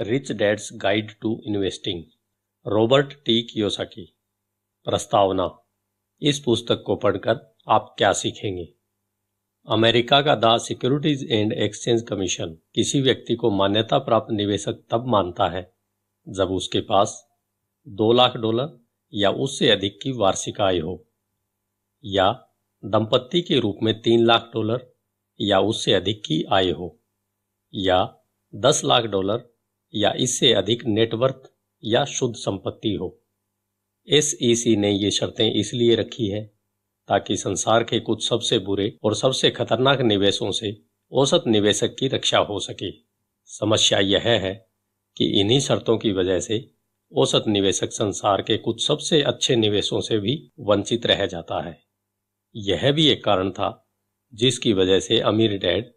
Rich dad's guide to investing Robert T Kiyosaki प्रस्तावना इस पुस्तक को पढ़कर आप क्या सीखेंगे अमेरिका का the securities and exchange commission किसी व्यक्ति को मान्यता प्राप्त निवेशक तब मानता है जब उसके पास दो लाख डॉलर या उससे अधिक की वार्षिक आय हो या दंपत्ति के रूप में तीन लाख डॉलर या उससे अधिक की आय हो या दस लाख डॉलर या इससे अधिक नेटवर्थ या शुद्ध संपत्ति हो सी ने ये शर्तें इसलिए रखी है ताकि संसार के कुछ सबसे बुरे और सबसे खतरनाक निवेशों से औसत निवेशक की रक्षा हो सके समस्या यह है कि इन्हीं शर्तों की वजह से औसत निवेशक संसार के कुछ सबसे अच्छे निवेशों से भी वंचित रह जाता है यह भी एक कारण था जिसकी वजह से अमीर डैड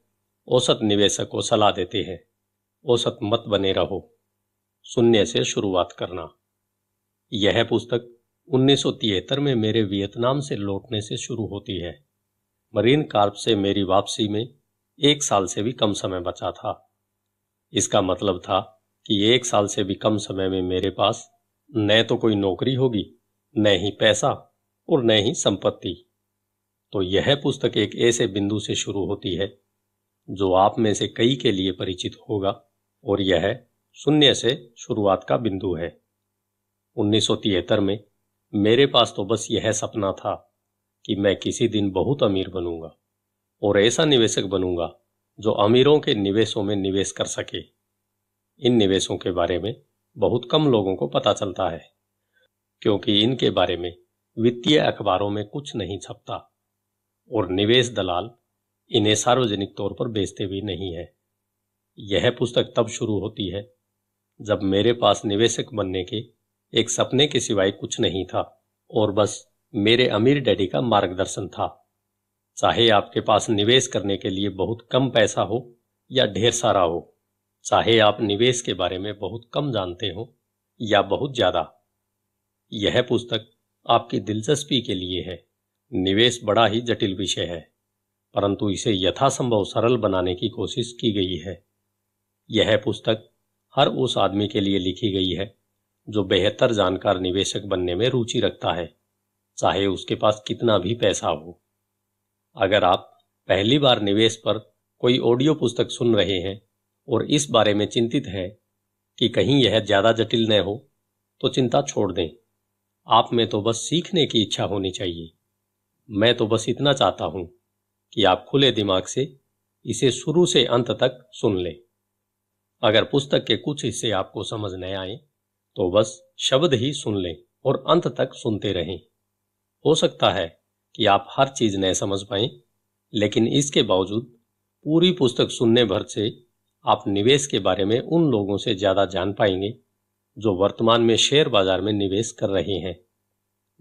औसत निवेशक को सलाह देते हैं औसत मत बने रहो शून्य से शुरुआत करना यह पुस्तक उन्नीस में मेरे वियतनाम से लौटने से शुरू होती है मरीन कार्प से मेरी वापसी में एक साल से भी कम समय बचा था इसका मतलब था कि एक साल से भी कम समय में मेरे पास न तो कोई नौकरी होगी न ही पैसा और न ही संपत्ति तो यह पुस्तक एक ऐसे बिंदु से शुरू होती है जो आप में से कई के लिए परिचित होगा और यह शून्य से शुरुआत का बिंदु है उन्नीस में मेरे पास तो बस यह सपना था कि मैं किसी दिन बहुत अमीर बनूंगा और ऐसा निवेशक बनूंगा जो अमीरों के निवेशों में निवेश कर सके इन निवेशों के बारे में बहुत कम लोगों को पता चलता है क्योंकि इनके बारे में वित्तीय अखबारों में कुछ नहीं छपता और निवेश दलाल इन्हें सार्वजनिक तौर पर बेचते भी नहीं है यह पुस्तक तब शुरू होती है जब मेरे पास निवेशक बनने के एक सपने के सिवाय कुछ नहीं था और बस मेरे अमीर डैडी का मार्गदर्शन था चाहे आपके पास निवेश करने के लिए बहुत कम पैसा हो या ढेर सारा हो चाहे आप निवेश के बारे में बहुत कम जानते हो या बहुत ज्यादा यह पुस्तक आपकी दिलचस्पी के लिए है निवेश बड़ा ही जटिल विषय है परंतु इसे यथासंभव सरल बनाने की कोशिश की गई है यह पुस्तक हर उस आदमी के लिए लिखी गई है जो बेहतर जानकार निवेशक बनने में रुचि रखता है चाहे उसके पास कितना भी पैसा हो अगर आप पहली बार निवेश पर कोई ऑडियो पुस्तक सुन रहे हैं और इस बारे में चिंतित हैं कि कहीं यह ज्यादा जटिल न हो तो चिंता छोड़ दें आप में तो बस सीखने की इच्छा होनी चाहिए मैं तो बस इतना चाहता हूं कि आप खुले दिमाग से इसे शुरू से अंत तक सुन लें अगर पुस्तक के कुछ हिस्से आपको समझ न आए तो बस शब्द ही सुन लें और अंत तक सुनते रहें हो सकता है कि आप हर चीज न समझ पाए लेकिन इसके बावजूद पूरी पुस्तक सुनने भर से आप निवेश के बारे में उन लोगों से ज्यादा जान पाएंगे जो वर्तमान में शेयर बाजार में निवेश कर रहे हैं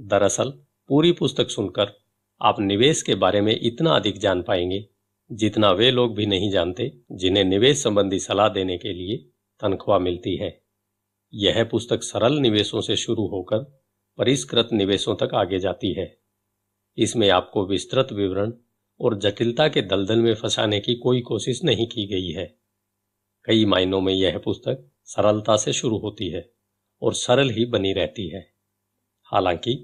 दरअसल पूरी पुस्तक सुनकर आप निवेश के बारे में इतना अधिक जान पाएंगे जितना वे लोग भी नहीं जानते जिन्हें निवेश संबंधी सलाह देने के लिए तनख्वाह मिलती है यह पुस्तक सरल निवेशों से शुरू होकर परिष्कृत निवेशों तक आगे जाती है इसमें आपको विस्तृत विवरण और जटिलता के दलदल में फंसाने की कोई कोशिश नहीं की गई है कई मायनों में यह पुस्तक सरलता से शुरू होती है और सरल ही बनी रहती है हालांकि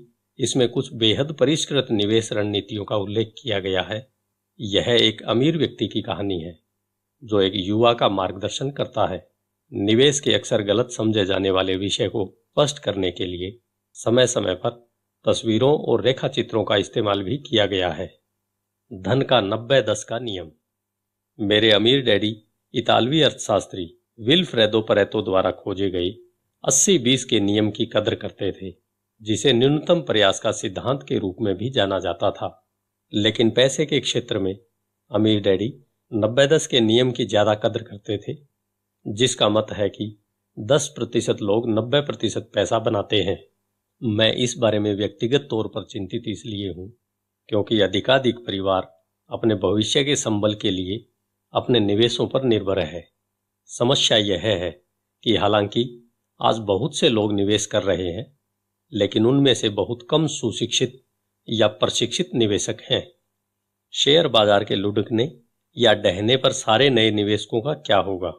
इसमें कुछ बेहद परिष्कृत निवेश रणनीतियों का उल्लेख किया गया है यह एक अमीर व्यक्ति की कहानी है जो एक युवा का मार्गदर्शन करता है निवेश के अक्सर गलत समझे जाने वाले विषय को स्पष्ट करने के लिए समय समय पर तस्वीरों और रेखा चित्रों का इस्तेमाल भी किया गया है धन का नब्बे दस का नियम मेरे अमीर डैडी इतालवी अर्थशास्त्री विल्फ्रेदो परेतो द्वारा खोजे गए अस्सी बीस के नियम की कदर करते थे जिसे न्यूनतम प्रयास का सिद्धांत के रूप में भी जाना जाता था लेकिन पैसे के क्षेत्र में अमीर डैडी नब्बे दस के नियम की ज़्यादा कदर करते थे जिसका मत है कि दस प्रतिशत लोग नब्बे प्रतिशत पैसा बनाते हैं मैं इस बारे में व्यक्तिगत तौर पर चिंतित इसलिए हूं क्योंकि अधिकाधिक परिवार अपने भविष्य के संबल के लिए अपने निवेशों पर निर्भर है समस्या यह है कि हालांकि आज बहुत से लोग निवेश कर रहे हैं लेकिन उनमें से बहुत कम सुशिक्षित या प्रशिक्षित निवेशक हैं शेयर बाजार के लुढ़कने या डहने पर सारे नए निवेशकों का क्या होगा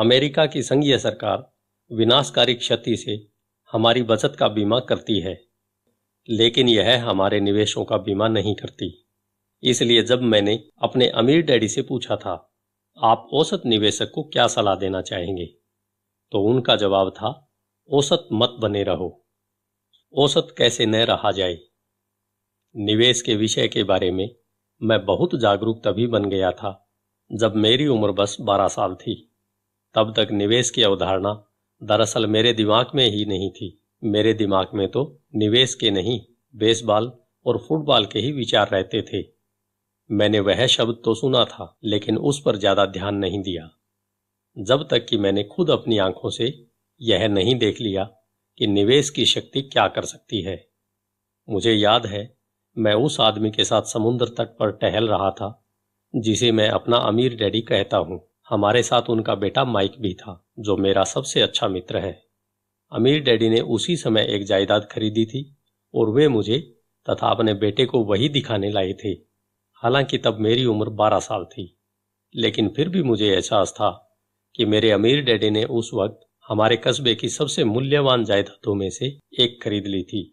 अमेरिका की संघीय सरकार विनाशकारी क्षति से हमारी बचत का बीमा करती है लेकिन यह हमारे निवेशों का बीमा नहीं करती इसलिए जब मैंने अपने अमीर डैडी से पूछा था आप औसत निवेशक को क्या सलाह देना चाहेंगे तो उनका जवाब था औसत मत बने रहो औसत कैसे न रहा जाए निवेश के विषय के बारे में मैं बहुत जागरूक तभी बन गया था जब मेरी उम्र बस बारह साल थी तब तक निवेश की अवधारणा दरअसल मेरे दिमाग में ही नहीं थी मेरे दिमाग में तो निवेश के नहीं बेसबॉल और फुटबॉल के ही विचार रहते थे मैंने वह शब्द तो सुना था लेकिन उस पर ज्यादा ध्यान नहीं दिया जब तक कि मैंने खुद अपनी आंखों से यह नहीं देख लिया कि निवेश की शक्ति क्या कर सकती है मुझे याद है मैं उस आदमी के साथ समुद्र तट पर टहल रहा था जिसे मैं अपना अमीर डैडी कहता हूँ हमारे साथ उनका बेटा माइक भी था जो मेरा सबसे अच्छा मित्र है अमीर डैडी ने उसी समय एक जायदाद खरीदी थी और वे मुझे तथा अपने बेटे को वही दिखाने लाए थे हालांकि तब मेरी उम्र बारह साल थी लेकिन फिर भी मुझे एहसास था कि मेरे अमीर डैडी ने उस वक्त हमारे कस्बे की सबसे मूल्यवान जायदादों में से एक खरीद ली थी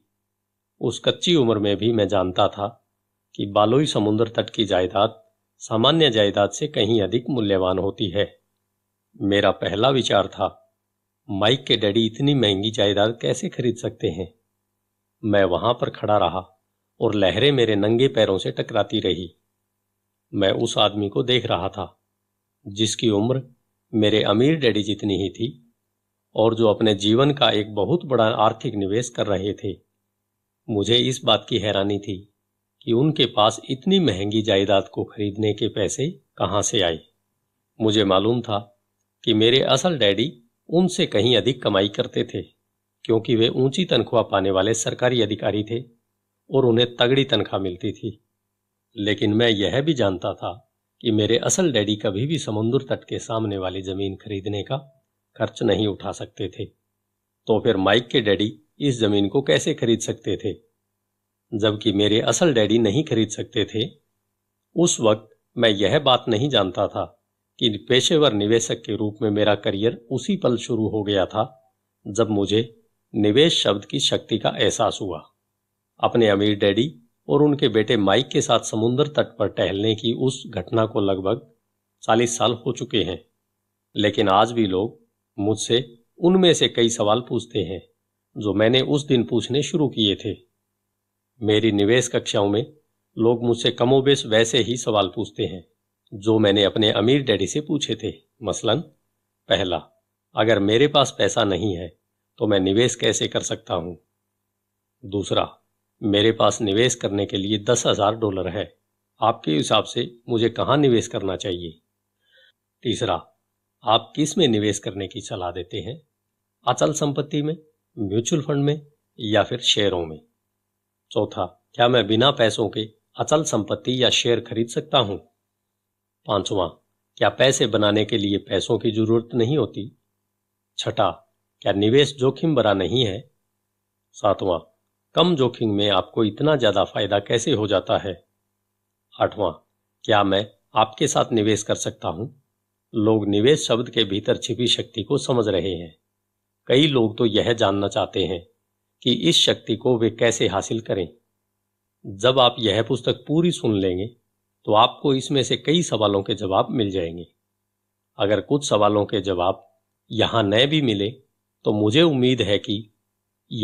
उस कच्ची उम्र में भी मैं जानता था कि बालोई समुद्र तट की जायदाद सामान्य जायदाद से कहीं अधिक मूल्यवान होती है मेरा पहला विचार था माइक के डैडी इतनी महंगी जायदाद कैसे खरीद सकते हैं मैं वहां पर खड़ा रहा और लहरें मेरे नंगे पैरों से टकराती रही मैं उस आदमी को देख रहा था जिसकी उम्र मेरे अमीर डैडी जितनी ही थी और जो अपने जीवन का एक बहुत बड़ा आर्थिक निवेश कर रहे थे मुझे इस बात की हैरानी थी कि उनके पास इतनी महंगी जायदाद को खरीदने के पैसे कहाँ से आए मुझे मालूम था कि मेरे असल डैडी उनसे कहीं अधिक कमाई करते थे क्योंकि वे ऊंची तनख्वाह पाने वाले सरकारी अधिकारी थे और उन्हें तगड़ी तनख्वाह मिलती थी लेकिन मैं यह भी जानता था कि मेरे असल डैडी कभी भी समुद्र तट के सामने वाली जमीन खरीदने का खर्च नहीं उठा सकते थे तो फिर माइक के डैडी इस जमीन को कैसे खरीद सकते थे जबकि मेरे असल डैडी नहीं खरीद सकते थे उस वक्त मैं यह बात नहीं जानता था कि पेशेवर निवेशक के रूप में मेरा करियर उसी पल शुरू हो गया था जब मुझे निवेश शब्द की शक्ति का एहसास हुआ अपने अमीर डैडी और उनके बेटे माइक के साथ समुद्र तट पर टहलने की उस घटना को लगभग चालीस साल हो चुके हैं लेकिन आज भी लोग मुझसे उनमें से कई सवाल पूछते हैं जो मैंने उस दिन पूछने शुरू किए थे मेरी निवेश कक्षाओं में लोग मुझसे कमोबेश वैसे ही सवाल पूछते हैं जो मैंने अपने अमीर डैडी से पूछे थे मसलन पहला अगर मेरे पास पैसा नहीं है तो मैं निवेश कैसे कर सकता हूं दूसरा मेरे पास निवेश करने के लिए दस हजार डॉलर है आपके हिसाब से मुझे कहाँ निवेश करना चाहिए तीसरा आप किस में निवेश करने की सलाह देते हैं अचल संपत्ति में म्यूचुअल फंड में या फिर शेयरों में चौथा क्या मैं बिना पैसों के अचल संपत्ति या शेयर खरीद सकता हूं पांचवा क्या पैसे बनाने के लिए पैसों की जरूरत नहीं होती छठा क्या निवेश जोखिम भरा नहीं है सातवां कम जोखिम में आपको इतना ज्यादा फायदा कैसे हो जाता है आठवां क्या मैं आपके साथ निवेश कर सकता हूं लोग निवेश शब्द के भीतर छिपी शक्ति को समझ रहे हैं कई लोग तो यह जानना चाहते हैं कि इस शक्ति को वे कैसे हासिल करें जब आप यह पुस्तक पूरी सुन लेंगे तो आपको इसमें से कई सवालों के जवाब मिल जाएंगे अगर कुछ सवालों के जवाब यहां नए भी मिले तो मुझे उम्मीद है कि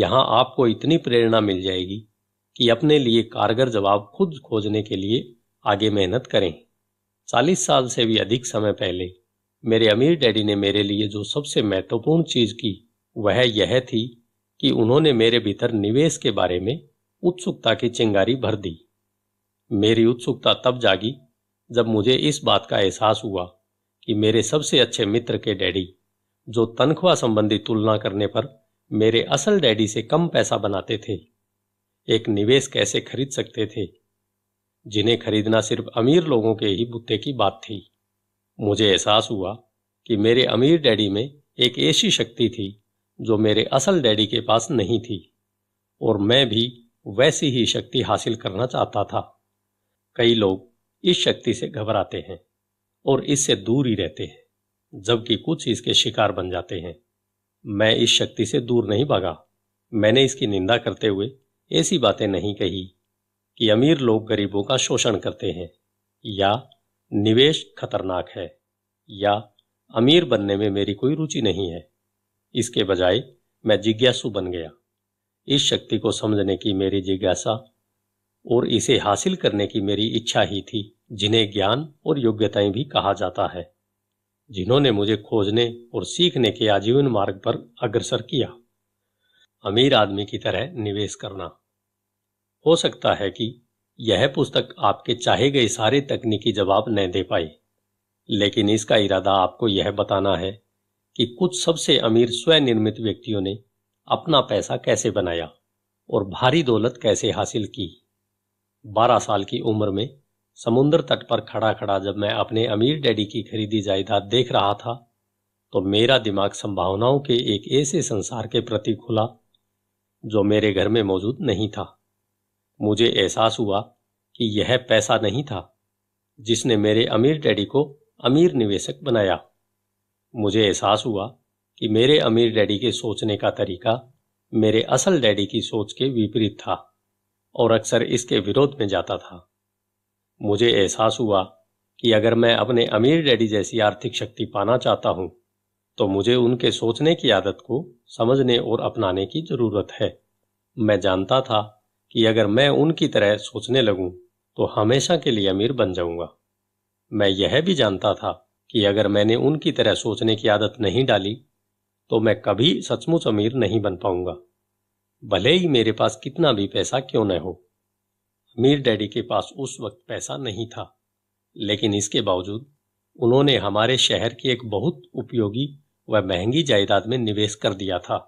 यहां आपको इतनी प्रेरणा मिल जाएगी कि अपने लिए कारगर जवाब खुद खोजने के लिए आगे मेहनत करें चालीस साल से भी अधिक समय पहले मेरे अमीर डैडी ने मेरे लिए जो सबसे महत्वपूर्ण चीज़ की वह यह थी कि उन्होंने मेरे भीतर निवेश के बारे में उत्सुकता की चिंगारी भर दी मेरी उत्सुकता तब जागी जब मुझे इस बात का एहसास हुआ कि मेरे सबसे अच्छे मित्र के डैडी जो तनख्वाह संबंधी तुलना करने पर मेरे असल डैडी से कम पैसा बनाते थे एक निवेश कैसे खरीद सकते थे जिन्हें खरीदना सिर्फ अमीर लोगों के ही बुत्ते की बात थी मुझे एहसास हुआ कि मेरे अमीर डैडी में एक ऐसी शक्ति थी जो मेरे असल डैडी के पास नहीं थी और मैं भी वैसी ही शक्ति हासिल करना चाहता था कई लोग इस शक्ति से घबराते हैं और इससे दूर ही रहते हैं जबकि कुछ इसके शिकार बन जाते हैं मैं इस शक्ति से दूर नहीं भागा मैंने इसकी निंदा करते हुए ऐसी बातें नहीं कही कि अमीर लोग गरीबों का शोषण करते हैं या निवेश खतरनाक है या अमीर बनने में मेरी कोई रुचि नहीं है इसके बजाय मैं जिज्ञासु बन गया इस शक्ति को समझने की मेरी जिज्ञासा और इसे हासिल करने की मेरी इच्छा ही थी जिन्हें ज्ञान और योग्यताएं भी कहा जाता है जिन्होंने मुझे खोजने और सीखने के आजीवन मार्ग पर अग्रसर किया अमीर आदमी की तरह निवेश करना हो सकता है कि यह पुस्तक आपके चाहे गए सारे तकनीकी जवाब न दे पाए लेकिन इसका इरादा आपको यह बताना है कि कुछ सबसे अमीर स्वनिर्मित व्यक्तियों ने अपना पैसा कैसे बनाया और भारी दौलत कैसे हासिल की बारह साल की उम्र में समुद्र तट पर खड़ा खड़ा जब मैं अपने अमीर डैडी की खरीदी जायदाद देख रहा था तो मेरा दिमाग संभावनाओं के एक ऐसे संसार के प्रति खुला जो मेरे घर में मौजूद नहीं था मुझे एहसास हुआ कि यह पैसा नहीं था जिसने मेरे अमीर डैडी को अमीर निवेशक बनाया मुझे एहसास हुआ कि मेरे अमीर डैडी के सोचने का तरीका मेरे असल डैडी की सोच के विपरीत था और अक्सर इसके विरोध में जाता था मुझे एहसास हुआ कि अगर मैं अपने अमीर डैडी जैसी आर्थिक शक्ति पाना चाहता हूं तो मुझे उनके सोचने की आदत को समझने और अपनाने की जरूरत है मैं जानता था कि अगर मैं उनकी तरह सोचने लगूं तो हमेशा के लिए अमीर बन जाऊंगा मैं यह भी जानता था कि अगर मैंने उनकी तरह सोचने की आदत नहीं डाली तो मैं कभी सचमुच अमीर नहीं बन पाऊंगा भले ही मेरे पास कितना भी पैसा क्यों न हो अमीर डैडी के पास उस वक्त पैसा नहीं था लेकिन इसके बावजूद उन्होंने हमारे शहर की एक बहुत उपयोगी व महंगी जायदाद में निवेश कर दिया था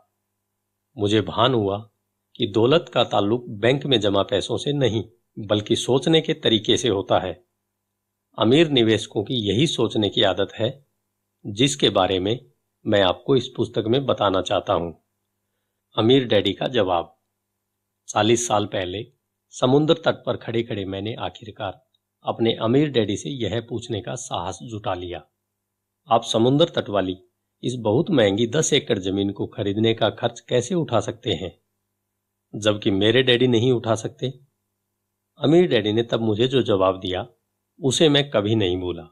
मुझे भान हुआ कि दौलत का ताल्लुक बैंक में जमा पैसों से नहीं बल्कि सोचने के तरीके से होता है अमीर निवेशकों की यही सोचने की आदत है जिसके बारे में मैं आपको इस पुस्तक में बताना चाहता हूं अमीर डैडी का जवाब चालीस साल पहले समुद्र तट पर खड़े खड़े मैंने आखिरकार अपने अमीर डैडी से यह पूछने का साहस जुटा लिया आप समुद्र तट वाली इस बहुत महंगी दस एकड़ जमीन को खरीदने का खर्च कैसे उठा सकते हैं जबकि मेरे डैडी नहीं उठा सकते अमीर डैडी ने तब मुझे जो जवाब दिया उसे मैं कभी नहीं भूला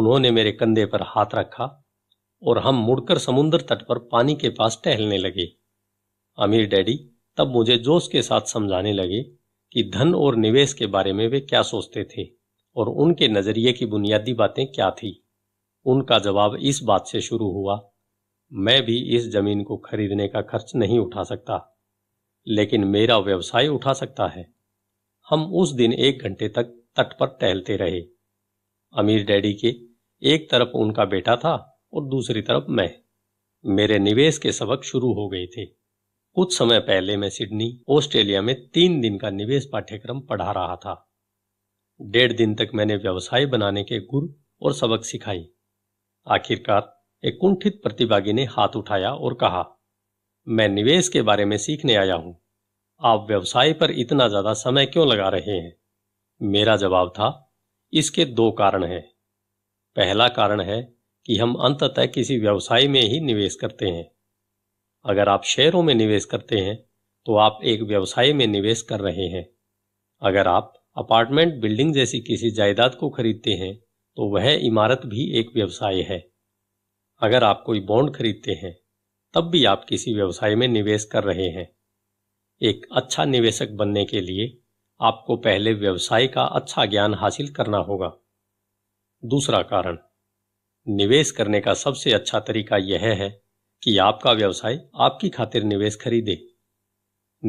उन्होंने मेरे कंधे पर हाथ रखा और हम मुड़कर समुद्र तट पर पानी के पास टहलने लगे अमीर डैडी तब मुझे जोश के साथ समझाने लगे कि धन और निवेश के बारे में वे क्या सोचते थे और उनके नजरिए की बुनियादी बातें क्या थी उनका जवाब इस बात से शुरू हुआ मैं भी इस जमीन को खरीदने का खर्च नहीं उठा सकता लेकिन मेरा व्यवसाय उठा सकता है हम उस दिन एक घंटे तक तट पर टहलते रहे अमीर डैडी के एक तरफ उनका बेटा था और दूसरी तरफ मैं मेरे निवेश के सबक शुरू हो गए थे कुछ समय पहले मैं सिडनी ऑस्ट्रेलिया में तीन दिन का निवेश पाठ्यक्रम पढ़ा रहा था डेढ़ दिन तक मैंने व्यवसाय बनाने के गुर और सबक सिखाई आखिरकार एक कुंठित प्रतिभागी ने हाथ उठाया और कहा मैं निवेश के बारे में सीखने आया हूं आप व्यवसाय पर इतना ज्यादा समय क्यों लगा रहे हैं मेरा जवाब था इसके दो कारण हैं पहला कारण है कि हम अंततः किसी व्यवसाय में ही निवेश करते हैं अगर आप शेयरों में निवेश करते हैं तो आप एक व्यवसाय में निवेश कर रहे हैं अगर आप अपार्टमेंट बिल्डिंग जैसी किसी जायदाद को खरीदते हैं तो वह इमारत भी एक व्यवसाय है अगर आप कोई बॉन्ड खरीदते हैं तब भी आप किसी व्यवसाय में निवेश कर रहे हैं एक अच्छा निवेशक बनने के लिए आपको पहले व्यवसाय का अच्छा ज्ञान हासिल करना होगा दूसरा कारण निवेश करने का सबसे अच्छा तरीका यह है कि आपका व्यवसाय आपकी खातिर निवेश खरीदे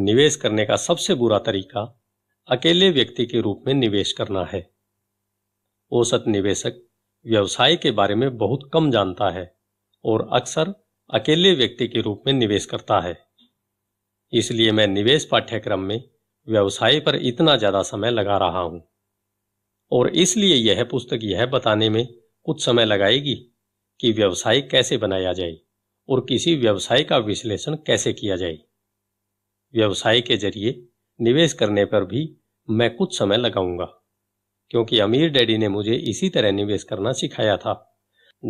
निवेश करने का सबसे बुरा तरीका अकेले व्यक्ति के रूप में निवेश करना है औसत निवेशक व्यवसाय के बारे में बहुत कम जानता है और अक्सर अकेले व्यक्ति के रूप में निवेश करता है इसलिए मैं निवेश पाठ्यक्रम में व्यवसाय पर इतना ज्यादा समय लगा रहा हूं और इसलिए यह पुस्तक यह बताने में कुछ समय लगाएगी कि व्यवसाय कैसे बनाया जाए और किसी व्यवसाय का विश्लेषण कैसे किया जाए व्यवसाय के जरिए निवेश करने पर भी मैं कुछ समय लगाऊंगा क्योंकि अमीर डैडी ने मुझे इसी तरह निवेश करना सिखाया था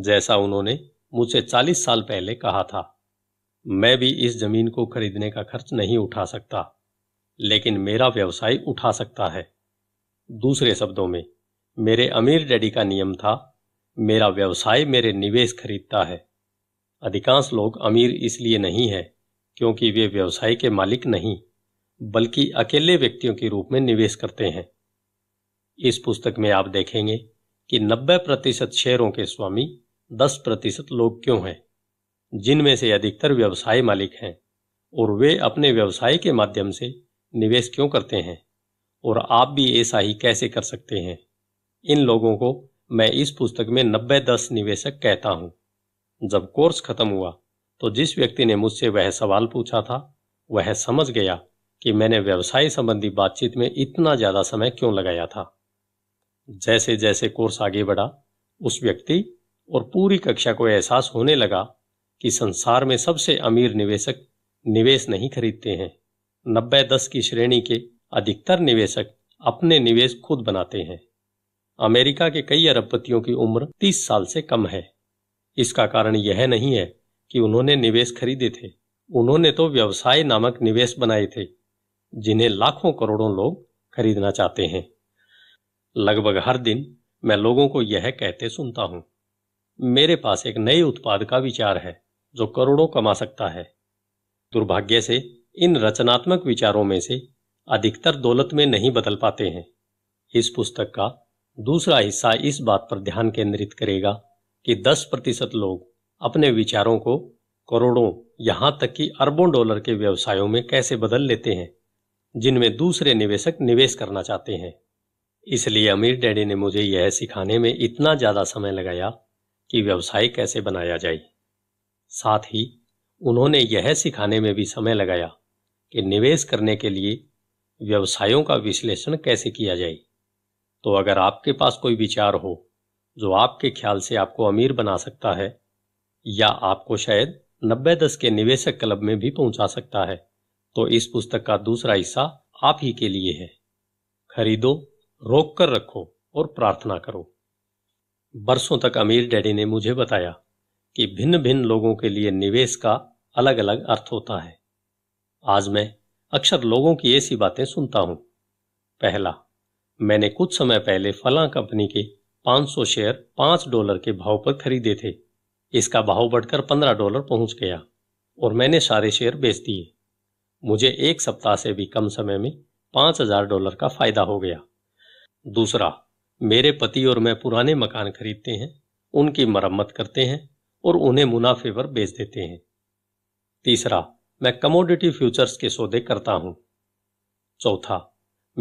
जैसा उन्होंने मुझसे 40 साल पहले कहा था मैं भी इस जमीन को खरीदने का खर्च नहीं उठा सकता लेकिन मेरा व्यवसाय उठा सकता है दूसरे शब्दों में मेरे अमीर डैडी का नियम था मेरा व्यवसाय मेरे निवेश खरीदता है अधिकांश लोग अमीर इसलिए नहीं है क्योंकि वे व्यवसाय के मालिक नहीं बल्कि अकेले व्यक्तियों के रूप में निवेश करते हैं इस पुस्तक में आप देखेंगे कि 90 प्रतिशत शेयरों के स्वामी 10 प्रतिशत लोग क्यों हैं जिनमें से अधिकतर व्यवसाय मालिक हैं और वे अपने व्यवसाय के माध्यम से निवेश क्यों करते हैं और आप भी ऐसा ही कैसे कर सकते हैं इन लोगों को मैं इस पुस्तक में नब्बे दस निवेशक कहता हूं जब कोर्स खत्म हुआ तो जिस व्यक्ति ने मुझसे वह सवाल पूछा था वह समझ गया कि मैंने व्यवसाय संबंधी बातचीत में इतना ज़्यादा समय क्यों लगाया था जैसे जैसे कोर्स आगे बढ़ा उस व्यक्ति और पूरी कक्षा को एहसास होने लगा कि संसार में सबसे अमीर निवेशक निवेश नहीं खरीदते हैं नब्बे दस की श्रेणी के अधिकतर निवेशक अपने निवेश खुद बनाते हैं अमेरिका के कई अरबपतियों की उम्र तीस साल से कम है इसका कारण यह नहीं है कि उन्होंने निवेश खरीदे थे उन्होंने तो व्यवसाय नामक निवेश बनाए थे जिन्हें लाखों करोड़ों लोग खरीदना चाहते हैं लगभग हर दिन मैं लोगों को यह कहते सुनता हूं मेरे पास एक नए उत्पाद का विचार है जो करोड़ों कमा सकता है दुर्भाग्य से इन रचनात्मक विचारों में से अधिकतर दौलत में नहीं बदल पाते हैं इस पुस्तक का दूसरा हिस्सा इस बात पर ध्यान केंद्रित करेगा कि 10 प्रतिशत लोग अपने विचारों को करोड़ों यहां तक कि अरबों डॉलर के व्यवसायों में कैसे बदल लेते हैं जिनमें दूसरे निवेशक निवेश करना चाहते हैं इसलिए अमीर डैडी ने मुझे यह सिखाने में इतना ज़्यादा समय लगाया कि व्यवसाय कैसे बनाया जाए साथ ही उन्होंने यह सिखाने में भी समय लगाया कि निवेश करने के लिए व्यवसायों का विश्लेषण कैसे किया जाए तो अगर आपके पास कोई विचार हो जो आपके ख्याल से आपको अमीर बना सकता है या आपको शायद नब्बे दस के निवेशक क्लब में भी पहुंचा सकता है तो इस पुस्तक का दूसरा हिस्सा आप ही के लिए है खरीदो रोक कर रखो और प्रार्थना करो बरसों तक अमीर डैडी ने मुझे बताया कि भिन्न भिन्न लोगों के लिए निवेश का अलग अलग अर्थ होता है आज मैं अक्सर लोगों की ऐसी बातें सुनता हूं पहला मैंने कुछ समय पहले फला कंपनी के 500 शेयर 5 डॉलर के भाव पर खरीदे थे इसका भाव बढ़कर 15 डॉलर पहुंच गया और मैंने सारे शेयर बेच दिए मुझे एक सप्ताह से भी कम समय में 5000 डॉलर का फायदा हो गया दूसरा मेरे पति और मैं पुराने मकान खरीदते हैं उनकी मरम्मत करते हैं और उन्हें मुनाफे पर बेच देते हैं तीसरा मैं कमोडिटी फ्यूचर्स के सौदे करता हूं चौथा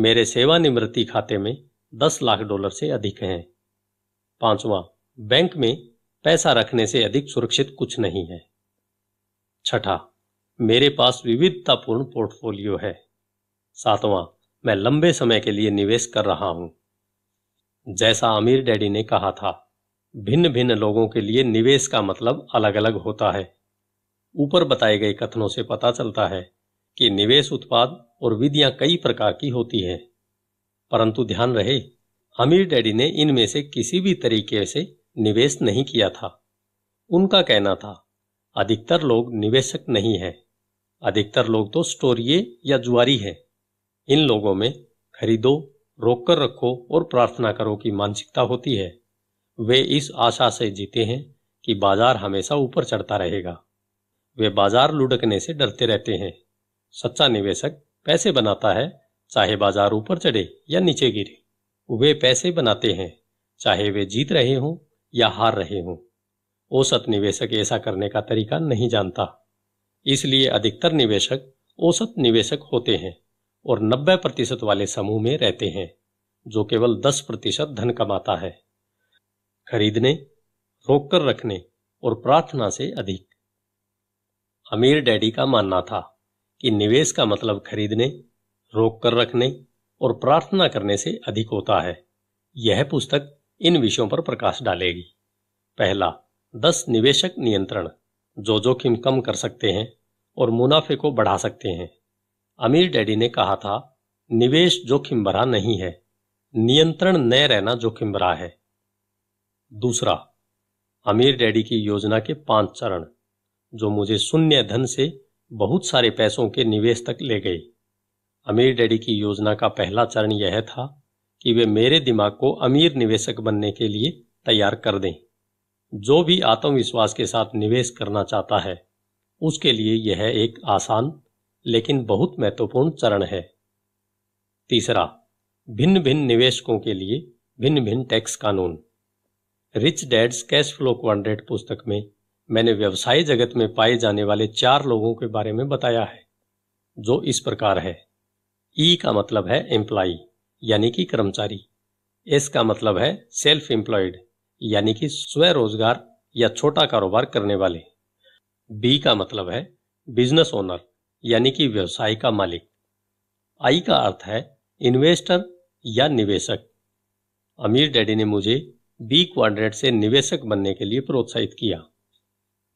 मेरे सेवानिवृत्ति खाते में दस लाख डॉलर से अधिक हैं पांचवा बैंक में पैसा रखने से अधिक सुरक्षित कुछ नहीं है छठा मेरे पास विविधतापूर्ण पोर्टफोलियो है सातवां मैं लंबे समय के लिए निवेश कर रहा हूं जैसा आमिर डैडी ने कहा था भिन्न भिन्न लोगों के लिए निवेश का मतलब अलग अलग होता है ऊपर बताए गए कथनों से पता चलता है कि निवेश उत्पाद और विधियां कई प्रकार की होती हैं परंतु ध्यान रहे अमीर डैडी ने इनमें से किसी भी तरीके से निवेश नहीं किया था उनका कहना था अधिकतर लोग निवेशक नहीं है अधिकतर लोग तो स्टोरिये या जुआरी है इन लोगों में खरीदो रोक कर रखो और प्रार्थना करो की मानसिकता होती है वे इस आशा से जीते हैं कि बाजार हमेशा ऊपर चढ़ता रहेगा वे बाजार लुढ़कने से डरते रहते हैं सच्चा निवेशक पैसे बनाता है चाहे बाजार ऊपर चढ़े या नीचे गिरे वे पैसे बनाते हैं चाहे वे जीत रहे हों या हार रहे हों औसत निवेशक ऐसा करने का तरीका नहीं जानता इसलिए अधिकतर निवेशक औसत निवेशक होते हैं और 90 प्रतिशत वाले समूह में रहते हैं जो केवल 10 प्रतिशत धन कमाता है खरीदने रोक कर रखने और प्रार्थना से अधिक अमीर डैडी का मानना था कि निवेश का मतलब खरीदने रोक कर रखने और प्रार्थना करने से अधिक होता है यह पुस्तक इन विषयों पर प्रकाश डालेगी पहला दस निवेशक नियंत्रण जो जोखिम कम कर सकते हैं और मुनाफे को बढ़ा सकते हैं अमीर डैडी ने कहा था निवेश जोखिम भरा नहीं है नियंत्रण न रहना जोखिम भरा है दूसरा अमीर डैडी की योजना के पांच चरण जो मुझे शून्य धन से बहुत सारे पैसों के निवेश तक ले गए अमीर डैडी की योजना का पहला चरण यह था कि वे मेरे दिमाग को अमीर निवेशक बनने के लिए तैयार कर दें जो भी आत्मविश्वास के साथ निवेश करना चाहता है उसके लिए यह एक आसान लेकिन बहुत महत्वपूर्ण चरण है तीसरा भिन्न भिन्न निवेशकों के लिए भिन्न भिन्न टैक्स कानून रिच डैड्स कैश फ्लो क्वान पुस्तक में मैंने व्यवसाय जगत में पाए जाने वाले चार लोगों के बारे में बताया है जो इस प्रकार है ई e का मतलब है एम्प्लॉ यानी कि कर्मचारी एस का मतलब है सेल्फ एम्प्लॉयड यानी कि स्वरोजगार या छोटा कारोबार करने वाले बी का मतलब है बिजनेस ओनर यानी कि व्यवसाय का मालिक आई का अर्थ है इन्वेस्टर या निवेशक अमीर डैडी ने मुझे बी क्वाड्रेट से निवेशक बनने के लिए प्रोत्साहित किया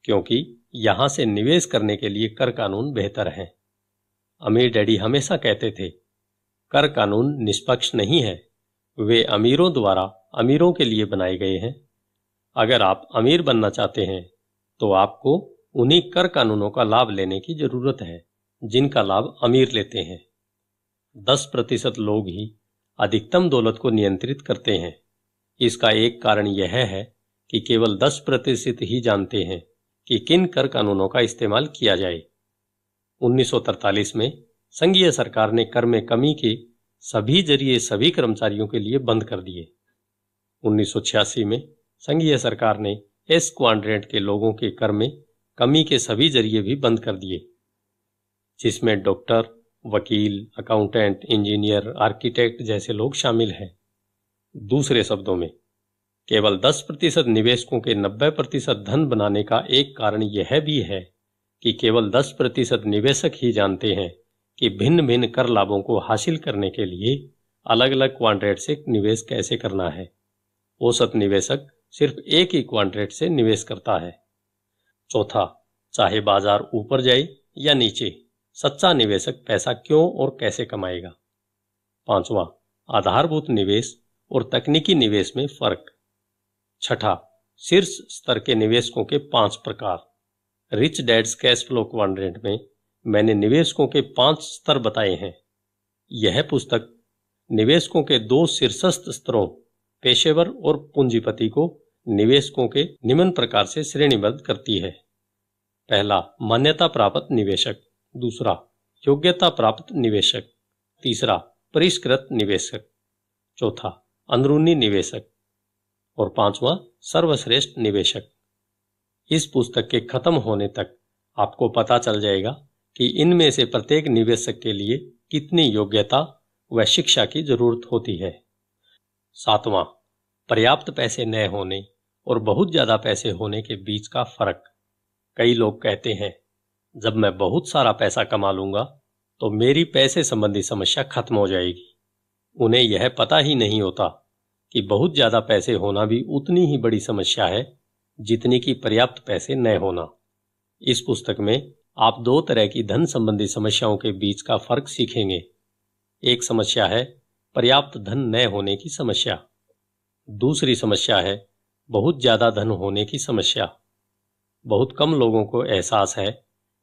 क्योंकि यहां से निवेश करने के लिए कर कानून बेहतर है अमीर डैडी हमेशा कहते थे कर कानून निष्पक्ष नहीं है वे अमीरों द्वारा अमीरों के लिए बनाए गए हैं अगर आप अमीर बनना चाहते हैं तो आपको उन्हीं कर कानूनों का लाभ लेने की जरूरत है जिनका लाभ अमीर लेते हैं दस प्रतिशत लोग ही अधिकतम दौलत को नियंत्रित करते हैं इसका एक कारण यह है कि केवल दस प्रतिशत ही जानते हैं कि किन कर कानूनों का इस्तेमाल किया जाए 1943 में संघीय सरकार ने कर में कमी के सभी जरिए सभी कर्मचारियों के लिए बंद कर दिए 1986 में संघीय सरकार ने एस क्वाड्रेंट के लोगों के कर में कमी के सभी जरिए भी बंद कर दिए जिसमें डॉक्टर वकील अकाउंटेंट इंजीनियर आर्किटेक्ट जैसे लोग शामिल हैं दूसरे शब्दों में केवल 10 प्रतिशत निवेशकों के 90 प्रतिशत धन बनाने का एक कारण यह भी है कि केवल 10 प्रतिशत निवेशक ही जानते हैं कि भिन्न भिन्न कर लाभों को हासिल करने के लिए अलग अलग क्वांट्रेट से निवेश कैसे करना है औसत निवेशक सिर्फ एक ही क्वांट्रेट से निवेश करता है चौथा चाहे बाजार ऊपर जाए या नीचे सच्चा निवेशक पैसा क्यों और कैसे कमाएगा पांचवा आधारभूत निवेश और तकनीकी निवेश में फर्क छठा शीर्ष स्तर के निवेशकों के पांच प्रकार rich dad's cash flow quadrant में मैंने निवेशकों के पांच स्तर बताए हैं यह पुस्तक निवेशकों के दो शीर्षस्थ स्तरों पेशेवर और पूंजीपति को निवेशकों के निम्न प्रकार से श्रेणीबद्ध करती है पहला मान्यता प्राप्त निवेशक दूसरा योग्यता प्राप्त निवेशक तीसरा परिष्कृत निवेशक चौथा अंदरूनी निवेशक और पांचवा सर्वश्रेष्ठ निवेशक इस पुस्तक के खत्म होने तक आपको पता चल जाएगा कि इनमें से प्रत्येक निवेशक के लिए कितनी योग्यता व शिक्षा की जरूरत होती है सातवां पर्याप्त पैसे न होने और बहुत ज्यादा पैसे होने के बीच का फर्क कई लोग कहते हैं जब मैं बहुत सारा पैसा कमा लूंगा तो मेरी पैसे संबंधी समस्या खत्म हो जाएगी उन्हें यह पता ही नहीं होता कि बहुत ज्यादा पैसे होना भी उतनी ही बड़ी समस्या है जितनी की पर्याप्त पैसे न होना इस पुस्तक में आप दो तरह की धन संबंधी समस्याओं के बीच का फर्क सीखेंगे एक समस्या है पर्याप्त धन न होने की समस्या दूसरी समस्या है बहुत ज्यादा धन होने की समस्या बहुत कम लोगों को एहसास है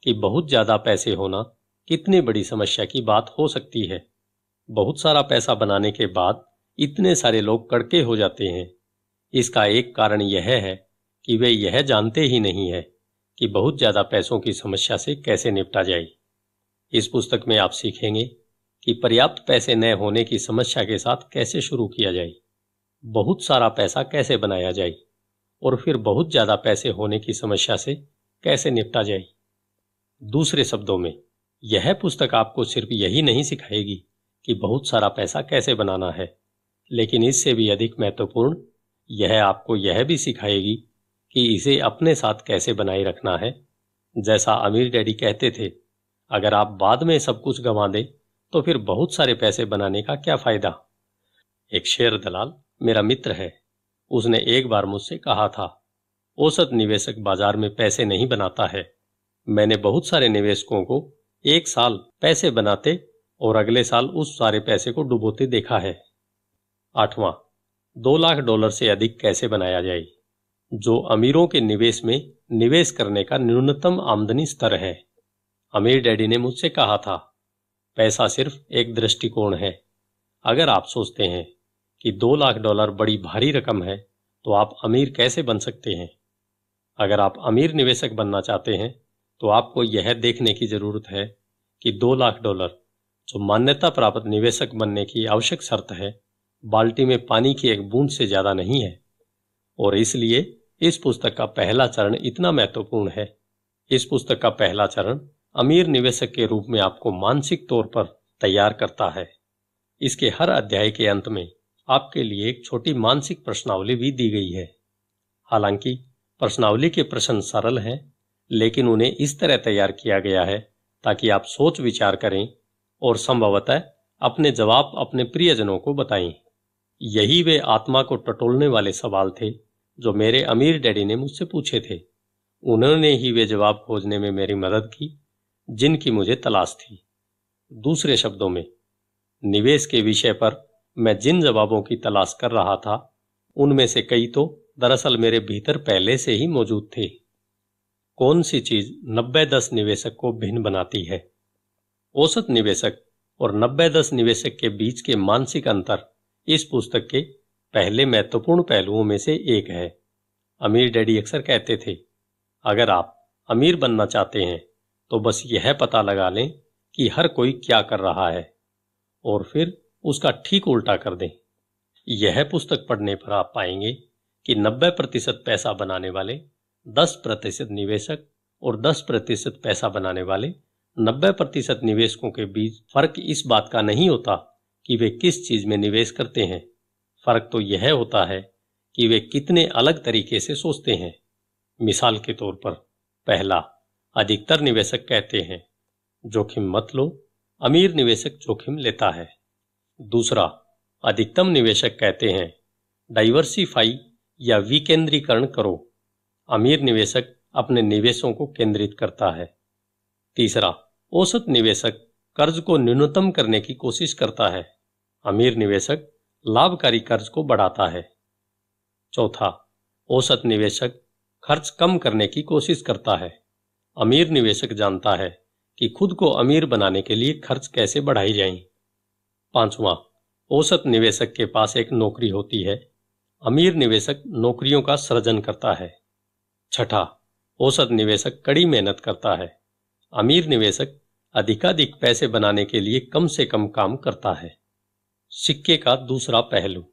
कि बहुत ज्यादा पैसे होना कितनी बड़ी समस्या की बात हो सकती है बहुत सारा पैसा बनाने के बाद इतने सारे लोग कड़के हो जाते हैं इसका एक कारण यह है कि वे यह जानते ही नहीं है कि बहुत ज़्यादा पैसों की समस्या से कैसे निपटा जाए इस पुस्तक में आप सीखेंगे कि पर्याप्त पैसे न होने की समस्या के साथ कैसे शुरू किया जाए बहुत सारा पैसा कैसे बनाया जाए और फिर बहुत ज़्यादा पैसे होने की समस्या से कैसे निपटा जाए दूसरे शब्दों में यह पुस्तक आपको सिर्फ यही नहीं सिखाएगी कि बहुत सारा पैसा कैसे बनाना है लेकिन इससे भी अधिक महत्वपूर्ण यह आपको यह भी सिखाएगी कि इसे अपने साथ कैसे बनाए रखना है जैसा अमीर डैडी कहते थे अगर आप बाद में सब कुछ गंवा दें तो फिर बहुत सारे पैसे बनाने का क्या फायदा एक शेयर दलाल मेरा मित्र है उसने एक बार मुझसे कहा था औसत निवेशक बाजार में पैसे नहीं बनाता है मैंने बहुत सारे निवेशकों को एक साल पैसे बनाते और अगले साल उस सारे पैसे को डुबोते देखा है आठवां दो लाख डॉलर से अधिक कैसे बनाया जाए जो अमीरों के निवेश में निवेश करने का न्यूनतम आमदनी स्तर है अमीर डैडी ने मुझसे कहा था पैसा सिर्फ एक दृष्टिकोण है अगर आप सोचते हैं कि दो लाख डॉलर बड़ी भारी रकम है तो आप अमीर कैसे बन सकते हैं अगर आप अमीर निवेशक बनना चाहते हैं तो आपको यह देखने की जरूरत है कि दो लाख डॉलर जो मान्यता प्राप्त निवेशक बनने की आवश्यक शर्त है बाल्टी में पानी की एक बूंद से ज्यादा नहीं है और इसलिए इस पुस्तक का पहला चरण इतना महत्वपूर्ण है इस पुस्तक का पहला चरण अमीर निवेशक के रूप में आपको मानसिक तौर पर तैयार करता है इसके हर अध्याय के अंत में आपके लिए एक छोटी मानसिक प्रश्नावली भी दी गई है हालांकि प्रश्नावली के प्रश्न सरल हैं लेकिन उन्हें इस तरह तैयार किया गया है ताकि आप सोच विचार करें और संभवतः अपने जवाब अपने प्रियजनों को बताएं यही वे आत्मा को टटोलने वाले सवाल थे जो मेरे अमीर डैडी ने मुझसे पूछे थे उन्होंने ही वे जवाब खोजने में मेरी मदद की जिनकी मुझे तलाश थी दूसरे शब्दों में निवेश के विषय पर मैं जिन जवाबों की तलाश कर रहा था उनमें से कई तो दरअसल मेरे भीतर पहले से ही मौजूद थे कौन सी चीज नब्बे दस निवेशक को भिन्न बनाती है औसत निवेशक और नब्बे दस निवेशक के बीच के मानसिक अंतर इस पुस्तक के पहले महत्वपूर्ण पहलुओं में से एक है अमीर डैडी अक्सर कहते थे अगर आप अमीर बनना चाहते हैं तो बस यह पता लगा लें कि हर कोई क्या कर रहा है और फिर उसका ठीक उल्टा कर दें यह पुस्तक पढ़ने पर आप पाएंगे कि 90 प्रतिशत पैसा बनाने वाले 10 प्रतिशत निवेशक और 10 प्रतिशत पैसा बनाने वाले 90 प्रतिशत निवेशकों के बीच फर्क इस बात का नहीं होता कि वे किस चीज में निवेश करते हैं फर्क तो यह होता है कि वे कितने अलग तरीके से सोचते हैं मिसाल के तौर पर पहला अधिकतर निवेशक कहते हैं जोखिम मत लो अमीर निवेशक जोखिम लेता है दूसरा अधिकतम निवेशक कहते हैं डाइवर्सिफाई या विकेंद्रीकरण करो अमीर निवेशक अपने निवेशों को केंद्रित करता है तीसरा औसत निवेशक कर्ज को न्यूनतम करने की कोशिश करता है अमीर निवेशक लाभकारी कर्ज को बढ़ाता है चौथा औसत निवेशक खर्च कम करने की कोशिश करता है अमीर निवेशक जानता है कि खुद को अमीर बनाने के लिए खर्च कैसे बढ़ाई जाए पांचवा औसत निवेशक के पास एक नौकरी होती है अमीर निवेशक नौकरियों का सृजन करता है छठा औसत निवेशक कड़ी मेहनत करता है अमीर निवेशक अधिकाधिक पैसे बनाने के लिए कम से कम काम करता है सिक्के का दूसरा पहलू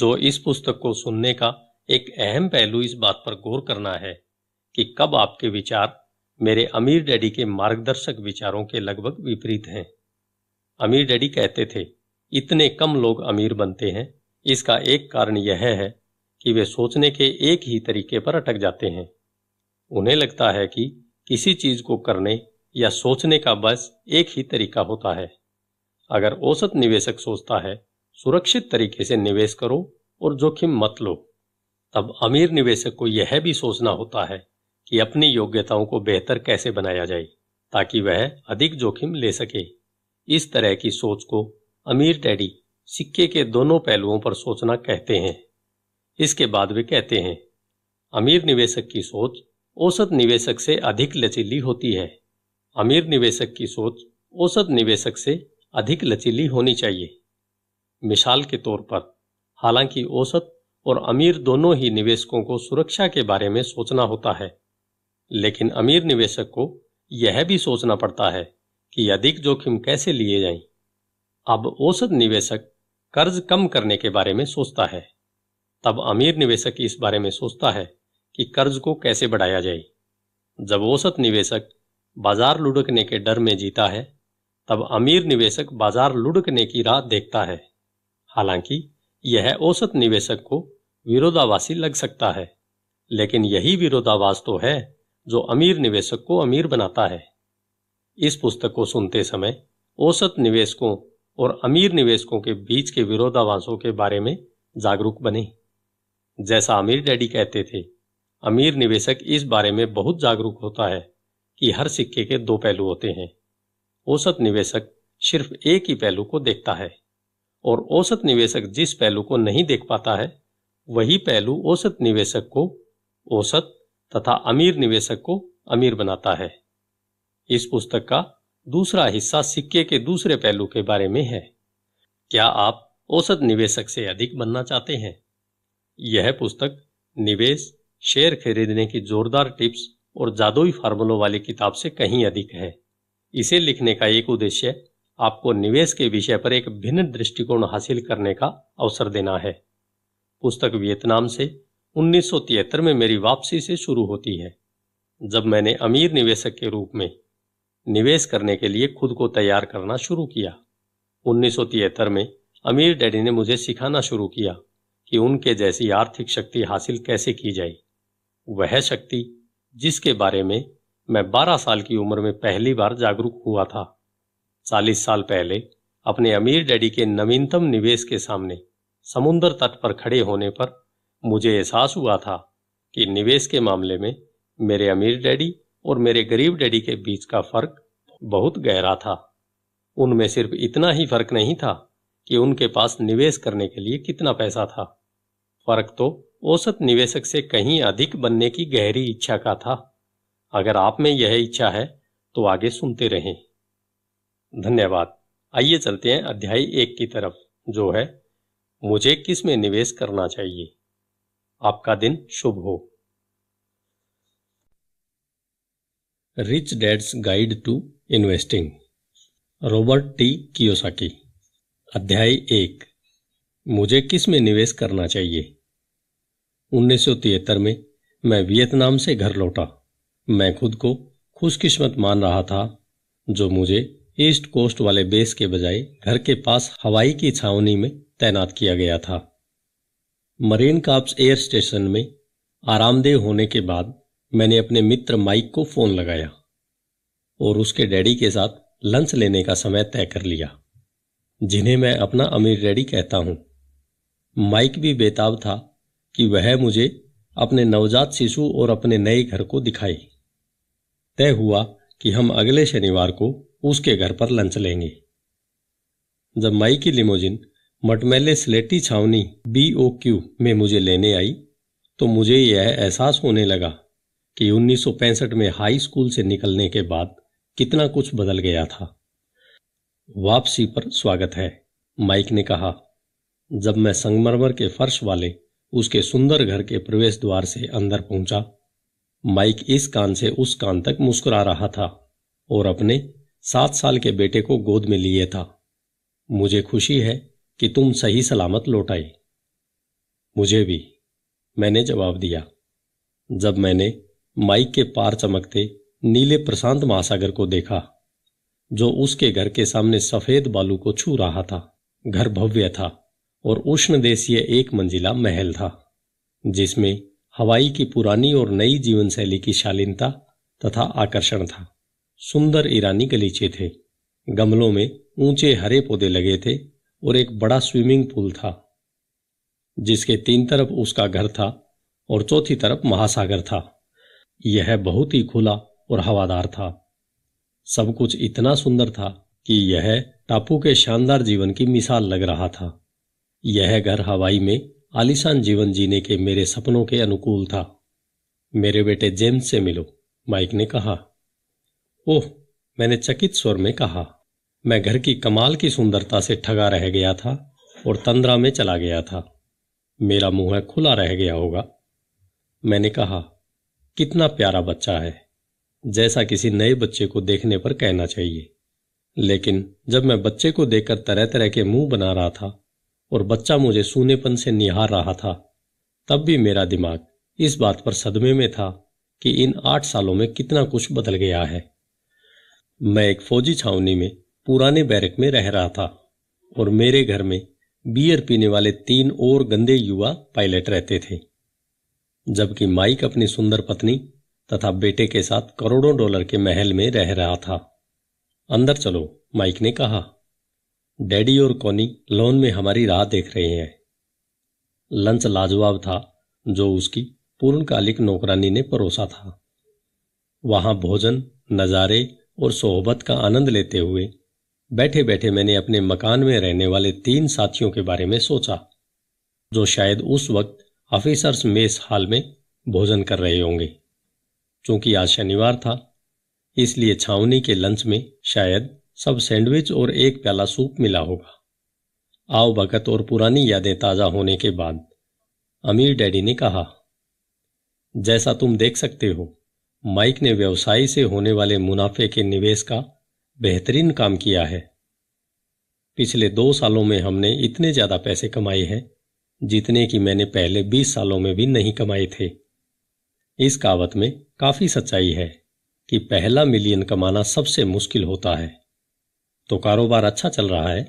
जो इस पुस्तक को सुनने का एक अहम पहलू इस बात पर गौर करना है कि कब आपके विचार मेरे अमीर डैडी के मार्गदर्शक विचारों के लगभग विपरीत हैं अमीर डैडी कहते थे इतने कम लोग अमीर बनते हैं इसका एक कारण यह है कि वे सोचने के एक ही तरीके पर अटक जाते हैं उन्हें लगता है कि किसी चीज को करने या सोचने का बस एक ही तरीका होता है अगर औसत निवेशक सोचता है सुरक्षित तरीके से निवेश करो और जोखिम मत लो तब अमीर निवेशक को यह भी सोचना होता है कि अपनी योग्यताओं को बेहतर कैसे बनाया जाए ताकि वह अधिक जोखिम ले सके इस तरह की सोच को अमीर डैडी सिक्के के दोनों पहलुओं पर सोचना कहते हैं इसके बाद वे कहते हैं अमीर निवेशक की सोच औसत निवेशक से अधिक लचीली होती है अमीर निवेशक की सोच औसत निवेशक से अधिक लचीली होनी चाहिए मिसाल के तौर पर हालांकि औसत और अमीर दोनों ही निवेशकों को सुरक्षा के बारे में सोचना होता है लेकिन अमीर निवेशक को यह भी सोचना पड़ता है कि अधिक जोखिम कैसे लिए जाए अब औसत निवेशक कर्ज कम करने के बारे में सोचता है तब अमीर निवेशक इस बारे में सोचता है कि कर्ज को कैसे बढ़ाया जाए जब औसत निवेशक बाजार लुढ़कने के डर में जीता है तब अमीर निवेशक बाजार लुढ़कने की राह देखता है हालांकि यह औसत निवेशक को विरोधावासी लग सकता है लेकिन यही विरोधावास तो है जो अमीर निवेशक को अमीर बनाता है इस पुस्तक को सुनते समय औसत निवेशकों और अमीर निवेशकों के बीच के विरोधावासों के बारे में जागरूक बने जैसा अमीर डैडी कहते थे अमीर निवेशक इस बारे में बहुत जागरूक होता है कि हर सिक्के के दो पहलू होते हैं औसत निवेशक सिर्फ एक ही पहलू को देखता है और औसत निवेशक जिस पहलू को नहीं देख पाता है वही पहलू औसत निवेशक को औसत तथा अमीर निवेशक को अमीर बनाता है इस पुस्तक का दूसरा हिस्सा सिक्के के दूसरे पहलू के बारे में है क्या आप औसत निवेशक से अधिक बनना चाहते हैं यह पुस्तक निवेश शेयर खरीदने की जोरदार टिप्स और जादुई फार्मूलों वाली किताब से कहीं अधिक है इसे लिखने का एक उद्देश्य आपको निवेश के विषय पर एक भिन्न दृष्टिकोण हासिल करने का अवसर देना है पुस्तक वियतनाम से उन्नीस में मेरी वापसी से शुरू होती है जब मैंने अमीर निवेशक के रूप में निवेश करने के लिए खुद को तैयार करना शुरू किया उन्नीस में अमीर डैडी ने मुझे सिखाना शुरू किया कि उनके जैसी आर्थिक शक्ति हासिल कैसे की जाए वह शक्ति जिसके बारे में मैं 12 साल की उम्र में पहली बार जागरूक हुआ था 40 साल पहले अपने अमीर डैडी के नवीनतम निवेश के सामने समुन्द्र तट पर खड़े होने पर मुझे एहसास हुआ था कि निवेश के मामले में मेरे अमीर डैडी और मेरे गरीब डैडी के बीच का फर्क बहुत गहरा था उनमें सिर्फ इतना ही फर्क नहीं था कि उनके पास निवेश करने के लिए कितना पैसा था फर्क तो औसत निवेशक से कहीं अधिक बनने की गहरी इच्छा का था अगर आप में यह इच्छा है तो आगे सुनते रहें धन्यवाद आइए चलते हैं अध्याय एक की तरफ जो है मुझे किस में निवेश करना चाहिए आपका दिन शुभ हो rich dad's guide to investing Robert T Kiyosaki अध्याय एक मुझे किस में निवेश करना चाहिए उन्नीस में मैं वियतनाम से घर लौटा मैं खुद को खुशकिस्मत मान रहा था जो मुझे ईस्ट कोस्ट वाले बेस के बजाय घर के पास हवाई की छावनी में तैनात किया गया था मरीन काप्स एयर स्टेशन में आरामदेह होने के बाद मैंने अपने मित्र माइक को फोन लगाया और उसके डैडी के साथ लंच लेने का समय तय कर लिया जिन्हें मैं अपना अमीर डैडी कहता हूं माइक भी बेताब था कि वह मुझे अपने नवजात शिशु और अपने नए घर को दिखाई तय हुआ कि हम अगले शनिवार को उसके घर पर लंच लेंगे जब माई की लिमोजिन मटमैले स्लेटी छावनी बी ओ क्यू में मुझे लेने आई तो मुझे यह एहसास होने लगा कि 1965 में हाई स्कूल से निकलने के बाद कितना कुछ बदल गया था वापसी पर स्वागत है माइक ने कहा जब मैं संगमरमर के फर्श वाले उसके सुंदर घर के प्रवेश द्वार से अंदर पहुंचा माइक इस कान से उस कान तक मुस्कुरा रहा था और अपने सात साल के बेटे को गोद में लिए था मुझे खुशी है कि तुम सही सलामत लौट आई मुझे भी मैंने जवाब दिया जब मैंने माइक के पार चमकते नीले प्रशांत महासागर को देखा जो उसके घर के सामने सफेद बालू को छू रहा था घर भव्य था और उष्ण देशीय एक मंजिला महल था जिसमें हवाई की पुरानी और नई जीवन शैली की शालीनता तथा आकर्षण था सुंदर ईरानी गलीचे थे गमलों में ऊंचे हरे पौधे लगे थे और एक बड़ा स्विमिंग पूल था जिसके तीन तरफ उसका घर था और चौथी तरफ महासागर था यह बहुत ही खुला और हवादार था सब कुछ इतना सुंदर था कि यह टापू के शानदार जीवन की मिसाल लग रहा था यह घर हवाई में आलिशान जीवन जीने के मेरे सपनों के अनुकूल था मेरे बेटे जेम्स से मिलो माइक ने कहा ओह मैंने चकित स्वर में कहा मैं घर की कमाल की सुंदरता से ठगा रह गया था और तंद्रा में चला गया था मेरा मुंह खुला रह गया होगा मैंने कहा कितना प्यारा बच्चा है जैसा किसी नए बच्चे को देखने पर कहना चाहिए लेकिन जब मैं बच्चे को देखकर तरह तरह के मुंह बना रहा था और बच्चा मुझे सूनेपन से निहार रहा था तब भी मेरा दिमाग इस बात पर सदमे में था कि इन आठ सालों में कितना कुछ बदल गया है मैं एक फौजी छावनी में पुराने बैरक में रह रहा था और मेरे घर में बियर पीने वाले तीन और गंदे युवा पायलट रहते थे जबकि माइक अपनी सुंदर पत्नी तथा बेटे के साथ करोड़ों डॉलर के महल में रह रहा था अंदर चलो माइक ने कहा डैडी और कॉनी लोन में हमारी राह देख रहे हैं लंच लाजवाब था जो उसकी पूर्णकालिक नौकरानी ने परोसा था वहां भोजन नज़ारे और सोहबत का आनंद लेते हुए बैठे बैठे मैंने अपने मकान में रहने वाले तीन साथियों के बारे में सोचा जो शायद उस वक्त ऑफिसर्स मेस हॉल में भोजन कर रहे होंगे चूंकि आज शनिवार था इसलिए छावनी के लंच में शायद सब सैंडविच और एक प्याला सूप मिला होगा आओ भगत और पुरानी यादें ताजा होने के बाद अमीर डैडी ने कहा जैसा तुम देख सकते हो माइक ने व्यवसाय से होने वाले मुनाफे के निवेश का बेहतरीन काम किया है पिछले दो सालों में हमने इतने ज्यादा पैसे कमाए हैं जितने कि मैंने पहले बीस सालों में भी नहीं कमाए थे इस कहावत में काफी सच्चाई है कि पहला मिलियन कमाना सबसे मुश्किल होता है तो कारोबार अच्छा चल रहा है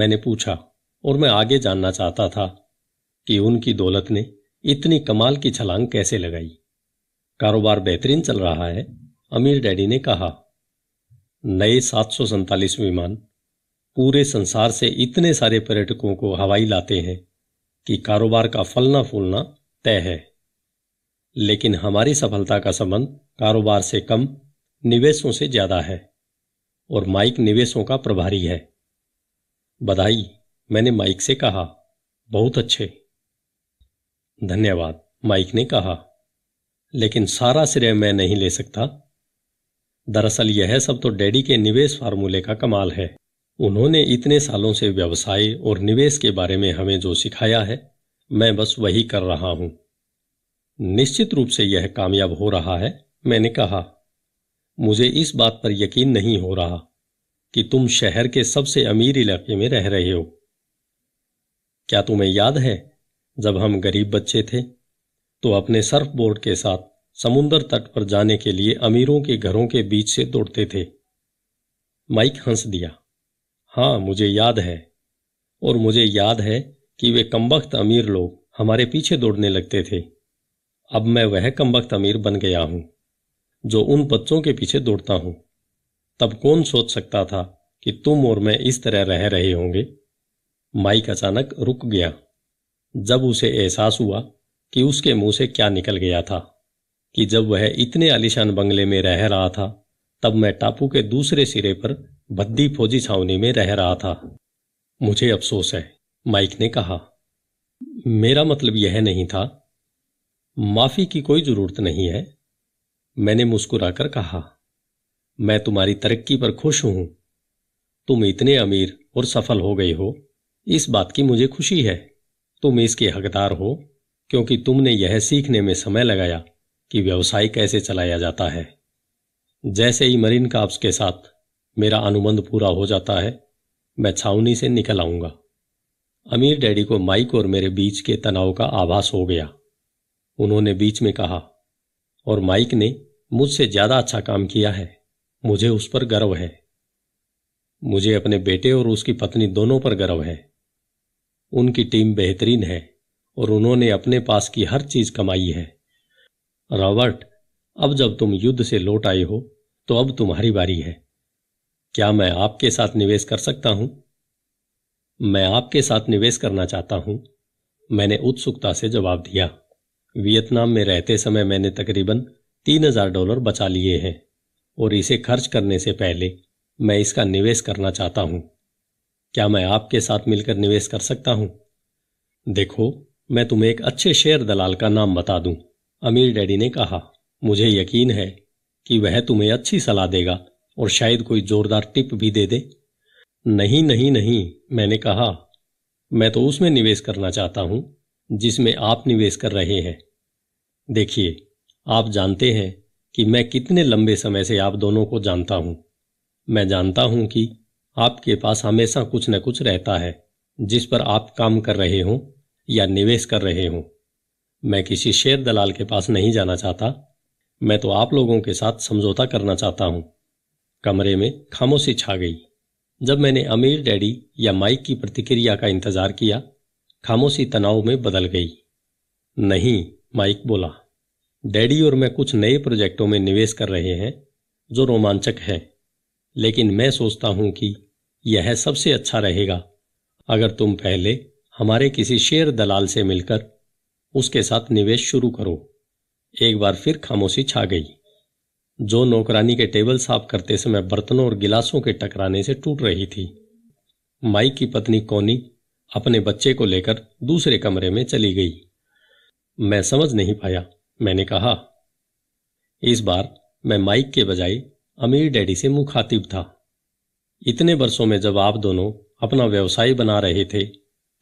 मैंने पूछा और मैं आगे जानना चाहता था कि उनकी दौलत ने इतनी कमाल की छलांग कैसे लगाई कारोबार बेहतरीन चल रहा है अमीर डैडी ने कहा नए सात सौ विमान पूरे संसार से इतने सारे पर्यटकों को हवाई लाते हैं कि कारोबार का फलना फूलना तय है लेकिन हमारी सफलता का संबंध कारोबार से कम निवेशों से ज्यादा है और माइक निवेशों का प्रभारी है बधाई मैंने माइक से कहा बहुत अच्छे धन्यवाद माइक ने कहा लेकिन सारा श्रेय मैं नहीं ले सकता दरअसल यह सब तो डैडी के निवेश फार्मूले का कमाल है उन्होंने इतने सालों से व्यवसाय और निवेश के बारे में हमें जो सिखाया है मैं बस वही कर रहा हूं निश्चित रूप से यह कामयाब हो रहा है मैंने कहा मुझे इस बात पर यकीन नहीं हो रहा कि तुम शहर के सबसे अमीर इलाके में रह रहे हो क्या तुम्हें याद है जब हम गरीब बच्चे थे तो अपने सर्फ बोर्ड के साथ समुन्दर तट पर जाने के लिए अमीरों के घरों के बीच से दौड़ते थे माइक हंस दिया हाँ मुझे याद है और मुझे याद है कि वे कमबख्त अमीर लोग हमारे पीछे दौड़ने लगते थे अब मैं वह कमबख्त अमीर बन गया हूं जो उन बच्चों के पीछे दौड़ता हूं तब कौन सोच सकता था कि तुम और मैं इस तरह रह रहे होंगे माइक अचानक रुक गया जब उसे एहसास हुआ कि उसके मुंह से क्या निकल गया था कि जब वह इतने आलिशान बंगले में रह रहा था तब मैं टापू के दूसरे सिरे पर भद्दी फौजी छावनी में रह रहा था मुझे अफसोस है माइक ने कहा मेरा मतलब यह नहीं था माफी की कोई जरूरत नहीं है मैंने मुस्कुराकर कहा मैं तुम्हारी तरक्की पर खुश हूं तुम इतने अमीर और सफल हो गए हो इस बात की मुझे खुशी है तुम इसके हकदार हो क्योंकि तुमने यह सीखने में समय लगाया कि व्यवसाय कैसे चलाया जाता है जैसे ही मरीन काप्स के साथ मेरा अनुबंध पूरा हो जाता है मैं छावनी से निकल आऊंगा अमीर डैडी को माइक और मेरे बीच के तनाव का आभास हो गया उन्होंने बीच में कहा और माइक ने मुझसे ज़्यादा अच्छा काम किया है मुझे उस पर गर्व है मुझे अपने बेटे और उसकी पत्नी दोनों पर गर्व है उनकी टीम बेहतरीन है और उन्होंने अपने पास की हर चीज कमाई है रॉबर्ट अब जब तुम युद्ध से लौट आए हो तो अब तुम्हारी बारी है क्या मैं आपके साथ निवेश कर सकता हूं मैं आपके साथ निवेश करना चाहता हूं मैंने उत्सुकता से जवाब दिया वियतनाम में रहते समय मैंने तकरीबन तीन हजार डॉलर बचा लिए हैं और इसे खर्च करने से पहले मैं इसका निवेश करना चाहता हूं क्या मैं आपके साथ मिलकर निवेश कर सकता हूं देखो मैं तुम्हें एक अच्छे शेयर दलाल का नाम बता दूं अमीर डैडी ने कहा मुझे यकीन है कि वह तुम्हें अच्छी सलाह देगा और शायद कोई जोरदार टिप भी दे दे नहीं नहीं नहीं मैंने कहा मैं तो उसमें निवेश करना चाहता हूं जिसमें आप निवेश कर रहे हैं देखिए आप जानते हैं कि मैं कितने लंबे समय से आप दोनों को जानता हूं मैं जानता हूं कि आपके पास हमेशा कुछ न कुछ रहता है जिस पर आप काम कर रहे हो या निवेश कर रहे हो मैं किसी शेयर दलाल के पास नहीं जाना चाहता मैं तो आप लोगों के साथ समझौता करना चाहता हूं कमरे में खामोशी छा गई जब मैंने अमीर डैडी या माइक की प्रतिक्रिया का इंतजार किया खामोशी तनाव में बदल गई नहीं माइक बोला डैडी और मैं कुछ नए प्रोजेक्टों में निवेश कर रहे हैं जो रोमांचक है लेकिन मैं सोचता हूं कि यह सबसे अच्छा रहेगा अगर तुम पहले हमारे किसी शेयर दलाल से मिलकर उसके साथ निवेश शुरू करो एक बार फिर खामोशी छा गई जो नौकरानी के टेबल साफ करते समय बर्तनों और गिलासों के टकराने से टूट रही थी माइक की पत्नी कोनी अपने बच्चे को लेकर दूसरे कमरे में चली गई मैं समझ नहीं पाया मैंने कहा इस बार मैं माइक के बजाय अमीर डैडी से मुखातिब था इतने वर्षों में जब आप दोनों अपना व्यवसाय बना रहे थे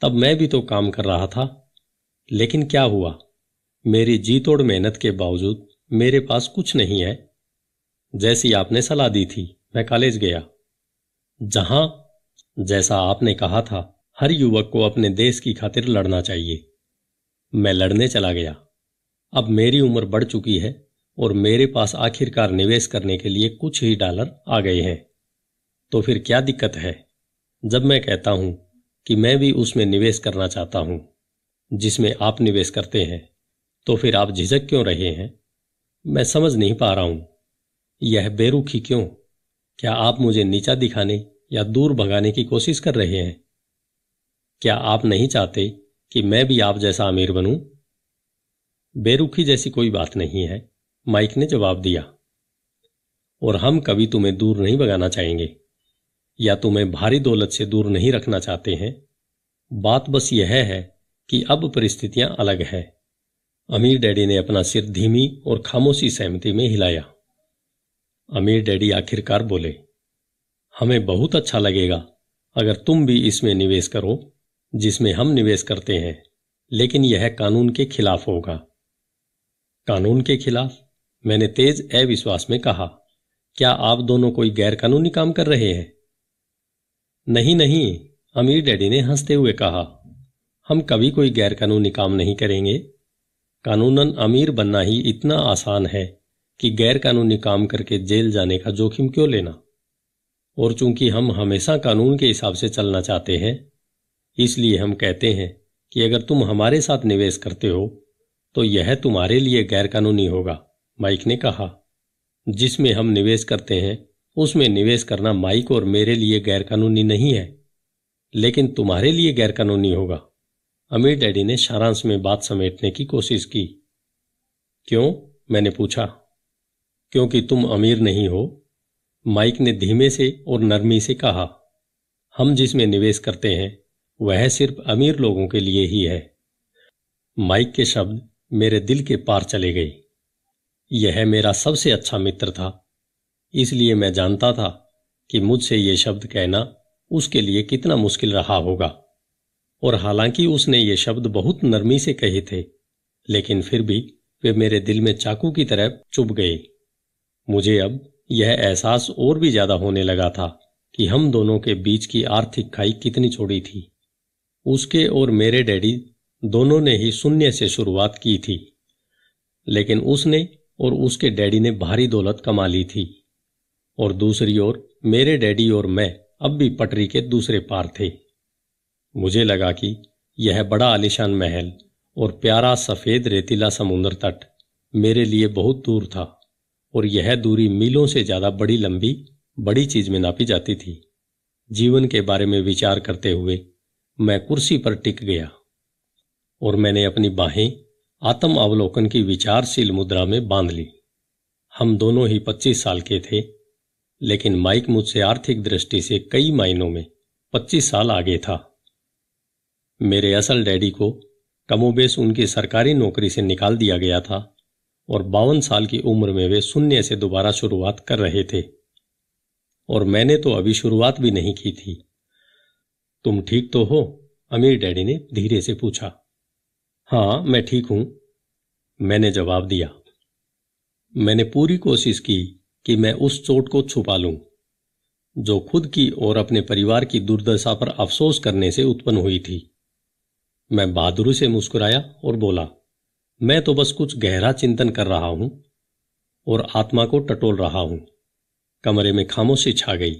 तब मैं भी तो काम कर रहा था लेकिन क्या हुआ मेरी जी तोड़ मेहनत के बावजूद मेरे पास कुछ नहीं है जैसी आपने सलाह दी थी मैं कॉलेज गया जहां जैसा आपने कहा था हर युवक को अपने देश की खातिर लड़ना चाहिए मैं लड़ने चला गया अब मेरी उम्र बढ़ चुकी है और मेरे पास आखिरकार निवेश करने के लिए कुछ ही डॉलर आ गए हैं तो फिर क्या दिक्कत है जब मैं कहता हूं कि मैं भी उसमें निवेश करना चाहता हूं जिसमें आप निवेश करते हैं तो फिर आप झिझक क्यों रहे हैं मैं समझ नहीं पा रहा हूं यह बेरुखी क्यों क्या आप मुझे नीचा दिखाने या दूर भगाने की कोशिश कर रहे हैं क्या आप नहीं चाहते कि मैं भी आप जैसा अमीर बनूं बेरुखी जैसी कोई बात नहीं है माइक ने जवाब दिया और हम कभी तुम्हें दूर नहीं भगाना चाहेंगे या तुम्हें भारी दौलत से दूर नहीं रखना चाहते हैं बात बस यह है कि अब परिस्थितियां अलग है अमीर डैडी ने अपना सिर धीमी और खामोशी सहमति में हिलाया अमीर डैडी आखिरकार बोले हमें बहुत अच्छा लगेगा अगर तुम भी इसमें निवेश करो जिसमें हम निवेश करते हैं लेकिन यह कानून के खिलाफ होगा कानून के खिलाफ मैंने तेज अविश्वास में कहा क्या आप दोनों कोई गैरकानूनी काम कर रहे हैं नहीं नहीं अमीर डैडी ने हंसते हुए कहा हम कभी कोई गैरकानूनी काम नहीं करेंगे कानूनन अमीर बनना ही इतना आसान है कि गैरकानूनी काम करके जेल जाने का जोखिम क्यों लेना और चूंकि हम हमेशा कानून के हिसाब से चलना चाहते हैं इसलिए हम कहते हैं कि अगर तुम हमारे साथ निवेश करते हो तो यह तुम्हारे लिए गैरकानूनी होगा माइक ने कहा जिसमें हम निवेश करते हैं उसमें निवेश करना माइक और मेरे लिए गैरकानूनी नहीं है लेकिन तुम्हारे लिए गैरकानूनी होगा अमीर डैडी ने सारांश में बात समेटने की कोशिश की क्यों मैंने पूछा क्योंकि तुम अमीर नहीं हो माइक ने धीमे से और नरमी से कहा हम जिसमें निवेश करते हैं वह सिर्फ अमीर लोगों के लिए ही है माइक के शब्द मेरे दिल के पार चले गए यह मेरा सबसे अच्छा मित्र था इसलिए मैं जानता था कि मुझसे ये शब्द कहना उसके लिए कितना मुश्किल रहा होगा और हालांकि उसने ये शब्द बहुत नरमी से कहे थे लेकिन फिर भी वे मेरे दिल में चाकू की तरह चुभ गए मुझे अब यह एहसास और भी ज्यादा होने लगा था कि हम दोनों के बीच की आर्थिक खाई कितनी छोड़ी थी उसके और मेरे डैडी दोनों ने ही शून्य से शुरुआत की थी लेकिन उसने और उसके डैडी ने भारी दौलत कमा ली थी और दूसरी ओर मेरे डैडी और मैं अब भी पटरी के दूसरे पार थे मुझे लगा कि यह बड़ा आलिशान महल और प्यारा सफेद रेतीला समुन्द्र तट मेरे लिए बहुत दूर था और यह दूरी मीलों से ज्यादा बड़ी लंबी बड़ी चीज में नापी जाती थी जीवन के बारे में विचार करते हुए मैं कुर्सी पर टिक गया और मैंने अपनी बाहें आत्म अवलोकन की विचारशील मुद्रा में बांध ली हम दोनों ही पच्चीस साल के थे लेकिन माइक मुझसे आर्थिक दृष्टि से कई मायनों में पच्चीस साल आगे था मेरे असल डैडी को कमोबेश उनकी सरकारी नौकरी से निकाल दिया गया था और बावन साल की उम्र में वे शून्य से दोबारा शुरुआत कर रहे थे और मैंने तो अभी शुरुआत भी नहीं की थी तुम ठीक तो हो अमीर डैडी ने धीरे से पूछा हां मैं ठीक हूं मैंने जवाब दिया मैंने पूरी कोशिश की कि मैं उस चोट को छुपा लूं जो खुद की और अपने परिवार की दुर्दशा पर अफसोस करने से उत्पन्न हुई थी मैं बहादुरी से मुस्कुराया और बोला मैं तो बस कुछ गहरा चिंतन कर रहा हूं और आत्मा को टटोल रहा हूं कमरे में खामोशी छा गई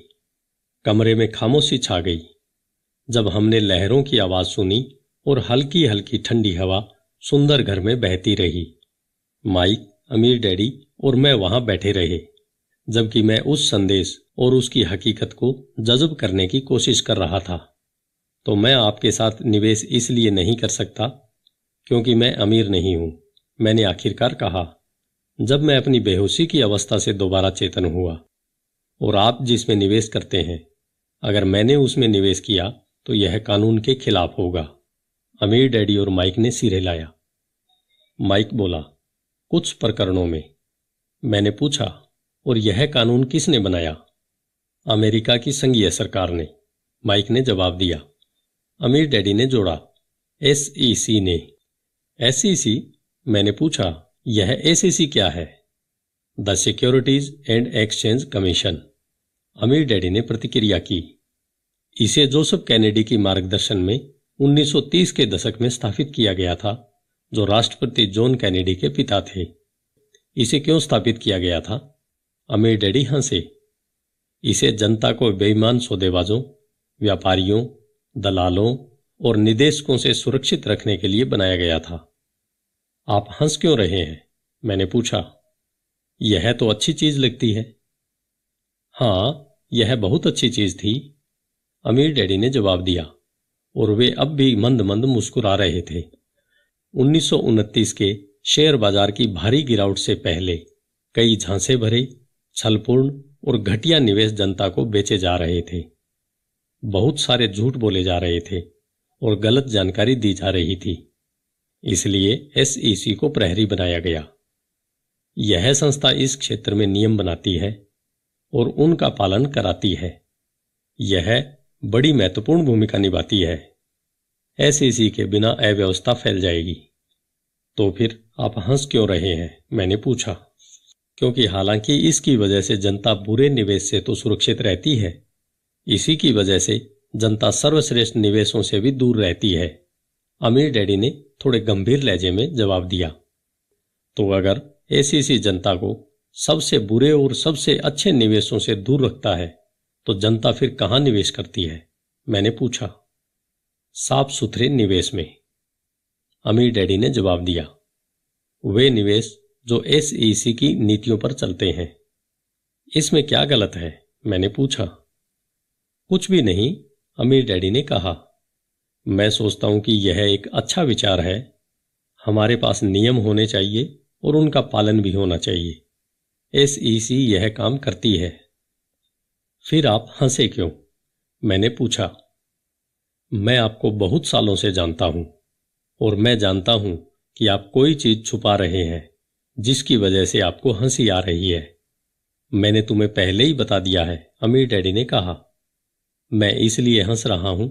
कमरे में खामोशी छा गई जब हमने लहरों की आवाज सुनी और हल्की हल्की ठंडी हवा सुंदर घर में बहती रही माइक अमीर डैडी और मैं वहां बैठे रहे जबकि मैं उस संदेश और उसकी हकीकत को जज्ब करने की कोशिश कर रहा था तो मैं आपके साथ निवेश इसलिए नहीं कर सकता क्योंकि मैं अमीर नहीं हूं मैंने आखिरकार कहा जब मैं अपनी बेहोशी की अवस्था से दोबारा चेतन हुआ और आप जिसमें निवेश करते हैं अगर मैंने उसमें निवेश किया तो यह कानून के खिलाफ होगा अमीर डैडी और माइक ने सिरे लाया माइक बोला कुछ प्रकरणों में मैंने पूछा और यह कानून किसने बनाया अमेरिका की संघीय सरकार ने माइक ने जवाब दिया अमीर डैडी ने जोड़ा एस ने एस मैंने पूछा यह सी क्या है the securities and exchange commission अमीर डैडी ने प्रतिक्रिया की इसे जोसेफ कैनेडी के मार्गदर्शन में 1930 के दशक में स्थापित किया गया था जो राष्ट्रपति जॉन कैनेडी के पिता थे इसे क्यों स्थापित किया गया था अमीर डैडी हंसे इसे जनता को बेईमान सौदेबाजों व्यापारियों दलालों और निदेशकों से सुरक्षित रखने के लिए बनाया गया था आप हंस क्यों रहे हैं मैंने पूछा यह तो अच्छी चीज लगती है हाँ यह बहुत अच्छी चीज थी अमीर डैडी ने जवाब दिया और वे अब भी मंद मंद मुस्कुरा रहे थे उन्नीस के शेयर बाजार की भारी गिरावट से पहले कई झांसे भरे छलपूर्ण और घटिया निवेश जनता को बेचे जा रहे थे बहुत सारे झूठ बोले जा रहे थे और गलत जानकारी दी जा रही थी इसलिए एसईसी को प्रहरी बनाया गया यह संस्था इस क्षेत्र में नियम बनाती है और उनका पालन कराती है यह बड़ी महत्वपूर्ण भूमिका निभाती है ऐसे इसी के बिना अव्यवस्था फैल जाएगी तो फिर आप हंस क्यों रहे हैं मैंने पूछा क्योंकि हालांकि इसकी वजह से जनता बुरे निवेश से तो सुरक्षित रहती है इसी की वजह से जनता सर्वश्रेष्ठ निवेशों से भी दूर रहती है अमीर डैडी ने थोड़े गंभीर लहजे में जवाब दिया तो अगर एसीसी जनता को सबसे बुरे और सबसे अच्छे निवेशों से दूर रखता है तो जनता फिर कहां निवेश करती है मैंने पूछा साफ सुथरे निवेश में अमीर डैडी ने जवाब दिया वे निवेश जो एस की नीतियों पर चलते हैं इसमें क्या गलत है मैंने पूछा कुछ भी नहीं अमीर डैडी ने कहा मैं सोचता हूं कि यह एक अच्छा विचार है हमारे पास नियम होने चाहिए और उनका पालन भी होना चाहिए एस यह काम करती है फिर आप हंसे क्यों मैंने पूछा मैं आपको बहुत सालों से जानता हूं और मैं जानता हूं कि आप कोई चीज छुपा रहे हैं जिसकी वजह से आपको हंसी आ रही है मैंने तुम्हें पहले ही बता दिया है अमीर डैडी ने कहा मैं इसलिए हंस रहा हूं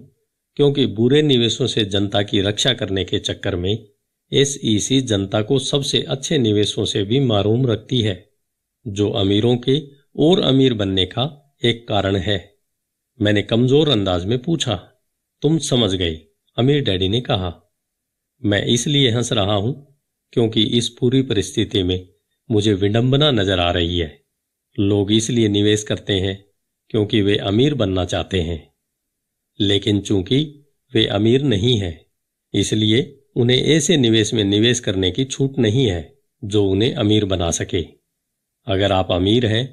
क्योंकि बुरे निवेशों से जनता की रक्षा करने के चक्कर में एसईसी जनता को सबसे अच्छे निवेशों से भी मारूम रखती है जो अमीरों के और अमीर बनने का एक कारण है मैंने कमजोर अंदाज में पूछा तुम समझ गए अमीर डैडी ने कहा मैं इसलिए हंस रहा हूं क्योंकि इस पूरी परिस्थिति में मुझे विडंबना नजर आ रही है लोग इसलिए निवेश करते हैं क्योंकि वे अमीर बनना चाहते हैं लेकिन चूंकि वे अमीर नहीं हैं इसलिए उन्हें ऐसे निवेश में निवेश करने की छूट नहीं है जो उन्हें अमीर बना सके अगर आप अमीर हैं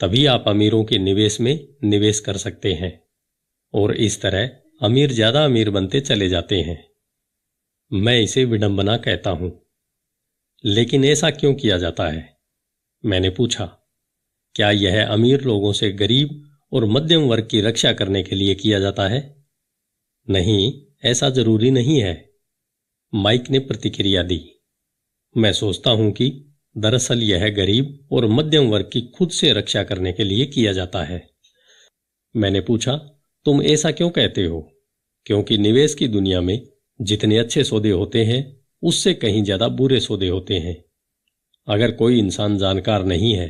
तभी आप अमीरों के निवेश में निवेश कर सकते हैं और इस तरह अमीर ज्यादा अमीर बनते चले जाते हैं मैं इसे विडंबना कहता हूं लेकिन ऐसा क्यों किया जाता है मैंने पूछा क्या यह अमीर लोगों से गरीब और मध्यम वर्ग की रक्षा करने के लिए किया जाता है नहीं ऐसा जरूरी नहीं है माइक ने प्रतिक्रिया दी मैं सोचता हूं कि दरअसल यह गरीब और मध्यम वर्ग की खुद से रक्षा करने के लिए किया जाता है मैंने पूछा तुम ऐसा क्यों कहते हो क्योंकि निवेश की दुनिया में जितने अच्छे सौदे होते हैं उससे कहीं ज्यादा बुरे सौदे होते हैं अगर कोई इंसान जानकार नहीं है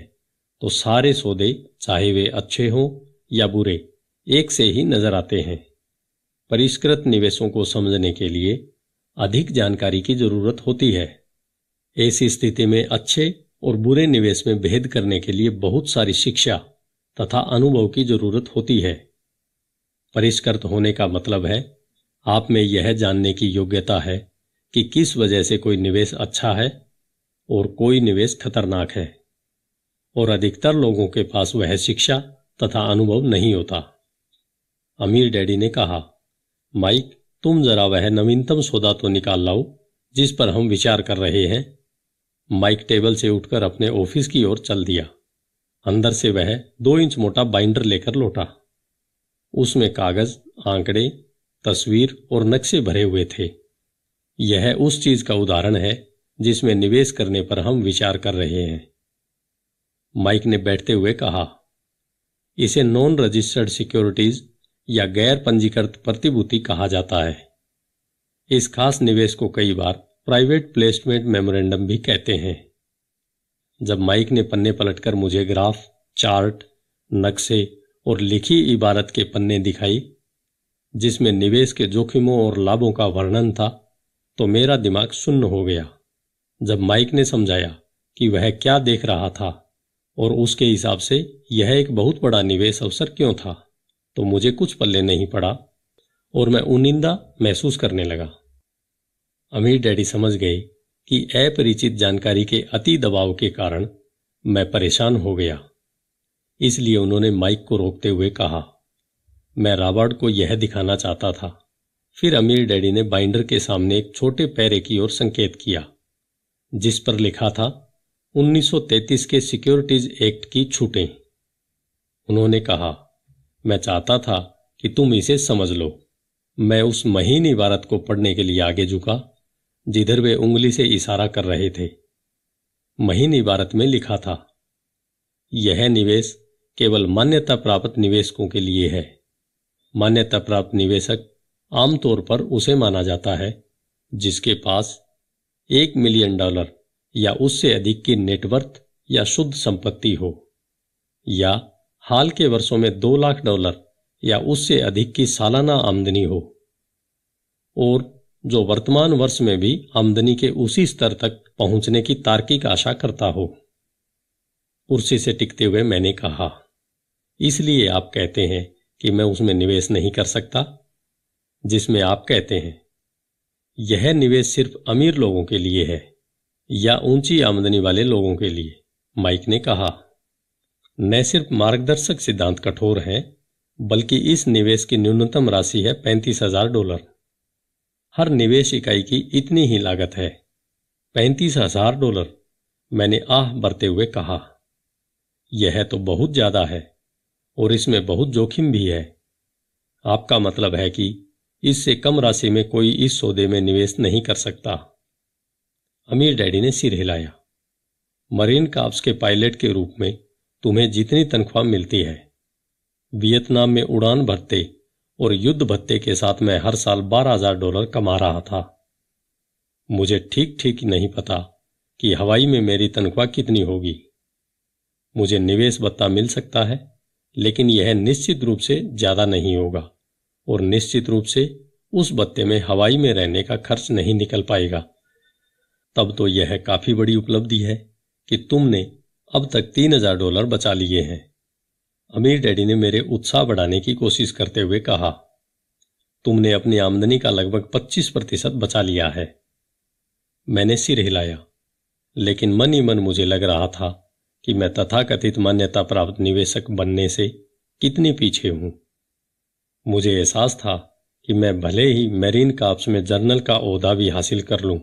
तो सारे सौदे चाहे वे अच्छे हों या बुरे एक से ही नजर आते हैं परिष्कृत निवेशों को समझने के लिए अधिक जानकारी की जरूरत होती है ऐसी स्थिति में अच्छे और बुरे निवेश में भेद करने के लिए बहुत सारी शिक्षा तथा अनुभव की जरूरत होती है परिष्कृत होने का मतलब है आप में यह जानने की योग्यता है कि किस वजह से कोई निवेश अच्छा है और कोई निवेश खतरनाक है और अधिकतर लोगों के पास वह शिक्षा तथा अनुभव नहीं होता अमीर डैडी ने कहा माइक तुम जरा वह नवीनतम सौदा तो निकाल लाओ जिस पर हम विचार कर रहे हैं माइक टेबल से उठकर अपने ऑफिस की ओर चल दिया अंदर से वह दो इंच मोटा बाइंडर लेकर लौटा उसमें कागज आंकड़े तस्वीर और नक्शे भरे हुए थे यह उस चीज का उदाहरण है जिसमें निवेश करने पर हम विचार कर रहे हैं माइक ने बैठते हुए कहा इसे नॉन रजिस्टर्ड सिक्योरिटीज या गैर पंजीकृत प्रतिभूति कहा जाता है इस खास निवेश को कई बार प्राइवेट प्लेसमेंट मेमोरेंडम भी कहते हैं जब माइक ने पन्ने पलटकर मुझे ग्राफ चार्ट नक्शे और लिखी इबारत के पन्ने दिखाई जिसमें निवेश के जोखिमों और लाभों का वर्णन था तो मेरा दिमाग सुन्न हो गया जब माइक ने समझाया कि वह क्या देख रहा था और उसके हिसाब से यह एक बहुत बड़ा निवेश अवसर क्यों था तो मुझे कुछ पल्ले नहीं पड़ा और मैं उनिंदा महसूस करने लगा अमीर डैडी समझ गए कि अपरिचित जानकारी के अति दबाव के कारण मैं परेशान हो गया इसलिए उन्होंने माइक को रोकते हुए कहा मैं रावर्ड को यह दिखाना चाहता था फिर अमीर डैडी ने बाइंडर के सामने एक छोटे पैरे की ओर संकेत किया जिस पर लिखा था 1933 के सिक्योरिटीज एक्ट की छूटें उन्होंने कहा मैं चाहता था कि तुम इसे समझ लो मैं उस महीन इबारत को पढ़ने के लिए आगे झुका जिधर वे उंगली से इशारा कर रहे थे महीन इबारत में लिखा था यह निवेश केवल मान्यता प्राप्त निवेशकों के लिए है मान्यता प्राप्त निवेशक आमतौर पर उसे माना जाता है जिसके पास एक मिलियन डॉलर या उससे अधिक की नेटवर्थ या शुद्ध संपत्ति हो या हाल के वर्षों में दो लाख डॉलर या उससे अधिक की सालाना आमदनी हो और जो वर्तमान वर्ष में भी आमदनी के उसी स्तर तक पहुंचने की तार्किक आशा करता हो कुर्सी से टिकते हुए मैंने कहा इसलिए आप कहते हैं कि मैं उसमें निवेश नहीं कर सकता जिसमें आप कहते हैं यह निवेश सिर्फ अमीर लोगों के लिए है या ऊंची आमदनी वाले लोगों के लिए माइक ने कहा न सिर्फ मार्गदर्शक सिद्धांत कठोर है बल्कि इस निवेश की न्यूनतम राशि है पैंतीस हजार डॉलर हर निवेश इकाई की इतनी ही लागत है पैंतीस हजार डॉलर मैंने आह बरते हुए कहा यह तो बहुत ज्यादा है और इसमें बहुत जोखिम भी है आपका मतलब है कि इससे कम राशि में कोई इस सौदे में निवेश नहीं कर सकता अमीर डैडी ने सिर हिलाया मरीन काप्स के पायलट के रूप में तुम्हें जितनी तनख्वाह मिलती है वियतनाम में उड़ान भरते और युद्ध भत्ते के साथ मैं हर साल बारह हजार डॉलर कमा रहा था मुझे ठीक ठीक नहीं पता कि हवाई में मेरी तनख्वाह कितनी होगी मुझे निवेश भत्ता मिल सकता है लेकिन यह निश्चित रूप से ज्यादा नहीं होगा और निश्चित रूप से उस भत्ते में हवाई में रहने का खर्च नहीं निकल पाएगा तब तो यह काफी बड़ी उपलब्धि है कि तुमने अब तक तीन हजार डॉलर बचा लिए हैं अमीर डैडी ने मेरे उत्साह बढ़ाने की कोशिश करते हुए कहा तुमने अपनी आमदनी का लगभग 25 प्रतिशत बचा लिया है मैंने सिर हिलाया लेकिन मन ही मन मुझे लग रहा था कि मैं तथाकथित मान्यता प्राप्त निवेशक बनने से कितने पीछे हूं मुझे एहसास था कि मैं भले ही मेरीन काप्स में जर्नल का ओहदा भी हासिल कर लूं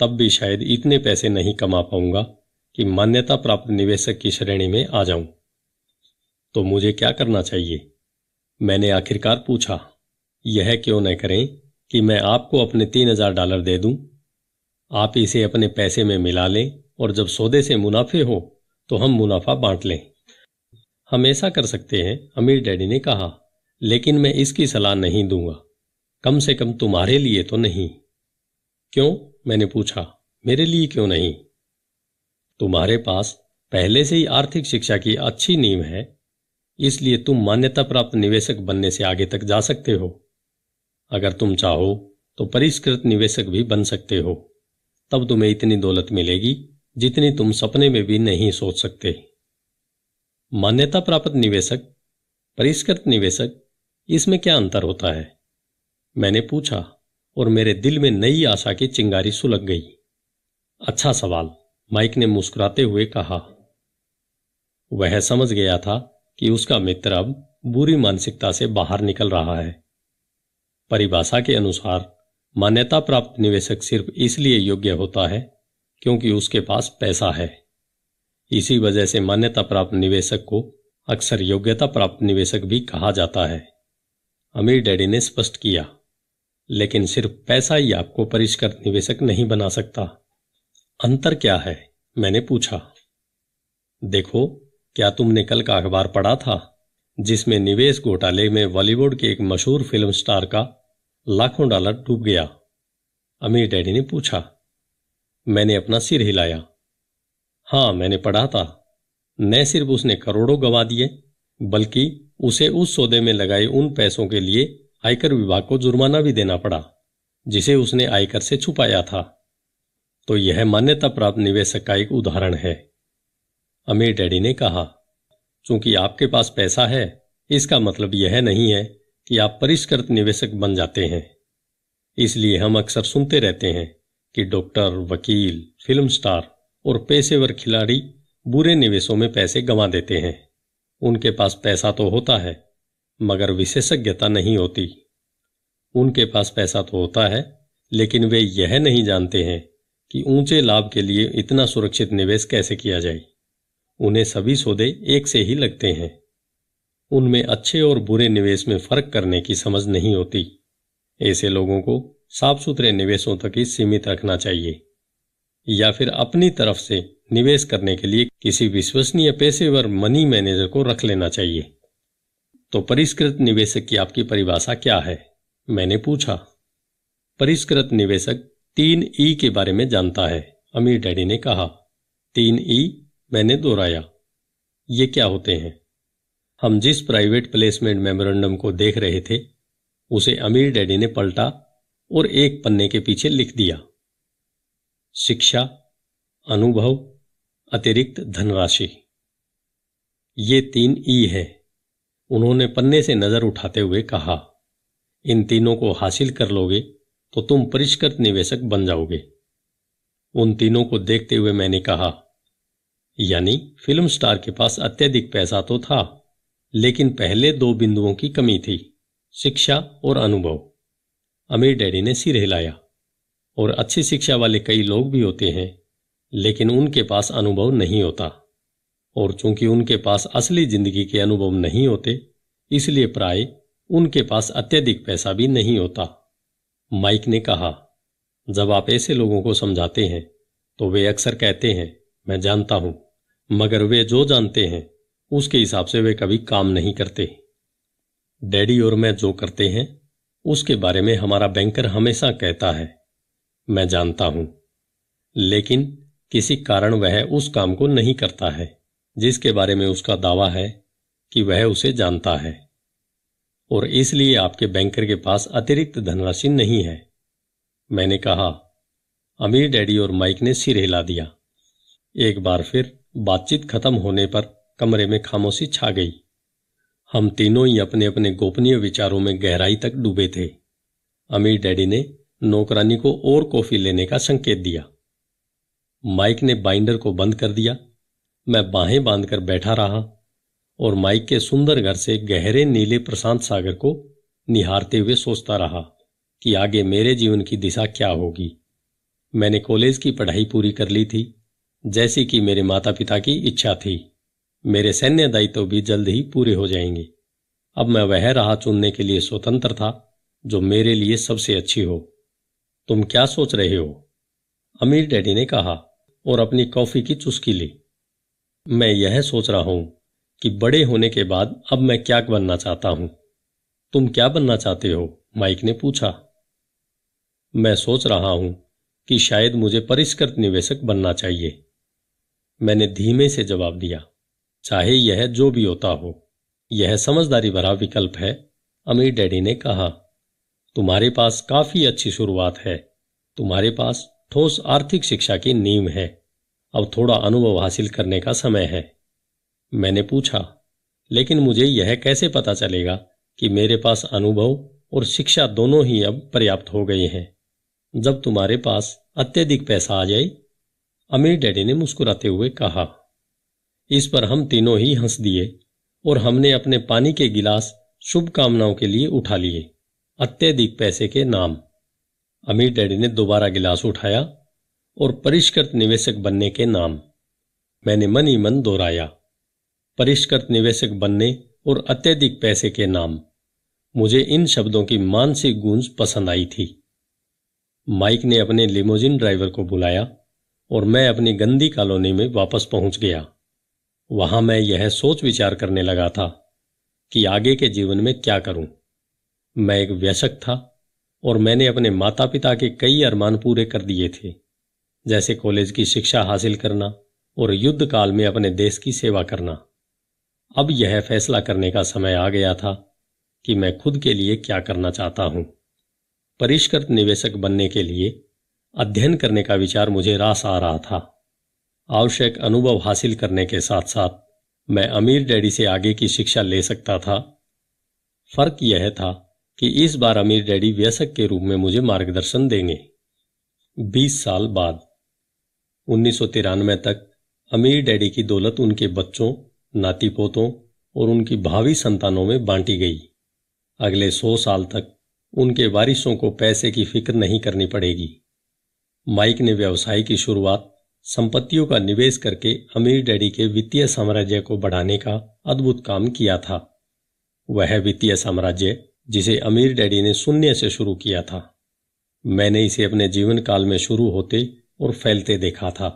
तब भी शायद इतने पैसे नहीं कमा पाऊंगा कि मान्यता प्राप्त निवेशक की श्रेणी में आ जाऊं तो मुझे क्या करना चाहिए मैंने आखिरकार पूछा यह क्यों न करें कि मैं आपको अपने तीन हजार डॉलर दे दूं? आप इसे अपने पैसे में मिला लें और जब सौदे से मुनाफे हो तो हम मुनाफा बांट लें हम ऐसा कर सकते हैं अमीर डैडी ने कहा लेकिन मैं इसकी सलाह नहीं दूंगा कम से कम तुम्हारे लिए तो नहीं क्यों मैंने पूछा मेरे लिए क्यों नहीं तुम्हारे पास पहले से ही आर्थिक शिक्षा की अच्छी नींव है इसलिए तुम मान्यता प्राप्त निवेशक बनने से आगे तक जा सकते हो अगर तुम चाहो तो परिष्कृत निवेशक भी बन सकते हो तब तुम्हें इतनी दौलत मिलेगी जितनी तुम सपने में भी नहीं सोच सकते मान्यता प्राप्त निवेशक परिष्कृत निवेशक इसमें क्या अंतर होता है मैंने पूछा और मेरे दिल में नई आशा की चिंगारी सुलग गई अच्छा सवाल माइक ने मुस्कुराते हुए कहा वह समझ गया था कि उसका मित्र अब बुरी मानसिकता से बाहर निकल रहा है परिभाषा के अनुसार मान्यता प्राप्त निवेशक सिर्फ इसलिए योग्य होता है क्योंकि उसके पास पैसा है इसी वजह से मान्यता प्राप्त निवेशक को अक्सर योग्यता प्राप्त निवेशक भी कहा जाता है अमीर डैडी ने स्पष्ट किया लेकिन सिर्फ पैसा ही आपको परिष्कृत निवेशक नहीं बना सकता अंतर क्या है मैंने पूछा देखो क्या तुमने कल का अखबार पढ़ा था जिसमें निवेश घोटाले में बॉलीवुड के एक मशहूर फिल्म स्टार का लाखों डॉलर डूब गया अमीर डैडी ने पूछा मैंने अपना सिर हिलाया हां मैंने पढ़ा था न सिर्फ उसने करोड़ों गवा दिए बल्कि उसे उस सौदे में लगाए उन पैसों के लिए आयकर विभाग को जुर्माना भी देना पड़ा जिसे उसने आयकर से छुपाया था तो यह मान्यता प्राप्त निवेशक का एक उदाहरण है अमीर डैडी ने कहा चूंकि आपके पास पैसा है इसका मतलब यह नहीं है कि आप परिष्कृत निवेशक बन जाते हैं इसलिए हम अक्सर सुनते रहते हैं कि डॉक्टर वकील फिल्म स्टार और पेशेवर खिलाड़ी बुरे निवेशों में पैसे गंवा देते हैं उनके पास पैसा तो होता है मगर विशेषज्ञता नहीं होती उनके पास पैसा तो होता है लेकिन वे यह नहीं जानते हैं कि ऊंचे लाभ के लिए इतना सुरक्षित निवेश कैसे किया जाए उन्हें सभी सौदे एक से ही लगते हैं उनमें अच्छे और बुरे निवेश में फर्क करने की समझ नहीं होती ऐसे लोगों को साफ सुथरे निवेशों तक ही सीमित रखना चाहिए या फिर अपनी तरफ से निवेश करने के लिए किसी विश्वसनीय पेशेवर मनी मैनेजर को रख लेना चाहिए तो परिष्कृत निवेशक की आपकी परिभाषा क्या है मैंने पूछा परिष्कृत निवेशक तीन ई के बारे में जानता है अमीर डैडी ने कहा तीन ई मैंने दोहराया ये क्या होते हैं हम जिस प्राइवेट प्लेसमेंट मेमोरेंडम को देख रहे थे उसे अमीर डैडी ने पलटा और एक पन्ने के पीछे लिख दिया शिक्षा अनुभव अतिरिक्त धनराशि ये तीन ई हैं उन्होंने पन्ने से नजर उठाते हुए कहा इन तीनों को हासिल कर लोगे तो तुम परिष्कृत निवेशक बन जाओगे उन तीनों को देखते हुए मैंने कहा यानी फिल्म स्टार के पास अत्यधिक पैसा तो था लेकिन पहले दो बिंदुओं की कमी थी शिक्षा और अनुभव अमीर डैडी ने सिर हिलाया और अच्छी शिक्षा वाले कई लोग भी होते हैं लेकिन उनके पास अनुभव नहीं होता और चूंकि उनके पास असली जिंदगी के अनुभव नहीं होते इसलिए प्राय उनके पास अत्यधिक पैसा भी नहीं होता माइक ने कहा जब आप ऐसे लोगों को समझाते हैं तो वे अक्सर कहते हैं मैं जानता हूं मगर वे जो जानते हैं उसके हिसाब से वे कभी काम नहीं करते डैडी और मैं जो करते हैं उसके बारे में हमारा बैंकर हमेशा कहता है मैं जानता हूं लेकिन किसी कारण वह उस काम को नहीं करता है जिसके बारे में उसका दावा है कि वह उसे जानता है और इसलिए आपके बैंकर के पास अतिरिक्त धनराशि नहीं है मैंने कहा अमीर डैडी और माइक ने सिर हिला दिया एक बार फिर बातचीत खत्म होने पर कमरे में खामोशी छा गई हम तीनों ही अपने अपने गोपनीय विचारों में गहराई तक डूबे थे अमीर डैडी ने नौकरानी को और कॉफी लेने का संकेत दिया माइक ने बाइंडर को बंद कर दिया मैं बाहें बांधकर बैठा रहा और माइक के सुंदर घर से गहरे नीले प्रशांत सागर को निहारते हुए सोचता रहा कि आगे मेरे जीवन की दिशा क्या होगी मैंने कॉलेज की पढ़ाई पूरी कर ली थी जैसी कि मेरे माता पिता की इच्छा थी मेरे सैन्य दायित्व भी जल्द ही पूरे हो जाएंगे अब मैं वह राह चुनने के लिए स्वतंत्र था जो मेरे लिए सबसे अच्छी हो तुम क्या सोच रहे हो अमीर डैडी ने कहा और अपनी कॉफी की चुस्की ली मैं यह सोच रहा हूं कि बड़े होने के बाद अब मैं क्या बनना चाहता हूं तुम क्या बनना चाहते हो माइक ने पूछा मैं सोच रहा हूं कि शायद मुझे परिष्कृत निवेशक बनना चाहिए मैंने धीमे से जवाब दिया चाहे यह जो भी होता हो यह समझदारी भरा विकल्प है अमीर डैडी ने कहा तुम्हारे पास काफी अच्छी शुरुआत है तुम्हारे पास ठोस आर्थिक शिक्षा की नींव है अब थोड़ा अनुभव हासिल करने का समय है मैंने पूछा लेकिन मुझे यह कैसे पता चलेगा कि मेरे पास अनुभव और शिक्षा दोनों ही अब पर्याप्त हो गए हैं जब तुम्हारे पास अत्यधिक पैसा आ जाए अमीर डैडी ने मुस्कुराते हुए कहा इस पर हम तीनों ही हंस दिए और हमने अपने पानी के गिलास शुभकामनाओं के लिए उठा लिए अत्यधिक पैसे के नाम अमीर डैडी ने दोबारा गिलास उठाया और परिष्कृत निवेशक बनने के नाम मैंने मन ही मन दोहराया परिष्कृत निवेशक बनने और अत्यधिक पैसे के नाम मुझे इन शब्दों की मानसिक गूंज पसंद आई थी माइक ने अपने लिमोजिन ड्राइवर को बुलाया और मैं अपनी गंदी कॉलोनी में वापस पहुंच गया वहां मैं यह सोच विचार करने लगा था कि आगे के जीवन में क्या करूं मैं एक व्यसक था और मैंने अपने माता पिता के कई अरमान पूरे कर दिए थे जैसे कॉलेज की शिक्षा हासिल करना और युद्ध काल में अपने देश की सेवा करना अब यह फैसला करने का समय आ गया था कि मैं खुद के लिए क्या करना चाहता हूं परिष्कृत निवेशक बनने के लिए अध्ययन करने का विचार मुझे रास आ रहा था आवश्यक अनुभव हासिल करने के साथ साथ मैं अमीर डैडी से आगे की शिक्षा ले सकता था फर्क यह था कि इस बार अमीर डैडी व्यसक के रूप में मुझे मार्गदर्शन देंगे 20 साल बाद उन्नीस तक अमीर डैडी की दौलत उनके बच्चों नाती पोतों और उनकी भावी संतानों में बांटी गई अगले सौ साल तक उनके वारिसों को पैसे की फिक्र नहीं करनी पड़ेगी माइक ने व्यवसाय की शुरुआत संपत्तियों का निवेश करके अमीर डैडी के वित्तीय साम्राज्य को बढ़ाने का अद्भुत काम किया था वह वित्तीय साम्राज्य जिसे अमीर डैडी ने शून्य से शुरू किया था मैंने इसे अपने जीवन काल में शुरू होते और फैलते देखा था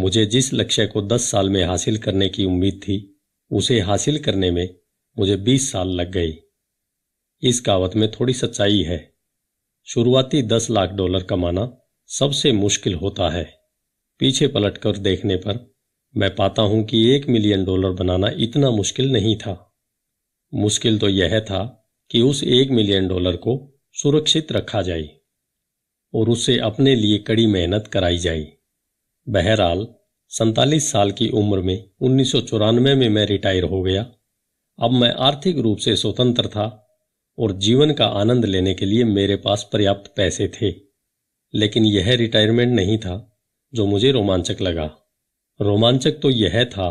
मुझे जिस लक्ष्य को 10 साल में हासिल करने की उम्मीद थी उसे हासिल करने में मुझे 20 साल लग गए इस कहावत में थोड़ी सच्चाई है शुरुआती 10 लाख डॉलर कमाना सबसे मुश्किल होता है पीछे पलट कर देखने पर मैं पाता हूं कि एक मिलियन डॉलर बनाना इतना मुश्किल नहीं था मुश्किल तो यह था कि उस एक मिलियन डॉलर को सुरक्षित रखा जाए और उसे अपने लिए कड़ी मेहनत कराई जाए बहरहाल सैतालीस साल की उम्र में उन्नीस में मैं रिटायर हो गया अब मैं आर्थिक रूप से स्वतंत्र था और जीवन का आनंद लेने के लिए मेरे पास पर्याप्त पैसे थे लेकिन यह रिटायरमेंट नहीं था जो मुझे रोमांचक लगा रोमांचक तो यह था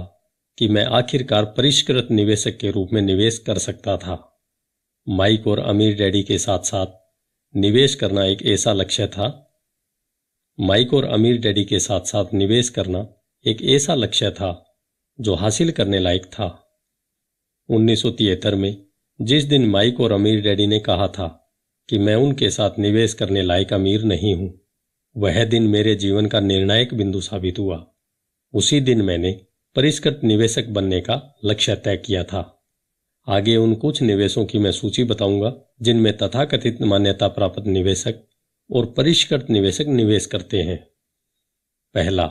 कि मैं आखिरकार परिष्कृत निवेशक के रूप में निवेश कर सकता था माइक और अमीर डैडी के साथ साथ निवेश करना एक ऐसा लक्ष्य था माइक और अमीर डैडी के साथ साथ निवेश करना एक ऐसा लक्ष्य था जो हासिल करने लायक था उन्नीस में जिस दिन माइक और अमीर डैडी ने कहा था कि मैं उनके साथ निवेश करने लायक अमीर नहीं हूं वह दिन मेरे जीवन का निर्णायक बिंदु साबित हुआ उसी दिन मैंने परिष्कृत निवेशक बनने का लक्ष्य तय किया था आगे उन कुछ निवेशों की मैं सूची बताऊंगा जिनमें तथाकथित मान्यता प्राप्त निवेशक और परिष्कृत निवेशक निवेश करते हैं पहला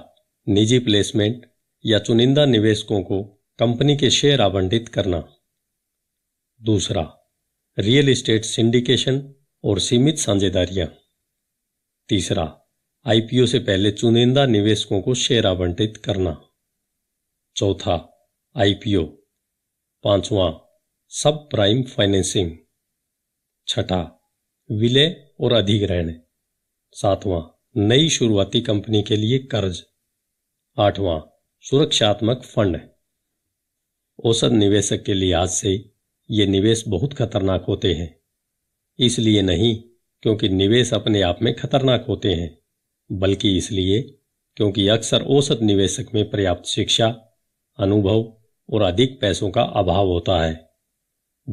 निजी प्लेसमेंट या चुनिंदा निवेशकों को कंपनी के शेयर आवंटित करना दूसरा रियल एस्टेट सिंडिकेशन और सीमित साझेदारियां तीसरा आईपीओ से पहले चुनिंदा निवेशकों को शेयर आवंटित करना चौथा आईपीओ पांचवा सब प्राइम फाइनेंसिंग छठा विलय और अधिग्रहण सातवां नई शुरुआती कंपनी के लिए कर्ज आठवां सुरक्षात्मक फंड औसत निवेशक के लिहाज से ये निवेश बहुत खतरनाक होते हैं इसलिए नहीं क्योंकि निवेश अपने आप में खतरनाक होते हैं बल्कि इसलिए क्योंकि अक्सर औसत निवेशक में पर्याप्त शिक्षा अनुभव और अधिक पैसों का अभाव होता है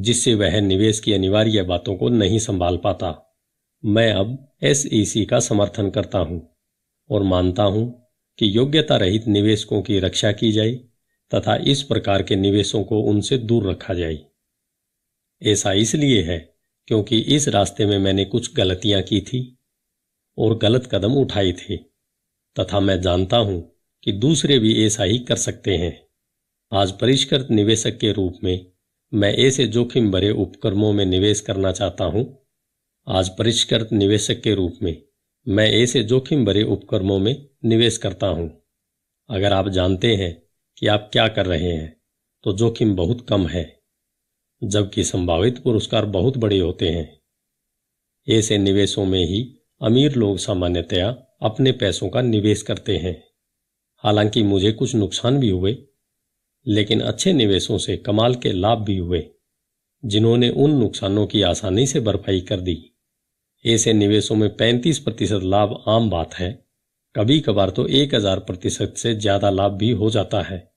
जिससे वह निवेश की अनिवार्य बातों को नहीं संभाल पाता मैं अब एस e का समर्थन करता हूं और मानता हूं कि योग्यता रहित निवेशकों की रक्षा की जाए तथा इस प्रकार के निवेशों को उनसे दूर रखा जाए ऐसा इसलिए है क्योंकि इस रास्ते में मैंने कुछ गलतियां की थी और गलत कदम उठाए थे तथा मैं जानता हूं कि दूसरे भी ऐसा ही कर सकते हैं आज परिष्कृत निवेशक के रूप में मैं ऐसे जोखिम भरे उपक्रमों में निवेश करना चाहता हूं आज परिष्कृत निवेशक के रूप में मैं ऐसे जोखिम भरे उपक्रमों में निवेश करता हूं अगर आप जानते हैं कि आप क्या कर रहे हैं तो जोखिम बहुत कम है जबकि संभावित पुरस्कार बहुत बड़े होते हैं ऐसे निवेशों में ही अमीर लोग सामान्यतया अपने पैसों का निवेश करते हैं हालांकि मुझे कुछ नुकसान भी हुए लेकिन अच्छे निवेशों से कमाल के लाभ भी हुए जिन्होंने उन नुकसानों की आसानी से भरपाई कर दी ऐसे निवेशों में 35 प्रतिशत लाभ आम बात है कभी कभार तो एक हजार प्रतिशत से ज्यादा लाभ भी हो जाता है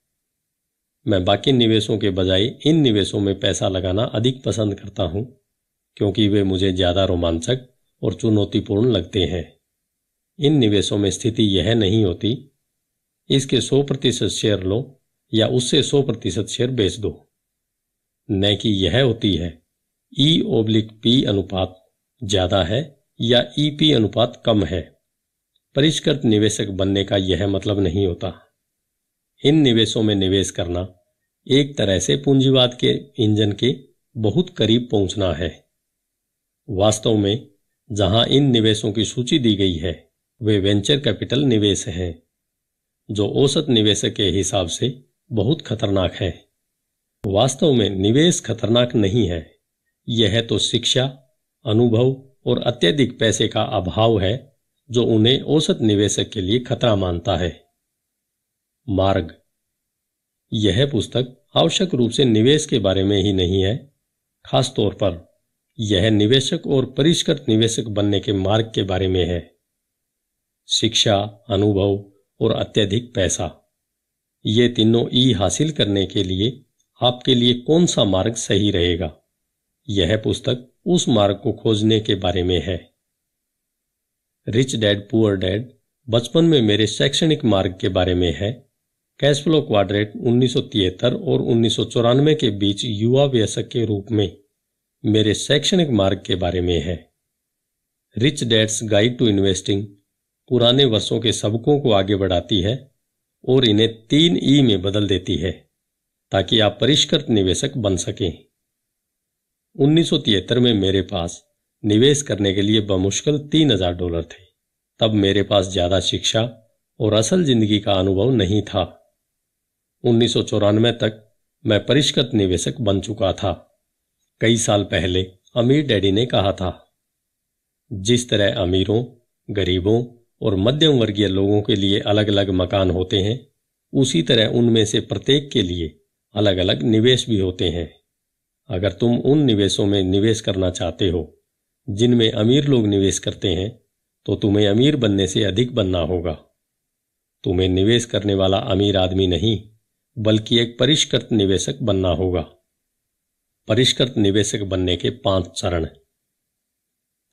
मैं बाकी निवेशों के बजाय इन निवेशों में पैसा लगाना अधिक पसंद करता हूं क्योंकि वे मुझे ज्यादा रोमांचक और चुनौतीपूर्ण लगते हैं इन निवेशों में स्थिति यह नहीं होती इसके 100 प्रतिशत शेयर लो या उससे 100 प्रतिशत शेयर बेच दो न कि यह होती है ई ओब्लिक पी अनुपात ज्यादा है या ई e पी अनुपात कम है परिष्कृत निवेशक बनने का यह मतलब नहीं होता इन निवेशों में निवेश करना एक तरह से पूंजीवाद के इंजन के बहुत करीब पहुंचना है वास्तव में जहां इन निवेशों की सूची दी गई है वे वेंचर कैपिटल निवेश हैं जो औसत निवेशक के हिसाब से बहुत खतरनाक है वास्तव में निवेश खतरनाक नहीं है यह तो शिक्षा अनुभव और अत्यधिक पैसे का अभाव है जो उन्हें औसत निवेशक के लिए खतरा मानता है मार्ग यह पुस्तक आवश्यक रूप से निवेश के बारे में ही नहीं है खास तौर पर यह निवेशक और परिष्कृत निवेशक बनने के मार्ग के बारे में है शिक्षा अनुभव और अत्यधिक पैसा ये तीनों ई हासिल करने के लिए आपके लिए कौन सा मार्ग सही रहेगा यह पुस्तक उस मार्ग को खोजने के बारे में है रिच डैड पुअर डैड बचपन में मेरे शैक्षणिक मार्ग के बारे में है कैश फ्लो क्वाड्रेट उन्नीस और उन्नीस के बीच युवा व्यसक के रूप में मेरे शैक्षणिक मार्ग के बारे में है rich dad's guide to investing पुराने वर्षों के सबकों को आगे बढ़ाती है और इन्हें तीन ई में बदल देती है ताकि आप परिष्कृत निवेशक बन सकें उन्नीस में मेरे पास निवेश करने के लिए बमुश्किल तीन हजार डॉलर थे तब मेरे पास ज्यादा शिक्षा और असल जिंदगी का अनुभव नहीं था उन्नीस तक मैं परिष्कृत निवेशक बन चुका था कई साल पहले अमीर डैडी ने कहा था जिस तरह अमीरों गरीबों और मध्यम वर्गीय लोगों के लिए अलग अलग मकान होते हैं उसी तरह उनमें से प्रत्येक के लिए अलग अलग निवेश भी होते हैं अगर तुम उन निवेशों में निवेश करना चाहते हो जिनमें अमीर लोग निवेश करते हैं तो तुम्हें अमीर बनने से अधिक बनना होगा तुम्हें निवेश करने वाला अमीर आदमी नहीं बल्कि एक परिष्कृत निवेशक बनना होगा परिष्कृत निवेशक बनने के पांच चरण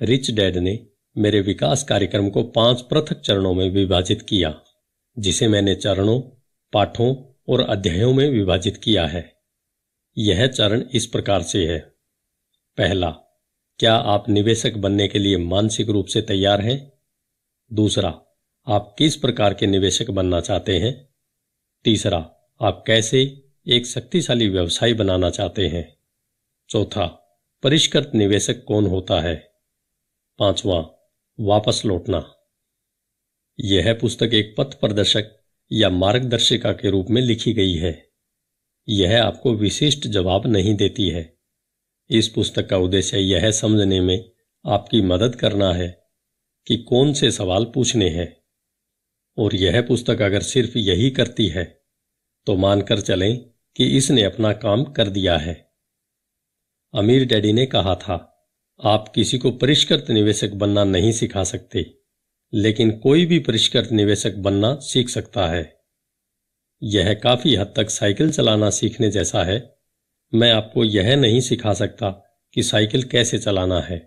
रिच डैड ने मेरे विकास कार्यक्रम को पांच पृथक चरणों में विभाजित किया जिसे मैंने चरणों पाठों और अध्यायों में विभाजित किया है यह चरण इस प्रकार से है पहला क्या आप निवेशक बनने के लिए मानसिक रूप से तैयार हैं दूसरा आप किस प्रकार के निवेशक बनना चाहते हैं तीसरा आप कैसे एक शक्तिशाली व्यवसायी बनाना चाहते हैं चौथा परिष्कृत निवेशक कौन होता है पांचवा वापस लौटना यह पुस्तक एक पथ प्रदर्शक या मार्गदर्शिका के रूप में लिखी गई है यह आपको विशिष्ट जवाब नहीं देती है इस पुस्तक का उद्देश्य यह समझने में आपकी मदद करना है कि कौन से सवाल पूछने हैं और यह पुस्तक अगर सिर्फ यही करती है तो मानकर चलें कि इसने अपना काम कर दिया है अमीर डैडी ने कहा था आप किसी को परिष्कृत निवेशक बनना नहीं सिखा सकते लेकिन कोई भी परिष्कृत निवेशक बनना सीख सकता है यह काफी हद तक साइकिल चलाना सीखने जैसा है मैं आपको यह नहीं सिखा सकता कि साइकिल कैसे चलाना है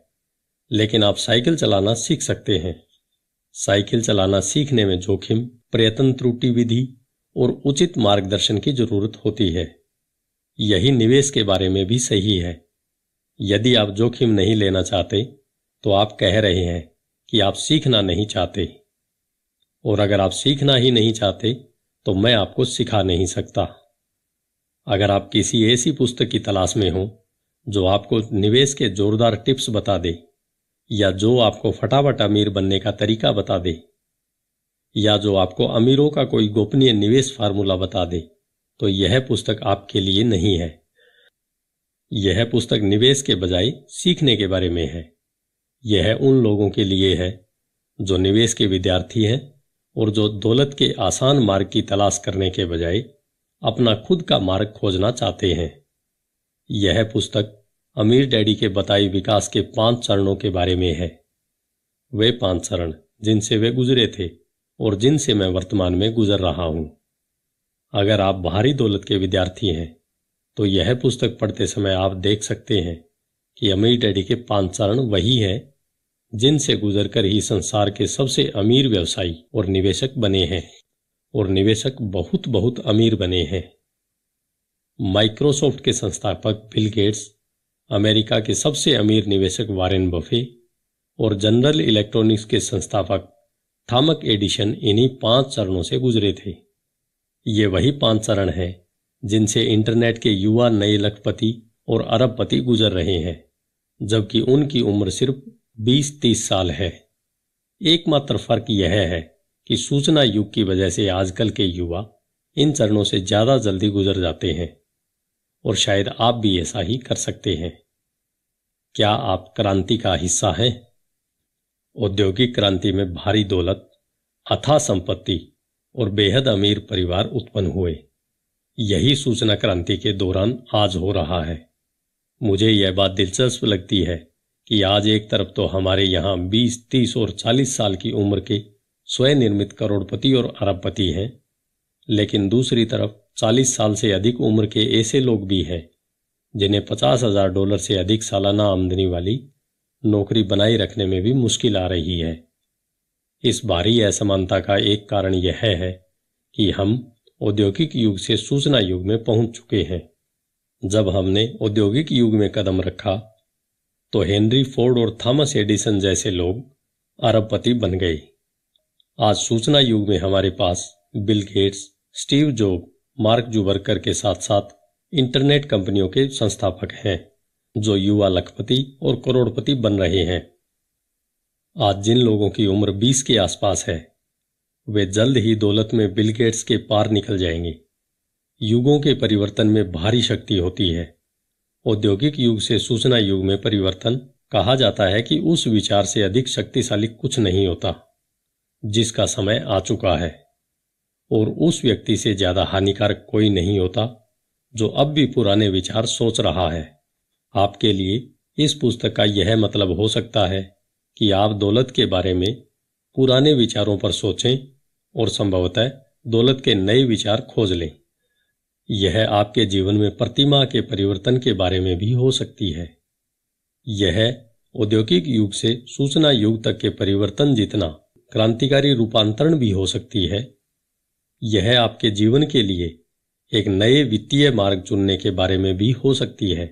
लेकिन आप साइकिल चलाना सीख सकते हैं साइकिल चलाना सीखने में जोखिम प्रयत्न त्रुटि विधि और उचित मार्गदर्शन की जरूरत होती है यही निवेश के बारे में भी सही है यदि आप जोखिम नहीं लेना चाहते तो आप कह रहे हैं कि आप सीखना नहीं चाहते और अगर आप सीखना ही नहीं चाहते तो मैं आपको सिखा नहीं सकता अगर आप किसी ऐसी पुस्तक की तलाश में हो जो आपको निवेश के जोरदार टिप्स बता दे या जो आपको फटाफट अमीर बनने का तरीका बता दे या जो आपको अमीरों का कोई गोपनीय निवेश फार्मूला बता दे तो यह पुस्तक आपके लिए नहीं है यह पुस्तक निवेश के बजाय सीखने के बारे में है यह उन लोगों के लिए है जो निवेश के विद्यार्थी हैं और जो दौलत के आसान मार्ग की तलाश करने के बजाय अपना खुद का मार्ग खोजना चाहते हैं यह पुस्तक अमीर डैडी के बताए विकास के पांच चरणों के बारे में है वे पांच चरण जिनसे वे गुजरे थे और जिनसे मैं वर्तमान में गुजर रहा हूं अगर आप बाहरी दौलत के विद्यार्थी हैं तो यह पुस्तक पढ़ते समय आप देख सकते हैं कि अमीर डैडी के पांच चरण वही हैं जिनसे गुजरकर ही संसार के सबसे अमीर व्यवसायी और निवेशक बने हैं और निवेशक बहुत बहुत अमीर बने हैं माइक्रोसॉफ्ट के संस्थापक बिल गेट्स अमेरिका के सबसे अमीर निवेशक वारेन बफे और जनरल इलेक्ट्रॉनिक्स के संस्थापक थामक एडिशन इन्हीं पांच चरणों से गुजरे थे ये वही पांच चरण हैं जिनसे इंटरनेट के युवा नए लखपति और अरबपति गुजर रहे हैं जबकि उनकी उम्र सिर्फ 20-30 साल है एकमात्र फर्क यह है कि सूचना युग की वजह से आजकल के युवा इन चरणों से ज्यादा जल्दी गुजर जाते हैं और शायद आप भी ऐसा ही कर सकते हैं क्या आप क्रांति का हिस्सा हैं औद्योगिक क्रांति में भारी दौलत अथा संपत्ति और बेहद अमीर परिवार उत्पन्न हुए यही सूचना क्रांति के दौरान आज हो रहा है मुझे यह बात दिलचस्प लगती है कि आज एक तरफ तो हमारे यहाँ 20, 30 और 40 साल की उम्र के स्वयं निर्मित करोड़पति और अरबपति हैं लेकिन दूसरी तरफ 40 साल से अधिक उम्र के ऐसे लोग भी हैं जिन्हें पचास हजार डॉलर से अधिक सालाना आमदनी वाली नौकरी बनाए रखने में भी मुश्किल आ रही है इस भारी असमानता का एक कारण यह है कि हम औद्योगिक युग से सूचना युग में पहुंच चुके हैं जब हमने औद्योगिक युग में कदम रखा तो हेनरी फोर्ड और थॉमस एडिसन जैसे लोग अरबपति बन गए आज सूचना युग में हमारे पास Bill Gates Steve Job Mark Zuckerberg के साथ साथ इंटरनेट कंपनियों के संस्थापक हैं जो युवा लखपति और करोड़पति बन रहे हैं आज जिन लोगों की उम्र 20 के आसपास है वे जल्द ही दौलत में बिल गेट्स के पार निकल जाएंगे युगों के परिवर्तन में भारी शक्ति होती है औद्योगिक युग से सूचना युग में परिवर्तन कहा जाता है कि उस विचार से अधिक शक्तिशाली कुछ नहीं होता जिसका समय आ चुका है और उस व्यक्ति से ज्यादा हानिकारक कोई नहीं होता जो अब भी पुराने विचार सोच रहा है आपके लिए इस पुस्तक का यह मतलब हो सकता है कि आप दौलत के बारे में पुराने विचारों पर सोचें और संभवतः दौलत के नए विचार खोज लें यह आपके जीवन में प्रतिमा के परिवर्तन के बारे में भी हो सकती है यह औद्योगिक युग से सूचना युग तक के परिवर्तन जितना क्रांतिकारी रूपांतरण भी हो सकती है यह आपके जीवन के लिए एक नए वित्तीय मार्ग चुनने के बारे में भी हो सकती है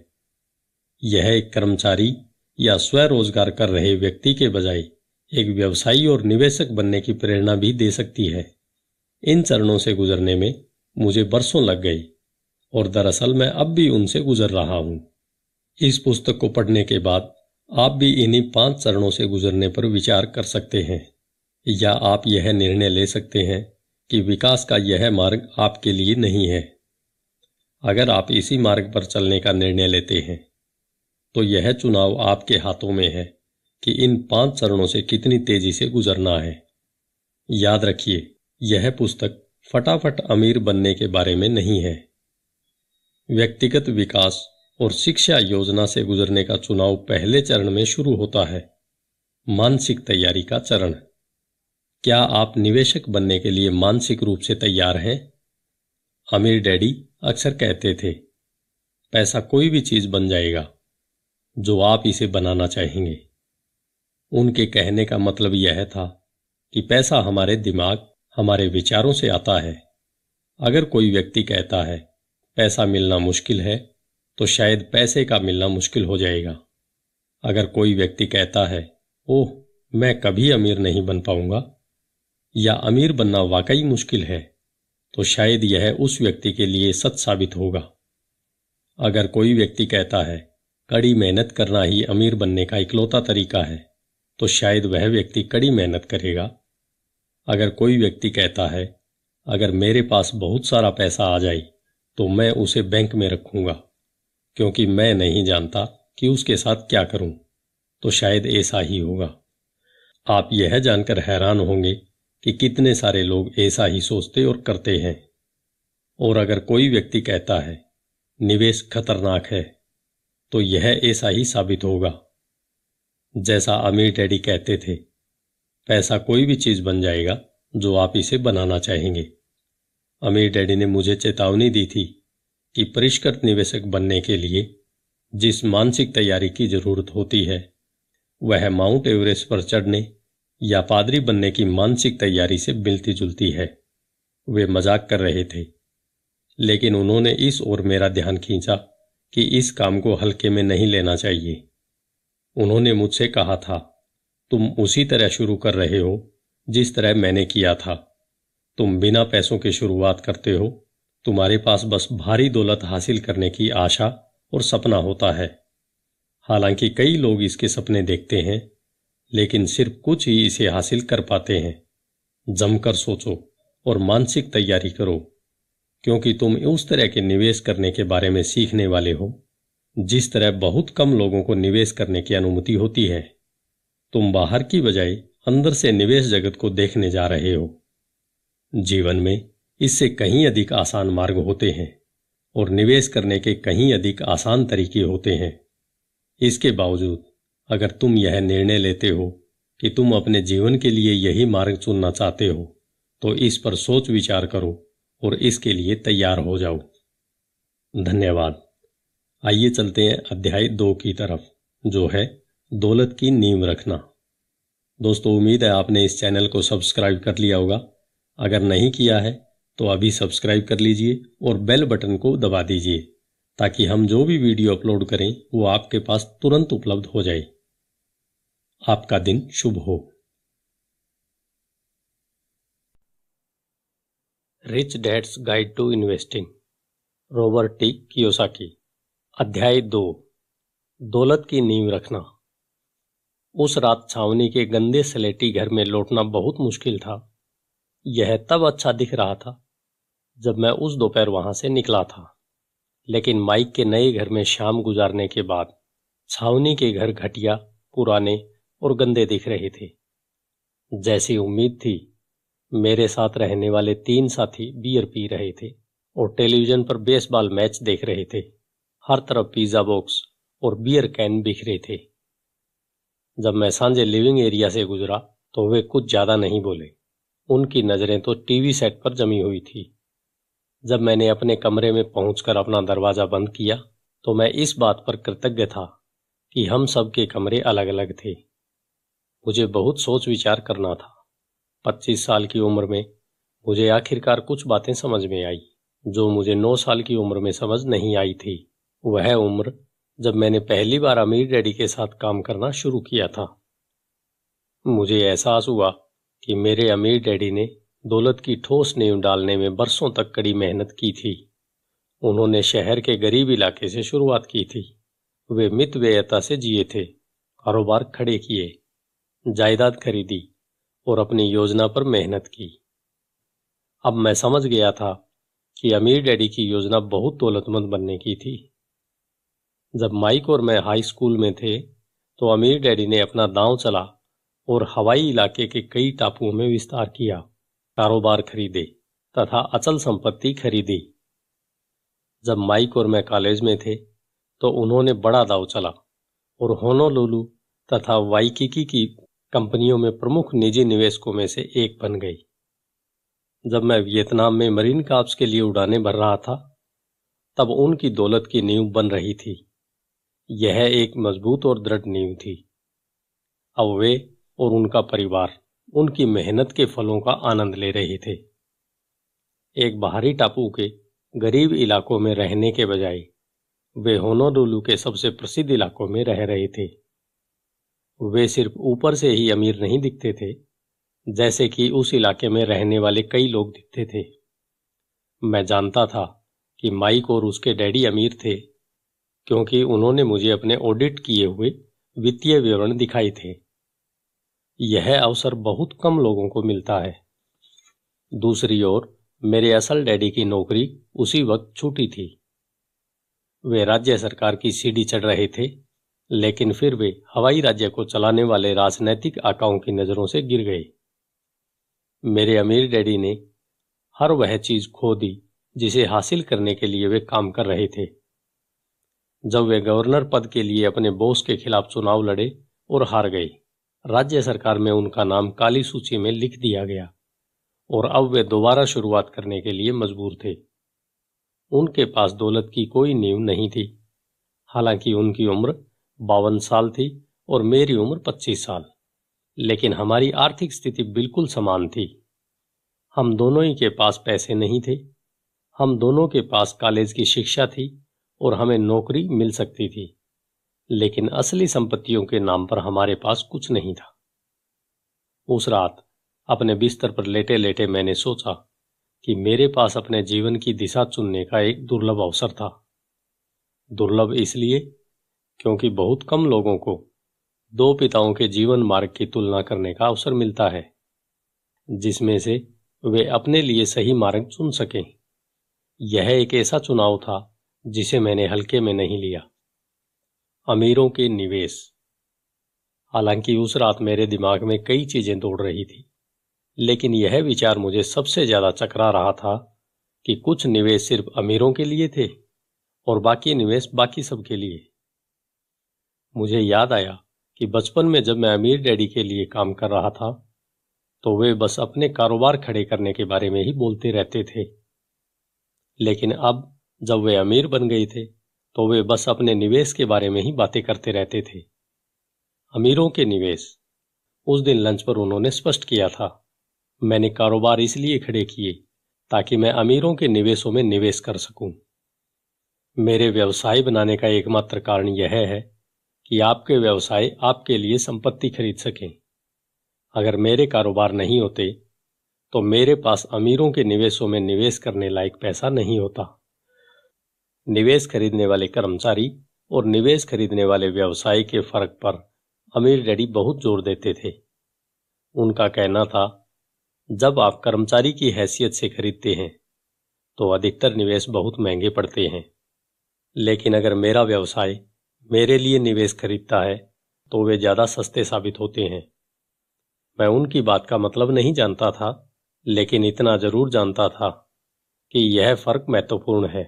यह एक कर्मचारी या स्वरोजगार कर रहे व्यक्ति के बजाय एक व्यवसायी और निवेशक बनने की प्रेरणा भी दे सकती है इन चरणों से गुजरने में मुझे बरसों लग गई और दरअसल मैं अब भी उनसे गुजर रहा हूं इस पुस्तक को पढ़ने के बाद आप भी इन्हीं पांच चरणों से गुजरने पर विचार कर सकते हैं या आप यह निर्णय ले सकते हैं कि विकास का यह मार्ग आपके लिए नहीं है अगर आप इसी मार्ग पर चलने का निर्णय लेते हैं तो यह चुनाव आपके हाथों में है कि इन पांच चरणों से कितनी तेजी से गुजरना है याद रखिए यह पुस्तक फटाफट अमीर बनने के बारे में नहीं है व्यक्तिगत विकास और शिक्षा योजना से गुजरने का चुनाव पहले चरण में शुरू होता है मानसिक तैयारी का चरण क्या आप निवेशक बनने के लिए मानसिक रूप से तैयार हैं अमीर डैडी अक्सर कहते थे पैसा कोई भी चीज बन जाएगा जो आप इसे बनाना चाहेंगे उनके कहने का मतलब यह था कि पैसा हमारे दिमाग हमारे विचारों से आता है अगर कोई व्यक्ति कहता है पैसा मिलना मुश्किल है तो शायद पैसे का मिलना मुश्किल हो जाएगा अगर कोई व्यक्ति कहता है ओह मैं कभी अमीर नहीं बन पाऊंगा या अमीर बनना वाकई मुश्किल है तो शायद यह उस व्यक्ति के लिए सच साबित होगा अगर कोई व्यक्ति कहता है कड़ी मेहनत करना ही अमीर बनने का इकलौता तरीका है तो शायद वह व्यक्ति कड़ी मेहनत करेगा अगर कोई व्यक्ति कहता है अगर मेरे पास बहुत सारा पैसा आ जाए तो मैं उसे बैंक में रखूंगा क्योंकि मैं नहीं जानता कि उसके साथ क्या करूं तो शायद ऐसा ही होगा आप यह जानकर हैरान होंगे कि कितने सारे लोग ऐसा ही सोचते और करते हैं और अगर कोई व्यक्ति कहता है निवेश खतरनाक है तो यह ऐसा ही साबित होगा जैसा अमीर डैडी कहते थे पैसा कोई भी चीज बन जाएगा जो आप इसे बनाना चाहेंगे अमीर डैडी ने मुझे चेतावनी दी थी कि परिष्कृत निवेशक बनने के लिए जिस मानसिक तैयारी की जरूरत होती है वह माउंट एवरेस्ट पर चढ़ने या पादरी बनने की मानसिक तैयारी से मिलती जुलती है वे मजाक कर रहे थे लेकिन उन्होंने इस ओर मेरा ध्यान खींचा कि इस काम को हल्के में नहीं लेना चाहिए उन्होंने मुझसे कहा था तुम उसी तरह शुरू कर रहे हो जिस तरह मैंने किया था तुम बिना पैसों के शुरुआत करते हो तुम्हारे पास बस भारी दौलत हासिल करने की आशा और सपना होता है हालांकि कई लोग इसके सपने देखते हैं लेकिन सिर्फ कुछ ही इसे हासिल कर पाते हैं जमकर सोचो और मानसिक तैयारी करो क्योंकि तुम उस तरह के निवेश करने के बारे में सीखने वाले हो जिस तरह बहुत कम लोगों को निवेश करने की अनुमति होती है तुम बाहर की बजाय अंदर से निवेश जगत को देखने जा रहे हो जीवन में इससे कहीं अधिक आसान मार्ग होते हैं और निवेश करने के कहीं अधिक आसान तरीके होते हैं इसके बावजूद अगर तुम यह निर्णय लेते हो कि तुम अपने जीवन के लिए यही मार्ग चुनना चाहते हो तो इस पर सोच विचार करो और इसके लिए तैयार हो जाओ धन्यवाद आइए चलते हैं अध्याय दो की तरफ जो है दौलत की नींव रखना दोस्तों उम्मीद है आपने इस चैनल को सब्सक्राइब कर लिया होगा अगर नहीं किया है तो अभी सब्सक्राइब कर लीजिए और बेल बटन को दबा दीजिए ताकि हम जो भी वीडियो अपलोड करें वो आपके पास तुरंत उपलब्ध हो जाए आपका दिन शुभ हो rich dad's guide to investing Robert T Kiyosaki अध्याय दो दौलत की नींव रखना उस रात छावनी के गंदे सलेटी घर में लौटना बहुत मुश्किल था यह तब अच्छा दिख रहा था जब मैं उस दोपहर वहां से निकला था लेकिन माइक के नए घर में शाम गुजारने के बाद छावनी के घर घटिया पुराने और गंदे दिख रहे थे जैसी उम्मीद थी मेरे साथ रहने वाले तीन साथी बियर पी रहे थे और टेलीविजन पर बेसबॉल मैच देख रहे थे हर तरफ पिज्जा बॉक्स और बियर कैन बिखरे थे जब मैं सांझे लिविंग एरिया से गुजरा तो वे कुछ ज्यादा नहीं बोले उनकी नज़रें तो टीवी सेट पर जमी हुई थी जब मैंने अपने कमरे में पहुंचकर अपना दरवाज़ा बंद किया तो मैं इस बात पर कृतज्ञ था कि हम सब के कमरे अलग अलग थे मुझे बहुत सोच विचार करना था 25 साल की उम्र में मुझे आखिरकार कुछ बातें समझ में आई जो मुझे 9 साल की उम्र में समझ नहीं आई थी वह उम्र जब मैंने पहली बार अमीर डैडी के साथ काम करना शुरू किया था मुझे एहसास हुआ कि मेरे अमीर डैडी ने दौलत की ठोस नींव डालने में बरसों तक कड़ी मेहनत की थी उन्होंने शहर के गरीब इलाके से शुरुआत की थी वे मित व्ययता से जिए थे कारोबार खड़े किए जायदाद खरीदी और अपनी योजना पर मेहनत की अब मैं समझ गया था कि अमीर डैडी की योजना बहुत दौलतमंद बनने की थी जब माइक और मैं हाई स्कूल में थे तो अमीर डैडी ने अपना दांव चला और हवाई इलाके के कई टापुओं में विस्तार किया कारोबार खरीदे तथा अचल संपत्ति खरीदी जब माइक और मैं कॉलेज में थे तो उन्होंने बड़ा दाव चला और होनोलुलु तथा वाइकिकी की कंपनियों में प्रमुख निजी निवेशकों में से एक बन गई जब मैं वियतनाम में मरीन काप्स के लिए उड़ाने भर रहा था तब उनकी दौलत की नींव बन रही थी यह एक मजबूत और दृढ़ नींव थी अब वे और उनका परिवार उनकी मेहनत के फलों का आनंद ले रहे थे एक बाहरी टापू के गरीब इलाकों में रहने के बजाय वे होनोडोलू के सबसे प्रसिद्ध इलाकों में रह रहे थे वे सिर्फ ऊपर से ही अमीर नहीं दिखते थे जैसे कि उस इलाके में रहने वाले कई लोग दिखते थे मैं जानता था कि माइक और उसके डैडी अमीर थे क्योंकि उन्होंने मुझे अपने ऑडिट किए हुए वित्तीय विवरण दिखाई थे यह अवसर बहुत कम लोगों को मिलता है दूसरी ओर मेरे असल डैडी की नौकरी उसी वक्त छूटी थी वे राज्य सरकार की सीढ़ी चढ़ रहे थे लेकिन फिर वे हवाई राज्य को चलाने वाले राजनैतिक आकाओं की नज़रों से गिर गए मेरे अमीर डैडी ने हर वह चीज खो दी जिसे हासिल करने के लिए वे काम कर रहे थे जब वे गवर्नर पद के लिए अपने बॉस के खिलाफ चुनाव लड़े और हार गए राज्य सरकार में उनका नाम काली सूची में लिख दिया गया और अब वे दोबारा शुरुआत करने के लिए मजबूर थे उनके पास दौलत की कोई नींव नहीं थी हालांकि उनकी उम्र बावन साल थी और मेरी उम्र पच्चीस साल लेकिन हमारी आर्थिक स्थिति बिल्कुल समान थी हम दोनों ही के पास पैसे नहीं थे हम दोनों के पास कॉलेज की शिक्षा थी और हमें नौकरी मिल सकती थी लेकिन असली संपत्तियों के नाम पर हमारे पास कुछ नहीं था उस रात अपने बिस्तर पर लेटे लेटे मैंने सोचा कि मेरे पास अपने जीवन की दिशा चुनने का एक दुर्लभ अवसर था दुर्लभ इसलिए क्योंकि बहुत कम लोगों को दो पिताओं के जीवन मार्ग की तुलना करने का अवसर मिलता है जिसमें से वे अपने लिए सही मार्ग चुन सकें यह एक ऐसा चुनाव था जिसे मैंने हल्के में नहीं लिया अमीरों के निवेश हालांकि उस रात मेरे दिमाग में कई चीजें दौड़ रही थी लेकिन यह विचार मुझे सबसे ज्यादा चकरा रहा था कि कुछ निवेश सिर्फ अमीरों के लिए थे और बाकी निवेश बाकी सबके लिए मुझे याद आया कि बचपन में जब मैं अमीर डैडी के लिए काम कर रहा था तो वे बस अपने कारोबार खड़े करने के बारे में ही बोलते रहते थे लेकिन अब जब वे अमीर बन गए थे तो वे बस अपने निवेश के बारे में ही बातें करते रहते थे अमीरों के निवेश उस दिन लंच पर उन्होंने स्पष्ट किया था मैंने कारोबार इसलिए खड़े किए ताकि मैं अमीरों के निवेशों में निवेश कर सकूं। मेरे व्यवसाय बनाने का एकमात्र कारण यह है कि आपके व्यवसाय आपके लिए संपत्ति खरीद सकें अगर मेरे कारोबार नहीं होते तो मेरे पास अमीरों के निवेशों में निवेश करने लायक पैसा नहीं होता निवेश खरीदने वाले कर्मचारी और निवेश खरीदने वाले व्यवसाय के फर्क पर अमीर डैडी बहुत जोर देते थे उनका कहना था जब आप कर्मचारी की हैसियत से खरीदते हैं तो अधिकतर निवेश बहुत महंगे पड़ते हैं लेकिन अगर मेरा व्यवसाय मेरे लिए निवेश खरीदता है तो वे ज़्यादा सस्ते साबित होते हैं मैं उनकी बात का मतलब नहीं जानता था लेकिन इतना जरूर जानता था कि यह फर्क महत्वपूर्ण है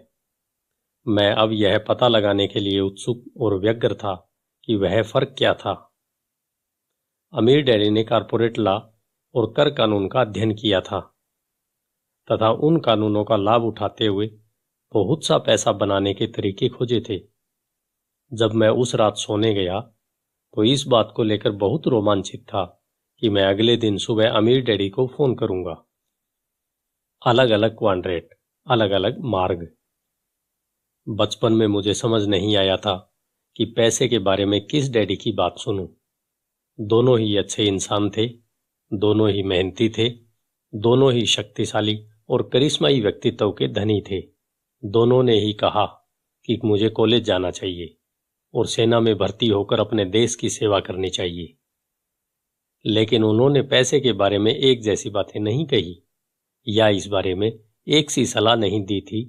मैं अब यह पता लगाने के लिए उत्सुक और व्यग्र था कि वह फर्क क्या था अमीर डेली ने कारपोरेट ला और कर कानून का अध्ययन किया था तथा उन कानूनों का लाभ उठाते हुए बहुत सा पैसा बनाने के तरीके खोजे थे जब मैं उस रात सोने गया तो इस बात को लेकर बहुत रोमांचित था कि मैं अगले दिन सुबह अमीर डैडी को फोन करूंगा अलग अलग क्वांड्रेट अलग अलग मार्ग बचपन में मुझे समझ नहीं आया था कि पैसे के बारे में किस डैडी की बात सुनूं। दोनों ही अच्छे इंसान थे दोनों ही मेहनती थे दोनों ही शक्तिशाली और करिश्माई व्यक्तित्व के धनी थे दोनों ने ही कहा कि मुझे कॉलेज जाना चाहिए और सेना में भर्ती होकर अपने देश की सेवा करनी चाहिए लेकिन उन्होंने पैसे के बारे में एक जैसी बातें नहीं कही या इस बारे में एक सी सलाह नहीं दी थी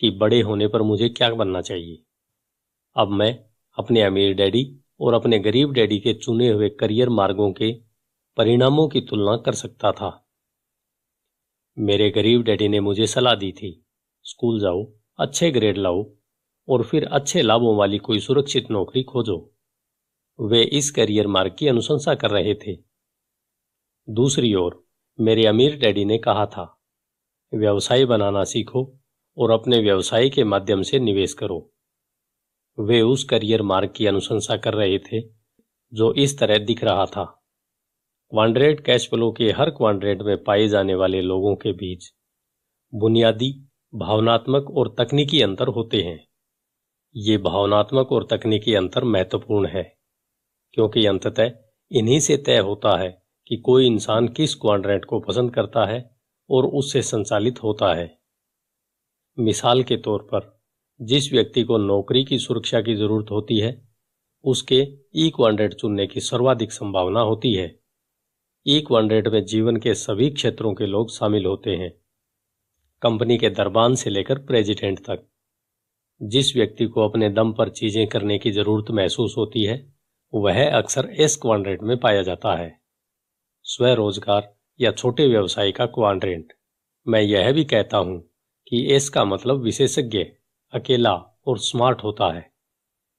कि बड़े होने पर मुझे क्या बनना चाहिए अब मैं अपने अमीर डैडी और अपने गरीब डैडी के चुने हुए करियर मार्गों के परिणामों की तुलना कर सकता था मेरे गरीब डैडी ने मुझे सलाह दी थी स्कूल जाओ अच्छे ग्रेड लाओ और फिर अच्छे लाभों वाली कोई सुरक्षित नौकरी खोजो वे इस करियर मार्ग की अनुशंसा कर रहे थे दूसरी ओर मेरे अमीर डैडी ने कहा था व्यवसाय बनाना सीखो और अपने व्यवसाय के माध्यम से निवेश करो वे उस करियर मार्ग की अनुशंसा कर रहे थे जो इस तरह दिख रहा था क्वांड्रेट कैश फ्लो के हर क्वांड्रेट में पाए जाने वाले लोगों के बीच बुनियादी भावनात्मक और तकनीकी अंतर होते हैं ये भावनात्मक और तकनीकी अंतर महत्वपूर्ण है क्योंकि अंततः इन्हीं से तय होता है कि कोई इंसान किस क्वाड्रेंट को पसंद करता है और उससे संचालित होता है मिसाल के तौर पर जिस व्यक्ति को नौकरी की सुरक्षा की जरूरत होती है उसके ई e क्वाड्रेंट चुनने की सर्वाधिक संभावना होती है ई e क्वाड्रेंट में जीवन के सभी क्षेत्रों के लोग शामिल होते हैं कंपनी के दरबान से लेकर प्रेजिडेंट तक जिस व्यक्ति को अपने दम पर चीजें करने की जरूरत महसूस होती है वह अक्सर एस क्वाड्रेंट में पाया जाता है स्वरोजगार या छोटे व्यवसाय का क्वाड्रेंट मैं यह भी कहता हूं कि एस का मतलब विशेषज्ञ अकेला और स्मार्ट होता है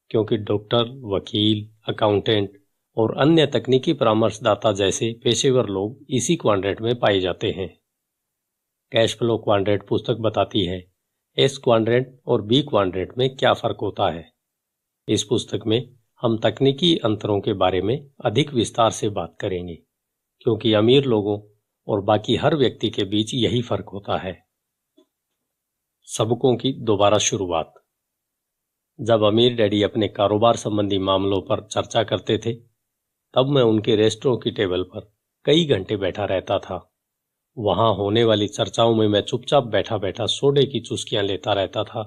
क्योंकि डॉक्टर वकील अकाउंटेंट और अन्य तकनीकी परामर्शदाता जैसे पेशेवर लोग इसी क्वाड्रेंट में पाए जाते हैं कैश फ्लो क्वाड्रेंट पुस्तक बताती है एस क्वाड्रेंट और बी क्वाड्रेंट में क्या फर्क होता है इस पुस्तक में हम तकनीकी अंतरों के बारे में अधिक विस्तार से बात करेंगे क्योंकि अमीर लोगों और बाकी हर व्यक्ति के बीच यही फर्क होता है सबकों की दोबारा शुरुआत जब अमीर डैडी अपने कारोबार संबंधी मामलों पर चर्चा करते थे तब मैं उनके रेस्टोरों की टेबल पर कई घंटे बैठा रहता था वहां होने वाली चर्चाओं में मैं चुपचाप बैठा बैठा सोडे की चुस्कियां लेता रहता था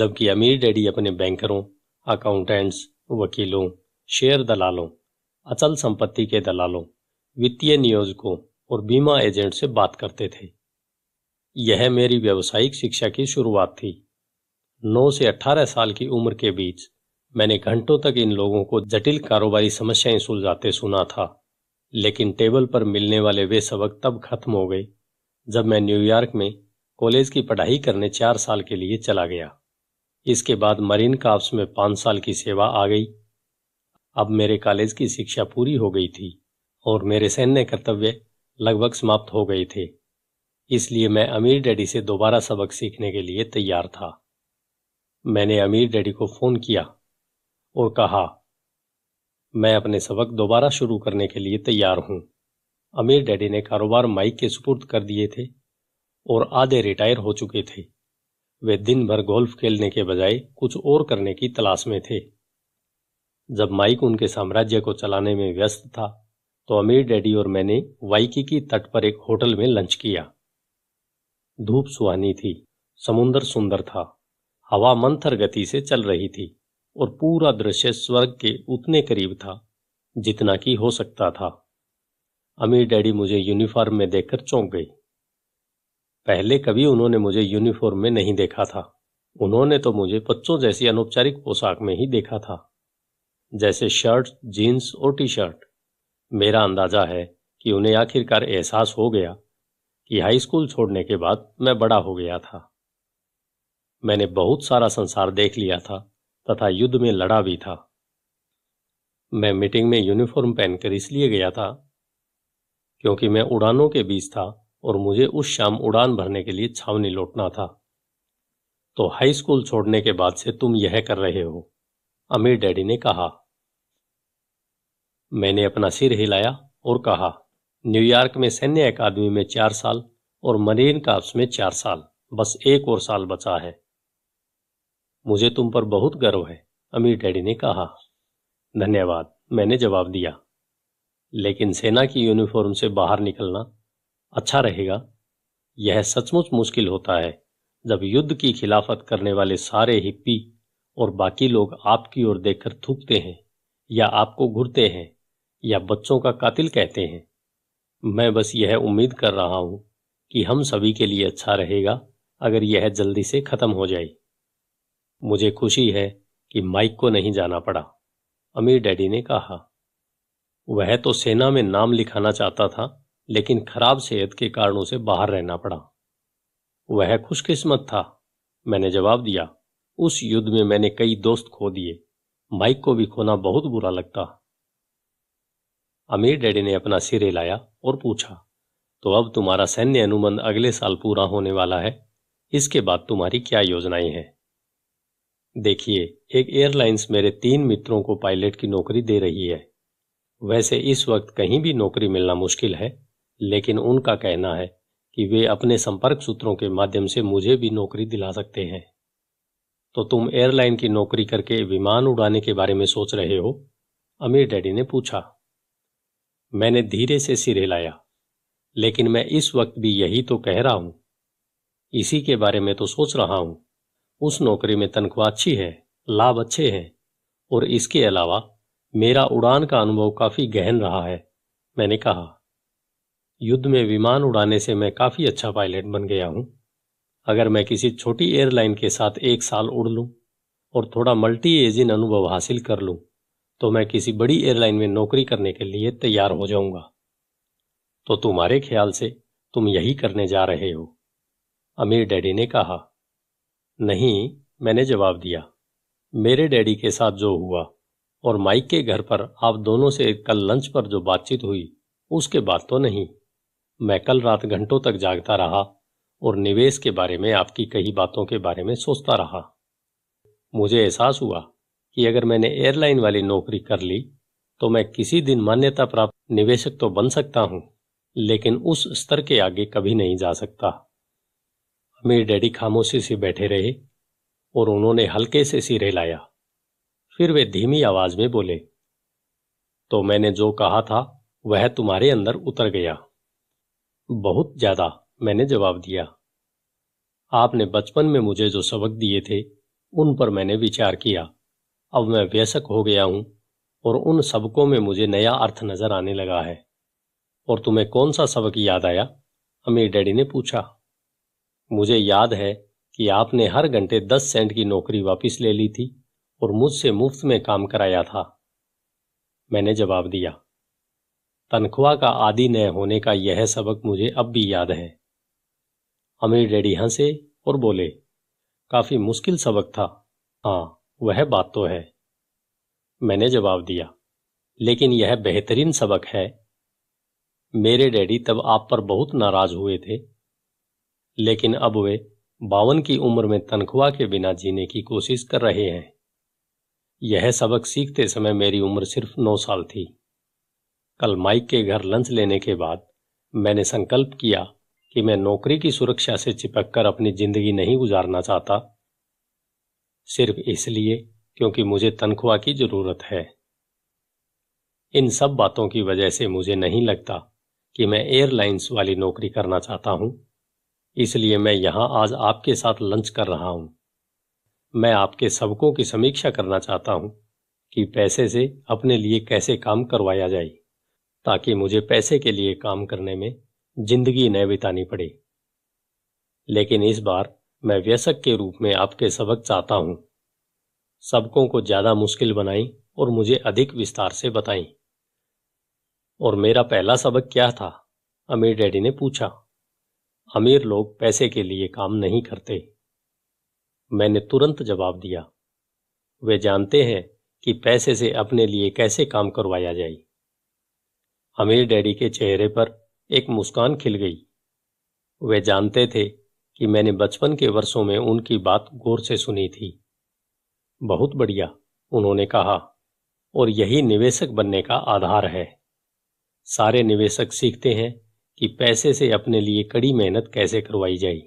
जबकि अमीर डैडी अपने बैंकरों अकाउंटेंट्स वकीलों शेयर दलालों अचल संपत्ति के दलालों वित्तीय नियोजकों और बीमा एजेंट से बात करते थे यह मेरी व्यावसायिक शिक्षा की शुरुआत थी 9 से 18 साल की उम्र के बीच मैंने घंटों तक इन लोगों को जटिल कारोबारी समस्याएं सुलझाते सुना था लेकिन टेबल पर मिलने वाले वे सबक तब खत्म हो गए जब मैं न्यूयॉर्क में कॉलेज की पढ़ाई करने चार साल के लिए चला गया इसके बाद मरीन काप्स में पाँच साल की सेवा आ गई अब मेरे कॉलेज की शिक्षा पूरी हो गई थी और मेरे सैन्य कर्तव्य लगभग समाप्त हो गए थे इसलिए मैं अमीर डैडी से दोबारा सबक सीखने के लिए तैयार था मैंने अमीर डैडी को फ़ोन किया और कहा मैं अपने सबक दोबारा शुरू करने के लिए तैयार हूं अमीर डैडी ने कारोबार माइक के सुपुर्द कर दिए थे और आधे रिटायर हो चुके थे वे दिन भर गोल्फ खेलने के बजाय कुछ और करने की तलाश में थे जब माइक उनके साम्राज्य को चलाने में व्यस्त था तो अमीर डैडी और मैंने वाइकी की तट पर एक होटल में लंच किया धूप सुहानी थी समुन्दर सुंदर था हवा मंथर गति से चल रही थी और पूरा दृश्य स्वर्ग के उतने करीब था जितना कि हो सकता था अमीर डैडी मुझे यूनिफॉर्म में देखकर चौंक गई पहले कभी उन्होंने मुझे यूनिफॉर्म में नहीं देखा था उन्होंने तो मुझे बच्चों जैसी अनौपचारिक पोशाक में ही देखा था जैसे शर्ट जीन्स और टी शर्ट मेरा अंदाजा है कि उन्हें आखिरकार एहसास हो गया कि हाई स्कूल छोड़ने के बाद मैं बड़ा हो गया था मैंने बहुत सारा संसार देख लिया था तथा युद्ध में लड़ा भी था मैं मीटिंग में यूनिफॉर्म पहनकर इसलिए गया था क्योंकि मैं उड़ानों के बीच था और मुझे उस शाम उड़ान भरने के लिए छावनी लौटना था तो हाई स्कूल छोड़ने के बाद से तुम यह कर रहे हो अमीर डैडी ने कहा मैंने अपना सिर हिलाया और कहा न्यूयॉर्क में सैन्य अकादमी में चार साल और मरीन काप्स में चार साल बस एक और साल बचा है मुझे तुम पर बहुत गर्व है अमीर डैडी ने कहा धन्यवाद मैंने जवाब दिया लेकिन सेना की यूनिफॉर्म से बाहर निकलना अच्छा रहेगा यह सचमुच मुश्किल होता है जब युद्ध की खिलाफत करने वाले सारे हिप्पी और बाकी लोग आपकी ओर देखकर थूकते हैं या आपको घुरते हैं या बच्चों का कातिल कहते हैं मैं बस यह उम्मीद कर रहा हूं कि हम सभी के लिए अच्छा रहेगा अगर यह जल्दी से खत्म हो जाए मुझे खुशी है कि माइक को नहीं जाना पड़ा अमीर डैडी ने कहा वह तो सेना में नाम लिखाना चाहता था लेकिन खराब सेहत के कारण उसे बाहर रहना पड़ा वह खुशकिस्मत था मैंने जवाब दिया उस युद्ध में मैंने कई दोस्त खो दिए माइक को भी खोना बहुत बुरा लगता अमीर डैडी ने अपना सिर हिलाया और पूछा तो अब तुम्हारा सैन्य अनुबंध अगले साल पूरा होने वाला है इसके बाद तुम्हारी क्या योजनाएं हैं देखिए एक एयरलाइंस मेरे तीन मित्रों को पायलट की नौकरी दे रही है वैसे इस वक्त कहीं भी नौकरी मिलना मुश्किल है लेकिन उनका कहना है कि वे अपने संपर्क सूत्रों के माध्यम से मुझे भी नौकरी दिला सकते हैं तो तुम एयरलाइन की नौकरी करके विमान उड़ाने के बारे में सोच रहे हो अमीर डैडी ने पूछा मैंने धीरे से सिर हिलाया लेकिन मैं इस वक्त भी यही तो कह रहा हूं इसी के बारे में तो सोच रहा हूं उस नौकरी में तनख्वाह अच्छी है लाभ अच्छे हैं और इसके अलावा मेरा उड़ान का अनुभव काफ़ी गहन रहा है मैंने कहा युद्ध में विमान उड़ाने से मैं काफ़ी अच्छा पायलट बन गया हूं अगर मैं किसी छोटी एयरलाइन के साथ एक साल उड़ लूं और थोड़ा मल्टी एजिन अनुभव हासिल कर लूं तो मैं किसी बड़ी एयरलाइन में नौकरी करने के लिए तैयार हो जाऊंगा तो तुम्हारे ख्याल से तुम यही करने जा रहे हो अमीर डैडी ने कहा नहीं मैंने जवाब दिया मेरे डैडी के साथ जो हुआ और माइक के घर पर आप दोनों से कल लंच पर जो बातचीत हुई उसके बाद तो नहीं मैं कल रात घंटों तक जागता रहा और निवेश के बारे में आपकी कई बातों के बारे में सोचता रहा मुझे एहसास हुआ कि अगर मैंने एयरलाइन वाली नौकरी कर ली तो मैं किसी दिन मान्यता प्राप्त निवेशक तो बन सकता हूं लेकिन उस स्तर के आगे कभी नहीं जा सकता अमीर डैडी खामोशी से बैठे रहे और उन्होंने हल्के से सिर हिलाया फिर वे धीमी आवाज में बोले तो मैंने जो कहा था वह तुम्हारे अंदर उतर गया बहुत ज्यादा मैंने जवाब दिया आपने बचपन में मुझे जो सबक दिए थे उन पर मैंने विचार किया अब मैं व्यसक हो गया हूं और उन सबकों में मुझे नया अर्थ नजर आने लगा है और तुम्हें कौन सा सबक याद आया अमीर डैडी ने पूछा मुझे याद है कि आपने हर घंटे दस सेंट की नौकरी वापस ले ली थी और मुझसे मुफ्त में काम कराया था मैंने जवाब दिया तनख्वाह का आदि न होने का यह सबक मुझे अब भी याद है अमीर डैडी हंसे और बोले काफी मुश्किल सबक था हाँ वह बात तो है मैंने जवाब दिया लेकिन यह बेहतरीन सबक है मेरे डैडी तब आप पर बहुत नाराज हुए थे लेकिन अब वे बावन की उम्र में तनख्वाह के बिना जीने की कोशिश कर रहे हैं यह सबक सीखते समय मेरी उम्र सिर्फ नौ साल थी कल माइक के घर लंच लेने के बाद मैंने संकल्प किया कि मैं नौकरी की सुरक्षा से चिपक कर अपनी जिंदगी नहीं गुजारना चाहता सिर्फ इसलिए क्योंकि मुझे तनख्वाह की जरूरत है इन सब बातों की वजह से मुझे नहीं लगता कि मैं एयरलाइंस वाली नौकरी करना चाहता हूं इसलिए मैं यहां आज आपके साथ लंच कर रहा हूं मैं आपके सबकों की समीक्षा करना चाहता हूं कि पैसे से अपने लिए कैसे काम करवाया जाए ताकि मुझे पैसे के लिए काम करने में जिंदगी न बितानी पड़े लेकिन इस बार मैं व्यसक के रूप में आपके सबक चाहता हूं सबकों को ज्यादा मुश्किल बनाई और मुझे अधिक विस्तार से बताई और मेरा पहला सबक क्या था अमीर डैडी ने पूछा अमीर लोग पैसे के लिए काम नहीं करते मैंने तुरंत जवाब दिया वे जानते हैं कि पैसे से अपने लिए कैसे काम करवाया जाए अमीर डैडी के चेहरे पर एक मुस्कान खिल गई वे जानते थे कि मैंने बचपन के वर्षों में उनकी बात गौर से सुनी थी बहुत बढ़िया उन्होंने कहा और यही निवेशक बनने का आधार है सारे निवेशक सीखते हैं कि पैसे से अपने लिए कड़ी मेहनत कैसे करवाई जाए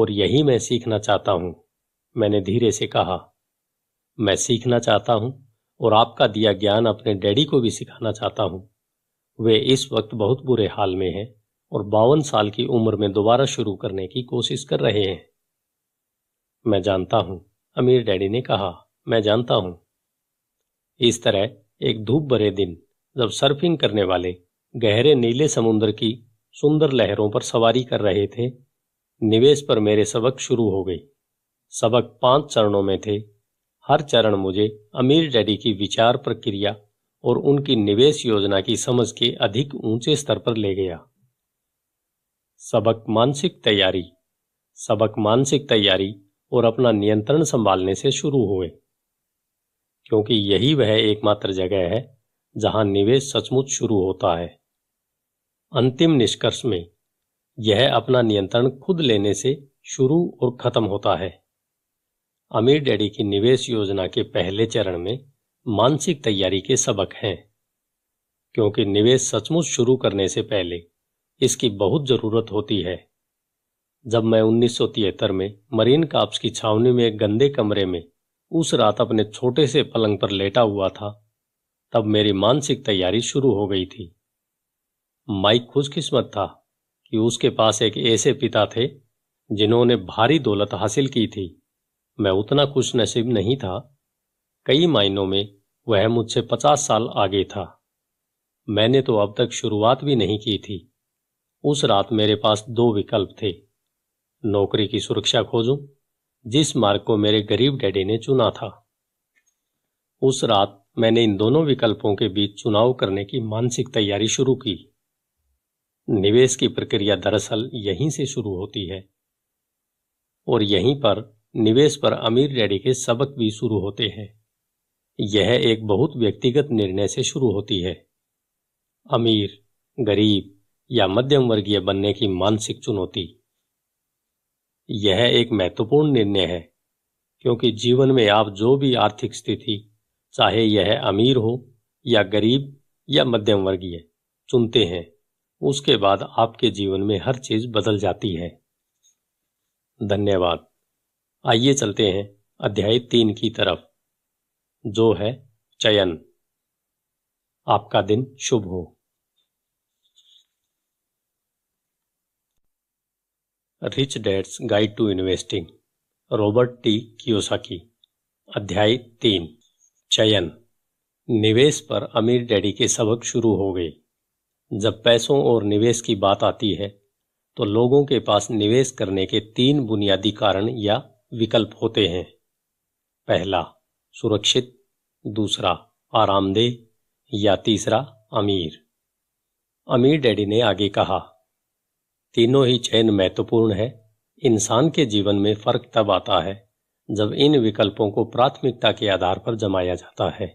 और यही मैं सीखना चाहता हूं मैंने धीरे से कहा मैं सीखना चाहता हूं और आपका दिया ज्ञान अपने डैडी को भी सिखाना चाहता हूं वे इस वक्त बहुत बुरे हाल में हैं और बावन साल की उम्र में दोबारा शुरू करने की कोशिश कर रहे हैं मैं जानता हूं अमीर डैडी ने कहा मैं जानता हूं इस तरह एक धूप भरे दिन जब सर्फिंग करने वाले गहरे नीले समुद्र की सुंदर लहरों पर सवारी कर रहे थे निवेश पर मेरे सबक शुरू हो गए सबक पांच चरणों में थे हर चरण मुझे अमीर डैडी की विचार प्रक्रिया और उनकी निवेश योजना की समझ के अधिक ऊंचे स्तर पर ले गया सबक मानसिक तैयारी सबक मानसिक तैयारी और अपना नियंत्रण संभालने से शुरू हुए क्योंकि यही वह एकमात्र जगह है जहां निवेश सचमुच शुरू होता है अंतिम निष्कर्ष में यह अपना नियंत्रण खुद लेने से शुरू और खत्म होता है अमीर डैडी की निवेश योजना के पहले चरण में मानसिक तैयारी के सबक हैं क्योंकि निवेश सचमुच शुरू करने से पहले इसकी बहुत जरूरत होती है जब मैं उन्नीस में मरीन काप्स की छावनी में एक गंदे कमरे में उस रात अपने छोटे से पलंग पर लेटा हुआ था तब मेरी मानसिक तैयारी शुरू हो गई थी माइक खुशकिस्मत था कि उसके पास एक ऐसे पिता थे जिन्होंने भारी दौलत हासिल की थी मैं उतना खुश नसीब नहीं था कई मायनों में वह मुझसे पचास साल आगे था मैंने तो अब तक शुरुआत भी नहीं की थी उस रात मेरे पास दो विकल्प थे नौकरी की सुरक्षा खोजूं जिस मार्ग को मेरे गरीब डैडी ने चुना था उस रात मैंने इन दोनों विकल्पों के बीच चुनाव करने की मानसिक तैयारी शुरू की निवेश की प्रक्रिया दरअसल यहीं से शुरू होती है और यहीं पर निवेश पर अमीर डैडी के सबक भी शुरू होते हैं यह एक बहुत व्यक्तिगत निर्णय से शुरू होती है अमीर गरीब या मध्यम वर्गीय बनने की मानसिक चुनौती यह एक महत्वपूर्ण निर्णय है क्योंकि जीवन में आप जो भी आर्थिक स्थिति चाहे यह अमीर हो या गरीब या मध्यम वर्गीय चुनते हैं उसके बाद आपके जीवन में हर चीज बदल जाती है धन्यवाद आइए चलते हैं अध्याय तीन की तरफ जो है चयन आपका दिन शुभ हो rich dad's guide to investing Robert T Kiyosaki अध्याय तीन चयन निवेश पर अमीर डैडी के सबक शुरू हो गए जब पैसों और निवेश की बात आती है तो लोगों के पास निवेश करने के तीन बुनियादी कारण या विकल्प होते हैं पहला सुरक्षित दूसरा आरामदेह या तीसरा अमीर अमीर डैडी ने आगे कहा तीनों ही चयन महत्वपूर्ण है इंसान के जीवन में फर्क तब आता है जब इन विकल्पों को प्राथमिकता के आधार पर जमाया जाता है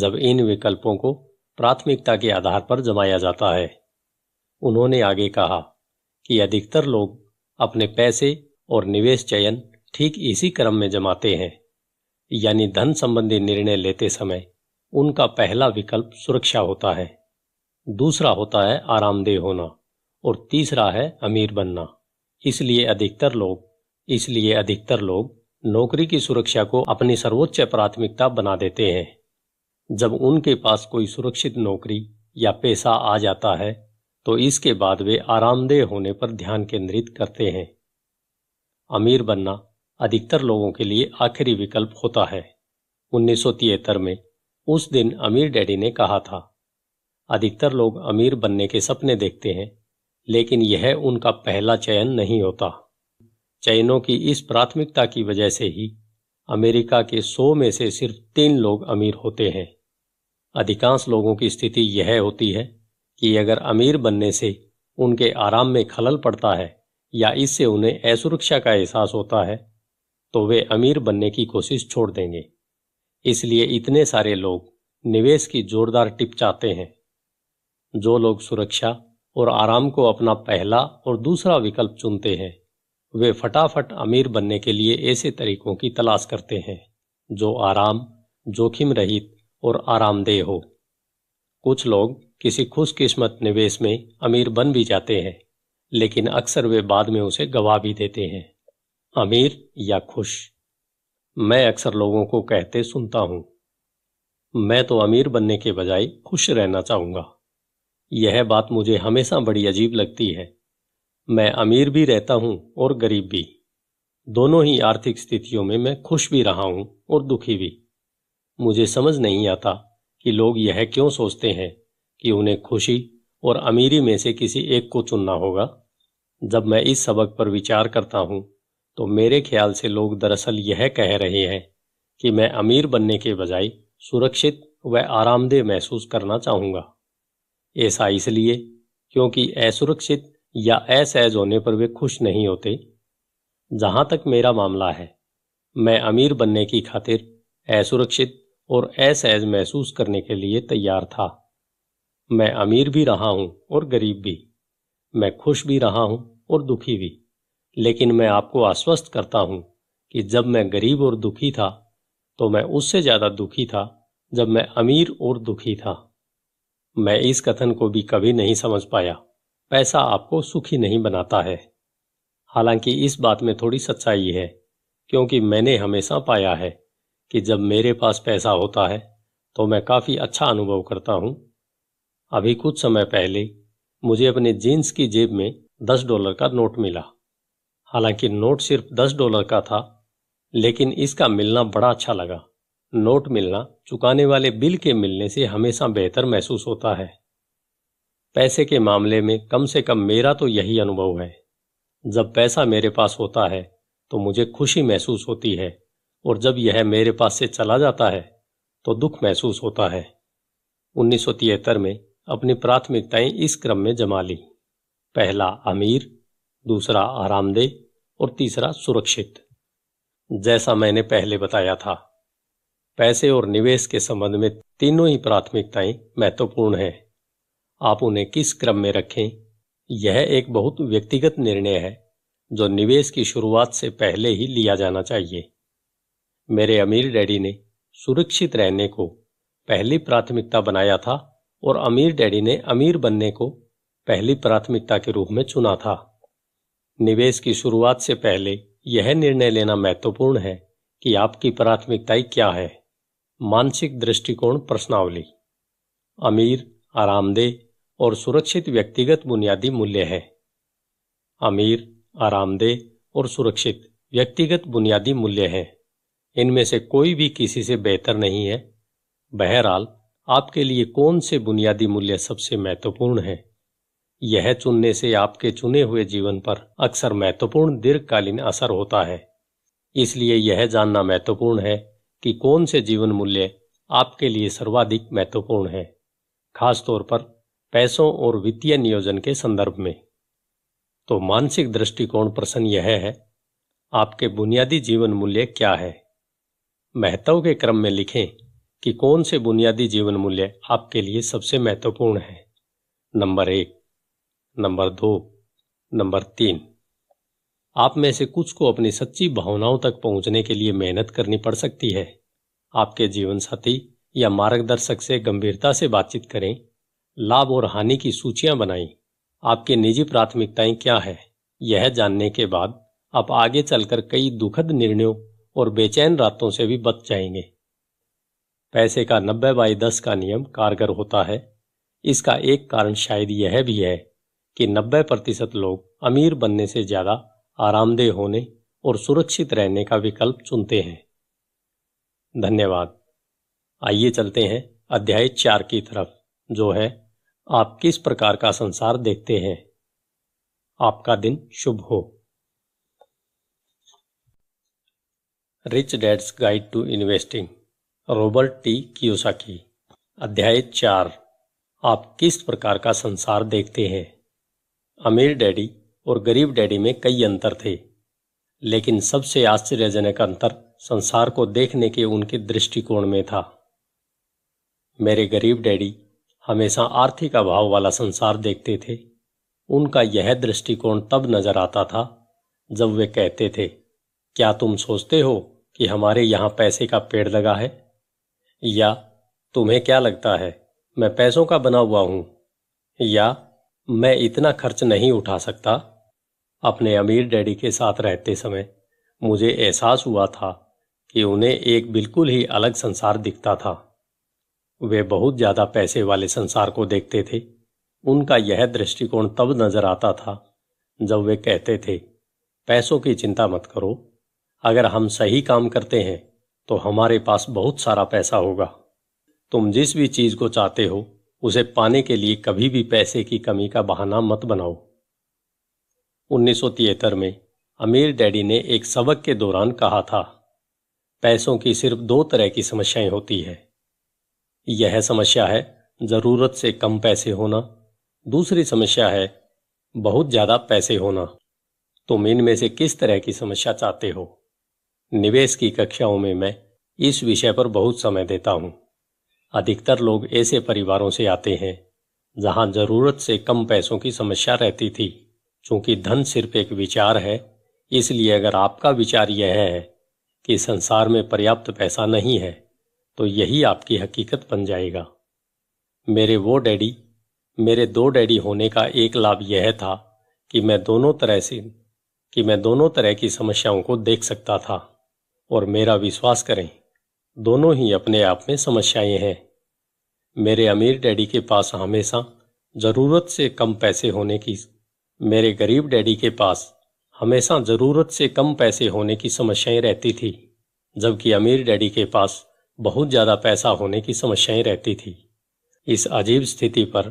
जब इन विकल्पों को प्राथमिकता के आधार पर जमाया जाता है उन्होंने आगे कहा कि अधिकतर लोग अपने पैसे और निवेश चयन ठीक इसी क्रम में जमाते हैं यानी धन संबंधी निर्णय लेते समय उनका पहला विकल्प सुरक्षा होता है दूसरा होता है आरामदेह होना और तीसरा है अमीर बनना इसलिए अधिकतर लोग इसलिए अधिकतर लोग नौकरी की सुरक्षा को अपनी सर्वोच्च प्राथमिकता बना देते हैं जब उनके पास कोई सुरक्षित नौकरी या पैसा आ जाता है तो इसके बाद वे आरामदेह होने पर ध्यान केंद्रित करते हैं अमीर बनना अधिकतर लोगों के लिए आखिरी विकल्प होता है उन्नीस में उस दिन अमीर डैडी ने कहा था अधिकतर लोग अमीर बनने के सपने देखते हैं लेकिन यह उनका पहला चयन नहीं होता चयनों की इस प्राथमिकता की वजह से ही अमेरिका के सौ में से सिर्फ तीन लोग अमीर होते हैं अधिकांश लोगों की स्थिति यह होती है कि अगर अमीर बनने से उनके आराम में खलल पड़ता है या इससे उन्हें असुरक्षा का एहसास होता है तो वे अमीर बनने की कोशिश छोड़ देंगे इसलिए इतने सारे लोग निवेश की जोरदार टिप चाहते हैं जो लोग सुरक्षा और आराम को अपना पहला और दूसरा विकल्प चुनते हैं वे फटाफट अमीर बनने के लिए ऐसे तरीकों की तलाश करते हैं जो आराम जोखिम रहित और आरामदेह हो कुछ लोग किसी खुशकिस्मत निवेश में अमीर बन भी जाते हैं लेकिन अक्सर वे बाद में उसे गवा भी देते हैं अमीर या खुश मैं अक्सर लोगों को कहते सुनता हूं मैं तो अमीर बनने के बजाय खुश रहना चाहूंगा यह बात मुझे हमेशा बड़ी अजीब लगती है मैं अमीर भी रहता हूं और गरीब भी दोनों ही आर्थिक स्थितियों में मैं खुश भी रहा हूं और दुखी भी मुझे समझ नहीं आता कि लोग यह क्यों सोचते हैं कि उन्हें खुशी और अमीरी में से किसी एक को चुनना होगा जब मैं इस सबक पर विचार करता हूं तो मेरे ख्याल से लोग दरअसल यह कह रहे हैं कि मैं अमीर बनने के बजाय सुरक्षित व आरामदेह महसूस करना चाहूँगा ऐसा इसलिए क्योंकि असुरक्षित या असहज होने पर वे खुश नहीं होते जहाँ तक मेरा मामला है मैं अमीर बनने की खातिर असुरक्षित और ऐस ऐज महसूस करने के लिए तैयार था मैं अमीर भी रहा हूं और गरीब भी मैं खुश भी रहा हूं और दुखी भी लेकिन मैं आपको आश्वस्त करता हूं कि जब मैं गरीब और दुखी था तो मैं उससे ज्यादा दुखी था जब मैं अमीर और दुखी था मैं इस कथन को भी कभी नहीं समझ पाया पैसा आपको सुखी नहीं बनाता है हालांकि इस बात में थोड़ी सच्चाई है क्योंकि मैंने हमेशा पाया है कि जब मेरे पास पैसा होता है तो मैं काफ़ी अच्छा अनुभव करता हूँ अभी कुछ समय पहले मुझे अपने जीन्स की जेब में दस डॉलर का नोट मिला हालांकि नोट सिर्फ दस डॉलर का था लेकिन इसका मिलना बड़ा अच्छा लगा नोट मिलना चुकाने वाले बिल के मिलने से हमेशा बेहतर महसूस होता है पैसे के मामले में कम से कम मेरा तो यही अनुभव है जब पैसा मेरे पास होता है तो मुझे खुशी महसूस होती है और जब यह मेरे पास से चला जाता है तो दुख महसूस होता है उन्नीस में अपनी प्राथमिकताएं इस क्रम में जमा ली पहला अमीर दूसरा आरामदेह और तीसरा सुरक्षित जैसा मैंने पहले बताया था पैसे और निवेश के संबंध में तीनों ही प्राथमिकताएं महत्वपूर्ण हैं आप उन्हें किस क्रम में रखें यह एक बहुत व्यक्तिगत निर्णय है जो निवेश की शुरुआत से पहले ही लिया जाना चाहिए मेरे अमीर डैडी ने सुरक्षित रहने को पहली प्राथमिकता बनाया था और अमीर डैडी ने अमीर बनने को पहली प्राथमिकता के रूप में चुना था निवेश की शुरुआत से पहले यह निर्णय लेना महत्वपूर्ण है कि आपकी प्राथमिकताएं क्या है मानसिक दृष्टिकोण प्रश्नावली अमीर आरामदेह और सुरक्षित व्यक्तिगत बुनियादी मूल्य है अमीर आरामदेह और सुरक्षित व्यक्तिगत बुनियादी मूल्य है इनमें से कोई भी किसी से बेहतर नहीं है बहरहाल आपके लिए कौन से बुनियादी मूल्य सबसे महत्वपूर्ण हैं यह चुनने से आपके चुने हुए जीवन पर अक्सर महत्वपूर्ण दीर्घकालीन असर होता है इसलिए यह जानना महत्वपूर्ण है कि कौन से जीवन मूल्य आपके लिए सर्वाधिक महत्वपूर्ण है खासतौर पर पैसों और वित्तीय नियोजन के संदर्भ में तो मानसिक दृष्टिकोण प्रश्न यह है आपके बुनियादी जीवन मूल्य क्या है महत्व के क्रम में लिखें कि कौन से बुनियादी जीवन मूल्य आपके लिए सबसे महत्वपूर्ण है नंबर एक नंबर दो नंबर तीन आप में से कुछ को अपनी सच्ची भावनाओं तक पहुंचने के लिए मेहनत करनी पड़ सकती है आपके जीवन साथी या मार्गदर्शक से गंभीरता से बातचीत करें लाभ और हानि की सूचियां बनाएं आपकी निजी प्राथमिकताएं क्या है यह जानने के बाद आप आगे चलकर कई दुखद निर्णयों और बेचैन रातों से भी बच जाएंगे पैसे का नब्बे बाई दस का नियम कारगर होता है इसका एक कारण शायद यह भी है कि नब्बे प्रतिशत लोग अमीर बनने से ज़्यादा आरामदेह होने और सुरक्षित रहने का विकल्प चुनते हैं धन्यवाद आइए चलते हैं अध्याय चार की तरफ जो है आप किस प्रकार का संसार देखते हैं आपका दिन शुभ हो rich dad's guide to investing Robert T Kiyosaki अध्याय चार आप किस प्रकार का संसार देखते हैं अमीर डैडी और गरीब डैडी में कई अंतर थे लेकिन सबसे आश्चर्यजनक अंतर संसार को देखने के उनके दृष्टिकोण में था मेरे गरीब डैडी हमेशा आर्थिक अभाव वाला संसार देखते थे उनका यह दृष्टिकोण तब नजर आता था जब वे कहते थे क्या तुम सोचते हो कि हमारे यहाँ पैसे का पेड़ लगा है या तुम्हें क्या लगता है मैं पैसों का बना हुआ हूं या मैं इतना खर्च नहीं उठा सकता अपने अमीर डैडी के साथ रहते समय मुझे एहसास हुआ था कि उन्हें एक बिल्कुल ही अलग संसार दिखता था वे बहुत ज्यादा पैसे वाले संसार को देखते थे उनका यह दृष्टिकोण तब नजर आता था जब वे कहते थे पैसों की चिंता मत करो अगर हम सही काम करते हैं तो हमारे पास बहुत सारा पैसा होगा तुम जिस भी चीज को चाहते हो उसे पाने के लिए कभी भी पैसे की कमी का बहाना मत बनाओ उन्नीस में अमीर डैडी ने एक सबक के दौरान कहा था पैसों की सिर्फ दो तरह की समस्याएं होती है यह समस्या है जरूरत से कम पैसे होना दूसरी समस्या है बहुत ज्यादा पैसे होना तुम इनमें से किस तरह की समस्या चाहते हो निवेश की कक्षाओं में मैं इस विषय पर बहुत समय देता हूं अधिकतर लोग ऐसे परिवारों से आते हैं जहां जरूरत से कम पैसों की समस्या रहती थी चूंकि धन सिर्फ एक विचार है इसलिए अगर आपका विचार यह है कि संसार में पर्याप्त पैसा नहीं है तो यही आपकी हकीकत बन जाएगा मेरे वो डैडी मेरे दो डैडी होने का एक लाभ यह था कि मैं दोनों तरह से कि मैं दोनों तरह की समस्याओं को देख सकता था और मेरा विश्वास करें दोनों ही अपने आप में समस्याएं हैं मेरे अमीर डैडी के पास हमेशा ज़रूरत से कम पैसे होने की मेरे गरीब डैडी के पास हमेशा ज़रूरत से कम पैसे होने की समस्याएं रहती थी जबकि अमीर डैडी के पास बहुत ज़्यादा पैसा होने की समस्याएं रहती थी इस अजीब स्थिति पर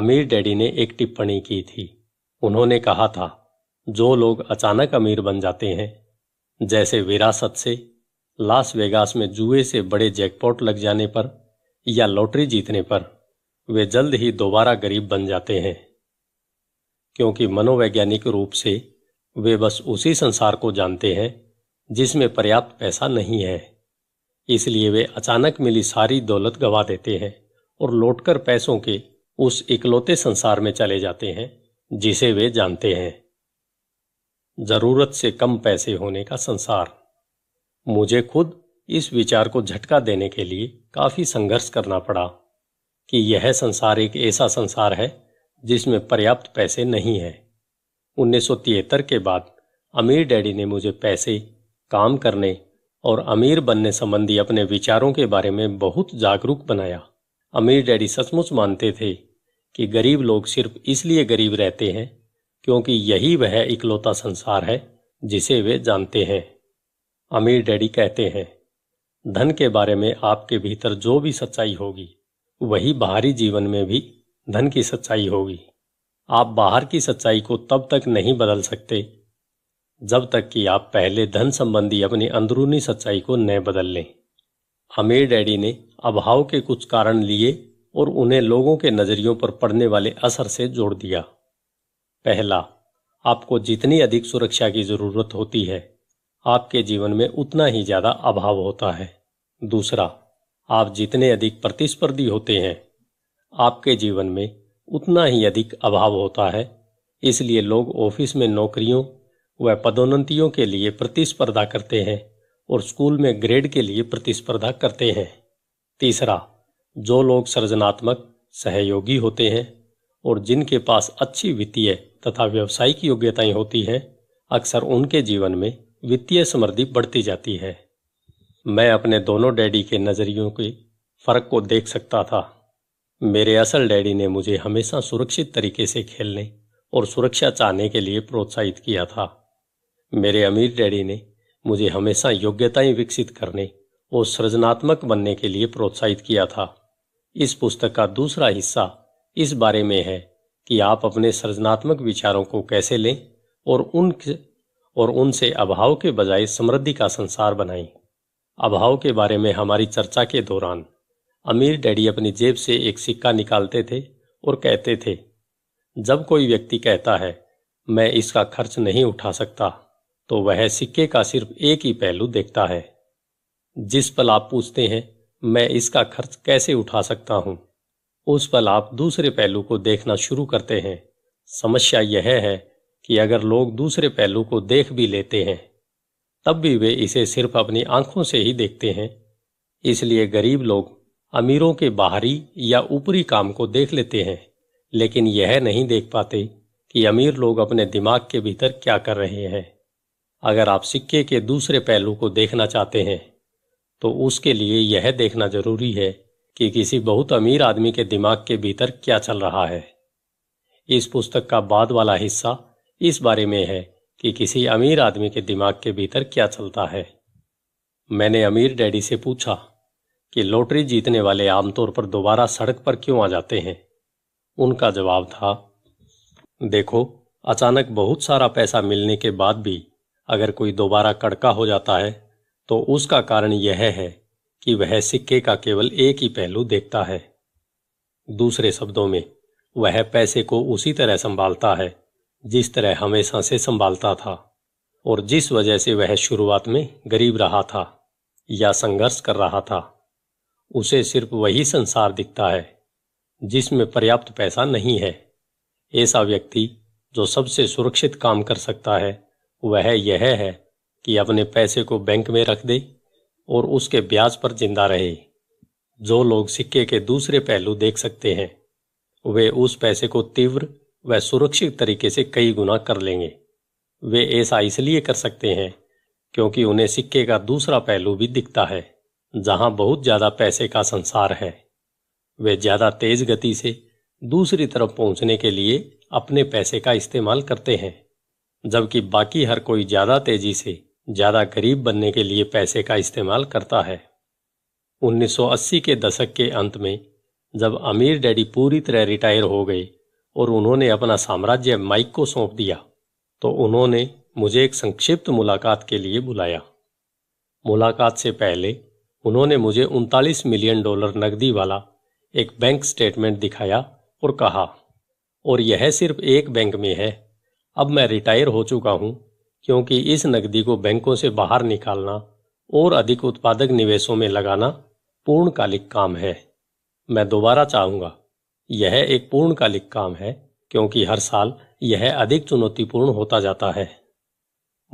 अमीर डैडी ने एक टिप्पणी की थी उन्होंने कहा था जो लोग अचानक अमीर बन जाते हैं जैसे विरासत से लास वेगास में जुए से बड़े जैकपॉट लग जाने पर या लॉटरी जीतने पर वे जल्द ही दोबारा गरीब बन जाते हैं क्योंकि मनोवैज्ञानिक रूप से वे बस उसी संसार को जानते हैं जिसमें पर्याप्त पैसा नहीं है इसलिए वे अचानक मिली सारी दौलत गवा देते हैं और लौटकर पैसों के उस इकलौते संसार में चले जाते हैं जिसे वे जानते हैं जरूरत से कम पैसे होने का संसार मुझे खुद इस विचार को झटका देने के लिए काफी संघर्ष करना पड़ा कि यह संसार एक ऐसा संसार है जिसमें पर्याप्त पैसे नहीं है उन्नीस के बाद अमीर डैडी ने मुझे पैसे काम करने और अमीर बनने संबंधी अपने विचारों के बारे में बहुत जागरूक बनाया अमीर डैडी सचमुच मानते थे कि गरीब लोग सिर्फ इसलिए गरीब रहते हैं क्योंकि यही वह इकलौता संसार है जिसे वे जानते हैं अमीर डैडी कहते हैं धन के बारे में आपके भीतर जो भी सच्चाई होगी वही बाहरी जीवन में भी धन की सच्चाई होगी आप बाहर की सच्चाई को तब तक नहीं बदल सकते जब तक कि आप पहले धन संबंधी अपनी अंदरूनी सच्चाई को न बदल लें अमीर डैडी ने अभाव के कुछ कारण लिए और उन्हें लोगों के नज़रियों पर पड़ने वाले असर से जोड़ दिया पहला आपको जितनी अधिक सुरक्षा की जरूरत होती है आपके जीवन में उतना ही ज्यादा अभाव होता है दूसरा आप जितने अधिक प्रतिस्पर्धी होते हैं आपके जीवन में उतना ही अधिक अभाव होता है इसलिए लोग ऑफिस में नौकरियों व पदोन्नतियों के लिए प्रतिस्पर्धा करते हैं और स्कूल में ग्रेड के लिए प्रतिस्पर्धा करते हैं तीसरा जो लोग सृजनात्मक सहयोगी होते हैं और जिनके पास अच्छी वित्तीय तथा व्यवसायिक योग्यताएं होती है अक्सर उनके जीवन में वित्तीय समृद्धि बढ़ती जाती है मैं अपने दोनों डैडी के नज़रियों के फ़र्क को देख सकता था मेरे असल डैडी ने मुझे हमेशा सुरक्षित तरीके से खेलने और सुरक्षा चाहने के लिए प्रोत्साहित किया था मेरे अमीर डैडी ने मुझे हमेशा योग्यताएं विकसित करने और सृजनात्मक बनने के लिए प्रोत्साहित किया था इस पुस्तक का दूसरा हिस्सा इस बारे में है कि आप अपने सृजनात्मक विचारों को कैसे लें और उन और उनसे अभाव के बजाय समृद्धि का संसार बनाएं अभाव के बारे में हमारी चर्चा के दौरान अमीर डैडी अपनी जेब से एक सिक्का निकालते थे और कहते थे जब कोई व्यक्ति कहता है मैं इसका खर्च नहीं उठा सकता तो वह सिक्के का सिर्फ एक ही पहलू देखता है जिस पल आप पूछते हैं मैं इसका खर्च कैसे उठा सकता हूं उस पल आप दूसरे पहलू को देखना शुरू करते हैं समस्या यह है कि अगर लोग दूसरे पहलू को देख भी लेते हैं तब भी वे इसे सिर्फ अपनी आंखों से ही देखते हैं इसलिए गरीब लोग अमीरों के बाहरी या ऊपरी काम को देख लेते हैं लेकिन यह नहीं देख पाते कि अमीर लोग अपने दिमाग के भीतर क्या कर रहे हैं अगर आप सिक्के के दूसरे पहलू को देखना चाहते हैं तो उसके लिए यह देखना जरूरी है कि किसी बहुत अमीर आदमी के दिमाग के भीतर क्या चल रहा है इस पुस्तक का बाद वाला हिस्सा इस बारे में है कि किसी अमीर आदमी के दिमाग के भीतर क्या चलता है मैंने अमीर डैडी से पूछा कि लॉटरी जीतने वाले आमतौर पर दोबारा सड़क पर क्यों आ जाते हैं उनका जवाब था देखो अचानक बहुत सारा पैसा मिलने के बाद भी अगर कोई दोबारा कड़का हो जाता है तो उसका कारण यह है कि वह सिक्के का केवल एक ही पहलू देखता है दूसरे शब्दों में वह पैसे को उसी तरह संभालता है जिस तरह हमेशा से संभालता था और जिस वजह से वह शुरुआत में गरीब रहा था या संघर्ष कर रहा था उसे सिर्फ वही संसार दिखता है जिसमें पर्याप्त पैसा नहीं है ऐसा व्यक्ति जो सबसे सुरक्षित काम कर सकता है वह यह है कि अपने पैसे को बैंक में रख दे और उसके ब्याज पर जिंदा रहे जो लोग सिक्के के दूसरे पहलू देख सकते हैं वे उस पैसे को तीव्र व सुरक्षित तरीके से कई गुना कर लेंगे वे ऐसा इसलिए कर सकते हैं क्योंकि उन्हें सिक्के का दूसरा पहलू भी दिखता है जहां बहुत ज़्यादा पैसे का संसार है वे ज़्यादा तेज गति से दूसरी तरफ पहुंचने के लिए अपने पैसे का इस्तेमाल करते हैं जबकि बाकी हर कोई ज़्यादा तेजी से ज़्यादा गरीब बनने के लिए पैसे का इस्तेमाल करता है 1980 के दशक के अंत में जब अमीर डैडी पूरी तरह रिटायर हो गए और उन्होंने अपना साम्राज्य माइक को सौंप दिया तो उन्होंने मुझे एक संक्षिप्त मुलाकात के लिए बुलाया मुलाकात से पहले उन्होंने मुझे उनतालीस मिलियन डॉलर नकदी वाला एक बैंक स्टेटमेंट दिखाया और कहा और यह सिर्फ एक बैंक में है अब मैं रिटायर हो चुका हूँ क्योंकि इस नकदी को बैंकों से बाहर निकालना और अधिक उत्पादक निवेशों में लगाना पूर्णकालिक काम है मैं दोबारा चाहूंगा यह एक पूर्णकालिक काम है क्योंकि हर साल यह अधिक चुनौतीपूर्ण होता जाता है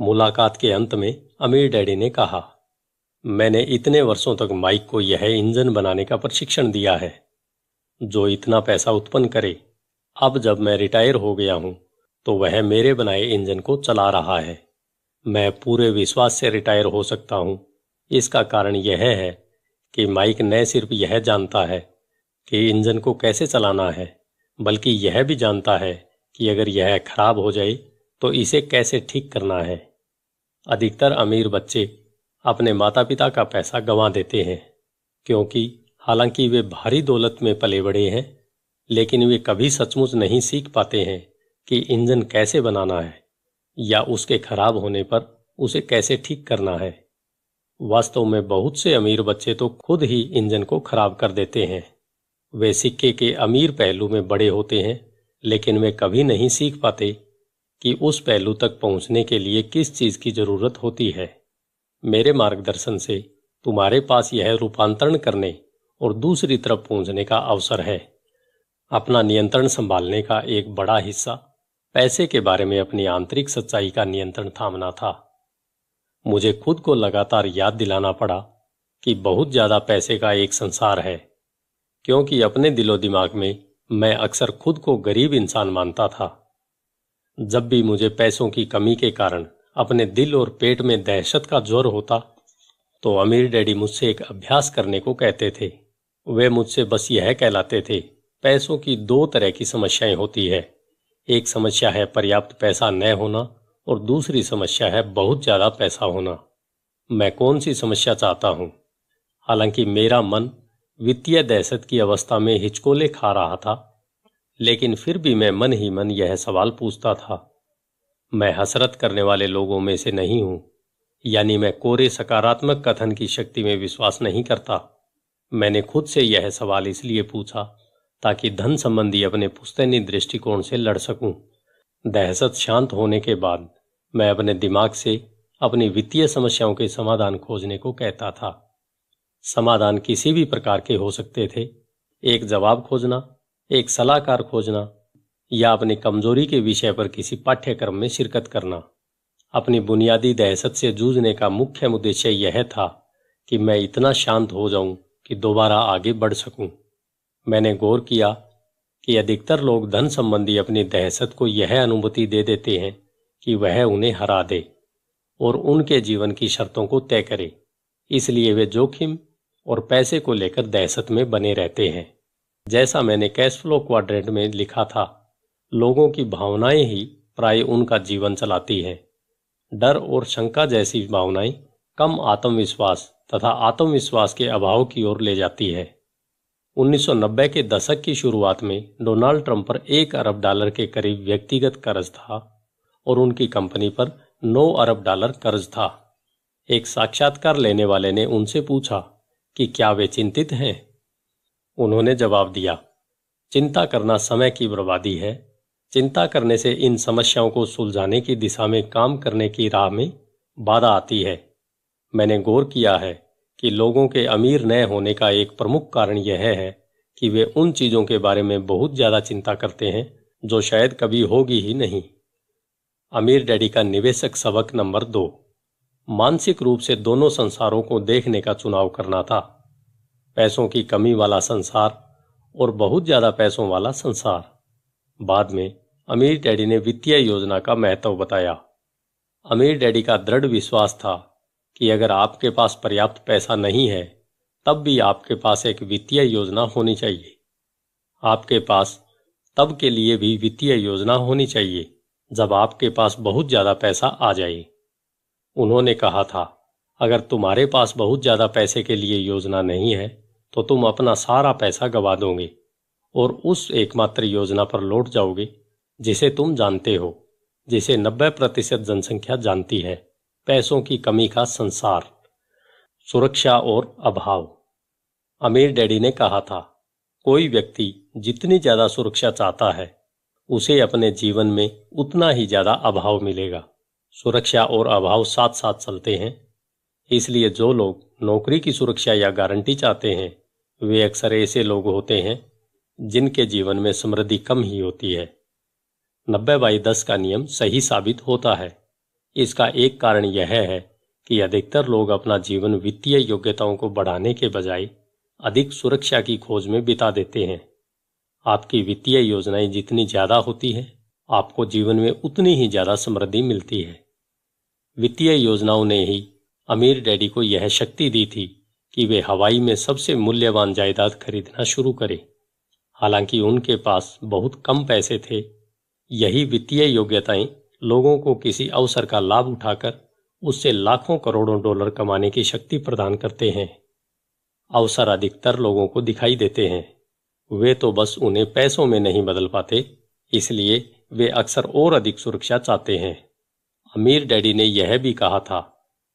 मुलाकात के अंत में अमीर डैडी ने कहा मैंने इतने वर्षों तक माइक को यह इंजन बनाने का प्रशिक्षण दिया है जो इतना पैसा उत्पन्न करे अब जब मैं रिटायर हो गया हूं तो वह मेरे बनाए इंजन को चला रहा है मैं पूरे विश्वास से रिटायर हो सकता हूँ इसका कारण यह है कि माइक न सिर्फ यह जानता है कि इंजन को कैसे चलाना है बल्कि यह भी जानता है कि अगर यह खराब हो जाए तो इसे कैसे ठीक करना है अधिकतर अमीर बच्चे अपने माता पिता का पैसा गंवा देते हैं क्योंकि हालांकि वे भारी दौलत में पले बड़े हैं लेकिन वे कभी सचमुच नहीं सीख पाते हैं कि इंजन कैसे बनाना है या उसके खराब होने पर उसे कैसे ठीक करना है वास्तव में बहुत से अमीर बच्चे तो खुद ही इंजन को खराब कर देते हैं वे सिक्के के अमीर पहलू में बड़े होते हैं लेकिन वे कभी नहीं सीख पाते कि उस पहलू तक पहुंचने के लिए किस चीज की जरूरत होती है मेरे मार्गदर्शन से तुम्हारे पास यह रूपांतरण करने और दूसरी तरफ पहुंचने का अवसर है अपना नियंत्रण संभालने का एक बड़ा हिस्सा पैसे के बारे में अपनी आंतरिक सच्चाई का नियंत्रण थामना था मुझे खुद को लगातार याद दिलाना पड़ा कि बहुत ज्यादा पैसे का एक संसार है क्योंकि अपने दिलो दिमाग में मैं अक्सर खुद को गरीब इंसान मानता था जब भी मुझे पैसों की कमी के कारण अपने दिल और पेट में दहशत का ज्वर होता तो अमीर डैडी मुझसे एक अभ्यास करने को कहते थे वे मुझसे बस यह कहलाते थे पैसों की दो तरह की समस्याएं होती है एक समस्या है पर्याप्त पैसा न होना और दूसरी समस्या है बहुत ज़्यादा पैसा होना मैं कौन सी समस्या चाहता हूँ हालांकि मेरा मन वित्तीय दहशत की अवस्था में हिचकोले खा रहा था लेकिन फिर भी मैं मन ही मन यह सवाल पूछता था मैं हसरत करने वाले लोगों में से नहीं हूं यानी मैं कोरे सकारात्मक कथन की शक्ति में विश्वास नहीं करता मैंने खुद से यह सवाल इसलिए पूछा ताकि धन संबंधी अपने पुस्तैनी दृष्टिकोण से लड़ सकूं। दहशत शांत होने के बाद मैं अपने दिमाग से अपनी वित्तीय समस्याओं के समाधान खोजने को कहता था समाधान किसी भी प्रकार के हो सकते थे एक जवाब खोजना एक सलाहकार खोजना या अपनी कमजोरी के विषय पर किसी पाठ्यक्रम में शिरकत करना अपनी बुनियादी दहशत से जूझने का मुख्य उद्देश्य यह था कि मैं इतना शांत हो जाऊं कि दोबारा आगे बढ़ सकूं मैंने गौर किया कि अधिकतर लोग धन संबंधी अपनी दहशत को यह अनुभूति दे देते हैं कि वह उन्हें हरा दे और उनके जीवन की शर्तों को तय करे इसलिए वे जोखिम और पैसे को लेकर दहशत में बने रहते हैं जैसा मैंने कैश फ्लो क्वाड्रेंट में लिखा था लोगों की भावनाएं ही प्राय उनका जीवन चलाती हैं डर और शंका जैसी भावनाएं कम आत्मविश्वास तथा आत्मविश्वास के अभाव की ओर ले जाती है 1990 के दशक की शुरुआत में डोनाल्ड ट्रंप पर एक अरब डॉलर के करीब व्यक्तिगत कर्ज था और उनकी कंपनी पर 9 अरब डॉलर कर्ज था एक साक्षात्कार लेने वाले ने उनसे पूछा कि क्या वे चिंतित हैं उन्होंने जवाब दिया चिंता करना समय की बर्बादी है चिंता करने से इन समस्याओं को सुलझाने की दिशा में काम करने की राह में बाधा आती है मैंने गौर किया है कि लोगों के अमीर न होने का एक प्रमुख कारण यह है कि वे उन चीज़ों के बारे में बहुत ज़्यादा चिंता करते हैं जो शायद कभी होगी ही नहीं अमीर डैडी का निवेशक सबक नंबर दो मानसिक रूप से दोनों संसारों को देखने का चुनाव करना था पैसों की कमी वाला संसार और बहुत ज़्यादा पैसों वाला संसार बाद में अमीर डैडी ने वित्तीय योजना का महत्व बताया अमीर डैडी का दृढ़ विश्वास था कि अगर आपके पास पर्याप्त पैसा नहीं है तब भी आपके पास एक वित्तीय योजना होनी चाहिए आपके पास तब के लिए भी वित्तीय योजना होनी चाहिए जब आपके पास बहुत ज़्यादा पैसा आ जाए उन्होंने कहा था अगर तुम्हारे पास बहुत ज़्यादा पैसे के लिए योजना नहीं है तो तुम अपना सारा पैसा गवा दोगे और उस एकमात्र योजना पर लौट जाओगे जिसे तुम जानते हो जिसे 90 प्रतिशत जनसंख्या जानती है पैसों की कमी का संसार सुरक्षा और अभाव अमीर डैडी ने कहा था कोई व्यक्ति जितनी ज्यादा सुरक्षा चाहता है उसे अपने जीवन में उतना ही ज्यादा अभाव मिलेगा सुरक्षा और अभाव साथ साथ चलते हैं इसलिए जो लोग नौकरी की सुरक्षा या गारंटी चाहते हैं वे अक्सर ऐसे लोग होते हैं जिनके जीवन में समृद्धि कम ही होती है नब्बे बाई दस का नियम सही साबित होता है इसका एक कारण यह है कि अधिकतर लोग अपना जीवन वित्तीय योग्यताओं को बढ़ाने के बजाय अधिक सुरक्षा की खोज में बिता देते हैं आपकी वित्तीय योजनाएं जितनी ज्यादा होती हैं आपको जीवन में उतनी ही ज्यादा समृद्धि मिलती है वित्तीय योजनाओं ने ही अमीर डैडी को यह शक्ति दी थी कि वे हवाई में सबसे मूल्यवान जायदाद खरीदना शुरू करें हालांकि उनके पास बहुत कम पैसे थे यही वित्तीय योग्यताएं लोगों को किसी अवसर का लाभ उठाकर उससे लाखों करोड़ों डॉलर कमाने की शक्ति प्रदान करते हैं अवसर अधिकतर लोगों को दिखाई देते हैं वे तो बस उन्हें पैसों में नहीं बदल पाते इसलिए वे अक्सर और अधिक सुरक्षा चाहते हैं अमीर डैडी ने यह भी कहा था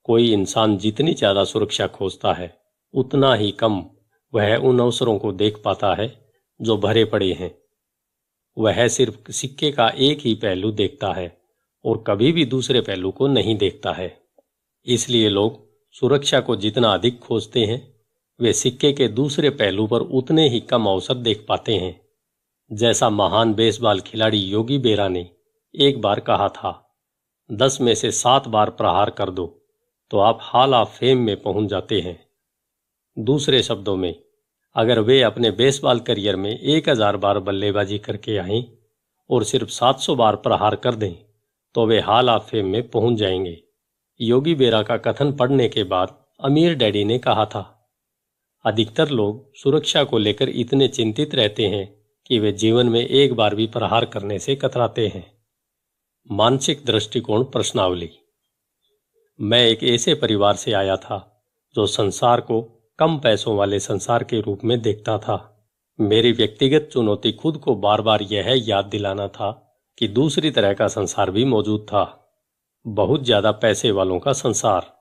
कोई इंसान जितनी ज्यादा सुरक्षा खोजता है उतना ही कम वह उन अवसरों को देख पाता है जो भरे पड़े हैं वह सिर्फ सिक्के का एक ही पहलू देखता है और कभी भी दूसरे पहलू को नहीं देखता है इसलिए लोग सुरक्षा को जितना अधिक खोजते हैं वे सिक्के के दूसरे पहलू पर उतने ही कम अवसर देख पाते हैं जैसा महान बेसबॉल खिलाड़ी योगी बेरा ने एक बार कहा था दस में से सात बार प्रहार कर दो तो आप हाल ऑफ फेम में पहुंच जाते हैं दूसरे शब्दों में अगर वे अपने बेसबॉल करियर में एक हजार बार बल्लेबाजी करके आए और सिर्फ 700 बार प्रहार कर दें तो वे हाल आफेम में पहुंच जाएंगे योगी बेरा का कथन पढ़ने के बाद अमीर डैडी ने कहा था अधिकतर लोग सुरक्षा को लेकर इतने चिंतित रहते हैं कि वे जीवन में एक बार भी प्रहार करने से कतराते हैं मानसिक दृष्टिकोण प्रश्नावली मैं एक ऐसे परिवार से आया था जो संसार को कम पैसों वाले संसार के रूप में देखता था मेरी व्यक्तिगत चुनौती खुद को बार बार यह याद दिलाना था कि दूसरी तरह का संसार भी मौजूद था बहुत ज्यादा पैसे वालों का संसार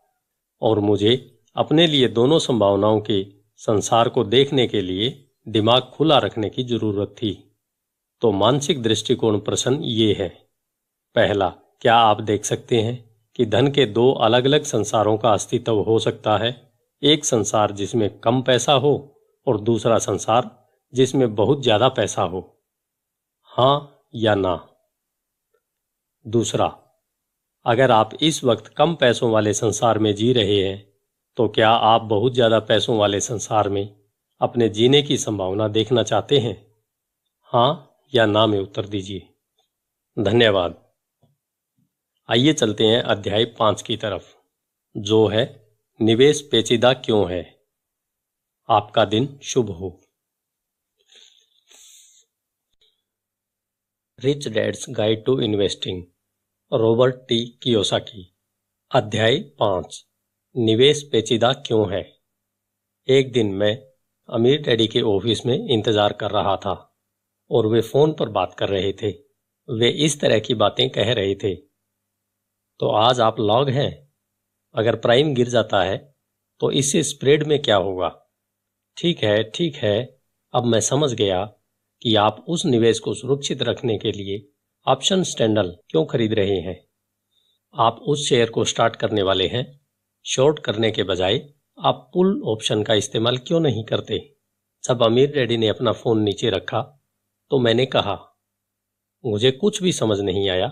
और मुझे अपने लिए दोनों संभावनाओं के संसार को देखने के लिए दिमाग खुला रखने की जरूरत थी तो मानसिक दृष्टिकोण प्रश्न ये है पहला क्या आप देख सकते हैं कि धन के दो अलग अलग संसारों का अस्तित्व हो सकता है एक संसार जिसमें कम पैसा हो और दूसरा संसार जिसमें बहुत ज्यादा पैसा हो हां या ना दूसरा अगर आप इस वक्त कम पैसों वाले संसार में जी रहे हैं तो क्या आप बहुत ज़्यादा पैसों वाले संसार में अपने जीने की संभावना देखना चाहते हैं हाँ या ना में उत्तर दीजिए धन्यवाद आइए चलते हैं अध्याय पाँच की तरफ जो है निवेश पेचीदा क्यों है आपका दिन शुभ हो rich dad's guide to investing Robert T Kiyosaki अध्याय पांच निवेश पेचीदा क्यों है एक दिन मैं अमीर डैडी के ऑफिस में इंतज़ार कर रहा था और वे फ़ोन पर बात कर रहे थे वे इस तरह की बातें कह रहे थे तो आज आप लॉग हैं अगर प्राइम गिर जाता है तो इससे स्प्रेड में क्या होगा ठीक है ठीक है अब मैं समझ गया कि आप उस निवेश को सुरक्षित रखने के लिए ऑप्शन स्टैंडल क्यों खरीद रहे हैं आप उस शेयर को स्टार्ट करने वाले हैं शॉर्ट करने के बजाय आप पुल ऑप्शन का इस्तेमाल क्यों नहीं करते जब अमीर डैडी ने अपना फ़ोन नीचे रखा तो मैंने कहा मुझे कुछ भी समझ नहीं आया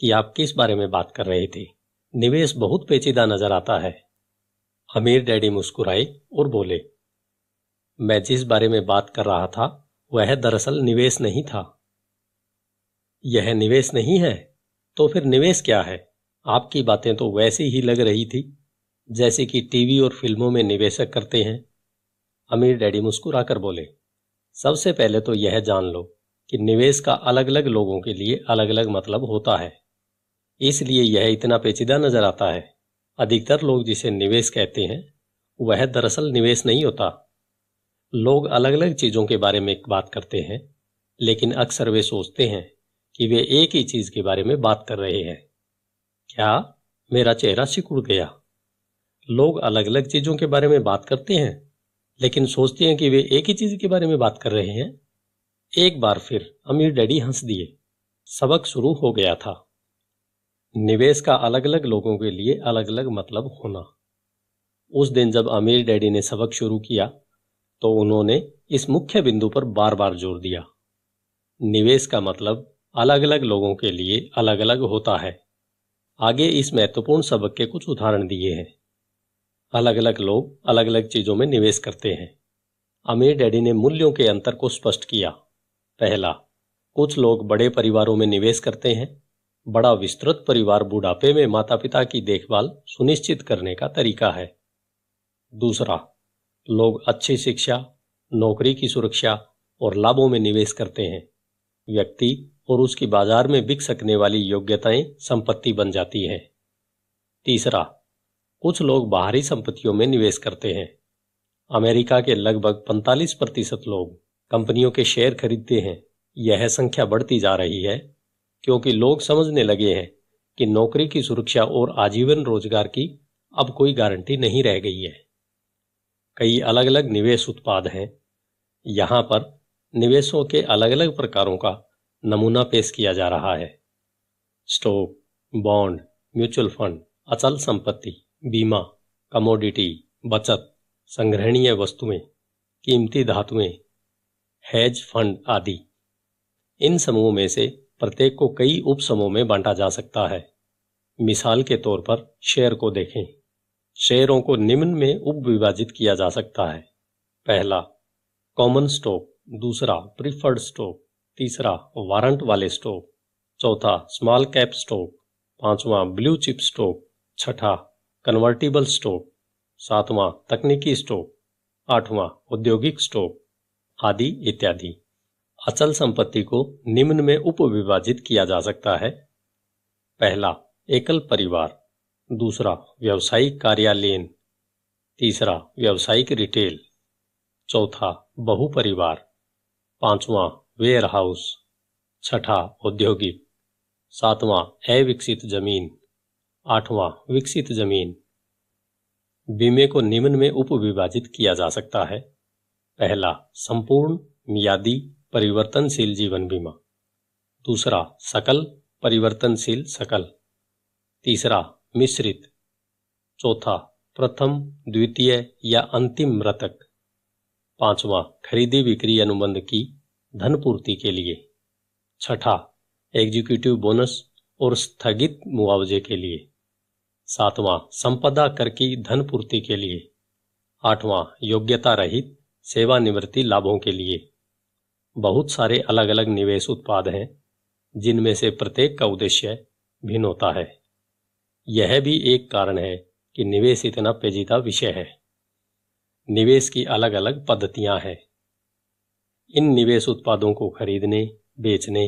कि आप किस बारे में बात कर रहे थे निवेश बहुत पेचीदा नज़र आता है अमीर डैडी मुस्कुराए और बोले मैं जिस बारे में बात कर रहा था वह दरअसल निवेश नहीं था यह निवेश नहीं है तो फिर निवेश क्या है आपकी बातें तो वैसी ही लग रही थी जैसे कि टीवी और फिल्मों में निवेशक करते हैं अमीर डैडी मुस्कुराकर बोले सबसे पहले तो यह जान लो कि निवेश का अलग अलग लोगों के लिए अलग अलग मतलब होता है इसलिए यह इतना पेचीदा नजर आता है अधिकतर लोग जिसे निवेश कहते हैं वह दरअसल निवेश नहीं होता लोग अलग अलग चीज़ों के बारे में बात करते हैं लेकिन अक्सर वे सोचते हैं कि वे एक ही चीज के बारे में बात कर रहे हैं क्या मेरा चेहरा सिकुड़ गया लोग अलग अलग चीजों के बारे में बात करते हैं लेकिन सोचते हैं कि वे एक ही चीज के बारे में बात कर रहे हैं एक बार फिर अमीर डैडी हंस दिए सबक शुरू हो गया था निवेश का अलग अलग लोगों के लिए अलग अलग मतलब होना उस दिन जब अमीर डैडी ने सबक शुरू किया तो उन्होंने इस मुख्य बिंदु पर बार बार जोर दिया निवेश का मतलब अलग अलग लोगों के लिए अलग अलग होता है आगे इस महत्वपूर्ण सबक के कुछ उदाहरण दिए हैं अलग अलग लोग अलग अलग चीजों में निवेश करते हैं अमीर डैडी ने मूल्यों के अंतर को स्पष्ट किया पहला कुछ लोग बड़े परिवारों में निवेश करते हैं बड़ा विस्तृत परिवार बुढ़ापे में माता पिता की देखभाल सुनिश्चित करने का तरीका है दूसरा लोग अच्छी शिक्षा नौकरी की सुरक्षा और लाभों में निवेश करते हैं व्यक्ति और उसकी बाजार में बिक सकने वाली योग्यताएं संपत्ति बन जाती हैं तीसरा कुछ लोग बाहरी संपत्तियों में निवेश करते हैं अमेरिका के लगभग 45 प्रतिशत लोग कंपनियों के शेयर खरीदते हैं यह संख्या बढ़ती जा रही है क्योंकि लोग समझने लगे हैं कि नौकरी की सुरक्षा और आजीवन रोजगार की अब कोई गारंटी नहीं रह गई है कई अलग अलग निवेश उत्पाद हैं यहां पर निवेशों के अलग अलग प्रकारों का नमूना पेश किया जा रहा है स्टॉक बॉन्ड म्यूचुअल फंड अचल संपत्ति बीमा कमोडिटी बचत संग्रहणीय वस्तुएं कीमती धातुएं हेज फंड आदि इन समूहों में से प्रत्येक को कई उप समूह में बांटा जा सकता है मिसाल के तौर पर शेयर को देखें शेयरों को निम्न में उप विभाजित किया जा सकता है पहला कॉमन स्टॉक दूसरा प्रिफर्ड स्टॉक तीसरा वारंट वाले स्टॉक चौथा स्मॉल कैप स्टॉक पांचवा ब्लू चिप स्टॉक छठा कन्वर्टिबल स्टॉक सातवां तकनीकी स्टॉक आठवां औद्योगिक स्टॉक आदि इत्यादि अचल संपत्ति को निम्न में उप विभाजित किया जा सकता है पहला एकल परिवार दूसरा व्यवसायिक कार्यालयन तीसरा व्यावसायिक रिटेल चौथा बहुपरिवार पांचवा वेयरहाउस छठा औद्योगिक सातवां अविकसित जमीन आठवां विकसित जमीन बीमे को निम्न में उपविभाजित किया जा सकता है पहला संपूर्ण मियादी परिवर्तनशील जीवन बीमा दूसरा सकल परिवर्तनशील सकल तीसरा मिश्रित चौथा प्रथम द्वितीय या अंतिम मृतक पांचवा खरीदी बिक्री अनुबंध की धन पूर्ति के लिए छठा एग्जीक्यूटिव बोनस और स्थगित मुआवजे के लिए सातवां संपदा कर की धन पूर्ति के लिए आठवां योग्यता रहित सेवानिवृत्ति लाभों के लिए बहुत सारे अलग अलग निवेश उत्पाद हैं जिनमें से प्रत्येक का उद्देश्य भिन्न होता है यह भी एक कारण है कि निवेश इतना पेचीदा विषय है निवेश की अलग अलग पद्धतियां हैं इन निवेश उत्पादों को खरीदने बेचने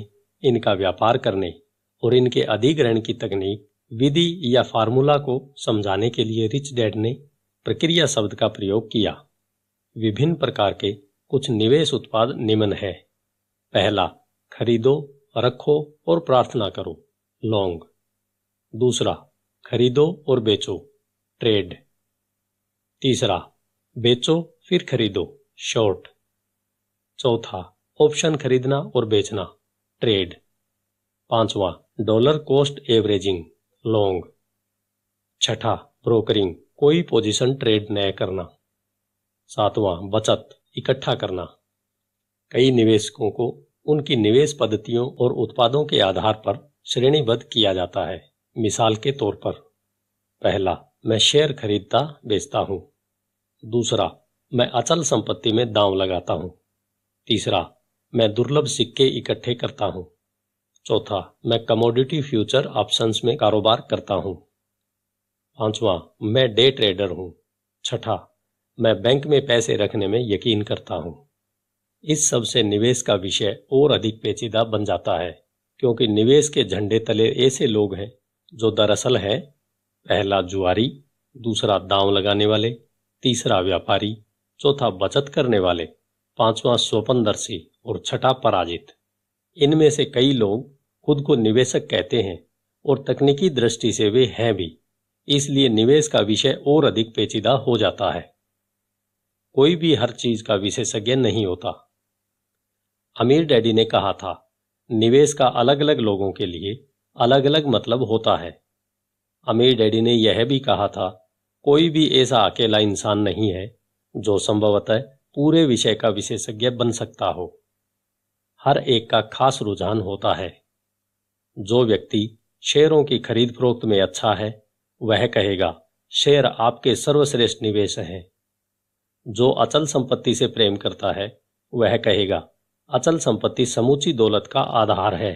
इनका व्यापार करने और इनके अधिग्रहण की तकनीक विधि या फार्मूला को समझाने के लिए रिच डैड ने प्रक्रिया शब्द का प्रयोग किया विभिन्न प्रकार के कुछ निवेश उत्पाद निम्न है पहला खरीदो रखो और प्रार्थना करो लॉन्ग दूसरा खरीदो और बेचो ट्रेड तीसरा बेचो फिर खरीदो शॉर्ट चौथा ऑप्शन खरीदना और बेचना ट्रेड पांचवा डॉलर कॉस्ट एवरेजिंग लॉन्ग छठा ब्रोकरिंग कोई पोजीशन ट्रेड न करना सातवां बचत इकट्ठा करना कई निवेशकों को उनकी निवेश पद्धतियों और उत्पादों के आधार पर श्रेणीबद्ध किया जाता है मिसाल के तौर पर पहला मैं शेयर खरीदता बेचता हूं दूसरा मैं अचल संपत्ति में दाम लगाता हूं तीसरा मैं दुर्लभ सिक्के इकट्ठे करता हूं चौथा मैं कमोडिटी फ्यूचर ऑप्शंस में कारोबार करता हूं पांचवा मैं डे ट्रेडर हूं छठा मैं बैंक में पैसे रखने में यकीन करता हूं इस सब से निवेश का विषय और अधिक पेचीदा बन जाता है क्योंकि निवेश के झंडे तले ऐसे लोग हैं जो दरअसल है पहला जुआरी दूसरा दाम लगाने वाले तीसरा व्यापारी चौथा बचत करने वाले पांचवा स्वपनदर्शी और छठा पराजित इनमें से कई लोग खुद को निवेशक कहते हैं और तकनीकी दृष्टि से वे हैं भी इसलिए निवेश का विषय और अधिक पेचीदा हो जाता है कोई भी हर चीज का विशेषज्ञ नहीं होता अमीर डैडी ने कहा था निवेश का अलग अलग लोगों के लिए अलग अलग मतलब होता है अमीर डैडी ने यह भी कहा था कोई भी ऐसा अकेला इंसान नहीं है जो संभवतः पूरे विषय का विशेषज्ञ बन सकता हो हर एक का खास रुझान होता है जो व्यक्ति शेयरों की खरीद फरोख्त में अच्छा है वह कहेगा शेयर आपके सर्वश्रेष्ठ निवेश हैं जो अचल संपत्ति से प्रेम करता है वह कहेगा अचल संपत्ति समूची दौलत का आधार है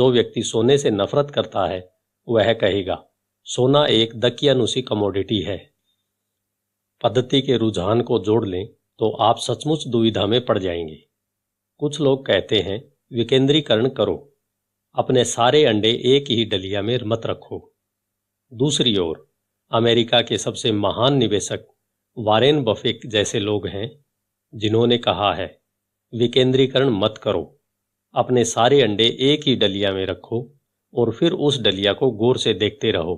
जो व्यक्ति सोने से नफरत करता है वह कहेगा सोना एक दकियानुषी कमोडिटी है पद्धति के रुझान को जोड़ लें तो आप सचमुच दुविधा में पड़ जाएंगे कुछ लोग कहते हैं विकेंद्रीकरण करो अपने सारे अंडे एक ही डलिया में मत रखो दूसरी ओर अमेरिका के सबसे महान निवेशक वारेन बफेक जैसे लोग हैं जिन्होंने कहा है विकेंद्रीकरण मत करो अपने सारे अंडे एक ही डलिया में रखो और फिर उस डलिया को गौर से देखते रहो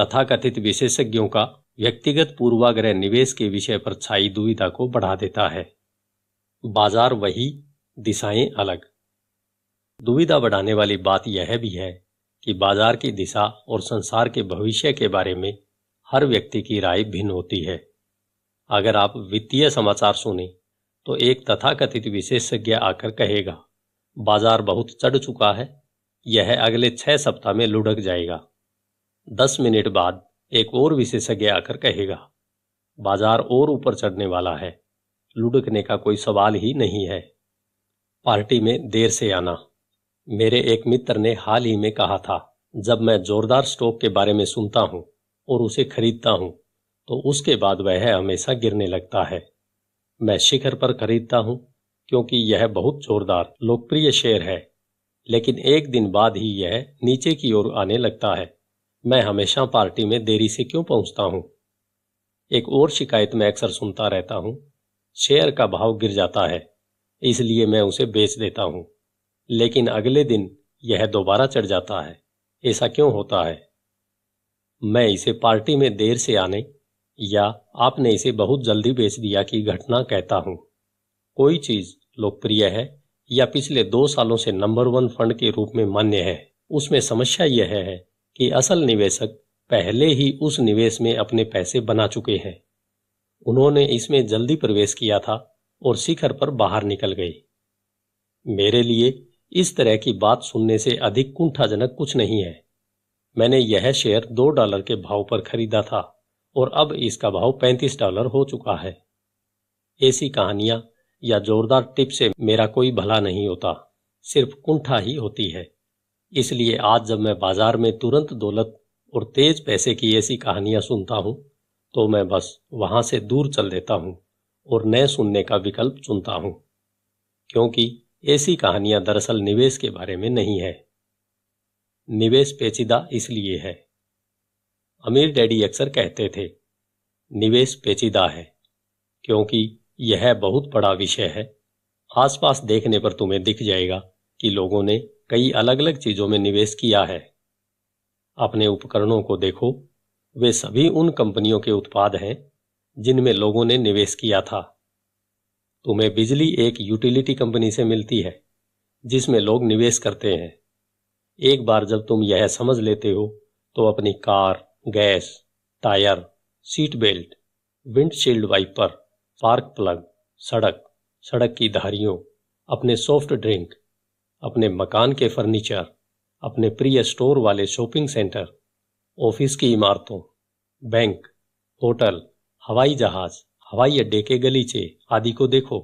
तथाकथित विशेषज्ञों का व्यक्तिगत पूर्वाग्रह निवेश के विषय पर छाई दुविधा को बढ़ा देता है बाजार वही दिशाएं अलग दुविधा बढ़ाने वाली बात यह भी है कि बाजार की दिशा और संसार के भविष्य के बारे में हर व्यक्ति की राय भिन्न होती है अगर आप वित्तीय समाचार सुने तो एक तथाकथित विशेषज्ञ आकर कहेगा बाजार बहुत चढ़ चुका है यह अगले छह सप्ताह में लुढ़क जाएगा दस मिनट बाद एक और विशेषज्ञ आकर कहेगा बाजार और ऊपर चढ़ने वाला है लुढ़कने का कोई सवाल ही नहीं है पार्टी में देर से आना मेरे एक मित्र ने हाल ही में कहा था जब मैं जोरदार स्टॉक के बारे में सुनता हूं और उसे खरीदता हूं तो उसके बाद वह हमेशा गिरने लगता है मैं शिखर पर खरीदता हूं क्योंकि यह बहुत जोरदार लोकप्रिय शेयर है लेकिन एक दिन बाद ही यह नीचे की ओर आने लगता है मैं हमेशा पार्टी में देरी से क्यों पहुंचता हूं एक और शिकायत मैं अक्सर सुनता रहता हूं शेयर का भाव गिर जाता है इसलिए मैं उसे बेच देता हूं लेकिन अगले दिन यह दोबारा चढ़ जाता है ऐसा क्यों होता है मैं इसे पार्टी में देर से आने या आपने इसे बहुत जल्दी बेच दिया की घटना कहता हूं कोई चीज लोकप्रिय है या पिछले दो सालों से नंबर वन फंड के रूप में मान्य है उसमें समस्या यह है कि असल निवेशक पहले ही उस निवेश में अपने पैसे बना चुके हैं उन्होंने इसमें जल्दी प्रवेश किया था और शिखर पर बाहर निकल गए मेरे लिए इस तरह की बात सुनने से अधिक कुंठाजनक कुछ नहीं है मैंने यह शेयर दो डॉलर के भाव पर खरीदा था और अब इसका भाव पैंतीस डॉलर हो चुका है ऐसी कहानियां या जोरदार टिप से मेरा कोई भला नहीं होता सिर्फ कुंठा ही होती है इसलिए आज जब मैं बाजार में तुरंत दौलत और तेज पैसे की ऐसी कहानियां सुनता हूं तो मैं बस वहां से दूर चल देता हूं और नए सुनने का विकल्प चुनता हूं क्योंकि ऐसी कहानियां दरअसल निवेश के बारे में नहीं है निवेश पेचीदा इसलिए है अमीर डैडी अक्सर कहते थे निवेश पेचीदा है क्योंकि यह बहुत बड़ा विषय है आसपास देखने पर तुम्हें दिख जाएगा कि लोगों ने कई अलग अलग चीजों में निवेश किया है अपने उपकरणों को देखो वे सभी उन कंपनियों के उत्पाद हैं जिनमें लोगों ने निवेश किया था तुम्हें बिजली एक यूटिलिटी कंपनी से मिलती है जिसमें लोग निवेश करते हैं एक बार जब तुम यह समझ लेते हो तो अपनी car gas tyre seat belt windshield wiper spark plug सड़क सड़क की धारियों अपने सॉफ्ट ड्रिंक अपने मकान के फर्नीचर अपने प्रिय स्टोर वाले शॉपिंग सेंटर ऑफिस की इमारतों बैंक होटल हवाई जहाज हवाई अड्डे के गलीचे आदि को देखो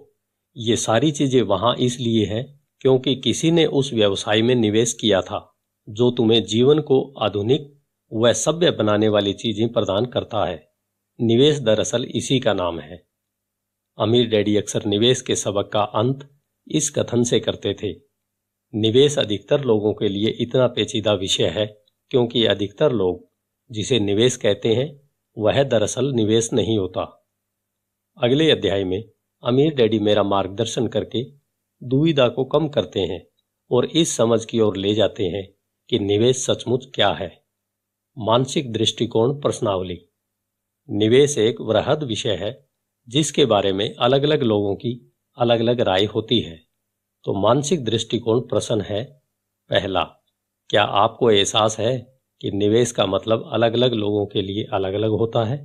ये सारी चीजें वहां इसलिए हैं क्योंकि किसी ने उस व्यवसाय में निवेश किया था जो तुम्हें जीवन को आधुनिक व सभ्य बनाने वाली चीजें प्रदान करता है निवेश दरअसल इसी का नाम है अमीर डैडी अक्सर निवेश के सबक का अंत इस कथन से करते थे निवेश अधिकतर लोगों के लिए इतना पेचीदा विषय है क्योंकि अधिकतर लोग जिसे निवेश कहते हैं वह दरअसल निवेश नहीं होता अगले अध्याय में अमीर डैडी मेरा मार्गदर्शन करके दुविधा को कम करते हैं और इस समझ की ओर ले जाते हैं कि निवेश सचमुच क्या है मानसिक दृष्टिकोण प्रश्नावली निवेश एक वृहद विषय है जिसके बारे में अलग अलग लोगों की अलग अलग राय होती है तो मानसिक दृष्टिकोण प्रसन्न है पहला क्या आपको एहसास है कि निवेश का मतलब अलग अलग लोगों के लिए अलग अलग होता है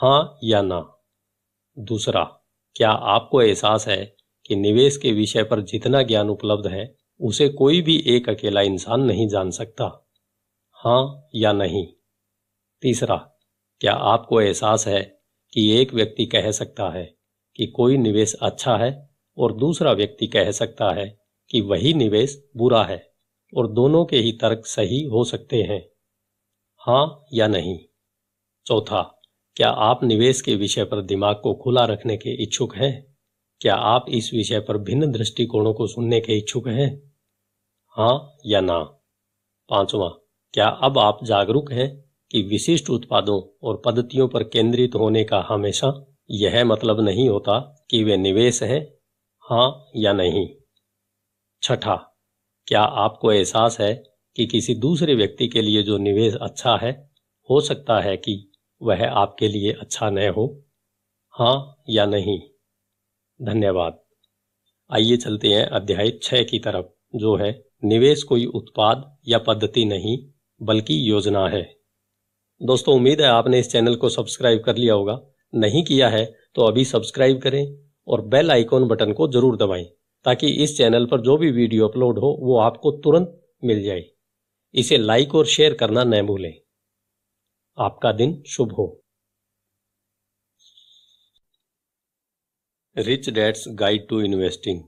हाँ या ना दूसरा क्या आपको एहसास है कि निवेश के विषय पर जितना ज्ञान उपलब्ध है उसे कोई भी एक अकेला इंसान नहीं जान सकता हाँ या नहीं तीसरा क्या आपको एहसास है कि एक व्यक्ति कह सकता है कि कोई निवेश अच्छा है और दूसरा व्यक्ति कह सकता है कि वही निवेश बुरा है और दोनों के ही तर्क सही हो सकते हैं हाँ या नहीं चौथा क्या आप निवेश के विषय पर दिमाग को खुला रखने के इच्छुक हैं क्या आप इस विषय पर भिन्न दृष्टिकोणों को सुनने के इच्छुक हैं हाँ या ना पांचवा क्या अब आप जागरूक हैं कि विशिष्ट उत्पादों और पद्धतियों पर केंद्रित होने का हमेशा यह मतलब नहीं होता कि वे निवेश हैं हाँ या नहीं छठा क्या आपको एहसास है कि किसी दूसरे व्यक्ति के लिए जो निवेश अच्छा है हो सकता है कि वह आपके लिए अच्छा न हो हाँ या नहीं धन्यवाद आइए चलते हैं अध्याय छह की तरफ जो है निवेश कोई उत्पाद या पद्धति नहीं बल्कि योजना है दोस्तों उम्मीद है आपने इस चैनल को सब्सक्राइब कर लिया होगा नहीं किया है तो अभी सब्सक्राइब करें और बेल आइकॉन बटन को जरूर दबाएं ताकि इस चैनल पर जो भी वीडियो अपलोड हो वो आपको तुरंत मिल जाए इसे लाइक और शेयर करना न भूलें आपका दिन शुभ हो rich dad's guide to investing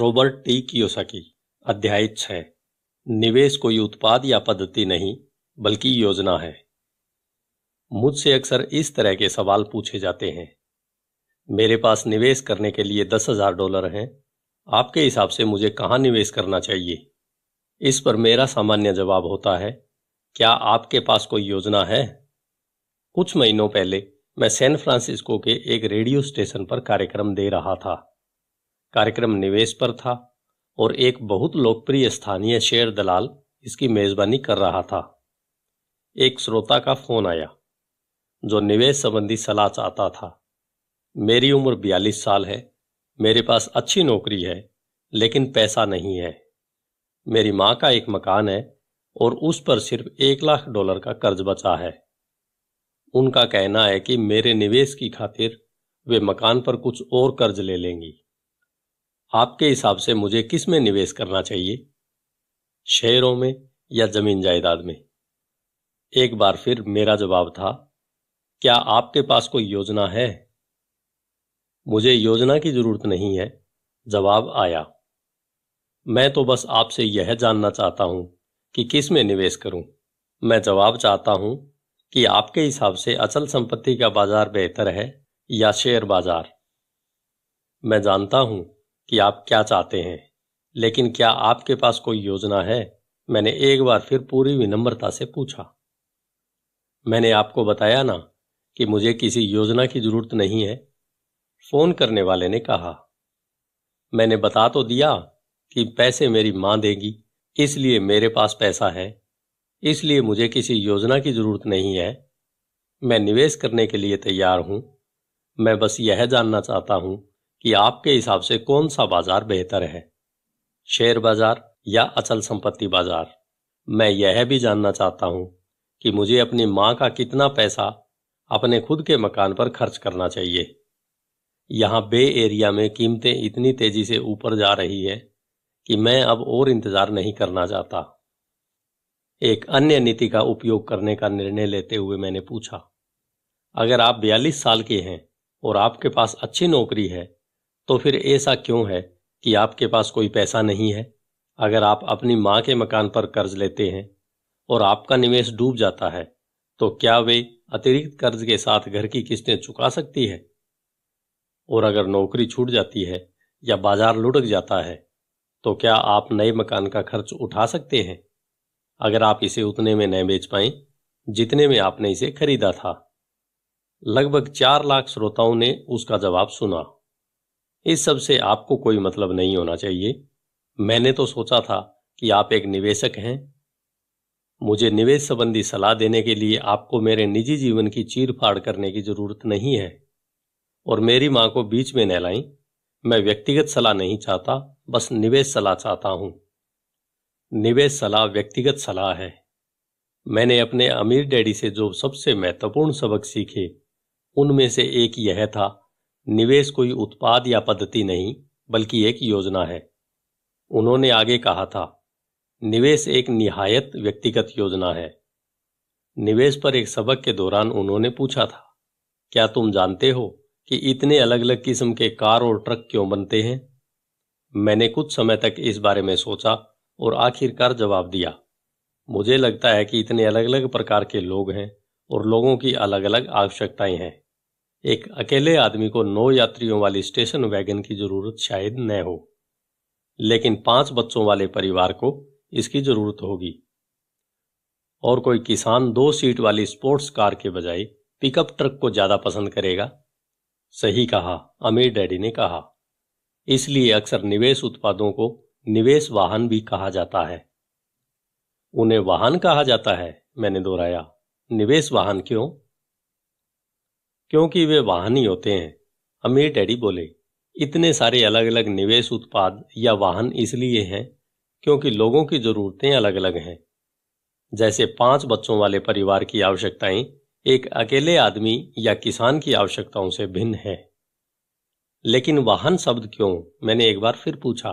Robert T Kiyosaki अध्याय छ निवेश कोई उत्पाद या पद्धति नहीं बल्कि योजना है मुझसे अक्सर इस तरह के सवाल पूछे जाते हैं मेरे पास निवेश करने के लिए दस हजार डॉलर हैं आपके हिसाब से मुझे कहाँ निवेश करना चाहिए इस पर मेरा सामान्य जवाब होता है क्या आपके पास कोई योजना है कुछ महीनों पहले मैं सैन फ्रांसिस्को के एक रेडियो स्टेशन पर कार्यक्रम दे रहा था कार्यक्रम निवेश पर था और एक बहुत लोकप्रिय स्थानीय शेयर दलाल इसकी मेजबानी कर रहा था एक श्रोता का फोन आया जो निवेश संबंधी सलाह चाहता था मेरी उम्र बयालीस साल है मेरे पास अच्छी नौकरी है लेकिन पैसा नहीं है मेरी माँ का एक मकान है और उस पर सिर्फ एक लाख डॉलर का कर्ज बचा है उनका कहना है कि मेरे निवेश की खातिर वे मकान पर कुछ और कर्ज ले लेंगी आपके हिसाब से मुझे किस में निवेश करना चाहिए शेयरों में या जमीन जायदाद में एक बार फिर मेरा जवाब था क्या आपके पास कोई योजना है मुझे योजना की जरूरत नहीं है जवाब आया मैं तो बस आपसे यह जानना चाहता हूं कि किस में निवेश करूं मैं जवाब चाहता हूं कि आपके हिसाब से अचल संपत्ति का बाजार बेहतर है या शेयर बाजार मैं जानता हूं कि आप क्या चाहते हैं लेकिन क्या आपके पास कोई योजना है मैंने एक बार फिर पूरी विनम्रता से पूछा मैंने आपको बताया ना कि मुझे किसी योजना की जरूरत नहीं है फोन करने वाले ने कहा मैंने बता तो दिया कि पैसे मेरी मां देगी इसलिए मेरे पास पैसा है इसलिए मुझे किसी योजना की जरूरत नहीं है मैं निवेश करने के लिए तैयार हूं मैं बस यह जानना चाहता हूं कि आपके हिसाब से कौन सा बाजार बेहतर है शेयर बाजार या अचल संपत्ति बाजार मैं यह भी जानना चाहता हूं कि मुझे अपनी मां का कितना पैसा अपने खुद के मकान पर खर्च करना चाहिए यहाँ बे एरिया में कीमतें इतनी तेजी से ऊपर जा रही है कि मैं अब और इंतजार नहीं करना चाहता एक अन्य नीति का उपयोग करने का निर्णय लेते हुए मैंने पूछा अगर आप बयालीस साल के हैं और आपके पास अच्छी नौकरी है तो फिर ऐसा क्यों है कि आपके पास कोई पैसा नहीं है अगर आप अपनी माँ के मकान पर कर्ज लेते हैं और आपका निवेश डूब जाता है तो क्या वे अतिरिक्त कर्ज के साथ घर की किस्तें चुका सकती है और अगर नौकरी छूट जाती है या बाजार लुढ़क जाता है तो क्या आप नए मकान का खर्च उठा सकते हैं अगर आप इसे उतने में न बेच पाए जितने में आपने इसे खरीदा था लगभग चार लाख श्रोताओं ने उसका जवाब सुना इस सब से आपको कोई मतलब नहीं होना चाहिए मैंने तो सोचा था कि आप एक निवेशक हैं मुझे निवेश संबंधी सलाह देने के लिए आपको मेरे निजी जीवन की चीरफाड़ करने की जरूरत नहीं है और मेरी माँ को बीच में नहलाई मैं व्यक्तिगत सलाह नहीं चाहता बस निवेश सलाह चाहता हूं निवेश सलाह व्यक्तिगत सलाह है मैंने अपने अमीर डैडी से जो सबसे महत्वपूर्ण सबक सीखे उनमें से एक यह था निवेश कोई उत्पाद या पद्धति नहीं बल्कि एक योजना है उन्होंने आगे कहा था निवेश एक निहायत व्यक्तिगत योजना है निवेश पर एक सबक के दौरान उन्होंने पूछा था क्या तुम जानते हो कि इतने अलग अलग किस्म के कार और ट्रक क्यों बनते हैं मैंने कुछ समय तक इस बारे में सोचा और आखिरकार जवाब दिया मुझे लगता है कि इतने अलग अलग प्रकार के लोग हैं और लोगों की अलग अलग आवश्यकताएं हैं एक अकेले आदमी को नौ यात्रियों वाली स्टेशन वैगन की जरूरत शायद न हो लेकिन पांच बच्चों वाले परिवार को इसकी जरूरत होगी और कोई किसान दो सीट वाली स्पोर्ट्स कार के बजाय पिकअप ट्रक को ज़्यादा पसंद करेगा सही कहा अमीर डैडी ने कहा इसलिए अक्सर निवेश उत्पादों को निवेश वाहन भी कहा जाता है उन्हें वाहन कहा जाता है मैंने दोहराया निवेश वाहन क्यों क्योंकि वे वाहन ही होते हैं अमीर डैडी बोले इतने सारे अलग अलग निवेश उत्पाद या वाहन इसलिए हैं क्योंकि लोगों की जरूरतें अलग अलग हैं जैसे पांच बच्चों वाले परिवार की आवश्यकताएं एक अकेले आदमी या किसान की आवश्यकताओं से भिन्न है लेकिन वाहन शब्द क्यों मैंने एक बार फिर पूछा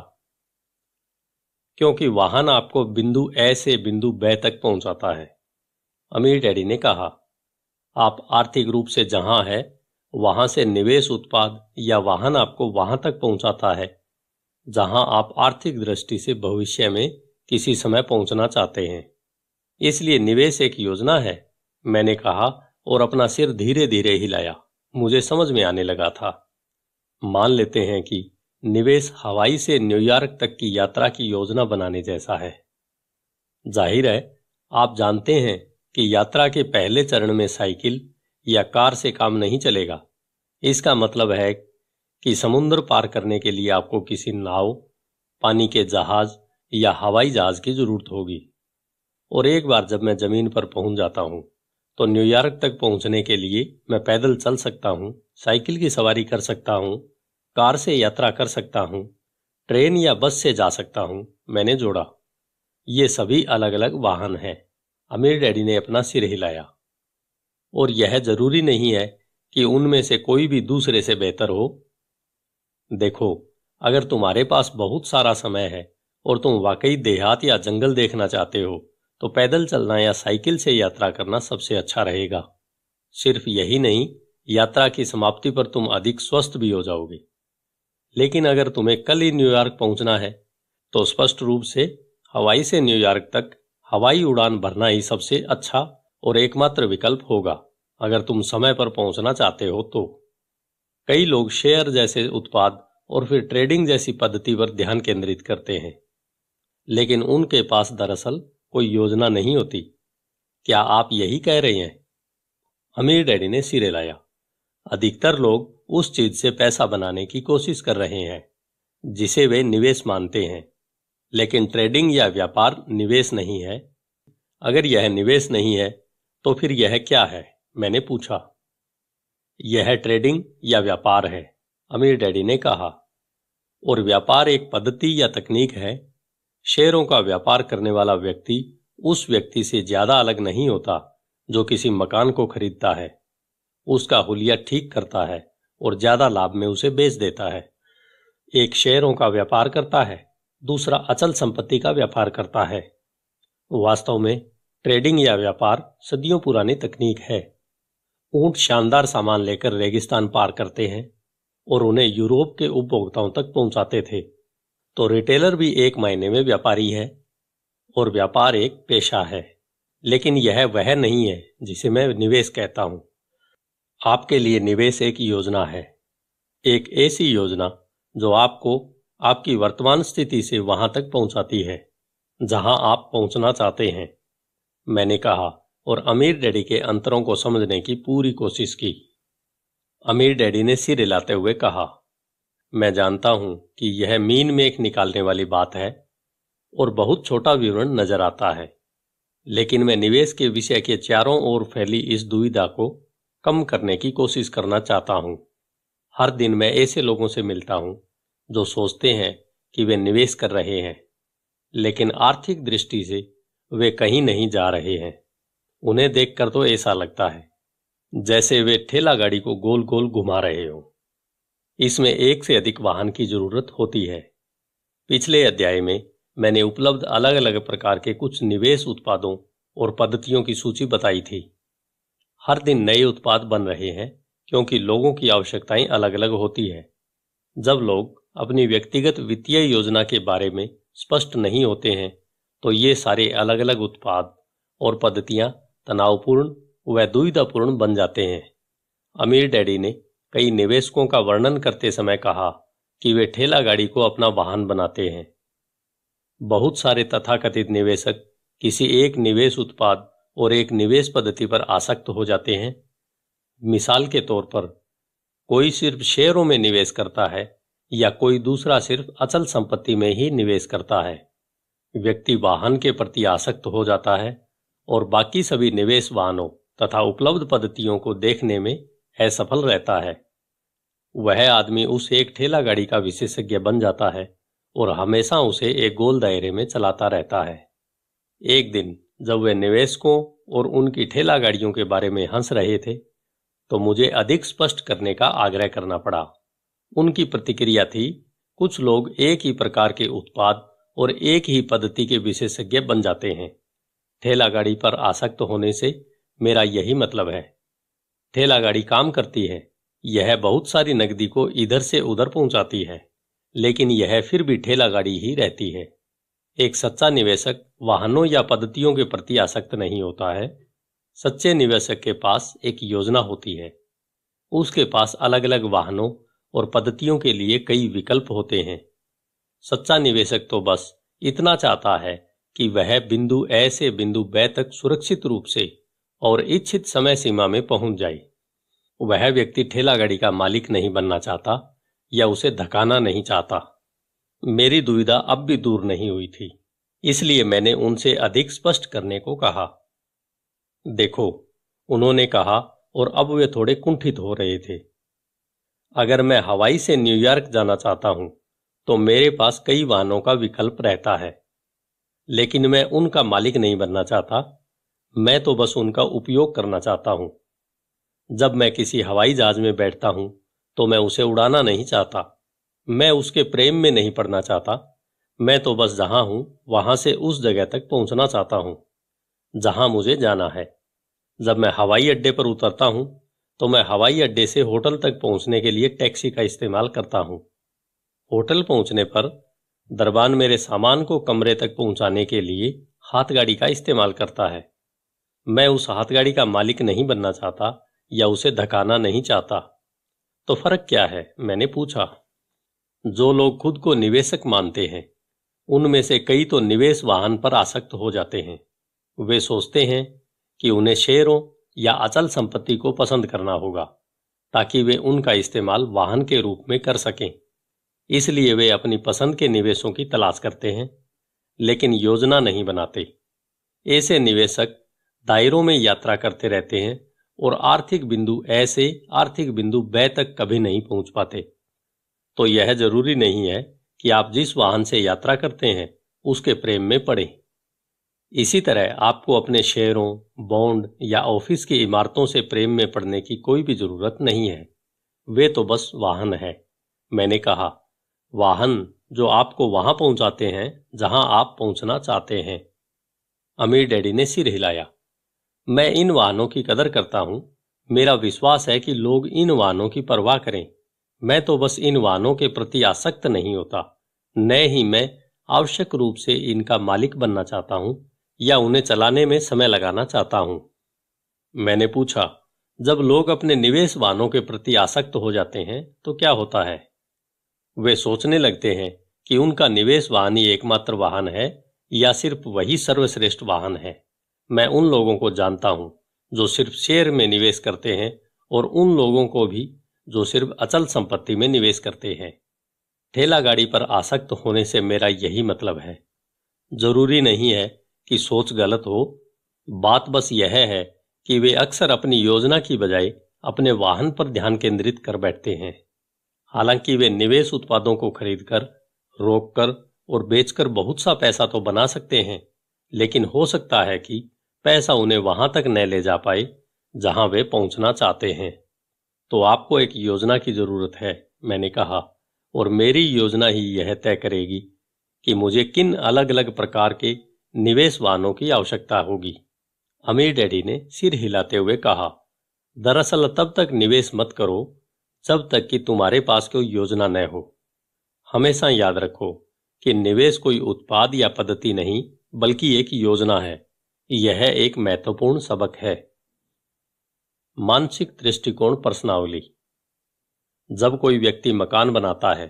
क्योंकि वाहन आपको बिंदु ए से बिंदु ब तक पहुंचाता है अमीर डैडी ने कहा आप आर्थिक रूप से जहां है वहां से निवेश उत्पाद या वाहन आपको वहां तक पहुंचाता है जहां आप आर्थिक दृष्टि से भविष्य में किसी समय पहुंचना चाहते हैं इसलिए निवेश एक योजना है मैंने कहा और अपना सिर धीरे धीरे हिलाया मुझे समझ में आने लगा था मान लेते हैं कि निवेश हवाई से न्यूयॉर्क तक की यात्रा की योजना बनाने जैसा है जाहिर है आप जानते हैं कि यात्रा के पहले चरण में साइकिल या कार से काम नहीं चलेगा इसका मतलब है कि समुद्र पार करने के लिए आपको किसी नाव पानी के जहाज या हवाई जहाज की जरूरत होगी और एक बार जब मैं जमीन पर पहुंच जाता हूं तो न्यूयॉर्क तक पहुंचने के लिए मैं पैदल चल सकता हूं, साइकिल की सवारी कर सकता हूं, कार से यात्रा कर सकता हूं, ट्रेन या बस से जा सकता हूं, मैंने जोड़ा ये सभी अलग अलग वाहन हैं अमीर डैडी ने अपना सिर हिलाया और यह जरूरी नहीं है कि उनमें से कोई भी दूसरे से बेहतर हो देखो अगर तुम्हारे पास बहुत सारा समय है और तुम वाकई देहात या जंगल देखना चाहते हो तो पैदल चलना या साइकिल से यात्रा करना सबसे अच्छा रहेगा सिर्फ यही नहीं यात्रा की समाप्ति पर तुम अधिक स्वस्थ भी हो जाओगे लेकिन अगर तुम्हें कल ही न्यूयॉर्क पहुंचना है तो स्पष्ट रूप से हवाई से न्यूयॉर्क तक हवाई उड़ान भरना ही सबसे अच्छा और एकमात्र विकल्प होगा अगर तुम समय पर पहुंचना चाहते हो तो कई लोग शेयर जैसे उत्पाद और फिर ट्रेडिंग जैसी पद्धति पर ध्यान केंद्रित करते हैं लेकिन उनके पास दरअसल कोई योजना नहीं होती क्या आप यही कह रहे हैं अमीर डैडी ने सिरे लाया अधिकतर लोग उस चीज से पैसा बनाने की कोशिश कर रहे हैं जिसे वे निवेश मानते हैं लेकिन ट्रेडिंग या व्यापार निवेश नहीं है अगर यह निवेश नहीं है तो फिर यह क्या है मैंने पूछा यह ट्रेडिंग या व्यापार है अमीर डैडी ने कहा और व्यापार एक पद्धति या तकनीक है शेयरों का व्यापार करने वाला व्यक्ति उस व्यक्ति से ज्यादा अलग नहीं होता जो किसी मकान को खरीदता है उसका हुलिया ठीक करता है और ज्यादा लाभ में उसे बेच देता है एक शेयरों का व्यापार करता है दूसरा अचल संपत्ति का व्यापार करता है वास्तव में ट्रेडिंग या व्यापार सदियों पुरानी तकनीक है ऊंट शानदार सामान लेकर रेगिस्तान पार करते हैं और उन्हें यूरोप के उपभोक्ताओं तक पहुंचाते थे तो रिटेलर भी एक मायने में व्यापारी है और व्यापार एक पेशा है लेकिन यह वह नहीं है जिसे मैं निवेश कहता हूं आपके लिए निवेश एक योजना है एक ऐसी योजना जो आपको आपकी वर्तमान स्थिति से वहां तक पहुंचाती है जहां आप पहुंचना चाहते हैं मैंने कहा और अमीर डैडी के अंतरों को समझने की पूरी कोशिश की अमीर डैडी ने सिर हिलाते हुए कहा मैं जानता हूं कि यह मीन में एक निकालने वाली बात है और बहुत छोटा विवरण नजर आता है लेकिन मैं निवेश के विषय के चारों ओर फैली इस दुविधा को कम करने की कोशिश करना चाहता हूं हर दिन मैं ऐसे लोगों से मिलता हूं जो सोचते हैं कि वे निवेश कर रहे हैं लेकिन आर्थिक दृष्टि से वे कहीं नहीं जा रहे हैं उन्हें देखकर तो ऐसा लगता है जैसे वे ठेला गाड़ी को गोल गोल घुमा रहे हों इसमें एक से अधिक वाहन की जरूरत होती है पिछले अध्याय में मैंने उपलब्ध अलग अलग प्रकार के कुछ निवेश उत्पादों और पद्धतियों की सूची बताई थी हर दिन नए उत्पाद बन रहे हैं क्योंकि लोगों की आवश्यकताएं अलग अलग होती है जब लोग अपनी व्यक्तिगत वित्तीय योजना के बारे में स्पष्ट नहीं होते हैं तो ये सारे अलग अलग उत्पाद और पद्धतियां तनावपूर्ण व दुविधापूर्ण बन जाते हैं अमीर डैडी ने कई निवेशकों का वर्णन करते समय कहा कि वे ठेला गाड़ी को अपना वाहन बनाते हैं बहुत सारे तथाकथित निवेशक किसी एक निवेश उत्पाद और एक निवेश पद्धति पर आसक्त हो जाते हैं मिसाल के तौर पर कोई सिर्फ शेयरों में निवेश करता है या कोई दूसरा सिर्फ अचल संपत्ति में ही निवेश करता है व्यक्ति वाहन के प्रति आसक्त हो जाता है और बाकी सभी निवेश वाहनों तथा उपलब्ध पद्धतियों को देखने में असफल रहता है वह आदमी उस एक ठेला गाड़ी का विशेषज्ञ बन जाता है और हमेशा उसे एक गोल दायरे में चलाता रहता है एक दिन जब वे निवेशकों और उनकी ठेला गाड़ियों के बारे में हंस रहे थे तो मुझे अधिक स्पष्ट करने का आग्रह करना पड़ा उनकी प्रतिक्रिया थी कुछ लोग एक ही प्रकार के उत्पाद और एक ही पद्धति के विशेषज्ञ बन जाते हैं ठेला गाड़ी पर आसक्त होने से मेरा यही मतलब है ठेला गाड़ी काम करती है यह बहुत सारी नकदी को इधर से उधर पहुंचाती है लेकिन यह फिर भी ठेला गाड़ी ही रहती है एक सच्चा निवेशक वाहनों या पद्धतियों के प्रति आसक्त नहीं होता है सच्चे निवेशक के पास एक योजना होती है उसके पास अलग अलग वाहनों और पद्धतियों के लिए कई विकल्प होते हैं सच्चा निवेशक तो बस इतना चाहता है कि वह बिंदु ए से बिंदु ब तक सुरक्षित रूप से और इच्छित समय सीमा में पहुंच जाए वह व्यक्ति ठेला गाड़ी का मालिक नहीं बनना चाहता या उसे धकाना नहीं चाहता मेरी दुविधा अब भी दूर नहीं हुई थी इसलिए मैंने उनसे अधिक स्पष्ट करने को कहा देखो उन्होंने कहा और अब वे थोड़े कुंठित हो रहे थे अगर मैं हवाई से न्यूयॉर्क जाना चाहता हूं तो मेरे पास कई वाहनों का विकल्प रहता है लेकिन मैं उनका मालिक नहीं बनना चाहता मैं तो बस उनका उपयोग करना चाहता हूं जब मैं किसी हवाई जहाज में बैठता हूं तो मैं उसे उड़ाना नहीं चाहता मैं उसके प्रेम में नहीं पड़ना चाहता मैं तो बस जहां हूं वहां से उस जगह तक पहुंचना चाहता हूं जहां मुझे जाना है जब मैं हवाई अड्डे पर उतरता हूं तो मैं हवाई अड्डे से होटल तक पहुंचने के लिए टैक्सी का इस्तेमाल करता हूं होटल पहुंचने पर दरबान मेरे सामान को कमरे तक पहुंचाने के लिए हाथ गाड़ी का इस्तेमाल करता है मैं उस हाथगाड़ी का मालिक नहीं बनना चाहता या उसे धकाना नहीं चाहता तो फर्क क्या है मैंने पूछा जो लोग खुद को निवेशक मानते हैं उनमें से कई तो निवेश वाहन पर आसक्त हो जाते हैं वे सोचते हैं कि उन्हें शेयरों या अचल संपत्ति को पसंद करना होगा ताकि वे उनका इस्तेमाल वाहन के रूप में कर सकें इसलिए वे अपनी पसंद के निवेशों की तलाश करते हैं लेकिन योजना नहीं बनाते ऐसे निवेशक दायरों में यात्रा करते रहते हैं और आर्थिक बिंदु ए से आर्थिक बिंदु ब तक कभी नहीं पहुंच पाते तो यह जरूरी नहीं है कि आप जिस वाहन से यात्रा करते हैं उसके प्रेम में पड़े इसी तरह आपको अपने शेयरों बॉन्ड या ऑफिस की इमारतों से प्रेम में पड़ने की कोई भी जरूरत नहीं है वे तो बस वाहन है मैंने कहा वाहन जो आपको वहां पहुंचाते हैं जहां आप पहुंचना चाहते हैं अमीर डैडी ने सिर हिलाया मैं इन वाहनों की कदर करता हूं मेरा विश्वास है कि लोग इन वाहनों की परवाह करें मैं तो बस इन वाहनों के प्रति आसक्त नहीं होता न ही मैं आवश्यक रूप से इनका मालिक बनना चाहता हूं या उन्हें चलाने में समय लगाना चाहता हूं मैंने पूछा जब लोग अपने निवेश वाहनों के प्रति आसक्त हो जाते हैं तो क्या होता है वे सोचने लगते हैं कि उनका निवेश वाहन ही एकमात्र वाहन है या सिर्फ वही सर्वश्रेष्ठ वाहन है मैं उन लोगों को जानता हूं जो सिर्फ शेयर में निवेश करते हैं और उन लोगों को भी जो सिर्फ अचल संपत्ति में निवेश करते हैं ठेला गाड़ी पर आसक्त होने से मेरा यही मतलब है जरूरी नहीं है कि सोच गलत हो बात बस यह है कि वे अक्सर अपनी योजना की बजाय अपने वाहन पर ध्यान केंद्रित कर बैठते हैं हालांकि वे निवेश उत्पादों को खरीदकर रोककर और बेचकर बहुत सा पैसा तो बना सकते हैं लेकिन हो सकता है कि पैसा उन्हें वहां तक न ले जा पाए जहां वे पहुंचना चाहते हैं तो आपको एक योजना की जरूरत है मैंने कहा और मेरी योजना ही यह तय करेगी कि मुझे किन अलग अलग प्रकार के निवेश वाहनों की आवश्यकता होगी अमीर डैडी ने सिर हिलाते हुए कहा दरअसल तब तक निवेश मत करो जब तक कि तुम्हारे पास कोई योजना न हो हमेशा याद रखो कि निवेश कोई उत्पाद या पद्धति नहीं बल्कि एक योजना है यह एक महत्वपूर्ण सबक है मानसिक दृष्टिकोण प्रश्नावली जब कोई व्यक्ति मकान बनाता है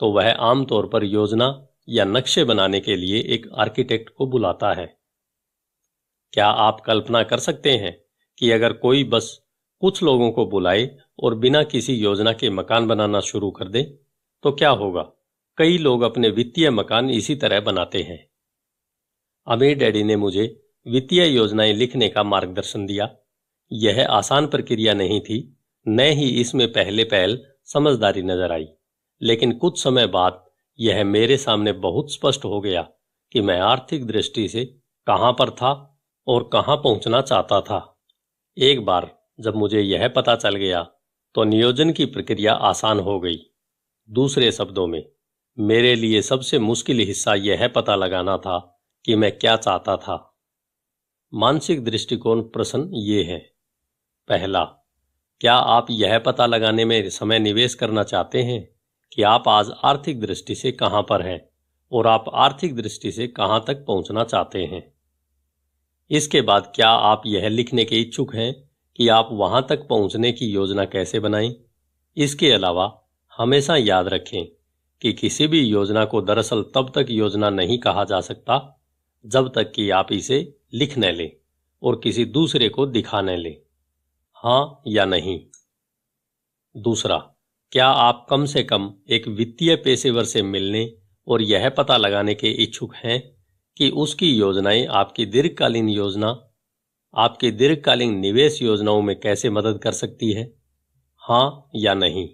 तो वह आमतौर पर योजना या नक्शे बनाने के लिए एक आर्किटेक्ट को बुलाता है क्या आप कल्पना कर सकते हैं कि अगर कोई बस कुछ लोगों को बुलाए और बिना किसी योजना के मकान बनाना शुरू कर दे तो क्या होगा कई लोग अपने वित्तीय मकान इसी तरह बनाते हैं अमीर डैडी ने मुझे वित्तीय योजनाएं लिखने का मार्गदर्शन दिया यह आसान प्रक्रिया नहीं थी न ही इसमें पहले पहल समझदारी नजर आई लेकिन कुछ समय बाद यह मेरे सामने बहुत स्पष्ट हो गया कि मैं आर्थिक दृष्टि से कहां पर था और कहां पहुंचना चाहता था एक बार जब मुझे यह पता चल गया तो नियोजन की प्रक्रिया आसान हो गई दूसरे शब्दों में मेरे लिए सबसे मुश्किल हिस्सा यह पता लगाना था कि मैं क्या चाहता था मानसिक दृष्टिकोण प्रश्न ये है पहला क्या आप यह पता लगाने में समय निवेश करना चाहते हैं कि आप आज आर्थिक दृष्टि से कहां पर हैं और आप आर्थिक दृष्टि से कहां तक पहुंचना चाहते हैं इसके बाद क्या आप यह लिखने के इच्छुक हैं कि आप वहां तक पहुंचने की योजना कैसे बनाएं इसके अलावा हमेशा याद रखें कि किसी भी योजना को दरअसल तब तक योजना नहीं कहा जा सकता जब तक कि आप इसे लिख न ले और किसी दूसरे को दिखा न ले हाँ या नहीं दूसरा क्या आप कम से कम एक वित्तीय पेशेवर से मिलने और यह पता लगाने के इच्छुक हैं कि उसकी योजनाएं आपकी दीर्घकालीन योजना आपकी दीर्घकालीन निवेश योजनाओं में कैसे मदद कर सकती है हाँ या नहीं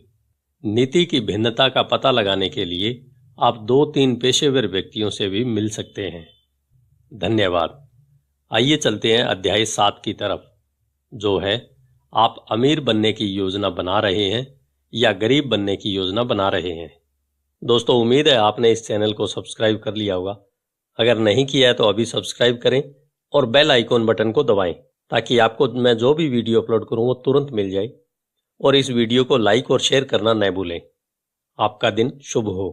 नीति की भिन्नता का पता लगाने के लिए आप दो तीन पेशेवर व्यक्तियों से भी मिल सकते हैं धन्यवाद आइए चलते हैं अध्याय सात की तरफ जो है आप अमीर बनने की योजना बना रहे हैं या गरीब बनने की योजना बना रहे हैं दोस्तों उम्मीद है आपने इस चैनल को सब्सक्राइब कर लिया होगा अगर नहीं किया है तो अभी सब्सक्राइब करें और बेल आइकॉन बटन को दबाएं ताकि आपको मैं जो भी वीडियो अपलोड करूं वो तुरंत मिल जाए और इस वीडियो को लाइक और शेयर करना न भूलें आपका दिन शुभ हो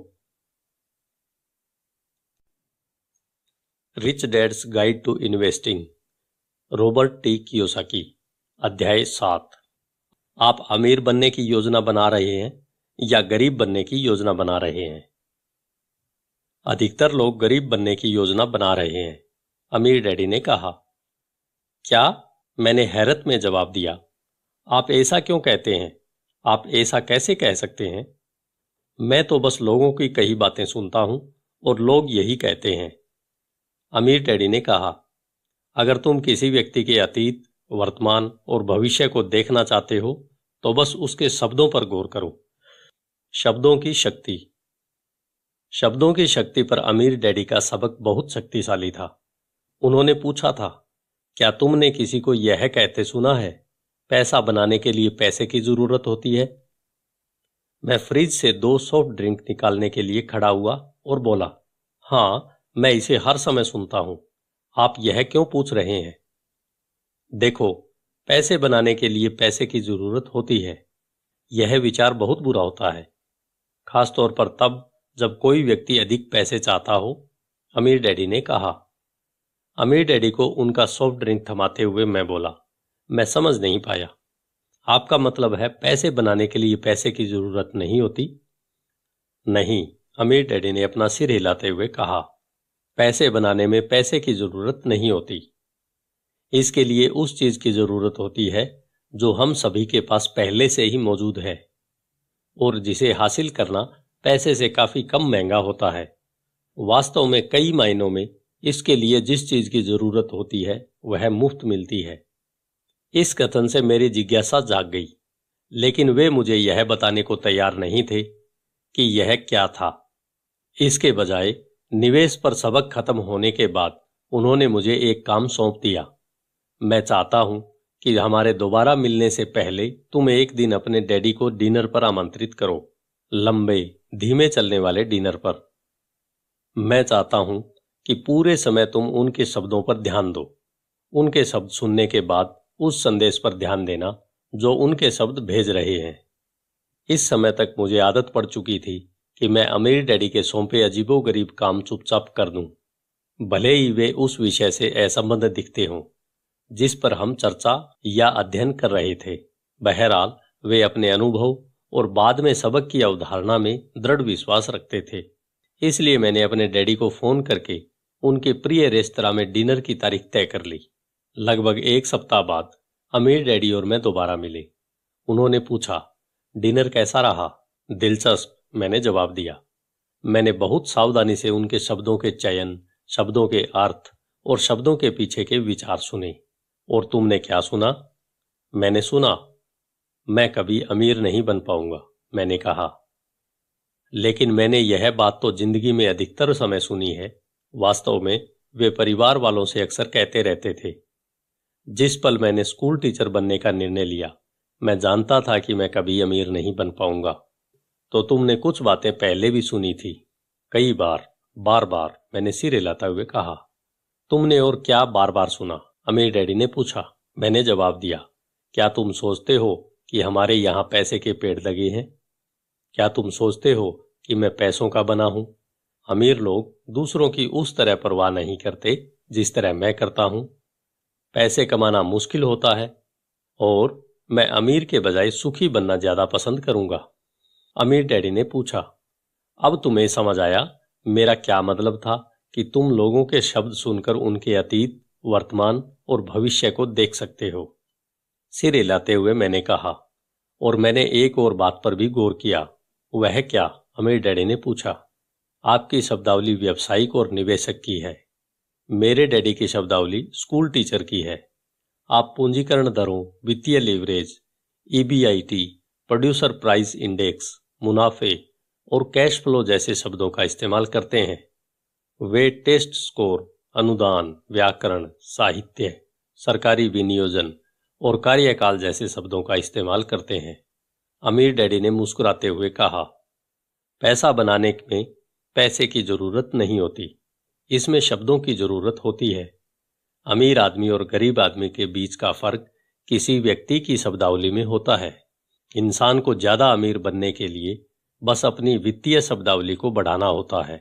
rich dad's guide to investing Robert T Kiyosaki अध्याय सात आप अमीर बनने की योजना बना रहे हैं या गरीब बनने की योजना बना रहे हैं अधिकतर लोग गरीब बनने की योजना बना रहे हैं अमीर डैडी ने कहा क्या मैंने हैरत में जवाब दिया आप ऐसा क्यों कहते हैं आप ऐसा कैसे कह सकते हैं मैं तो बस लोगों की कही बातें सुनता हूं और लोग यही कहते हैं अमीर टेडी ने कहा अगर तुम किसी व्यक्ति के अतीत वर्तमान और भविष्य को देखना चाहते हो तो बस उसके शब्दों पर गौर करो शब्दों की शक्ति शब्दों की शक्ति पर अमीर डैडी का सबक बहुत शक्तिशाली था उन्होंने पूछा था क्या तुमने किसी को यह कहते सुना है पैसा बनाने के लिए पैसे की जरूरत होती है मैं फ्रिज से दो सॉफ्ट ड्रिंक निकालने के लिए खड़ा हुआ और बोला हां मैं इसे हर समय सुनता हूं आप यह क्यों पूछ रहे हैं देखो पैसे बनाने के लिए पैसे की जरूरत होती है यह विचार बहुत बुरा होता है खासतौर पर तब जब कोई व्यक्ति अधिक पैसे चाहता हो अमीर डैडी ने कहा अमीर डैडी को उनका सॉफ्ट ड्रिंक थमाते हुए मैं बोला मैं समझ नहीं पाया आपका मतलब है पैसे बनाने के लिए पैसे की जरूरत नहीं होती नहीं अमीर डैडी ने अपना सिर हिलाते हुए कहा पैसे बनाने में पैसे की जरूरत नहीं होती इसके लिए उस चीज की जरूरत होती है जो हम सभी के पास पहले से ही मौजूद है और जिसे हासिल करना पैसे से काफी कम महंगा होता है वास्तव में कई मायनों में इसके लिए जिस चीज की जरूरत होती है वह मुफ्त मिलती है इस कथन से मेरी जिज्ञासा जाग गई लेकिन वे मुझे यह बताने को तैयार नहीं थे कि यह क्या था इसके बजाय निवेश पर सबक खत्म होने के बाद उन्होंने मुझे एक काम सौंप दिया मैं चाहता हूं कि हमारे दोबारा मिलने से पहले तुम एक दिन अपने डैडी को डिनर पर आमंत्रित करो लंबे धीमे चलने वाले डिनर पर मैं चाहता हूं कि पूरे समय तुम उनके शब्दों पर ध्यान दो उनके शब्द सुनने के बाद उस संदेश पर ध्यान देना जो उनके शब्द भेज रहे हैं इस समय तक मुझे आदत पड़ चुकी थी कि मैं अमीर डैडी के सौंपे अजीबो गरीब काम चुपचाप कर दूं भले ही वे उस विषय से असंबंध दिखते हों जिस पर हम चर्चा या अध्ययन कर रहे थे बहरहाल वे अपने अनुभव और बाद में सबक की अवधारणा में दृढ़ विश्वास रखते थे इसलिए मैंने अपने डैडी को फोन करके उनके प्रिय रेस्तरा में डिनर की तारीख तय कर ली लगभग एक सप्ताह बाद अमीर डैडी और मैं दोबारा मिले उन्होंने पूछा डिनर कैसा रहा दिलचस्प मैंने जवाब दिया मैंने बहुत सावधानी से उनके शब्दों के चयन शब्दों के अर्थ और शब्दों के पीछे के विचार सुने और तुमने क्या सुना मैंने सुना मैं कभी अमीर नहीं बन पाऊंगा मैंने कहा लेकिन मैंने यह बात तो जिंदगी में अधिकतर समय सुनी है वास्तव में वे परिवार वालों से अक्सर कहते रहते थे जिस पल मैंने स्कूल टीचर बनने का निर्णय लिया मैं जानता था कि मैं कभी अमीर नहीं बन पाऊंगा तो तुमने कुछ बातें पहले भी सुनी थी कई बार बार बार मैंने सिर हिलाता हुए कहा तुमने और क्या बार बार सुना अमीर डैडी ने पूछा मैंने जवाब दिया क्या तुम सोचते हो कि हमारे यहां पैसे के पेड़ लगे हैं क्या तुम सोचते हो कि मैं पैसों का बना हूं अमीर लोग दूसरों की उस तरह परवाह नहीं करते जिस तरह मैं करता हूं पैसे कमाना मुश्किल होता है और मैं अमीर के बजाय सुखी बनना ज्यादा पसंद करूंगा अमीर डैडी ने पूछा अब तुम्हें समझ आया मेरा क्या मतलब था कि तुम लोगों के शब्द सुनकर उनके अतीत वर्तमान और भविष्य को देख सकते हो सिर हिलाते हुए मैंने कहा और मैंने एक और बात पर भी गौर किया वह क्या अमीर डैडी ने पूछा आपकी शब्दावली व्यावसायिक और निवेशक की है मेरे डैडी की शब्दावली स्कूल टीचर की है आप पूंजीकरण दरों वित्तीय leverage EBIT e producer price index मुनाफे और कैश फ्लो जैसे शब्दों का इस्तेमाल करते हैं वे टेस्ट स्कोर अनुदान व्याकरण साहित्य सरकारी विनियोजन और कार्यकाल जैसे शब्दों का इस्तेमाल करते हैं अमीर डैडी ने मुस्कुराते हुए कहा पैसा बनाने में पैसे की जरूरत नहीं होती इसमें शब्दों की जरूरत होती है अमीर आदमी और गरीब आदमी के बीच का फर्क किसी व्यक्ति की शब्दावली में होता है इंसान को ज़्यादा अमीर बनने के लिए बस अपनी वित्तीय शब्दावली को बढ़ाना होता है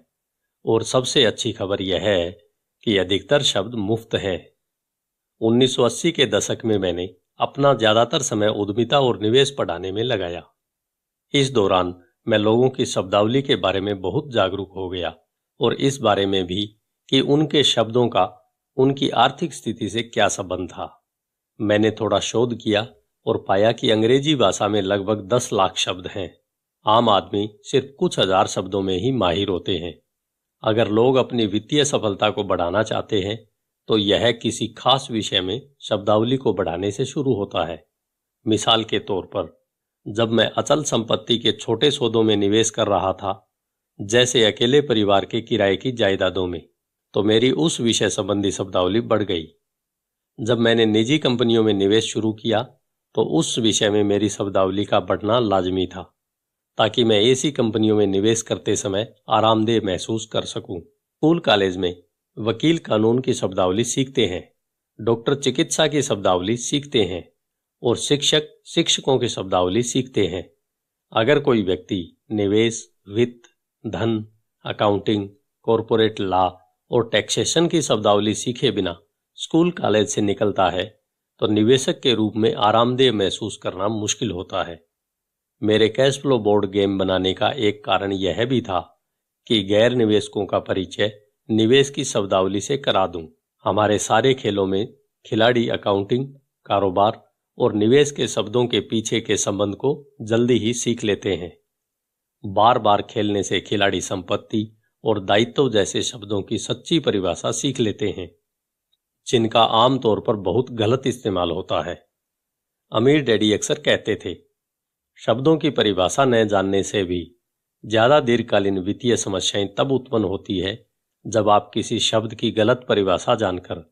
और सबसे अच्छी खबर यह है कि अधिकतर शब्द मुफ्त हैं 1980 के दशक में मैंने अपना ज़्यादातर समय उद्यमिता और निवेश पढ़ाने में लगाया इस दौरान मैं लोगों की शब्दावली के बारे में बहुत जागरूक हो गया और इस बारे में भी कि उनके शब्दों का उनकी आर्थिक स्थिति से क्या संबंध था मैंने थोड़ा शोध किया और पाया कि अंग्रेजी भाषा में लगभग दस लाख शब्द हैं आम आदमी सिर्फ कुछ हजार शब्दों में ही माहिर होते हैं अगर लोग अपनी वित्तीय सफलता को बढ़ाना चाहते हैं तो यह किसी खास विषय में शब्दावली को बढ़ाने से शुरू होता है मिसाल के तौर पर जब मैं अचल संपत्ति के छोटे सौदों में निवेश कर रहा था जैसे अकेले परिवार के किराए की जायदादों में तो मेरी उस विषय संबंधी शब्दावली बढ़ गई जब मैंने निजी कंपनियों में निवेश शुरू किया तो उस विषय में मेरी शब्दावली का बढ़ना लाजमी था ताकि मैं ऐसी कंपनियों में निवेश करते समय आरामदेह महसूस कर सकूं। स्कूल कॉलेज में वकील कानून की शब्दावली सीखते हैं डॉक्टर चिकित्सा की शब्दावली सीखते हैं और शिक्षक शिक्षकों की शब्दावली सीखते हैं अगर कोई व्यक्ति निवेश वित्त धन अकाउंटिंग कॉरपोरेट लॉ और टैक्सेशन की शब्दावली सीखे बिना स्कूल कॉलेज से निकलता है तो निवेशक के रूप में आरामदेह महसूस करना मुश्किल होता है मेरे कैश फ्लो बोर्ड गेम बनाने का एक कारण यह भी था कि गैर निवेशकों का परिचय निवेश की शब्दावली से करा दूं। हमारे सारे खेलों में खिलाड़ी अकाउंटिंग कारोबार और निवेश के शब्दों के पीछे के संबंध को जल्दी ही सीख लेते हैं बार बार खेलने से खिलाड़ी संपत्ति और दायित्व जैसे शब्दों की सच्ची परिभाषा सीख लेते हैं जिनका आमतौर पर बहुत गलत इस्तेमाल होता है अमीर डैडी अक्सर कहते थे शब्दों की परिभाषा न जानने से भी ज़्यादा दीर्घकालीन वित्तीय समस्याएं तब उत्पन्न होती है जब आप किसी शब्द की गलत परिभाषा जानकर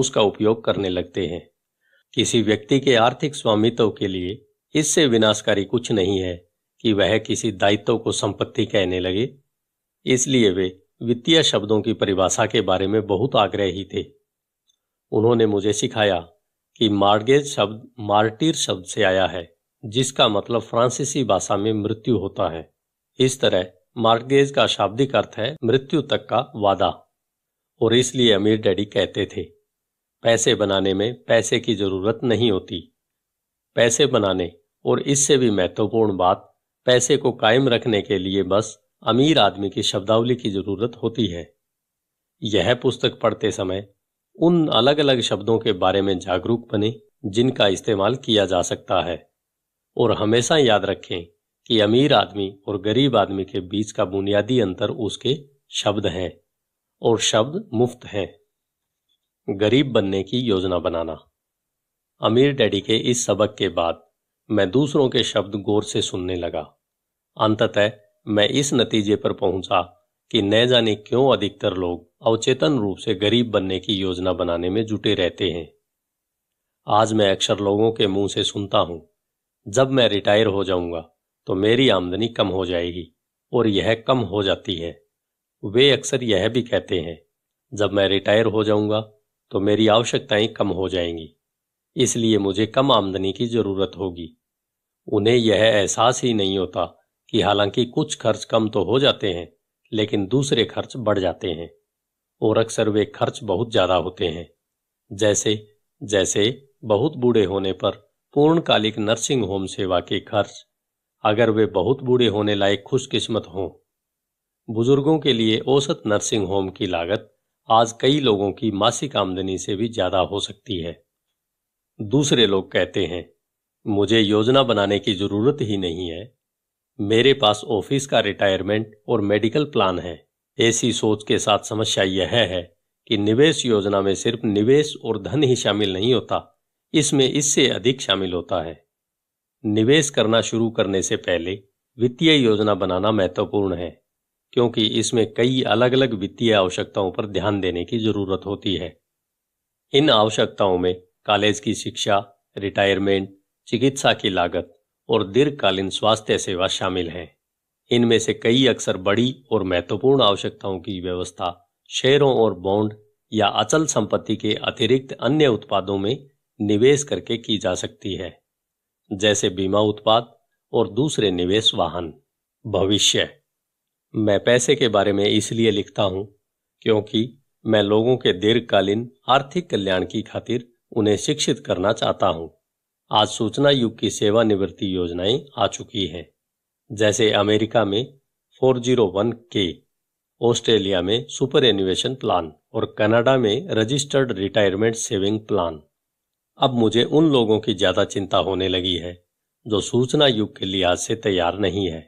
उसका उपयोग करने लगते हैं किसी व्यक्ति के आर्थिक स्वामित्व के लिए इससे विनाशकारी कुछ नहीं है कि वह किसी दायित्व को संपत्ति कहने लगे इसलिए वे वित्तीय शब्दों की परिभाषा के बारे में बहुत आग्रही थे उन्होंने मुझे सिखाया कि मार्गेज शब्द मार्टिर शब्द से आया है जिसका मतलब फ्रांसीसी भाषा में मृत्यु होता है इस तरह मार्गेज का शाब्दिक अर्थ है मृत्यु तक का वादा और इसलिए अमीर डैडी कहते थे पैसे बनाने में पैसे की जरूरत नहीं होती पैसे बनाने और इससे भी महत्वपूर्ण बात पैसे को कायम रखने के लिए बस अमीर आदमी की शब्दावली की जरूरत होती है यह पुस्तक पढ़ते समय उन अलग अलग शब्दों के बारे में जागरूक बने जिनका इस्तेमाल किया जा सकता है और हमेशा याद रखें कि अमीर आदमी और गरीब आदमी के बीच का बुनियादी अंतर उसके शब्द हैं और शब्द मुफ्त हैं गरीब बनने की योजना बनाना अमीर डैडी के इस सबक के बाद मैं दूसरों के शब्द गौर से सुनने लगा अंततः मैं इस नतीजे पर पहुंचा कि न जाने क्यों अधिकतर लोग अवचेतन रूप से गरीब बनने की योजना बनाने में जुटे रहते हैं आज मैं अक्सर लोगों के मुंह से सुनता हूं जब मैं रिटायर हो जाऊंगा तो मेरी आमदनी कम हो जाएगी और यह कम हो जाती है वे अक्सर यह भी कहते हैं जब मैं रिटायर हो जाऊंगा तो मेरी आवश्यकताएं कम हो जाएंगी इसलिए मुझे कम आमदनी की जरूरत होगी उन्हें यह एहसास ही नहीं होता कि हालांकि कुछ खर्च कम तो हो जाते हैं लेकिन दूसरे खर्च बढ़ जाते हैं और अक्सर वे खर्च बहुत ज्यादा होते हैं जैसे जैसे बहुत बूढ़े होने पर पूर्णकालिक नर्सिंग होम सेवा के खर्च अगर वे बहुत बूढ़े होने लायक खुशकिस्मत हों बुजुर्गों के लिए औसत नर्सिंग होम की लागत आज कई लोगों की मासिक आमदनी से भी ज्यादा हो सकती है दूसरे लोग कहते हैं मुझे योजना बनाने की जरूरत ही नहीं है मेरे पास ऑफिस का रिटायरमेंट और मेडिकल प्लान है ऐसी सोच के साथ समस्या यह है कि निवेश योजना में सिर्फ निवेश और धन ही शामिल नहीं होता इसमें इससे अधिक शामिल होता है निवेश करना शुरू करने से पहले वित्तीय योजना बनाना महत्वपूर्ण है क्योंकि इसमें कई अलग अलग वित्तीय आवश्यकताओं पर ध्यान देने की जरूरत होती है इन आवश्यकताओं में कॉलेज की शिक्षा रिटायरमेंट चिकित्सा की लागत और दीर्घकालीन स्वास्थ्य सेवा शामिल हैं इनमें से कई अक्सर बड़ी और महत्वपूर्ण आवश्यकताओं की व्यवस्था शेयरों और बॉन्ड या अचल संपत्ति के अतिरिक्त अन्य उत्पादों में निवेश करके की जा सकती है जैसे बीमा उत्पाद और दूसरे निवेश वाहन भविष्य मैं पैसे के बारे में इसलिए लिखता हूं क्योंकि मैं लोगों के दीर्घकालीन आर्थिक कल्याण की खातिर उन्हें शिक्षित करना चाहता हूं आज सूचना युग की सेवानिवृत्ति योजनाएं आ चुकी हैं जैसे अमेरिका में 401k, ऑस्ट्रेलिया में सुपर एन्यूएशन प्लान और कनाडा में रजिस्टर्ड रिटायरमेंट सेविंग प्लान अब मुझे उन लोगों की ज्यादा चिंता होने लगी है जो सूचना युग के लिहाज से तैयार नहीं है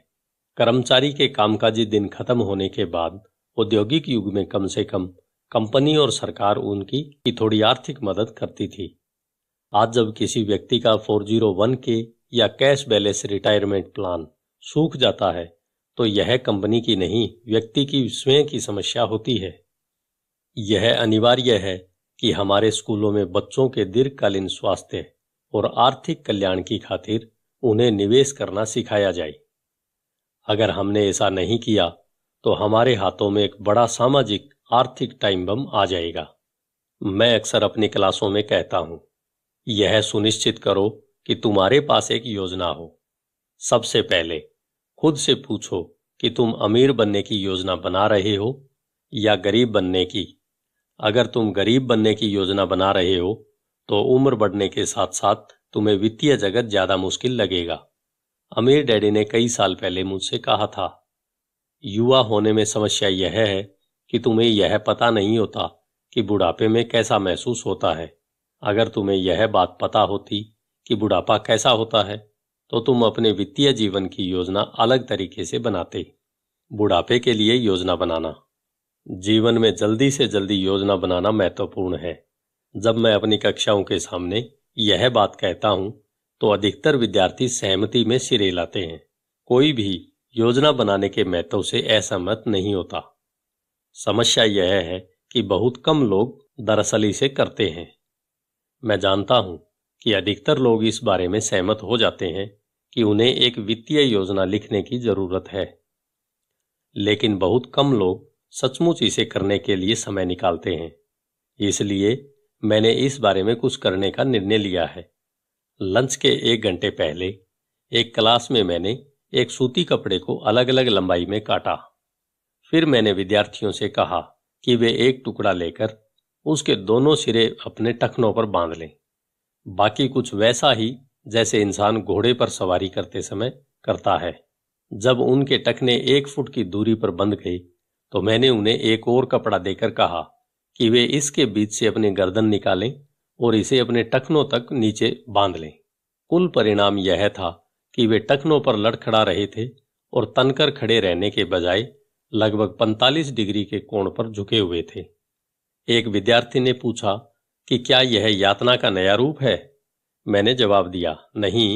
कर्मचारी के कामकाजी दिन खत्म होने के बाद औद्योगिक युग में कम से कम कंपनी और सरकार उनकी की थोड़ी आर्थिक मदद करती थी आज जब किसी व्यक्ति का 401 के या कैश बैलेंस रिटायरमेंट प्लान सूख जाता है तो यह कंपनी की नहीं व्यक्ति की स्वयं की समस्या होती है यह अनिवार्य है कि हमारे स्कूलों में बच्चों के दीर्घकालीन स्वास्थ्य और आर्थिक कल्याण की खातिर उन्हें निवेश करना सिखाया जाए अगर हमने ऐसा नहीं किया तो हमारे हाथों में एक बड़ा सामाजिक आर्थिक टाइम बम आ जाएगा मैं अक्सर अपनी क्लासों में कहता हूं यह सुनिश्चित करो कि तुम्हारे पास एक योजना हो सबसे पहले खुद से पूछो कि तुम अमीर बनने की योजना बना रहे हो या गरीब बनने की अगर तुम गरीब बनने की योजना बना रहे हो तो उम्र बढ़ने के साथ साथ तुम्हें वित्तीय जगत ज्यादा मुश्किल लगेगा अमीर डैडी ने कई साल पहले मुझसे कहा था युवा होने में समस्या यह है कि तुम्हें यह पता नहीं होता कि बुढ़ापे में कैसा महसूस होता है अगर तुम्हें यह बात पता होती कि बुढ़ापा कैसा होता है तो तुम अपने वित्तीय जीवन की योजना अलग तरीके से बनाते बुढ़ापे के लिए योजना बनाना जीवन में जल्दी से जल्दी योजना बनाना महत्वपूर्ण है जब मैं अपनी कक्षाओं के सामने यह बात कहता हूं तो अधिकतर विद्यार्थी सहमति में सिरे लाते हैं कोई भी योजना बनाने के महत्व से असहमत नहीं होता समस्या यह है कि बहुत कम लोग दरअसली से करते हैं मैं जानता हूं कि अधिकतर लोग इस बारे में सहमत हो जाते हैं कि उन्हें एक वित्तीय योजना लिखने की जरूरत है लेकिन बहुत कम लोग सचमुच इसे करने के लिए समय निकालते हैं इसलिए मैंने इस बारे में कुछ करने का निर्णय लिया है लंच के एक घंटे पहले एक क्लास में मैंने एक सूती कपड़े को अलग अलग लंबाई में काटा फिर मैंने विद्यार्थियों से कहा कि वे एक टुकड़ा लेकर उसके दोनों सिरे अपने टखनों पर बांध लें बाकी कुछ वैसा ही जैसे इंसान घोड़े पर सवारी करते समय करता है जब उनके टखने एक फुट की दूरी पर बंध गई तो मैंने उन्हें एक और कपड़ा देकर कहा कि वे इसके बीच से अपने गर्दन निकालें और इसे अपने टखनों तक नीचे बांध लें कुल परिणाम यह था कि वे टखनों पर लड़खड़ा रहे थे और तनकर खड़े रहने के बजाय लगभग 45 डिग्री के कोण पर झुके हुए थे एक विद्यार्थी ने पूछा कि क्या यह यातना का नया रूप है मैंने जवाब दिया नहीं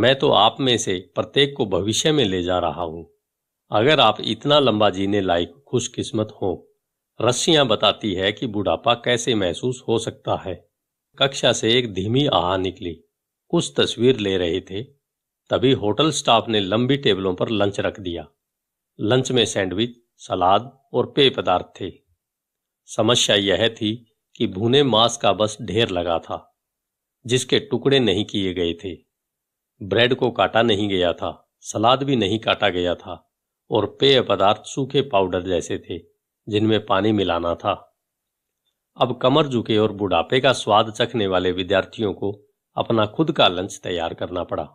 मैं तो आप में से प्रत्येक को भविष्य में ले जा रहा हूं अगर आप इतना लंबा जीने लायक खुशकिस्मत हो रस्सियां बताती है कि बुढ़ापा कैसे महसूस हो सकता है कक्षा से एक धीमी आह निकली कुछ तस्वीर ले रहे थे तभी होटल स्टाफ ने लंबी टेबलों पर लंच रख दिया लंच में सैंडविच सलाद और पेय पदार्थ थे समस्या यह थी कि भुने मांस का बस ढेर लगा था जिसके टुकड़े नहीं किए गए थे ब्रेड को काटा नहीं गया था सलाद भी नहीं काटा गया था और पेय पदार्थ सूखे पाउडर जैसे थे जिनमें पानी मिलाना था अब कमर झुके और बुढ़ापे का स्वाद चखने वाले विद्यार्थियों को अपना खुद का लंच तैयार करना पड़ा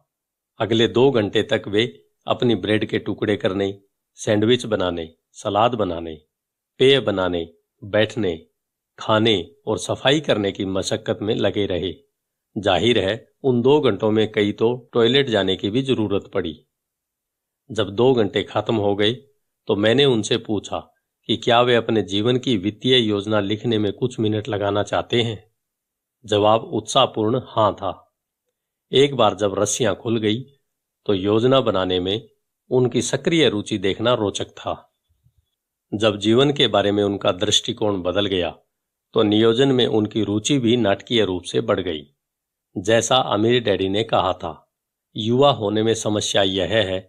अगले दो घंटे तक वे अपनी ब्रेड के टुकड़े करने सैंडविच बनाने सलाद बनाने पेय बनाने बैठने खाने और सफाई करने की मशक्कत में लगे रहे जाहिर है उन दो घंटों में कई तो टॉयलेट जाने की भी जरूरत पड़ी जब दो घंटे खत्म हो गए तो मैंने उनसे पूछा कि क्या वे अपने जीवन की वित्तीय योजना लिखने में कुछ मिनट लगाना चाहते हैं जवाब उत्साहपूर्ण हां था एक बार जब रस्सियां खुल गई तो योजना बनाने में उनकी सक्रिय रुचि देखना रोचक था जब जीवन के बारे में उनका दृष्टिकोण बदल गया तो नियोजन में उनकी रुचि भी नाटकीय रूप से बढ़ गई जैसा अमीर डैडी ने कहा था युवा होने में समस्या यह है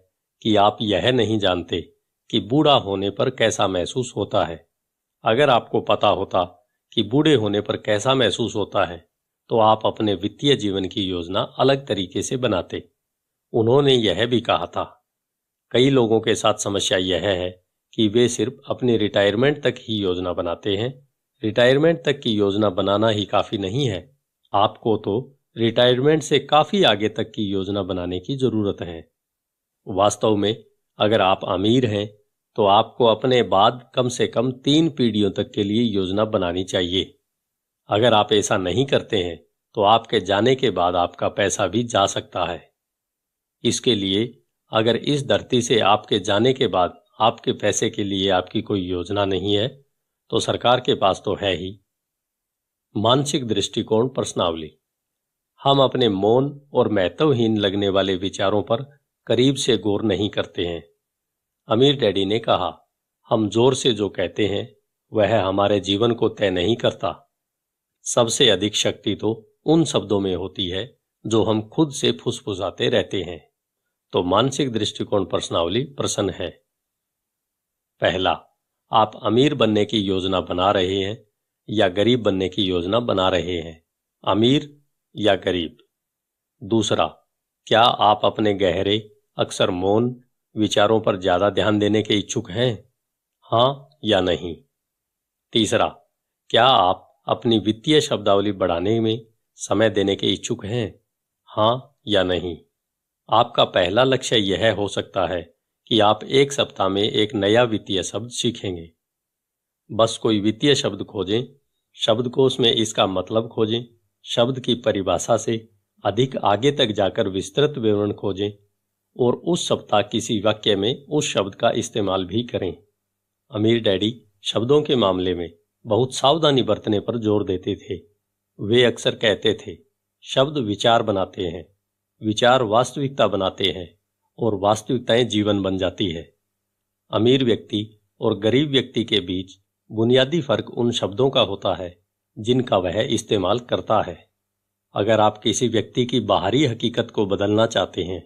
कि आप यह नहीं जानते कि बूढ़ा होने पर कैसा महसूस होता है अगर आपको पता होता कि बूढ़े होने पर कैसा महसूस होता है तो आप अपने वित्तीय जीवन की योजना अलग तरीके से बनाते उन्होंने यह भी कहा था कई लोगों के साथ समस्या यह है कि वे सिर्फ अपनी रिटायरमेंट तक ही योजना बनाते हैं रिटायरमेंट तक की योजना बनाना ही काफ़ी नहीं है आपको तो रिटायरमेंट से काफ़ी आगे तक की योजना बनाने की ज़रूरत है वास्तव में अगर आप अमीर हैं तो आपको अपने बाद कम से कम तीन पीढ़ियों तक के लिए योजना बनानी चाहिए अगर आप ऐसा नहीं करते हैं तो आपके जाने के बाद आपका पैसा भी जा सकता है इसके लिए अगर इस धरती से आपके जाने के बाद आपके पैसे के लिए आपकी कोई योजना नहीं है तो सरकार के पास तो है ही मानसिक दृष्टिकोण प्रश्नावली हम अपने मौन और महत्वहीन लगने वाले विचारों पर करीब से गौर नहीं करते हैं अमीर डैडी ने कहा हम जोर से जो कहते हैं वह हमारे जीवन को तय नहीं करता सबसे अधिक शक्ति तो उन शब्दों में होती है जो हम खुद से फुसफुसाते रहते हैं तो मानसिक दृष्टिकोण प्रश्नावली प्रसन्न है पहला आप अमीर बनने की योजना बना रहे हैं या गरीब बनने की योजना बना रहे हैं अमीर या गरीब दूसरा क्या आप अपने गहरे अक्सर मौन विचारों पर ज्यादा ध्यान देने के इच्छुक हैं हाँ या नहीं तीसरा क्या आप अपनी वित्तीय शब्दावली बढ़ाने में समय देने के इच्छुक हैं हाँ या नहीं आपका पहला लक्ष्य यह हो सकता है कि आप एक सप्ताह में एक नया वित्तीय शब्द सीखेंगे बस कोई वित्तीय शब्द खोजें शब्द कोश में इसका मतलब खोजें शब्द की परिभाषा से अधिक आगे तक जाकर विस्तृत विवरण खोजें और उस सप्ताह किसी वाक्य में उस शब्द का इस्तेमाल भी करें अमीर डैडी शब्दों के मामले में बहुत सावधानी बरतने पर जोर देते थे वे अक्सर कहते थे शब्द विचार बनाते हैं विचार वास्तविकता बनाते हैं और वास्तविकताएं जीवन बन जाती है अमीर व्यक्ति और गरीब व्यक्ति के बीच बुनियादी फर्क उन शब्दों का होता है जिनका वह इस्तेमाल करता है अगर आप किसी व्यक्ति की बाहरी हकीकत को बदलना चाहते हैं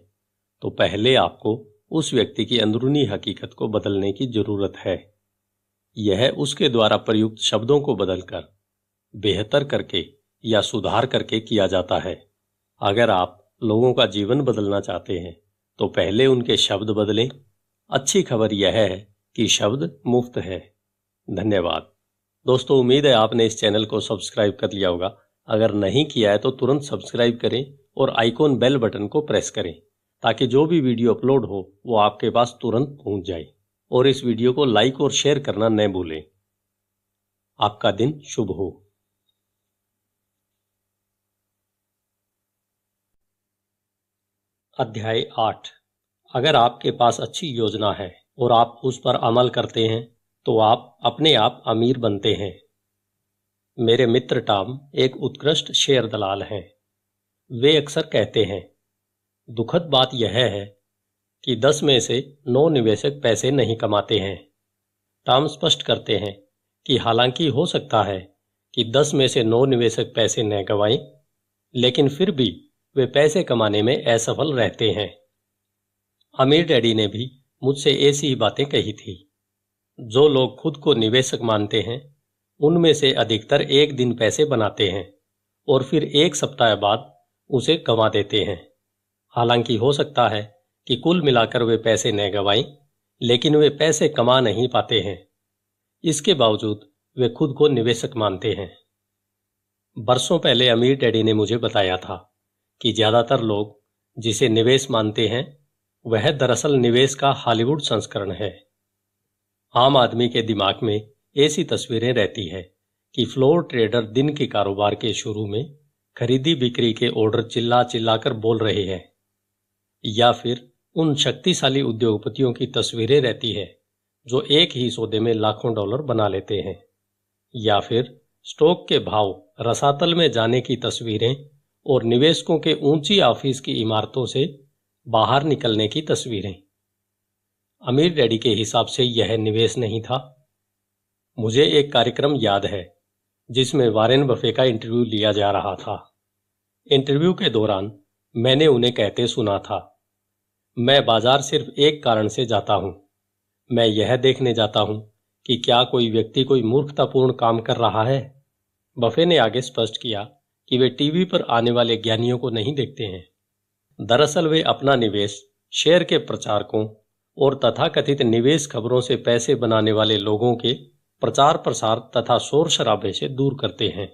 तो पहले आपको उस व्यक्ति की अंदरूनी हकीकत को बदलने की जरूरत है यह उसके द्वारा प्रयुक्त शब्दों को बदलकर बेहतर करके या सुधार करके किया जाता है अगर आप लोगों का जीवन बदलना चाहते हैं तो पहले उनके शब्द बदलें अच्छी खबर यह है कि शब्द मुफ्त है धन्यवाद दोस्तों उम्मीद है आपने इस चैनल को सब्सक्राइब कर लिया होगा अगर नहीं किया है तो तुरंत सब्सक्राइब करें और आइकॉन बेल बटन को प्रेस करें ताकि जो भी वीडियो अपलोड हो वो आपके पास तुरंत पहुंच जाए और इस वीडियो को लाइक और शेयर करना न भूलें आपका दिन शुभ हो अध्याय आठ अगर आपके पास अच्छी योजना है और आप उस पर अमल करते हैं तो आप अपने आप अमीर बनते हैं मेरे मित्र टाम एक उत्कृष्ट शेयर दलाल हैं वे अक्सर कहते हैं दुखद बात यह है कि दस में से नौ निवेशक पैसे नहीं कमाते हैं टाम स्पष्ट करते हैं कि हालांकि हो सकता है कि दस में से नौ निवेशक पैसे न गवाएं, लेकिन फिर भी वे पैसे कमाने में असफल रहते हैं अमीर डैडी ने भी मुझसे ऐसी ही बातें कही थी जो लोग खुद को निवेशक मानते हैं उनमें से अधिकतर एक दिन पैसे बनाते हैं और फिर एक सप्ताह बाद उसे गंवा देते हैं हालांकि हो सकता है कि कुल मिलाकर वे पैसे न गवाएं लेकिन वे पैसे कमा नहीं पाते हैं इसके बावजूद वे खुद को निवेशक मानते हैं बरसों पहले अमीर डैडी ने मुझे बताया था कि ज़्यादातर लोग जिसे निवेश मानते हैं वह दरअसल निवेश का हॉलीवुड संस्करण है आम आदमी के दिमाग में ऐसी तस्वीरें रहती है कि फ्लोर ट्रेडर दिन के कारोबार के शुरू में खरीदी बिक्री के ऑर्डर चिल्ला चिल्लाकर बोल रहे हैं या फिर उन शक्तिशाली उद्योगपतियों की तस्वीरें रहती है जो एक ही सौदे में लाखों डॉलर बना लेते हैं या फिर स्टॉक के भाव रसातल में जाने की तस्वीरें और निवेशकों के ऊंची ऑफिस की इमारतों से बाहर निकलने की तस्वीरें अमीर डैडी के हिसाब से यह निवेश नहीं था मुझे एक कार्यक्रम याद है जिसमें वारेन बफे का इंटरव्यू लिया जा रहा था इंटरव्यू के दौरान मैंने उन्हें कहते सुना था मैं बाजार सिर्फ एक कारण से जाता हूं मैं यह देखने जाता हूं कि क्या कोई व्यक्ति कोई मूर्खतापूर्ण काम कर रहा है बफे ने आगे स्पष्ट किया कि वे टीवी पर आने वाले ज्ञानियों को नहीं देखते हैं दरअसल वे अपना निवेश शेयर के प्रचारकों और तथाकथित निवेश खबरों से पैसे बनाने वाले लोगों के प्रचार प्रसार तथा शोर शराबे से दूर करते हैं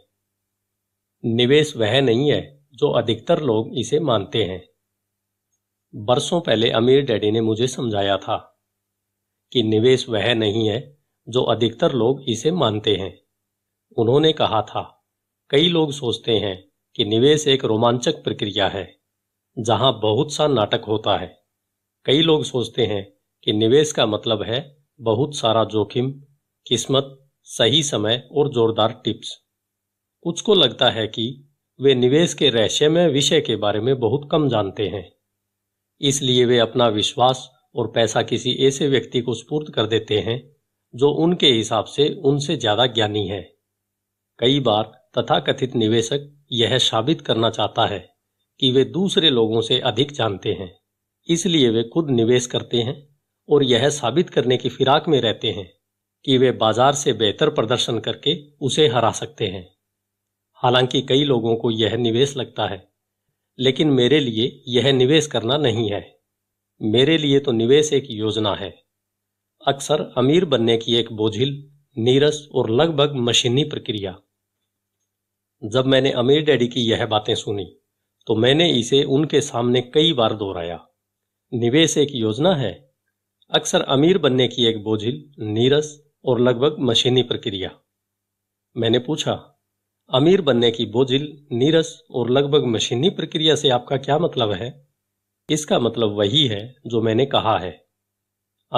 निवेश वह नहीं है जो अधिकतर लोग इसे मानते हैं बरसों पहले अमीर डैडी ने मुझे समझाया था कि निवेश वह नहीं है जो अधिकतर लोग इसे मानते हैं उन्होंने कहा था कई लोग सोचते हैं कि निवेश एक रोमांचक प्रक्रिया है जहां बहुत सा नाटक होता है कई लोग सोचते हैं कि निवेश का मतलब है बहुत सारा जोखिम किस्मत सही समय और जोरदार टिप्स कुछ को लगता है कि वे निवेश के रहस्यमय विषय के बारे में बहुत कम जानते हैं इसलिए वे अपना विश्वास और पैसा किसी ऐसे व्यक्ति को स्पूर्त कर देते हैं जो उनके हिसाब से उनसे ज्यादा ज्ञानी है कई बार तथाकथित निवेशक यह साबित करना चाहता है कि वे दूसरे लोगों से अधिक जानते हैं इसलिए वे खुद निवेश करते हैं और यह साबित करने की फिराक में रहते हैं कि वे बाजार से बेहतर प्रदर्शन करके उसे हरा सकते हैं हालांकि कई लोगों को यह निवेश लगता है लेकिन मेरे लिए यह निवेश करना नहीं है मेरे लिए तो निवेश एक योजना है अक्सर अमीर बनने की एक बोझिल नीरस और लगभग मशीनी प्रक्रिया जब मैंने अमीर डैडी की यह बातें सुनी तो मैंने इसे उनके सामने कई बार दोहराया निवेश एक योजना है अक्सर अमीर बनने की एक बोझिल नीरस और लगभग मशीनी प्रक्रिया मैंने पूछा अमीर बनने की बोझिल नीरस और लगभग मशीनी प्रक्रिया से आपका क्या मतलब है इसका मतलब वही है जो मैंने कहा है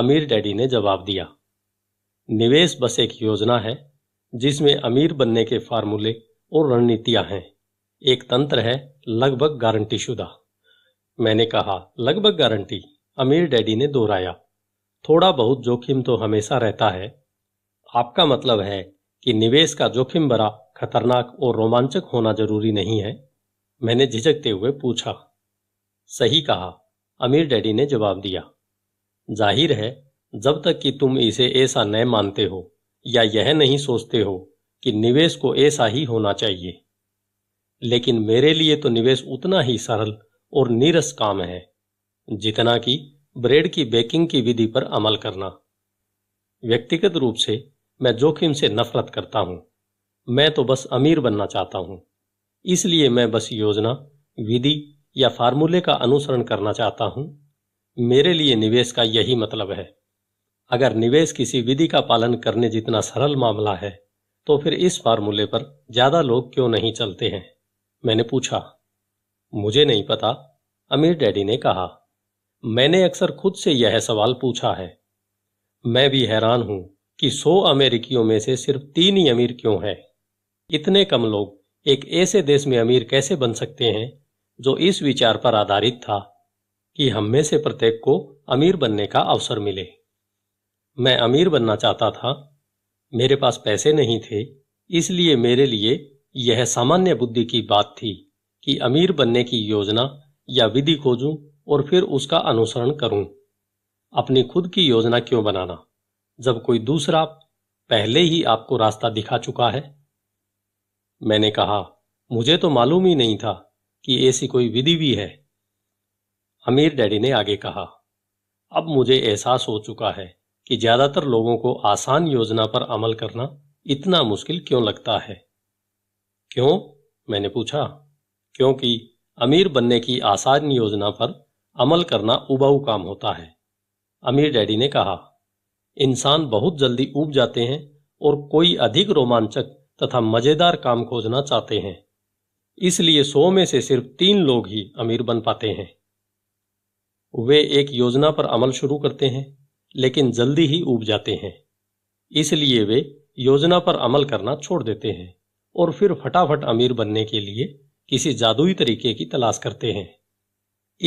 अमीर डैडी ने जवाब दिया निवेश बस एक योजना है जिसमें अमीर बनने के फार्मूले और रणनीतियां हैं एक तंत्र है लगभग गारंटी शुदा मैंने कहा लगभग गारंटी अमीर डैडी ने दोहराया थोड़ा बहुत जोखिम तो हमेशा रहता है आपका मतलब है कि निवेश का जोखिम भरा खतरनाक और रोमांचक होना जरूरी नहीं है मैंने झिझकते हुए पूछा सही कहा अमीर डैडी ने जवाब दिया जाहिर है जब तक कि तुम इसे ऐसा न मानते हो या यह नहीं सोचते हो कि निवेश को ऐसा ही होना चाहिए लेकिन मेरे लिए तो निवेश उतना ही सरल और नीरस काम है जितना कि ब्रेड की बेकिंग की विधि पर अमल करना व्यक्तिगत रूप से मैं जोखिम से नफरत करता हूं मैं तो बस अमीर बनना चाहता हूं इसलिए मैं बस योजना विधि या फार्मूले का अनुसरण करना चाहता हूं मेरे लिए निवेश का यही मतलब है अगर निवेश किसी विधि का पालन करने जितना सरल मामला है तो फिर इस फार्मूले पर ज्यादा लोग क्यों नहीं चलते हैं मैंने पूछा मुझे नहीं पता अमीर डैडी ने कहा मैंने अक्सर खुद से यह सवाल पूछा है मैं भी हैरान हूं कि सौ अमेरिकियों में से सिर्फ तीन ही अमीर क्यों हैं इतने कम लोग एक ऐसे देश में अमीर कैसे बन सकते हैं जो इस विचार पर आधारित था कि हम में से प्रत्येक को अमीर बनने का अवसर मिले मैं अमीर बनना चाहता था मेरे पास पैसे नहीं थे इसलिए मेरे लिए यह सामान्य बुद्धि की बात थी कि अमीर बनने की योजना या विधि खोजूं और फिर उसका अनुसरण करूं। अपनी खुद की योजना क्यों बनाना जब कोई दूसरा पहले ही आपको रास्ता दिखा चुका है मैंने कहा मुझे तो मालूम ही नहीं था कि ऐसी कोई विधि भी है अमीर डैडी ने आगे कहा अब मुझे एहसास हो चुका है कि ज़्यादातर लोगों को आसान योजना पर अमल करना इतना मुश्किल क्यों लगता है क्यों मैंने पूछा क्योंकि अमीर बनने की आसान योजना पर अमल करना उबाऊ काम होता है अमीर डैडी ने कहा इंसान बहुत जल्दी उब जाते हैं और कोई अधिक रोमांचक तथा मज़ेदार काम खोजना चाहते हैं इसलिए सौ में से सिर्फ तीन लोग ही अमीर बन पाते हैं वे एक योजना पर अमल शुरू करते हैं लेकिन जल्दी ही उब जाते हैं इसलिए वे योजना पर अमल करना छोड़ देते हैं और फिर फटाफट अमीर बनने के लिए किसी जादुई तरीके की तलाश करते हैं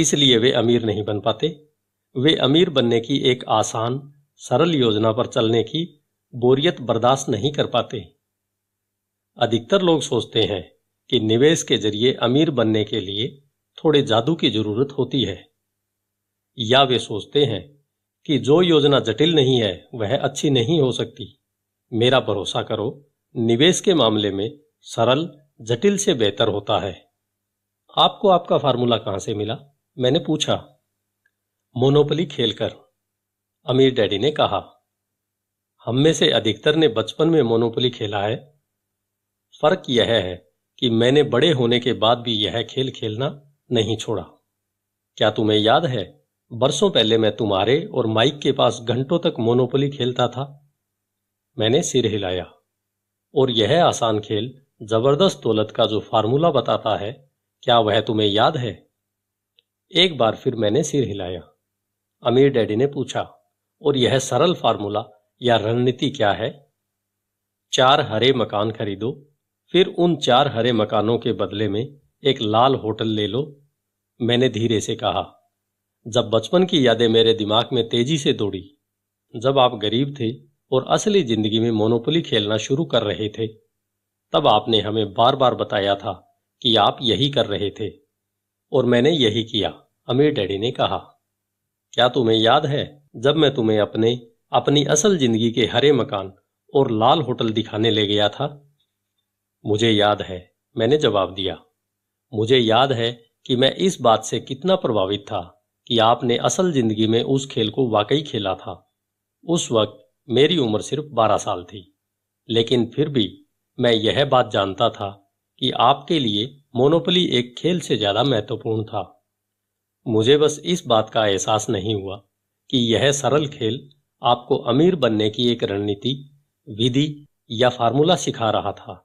इसलिए वे अमीर नहीं बन पाते वे अमीर बनने की एक आसान सरल योजना पर चलने की बोरियत बर्दाश्त नहीं कर पाते अधिकतर लोग सोचते हैं कि निवेश के जरिए अमीर बनने के लिए थोड़े जादू की जरूरत होती है या वे सोचते हैं कि जो योजना जटिल नहीं है वह अच्छी नहीं हो सकती मेरा भरोसा करो निवेश के मामले में सरल जटिल से बेहतर होता है आपको आपका फार्मूला कहां से मिला मैंने पूछा मोनोपली खेलकर अमीर डैडी ने कहा हम में से अधिकतर ने बचपन में मोनोपली खेला है फर्क यह है कि मैंने बड़े होने के बाद भी यह खेल खेलना नहीं छोड़ा क्या तुम्हें याद है बरसों पहले मैं तुम्हारे और माइक के पास घंटों तक मोनोपोली खेलता था मैंने सिर हिलाया और यह आसान खेल जबरदस्त दौलत का जो फार्मूला बताता है क्या वह तुम्हें याद है एक बार फिर मैंने सिर हिलाया अमीर डैडी ने पूछा और यह सरल फार्मूला या रणनीति क्या है चार हरे मकान खरीदो फिर उन चार हरे मकानों के बदले में एक लाल होटल ले लो मैंने धीरे से कहा जब बचपन की यादें मेरे दिमाग में तेजी से दौड़ी जब आप गरीब थे और असली जिंदगी में मोनोपोली खेलना शुरू कर रहे थे तब आपने हमें बार बार बताया था कि आप यही कर रहे थे और मैंने यही किया अमीर डैडी ने कहा क्या तुम्हें याद है जब मैं तुम्हें अपने अपनी असल जिंदगी के हरे मकान और लाल होटल दिखाने ले गया था मुझे याद है मैंने जवाब दिया मुझे याद है कि मैं इस बात से कितना प्रभावित था कि आपने असल जिंदगी में उस खेल को वाकई खेला था उस वक्त मेरी उम्र सिर्फ बारह साल थी लेकिन फिर भी मैं यह बात जानता था कि आपके लिए मोनोपली एक खेल से ज्यादा महत्वपूर्ण था मुझे बस इस बात का एहसास नहीं हुआ कि यह सरल खेल आपको अमीर बनने की एक रणनीति विधि या फार्मूला सिखा रहा था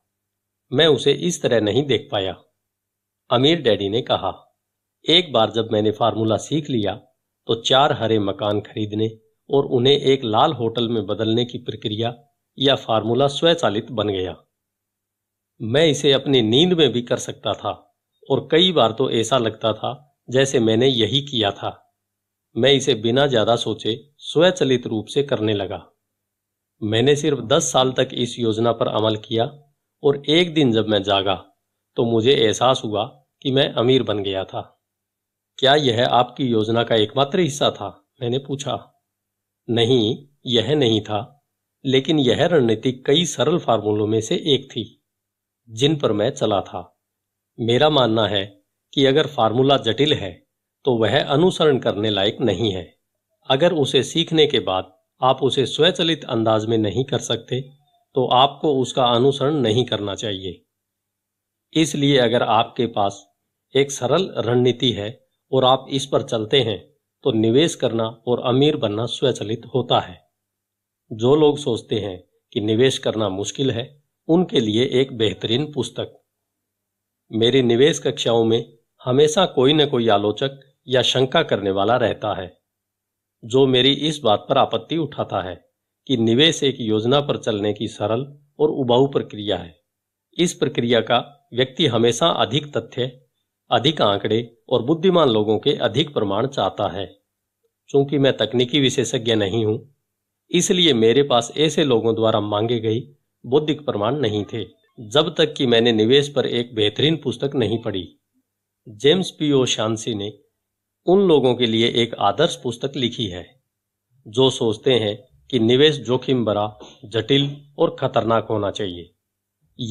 मैं उसे इस तरह नहीं देख पाया अमीर डैडी ने कहा एक बार जब मैंने फार्मूला सीख लिया तो चार हरे मकान खरीदने और उन्हें एक लाल होटल में बदलने की प्रक्रिया या फार्मूला स्वचालित बन गया मैं इसे अपनी नींद में भी कर सकता था और कई बार तो ऐसा लगता था जैसे मैंने यही किया था मैं इसे बिना ज्यादा सोचे स्वचलित रूप से करने लगा मैंने सिर्फ दस साल तक इस योजना पर अमल किया और एक दिन जब मैं जागा तो मुझे एहसास हुआ कि मैं अमीर बन गया था क्या यह आपकी योजना का एकमात्र हिस्सा था मैंने पूछा नहीं यह नहीं था लेकिन यह रणनीति कई सरल फार्मूलों में से एक थी जिन पर मैं चला था मेरा मानना है कि अगर फार्मूला जटिल है तो वह अनुसरण करने लायक नहीं है अगर उसे सीखने के बाद आप उसे स्वचलित अंदाज में नहीं कर सकते तो आपको उसका अनुसरण नहीं करना चाहिए इसलिए अगर आपके पास एक सरल रणनीति है और आप इस पर चलते हैं तो निवेश करना और अमीर बनना स्वचलित होता है जो लोग सोचते हैं कि निवेश करना मुश्किल है उनके लिए एक बेहतरीन पुस्तक मेरी निवेश कक्षाओं में हमेशा कोई न कोई आलोचक या शंका करने वाला रहता है जो मेरी इस बात पर आपत्ति उठाता है कि निवेश एक योजना पर चलने की सरल और उबाऊ प्रक्रिया है इस प्रक्रिया का व्यक्ति हमेशा अधिक तथ्य अधिक आंकड़े और बुद्धिमान लोगों के अधिक प्रमाण चाहता है चूंकि मैं तकनीकी विशेषज्ञ नहीं हूं इसलिए मेरे पास ऐसे लोगों द्वारा मांगे गई बौद्धिक प्रमाण नहीं थे जब तक कि मैंने निवेश पर एक बेहतरीन पुस्तक नहीं पढ़ी जेम्स पी ओ शांसी ने उन लोगों के लिए एक आदर्श पुस्तक लिखी है जो सोचते हैं कि निवेश जोखिम भरा जटिल और खतरनाक होना चाहिए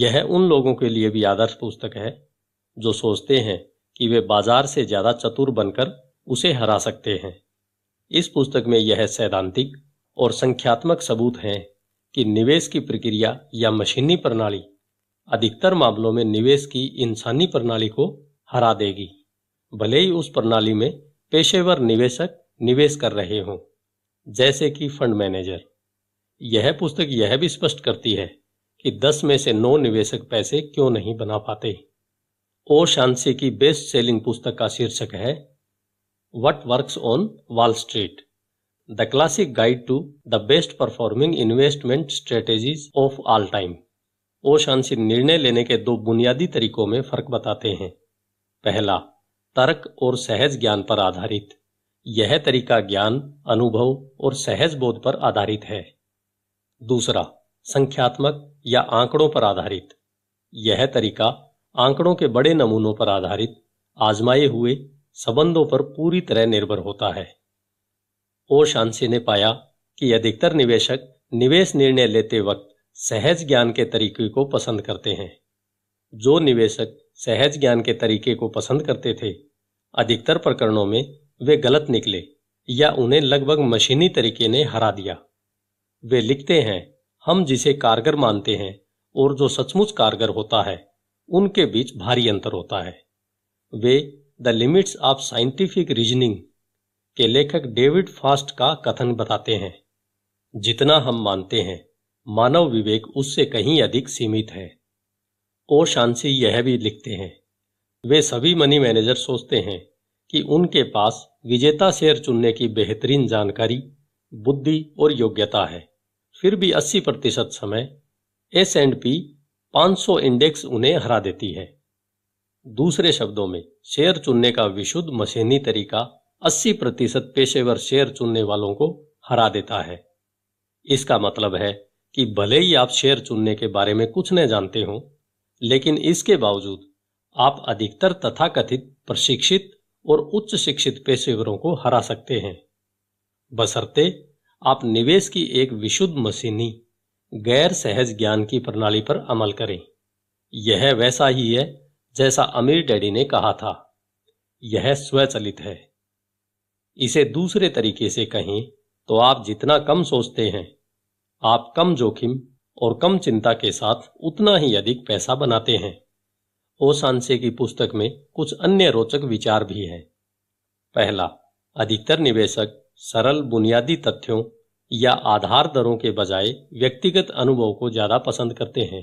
यह उन लोगों के लिए भी आदर्श पुस्तक है जो सोचते हैं कि वे बाजार से ज्यादा चतुर बनकर उसे हरा सकते हैं इस पुस्तक में यह सैद्धांतिक और संख्यात्मक सबूत हैं कि निवेश की प्रक्रिया या मशीनी प्रणाली अधिकतर मामलों में निवेश की इंसानी प्रणाली को हरा देगी भले ही उस प्रणाली में पेशेवर निवेशक निवेश कर रहे हों जैसे कि फंड मैनेजर यह पुस्तक यह भी स्पष्ट करती है कि 10 में से 9 निवेशक पैसे क्यों नहीं बना पाते ओ शांसे की बेस्ट सेलिंग पुस्तक का शीर्षक है what works on Wall Street the classic guide to the best performing investment strategies of all time O'Shaughnessy निर्णय लेने के दो बुनियादी तरीकों में फर्क बताते हैं पहला तर्क और सहज ज्ञान पर आधारित यह तरीका ज्ञान अनुभव और सहज बोध पर आधारित है दूसरा संख्यात्मक या आंकड़ों पर आधारित यह तरीका आंकड़ों के बड़े नमूनों पर आधारित आजमाए हुए संबंधों पर पूरी तरह निर्भर होता है ओ शांसी ने पाया कि अधिकतर निवेशक निवेश निर्णय लेते वक्त सहज ज्ञान के तरीके को पसंद करते हैं जो निवेशक सहज ज्ञान के तरीके को पसंद करते थे अधिकतर प्रकरणों में वे गलत निकले या उन्हें लगभग मशीनी तरीके ने हरा दिया वे लिखते हैं हम जिसे कारगर मानते हैं और जो सचमुच कारगर होता है उनके बीच भारी अंतर होता है वे the limits of scientific reasoning के लेखक डेविड फास्ट का कथन बताते हैं जितना हम मानते हैं मानव विवेक उससे कहीं अधिक सीमित है ओ शांसी यह भी लिखते हैं वे सभी मनी मैनेजर सोचते हैं कि उनके पास विजेता शेयर चुनने की बेहतरीन जानकारी बुद्धि और योग्यता है फिर भी 80 प्रतिशत समय एस एंड पी 500 इंडेक्स उन्हें हरा देती है दूसरे शब्दों में शेयर चुनने का विशुद्ध मशीनी तरीका 80 प्रतिशत पेशेवर शेयर चुनने वालों को हरा देता है इसका मतलब है कि भले ही आप शेयर चुनने के बारे में कुछ न जानते हो लेकिन इसके बावजूद आप अधिकतर तथाकथित प्रशिक्षित और उच्च शिक्षित पेशेवरों को हरा सकते हैं बसरते आप निवेश की एक विशुद्ध मशीनी गैर सहज ज्ञान की प्रणाली पर अमल करें यह वैसा ही है जैसा अमीर डैडी ने कहा था यह स्वचलित है इसे दूसरे तरीके से कहें तो आप जितना कम सोचते हैं आप कम जोखिम और कम चिंता के साथ उतना ही अधिक पैसा बनाते हैं ओसांसे की पुस्तक में कुछ अन्य रोचक विचार भी हैं पहला अधिकतर निवेशक सरल बुनियादी तथ्यों या आधार दरों के बजाय व्यक्तिगत अनुभव को ज्यादा पसंद करते हैं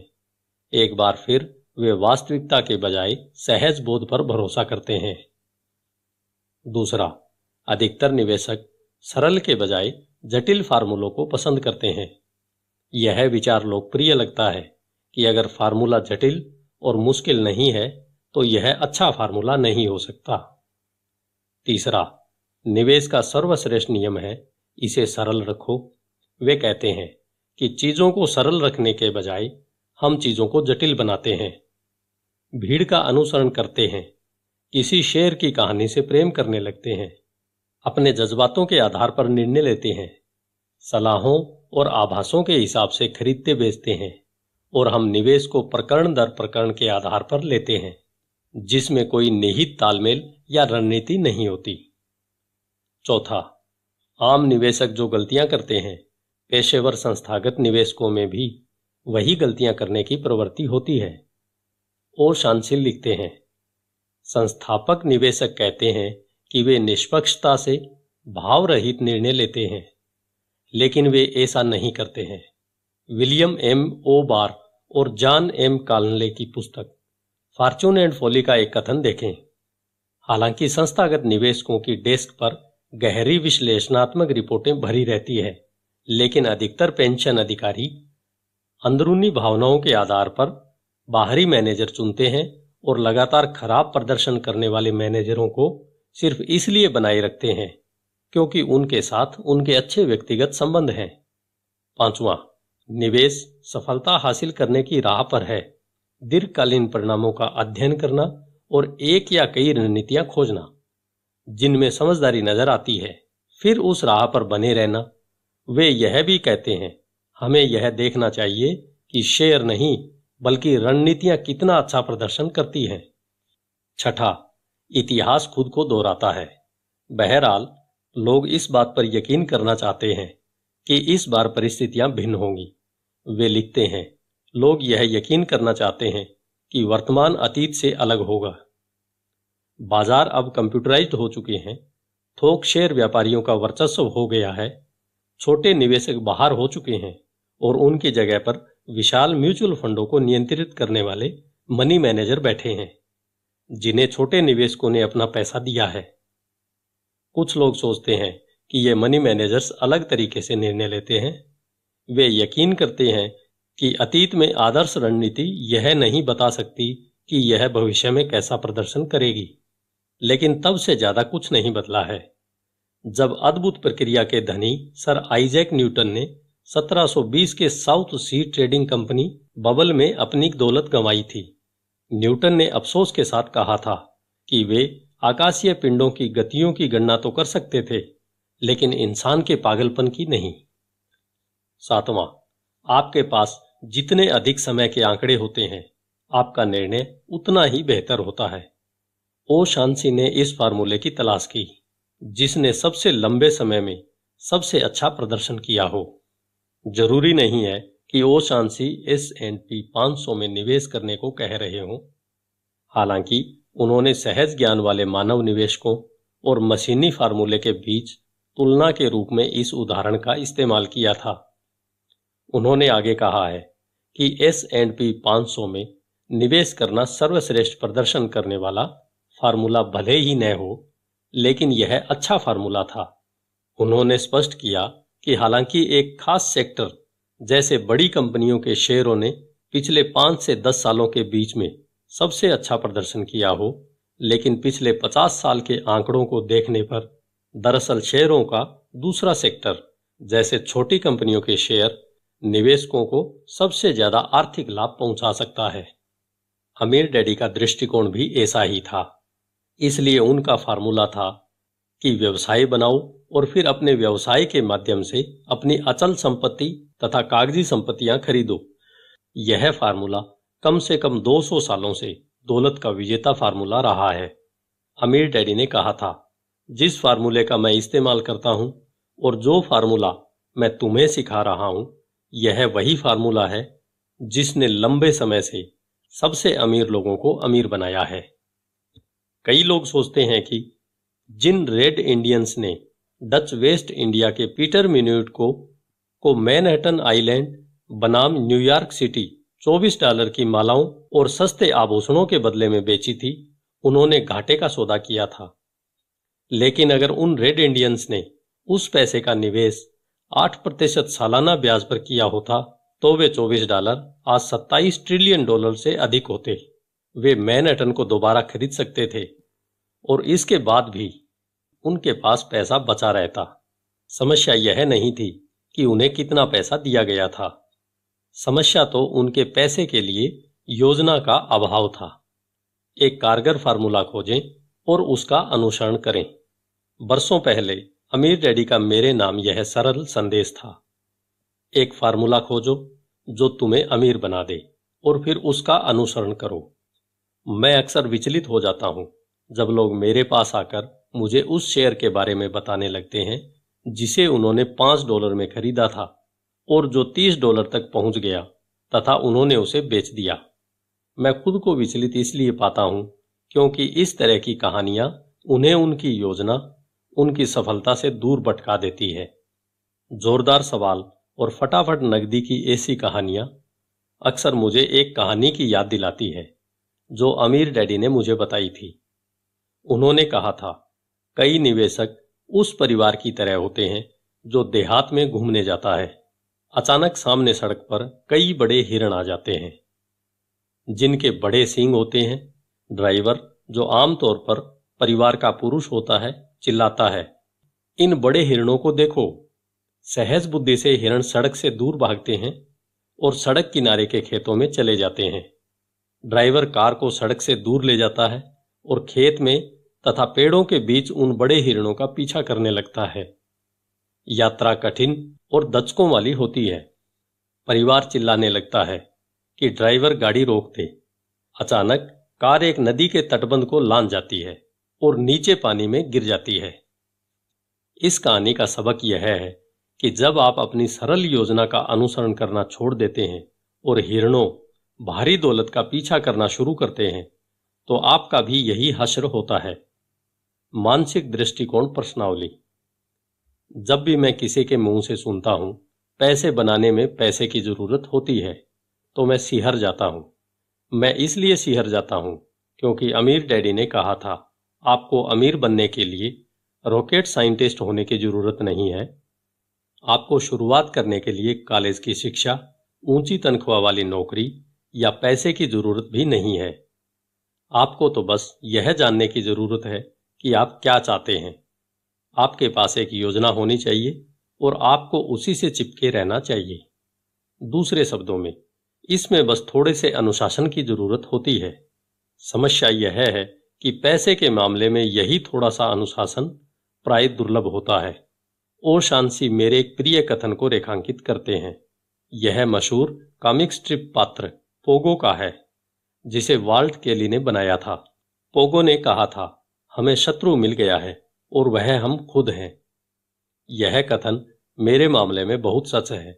एक बार फिर वे वास्तविकता के बजाय सहज बोध पर भरोसा करते हैं दूसरा अधिकतर निवेशक सरल के बजाय जटिल फार्मूलों को पसंद करते हैं यह विचार लोकप्रिय लगता है कि अगर फार्मूला जटिल और मुश्किल नहीं है तो यह अच्छा फार्मूला नहीं हो सकता तीसरा निवेश का सर्वश्रेष्ठ नियम है इसे सरल रखो वे कहते हैं कि चीजों को सरल रखने के बजाय हम चीजों को जटिल बनाते हैं भीड़ का अनुसरण करते हैं किसी शेर की कहानी से प्रेम करने लगते हैं अपने जज्बातों के आधार पर निर्णय लेते हैं सलाहों और आभासों के हिसाब से खरीदते बेचते हैं और हम निवेश को प्रकरण दर प्रकरण के आधार पर लेते हैं जिसमें कोई निहित तालमेल या रणनीति नहीं होती चौथा आम निवेशक जो गलतियां करते हैं पेशेवर संस्थागत निवेशकों में भी वही गलतियां करने की प्रवृत्ति होती है ओ शांसिल लिखते हैं संस्थापक निवेशक कहते हैं कि वे निष्पक्षता से भाव रहित निर्णय लेते हैं लेकिन वे ऐसा नहीं करते हैं विलियम एम ओ बार और जॉन एम कालनले की पुस्तक फॉर्चून एंड फोली का एक कथन देखें हालांकि संस्थागत निवेशकों की डेस्क पर गहरी विश्लेषणात्मक रिपोर्टें भरी रहती है लेकिन अधिकतर पेंशन अधिकारी अंदरूनी भावनाओं के आधार पर बाहरी मैनेजर चुनते हैं और लगातार खराब प्रदर्शन करने वाले मैनेजरों को सिर्फ इसलिए बनाए रखते हैं क्योंकि उनके साथ उनके अच्छे व्यक्तिगत संबंध हैं पांचवा निवेश सफलता हासिल करने की राह पर है दीर्घकालीन परिणामों का अध्ययन करना और एक या कई रणनीतियां खोजना जिनमें समझदारी नजर आती है फिर उस राह पर बने रहना वे यह भी कहते हैं हमें यह देखना चाहिए कि शेयर नहीं बल्कि रणनीतियां कितना अच्छा प्रदर्शन करती हैं छठा इतिहास खुद को दोहराता है बहरहाल लोग इस बात पर यकीन करना चाहते हैं कि इस बार परिस्थितियां भिन्न होंगी वे लिखते हैं लोग यह यकीन करना चाहते हैं कि वर्तमान अतीत से अलग होगा बाजार अब कंप्यूटराइज्ड हो चुके हैं थोक शेयर व्यापारियों का वर्चस्व हो गया है छोटे निवेशक बाहर हो चुके हैं और उनकी जगह पर विशाल म्यूचुअल फंडों को नियंत्रित करने वाले मनी मैनेजर बैठे हैं जिन्हें छोटे निवेशकों ने अपना पैसा दिया है कुछ लोग सोचते हैं कि ये मनी मैनेजर्स अलग तरीके से निर्णय लेते हैं वे यकीन करते हैं कि अतीत में आदर्श रणनीति यह नहीं बता सकती कि यह भविष्य में कैसा प्रदर्शन करेगी लेकिन तब से ज्यादा कुछ नहीं बदला है जब अद्भुत प्रक्रिया के धनी सर आइजैक न्यूटन ने 1720 के South Sea trading company bubble में अपनी दौलत गंवाई थी न्यूटन ने अफसोस के साथ कहा था कि वे आकाशीय पिंडों की गतियों की गणना तो कर सकते थे लेकिन इंसान के पागलपन की नहीं सातवां आपके पास जितने अधिक समय के आंकड़े होते हैं आपका निर्णय उतना ही बेहतर होता है ओ शांसी ने इस फार्मूले की तलाश की जिसने सबसे लंबे समय में सबसे अच्छा प्रदर्शन किया हो जरूरी नहीं है कि ओ शांसी एस एंड पी 500 में निवेश करने को कह रहे हों हालांकि उन्होंने सहज ज्ञान वाले मानव निवेशकों और मशीनी फार्मूले के बीच तुलना के रूप में इस उदाहरण का इस्तेमाल किया था उन्होंने आगे कहा है कि एस एंड पी 500 में निवेश करना सर्वश्रेष्ठ प्रदर्शन करने वाला फार्मूला भले ही न हो लेकिन यह अच्छा फार्मूला था उन्होंने स्पष्ट किया कि हालांकि एक खास सेक्टर जैसे बड़ी कंपनियों के शेयरों ने पिछले पांच से दस सालों के बीच में सबसे अच्छा प्रदर्शन किया हो लेकिन पिछले पचास साल के आंकड़ों को देखने पर दरअसल शेयरों का दूसरा सेक्टर जैसे छोटी कंपनियों के शेयर निवेशकों को सबसे ज्यादा आर्थिक लाभ पहुंचा सकता है अमीर डैडी का दृष्टिकोण भी ऐसा ही था इसलिए उनका फार्मूला था कि व्यवसाय बनाओ और फिर अपने व्यवसाय के माध्यम से अपनी अचल संपत्ति तथा कागजी संपत्तियां खरीदो यह फार्मूला कम से कम 200 सालों से दौलत का विजेता फार्मूला रहा है अमीर डैडी ने कहा था जिस फार्मूले का मैं इस्तेमाल करता हूं और जो फार्मूला मैं तुम्हें सिखा रहा हूं यह वही फार्मूला है जिसने लंबे समय से सबसे अमीर लोगों को अमीर बनाया है कई लोग सोचते हैं कि जिन रेड इंडियंस ने डच वेस्ट इंडिया के पीटर मिन्यूट को को मैनहटन आइलैंड बनाम न्यूयॉर्क सिटी 24 डॉलर की मालाओं और सस्ते आभूषणों के बदले में बेची थी उन्होंने घाटे का सौदा किया था लेकिन अगर उन रेड इंडियंस ने उस पैसे का निवेश 8 प्रतिशत सालाना ब्याज पर किया होता तो वे 24 डॉलर आज 27 ट्रिलियन डॉलर से अधिक होते वे मैनहटन को दोबारा खरीद सकते थे और इसके बाद भी उनके पास पैसा बचा रहता समस्या यह नहीं थी कि उन्हें कितना पैसा दिया गया था समस्या तो उनके पैसे के लिए योजना का अभाव था एक कारगर फार्मूला खोजें और उसका अनुसरण करें बरसों पहले अमीर डैडी का मेरे नाम यह सरल संदेश था एक फार्मूला खोजो जो तुम्हें अमीर बना दे और फिर उसका अनुसरण करो मैं अक्सर विचलित हो जाता हूँ जब लोग मेरे पास आकर मुझे उस शेयर के बारे में बताने लगते हैं जिसे उन्होंने पांच डॉलर में खरीदा था और जो तीस डॉलर तक पहुंच गया तथा उन्होंने उसे बेच दिया मैं खुद को विचलित इसलिए पाता हूं क्योंकि इस तरह की कहानियां उन्हें उनकी योजना उनकी सफलता से दूर भटका देती है जोरदार सवाल और फटाफट नकदी की ऐसी कहानियां अक्सर मुझे एक कहानी की याद दिलाती है जो अमीर डैडी ने मुझे बताई थी उन्होंने कहा था कई निवेशक उस परिवार की तरह होते हैं जो देहात में घूमने जाता है अचानक सामने सड़क पर कई बड़े हिरण आ जाते हैं जिनके बड़े सिंह होते हैं ड्राइवर जो आमतौर पर परिवार का पुरुष होता है चिल्लाता है इन बड़े हिरणों को देखो सहज बुद्धि से हिरण सड़क से दूर भागते हैं और सड़क किनारे के खेतों में चले जाते हैं ड्राइवर कार को सड़क से दूर ले जाता है और खेत में तथा पेड़ों के बीच उन बड़े हिरणों का पीछा करने लगता है यात्रा कठिन और दचकों वाली होती है परिवार चिल्लाने लगता है कि ड्राइवर गाड़ी रोक दे अचानक कार एक नदी के तटबंध को लान जाती है और नीचे पानी में गिर जाती है इस कहानी का सबक यह है कि जब आप अपनी सरल योजना का अनुसरण करना छोड़ देते हैं और हिरणों भारी दौलत का पीछा करना शुरू करते हैं तो आपका भी यही हश्र होता है मानसिक दृष्टिकोण प्रश्नावली जब भी मैं किसी के मुंह से सुनता हूं पैसे बनाने में पैसे की जरूरत होती है तो मैं सिहर जाता हूं मैं इसलिए सिहर जाता हूं क्योंकि अमीर डैडी ने कहा था आपको अमीर बनने के लिए रॉकेट साइंटिस्ट होने की जरूरत नहीं है आपको शुरुआत करने के लिए कॉलेज की शिक्षा ऊंची तनख्वाह वाली नौकरी या पैसे की ज़रूरत भी नहीं है आपको तो बस यह जानने की ज़रूरत है कि आप क्या चाहते हैं आपके पास एक योजना होनी चाहिए और आपको उसी से चिपके रहना चाहिए दूसरे शब्दों में इसमें बस थोड़े से अनुशासन की ज़रूरत होती है समस्या यह है कि पैसे के मामले में यही थोड़ा सा अनुशासन प्राय दुर्लभ होता है और शांसी मेरे एक प्रिय कथन को रेखांकित करते हैं यह मशहूर कॉमिक स्ट्रिप पात्र पोगो का है जिसे वाल्ट केली ने बनाया था पोगो ने कहा था हमें शत्रु मिल गया है और वह हम खुद हैं यह कथन मेरे मामले में बहुत सच है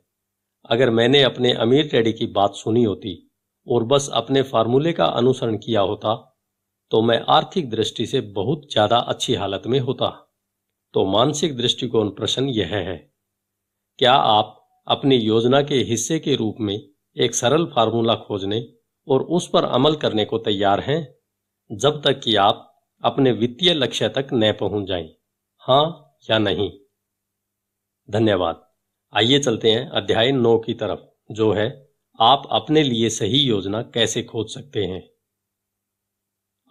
अगर मैंने अपने अमीर टैडी की बात सुनी होती और बस अपने फार्मूले का अनुसरण किया होता तो मैं आर्थिक दृष्टि से बहुत ज़्यादा अच्छी हालत में होता तो मानसिक दृष्टिकोण प्रश्न यह है क्या आप अपनी योजना के हिस्से के रूप में एक सरल फार्मूला खोजने और उस पर अमल करने को तैयार हैं जब तक कि आप अपने वित्तीय लक्ष्य तक न पहुंच जाएं, हाँ या नहीं धन्यवाद आइए चलते हैं अध्याय नौ की तरफ जो है आप अपने लिए सही योजना कैसे खोज सकते हैं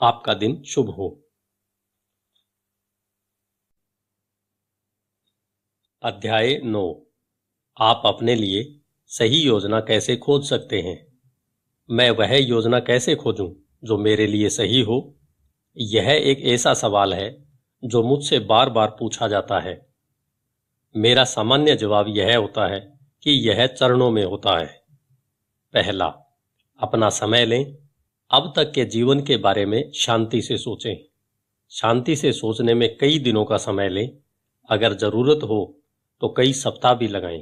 आपका दिन शुभ हो अध्याय नौ आप अपने लिए सही योजना कैसे खोज सकते हैं मैं वह योजना कैसे खोजूं जो मेरे लिए सही हो यह एक ऐसा सवाल है जो मुझसे बार बार पूछा जाता है मेरा सामान्य जवाब यह होता है कि यह चरणों में होता है पहला अपना समय लें अब तक के जीवन के बारे में शांति से सोचें शांति से सोचने में कई दिनों का समय लें अगर ज़रूरत हो तो कई सप्ताह भी लगाएं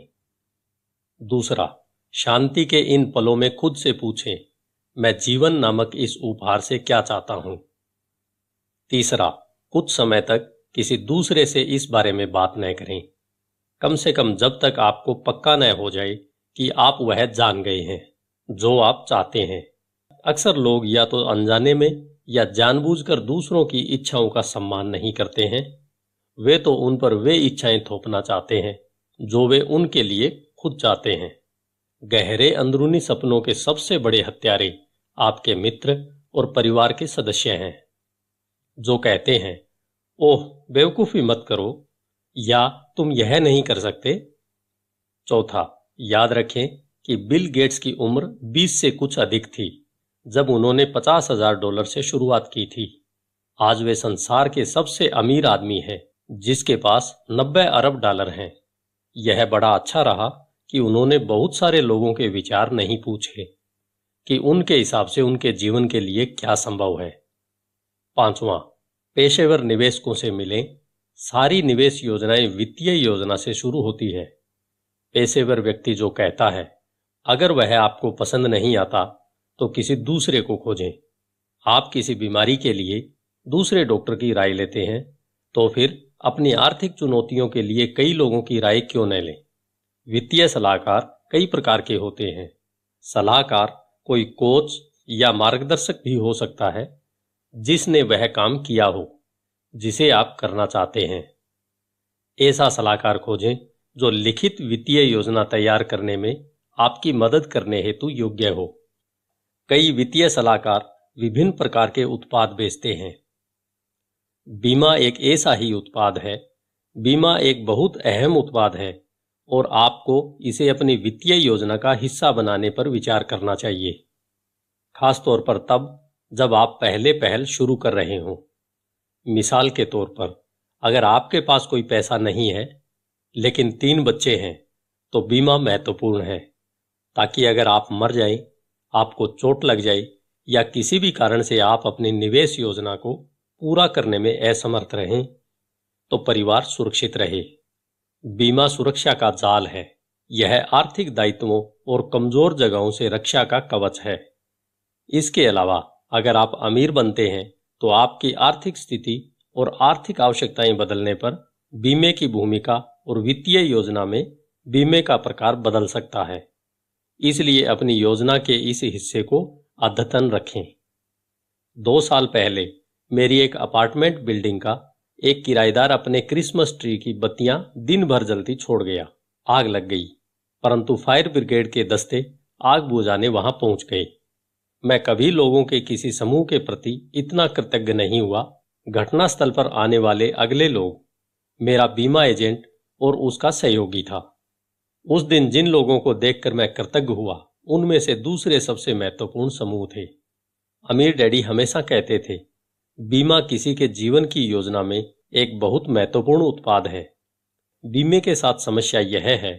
दूसरा शांति के इन पलों में खुद से पूछें मैं जीवन नामक इस उपहार से क्या चाहता हूं तीसरा कुछ समय तक किसी दूसरे से इस बारे में बात न करें कम से कम जब तक आपको पक्का न हो जाए कि आप वह जान गए हैं जो आप चाहते हैं अक्सर लोग या तो अनजाने में या जानबूझकर दूसरों की इच्छाओं का सम्मान नहीं करते हैं वे तो उन पर वे इच्छाएं थोपना चाहते हैं जो वे उनके लिए खुद जाते हैं गहरे अंदरूनी सपनों के सबसे बड़े हत्यारे आपके मित्र और परिवार के सदस्य हैं जो कहते हैं ओह बेवकूफ़ी मत करो या तुम यह नहीं कर सकते चौथा याद रखें कि बिल गेट्स की उम्र 20 से कुछ अधिक थी जब उन्होंने पचास हजार डॉलर से शुरुआत की थी आज वे संसार के सबसे अमीर आदमी हैं जिसके पास नब्बे अरब डॉलर हैं यह बड़ा अच्छा रहा कि उन्होंने बहुत सारे लोगों के विचार नहीं पूछे कि उनके हिसाब से उनके जीवन के लिए क्या संभव है पांचवा पेशेवर निवेशकों से मिलें सारी निवेश योजनाएं वित्तीय योजना से शुरू होती है पेशेवर व्यक्ति जो कहता है अगर वह आपको पसंद नहीं आता तो किसी दूसरे को खोजें आप किसी बीमारी के लिए दूसरे डॉक्टर की राय लेते हैं तो फिर अपनी आर्थिक चुनौतियों के लिए कई लोगों की राय क्यों न लें वित्तीय सलाहकार कई प्रकार के होते हैं सलाहकार कोई कोच या मार्गदर्शक भी हो सकता है जिसने वह काम किया हो जिसे आप करना चाहते हैं ऐसा सलाहकार खोजें जो लिखित वित्तीय योजना तैयार करने में आपकी मदद करने हेतु योग्य हो कई वित्तीय सलाहकार विभिन्न प्रकार के उत्पाद बेचते हैं बीमा एक ऐसा ही उत्पाद है बीमा एक बहुत अहम उत्पाद है और आपको इसे अपनी वित्तीय योजना का हिस्सा बनाने पर विचार करना चाहिए खासतौर पर तब जब आप पहले पहल शुरू कर रहे हों मिसाल के तौर पर अगर आपके पास कोई पैसा नहीं है लेकिन तीन बच्चे हैं तो बीमा महत्वपूर्ण है ताकि अगर आप मर जाए आपको चोट लग जाए या किसी भी कारण से आप अपनी निवेश योजना को पूरा करने में असमर्थ रहें तो परिवार सुरक्षित रहे बीमा सुरक्षा का जाल है यह आर्थिक दायित्वों और कमजोर जगहों से रक्षा का कवच है इसके अलावा अगर आप अमीर बनते हैं तो आपकी आर्थिक स्थिति और आर्थिक आवश्यकताएं बदलने पर बीमे की भूमिका और वित्तीय योजना में बीमे का प्रकार बदल सकता है इसलिए अपनी योजना के इस हिस्से को अद्यतन रखें दो साल पहले मेरी एक अपार्टमेंट बिल्डिंग का एक किराएदार अपने क्रिसमस ट्री की बत्तियां दिन भर जलती छोड़ गया आग लग गई परंतु फायर ब्रिगेड के दस्ते आग बुझाने वहां पहुंच गए मैं कभी लोगों के किसी समूह के प्रति इतना कृतज्ञ नहीं हुआ घटनास्थल पर आने वाले अगले लोग मेरा बीमा एजेंट और उसका सहयोगी था उस दिन जिन लोगों को देखकर मैं कृतज्ञ हुआ उनमें से दूसरे सबसे महत्वपूर्ण समूह थे अमीर डैडी हमेशा कहते थे बीमा किसी के जीवन की योजना में एक बहुत महत्वपूर्ण उत्पाद है बीमे के साथ समस्या यह है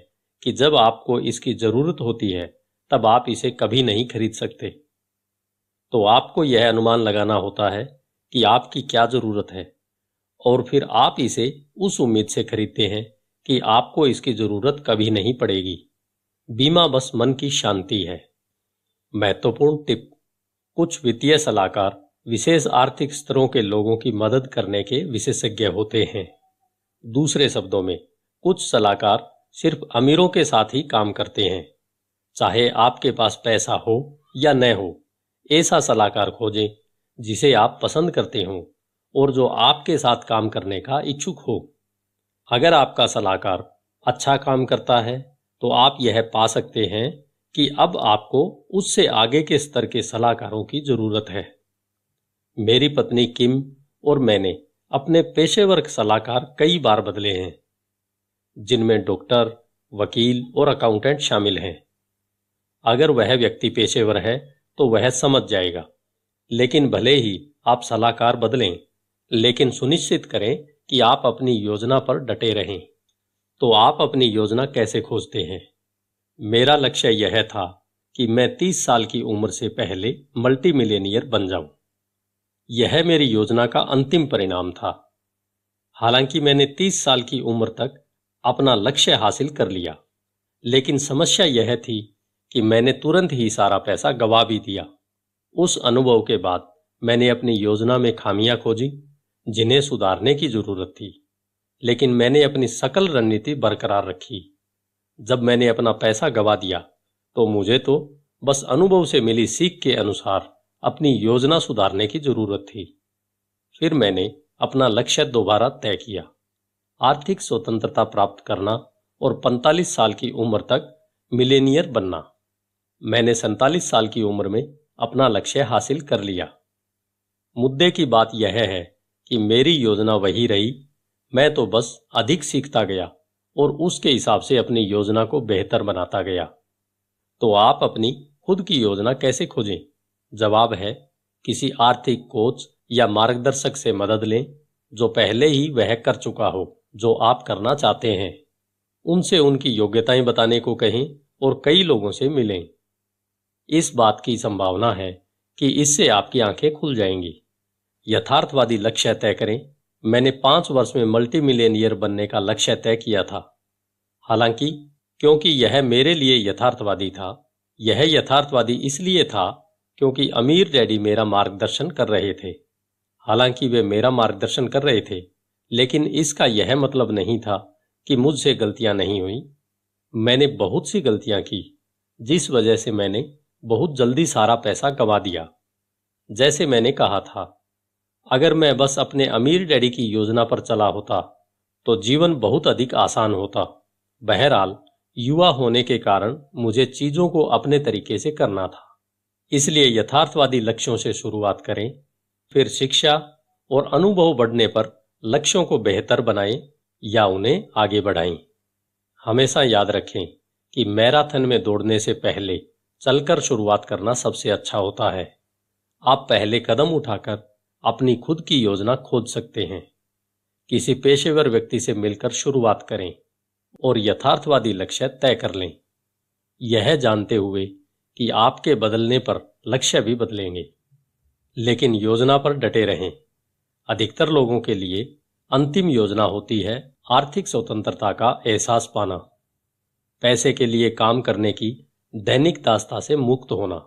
कि जब आपको इसकी जरूरत होती है तब आप इसे कभी नहीं खरीद सकते तो आपको यह अनुमान लगाना होता है कि आपकी क्या जरूरत है और फिर आप इसे उस उम्मीद से खरीदते हैं कि आपको इसकी जरूरत कभी नहीं पड़ेगी बीमा बस मन की शांति है महत्वपूर्ण टिप कुछ वित्तीय सलाहकार विशेष आर्थिक स्तरों के लोगों की मदद करने के विशेषज्ञ होते हैं दूसरे शब्दों में कुछ सलाहकार सिर्फ अमीरों के साथ ही काम करते हैं चाहे आपके पास पैसा हो या न हो ऐसा सलाहकार खोजें जिसे आप पसंद करते हो और जो आपके साथ काम करने का इच्छुक हो अगर आपका सलाहकार अच्छा काम करता है तो आप यह पा सकते हैं कि अब आपको उससे आगे के स्तर के सलाहकारों की जरूरत है मेरी पत्नी किम और मैंने अपने पेशेवर सलाहकार कई बार बदले हैं जिनमें डॉक्टर वकील और अकाउंटेंट शामिल हैं अगर वह व्यक्ति पेशेवर है तो वह समझ जाएगा लेकिन भले ही आप सलाहकार बदलें लेकिन सुनिश्चित करें कि आप अपनी योजना पर डटे रहें तो आप अपनी योजना कैसे खोजते हैं मेरा लक्ष्य यह था कि मैं 30 साल की उम्र से पहले मल्टी मिलेनियर बन जाऊं यह मेरी योजना का अंतिम परिणाम था हालांकि मैंने 30 साल की उम्र तक अपना लक्ष्य हासिल कर लिया लेकिन समस्या यह थी कि मैंने तुरंत ही सारा पैसा गवा भी दिया उस अनुभव के बाद मैंने अपनी योजना में खामियां खोजी जिन्हें सुधारने की जरूरत थी लेकिन मैंने अपनी सकल रणनीति बरकरार रखी जब मैंने अपना पैसा गवा दिया तो मुझे तो बस अनुभव से मिली सीख के अनुसार अपनी योजना सुधारने की जरूरत थी फिर मैंने अपना लक्ष्य दोबारा तय किया आर्थिक स्वतंत्रता प्राप्त करना और 45 साल की उम्र तक मिलेनियर बनना मैंने सैतालीस साल की उम्र में अपना लक्ष्य हासिल कर लिया मुद्दे की बात यह है कि मेरी योजना वही रही मैं तो बस अधिक सीखता गया और उसके हिसाब से अपनी योजना को बेहतर बनाता गया तो आप अपनी खुद की योजना कैसे खोजें जवाब है किसी आर्थिक कोच या मार्गदर्शक से मदद लें जो पहले ही वह कर चुका हो जो आप करना चाहते हैं उनसे उनकी योग्यताएं बताने को कहें और कई लोगों से मिलें इस बात की संभावना है कि इससे आपकी आंखें खुल जाएंगी यथार्थवादी लक्ष्य तय करें मैंने पांच वर्ष में मल्टी मिलियनियर बनने का लक्ष्य तय किया था हालांकि क्योंकि यह मेरे लिए यथार्थवादी था यह यथार्थवादी इसलिए था क्योंकि अमीर डैडी मेरा मार्गदर्शन कर रहे थे हालांकि वे मेरा मार्गदर्शन कर रहे थे लेकिन इसका यह मतलब नहीं था कि मुझसे गलतियां नहीं हुई मैंने बहुत सी गलतियां की जिस वजह से मैंने बहुत जल्दी सारा पैसा गवा दिया जैसे मैंने कहा था अगर मैं बस अपने अमीर डैडी की योजना पर चला होता तो जीवन बहुत अधिक आसान होता बहरहाल युवा होने के कारण मुझे चीजों को अपने तरीके से करना था इसलिए यथार्थवादी लक्ष्यों से शुरुआत करें फिर शिक्षा और अनुभव बढ़ने पर लक्ष्यों को बेहतर बनाएं या उन्हें आगे बढ़ाएं हमेशा याद रखें कि मैराथन में दौड़ने से पहले चलकर शुरुआत करना सबसे अच्छा होता है आप पहले कदम उठाकर अपनी खुद की योजना खोज सकते हैं किसी पेशेवर व्यक्ति से मिलकर शुरुआत करें और यथार्थवादी लक्ष्य तय कर लें यह जानते हुए कि आपके बदलने पर लक्ष्य भी बदलेंगे लेकिन योजना पर डटे रहें अधिकतर लोगों के लिए अंतिम योजना होती है आर्थिक स्वतंत्रता का एहसास पाना पैसे के लिए काम करने की दैनिक दास्ता से मुक्त होना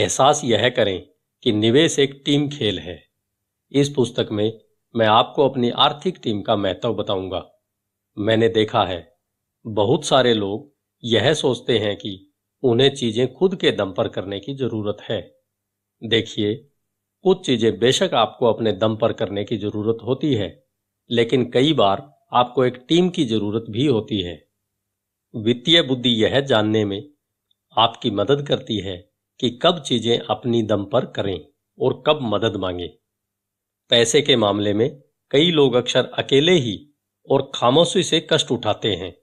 एहसास यह करें कि निवेश एक टीम खेल है इस पुस्तक में मैं आपको अपनी आर्थिक टीम का महत्व बताऊंगा मैंने देखा है बहुत सारे लोग यह सोचते हैं कि उन्हें चीजें खुद के दम पर करने की जरूरत है देखिए कुछ चीजें बेशक आपको अपने दम पर करने की जरूरत होती है लेकिन कई बार आपको एक टीम की जरूरत भी होती है वित्तीय बुद्धि यह जानने में आपकी मदद करती है कि कब चीजें अपनी दम पर करें और कब मदद मांगे पैसे के मामले में कई लोग अक्सर अकेले ही और खामोशी से कष्ट उठाते हैं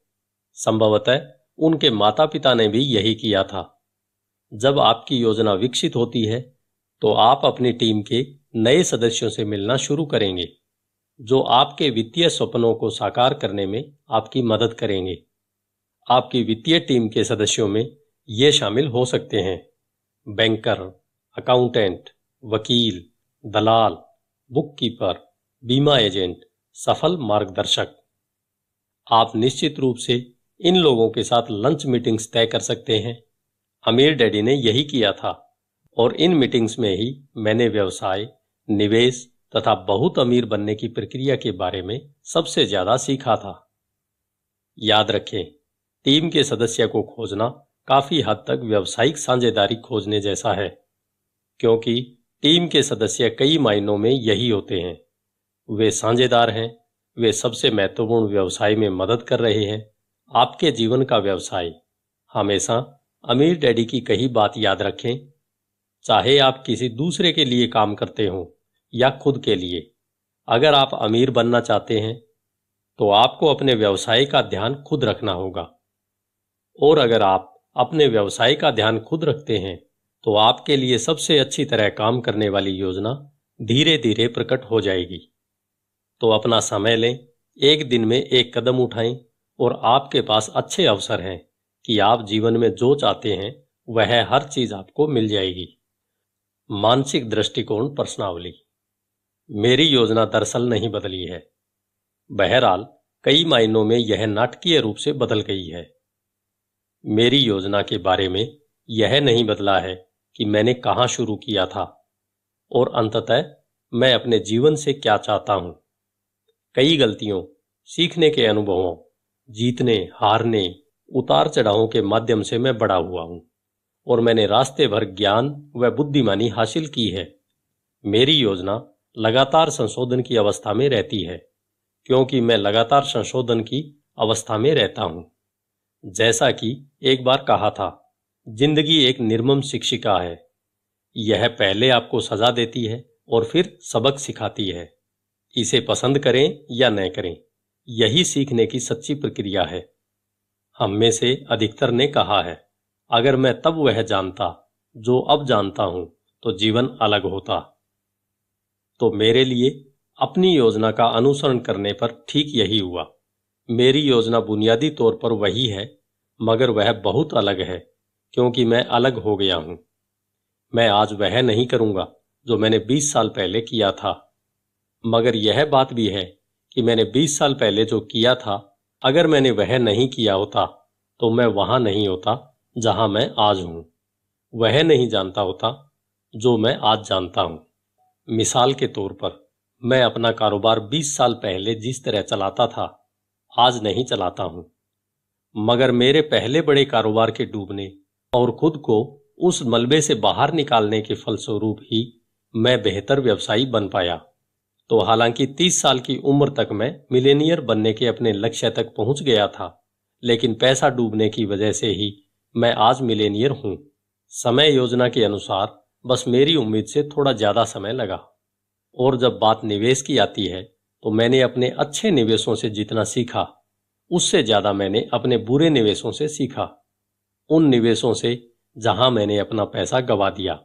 संभवतः उनके माता पिता ने भी यही किया था जब आपकी योजना विकसित होती है तो आप अपनी टीम के नए सदस्यों से मिलना शुरू करेंगे जो आपके वित्तीय सपनों को साकार करने में आपकी मदद करेंगे आपकी वित्तीय टीम के सदस्यों में ये शामिल हो सकते हैं बैंकर अकाउंटेंट वकील दलाल बुककीपर बीमा एजेंट सफल मार्गदर्शक आप निश्चित रूप से इन लोगों के साथ लंच मीटिंग्स तय कर सकते हैं अमीर डैडी ने यही किया था और इन मीटिंग्स में ही मैंने व्यवसाय निवेश तथा बहुत अमीर बनने की प्रक्रिया के बारे में सबसे ज्यादा सीखा था याद रखें टीम के सदस्य को खोजना काफी हद तक व्यावसायिक साझेदारी खोजने जैसा है क्योंकि टीम के सदस्य कई मायनों में यही होते हैं वे साझेदार हैं वे सबसे महत्वपूर्ण व्यवसाय में मदद कर रहे हैं आपके जीवन का व्यवसाय हमेशा अमीर डैडी की कही बात याद रखें चाहे आप किसी दूसरे के लिए काम करते हो या खुद के लिए अगर आप अमीर बनना चाहते हैं तो आपको अपने व्यवसाय का ध्यान खुद रखना होगा और अगर आप अपने व्यवसाय का ध्यान खुद रखते हैं तो आपके लिए सबसे अच्छी तरह काम करने वाली योजना धीरे धीरे प्रकट हो जाएगी तो अपना समय लें एक दिन में एक कदम उठाएं और आपके पास अच्छे अवसर हैं कि आप जीवन में जो चाहते हैं वह हर चीज आपको मिल जाएगी मानसिक दृष्टिकोण प्रश्नावली मेरी योजना दरअसल नहीं बदली है बहरहाल कई मायनों में यह नाटकीय रूप से बदल गई है मेरी योजना के बारे में यह नहीं बदला है कि मैंने कहा शुरू किया था और अंततः मैं अपने जीवन से क्या चाहता हूं कई गलतियों सीखने के अनुभवों जीतने हारने उतार चढ़ावों के माध्यम से मैं बड़ा हुआ हूं और मैंने रास्ते भर ज्ञान व बुद्धिमानी हासिल की है मेरी योजना लगातार संशोधन की अवस्था में रहती है क्योंकि मैं लगातार संशोधन की अवस्था में रहता हूं जैसा कि एक बार कहा था जिंदगी एक निर्मम शिक्षिका है यह पहले आपको सजा देती है और फिर सबक सिखाती है इसे पसंद करें या न करें यही सीखने की सच्ची प्रक्रिया है हम में से अधिकतर ने कहा है अगर मैं तब वह जानता जो अब जानता हूं तो जीवन अलग होता तो मेरे लिए अपनी योजना का अनुसरण करने पर ठीक यही हुआ मेरी योजना बुनियादी तौर पर वही है मगर वह बहुत अलग है क्योंकि मैं अलग हो गया हूं मैं आज वह नहीं करूंगा जो मैंने 20 साल पहले किया था मगर यह बात भी है कि मैंने 20 साल पहले जो किया था अगर मैंने वह नहीं किया होता तो मैं वहां नहीं होता जहां मैं आज हूं वह नहीं जानता होता जो मैं आज जानता हूं मिसाल के तौर पर मैं अपना कारोबार 20 साल पहले जिस तरह चलाता था आज नहीं चलाता हूं मगर मेरे पहले बड़े कारोबार के डूबने और खुद को उस मलबे से बाहर निकालने के फलस्वरूप ही मैं बेहतर व्यवसायी बन पाया तो हालांकि 30 साल की उम्र तक मैं मिलेनियर बनने के अपने लक्ष्य तक पहुंच गया था लेकिन पैसा डूबने की वजह से ही मैं आज मिलेनियर हूं समय योजना के अनुसार बस मेरी उम्मीद से थोड़ा ज़्यादा समय लगा और जब बात निवेश की आती है तो मैंने अपने अच्छे निवेशों से जितना सीखा उससे ज़्यादा मैंने अपने बुरे निवेशों से सीखा उन निवेशों से जहां मैंने अपना पैसा गवा दिया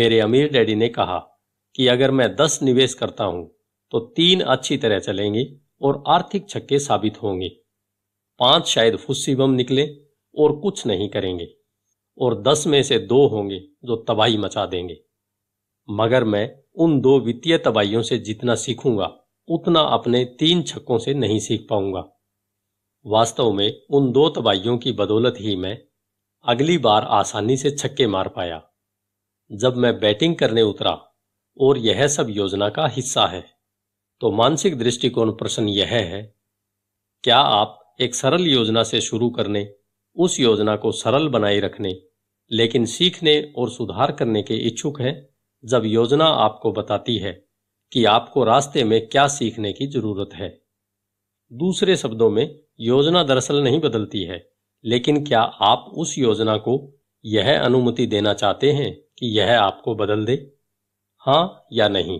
मेरे अमीर डैडी ने कहा कि अगर मैं दस निवेश करता हूं तो तीन अच्छी तरह चलेंगे और आर्थिक छक्के साबित होंगे पांच शायद फुस्सी बम निकले और कुछ नहीं करेंगे और दस में से दो होंगे जो तबाही मचा देंगे मगर मैं उन दो वित्तीय तबाहियों से जितना सीखूंगा उतना अपने तीन छक्कों से नहीं सीख पाऊंगा वास्तव में उन दो तबाहियों की बदौलत ही मैं अगली बार आसानी से छक्के मार पाया जब मैं बैटिंग करने उतरा और यह सब योजना का हिस्सा है तो मानसिक दृष्टिकोण प्रश्न यह है क्या आप एक सरल योजना से शुरू करने उस योजना को सरल बनाए रखने लेकिन सीखने और सुधार करने के इच्छुक हैं जब योजना आपको बताती है कि आपको रास्ते में क्या सीखने की जरूरत है दूसरे शब्दों में योजना दरअसल नहीं बदलती है लेकिन क्या आप उस योजना को यह अनुमति देना चाहते हैं कि यह आपको बदल दे हाँ या नहीं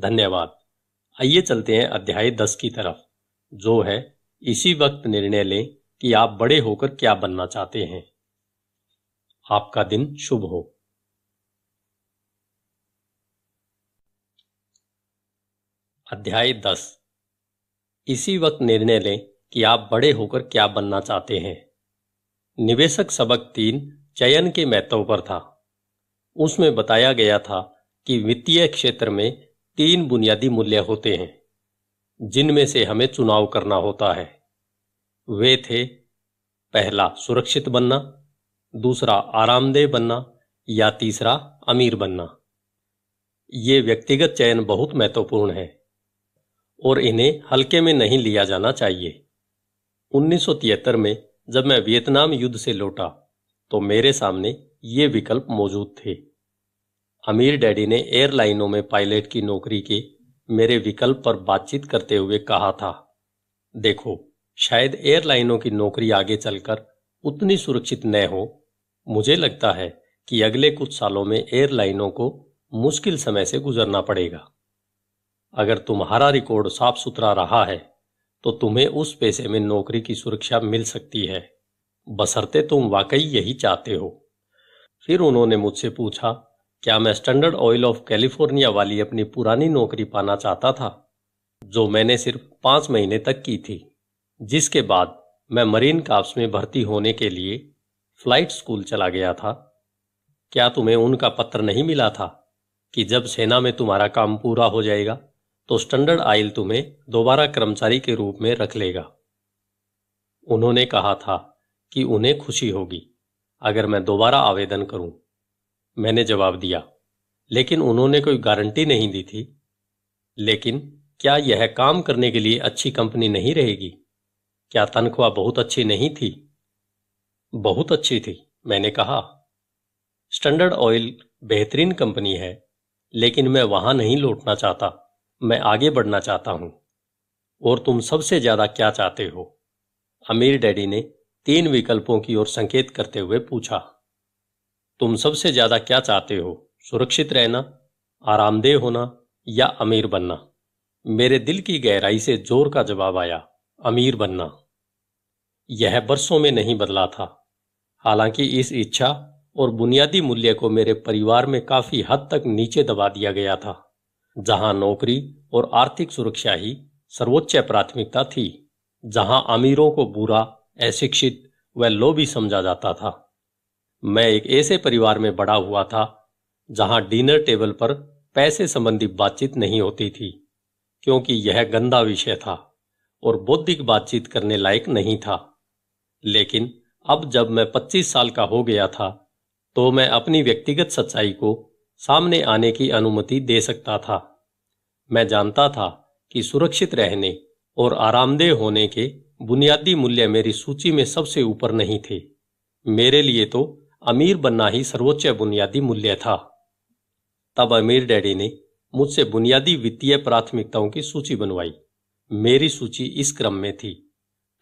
धन्यवाद आइए चलते हैं अध्याय दस की तरफ जो है इसी वक्त निर्णय लें कि आप बड़े होकर क्या बनना चाहते हैं आपका दिन शुभ हो अध्याय दस इसी वक्त निर्णय लें कि आप बड़े होकर क्या बनना चाहते हैं निवेशक सबक तीन चयन के महत्व पर था उसमें बताया गया था कि वित्तीय क्षेत्र में तीन बुनियादी मूल्य होते हैं जिनमें से हमें चुनाव करना होता है वे थे पहला सुरक्षित बनना दूसरा आरामदेह बनना या तीसरा अमीर बनना ये व्यक्तिगत चयन बहुत महत्वपूर्ण है और इन्हें हल्के में नहीं लिया जाना चाहिए उन्नीस में जब मैं वियतनाम युद्ध से लौटा तो मेरे सामने ये विकल्प मौजूद थे अमीर डैडी ने एयरलाइनों में पायलट की नौकरी के मेरे विकल्प पर बातचीत करते हुए कहा था देखो शायद एयरलाइनों की नौकरी आगे चलकर उतनी सुरक्षित न हो मुझे लगता है कि अगले कुछ सालों में एयरलाइनों को मुश्किल समय से गुजरना पड़ेगा अगर तुम्हारा रिकॉर्ड साफ सुथरा रहा है तो तुम्हें उस पैसे में नौकरी की सुरक्षा मिल सकती है बसरते तुम वाकई यही चाहते हो फिर उन्होंने मुझसे पूछा क्या मैं स्टैंडर्ड ऑयल ऑफ कैलिफोर्निया वाली अपनी पुरानी नौकरी पाना चाहता था जो मैंने सिर्फ पांच महीने तक की थी जिसके बाद मैं मरीन काप्स में भर्ती होने के लिए फ्लाइट स्कूल चला गया था क्या तुम्हें उनका पत्र नहीं मिला था कि जब सेना में तुम्हारा काम पूरा हो जाएगा तो स्टैंडर्ड आयल तुम्हें दोबारा कर्मचारी के रूप में रख लेगा उन्होंने कहा था कि उन्हें खुशी होगी अगर मैं दोबारा आवेदन करूं मैंने जवाब दिया लेकिन उन्होंने कोई गारंटी नहीं दी थी लेकिन क्या यह काम करने के लिए अच्छी कंपनी नहीं रहेगी क्या तनख्वाह बहुत अच्छी नहीं थी बहुत अच्छी थी मैंने कहा स्टैंडर्ड ऑयल बेहतरीन कंपनी है लेकिन मैं वहां नहीं लौटना चाहता मैं आगे बढ़ना चाहता हूं और तुम सबसे ज्यादा क्या चाहते हो अमीर डैडी ने तीन विकल्पों की ओर संकेत करते हुए पूछा तुम सबसे ज्यादा क्या चाहते हो सुरक्षित रहना आरामदेह होना या अमीर बनना मेरे दिल की गहराई से जोर का जवाब आया अमीर बनना यह बरसों में नहीं बदला था हालांकि इस इच्छा और बुनियादी मूल्य को मेरे परिवार में काफी हद तक नीचे दबा दिया गया था जहां नौकरी और आर्थिक सुरक्षा ही सर्वोच्च प्राथमिकता थी जहां अमीरों को बुरा अशिक्षित व लोभी समझा जाता था मैं एक ऐसे परिवार में बड़ा हुआ था जहां डिनर टेबल पर पैसे संबंधी बातचीत नहीं होती थी क्योंकि यह गंदा विषय था और बौद्धिक बातचीत करने लायक नहीं था लेकिन अब जब मैं 25 साल का हो गया था तो मैं अपनी व्यक्तिगत सच्चाई को सामने आने की अनुमति दे सकता था मैं जानता था कि सुरक्षित रहने और आरामदेह होने के बुनियादी मूल्य मेरी सूची में सबसे ऊपर नहीं थे मेरे लिए तो अमीर बनना ही सर्वोच्च बुनियादी मूल्य था तब अमीर डैडी ने मुझसे बुनियादी वित्तीय प्राथमिकताओं की सूची बनवाई मेरी सूची इस क्रम में थी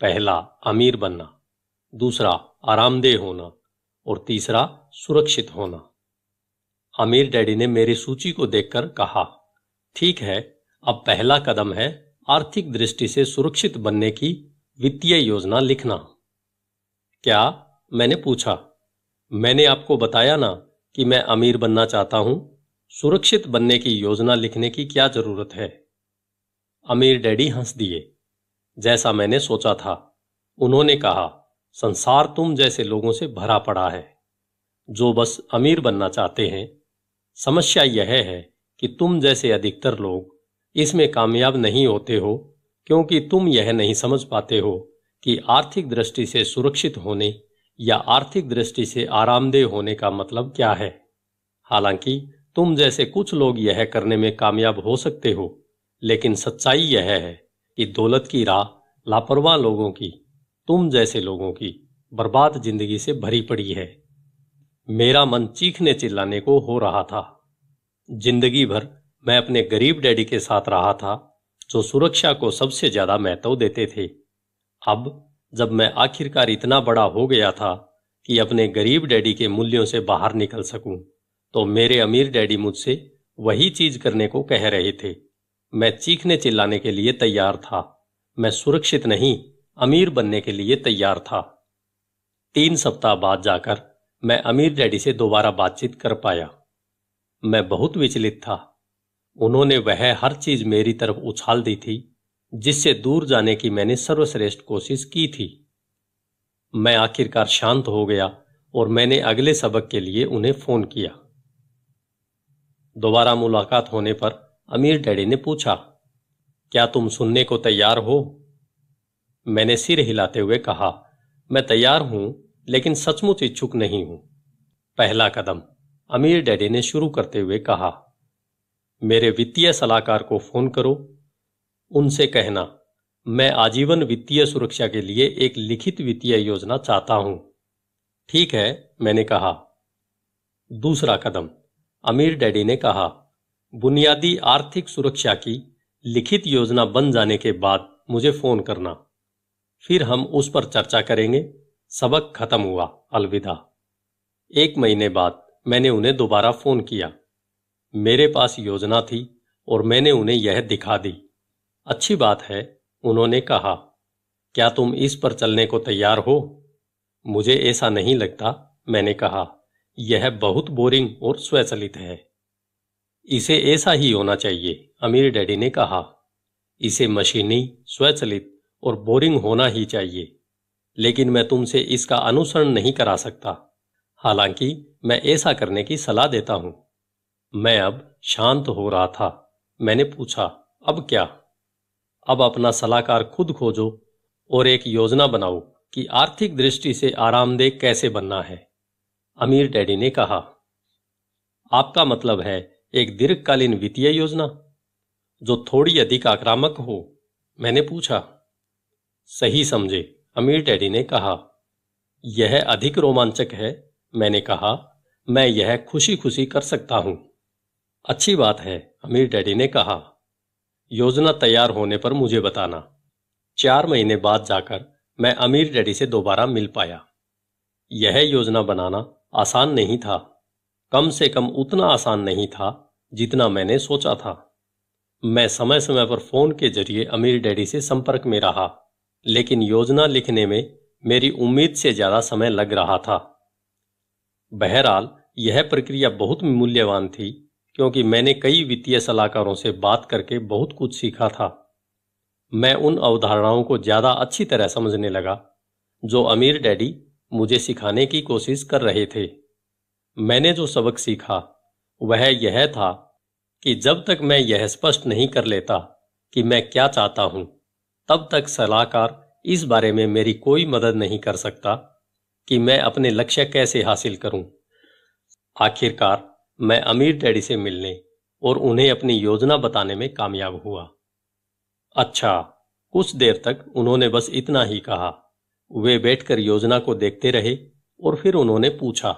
पहला अमीर बनना दूसरा आरामदेह होना और तीसरा सुरक्षित होना अमीर डैडी ने मेरी सूची को देखकर कहा ठीक है अब पहला कदम है आर्थिक दृष्टि से सुरक्षित बनने की वित्तीय योजना लिखना क्या मैंने पूछा मैंने आपको बताया ना कि मैं अमीर बनना चाहता हूं सुरक्षित बनने की योजना लिखने की क्या जरूरत है अमीर डैडी हंस दिए जैसा मैंने सोचा था उन्होंने कहा संसार तुम जैसे लोगों से भरा पड़ा है जो बस अमीर बनना चाहते हैं समस्या यह है कि तुम जैसे अधिकतर लोग इसमें कामयाब नहीं होते हो क्योंकि तुम यह नहीं समझ पाते हो कि आर्थिक दृष्टि से सुरक्षित होने या आर्थिक दृष्टि से आरामदेह होने का मतलब क्या है हालांकि तुम जैसे कुछ लोग यह करने में कामयाब हो सकते हो लेकिन सच्चाई यह है कि दौलत की राह लापरवाह लोगों की तुम जैसे लोगों की बर्बाद जिंदगी से भरी पड़ी है मेरा मन चीखने चिल्लाने को हो रहा था जिंदगी भर मैं अपने गरीब डैडी के साथ रहा था जो सुरक्षा को सबसे ज्यादा महत्व देते थे अब जब मैं आखिरकार इतना बड़ा हो गया था कि अपने गरीब डैडी के मूल्यों से बाहर निकल सकूं, तो मेरे अमीर डैडी मुझसे वही चीज करने को कह रहे थे मैं चीखने चिल्लाने के लिए तैयार था मैं सुरक्षित नहीं अमीर बनने के लिए तैयार था तीन सप्ताह बाद जाकर मैं अमीर डैडी से दोबारा बातचीत कर पाया मैं बहुत विचलित था उन्होंने वह हर चीज मेरी तरफ उछाल दी थी जिससे दूर जाने की मैंने सर्वश्रेष्ठ कोशिश की थी मैं आखिरकार शांत हो गया और मैंने अगले सबक के लिए उन्हें फोन किया दोबारा मुलाकात होने पर अमीर डैडी ने पूछा क्या तुम सुनने को तैयार हो मैंने सिर हिलाते हुए कहा मैं तैयार हूं लेकिन सचमुच इच्छुक नहीं हूं पहला कदम अमीर डैडी ने शुरू करते हुए कहा मेरे वित्तीय सलाहकार को फोन करो उनसे कहना मैं आजीवन वित्तीय सुरक्षा के लिए एक लिखित वित्तीय योजना चाहता हूं ठीक है मैंने कहा दूसरा कदम अमीर डैडी ने कहा बुनियादी आर्थिक सुरक्षा की लिखित योजना बन जाने के बाद मुझे फोन करना फिर हम उस पर चर्चा करेंगे सबक खत्म हुआ अलविदा एक महीने बाद मैंने उन्हें दोबारा फोन किया मेरे पास योजना थी और मैंने उन्हें यह दिखा दी अच्छी बात है उन्होंने कहा क्या तुम इस पर चलने को तैयार हो मुझे ऐसा नहीं लगता मैंने कहा यह बहुत बोरिंग और स्वचलित है इसे ऐसा ही होना चाहिए अमीर डैडी ने कहा इसे मशीनी स्वचलित और बोरिंग होना ही चाहिए लेकिन मैं तुमसे इसका अनुसरण नहीं करा सकता हालांकि मैं ऐसा करने की सलाह देता हूं मैं अब शांत हो रहा था मैंने पूछा अब क्या अब अपना सलाहकार खुद खोजो और एक योजना बनाओ कि आर्थिक दृष्टि से आरामदेह कैसे बनना है अमीर डैडी ने कहा आपका मतलब है एक दीर्घकालीन वित्तीय योजना जो थोड़ी अधिक आक्रामक हो मैंने पूछा सही समझे अमीर डैडी ने कहा यह अधिक रोमांचक है मैंने कहा मैं यह खुशी खुशी कर सकता हूं अच्छी बात है अमीर डैडी ने कहा योजना तैयार होने पर मुझे बताना चार महीने बाद जाकर मैं अमीर डैडी से दोबारा मिल पाया यह योजना बनाना आसान नहीं था कम से कम उतना आसान नहीं था जितना मैंने सोचा था मैं समय समय पर फोन के जरिए अमीर डैडी से संपर्क में रहा लेकिन योजना लिखने में मेरी उम्मीद से ज़्यादा समय लग रहा था बहरहाल यह प्रक्रिया बहुत मूल्यवान थी क्योंकि मैंने कई वित्तीय सलाहकारों से बात करके बहुत कुछ सीखा था मैं उन अवधारणाओं को ज़्यादा अच्छी तरह समझने लगा जो अमीर डैडी मुझे सिखाने की कोशिश कर रहे थे मैंने जो सबक सीखा वह यह था कि जब तक मैं यह स्पष्ट नहीं कर लेता कि मैं क्या चाहता हूं तब तक सलाहकार इस बारे में मेरी कोई मदद नहीं कर सकता कि मैं अपने लक्ष्य कैसे हासिल करूं आखिरकार मैं अमीर डैडी से मिलने और उन्हें अपनी योजना बताने में कामयाब हुआ अच्छा कुछ देर तक उन्होंने बस इतना ही कहा वे बैठकर योजना को देखते रहे और फिर उन्होंने पूछा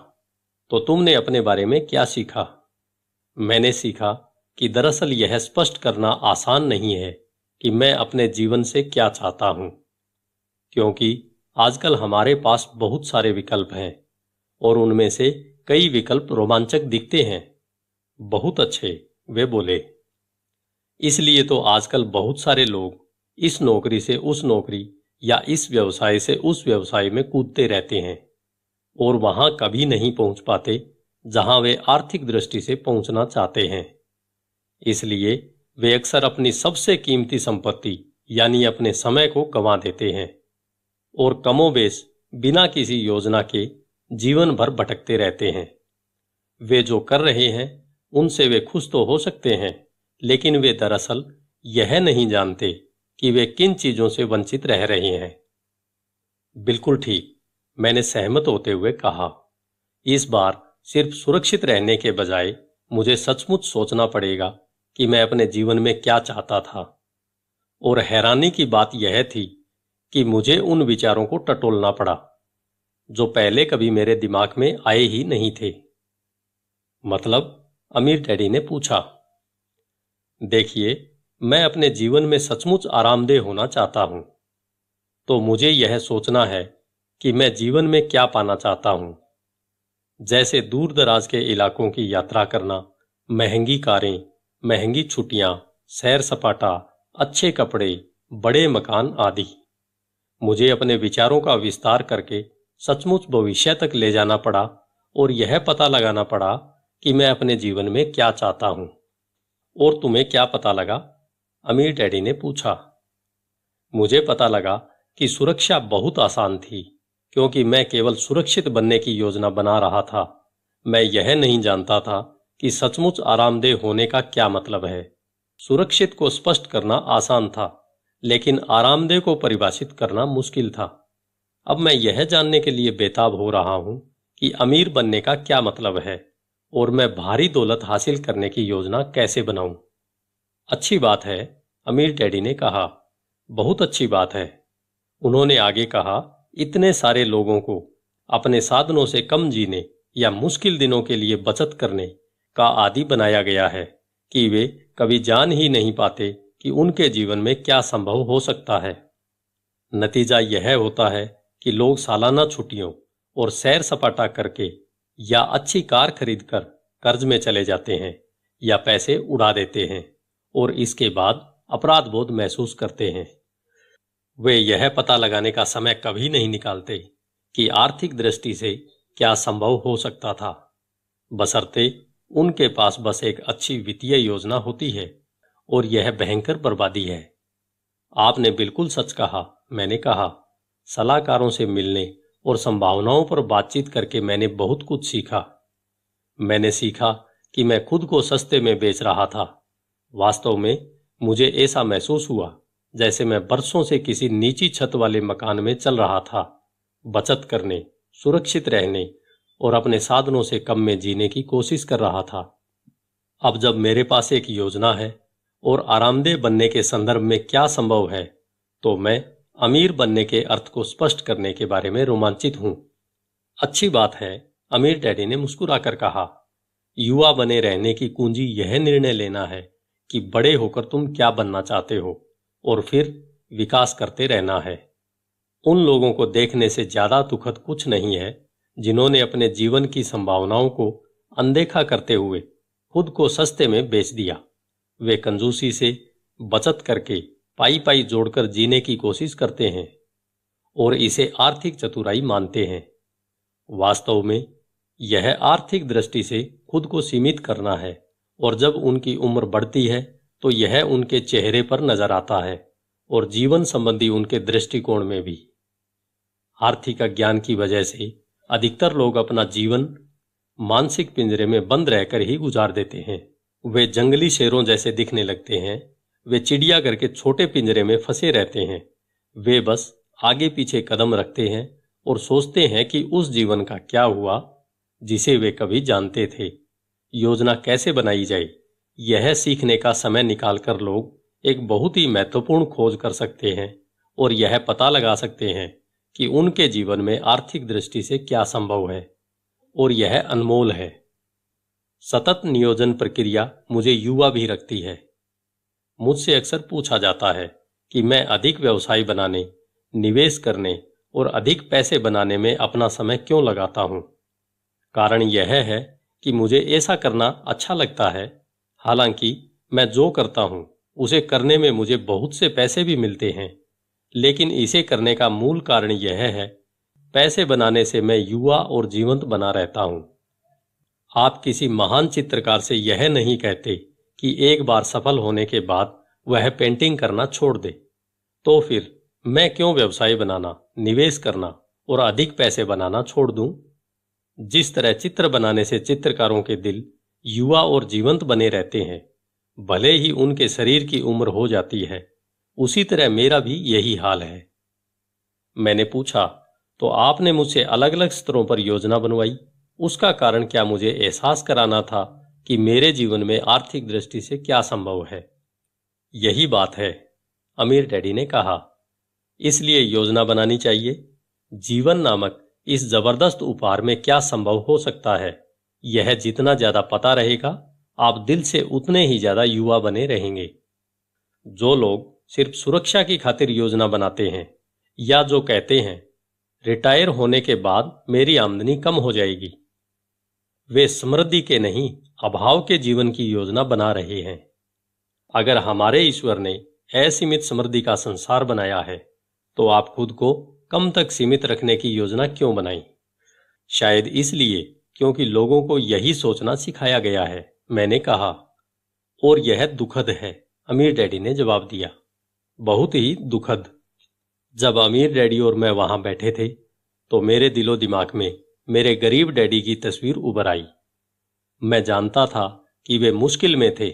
तो तुमने अपने बारे में क्या सीखा मैंने सीखा कि दरअसल यह स्पष्ट करना आसान नहीं है कि मैं अपने जीवन से क्या चाहता हूं क्योंकि आजकल हमारे पास बहुत सारे विकल्प हैं और उनमें से कई विकल्प रोमांचक दिखते हैं बहुत अच्छे वे बोले इसलिए तो आजकल बहुत सारे लोग इस नौकरी से उस नौकरी या इस व्यवसाय से उस व्यवसाय में कूदते रहते हैं और वहां कभी नहीं पहुंच पाते जहां वे आर्थिक दृष्टि से पहुंचना चाहते हैं इसलिए वे अक्सर अपनी सबसे कीमती संपत्ति यानी अपने समय को गंवा देते हैं और कमोबेश बिना किसी योजना के जीवन भर भटकते रहते हैं वे जो कर रहे हैं उनसे वे खुश तो हो सकते हैं लेकिन वे दरअसल यह नहीं जानते कि वे किन चीजों से वंचित रह रहे हैं बिल्कुल ठीक मैंने सहमत होते हुए कहा इस बार सिर्फ सुरक्षित रहने के बजाय मुझे सचमुच सोचना पड़ेगा कि मैं अपने जीवन में क्या चाहता था और हैरानी की बात यह थी कि मुझे उन विचारों को टटोलना पड़ा जो पहले कभी मेरे दिमाग में आए ही नहीं थे मतलब अमीर डैडी ने पूछा देखिए मैं अपने जीवन में सचमुच आरामदेह होना चाहता हूं तो मुझे यह सोचना है कि मैं जीवन में क्या पाना चाहता हूं जैसे दूर दराज के इलाकों की यात्रा करना महंगी कारें महंगी छुट्टियां सैर सपाटा अच्छे कपड़े बड़े मकान आदि मुझे अपने विचारों का विस्तार करके सचमुच भविष्य तक ले जाना पड़ा और यह पता लगाना पड़ा कि मैं अपने जीवन में क्या चाहता हूं और तुम्हें क्या पता लगा अमीर डैडी ने पूछा मुझे पता लगा कि सुरक्षा बहुत आसान थी क्योंकि मैं केवल सुरक्षित बनने की योजना बना रहा था मैं यह नहीं जानता था कि सचमुच आरामदेह होने का क्या मतलब है सुरक्षित को स्पष्ट करना आसान था लेकिन आरामदेह को परिभाषित करना मुश्किल था अब मैं यह जानने के लिए बेताब हो रहा हूं कि अमीर बनने का क्या मतलब है और मैं भारी दौलत हासिल करने की योजना कैसे बनाऊं अच्छी बात है अमीर डैडी ने कहा बहुत अच्छी बात है उन्होंने आगे कहा इतने सारे लोगों को अपने साधनों से कम जीने या मुश्किल दिनों के लिए बचत करने का आदि बनाया गया है कि वे कभी जान ही नहीं पाते कि उनके जीवन में क्या संभव हो सकता है नतीजा यह होता है कि लोग सालाना छुट्टियों और सैर सपाटा करके या अच्छी कार खरीदकर कर्ज में चले जाते हैं या पैसे उड़ा देते हैं और इसके बाद अपराध बोध महसूस करते हैं वे यह पता लगाने का समय कभी नहीं निकालते कि आर्थिक दृष्टि से क्या संभव हो सकता था बसरते उनके पास बस एक अच्छी वित्तीय योजना होती है और यह भयंकर बर्बादी है आपने बिल्कुल सच कहा मैंने कहा सलाहकारों से मिलने और संभावनाओं पर बातचीत करके मैंने बहुत कुछ सीखा मैंने सीखा कि मैं खुद को सस्ते में बेच रहा था वास्तव में मुझे ऐसा महसूस हुआ जैसे मैं बरसों से किसी नीची छत वाले मकान में चल रहा था बचत करने सुरक्षित रहने और अपने साधनों से कम में जीने की कोशिश कर रहा था अब जब मेरे पास एक योजना है और आरामदेह बनने के संदर्भ में क्या संभव है तो मैं अमीर बनने के अर्थ को स्पष्ट करने के बारे में रोमांचित हूं अच्छी बात है अमीर डैडी ने मुस्कुराकर कहा युवा बने रहने की कुंजी यह निर्णय लेना है कि बड़े होकर तुम क्या बनना चाहते हो और फिर विकास करते रहना है उन लोगों को देखने से ज्यादा दुखद कुछ नहीं है जिन्होंने अपने जीवन की संभावनाओं को अनदेखा करते हुए खुद को सस्ते में बेच दिया वे कंजूसी से बचत करके पाई पाई जोड़कर जीने की कोशिश करते हैं और इसे आर्थिक चतुराई मानते हैं वास्तव में यह आर्थिक दृष्टि से खुद को सीमित करना है और जब उनकी उम्र बढ़ती है तो यह उनके चेहरे पर नजर आता है और जीवन संबंधी उनके दृष्टिकोण में भी आर्थिक अज्ञान की वजह से अधिकतर लोग अपना जीवन मानसिक पिंजरे में बंद रहकर ही गुजार देते हैं वे जंगली शेरों जैसे दिखने लगते हैं वे चिड़िया के छोटे पिंजरे में फंसे रहते हैं वे बस आगे पीछे कदम रखते हैं और सोचते हैं कि उस जीवन का क्या हुआ जिसे वे कभी जानते थे योजना कैसे बनाई जाए यह सीखने का समय निकालकर लोग एक बहुत ही महत्वपूर्ण खोज कर सकते हैं और यह पता लगा सकते हैं कि उनके जीवन में आर्थिक दृष्टि से क्या संभव है और यह अनमोल है सतत नियोजन प्रक्रिया मुझे युवा भी रखती है मुझसे अक्सर पूछा जाता है कि मैं अधिक व्यवसाय बनाने निवेश करने और अधिक पैसे बनाने में अपना समय क्यों लगाता हूं कारण यह है कि मुझे ऐसा करना अच्छा लगता है हालांकि मैं जो करता हूं उसे करने में मुझे बहुत से पैसे भी मिलते हैं लेकिन इसे करने का मूल कारण यह है पैसे बनाने से मैं युवा और जीवंत बना रहता हूं आप किसी महान चित्रकार से यह नहीं कहते कि एक बार सफल होने के बाद वह पेंटिंग करना छोड़ दे तो फिर मैं क्यों व्यवसाय बनाना निवेश करना और अधिक पैसे बनाना छोड़ दूं? जिस तरह चित्र बनाने से चित्रकारों के दिल युवा और जीवंत बने रहते हैं भले ही उनके शरीर की उम्र हो जाती है उसी तरह मेरा भी यही हाल है मैंने पूछा तो आपने मुझसे अलग अलग स्तरों पर योजना बनवाई उसका कारण क्या मुझे एहसास कराना था कि मेरे जीवन में आर्थिक दृष्टि से क्या संभव है यही बात है अमीर डैडी ने कहा इसलिए योजना बनानी चाहिए जीवन नामक इस जबरदस्त उपहार में क्या संभव हो सकता है यह जितना ज्यादा पता रहेगा आप दिल से उतने ही ज्यादा युवा बने रहेंगे जो लोग सिर्फ सुरक्षा की खातिर योजना बनाते हैं या जो कहते हैं रिटायर होने के बाद मेरी आमदनी कम हो जाएगी वे समृद्धि के नहीं अभाव के जीवन की योजना बना रहे हैं अगर हमारे ईश्वर ने असीमित समृद्धि का संसार बनाया है तो आप खुद को कम तक सीमित रखने की योजना क्यों बनाई शायद इसलिए क्योंकि लोगों को यही सोचना सिखाया गया है मैंने कहा और यह दुखद है अमीर डैडी ने जवाब दिया बहुत ही दुखद जब अमीर डैडी और मैं वहां बैठे थे तो मेरे दिलो दिमाग में मेरे गरीब डैडी की तस्वीर उभर आई मैं जानता था कि वे मुश्किल में थे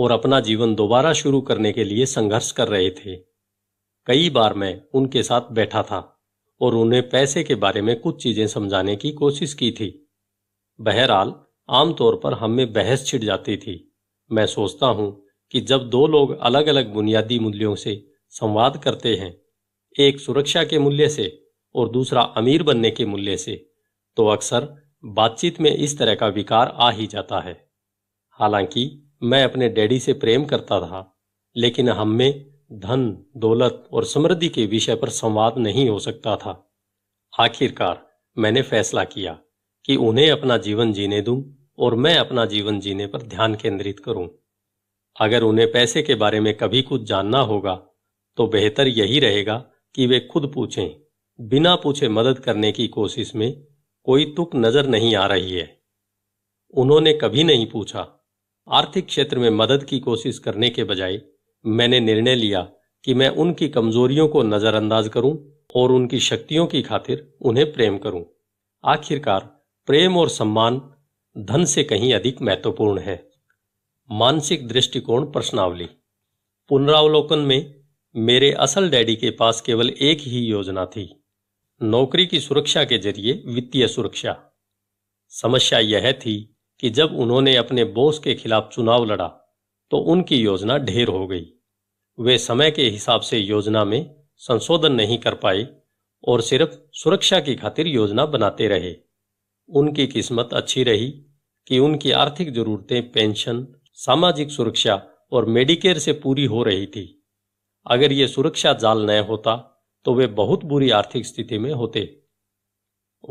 और अपना जीवन दोबारा शुरू करने के लिए संघर्ष कर रहे थे कई बार मैं उनके साथ बैठा था और उन्हें पैसे के बारे में कुछ चीजें समझाने की कोशिश की थी बहरहाल आमतौर पर हम में बहस छिड़ जाती थी मैं सोचता हूं कि जब दो लोग अलग अलग बुनियादी मूल्यों से संवाद करते हैं एक सुरक्षा के मूल्य से और दूसरा अमीर बनने के मूल्य से तो अक्सर बातचीत में इस तरह का विकार आ ही जाता है हालांकि मैं अपने डैडी से प्रेम करता था लेकिन हम में धन दौलत और समृद्धि के विषय पर संवाद नहीं हो सकता था आखिरकार मैंने फैसला किया कि उन्हें अपना जीवन जीने दूं और मैं अपना जीवन जीने पर ध्यान केंद्रित करूं। अगर उन्हें पैसे के बारे में कभी कुछ जानना होगा तो बेहतर यही रहेगा कि वे खुद पूछें बिना पूछे मदद करने की कोशिश में कोई तुक नजर नहीं आ रही है उन्होंने कभी नहीं पूछा आर्थिक क्षेत्र में मदद की कोशिश करने के बजाय मैंने निर्णय लिया कि मैं उनकी कमजोरियों को नजरअंदाज करूं और उनकी शक्तियों की खातिर उन्हें प्रेम करूं आखिरकार प्रेम और सम्मान धन से कहीं अधिक महत्वपूर्ण है मानसिक दृष्टिकोण प्रश्नावली पुनरावलोकन में मेरे असल डैडी के पास केवल एक ही योजना थी नौकरी की सुरक्षा के जरिए वित्तीय सुरक्षा समस्या यह थी कि जब उन्होंने अपने बॉस के खिलाफ चुनाव लड़ा तो उनकी योजना ढेर हो गई वे समय के हिसाब से योजना में संशोधन नहीं कर पाए और सिर्फ सुरक्षा की खातिर योजना बनाते रहे उनकी किस्मत अच्छी रही कि उनकी आर्थिक जरूरतें पेंशन सामाजिक सुरक्षा और मेडिकेयर से पूरी हो रही थी अगर ये सुरक्षा जाल न होता तो वे बहुत बुरी आर्थिक स्थिति में होते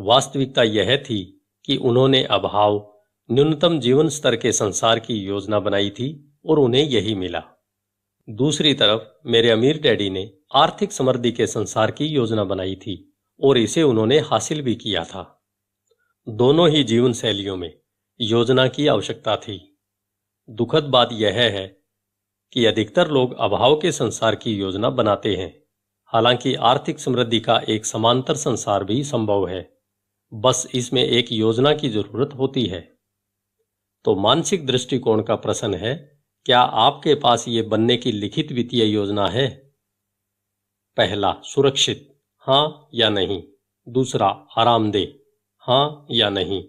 वास्तविकता यह थी कि उन्होंने अभाव न्यूनतम जीवन स्तर के संसार की योजना बनाई थी और उन्हें यही मिला दूसरी तरफ मेरे अमीर डैडी ने आर्थिक समृद्धि के संसार की योजना बनाई थी और इसे उन्होंने हासिल भी किया था दोनों ही जीवन शैलियों में योजना की आवश्यकता थी दुखद बात यह है कि अधिकतर लोग अभाव के संसार की योजना बनाते हैं हालांकि आर्थिक समृद्धि का एक समांतर संसार भी संभव है बस इसमें एक योजना की जरूरत होती है तो मानसिक दृष्टिकोण का प्रश्न है क्या आपके पास ये बनने की लिखित वित्तीय योजना है पहला सुरक्षित हाँ या नहीं दूसरा आरामदेह हाँ या नहीं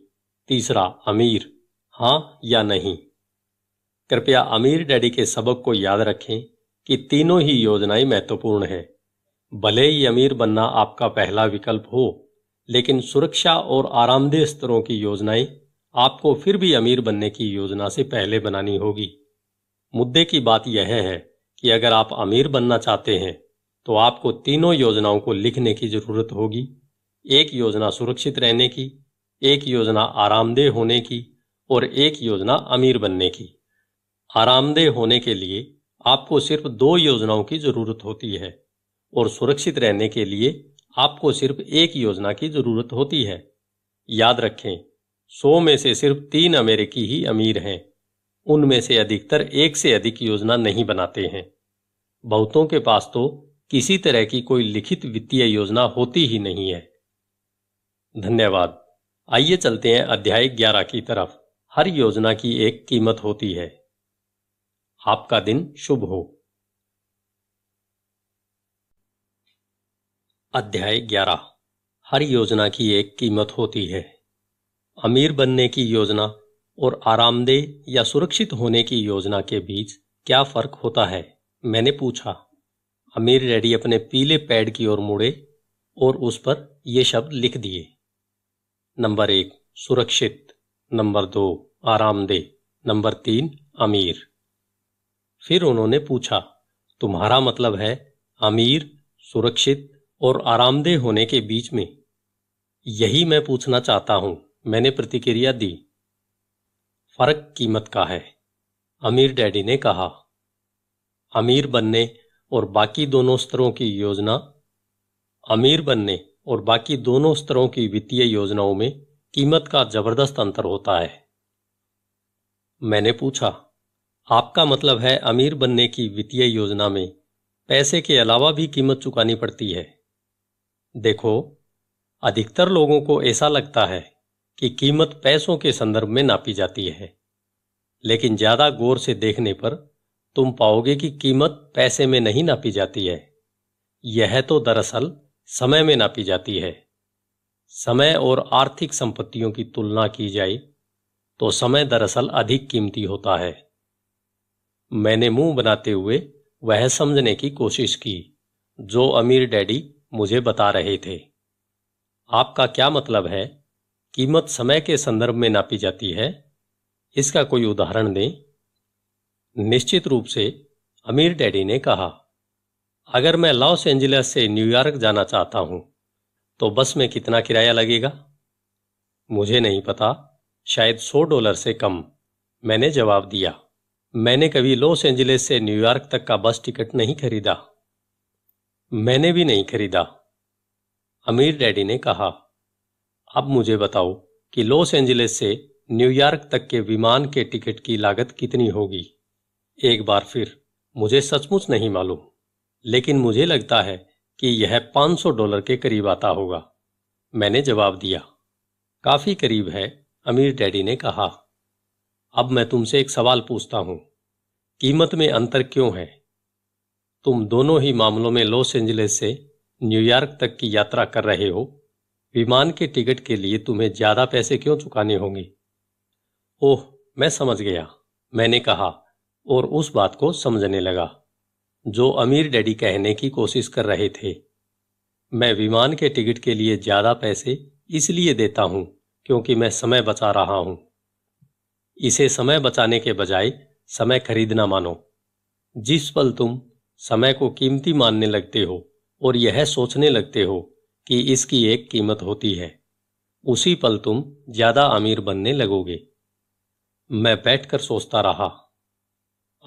तीसरा अमीर हाँ या नहीं कृपया अमीर डैडी के सबक को याद रखें कि तीनों ही योजनाएं महत्वपूर्ण है भले ही अमीर बनना आपका पहला विकल्प हो लेकिन सुरक्षा और आरामदेह स्तरों की योजनाएं आपको फिर भी अमीर बनने की योजना से पहले बनानी होगी मुद्दे की बात यह है कि अगर आप अमीर बनना चाहते हैं तो आपको तीनों योजनाओं को लिखने की जरूरत होगी एक योजना सुरक्षित रहने की एक योजना आरामदेह होने की और एक योजना अमीर बनने की आरामदेह होने के लिए आपको सिर्फ दो योजनाओं की जरूरत होती है और सुरक्षित रहने के लिए आपको सिर्फ एक योजना की जरूरत होती है याद रखें सौ में से सिर्फ तीन अमेरिकी ही अमीर हैं उनमें से अधिकतर एक से अधिक योजना नहीं बनाते हैं बहुतों के पास तो किसी तरह की कोई लिखित वित्तीय योजना होती ही नहीं है धन्यवाद आइए चलते हैं अध्याय ग्यारह की तरफ हर योजना की एक कीमत होती है आपका दिन शुभ हो अध्याय ग्यारह हर योजना की एक कीमत होती है अमीर बनने की योजना और आरामदेह या सुरक्षित होने की योजना के बीच क्या फर्क होता है मैंने पूछा अमीर रेडी अपने पीले पैड की ओर मुड़े और उस पर ये शब्द लिख दिए नंबर एक सुरक्षित नंबर दो आरामदेह नंबर तीन अमीर फिर उन्होंने पूछा तुम्हारा मतलब है अमीर सुरक्षित और आरामदेह होने के बीच में यही मैं पूछना चाहता हूं मैंने प्रतिक्रिया दी फर्क कीमत का है अमीर डैडी ने कहा अमीर बनने और बाकी दोनों स्तरों की योजना अमीर बनने और बाकी दोनों स्तरों की वित्तीय योजनाओं में कीमत का जबरदस्त अंतर होता है मैंने पूछा आपका मतलब है अमीर बनने की वित्तीय योजना में पैसे के अलावा भी कीमत चुकानी पड़ती है देखो अधिकतर लोगों को ऐसा लगता है कि कीमत पैसों के संदर्भ में नापी जाती है लेकिन ज्यादा गौर से देखने पर तुम पाओगे कि कीमत पैसे में नहीं नापी जाती है यह तो दरअसल समय में नापी जाती है समय और आर्थिक संपत्तियों की तुलना की जाए तो समय दरअसल अधिक कीमती होता है मैंने मुंह बनाते हुए वह समझने की कोशिश की जो अमीर डैडी मुझे बता रहे थे आपका क्या मतलब है कीमत समय के संदर्भ में नापी जाती है इसका कोई उदाहरण दें निश्चित रूप से अमीर डैडी ने कहा अगर मैं लॉस एंजलिस से न्यूयॉर्क जाना चाहता हूं तो बस में कितना किराया लगेगा मुझे नहीं पता शायद सौ डॉलर से कम मैंने जवाब दिया मैंने कभी लॉस एंजलिस से न्यूयॉर्क तक का बस टिकट नहीं खरीदा मैंने भी नहीं खरीदा अमीर डैडी ने कहा अब मुझे बताओ कि लॉस एंजलिस से न्यूयॉर्क तक के विमान के टिकट की लागत कितनी होगी एक बार फिर मुझे सचमुच नहीं मालूम लेकिन मुझे लगता है कि यह 500 डॉलर के करीब आता होगा मैंने जवाब दिया काफी करीब है अमीर डैडी ने कहा अब मैं तुमसे एक सवाल पूछता हूं कीमत में अंतर क्यों है तुम दोनों ही मामलों में लॉस एंजलिस से न्यूयॉर्क तक की यात्रा कर रहे हो विमान के टिकट के लिए तुम्हें ज्यादा पैसे क्यों चुकाने होंगे ओह मैं समझ गया मैंने कहा और उस बात को समझने लगा जो अमीर डैडी कहने की कोशिश कर रहे थे मैं विमान के टिकट के लिए ज्यादा पैसे इसलिए देता हूं क्योंकि मैं समय बचा रहा हूं इसे समय बचाने के बजाय समय खरीदना मानो जिस पल तुम समय को कीमती मानने लगते हो और यह सोचने लगते हो कि इसकी एक कीमत होती है उसी पल तुम ज्यादा अमीर बनने लगोगे मैं बैठकर सोचता रहा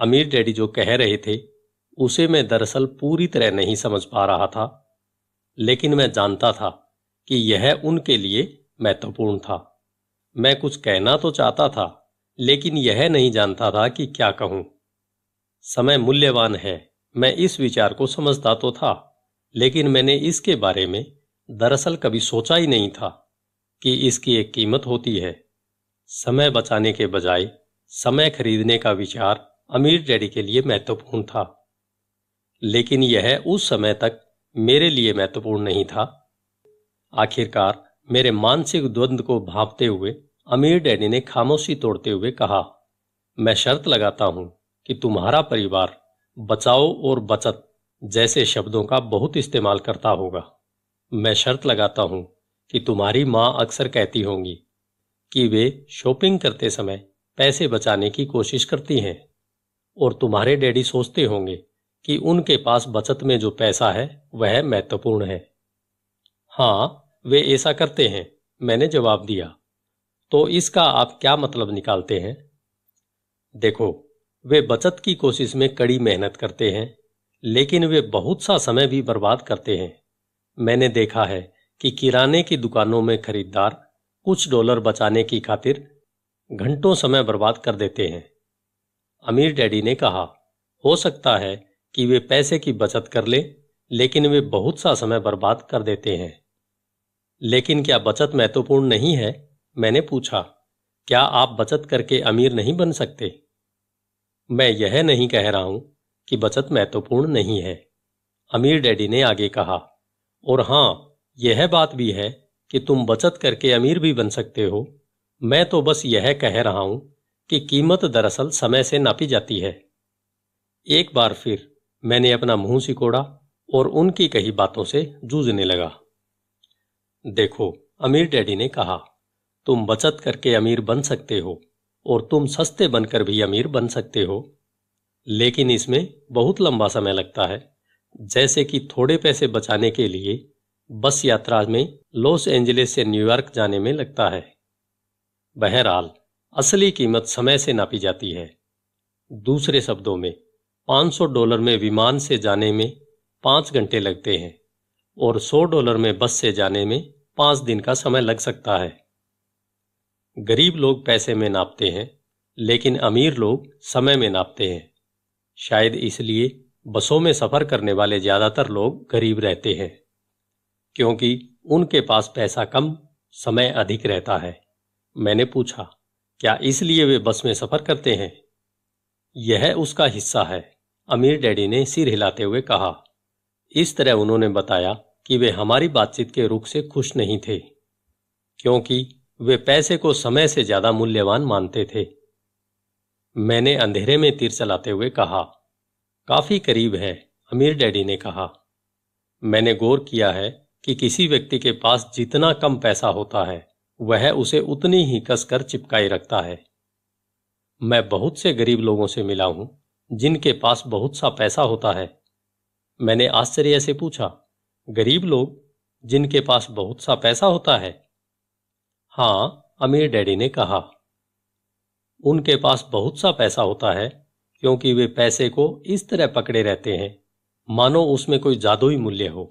अमीर डैडी जो कह रहे थे उसे मैं दरअसल पूरी तरह नहीं समझ पा रहा था लेकिन मैं जानता था कि यह उनके लिए महत्वपूर्ण था मैं कुछ कहना तो चाहता था लेकिन यह नहीं जानता था कि क्या कहूं समय मूल्यवान है मैं इस विचार को समझता तो था लेकिन मैंने इसके बारे में दरअसल कभी सोचा ही नहीं था कि इसकी एक कीमत होती है समय बचाने के बजाय समय खरीदने का विचार अमीर डैडी के लिए महत्वपूर्ण था लेकिन यह उस समय तक मेरे लिए महत्वपूर्ण नहीं था आखिरकार मेरे मानसिक द्वंद को भापते हुए अमीर डैडी ने खामोशी तोड़ते हुए कहा मैं शर्त लगाता हूं कि तुम्हारा परिवार बचाओ और बचत जैसे शब्दों का बहुत इस्तेमाल करता होगा मैं शर्त लगाता हूं कि तुम्हारी माँ अक्सर कहती होंगी कि वे शॉपिंग करते समय पैसे बचाने की कोशिश करती हैं और तुम्हारे डैडी सोचते होंगे कि उनके पास बचत में जो पैसा है वह महत्वपूर्ण है हाँ वे ऐसा करते हैं मैंने जवाब दिया तो इसका आप क्या मतलब निकालते हैं देखो वे बचत की कोशिश में कड़ी मेहनत करते हैं लेकिन वे बहुत सा समय भी बर्बाद करते हैं मैंने देखा है कि किराने की दुकानों में खरीदार कुछ डॉलर बचाने की खातिर घंटों समय बर्बाद कर देते हैं अमीर डैडी ने कहा हो सकता है कि वे पैसे की बचत कर ले, लेकिन वे बहुत सा समय बर्बाद कर देते हैं लेकिन क्या बचत महत्वपूर्ण नहीं है मैंने पूछा क्या आप बचत करके अमीर नहीं बन सकते मैं यह नहीं कह रहा हूं कि बचत महत्वपूर्ण नहीं है अमीर डैडी ने आगे कहा और हां यह बात भी है कि तुम बचत करके अमीर भी बन सकते हो मैं तो बस यह कह रहा हूं कि कीमत दरअसल समय से नापी जाती है एक बार फिर मैंने अपना मुंह सिकोड़ा और उनकी कही बातों से जूझने लगा देखो अमीर डैडी ने कहा तुम बचत करके अमीर बन सकते हो और तुम सस्ते बनकर भी अमीर बन सकते हो लेकिन इसमें बहुत लंबा समय लगता है जैसे कि थोड़े पैसे बचाने के लिए बस यात्रा में लॉस एंजलिस से न्यूयॉर्क जाने में लगता है बहरहाल असली कीमत समय से नापी जाती है दूसरे शब्दों में 500 डॉलर में विमान से जाने में पांच घंटे लगते हैं और 100 डॉलर में बस से जाने में पांच दिन का समय लग सकता है गरीब लोग पैसे में नापते हैं लेकिन अमीर लोग समय में नापते हैं शायद इसलिए बसों में सफर करने वाले ज्यादातर लोग गरीब रहते हैं क्योंकि उनके पास पैसा कम समय अधिक रहता है मैंने पूछा क्या इसलिए वे बस में सफर करते हैं यह उसका हिस्सा है अमीर डैडी ने सिर हिलाते हुए कहा इस तरह उन्होंने बताया कि वे हमारी बातचीत के रुख से खुश नहीं थे क्योंकि वे पैसे को समय से ज्यादा मूल्यवान मानते थे मैंने अंधेरे में तीर चलाते हुए कहा काफी करीब है अमीर डैडी ने कहा मैंने गौर किया है कि किसी व्यक्ति के पास जितना कम पैसा होता है वह उसे उतनी ही कसकर चिपकाए रखता है मैं बहुत से गरीब लोगों से मिला हूं जिनके पास बहुत सा पैसा होता है मैंने आश्चर्य से पूछा गरीब लोग जिनके पास बहुत सा पैसा होता है हाँ अमीर डैडी ने कहा उनके पास बहुत सा पैसा होता है क्योंकि वे पैसे को इस तरह पकड़े रहते हैं मानो उसमें कोई जादुई मूल्य हो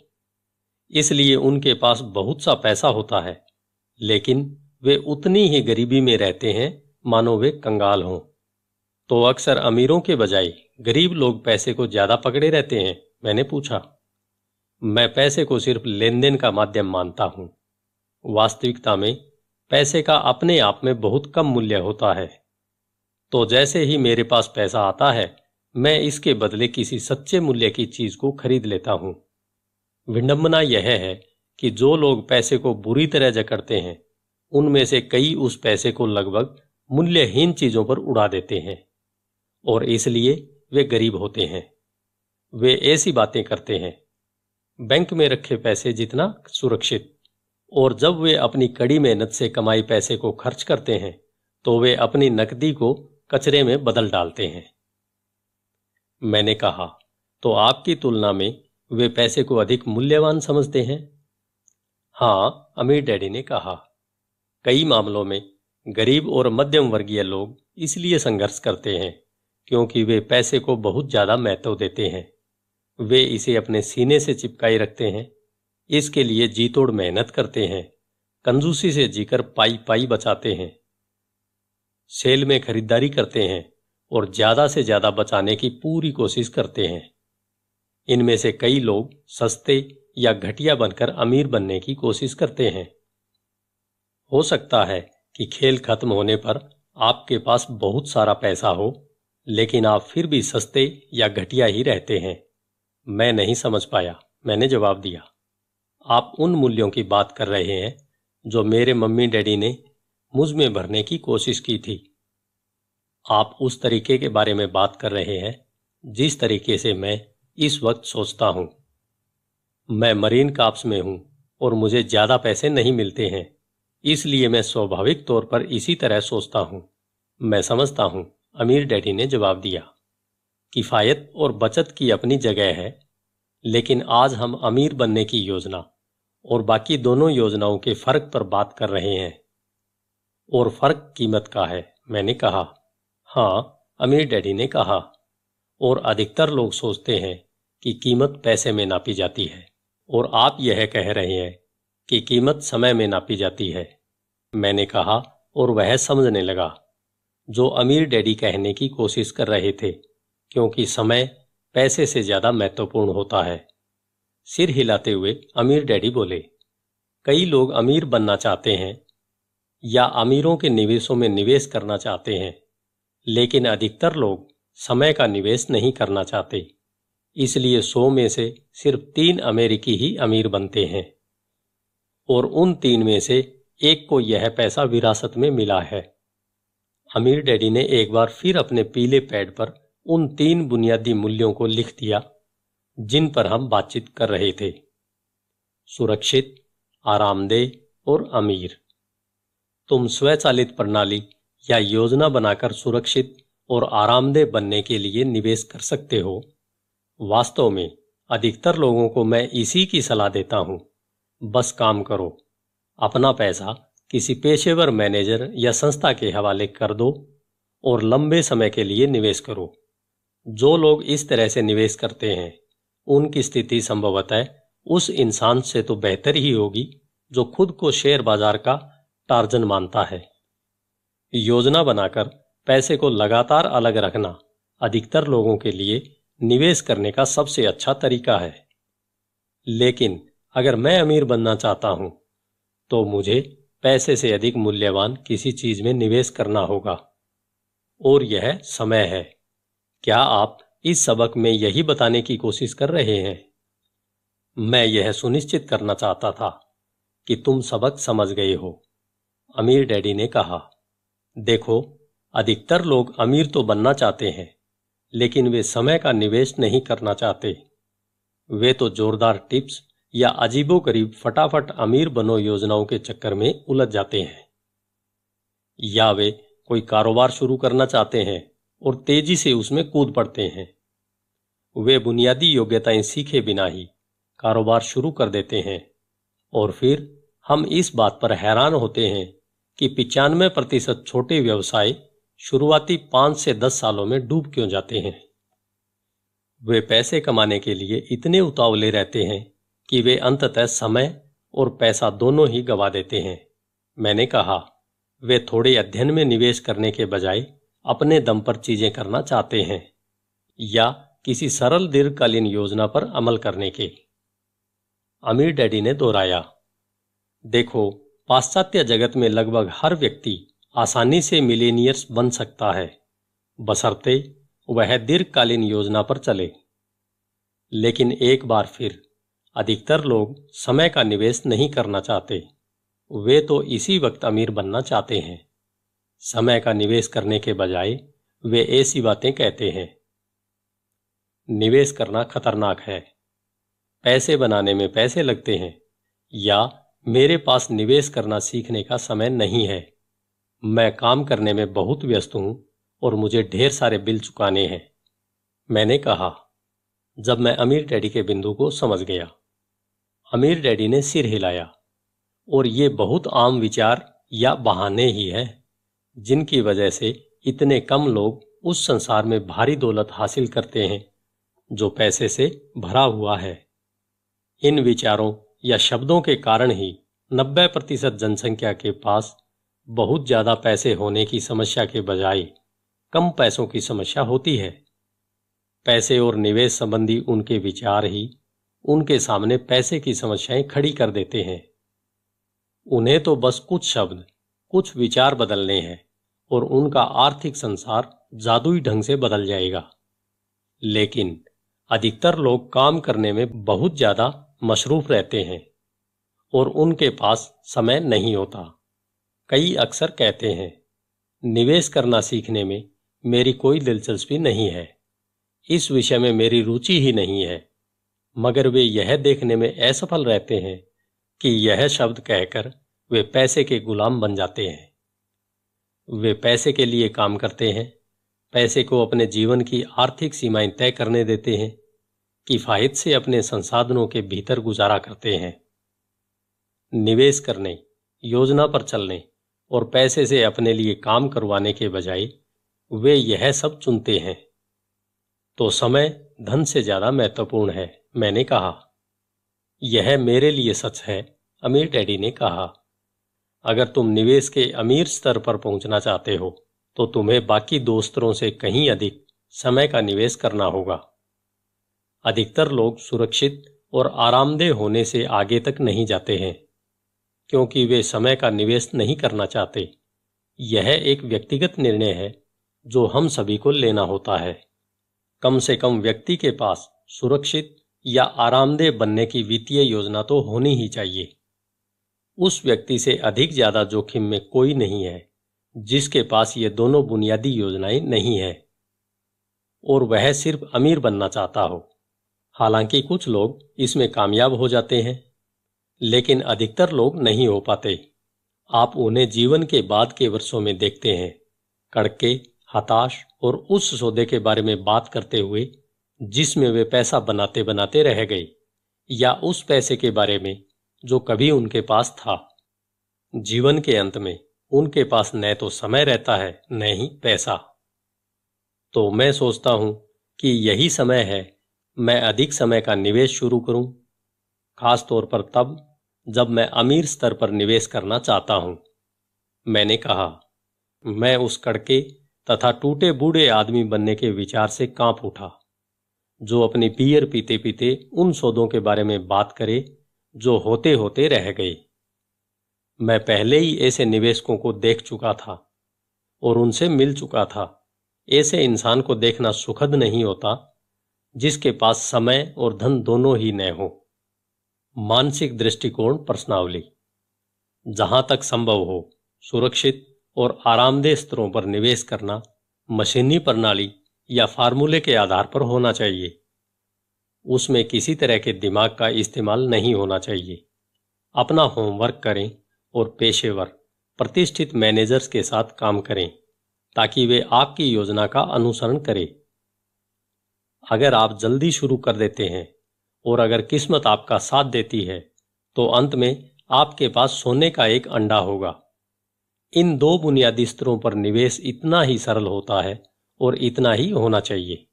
इसलिए उनके पास बहुत सा पैसा होता है लेकिन वे उतनी ही गरीबी में रहते हैं मानो वे कंगाल हों तो अक्सर अमीरों के बजाय गरीब लोग पैसे को ज्यादा पकड़े रहते हैं मैंने पूछा मैं पैसे को सिर्फ लेन देन का माध्यम मानता हूं वास्तविकता में पैसे का अपने आप में बहुत कम मूल्य होता है तो जैसे ही मेरे पास पैसा आता है मैं इसके बदले किसी सच्चे मूल्य की चीज को खरीद लेता हूं विडंबना यह है कि जो लोग पैसे को बुरी तरह जकड़ते हैं उनमें से कई उस पैसे को लगभग मूल्यहीन चीजों पर उड़ा देते हैं और इसलिए वे गरीब होते हैं वे ऐसी बातें करते हैं बैंक में रखे पैसे जितना सुरक्षित और जब वे अपनी कड़ी मेहनत से कमाई पैसे को खर्च करते हैं तो वे अपनी नकदी को कचरे में बदल डालते हैं मैंने कहा तो आपकी तुलना में वे पैसे को अधिक मूल्यवान समझते हैं हाँ अमीर डैडी ने कहा कई मामलों में गरीब और मध्यम वर्गीय लोग इसलिए संघर्ष करते हैं क्योंकि वे पैसे को बहुत ज्यादा महत्व देते हैं वे इसे अपने सीने से चिपकाई रखते हैं इसके लिए जीतोड़ मेहनत करते हैं कंजूसी से जीकर पाई पाई बचाते हैं सेल में खरीदारी करते हैं और ज़्यादा से ज़्यादा बचाने की पूरी कोशिश करते हैं इनमें से कई लोग सस्ते या घटिया बनकर अमीर बनने की कोशिश करते हैं हो सकता है कि खेल खत्म होने पर आपके पास बहुत सारा पैसा हो लेकिन आप फिर भी सस्ते या घटिया ही रहते हैं मैं नहीं समझ पाया मैंने जवाब दिया आप उन मूल्यों की बात कर रहे हैं जो मेरे मम्मी डैडी ने मुझ में भरने की कोशिश की थी आप उस तरीके के बारे में बात कर रहे हैं जिस तरीके से मैं इस वक्त सोचता हूं मैं मरीन काप्स में हूं और मुझे ज्यादा पैसे नहीं मिलते हैं इसलिए मैं स्वाभाविक तौर पर इसी तरह सोचता हूं मैं समझता हूं अमीर डैडी ने जवाब दिया किफायत और बचत की अपनी जगह है लेकिन आज हम अमीर बनने की योजना और बाकी दोनों योजनाओं के फर्क पर बात कर रहे हैं और फर्क कीमत का है मैंने कहा हाँ अमीर डैडी ने कहा और अधिकतर लोग सोचते हैं कि कीमत पैसे में नापी जाती है और आप यह कह रहे हैं कि कीमत समय में नापी जाती है मैंने कहा और वह समझने लगा जो अमीर डैडी कहने की कोशिश कर रहे थे क्योंकि समय पैसे से ज़्यादा महत्वपूर्ण होता है सिर हिलाते हुए अमीर डैडी बोले कई लोग अमीर बनना चाहते हैं या अमीरों के निवेशों में निवेश करना चाहते हैं लेकिन अधिकतर लोग समय का निवेश नहीं करना चाहते इसलिए सौ में से सिर्फ तीन अमेरिकी ही अमीर बनते हैं और उन तीन में से एक को यह पैसा विरासत में मिला है अमीर डैडी ने एक बार फिर अपने पीले पैड पर उन तीन बुनियादी मूल्यों को लिख दिया जिन पर हम बातचीत कर रहे थे सुरक्षित आरामदेह और अमीर तुम स्वचालित प्रणाली या योजना बनाकर सुरक्षित और आरामदेह बनने के लिए निवेश कर सकते हो वास्तव में अधिकतर लोगों को मैं इसी की सलाह देता हूं बस काम करो अपना पैसा किसी पेशेवर मैनेजर या संस्था के हवाले कर दो और लंबे समय के लिए निवेश करो जो लोग इस तरह से निवेश करते हैं उनकी स्थिति संभवतः उस इंसान से तो बेहतर ही होगी जो खुद को शेयर बाजार का टार्जन मानता है योजना बनाकर पैसे को लगातार अलग रखना अधिकतर लोगों के लिए निवेश करने का सबसे अच्छा तरीका है लेकिन अगर मैं अमीर बनना चाहता हूं तो मुझे पैसे से अधिक मूल्यवान किसी चीज में निवेश करना होगा और यह समय है क्या आप इस सबक में यही बताने की कोशिश कर रहे हैं मैं यह सुनिश्चित करना चाहता था कि तुम सबक समझ गए हो अमीर डैडी ने कहा देखो अधिकतर लोग अमीर तो बनना चाहते हैं लेकिन वे समय का निवेश नहीं करना चाहते वे तो जोरदार टिप्स या अजीबो करीब फटाफट अमीर बनो योजनाओं के चक्कर में उलझ जाते हैं या वे कोई कारोबार शुरू करना चाहते हैं और तेजी से उसमें कूद पड़ते हैं वे बुनियादी योग्यताएं सीखे बिना ही कारोबार शुरू कर देते हैं और फिर हम इस बात पर हैरान होते हैं कि पिचानवे प्रतिशत छोटे व्यवसाय शुरुआती पांच से दस सालों में डूब क्यों जाते हैं वे पैसे कमाने के लिए इतने उतावले रहते हैं कि वे अंततः समय और पैसा दोनों ही गवा देते हैं मैंने कहा वे थोड़े अध्ययन में निवेश करने के बजाय अपने दम पर चीजें करना चाहते हैं या किसी सरल दीर्घकालीन योजना पर अमल करने के अमीर डैडी ने दोहराया देखो पाश्चात्य जगत में लगभग हर व्यक्ति आसानी से मिलेनियर्स बन सकता है बसरते वह दीर्घकालीन योजना पर चले लेकिन एक बार फिर अधिकतर लोग समय का निवेश नहीं करना चाहते वे तो इसी वक्त अमीर बनना चाहते हैं समय का निवेश करने के बजाय वे ऐसी बातें कहते हैं निवेश करना खतरनाक है पैसे बनाने में पैसे लगते हैं या मेरे पास निवेश करना सीखने का समय नहीं है मैं काम करने में बहुत व्यस्त हूं और मुझे ढेर सारे बिल चुकाने हैं मैंने कहा जब मैं अमीर डैडी के बिंदु को समझ गया अमीर डैडी ने सिर हिलाया और ये बहुत आम विचार या बहाने ही हैं जिनकी वजह से इतने कम लोग उस संसार में भारी दौलत हासिल करते हैं जो पैसे से भरा हुआ है इन विचारों या शब्दों के कारण ही 90 प्रतिशत जनसंख्या के पास बहुत ज़्यादा पैसे होने की समस्या के बजाय कम पैसों की समस्या होती है पैसे और निवेश संबंधी उनके विचार ही उनके सामने पैसे की समस्याएं खड़ी कर देते हैं उन्हें तो बस कुछ शब्द कुछ विचार बदलने हैं और उनका आर्थिक संसार जादुई ढंग से बदल जाएगा लेकिन अधिकतर लोग काम करने में बहुत ज्यादा मशरूफ रहते हैं और उनके पास समय नहीं होता कई अक्सर कहते हैं निवेश करना सीखने में मेरी कोई दिलचस्पी नहीं है इस विषय में मेरी रुचि ही नहीं है मगर वे यह देखने में असफल रहते हैं कि यह शब्द कहकर वे पैसे के गुलाम बन जाते हैं वे पैसे के लिए काम करते हैं पैसे को अपने जीवन की आर्थिक सीमाएं तय करने देते हैं किफायत से अपने संसाधनों के भीतर गुजारा करते हैं निवेश करने योजना पर चलने और पैसे से अपने लिए काम करवाने के बजाय वे यह सब चुनते हैं तो समय धन से ज्यादा महत्वपूर्ण है मैंने कहा यह मेरे लिए सच है अमीर डैडी ने कहा अगर तुम निवेश के अमीर स्तर पर पहुंचना चाहते हो तो तुम्हें बाकी दोस्तों से कहीं अधिक समय का निवेश करना होगा अधिकतर लोग सुरक्षित और आरामदेह होने से आगे तक नहीं जाते हैं क्योंकि वे समय का निवेश नहीं करना चाहते यह एक व्यक्तिगत निर्णय है जो हम सभी को लेना होता है कम से कम व्यक्ति के पास सुरक्षित या आरामदेह बनने की वित्तीय योजना तो होनी ही चाहिए उस व्यक्ति से अधिक ज़्यादा जोखिम में कोई नहीं है जिसके पास ये दोनों बुनियादी योजनाएं नहीं है और वह सिर्फ अमीर बनना चाहता हो हालांकि कुछ लोग इसमें कामयाब हो जाते हैं लेकिन अधिकतर लोग नहीं हो पाते आप उन्हें जीवन के बाद के वर्षों में देखते हैं कड़के हताश और उस सौदे के बारे में बात करते हुए जिसमें वे पैसा बनाते बनाते रह गए या उस पैसे के बारे में जो कभी उनके पास था जीवन के अंत में उनके पास न तो समय रहता है न ही पैसा तो मैं सोचता हूं कि यही समय है मैं अधिक समय का निवेश शुरू करूं खास तौर पर तब जब मैं अमीर स्तर पर निवेश करना चाहता हूं मैंने कहा मैं उस कड़के तथा टूटे बूढ़े आदमी बनने के विचार से कांप उठा जो अपनी पीयर पीते पीते उन सौदों के बारे में बात करे जो होते होते रह गए मैं पहले ही ऐसे निवेशकों को देख चुका था और उनसे मिल चुका था ऐसे इंसान को देखना सुखद नहीं होता जिसके पास समय और धन दोनों ही न हो मानसिक दृष्टिकोण प्रश्नावली जहां तक संभव हो सुरक्षित और आरामदेह स्तरों पर निवेश करना मशीनी प्रणाली या फार्मूले के आधार पर होना चाहिए उसमें किसी तरह के दिमाग का इस्तेमाल नहीं होना चाहिए अपना होमवर्क करें और पेशेवर प्रतिष्ठित मैनेजर्स के साथ काम करें ताकि वे आपकी योजना का अनुसरण करें अगर आप जल्दी शुरू कर देते हैं और अगर किस्मत आपका साथ देती है तो अंत में आपके पास सोने का एक अंडा होगा इन दो बुनियादी स्तरों पर निवेश इतना ही सरल होता है और इतना ही होना चाहिए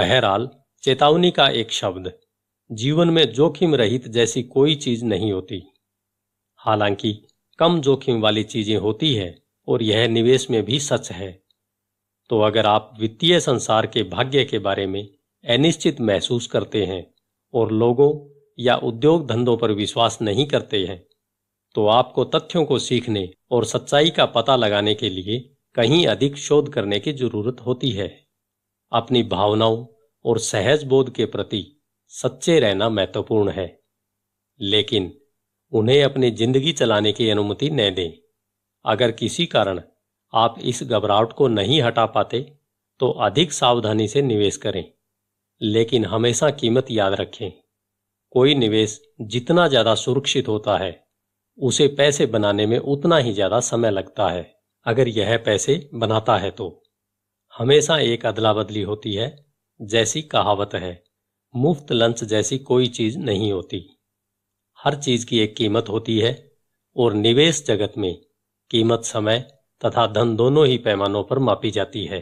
बहरहाल चेतावनी का एक शब्द जीवन में जोखिम रहित जैसी कोई चीज नहीं होती हालांकि कम जोखिम वाली चीजें होती है और यह निवेश में भी सच है तो अगर आप वित्तीय संसार के भाग्य के बारे में अनिश्चित महसूस करते हैं और लोगों या उद्योग धंधों पर विश्वास नहीं करते हैं तो आपको तथ्यों को सीखने और सच्चाई का पता लगाने के लिए कहीं अधिक शोध करने की जरूरत होती है अपनी भावनाओं और सहज बोध के प्रति सच्चे रहना महत्वपूर्ण है लेकिन उन्हें अपनी जिंदगी चलाने की अनुमति न दें अगर किसी कारण आप इस घबराहट को नहीं हटा पाते तो अधिक सावधानी से निवेश करें लेकिन हमेशा कीमत याद रखें कोई निवेश जितना ज़्यादा सुरक्षित होता है उसे पैसे बनाने में उतना ही ज़्यादा समय लगता है अगर यह पैसे बनाता है तो हमेशा एक अदला बदली होती है जैसी कहावत है मुफ्त लंच जैसी कोई चीज नहीं होती हर चीज की एक कीमत होती है और निवेश जगत में कीमत समय तथा धन दोनों ही पैमानों पर मापी जाती है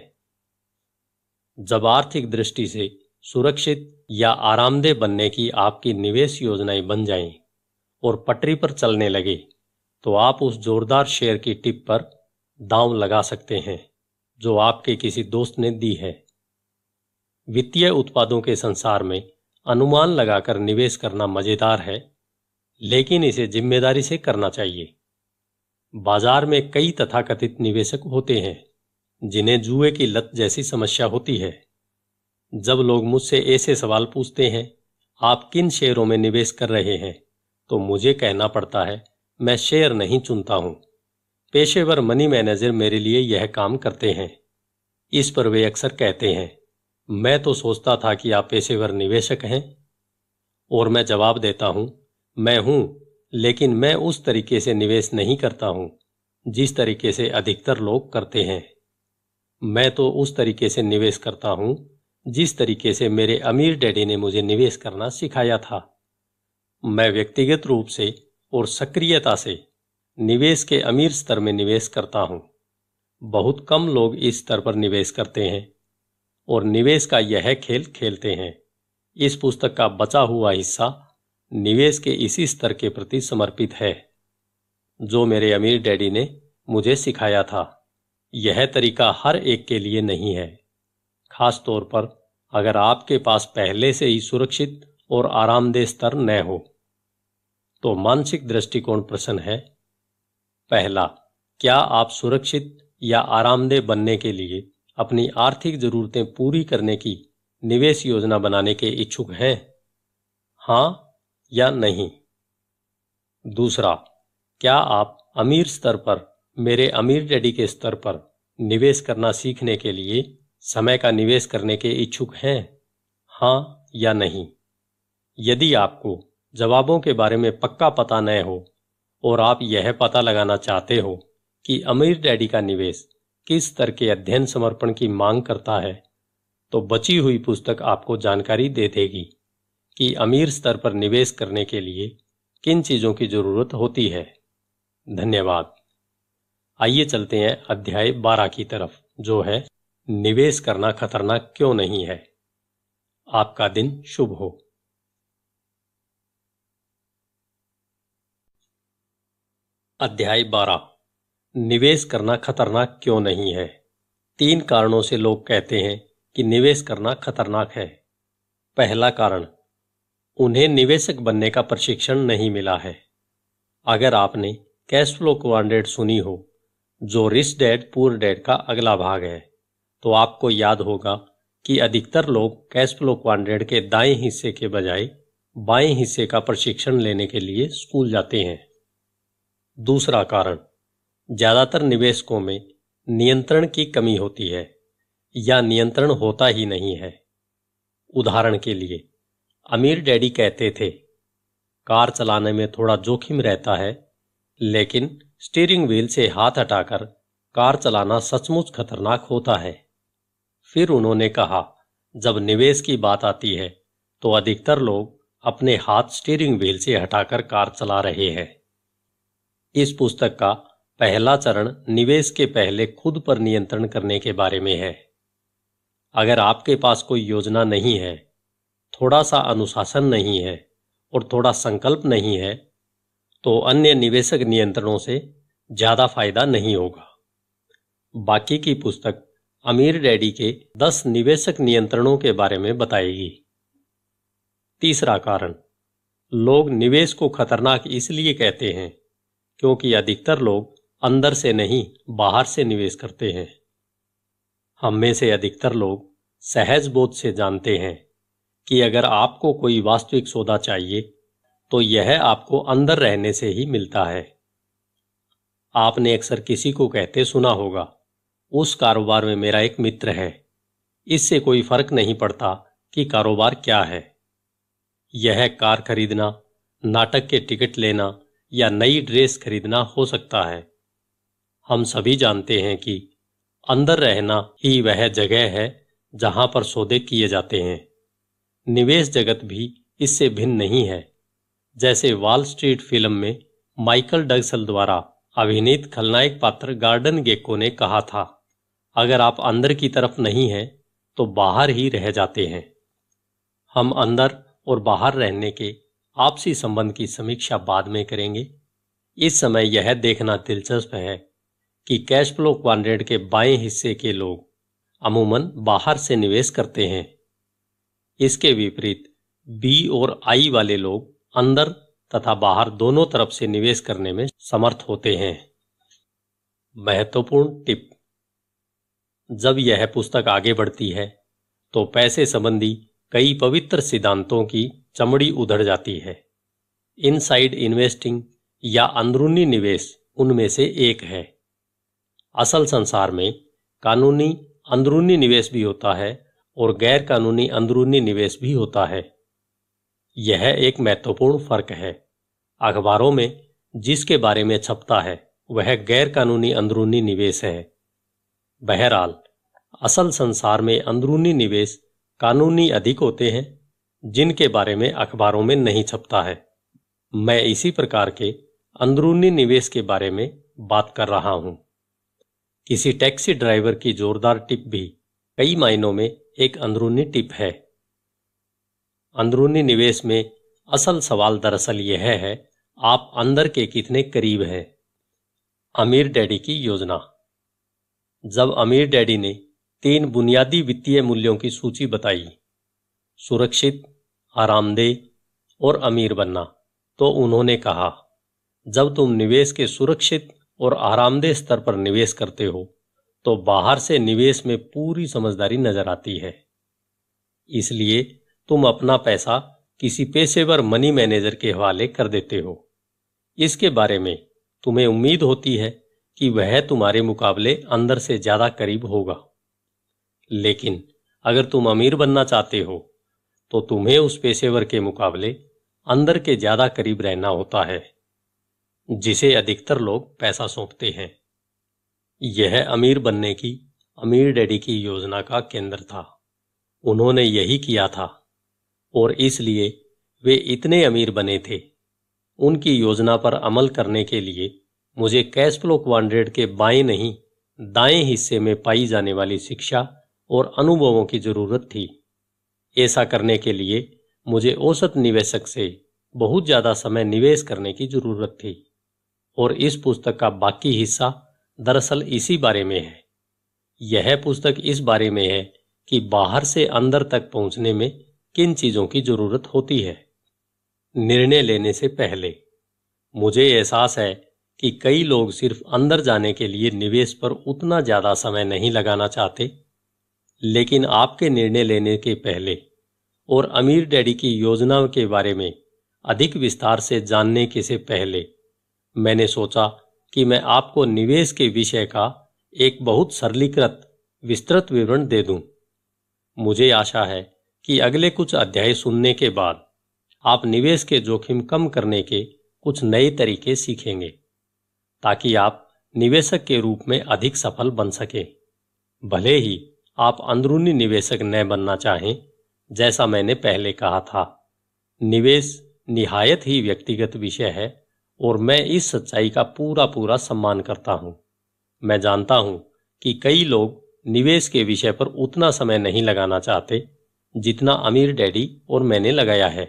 जब आर्थिक दृष्टि से सुरक्षित या आरामदेह बनने की आपकी निवेश योजनाएं बन जाएं और पटरी पर चलने लगे तो आप उस जोरदार शेयर की टिप पर दांव लगा सकते हैं जो आपके किसी दोस्त ने दी है वित्तीय उत्पादों के संसार में अनुमान लगाकर निवेश करना मजेदार है लेकिन इसे जिम्मेदारी से करना चाहिए बाजार में कई तथाकथित निवेशक होते हैं जिन्हें जुए की लत जैसी समस्या होती है जब लोग मुझसे ऐसे सवाल पूछते हैं आप किन शेयरों में निवेश कर रहे हैं तो मुझे कहना पड़ता है मैं शेयर नहीं चुनता हूं पेशेवर मनी मैनेजर मेरे लिए यह काम करते हैं इस पर वे अक्सर कहते हैं मैं तो सोचता था कि आप पेशेवर निवेशक हैं और मैं जवाब देता हूं मैं हूं लेकिन मैं उस तरीके से निवेश नहीं करता हूं जिस तरीके से अधिकतर लोग करते हैं मैं तो उस तरीके से निवेश करता हूं जिस तरीके से मेरे अमीर डैडी ने मुझे निवेश करना सिखाया था मैं व्यक्तिगत रूप से और सक्रियता से निवेश के अमीर स्तर में निवेश करता हूं बहुत कम लोग इस स्तर पर निवेश करते हैं और निवेश का यह खेल खेलते हैं इस पुस्तक का बचा हुआ हिस्सा निवेश के इसी स्तर के प्रति समर्पित है जो मेरे अमीर डैडी ने मुझे सिखाया था यह तरीका हर एक के लिए नहीं है खास तौर पर अगर आपके पास पहले से ही सुरक्षित और आरामदेह स्तर न हो तो मानसिक दृष्टिकोण प्रश्न है पहला क्या आप सुरक्षित या आरामदेह बनने के लिए अपनी आर्थिक जरूरतें पूरी करने की निवेश योजना बनाने के इच्छुक हैं हां या नहीं दूसरा क्या आप अमीर स्तर पर मेरे अमीर डैडी के स्तर पर निवेश करना सीखने के लिए समय का निवेश करने के इच्छुक हैं हां या नहीं यदि आपको जवाबों के बारे में पक्का पता न हो और आप यह पता लगाना चाहते हो कि अमीर डैडी का निवेश किस स्तर के अध्ययन समर्पण की मांग करता है तो बची हुई पुस्तक आपको जानकारी दे देगी कि अमीर स्तर पर निवेश करने के लिए किन चीजों की जरूरत होती है धन्यवाद आइए चलते हैं अध्याय बारह की तरफ जो है निवेश करना खतरनाक क्यों नहीं है आपका दिन शुभ हो अध्याय बारह निवेश करना खतरनाक क्यों नहीं है तीन कारणों से लोग कहते हैं कि निवेश करना खतरनाक है पहला कारण उन्हें निवेशक बनने का प्रशिक्षण नहीं मिला है अगर आपने कैश फ्लो क्वांडेड सुनी हो जो रिच डेड पूर डेड का अगला भाग है तो आपको याद होगा कि अधिकतर लोग कैश फ्लो क्वांडेड के दाएं हिस्से के बजाय बाएं हिस्से का प्रशिक्षण लेने के लिए स्कूल जाते हैं दूसरा कारण ज़्यादातर निवेशकों में नियंत्रण की कमी होती है या नियंत्रण होता ही नहीं है उदाहरण के लिए अमीर डैडी कहते थे कार चलाने में थोड़ा जोखिम रहता है लेकिन स्टीयरिंग व्हील से हाथ हटाकर कार चलाना सचमुच खतरनाक होता है फिर उन्होंने कहा जब निवेश की बात आती है तो अधिकतर लोग अपने हाथ स्टीयरिंग व्हील से हटाकर कार चला रहे हैं इस पुस्तक का पहला चरण निवेश के पहले खुद पर नियंत्रण करने के बारे में है अगर आपके पास कोई योजना नहीं है थोड़ा सा अनुशासन नहीं है और थोड़ा संकल्प नहीं है तो अन्य निवेशक नियंत्रणों से ज़्यादा फायदा नहीं होगा बाकी की पुस्तक अमीर डैडी के 10 निवेशक नियंत्रणों के बारे में बताएगी तीसरा कारण लोग निवेश को खतरनाक इसलिए कहते हैं क्योंकि अधिकतर लोग अंदर से नहीं बाहर से निवेश करते हैं हम में से अधिकतर लोग सहज बोध से जानते हैं कि अगर आपको कोई वास्तविक सौदा चाहिए तो यह आपको अंदर रहने से ही मिलता है आपने अक्सर किसी को कहते सुना होगा उस कारोबार में मेरा एक मित्र है इससे कोई फर्क नहीं पड़ता कि कारोबार क्या है यह कार खरीदना नाटक के टिकट लेना या नई ड्रेस खरीदना हो सकता है हम सभी जानते हैं कि अंदर रहना ही वह जगह है जहां पर सौदे किए जाते हैं निवेश जगत भी इससे भिन्न नहीं है जैसे वॉल स्ट्रीट फिल्म में माइकल डगसल द्वारा अभिनीत खलनायक पात्र गार्डन गेको ने कहा था अगर आप अंदर की तरफ नहीं हैं तो बाहर ही रह जाते हैं हम अंदर और बाहर रहने के आपसी संबंध की समीक्षा बाद में करेंगे इस समय यह देखना दिलचस्प है कि कैश फ्लो क्वाड्रेंट के बाएं हिस्से के लोग अमूमन बाहर से निवेश करते हैं इसके विपरीत बी और आई वाले लोग अंदर तथा बाहर दोनों तरफ से निवेश करने में समर्थ होते हैं महत्वपूर्ण टिप जब यह पुस्तक आगे बढ़ती है तो पैसे संबंधी कई पवित्र सिद्धांतों की चमड़ी उधड़ जाती है इनसाइड इन्वेस्टिंग या अंदरूनी निवेश उनमें से एक है असल संसार में कानूनी अंदरूनी निवेश भी होता है और गैर कानूनी अंदरूनी निवेश भी होता है यह एक महत्वपूर्ण फर्क है अखबारों में जिसके बारे में छपता है वह गैर कानूनी अंदरूनी निवेश है बहरहाल असल संसार में अंदरूनी निवेश कानूनी अधिक होते हैं जिनके बारे में अखबारों में नहीं छपता है मैं इसी प्रकार के अंदरूनी निवेश के बारे में बात कर रहा हूं किसी टैक्सी ड्राइवर की जोरदार टिप भी कई मायनों में एक अंदरूनी टिप है अंदरूनी निवेश में असल सवाल दरअसल यह है, है आप अंदर के कितने करीब हैं अमीर डैडी की योजना जब अमीर डैडी ने तीन बुनियादी वित्तीय मूल्यों की सूची बताई सुरक्षित आरामदेह और अमीर बनना तो उन्होंने कहा जब तुम निवेश के सुरक्षित और आरामदेह स्तर पर निवेश करते हो तो बाहर से निवेश में पूरी समझदारी नजर आती है इसलिए तुम अपना पैसा किसी पेशेवर मनी मैनेजर के हवाले कर देते हो इसके बारे में तुम्हें उम्मीद होती है कि वह तुम्हारे मुकाबले अंदर से ज्यादा करीब होगा लेकिन अगर तुम अमीर बनना चाहते हो तो तुम्हें उस पेशेवर के मुकाबले अंदर के ज्यादा करीब रहना होता है जिसे अधिकतर लोग पैसा सौंपते हैं यह अमीर बनने की अमीर डैडी की योजना का केंद्र था उन्होंने यही किया था और इसलिए वे इतने अमीर बने थे उनकी योजना पर अमल करने के लिए मुझे कैश फ्लो क्वांड्रेड के बाएं नहीं दाएं हिस्से में पाई जाने वाली शिक्षा और अनुभवों की जरूरत थी ऐसा करने के लिए मुझे औसत निवेशक से बहुत ज़्यादा समय निवेश करने की जरूरत थी और इस पुस्तक का बाकी हिस्सा दरअसल इसी बारे में है यह पुस्तक इस बारे में है कि बाहर से अंदर तक पहुंचने में किन चीजों की जरूरत होती है निर्णय लेने से पहले मुझे एहसास है कि कई लोग सिर्फ अंदर जाने के लिए निवेश पर उतना ज्यादा समय नहीं लगाना चाहते लेकिन आपके निर्णय लेने के पहले और अमीर डैडी की योजनाओं के बारे में अधिक विस्तार से जानने के से पहले मैंने सोचा कि मैं आपको निवेश के विषय का एक बहुत सरलीकृत विस्तृत विवरण दे दूं। मुझे आशा है कि अगले कुछ अध्याय सुनने के बाद आप निवेश के जोखिम कम करने के कुछ नए तरीके सीखेंगे ताकि आप निवेशक के रूप में अधिक सफल बन सके भले ही आप अंदरूनी निवेशक न बनना चाहें जैसा मैंने पहले कहा था निवेश निहायत ही व्यक्तिगत विषय है और मैं इस सच्चाई का पूरा पूरा सम्मान करता हूं मैं जानता हूं कि कई लोग निवेश के विषय पर उतना समय नहीं लगाना चाहते जितना अमीर डैडी और मैंने लगाया है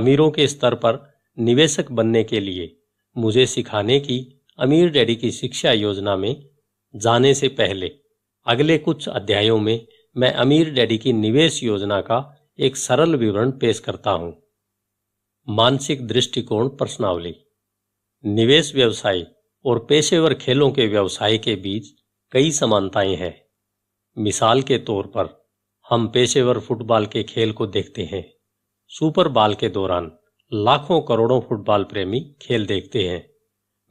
अमीरों के स्तर पर निवेशक बनने के लिए मुझे सिखाने की अमीर डैडी की शिक्षा योजना में जाने से पहले अगले कुछ अध्यायों में मैं अमीर डैडी की निवेश योजना का एक सरल विवरण पेश करता हूँ मानसिक दृष्टिकोण प्रश्नावली निवेश व्यवसाय और पेशेवर खेलों के व्यवसाय के बीच कई समानताएं हैं मिसाल के तौर पर हम पेशेवर फुटबॉल के खेल को देखते हैं सुपर बाल के दौरान लाखों करोड़ों फुटबॉल प्रेमी खेल देखते हैं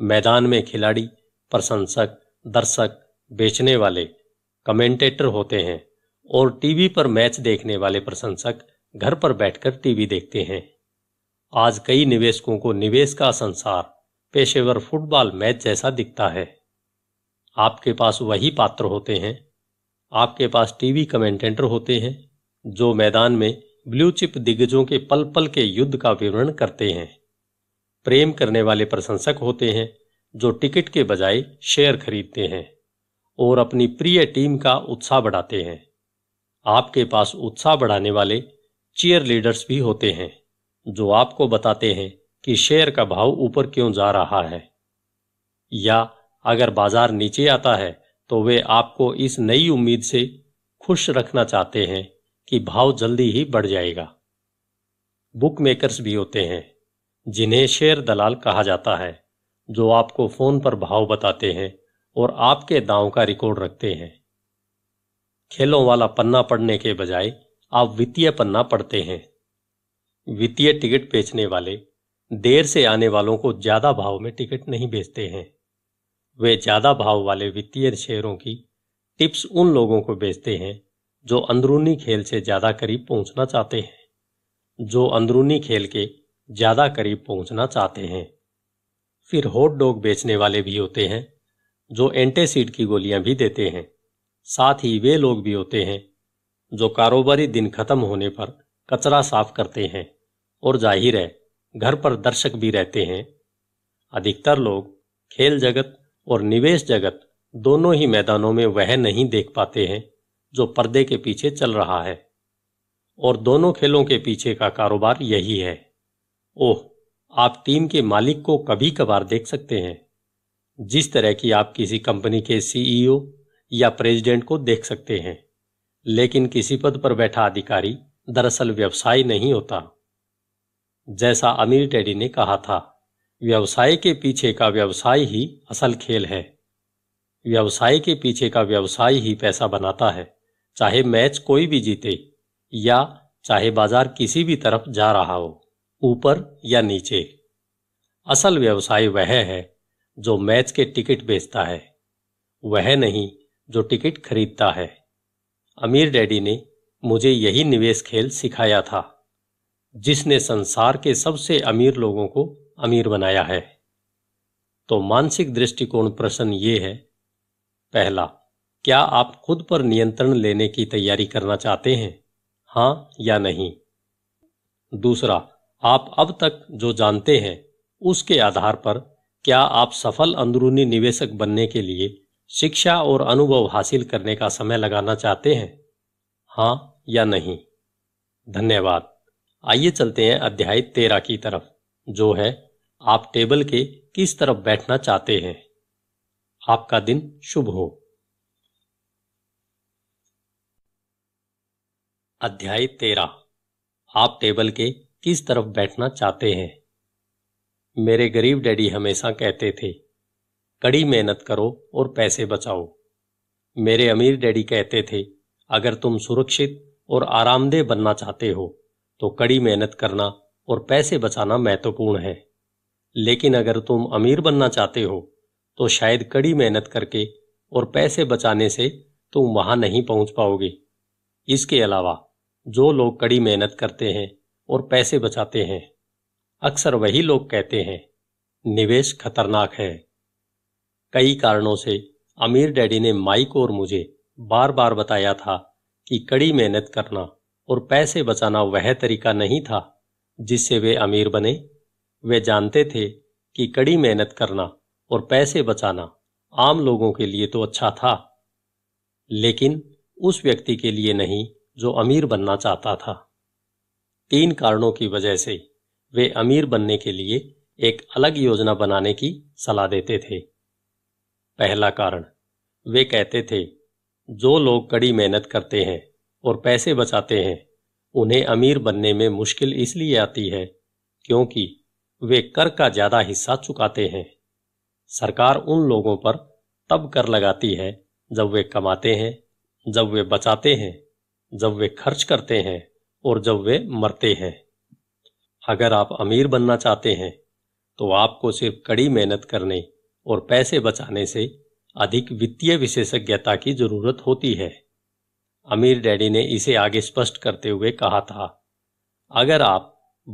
मैदान में खिलाड़ी प्रशंसक दर्शक बेचने वाले कमेंटेटर होते हैं और टीवी पर मैच देखने वाले प्रशंसक घर पर बैठकर टीवी देखते हैं आज कई निवेशकों को निवेश का संसार पेशेवर फुटबॉल मैच जैसा दिखता है आपके पास वही पात्र होते हैं आपके पास टीवी कमेंटेटर होते हैं जो मैदान में ब्लू चिप दिग्गजों के पल पल के युद्ध का विवरण करते हैं प्रेम करने वाले प्रशंसक होते हैं जो टिकट के बजाय शेयर खरीदते हैं और अपनी प्रिय टीम का उत्साह बढ़ाते हैं आपके पास उत्साह बढ़ाने वाले चीयर लीडर्स भी होते हैं जो आपको बताते हैं कि शेयर का भाव ऊपर क्यों जा रहा है या अगर बाजार नीचे आता है तो वे आपको इस नई उम्मीद से खुश रखना चाहते हैं कि भाव जल्दी ही बढ़ जाएगा बुक मेकर्स भी होते हैं जिन्हें शेयर दलाल कहा जाता है जो आपको फोन पर भाव बताते हैं और आपके दांव का रिकॉर्ड रखते हैं खेलों वाला पन्ना पढ़ने के बजाय आप वित्तीय पन्ना पढ़ते हैं वित्तीय टिकट बेचने वाले देर से आने वालों को ज्यादा भाव में टिकट नहीं बेचते हैं वे ज्यादा भाव वाले वित्तीय शेयरों की टिप्स उन लोगों को बेचते हैं जो अंदरूनी खेल से ज्यादा करीब पहुंचना चाहते हैं जो अंदरूनी खेल के ज्यादा करीब पहुंचना चाहते हैं फिर हॉट डॉग बेचने वाले भी होते हैं जो एंटेसिड की गोलियां भी देते हैं साथ ही वे लोग भी होते हैं जो कारोबारी दिन खत्म होने पर कचरा साफ करते हैं और जाहिर है घर पर दर्शक भी रहते हैं अधिकतर लोग खेल जगत और निवेश जगत दोनों ही मैदानों में वह नहीं देख पाते हैं जो पर्दे के पीछे चल रहा है और दोनों खेलों के पीछे का कारोबार यही है ओह आप टीम के मालिक को कभी कभार देख सकते हैं जिस तरह की आप किसी कंपनी के सीईओ e या प्रेसिडेंट को देख सकते हैं लेकिन किसी पद पर बैठा अधिकारी दरअसल व्यवसाय नहीं होता जैसा अमीर टेडी ने कहा था व्यवसाय के पीछे का व्यवसाय ही असल खेल है व्यवसाय के पीछे का व्यवसाय ही पैसा बनाता है चाहे मैच कोई भी जीते या चाहे बाजार किसी भी तरफ जा रहा हो ऊपर या नीचे असल व्यवसाय वह है जो मैच के टिकट बेचता है वह नहीं जो टिकट खरीदता है अमीर डैडी ने मुझे यही निवेश खेल सिखाया था जिसने संसार के सबसे अमीर लोगों को अमीर बनाया है तो मानसिक दृष्टिकोण प्रश्न ये है पहला क्या आप खुद पर नियंत्रण लेने की तैयारी करना चाहते हैं हाँ या नहीं दूसरा आप अब तक जो जानते हैं उसके आधार पर क्या आप सफल अंदरूनी निवेशक बनने के लिए शिक्षा और अनुभव हासिल करने का समय लगाना चाहते हैं हाँ या नहीं धन्यवाद आइए चलते हैं अध्याय तेरह की तरफ जो है आप टेबल के किस तरफ बैठना चाहते हैं आपका दिन शुभ हो अध्याय तेरा आप टेबल के किस तरफ बैठना चाहते हैं मेरे गरीब डैडी हमेशा कहते थे कड़ी मेहनत करो और पैसे बचाओ मेरे अमीर डैडी कहते थे अगर तुम सुरक्षित और आरामदेह बनना चाहते हो तो कड़ी मेहनत करना और पैसे बचाना महत्वपूर्ण है लेकिन अगर तुम अमीर बनना चाहते हो तो शायद कड़ी मेहनत करके और पैसे बचाने से तुम वहां नहीं पहुंच पाओगे इसके अलावा जो लोग कड़ी मेहनत करते हैं और पैसे बचाते हैं अक्सर वही लोग कहते हैं निवेश खतरनाक है कई कारणों से अमीर डैडी ने माइक और मुझे बार बार बताया था कि कड़ी मेहनत करना और पैसे बचाना वह तरीका नहीं था जिससे वे अमीर बने वे जानते थे कि कड़ी मेहनत करना और पैसे बचाना आम लोगों के लिए तो अच्छा था लेकिन उस व्यक्ति के लिए नहीं जो अमीर बनना चाहता था तीन कारणों की वजह से वे अमीर बनने के लिए एक अलग योजना बनाने की सलाह देते थे पहला कारण वे कहते थे जो लोग कड़ी मेहनत करते हैं और पैसे बचाते हैं उन्हें अमीर बनने में मुश्किल इसलिए आती है क्योंकि वे कर का ज्यादा हिस्सा चुकाते हैं सरकार उन लोगों पर तब कर लगाती है जब वे कमाते हैं जब वे बचाते हैं जब वे खर्च करते हैं और जब वे मरते हैं अगर आप अमीर बनना चाहते हैं तो आपको सिर्फ कड़ी मेहनत करने और पैसे बचाने से अधिक वित्तीय विशेषज्ञता की जरूरत होती है अमीर डैडी ने इसे आगे स्पष्ट करते हुए कहा था अगर आप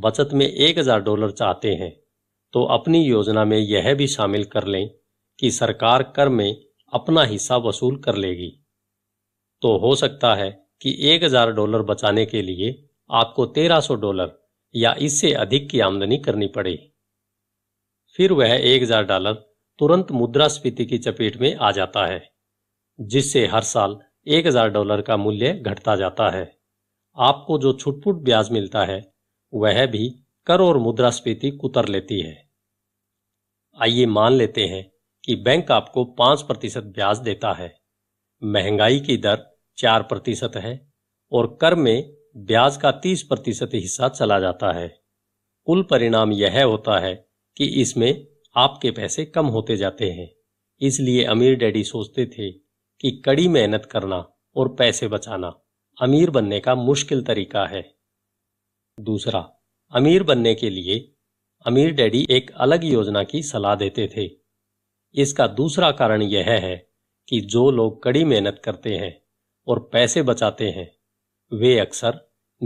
बचत में एक हजार डॉलर चाहते हैं तो अपनी योजना में यह भी शामिल कर लें कि सरकार कर में अपना हिस्सा वसूल कर लेगी तो हो सकता है कि एक हजार डॉलर बचाने के लिए आपको तेरह सौ डॉलर या इससे अधिक की आमदनी करनी पड़े फिर वह एक हजार डॉलर तुरंत मुद्रास्फीति की चपेट में आ जाता है जिससे हर साल एक हजार डॉलर का मूल्य घटता जाता है आपको जो छुटपुट ब्याज मिलता है वह भी कर और मुद्रास्फीति कुतर लेती है आइए मान लेते हैं कि बैंक आपको पांच प्रतिशत ब्याज देता है महंगाई की दर चार प्रतिशत है और कर में ब्याज का तीस प्रतिशत हिस्सा चला जाता है कुल परिणाम यह होता है कि इसमें आपके पैसे कम होते जाते हैं इसलिए अमीर डैडी सोचते थे कि कड़ी मेहनत करना और पैसे बचाना अमीर बनने का मुश्किल तरीका है दूसरा अमीर बनने के लिए अमीर डैडी एक अलग योजना की सलाह देते थे इसका दूसरा कारण यह है कि जो लोग कड़ी मेहनत करते हैं और पैसे बचाते हैं वे अक्सर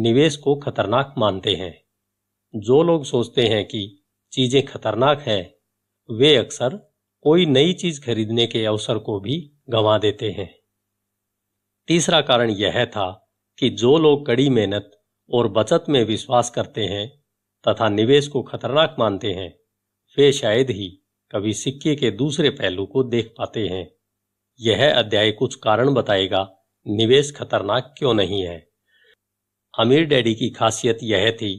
निवेश को खतरनाक मानते हैं जो लोग सोचते हैं कि चीजें खतरनाक हैं वे अक्सर कोई नई चीज खरीदने के अवसर को भी गंवा देते हैं तीसरा कारण यह था कि जो लोग कड़ी मेहनत और बचत में विश्वास करते हैं तथा निवेश को खतरनाक मानते हैं वे शायद ही कभी सिक्के के दूसरे पहलू को देख पाते हैं यह अध्याय कुछ कारण बताएगा निवेश खतरनाक क्यों नहीं है अमीर डैडी की खासियत यह थी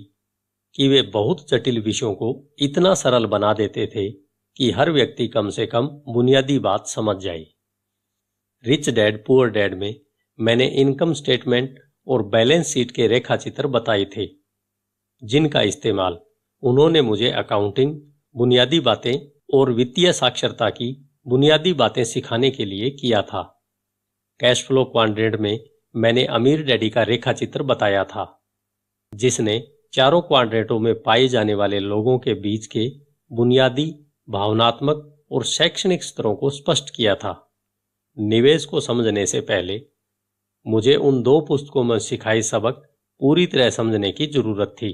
कि वे बहुत जटिल विषयों को इतना सरल बना देते थे कि हर व्यक्ति कम से कम बुनियादी बात समझ जाए रिच डैड पुअर डैड में मैंने इनकम स्टेटमेंट और बैलेंस शीट के रेखा चित्र बताए थे जिनका इस्तेमाल उन्होंने मुझे अकाउंटिंग बुनियादी बातें और वित्तीय साक्षरता की बुनियादी बातें सिखाने के लिए किया था कैश फ्लो क्वाड्रेंट में मैंने अमीर डैडी का रेखा चित्र बताया था जिसने चारों क्वाड्रेंटों में पाए जाने वाले लोगों के बीच के बुनियादी भावनात्मक और शैक्षणिक स्तरों को स्पष्ट किया था निवेश को समझने से पहले मुझे उन दो पुस्तकों में सिखाई सबक पूरी तरह समझने की जरूरत थी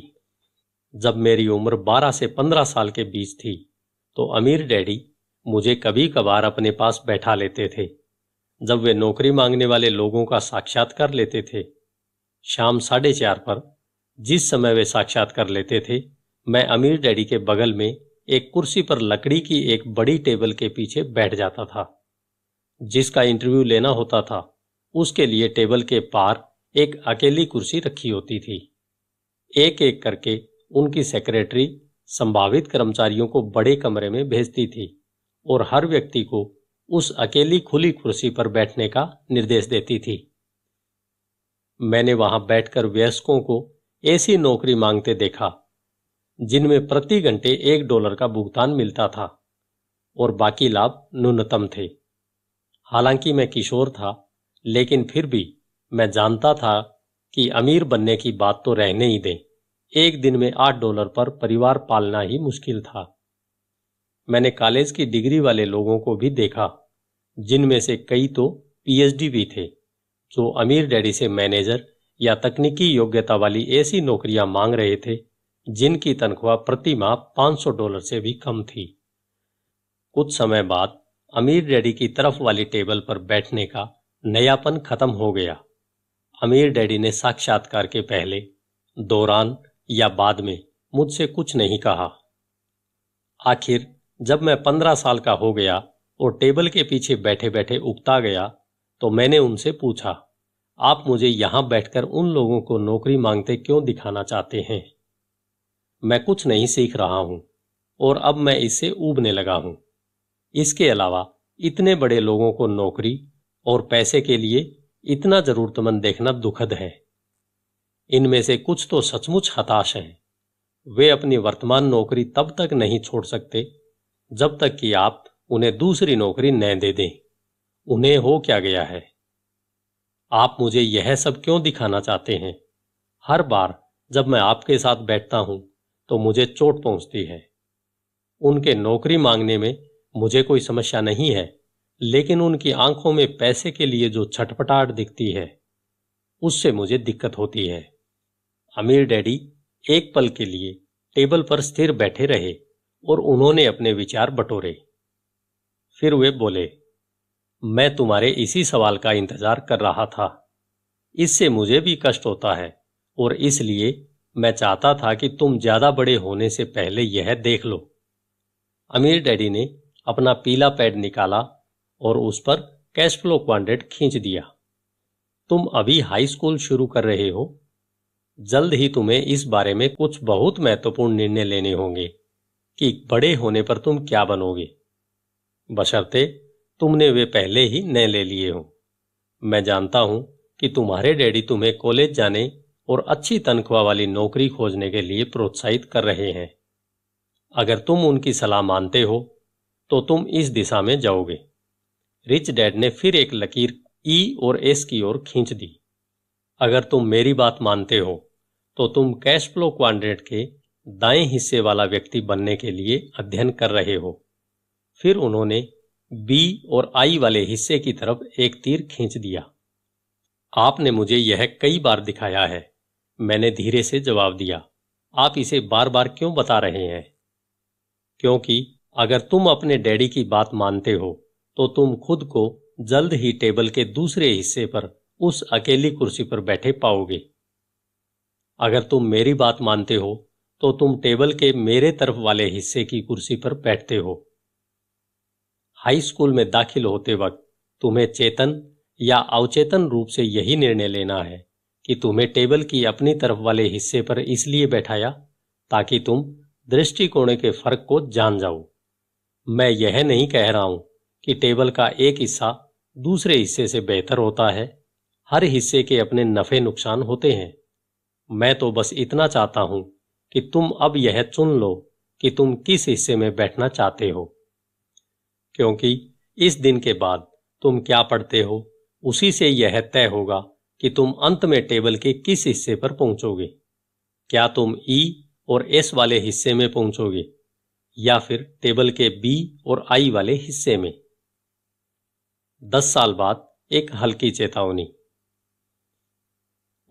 जब मेरी उम्र 12 से 15 साल के बीच थी तो अमीर डैडी मुझे कभी कभार अपने पास बैठा लेते थे जब वे नौकरी मांगने वाले लोगों का साक्षात कर लेते थे शाम साढ़े चार पर जिस समय वे साक्षात कर लेते थे मैं अमीर डैडी के बगल में एक कुर्सी पर लकड़ी की एक बड़ी टेबल के पीछे बैठ जाता था जिसका इंटरव्यू लेना होता था उसके लिए टेबल के पार एक अकेली कुर्सी रखी होती थी एक एक करके उनकी सेक्रेटरी संभावित कर्मचारियों को बड़े कमरे में भेजती थी और हर व्यक्ति को उस अकेली खुली कुर्सी पर बैठने का निर्देश देती थी मैंने वहां बैठकर व्यस्कों को ऐसी नौकरी मांगते देखा जिनमें प्रति घंटे एक डॉलर का भुगतान मिलता था और बाकी लाभ न्यूनतम थे हालांकि मैं किशोर था लेकिन फिर भी मैं जानता था कि अमीर बनने की बात तो रहने ही दें एक दिन में आठ डॉलर पर परिवार पालना ही मुश्किल था मैंने कॉलेज की डिग्री वाले लोगों को भी देखा जिनमें से कई तो पीएचडी भी थे जो अमीर डैडी से मैनेजर या तकनीकी योग्यता वाली ऐसी नौकरियां मांग रहे थे जिनकी तनख्वाह प्रति माह 500 डॉलर से भी कम थी कुछ समय बाद अमीर डैडी की तरफ वाली टेबल पर बैठने का नयापन खत्म हो गया अमीर डैडी ने साक्षात्कार के पहले दौरान या बाद में मुझसे कुछ नहीं कहा आखिर जब मैं पंद्रह साल का हो गया और टेबल के पीछे बैठे बैठे उगता गया तो मैंने उनसे पूछा आप मुझे यहां बैठकर उन लोगों को नौकरी मांगते क्यों दिखाना चाहते हैं मैं कुछ नहीं सीख रहा हूं और अब मैं इससे उबने लगा हूं इसके अलावा इतने बड़े लोगों को नौकरी और पैसे के लिए इतना जरूरतमंद देखना दुखद है इनमें से कुछ तो सचमुच हताश हैं वे अपनी वर्तमान नौकरी तब तक नहीं छोड़ सकते जब तक कि आप उन्हें दूसरी नौकरी न दे दें उन्हें हो क्या गया है आप मुझे यह सब क्यों दिखाना चाहते हैं हर बार जब मैं आपके साथ बैठता हूं तो मुझे चोट पहुंचती है उनके नौकरी मांगने में मुझे कोई समस्या नहीं है लेकिन उनकी आंखों में पैसे के लिए जो छटपटाहट दिखती है उससे मुझे दिक्कत होती है अमीर डैडी एक पल के लिए टेबल पर स्थिर बैठे रहे और उन्होंने अपने विचार बटोरे फिर वे बोले मैं तुम्हारे इसी सवाल का इंतजार कर रहा था इससे मुझे भी कष्ट होता है और इसलिए मैं चाहता था कि तुम ज्यादा बड़े होने से पहले यह देख लो अमीर डैडी ने अपना पीला पैड निकाला और उस पर कैश फ्लो क्वांडेट खींच दिया तुम अभी हाई स्कूल शुरू कर रहे हो जल्द ही तुम्हें इस बारे में कुछ बहुत महत्वपूर्ण निर्णय लेने होंगे कि बड़े होने पर तुम क्या बनोगे बशर्ते तुमने वे पहले ही न ले लिए हो मैं जानता हूं कि तुम्हारे डैडी तुम्हें कॉलेज जाने और अच्छी तनख्वाह वाली नौकरी खोजने के लिए प्रोत्साहित कर रहे हैं अगर तुम उनकी सलाह मानते हो तो तुम इस दिशा में जाओगे रिच डैड ने फिर एक लकीर ई और एस की ओर खींच दी अगर तुम मेरी बात मानते हो तो तुम कैश फ्लो क्वाड्रेट के दाएं हिस्से वाला व्यक्ति बनने के लिए अध्ययन कर रहे हो फिर उन्होंने बी और आई वाले हिस्से की तरफ एक तीर खींच दिया आपने मुझे यह कई बार दिखाया है मैंने धीरे से जवाब दिया आप इसे बार बार क्यों बता रहे हैं क्योंकि अगर तुम अपने डैडी की बात मानते हो तो तुम खुद को जल्द ही टेबल के दूसरे हिस्से पर उस अकेली कुर्सी पर बैठे पाओगे अगर तुम मेरी बात मानते हो तो तुम टेबल के मेरे तरफ वाले हिस्से की कुर्सी पर बैठते हो हाई स्कूल में दाखिल होते वक्त तुम्हें चेतन या अवचेतन रूप से यही निर्णय लेना है कि तुम्हें टेबल की अपनी तरफ वाले हिस्से पर इसलिए बैठाया ताकि तुम दृष्टिकोण के फर्क को जान जाओ मैं यह नहीं कह रहा हूं कि टेबल का एक हिस्सा दूसरे हिस्से से बेहतर होता है हर हिस्से के अपने नफे नुकसान होते हैं मैं तो बस इतना चाहता हूं कि तुम अब यह चुन लो कि तुम किस हिस्से में बैठना चाहते हो क्योंकि इस दिन के बाद तुम क्या पढ़ते हो उसी से यह तय होगा कि तुम अंत में टेबल के किस हिस्से पर पहुंचोगे क्या तुम ई और एस वाले हिस्से में पहुंचोगे या फिर टेबल के बी और आई वाले हिस्से में दस साल बाद एक हल्की चेतावनी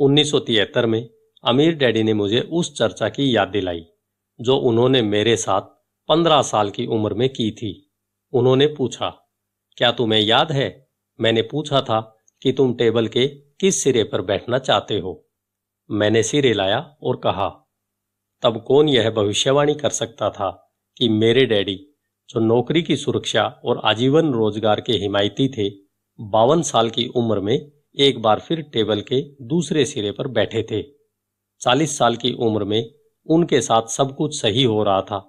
उन्नीस में अमीर डैडी ने मुझे उस चर्चा की याद दिलाई जो उन्होंने मेरे साथ पंद्रह साल की उम्र में की थी उन्होंने पूछा क्या तुम्हें याद है मैंने पूछा था कि तुम टेबल के किस सिरे पर बैठना चाहते हो मैंने सिरे लाया और कहा तब कौन यह भविष्यवाणी कर सकता था कि मेरे डैडी जो नौकरी की सुरक्षा और आजीवन रोजगार के हिमायती थे बावन साल की उम्र में एक बार फिर टेबल के दूसरे सिरे पर बैठे थे चालीस साल की उम्र में उनके साथ सब कुछ सही हो रहा था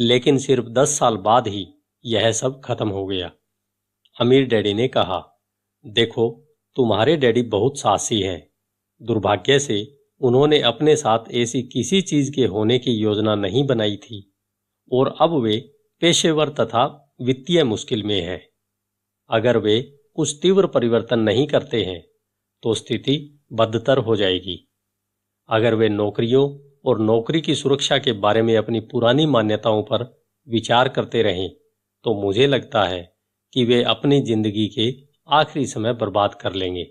लेकिन सिर्फ दस साल बाद ही यह सब खत्म हो गया अमीर डैडी ने कहा देखो तुम्हारे डैडी बहुत साहसी हैं दुर्भाग्य से उन्होंने अपने साथ ऐसी किसी चीज के होने की योजना नहीं बनाई थी और अब वे पेशेवर तथा वित्तीय मुश्किल में हैं अगर वे कुछ तीव्र परिवर्तन नहीं करते हैं तो स्थिति बदतर हो जाएगी अगर वे नौकरियों और नौकरी की सुरक्षा के बारे में अपनी पुरानी मान्यताओं पर विचार करते रहें तो मुझे लगता है कि वे अपनी जिंदगी के आखिरी समय बर्बाद कर लेंगे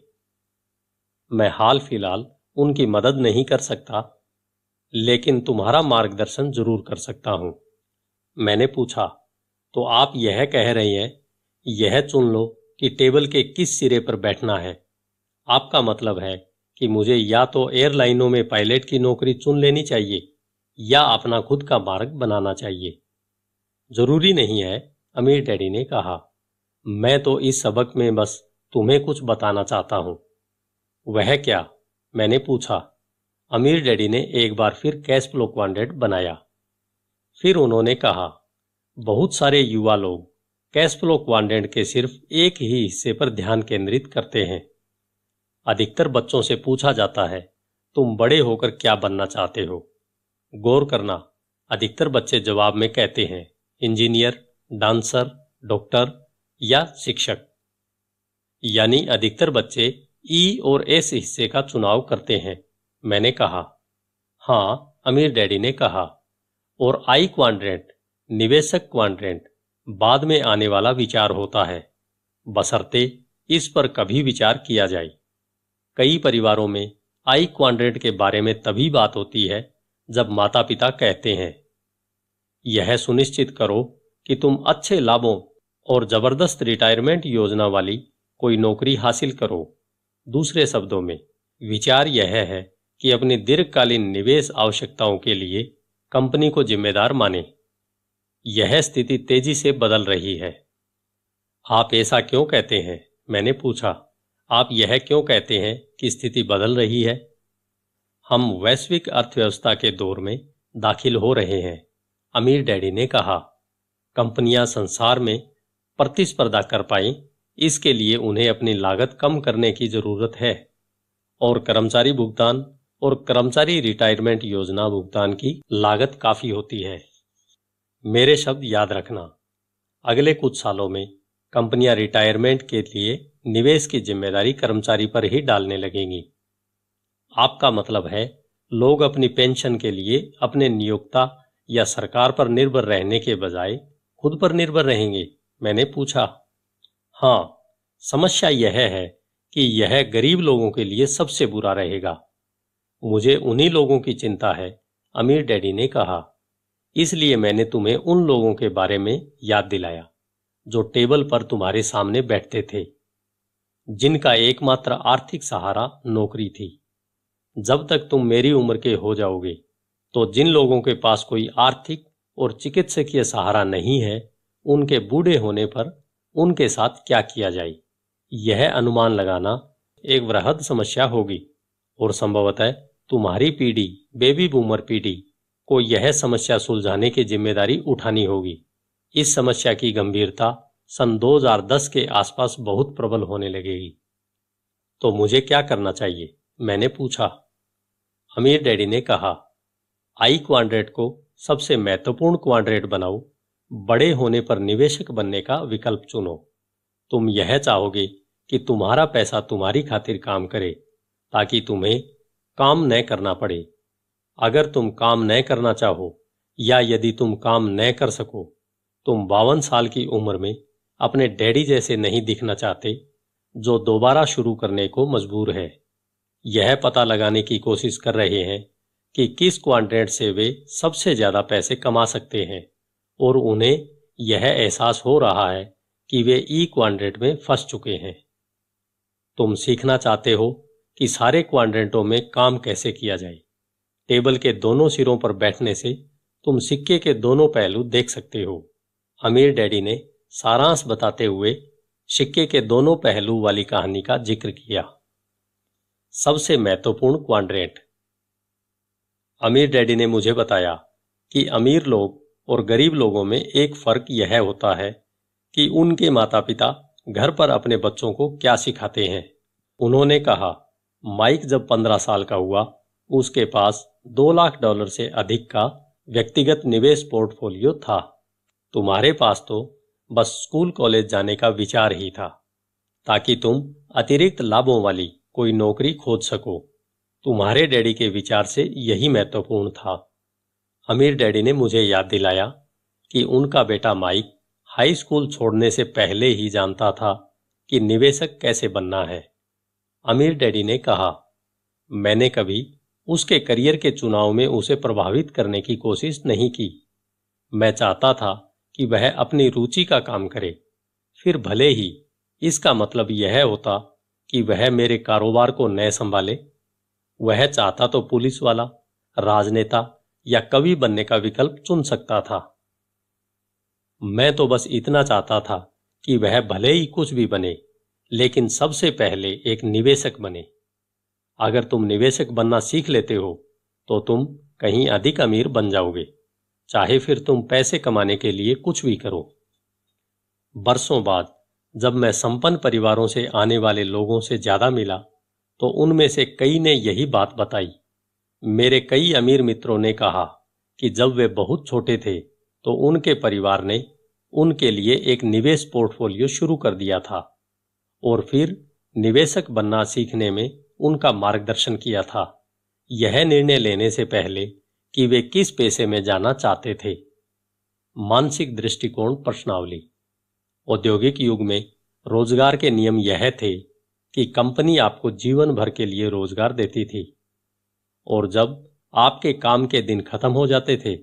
मैं हाल फिलहाल उनकी मदद नहीं कर सकता लेकिन तुम्हारा मार्गदर्शन जरूर कर सकता हूं मैंने पूछा तो आप यह कह रहे हैं यह चुन लो कि टेबल के किस सिरे पर बैठना है आपका मतलब है कि मुझे या तो एयरलाइनों में पायलट की नौकरी चुन लेनी चाहिए या अपना खुद का मार्ग बनाना चाहिए जरूरी नहीं है अमीर डैडी ने कहा मैं तो इस सबक में बस तुम्हें कुछ बताना चाहता हूं वह क्या मैंने पूछा अमीर डैडी ने एक बार फिर कैश फ्लो क्वांडेड बनाया फिर उन्होंने कहा बहुत सारे युवा लोग कैश फ्लो के सिर्फ एक ही हिस्से पर ध्यान केंद्रित करते हैं अधिकतर बच्चों से पूछा जाता है तुम बड़े होकर क्या बनना चाहते हो गौर करना अधिकतर बच्चे जवाब में कहते हैं इंजीनियर डांसर डॉक्टर या शिक्षक यानी अधिकतर बच्चे ई और एस हिस्से का चुनाव करते हैं मैंने कहा हाँ अमीर डैडी ने कहा और आई क्वाड्रेंट निवेशक क्वाड्रेंट बाद में आने वाला विचार होता है बसरते इस पर कभी विचार किया जाए कई परिवारों में आई क्वाड्रेंट के बारे में तभी बात होती है जब माता पिता कहते हैं यह सुनिश्चित करो कि तुम अच्छे लाभों और जबरदस्त रिटायरमेंट योजना वाली कोई नौकरी हासिल करो दूसरे शब्दों में विचार यह है कि अपनी दीर्घकालीन निवेश आवश्यकताओं के लिए कंपनी को जिम्मेदार माने यह स्थिति तेजी से बदल रही है आप ऐसा क्यों कहते हैं मैंने पूछा आप यह क्यों कहते हैं कि स्थिति बदल रही है हम वैश्विक अर्थव्यवस्था के दौर में दाखिल हो रहे हैं अमीर डैडी ने कहा कंपनियां संसार में प्रतिस्पर्धा कर पाई इसके लिए उन्हें अपनी लागत कम करने की जरूरत है और कर्मचारी भुगतान और कर्मचारी रिटायरमेंट योजना भुगतान की लागत काफी होती है मेरे शब्द याद रखना अगले कुछ सालों में कंपनियां रिटायरमेंट के लिए निवेश की जिम्मेदारी कर्मचारी पर ही डालने लगेंगी आपका मतलब है लोग अपनी पेंशन के लिए अपने नियोक्ता या सरकार पर निर्भर रहने के बजाय खुद पर निर्भर रहेंगे मैंने पूछा हाँ समस्या यह है कि यह गरीब लोगों के लिए सबसे बुरा रहेगा मुझे उन्हीं लोगों की चिंता है अमीर डैडी ने कहा इसलिए मैंने तुम्हें उन लोगों के बारे में याद दिलाया जो टेबल पर तुम्हारे सामने बैठते थे जिनका एकमात्र आर्थिक सहारा नौकरी थी जब तक तुम मेरी उम्र के हो जाओगे तो जिन लोगों के पास कोई आर्थिक और चिकित्सकीय सहारा नहीं है उनके बूढ़े होने पर उनके साथ क्या किया जाए यह अनुमान लगाना एक वृहद समस्या होगी और संभवतः तुम्हारी पीढ़ी बेबी बूमर पीढ़ी को यह समस्या सुलझाने की जिम्मेदारी उठानी होगी इस समस्या की गंभीरता सन 2010 के आसपास बहुत प्रबल होने लगेगी तो मुझे क्या करना चाहिए मैंने पूछा अमीर डैडी ने कहा आई क्वाड्रेट को सबसे महत्वपूर्ण क्वाड्रेट बनाओ बड़े होने पर निवेशक बनने का विकल्प चुनो तुम यह चाहोगे कि तुम्हारा पैसा तुम्हारी खातिर काम करे ताकि तुम्हें काम न करना पड़े अगर तुम काम न करना चाहो या यदि तुम काम न कर सको तुम बावन साल की उम्र में अपने डैडी जैसे नहीं दिखना चाहते जो दोबारा शुरू करने को मजबूर है यह पता लगाने की कोशिश कर रहे हैं कि किस क्वाड्रेंट से वे सबसे ज्यादा पैसे कमा सकते हैं और उन्हें यह एहसास हो रहा है कि वे ई क्वाड्रेंट में फंस चुके हैं तुम सीखना चाहते हो कि सारे क्वाड्रेंटों में काम कैसे किया जाए टेबल के दोनों सिरों पर बैठने से तुम सिक्के के दोनों पहलू देख सकते हो अमीर डैडी ने सारांश बताते हुए सिक्के के दोनों पहलू वाली कहानी का जिक्र किया सबसे महत्वपूर्ण क्वाड्रेंट अमीर डैडी ने मुझे बताया कि अमीर लोग और गरीब लोगों में एक फर्क यह होता है कि उनके माता पिता घर पर अपने बच्चों को क्या सिखाते हैं उन्होंने कहा माइक जब पंद्रह साल का हुआ उसके पास दो लाख डॉलर से अधिक का व्यक्तिगत निवेश पोर्टफोलियो था तुम्हारे पास तो बस स्कूल कॉलेज जाने का विचार ही था ताकि तुम अतिरिक्त लाभों वाली कोई नौकरी खोज सको तुम्हारे डैडी के विचार से यही महत्वपूर्ण था अमीर डैडी ने मुझे याद दिलाया कि उनका बेटा माइक हाई स्कूल छोड़ने से पहले ही जानता था कि निवेशक कैसे बनना है अमीर डैडी ने कहा मैंने कभी उसके करियर के चुनाव में उसे प्रभावित करने की कोशिश नहीं की मैं चाहता था कि वह अपनी रुचि का काम करे फिर भले ही इसका मतलब यह होता कि वह मेरे कारोबार को न संभाले वह चाहता तो पुलिस वाला राजनेता या कवि बनने का विकल्प चुन सकता था मैं तो बस इतना चाहता था कि वह भले ही कुछ भी बने लेकिन सबसे पहले एक निवेशक बने अगर तुम निवेशक बनना सीख लेते हो तो तुम कहीं अधिक अमीर बन जाओगे चाहे फिर तुम पैसे कमाने के लिए कुछ भी करो बरसों बाद जब मैं संपन्न परिवारों से आने वाले लोगों से ज्यादा मिला तो उनमें से कई ने यही बात बताई मेरे कई अमीर मित्रों ने कहा कि जब वे बहुत छोटे थे तो उनके परिवार ने उनके लिए एक निवेश पोर्टफोलियो शुरू कर दिया था और फिर निवेशक बनना सीखने में उनका मार्गदर्शन किया था यह निर्णय लेने से पहले कि वे किस पेशे में जाना चाहते थे मानसिक दृष्टिकोण प्रश्नावली औद्योगिक युग में रोजगार के नियम यह थे कि कंपनी आपको जीवन भर के लिए रोजगार देती थी और जब आपके काम के दिन खत्म हो जाते थे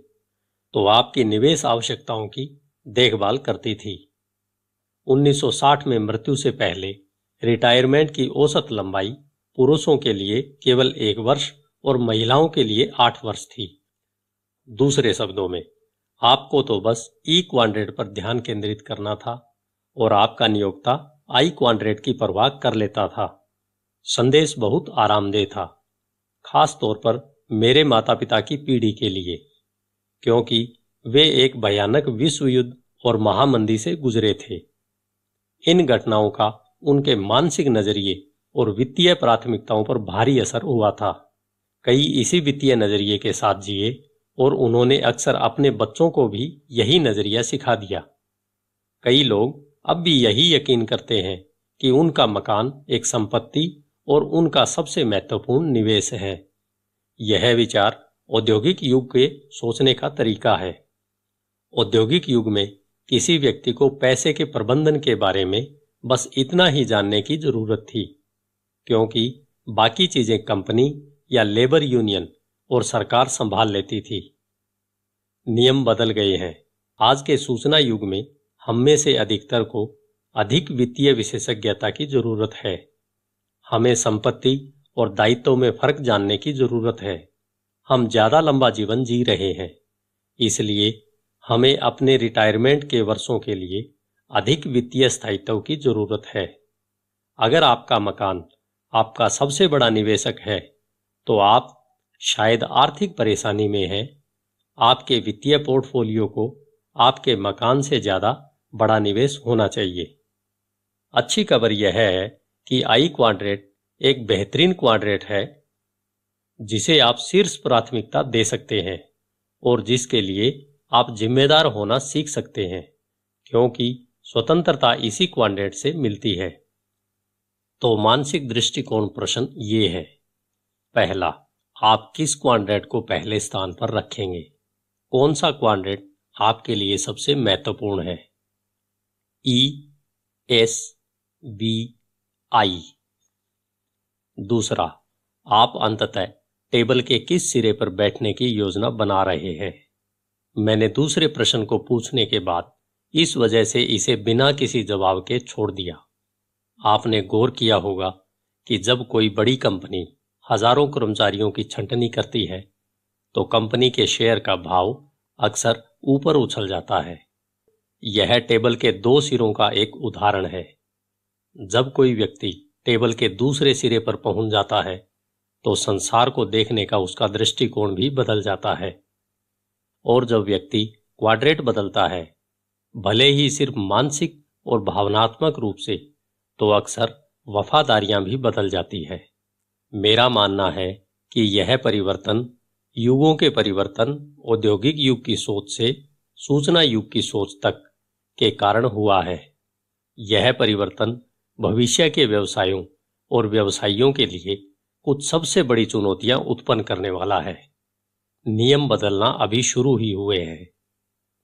तो आपकी निवेश आवश्यकताओं की देखभाल करती थी 1960 में मृत्यु से पहले रिटायरमेंट की औसत लंबाई पुरुषों के लिए केवल एक वर्ष और महिलाओं के लिए आठ वर्ष थी दूसरे शब्दों में आपको तो बस ई क्वाड्रेंट पर ध्यान केंद्रित करना था और आपका नियोक्ता आई क्वाड्रेंट की परवाह कर लेता था संदेश बहुत आरामदेह था खास तौर पर मेरे माता पिता की पीढ़ी के लिए क्योंकि वे एक भयानक विश्व युद्ध और महामंदी से गुजरे थे इन घटनाओं का उनके मानसिक नजरिए और वित्तीय प्राथमिकताओं पर भारी असर हुआ था कई इसी वित्तीय नजरिए के साथ जिए और उन्होंने अक्सर अपने बच्चों को भी यही नजरिया सिखा दिया कई लोग अब भी यही यकीन करते हैं कि उनका मकान एक संपत्ति और उनका सबसे महत्वपूर्ण निवेश है यह विचार औद्योगिक युग के सोचने का तरीका है औद्योगिक युग में किसी व्यक्ति को पैसे के प्रबंधन के बारे में बस इतना ही जानने की जरूरत थी क्योंकि बाकी चीजें कंपनी या लेबर यूनियन और सरकार संभाल लेती थी नियम बदल गए हैं आज के सूचना युग में हम में से अधिकतर को अधिक वित्तीय विशेषज्ञता की जरूरत है हमें संपत्ति और दायित्वों में फर्क जानने की जरूरत है हम ज्यादा लंबा जीवन जी रहे हैं इसलिए हमें अपने रिटायरमेंट के वर्षों के लिए अधिक वित्तीय स्थायित्व की जरूरत है अगर आपका मकान आपका सबसे बड़ा निवेशक है तो आप शायद आर्थिक परेशानी में हैं आपके वित्तीय पोर्टफोलियो को आपके मकान से ज़्यादा बड़ा निवेश होना चाहिए अच्छी खबर यह है कि आई क्वाड्रेट एक बेहतरीन क्वाड्रेट है जिसे आप शीर्ष प्राथमिकता दे सकते हैं और जिसके लिए आप जिम्मेदार होना सीख सकते हैं क्योंकि स्वतंत्रता इसी क्वांडेट से मिलती है तो मानसिक दृष्टिकोण प्रश्न ये है पहला आप किस क्वांडेट को पहले स्थान पर रखेंगे कौन सा क्वांडेट आपके लिए सबसे महत्वपूर्ण है ई एस बी आई दूसरा आप अंततः टेबल के किस सिरे पर बैठने की योजना बना रहे हैं मैंने दूसरे प्रश्न को पूछने के बाद इस वजह से इसे बिना किसी जवाब के छोड़ दिया आपने गौर किया होगा कि जब कोई बड़ी कंपनी हजारों कर्मचारियों की छंटनी करती है तो कंपनी के शेयर का भाव अक्सर ऊपर उछल जाता है यह टेबल के दो सिरों का एक उदाहरण है जब कोई व्यक्ति टेबल के दूसरे सिरे पर पहुंच जाता है तो संसार को देखने का उसका दृष्टिकोण भी बदल जाता है और जब व्यक्ति क्वाड्रेट बदलता है भले ही सिर्फ मानसिक और भावनात्मक रूप से तो अक्सर वफादारियां भी बदल जाती है मेरा मानना है कि यह परिवर्तन युगों के परिवर्तन औद्योगिक युग की सोच से सूचना युग की सोच तक के कारण हुआ है यह परिवर्तन भविष्य के व्यवसायों और व्यवसायियों के लिए कुछ सबसे बड़ी चुनौतियां उत्पन्न करने वाला है नियम बदलना अभी शुरू ही हुए हैं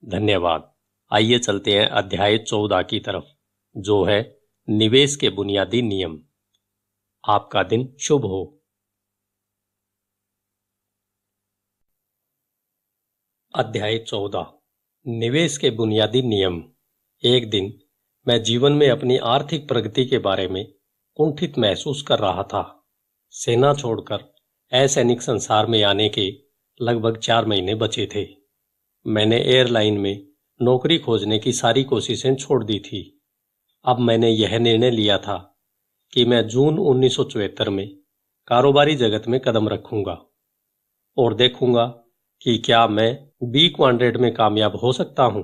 धन्यवाद आइए चलते हैं अध्याय चौदह की तरफ जो है निवेश के बुनियादी नियम आपका दिन शुभ हो अध्याय चौदह निवेश के बुनियादी नियम एक दिन मैं जीवन में अपनी आर्थिक प्रगति के बारे में कुंठित महसूस कर रहा था सेना छोड़कर असैनिक संसार में आने के लगभग चार महीने बचे थे मैंने एयरलाइन में नौकरी खोजने की सारी कोशिशें छोड़ दी थी अब मैंने यह निर्णय लिया था कि मैं जून उन्नीस में कारोबारी जगत में कदम रखूंगा और देखूंगा कि क्या मैं बी क्वांड्रेड में कामयाब हो सकता हूं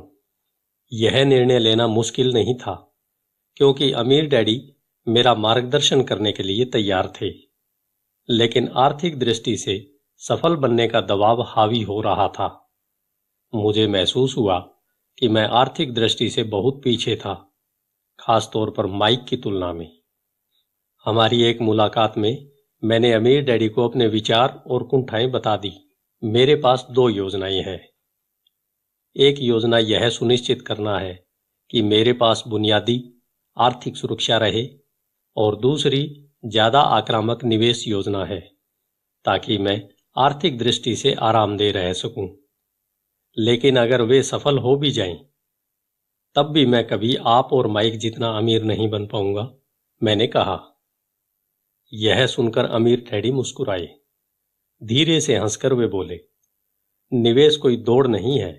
यह निर्णय लेना मुश्किल नहीं था क्योंकि अमीर डैडी मेरा मार्गदर्शन करने के लिए तैयार थे लेकिन आर्थिक दृष्टि से सफल बनने का दबाव हावी हो रहा था मुझे महसूस हुआ कि मैं आर्थिक दृष्टि से बहुत पीछे था खास तौर पर माइक की तुलना में हमारी एक मुलाकात में मैंने अमीर डैडी को अपने विचार और कुंठाएं बता दी मेरे पास दो योजनाएं हैं एक योजना यह सुनिश्चित करना है कि मेरे पास बुनियादी आर्थिक सुरक्षा रहे और दूसरी ज्यादा आक्रामक निवेश योजना है ताकि मैं आर्थिक दृष्टि से आरामदेह रह सकूं लेकिन अगर वे सफल हो भी जाएं, तब भी मैं कभी आप और माइक जितना अमीर नहीं बन पाऊंगा मैंने कहा यह सुनकर अमीर ठेड़ी मुस्कुराए धीरे से हंसकर वे बोले निवेश कोई दौड़ नहीं है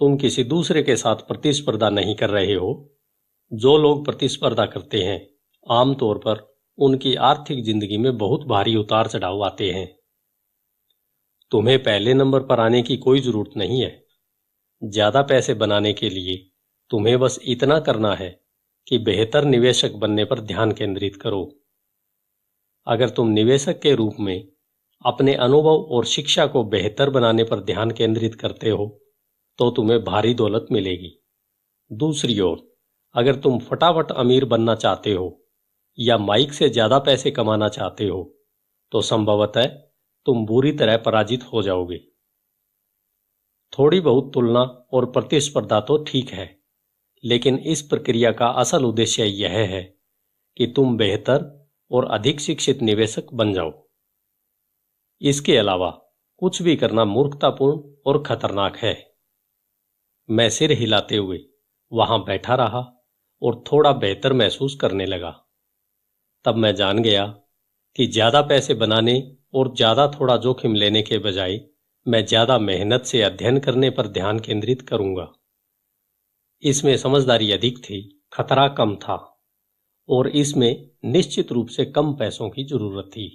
तुम किसी दूसरे के साथ प्रतिस्पर्धा नहीं कर रहे हो जो लोग प्रतिस्पर्धा करते हैं आमतौर पर उनकी आर्थिक जिंदगी में बहुत भारी उतार चढ़ाव आते हैं तुम्हें पहले नंबर पर आने की कोई जरूरत नहीं है ज्यादा पैसे बनाने के लिए तुम्हें बस इतना करना है कि बेहतर निवेशक बनने पर ध्यान केंद्रित करो अगर तुम निवेशक के रूप में अपने अनुभव और शिक्षा को बेहतर बनाने पर ध्यान केंद्रित करते हो तो तुम्हें भारी दौलत मिलेगी दूसरी ओर अगर तुम फटाफट अमीर बनना चाहते हो या माइक से ज्यादा पैसे कमाना चाहते हो तो संभवतः तुम बुरी तरह पराजित हो जाओगे थोड़ी बहुत तुलना और प्रतिस्पर्धा तो ठीक है लेकिन इस प्रक्रिया का असल उद्देश्य यह है कि तुम बेहतर और अधिक शिक्षित निवेशक बन जाओ इसके अलावा कुछ भी करना मूर्खतापूर्ण और खतरनाक है मैं सिर हिलाते हुए वहां बैठा रहा और थोड़ा बेहतर महसूस करने लगा तब मैं जान गया कि ज्यादा पैसे बनाने और ज़्यादा थोड़ा जोखिम लेने के बजाय मैं ज़्यादा मेहनत से अध्ययन करने पर ध्यान केंद्रित करूंगा इसमें समझदारी अधिक थी खतरा कम था और इसमें निश्चित रूप से कम पैसों की जरूरत थी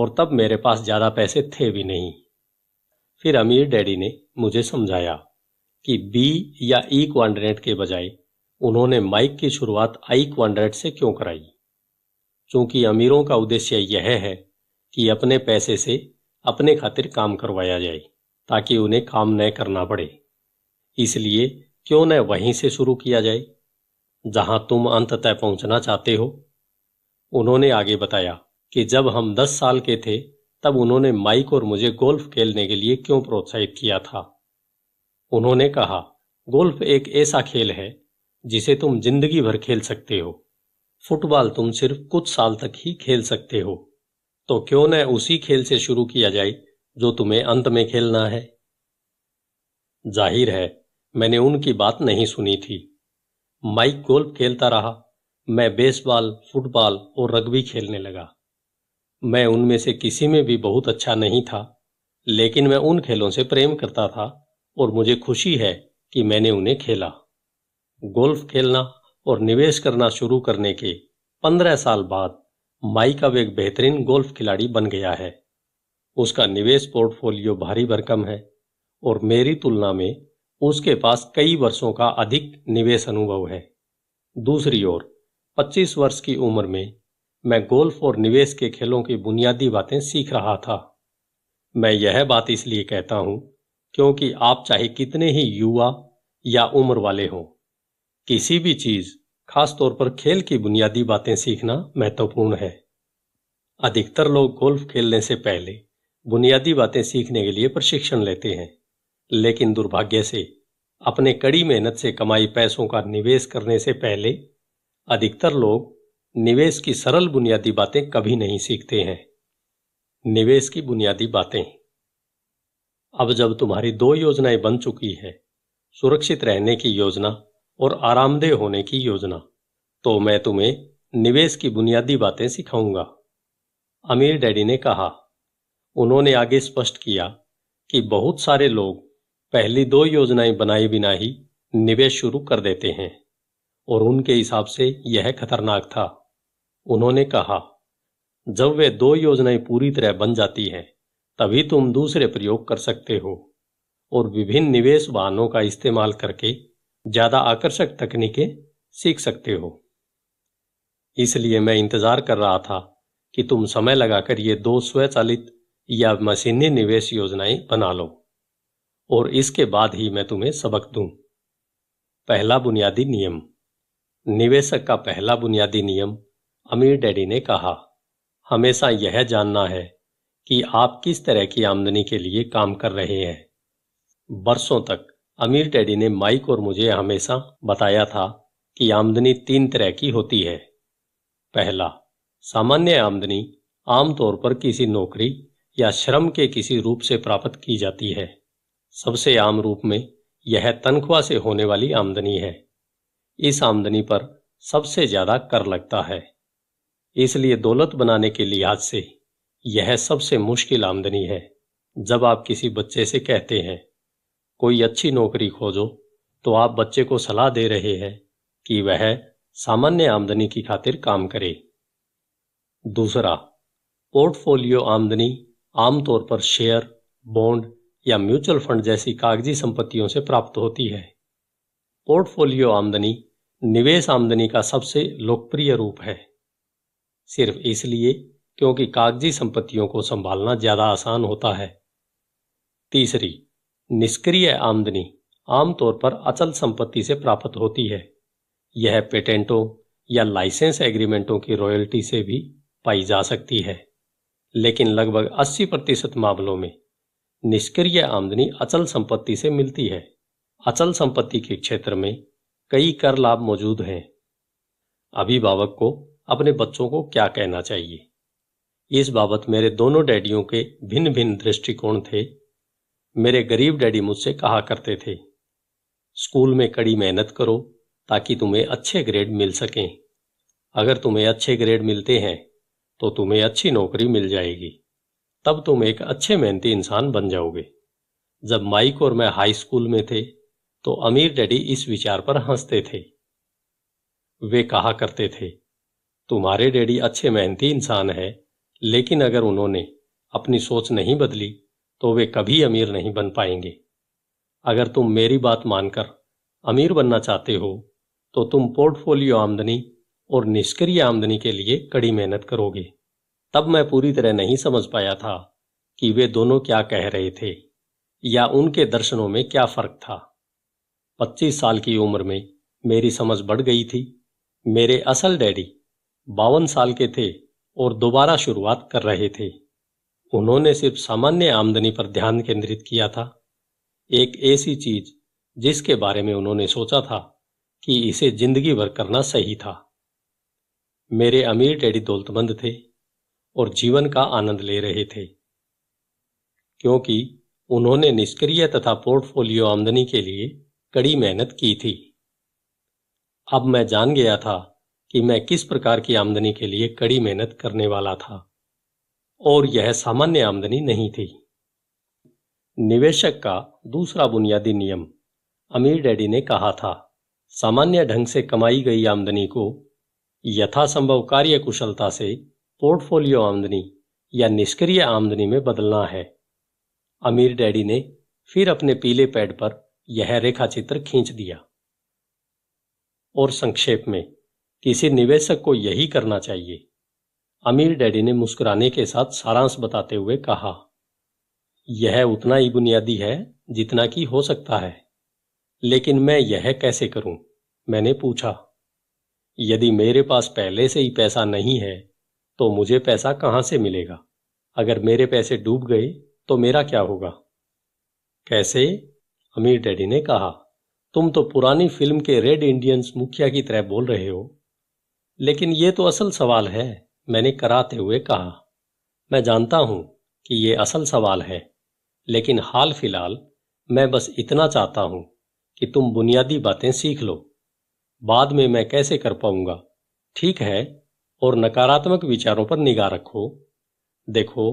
और तब मेरे पास ज़्यादा पैसे थे भी नहीं फिर अमीर डैडी ने मुझे समझाया कि बी या ई e के बजाय उन्होंने माइक की शुरुआत आई क्वांड्रेट से क्यों कराई क्योंकि अमीरों का उद्देश्य यह है कि अपने पैसे से अपने खातिर काम करवाया जाए ताकि उन्हें काम न करना पड़े इसलिए क्यों न वहीं से शुरू किया जाए जहां तुम अंत तय पहुंचना चाहते हो उन्होंने आगे बताया कि जब हम दस साल के थे तब उन्होंने माइक और मुझे गोल्फ खेलने के लिए क्यों प्रोत्साहित किया था उन्होंने कहा गोल्फ एक ऐसा खेल है जिसे तुम जिंदगी भर खेल सकते हो फुटबॉल तुम सिर्फ कुछ साल तक ही खेल सकते हो तो क्यों न उसी खेल से शुरू किया जाए जो तुम्हें अंत में खेलना है जाहिर है मैंने उनकी बात नहीं सुनी थी माइक गोल्फ खेलता रहा मैं बेसबॉल फुटबॉल और रग्बी खेलने लगा मैं उनमें से किसी में भी बहुत अच्छा नहीं था लेकिन मैं उन खेलों से प्रेम करता था और मुझे खुशी है कि मैंने उन्हें खेला गोल्फ खेलना और निवेश करना शुरू करने के पंद्रह साल बाद माइक अब एक बेहतरीन गोल्फ खिलाड़ी बन गया है उसका निवेश पोर्टफोलियो भारी भरकम है और मेरी तुलना में उसके पास कई वर्षों का अधिक निवेश अनुभव है दूसरी ओर 25 वर्ष की उम्र में मैं गोल्फ और निवेश के खेलों की बुनियादी बातें सीख रहा था मैं यह बात इसलिए कहता हूं क्योंकि आप चाहे कितने ही युवा या उम्र वाले हों किसी भी चीज खास तौर पर खेल की बुनियादी बातें सीखना महत्वपूर्ण है अधिकतर लोग गोल्फ खेलने से पहले बुनियादी बातें सीखने के लिए प्रशिक्षण लेते हैं लेकिन दुर्भाग्य से अपने कड़ी मेहनत से कमाई पैसों का निवेश करने से पहले अधिकतर लोग निवेश की सरल बुनियादी बातें कभी नहीं सीखते हैं निवेश की बुनियादी बातें अब जब तुम्हारी दो योजनाएं बन चुकी है सुरक्षित रहने की योजना और आरामदेह होने की योजना तो मैं तुम्हें निवेश की बुनियादी बातें सिखाऊंगा अमीर डैडी ने कहा उन्होंने आगे स्पष्ट किया कि बहुत सारे लोग पहली दो योजनाएं बनाए बिना ही निवेश शुरू कर देते हैं और उनके हिसाब से यह खतरनाक था उन्होंने कहा जब वे दो योजनाएं पूरी तरह बन जाती हैं तभी तुम दूसरे प्रयोग कर सकते हो और विभिन्न निवेश वाहनों का इस्तेमाल करके ज़्यादा आकर्षक तकनीकें सीख सकते हो इसलिए मैं इंतज़ार कर रहा था कि तुम समय लगाकर ये दो स्वचालित या मशीनी निवेश योजनाएं बना लो और इसके बाद ही मैं तुम्हें सबक दू पहला बुनियादी नियम निवेशक का पहला बुनियादी नियम अमीर डैडी ने कहा हमेशा यह जानना है कि आप किस तरह की आमदनी के लिए काम कर रहे हैं बरसों तक अमीर टैडी ने माइक और मुझे हमेशा बताया था कि आमदनी तीन तरह की होती है पहला सामान्य आमदनी आमतौर पर किसी नौकरी या श्रम के किसी रूप से प्राप्त की जाती है सबसे आम रूप में यह तनख्वाह से होने वाली आमदनी है इस आमदनी पर सबसे ज्यादा कर लगता है इसलिए दौलत बनाने के लिहाज से यह सबसे मुश्किल आमदनी है जब आप किसी बच्चे से कहते हैं कोई अच्छी नौकरी खोजो तो आप बच्चे को सलाह दे रहे हैं कि वह सामान्य आमदनी की खातिर काम करे दूसरा पोर्टफोलियो आमदनी आमतौर पर शेयर बॉन्ड या म्यूचुअल फंड जैसी कागजी संपत्तियों से प्राप्त होती है पोर्टफोलियो आमदनी निवेश आमदनी का सबसे लोकप्रिय रूप है सिर्फ इसलिए क्योंकि कागजी संपत्तियों को संभालना ज़्यादा आसान होता है तीसरी निष्क्रिय आमदनी आमतौर पर अचल संपत्ति से प्राप्त होती है यह पेटेंटों या लाइसेंस एग्रीमेंटों की रॉयल्टी से भी पाई जा सकती है लेकिन लगभग 80 प्रतिशत मामलों में निष्क्रिय आमदनी अचल संपत्ति से मिलती है अचल संपत्ति के क्षेत्र में कई कर लाभ मौजूद हैं अभिभावक को अपने बच्चों को क्या कहना चाहिए इस बाबत मेरे दोनों डैडियों के भिन्न भिन्न दृष्टिकोण थे मेरे गरीब डैडी मुझसे कहा करते थे स्कूल में कड़ी मेहनत करो ताकि तुम्हें अच्छे ग्रेड मिल सकें अगर तुम्हें अच्छे ग्रेड मिलते हैं तो तुम्हें अच्छी नौकरी मिल जाएगी तब तुम एक अच्छे मेहनती इंसान बन जाओगे जब माइक और मैं हाई स्कूल में थे तो अमीर डैडी इस विचार पर हंसते थे वे कहा करते थे तुम्हारे डैडी अच्छे मेहनती इंसान है लेकिन अगर उन्होंने अपनी सोच नहीं बदली तो वे कभी अमीर नहीं बन पाएंगे अगर तुम मेरी बात मानकर अमीर बनना चाहते हो तो तुम पोर्टफोलियो आमदनी और निष्क्रिय आमदनी के लिए कड़ी मेहनत करोगे तब मैं पूरी तरह नहीं समझ पाया था कि वे दोनों क्या कह रहे थे या उनके दर्शनों में क्या फर्क था 25 साल की उम्र में मेरी समझ बढ़ गई थी मेरे असल डैडी बावन साल के थे और दोबारा शुरुआत कर रहे थे उन्होंने सिर्फ सामान्य आमदनी पर ध्यान केंद्रित किया था एक ऐसी चीज जिसके बारे में उन्होंने सोचा था कि इसे जिंदगी भर करना सही था मेरे अमीर डैडी दौलतमंद थे और जीवन का आनंद ले रहे थे क्योंकि उन्होंने निष्क्रिय तथा पोर्टफोलियो आमदनी के लिए कड़ी मेहनत की थी अब मैं जान गया था कि मैं किस प्रकार की आमदनी के लिए कड़ी मेहनत करने वाला था और यह सामान्य आमदनी नहीं थी निवेशक का दूसरा बुनियादी नियम अमीर डैडी ने कहा था सामान्य ढंग से कमाई गई आमदनी को यथासंभव कार्य कुशलता से पोर्टफोलियो आमदनी या निष्क्रिय आमदनी में बदलना है अमीर डैडी ने फिर अपने पीले पैड पर यह रेखा चित्र खींच दिया और संक्षेप में किसी निवेशक को यही करना चाहिए अमीर डैडी ने मुस्कुराने के साथ सारांश बताते हुए कहा यह उतना ही बुनियादी है जितना कि हो सकता है लेकिन मैं यह कैसे करूं मैंने पूछा यदि मेरे पास पहले से ही पैसा नहीं है तो मुझे पैसा कहां से मिलेगा अगर मेरे पैसे डूब गए तो मेरा क्या होगा कैसे अमीर डैडी ने कहा तुम तो पुरानी फिल्म के रेड इंडियंस मुखिया की तरह बोल रहे हो लेकिन यह तो असल सवाल है मैंने कराते हुए कहा मैं जानता हूं कि ये असल सवाल है लेकिन हाल फिलहाल मैं बस इतना चाहता हूं कि तुम बुनियादी बातें सीख लो बाद में मैं कैसे कर पाऊंगा ठीक है और नकारात्मक विचारों पर निगाह रखो देखो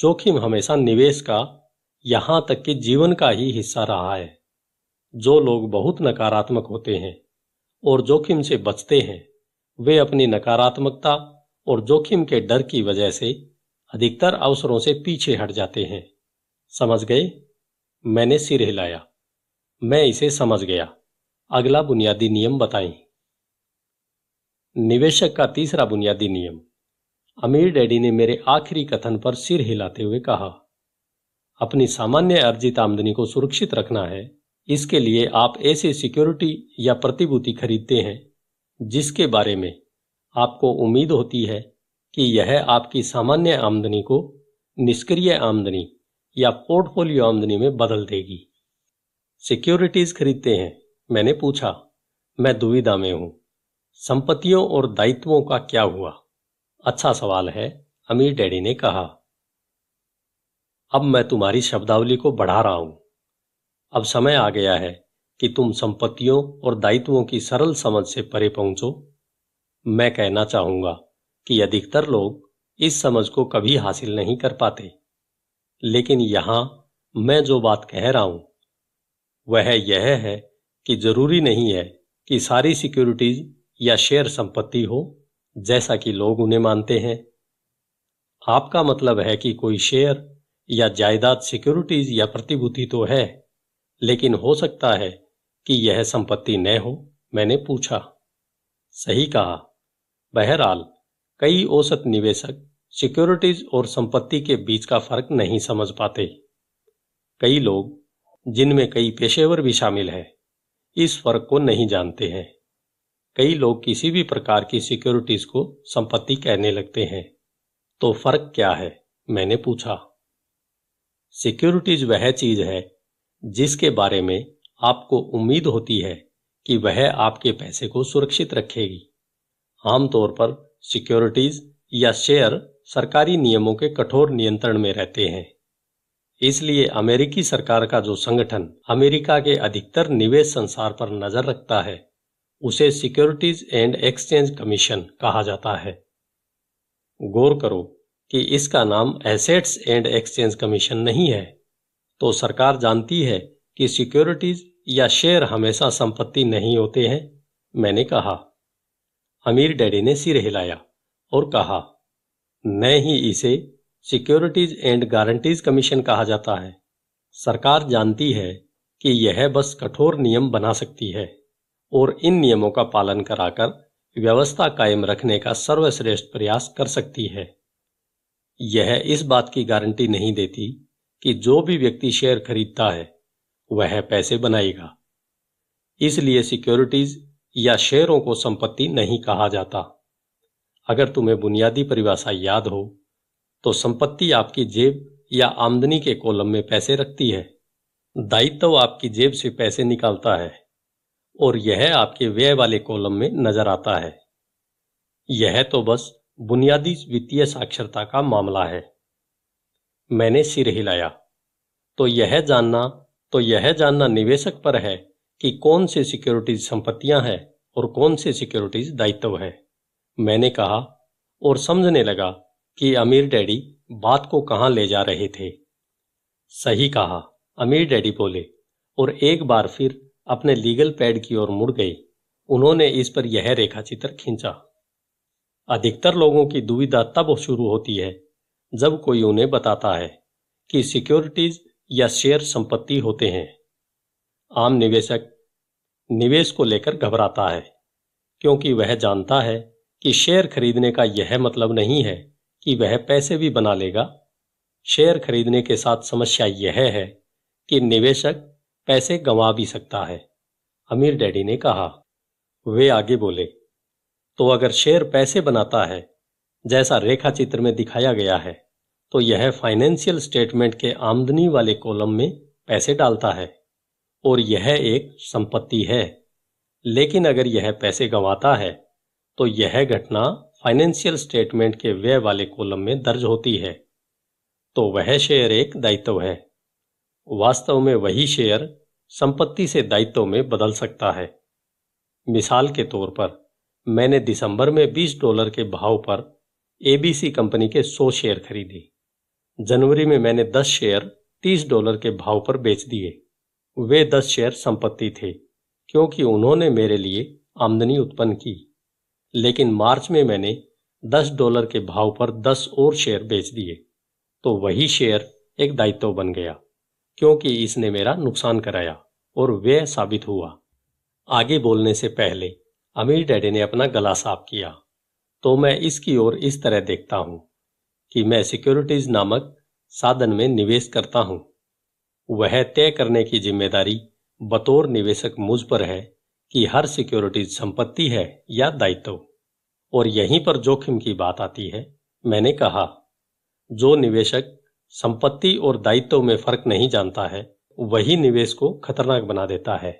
जोखिम हमेशा निवेश का यहां तक कि जीवन का ही हिस्सा रहा है जो लोग बहुत नकारात्मक होते हैं और जोखिम से बचते हैं वे अपनी नकारात्मकता और जोखिम के डर की वजह से अधिकतर अवसरों से पीछे हट जाते हैं समझ गए मैंने सिर हिलाया मैं इसे समझ गया अगला बुनियादी नियम बताएं निवेशक का तीसरा बुनियादी नियम अमीर डैडी ने मेरे आखिरी कथन पर सिर हिलाते हुए कहा अपनी सामान्य अर्जित आमदनी को सुरक्षित रखना है इसके लिए आप ऐसे सिक्योरिटी या प्रतिभूति खरीदते हैं जिसके बारे में आपको उम्मीद होती है कि यह आपकी सामान्य आमदनी को निष्क्रिय आमदनी या पोर्टफोलियो आमदनी में बदल देगी सिक्योरिटीज खरीदते हैं मैंने पूछा मैं दुविधा में हूं संपत्तियों और दायित्वों का क्या हुआ अच्छा सवाल है अमीर डैडी ने कहा अब मैं तुम्हारी शब्दावली को बढ़ा रहा हूं अब समय आ गया है कि तुम संपत्तियों और दायित्वों की सरल समझ से परे पहुंचो मैं कहना चाहूंगा कि अधिकतर लोग इस समझ को कभी हासिल नहीं कर पाते लेकिन यहां मैं जो बात कह रहा हूं वह यह है कि जरूरी नहीं है कि सारी सिक्योरिटीज या शेयर संपत्ति हो जैसा कि लोग उन्हें मानते हैं आपका मतलब है कि कोई शेयर या जायदाद सिक्योरिटीज या प्रतिभूति तो है लेकिन हो सकता है कि यह संपत्ति न हो मैंने पूछा सही कहा बहरहाल कई औसत निवेशक सिक्योरिटीज और संपत्ति के बीच का फर्क नहीं समझ पाते कई लोग जिनमें कई पेशेवर भी शामिल हैं इस फर्क को नहीं जानते हैं कई लोग किसी भी प्रकार की सिक्योरिटीज को संपत्ति कहने लगते हैं तो फर्क क्या है मैंने पूछा सिक्योरिटीज वह चीज है जिसके बारे में आपको उम्मीद होती है कि वह आपके पैसे को सुरक्षित रखेगी आमतौर पर सिक्योरिटीज या शेयर सरकारी नियमों के कठोर नियंत्रण में रहते हैं इसलिए अमेरिकी सरकार का जो संगठन अमेरिका के अधिकतर निवेश संसार पर नजर रखता है उसे सिक्योरिटीज एंड एक्सचेंज कमीशन कहा जाता है गौर करो कि इसका नाम एसेट्स एंड एक्सचेंज कमीशन नहीं है तो सरकार जानती है कि सिक्योरिटीज या शेयर हमेशा संपत्ति नहीं होते हैं मैंने कहा अमीर डैडी ने सिर हिलाया और कहा मैं ही इसे सिक्योरिटीज एंड गारंटीज कमीशन कहा जाता है सरकार जानती है कि यह बस कठोर नियम बना सकती है और इन नियमों का पालन कराकर व्यवस्था कायम रखने का सर्वश्रेष्ठ प्रयास कर सकती है यह इस बात की गारंटी नहीं देती कि जो भी व्यक्ति शेयर खरीदता है वह पैसे बनाएगा इसलिए सिक्योरिटीज या शेयरों को संपत्ति नहीं कहा जाता अगर तुम्हें बुनियादी परिभाषा याद हो तो संपत्ति आपकी जेब या आमदनी के कॉलम में पैसे रखती है दायित्व आपकी जेब से पैसे निकालता है और यह आपके व्यय वाले कॉलम में नजर आता है यह तो बस बुनियादी वित्तीय साक्षरता का मामला है मैंने सिर हिलाया तो यह जानना तो यह जानना निवेशक पर है कि कौन से सिक्योरिटीज संपत्तियां हैं और कौन से सिक्योरिटीज दायित्व हैं मैंने कहा और समझने लगा कि अमीर डैडी बात को कहां ले जा रहे थे सही कहा अमीर डैडी बोले और एक बार फिर अपने लीगल पैड की ओर मुड़ गए उन्होंने इस पर यह रेखा चित्र खींचा अधिकतर लोगों की दुविधा तब शुरू होती है जब कोई उन्हें बताता है कि सिक्योरिटीज या शेयर संपत्ति होते हैं आम निवेशक निवेश को लेकर घबराता है क्योंकि वह जानता है कि शेयर खरीदने का यह मतलब नहीं है कि वह पैसे भी बना लेगा शेयर खरीदने के साथ समस्या यह है कि निवेशक पैसे गंवा भी सकता है अमीर डैडी ने कहा वे आगे बोले तो अगर शेयर पैसे बनाता है जैसा रेखा चित्र में दिखाया गया है तो यह फाइनेंशियल स्टेटमेंट के आमदनी वाले कॉलम में पैसे डालता है और यह एक संपत्ति है लेकिन अगर यह पैसे गंवाता है तो यह घटना फाइनेंशियल स्टेटमेंट के व्यय वाले कॉलम में दर्ज होती है तो वह शेयर एक दायित्व है वास्तव में वही शेयर संपत्ति से दायित्व में बदल सकता है मिसाल के तौर पर मैंने दिसंबर में 20 डॉलर के भाव पर एबीसी कंपनी के 100 शेयर खरीदे जनवरी में मैंने 10 शेयर 30 डॉलर के भाव पर बेच दिए वे दस शेयर संपत्ति थे क्योंकि उन्होंने मेरे लिए आमदनी उत्पन्न की लेकिन मार्च में मैंने दस डॉलर के भाव पर दस और शेयर बेच दिए तो वही शेयर एक दायित्व बन गया क्योंकि इसने मेरा नुकसान कराया और व्यय साबित हुआ आगे बोलने से पहले अमीर डैडी ने अपना गला साफ किया तो मैं इसकी ओर इस तरह देखता हूं कि मैं सिक्योरिटीज नामक साधन में निवेश करता हूं वह तय करने की जिम्मेदारी बतौर निवेशक मुझ पर है कि हर सिक्योरिटीज संपत्ति है या दायित्व और यहीं पर जोखिम की बात आती है मैंने कहा जो निवेशक संपत्ति और दायित्व में फर्क नहीं जानता है वही निवेश को खतरनाक बना देता है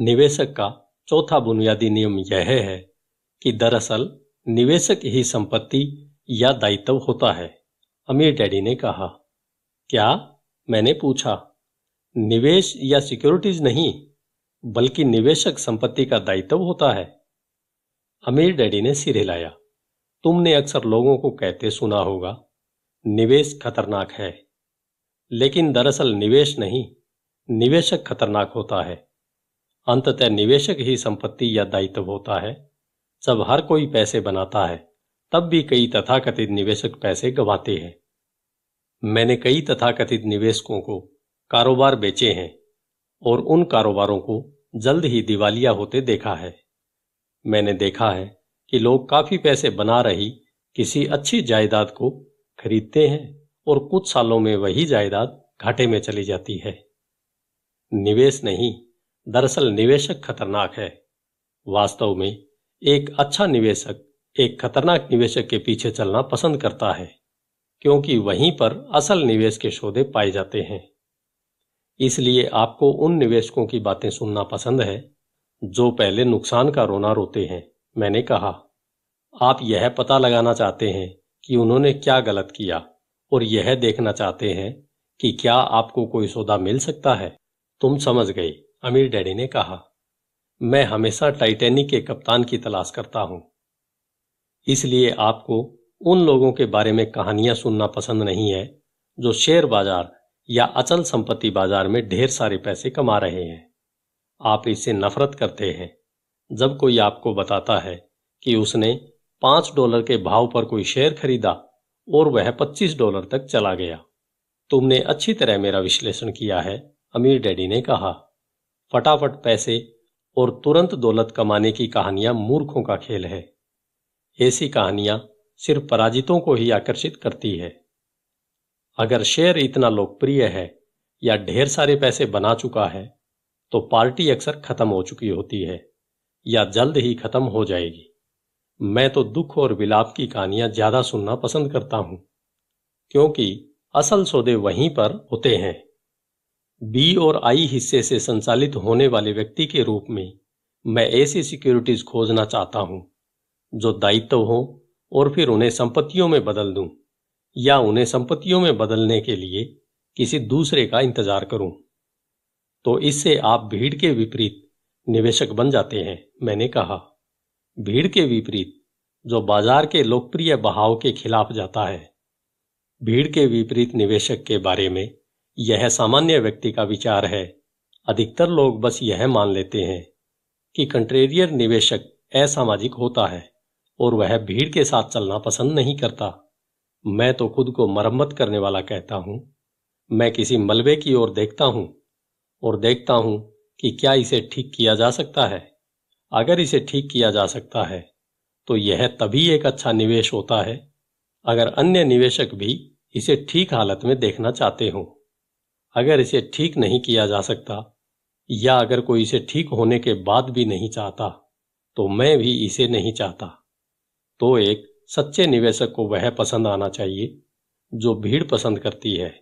निवेशक का चौथा बुनियादी नियम यह है कि दरअसल निवेशक ही संपत्ति या दायित्व होता है अमीर डैडी ने कहा क्या मैंने पूछा निवेश या सिक्योरिटीज नहीं बल्कि निवेशक संपत्ति का दायित्व होता है अमीर डैडी ने सिर हिलाया तुमने अक्सर लोगों को कहते सुना होगा निवेश खतरनाक है लेकिन दरअसल निवेश नहीं निवेशक खतरनाक होता है अंततः निवेशक ही संपत्ति या दायित्व होता है जब हर कोई पैसे बनाता है तब भी कई तथाकथित निवेशक पैसे गंवाते हैं मैंने कई तथाकथित निवेशकों को कारोबार बेचे हैं और उन कारोबारों को जल्द ही दिवालिया होते देखा है मैंने देखा है कि लोग काफी पैसे बना रही किसी अच्छी जायदाद को खरीदते हैं और कुछ सालों में वही जायदाद घाटे में चली जाती है निवेश नहीं दरअसल निवेशक खतरनाक है वास्तव में एक अच्छा निवेशक एक खतरनाक निवेशक के पीछे चलना पसंद करता है क्योंकि वहीं पर असल निवेश के सौदे पाए जाते हैं इसलिए आपको उन निवेशकों की बातें सुनना पसंद है जो पहले नुकसान का रोना रोते हैं मैंने कहा आप यह पता लगाना चाहते हैं कि उन्होंने क्या गलत किया और यह देखना चाहते हैं कि क्या आपको कोई सौदा मिल सकता है तुम समझ गए अमीर डैडी ने कहा मैं हमेशा टाइटेनिक के कप्तान की तलाश करता हूं इसलिए आपको उन लोगों के बारे में कहानियां सुनना पसंद नहीं है जो शेयर बाजार या अचल संपत्ति बाजार में ढेर सारे पैसे कमा रहे हैं आप इससे नफरत करते हैं जब कोई आपको बताता है कि उसने पांच डॉलर के भाव पर कोई शेयर खरीदा और वह पच्चीस डॉलर तक चला गया तुमने अच्छी तरह मेरा विश्लेषण किया है अमीर डैडी ने कहा फटाफट पैसे और तुरंत दौलत कमाने की कहानियां मूर्खों का खेल है ऐसी कहानियां सिर्फ पराजितों को ही आकर्षित करती है अगर शेयर इतना लोकप्रिय है या ढेर सारे पैसे बना चुका है तो पार्टी अक्सर खत्म हो चुकी होती है या जल्द ही खत्म हो जाएगी मैं तो दुख और विलाप की कहानियां ज्यादा सुनना पसंद करता हूं क्योंकि असल सौदे वहीं पर होते हैं बी और आई हिस्से से संचालित होने वाले व्यक्ति के रूप में मैं ऐसी सिक्योरिटीज खोजना चाहता हूं जो दायित्व हो और फिर उन्हें संपत्तियों में बदल दूं या उन्हें संपत्तियों में बदलने के लिए किसी दूसरे का इंतजार करूं तो इससे आप भीड़ के विपरीत निवेशक बन जाते हैं मैंने कहा भीड़ के विपरीत जो बाजार के लोकप्रिय बहाव के खिलाफ जाता है भीड़ के विपरीत निवेशक के बारे में यह सामान्य व्यक्ति का विचार है अधिकतर लोग बस यह मान लेते हैं कि कंट्रेरियर निवेशक असामाजिक होता है और वह भीड़ के साथ चलना पसंद नहीं करता मैं तो खुद को मरम्मत करने वाला कहता हूं मैं किसी मलबे की ओर देखता हूं और देखता हूं कि क्या इसे ठीक किया जा सकता है अगर इसे ठीक किया जा सकता है तो यह तभी एक अच्छा निवेश होता है अगर अन्य निवेशक भी इसे ठीक हालत में देखना चाहते हो अगर इसे ठीक नहीं किया जा सकता या अगर कोई इसे ठीक होने के बाद भी नहीं चाहता तो मैं भी इसे नहीं चाहता तो एक सच्चे निवेशक को वह पसंद आना चाहिए जो भीड़ पसंद करती है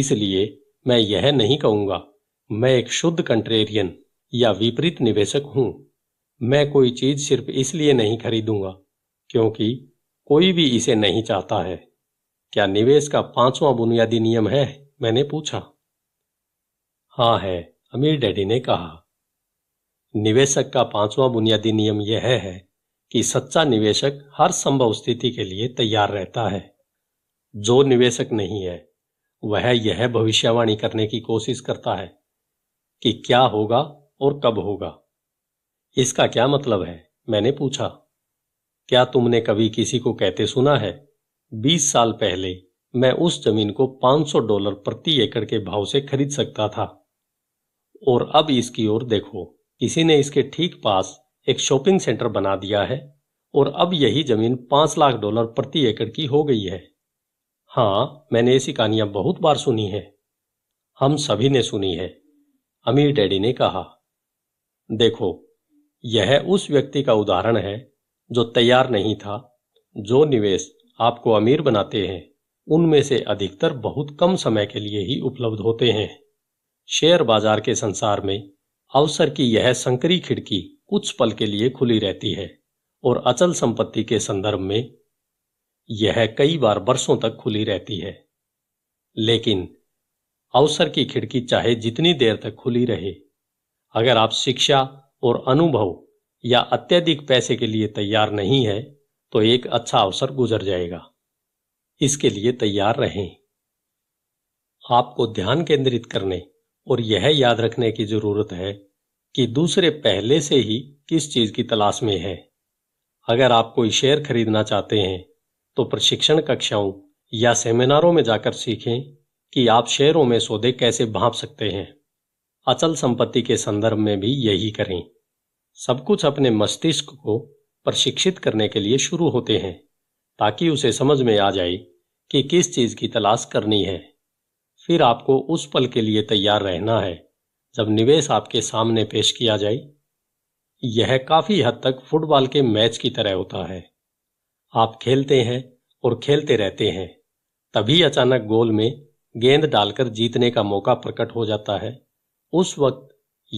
इसलिए मैं यह नहीं कहूंगा मैं एक शुद्ध कंट्रेरियन या विपरीत निवेशक हूं मैं कोई चीज सिर्फ इसलिए नहीं खरीदूंगा क्योंकि कोई भी इसे नहीं चाहता है क्या निवेश का पांचवा बुनियादी नियम है मैंने पूछा हाँ है अमीर डैडी ने कहा निवेशक का पांचवा बुनियादी नियम यह है कि सच्चा निवेशक हर संभव स्थिति के लिए तैयार रहता है जो निवेशक नहीं है वह यह भविष्यवाणी करने की कोशिश करता है कि क्या होगा और कब होगा इसका क्या मतलब है मैंने पूछा क्या तुमने कभी किसी को कहते सुना है 20 साल पहले मैं उस जमीन को 500 डॉलर प्रति एकड़ के भाव से खरीद सकता था और अब इसकी ओर देखो किसी ने इसके ठीक पास एक शॉपिंग सेंटर बना दिया है और अब यही जमीन पांच लाख डॉलर प्रति एकड़ की हो गई है हाँ मैंने ऐसी कहानियां बहुत बार सुनी है हम सभी ने सुनी है अमीर डैडी ने कहा देखो यह उस व्यक्ति का उदाहरण है जो तैयार नहीं था जो निवेश आपको अमीर बनाते हैं उनमें से अधिकतर बहुत कम समय के लिए ही उपलब्ध होते हैं शेयर बाजार के संसार में अवसर की यह संकरी खिड़की कुछ पल के लिए खुली रहती है और अचल संपत्ति के संदर्भ में यह कई बार वर्षों तक खुली रहती है लेकिन अवसर की खिड़की चाहे जितनी देर तक खुली रहे अगर आप शिक्षा और अनुभव या अत्यधिक पैसे के लिए तैयार नहीं है तो एक अच्छा अवसर गुजर जाएगा इसके लिए तैयार रहें आपको ध्यान केंद्रित करने और यह याद रखने की जरूरत है कि दूसरे पहले से ही किस चीज़ की तलाश में है अगर आप कोई शेयर खरीदना चाहते हैं तो प्रशिक्षण कक्षाओं या सेमिनारों में जाकर सीखें कि आप शेयरों में सौदे कैसे भाप सकते हैं अचल संपत्ति के संदर्भ में भी यही करें सब कुछ अपने मस्तिष्क को प्रशिक्षित करने के लिए शुरू होते हैं ताकि उसे समझ में आ जाए कि किस चीज़ की तलाश करनी है फिर आपको उस पल के लिए तैयार रहना है जब निवेश आपके सामने पेश किया जाए यह काफी हद तक फुटबॉल के मैच की तरह होता है आप खेलते हैं और खेलते रहते हैं तभी अचानक गोल में गेंद डालकर जीतने का मौका प्रकट हो जाता है उस वक्त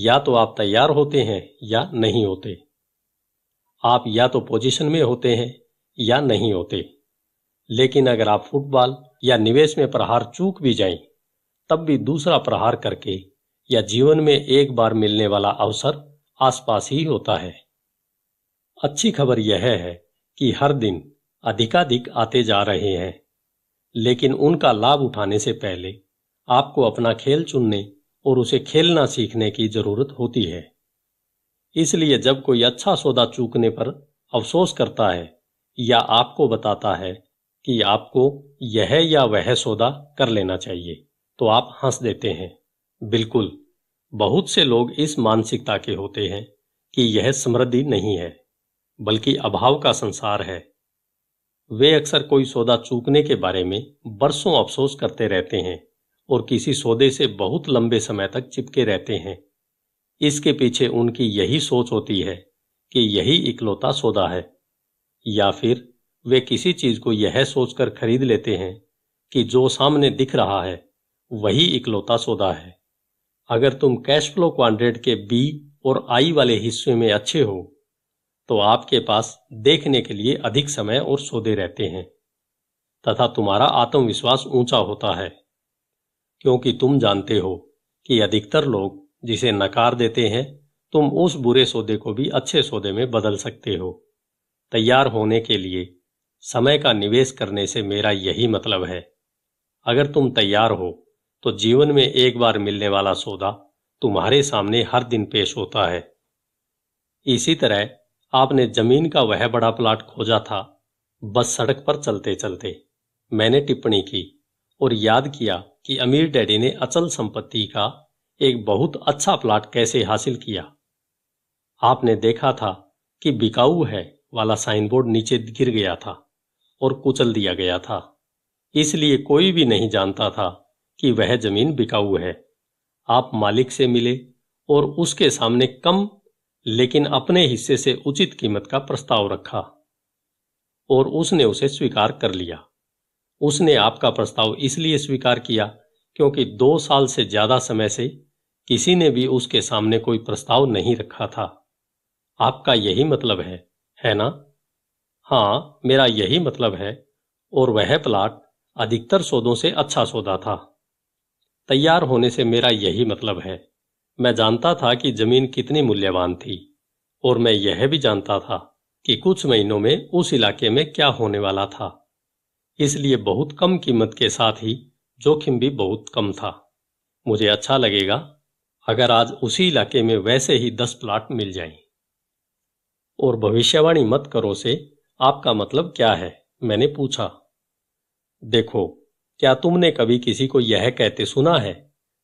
या तो आप तैयार होते हैं या नहीं होते आप या तो पोजीशन में होते हैं या नहीं होते लेकिन अगर आप फुटबॉल या निवेश में प्रहार चूक भी जाएं, तब भी दूसरा प्रहार करके या जीवन में एक बार मिलने वाला अवसर आसपास ही होता है अच्छी खबर यह है कि हर दिन अधिकाधिक आते जा रहे हैं लेकिन उनका लाभ उठाने से पहले आपको अपना खेल चुनने और उसे खेलना सीखने की जरूरत होती है इसलिए जब कोई अच्छा सौदा चूकने पर अफसोस करता है या आपको बताता है कि आपको यह या वह सौदा कर लेना चाहिए तो आप हंस देते हैं बिल्कुल बहुत से लोग इस मानसिकता के होते हैं कि यह समृद्धि नहीं है बल्कि अभाव का संसार है वे अक्सर कोई सौदा चूकने के बारे में बरसों अफसोस करते रहते हैं और किसी सौदे से बहुत लंबे समय तक चिपके रहते हैं इसके पीछे उनकी यही सोच होती है कि यही इकलौता सौदा है या फिर वे किसी चीज को यह सोचकर खरीद लेते हैं कि जो सामने दिख रहा है वही इकलौता सौदा है अगर तुम कैश फ्लो क्वाड्रेट के बी और आई वाले हिस्से में अच्छे हो तो आपके पास देखने के लिए अधिक समय और सौदे रहते हैं तथा तुम्हारा आत्मविश्वास ऊंचा होता है क्योंकि तुम जानते हो कि अधिकतर लोग जिसे नकार देते हैं तुम उस बुरे सौदे को भी अच्छे सौदे में बदल सकते हो तैयार होने के लिए समय का निवेश करने से मेरा यही मतलब है अगर तुम तैयार हो तो जीवन में एक बार मिलने वाला सौदा तुम्हारे सामने हर दिन पेश होता है इसी तरह आपने जमीन का वह बड़ा प्लाट खोजा था बस सड़क पर चलते चलते मैंने टिप्पणी की और याद किया कि अमीर डैडी ने अचल संपत्ति का एक बहुत अच्छा प्लाट कैसे हासिल किया आपने देखा था कि बिकाऊ है वाला साइनबोर्ड नीचे गिर गया था और कुचल दिया गया था इसलिए कोई भी नहीं जानता था कि वह जमीन बिकाऊ है आप मालिक से मिले और उसके सामने कम लेकिन अपने हिस्से से उचित कीमत का प्रस्ताव रखा और उसने उसे स्वीकार कर लिया उसने आपका प्रस्ताव इसलिए स्वीकार किया क्योंकि दो साल से ज्यादा समय से किसी ने भी उसके सामने कोई प्रस्ताव नहीं रखा था आपका यही मतलब है है ना हाँ मेरा यही मतलब है और वह प्लाट अधिकतर सौदों से अच्छा सौदा था तैयार होने से मेरा यही मतलब है मैं जानता था कि जमीन कितनी मूल्यवान थी और मैं यह भी जानता था कि कुछ महीनों में उस इलाके में क्या होने वाला था इसलिए बहुत कम कीमत के साथ ही जोखिम भी बहुत कम था मुझे अच्छा लगेगा अगर आज उसी इलाके में वैसे ही दस प्लाट मिल जाएं। और भविष्यवाणी मत करो से आपका मतलब क्या है मैंने पूछा देखो क्या तुमने कभी किसी को यह कहते सुना है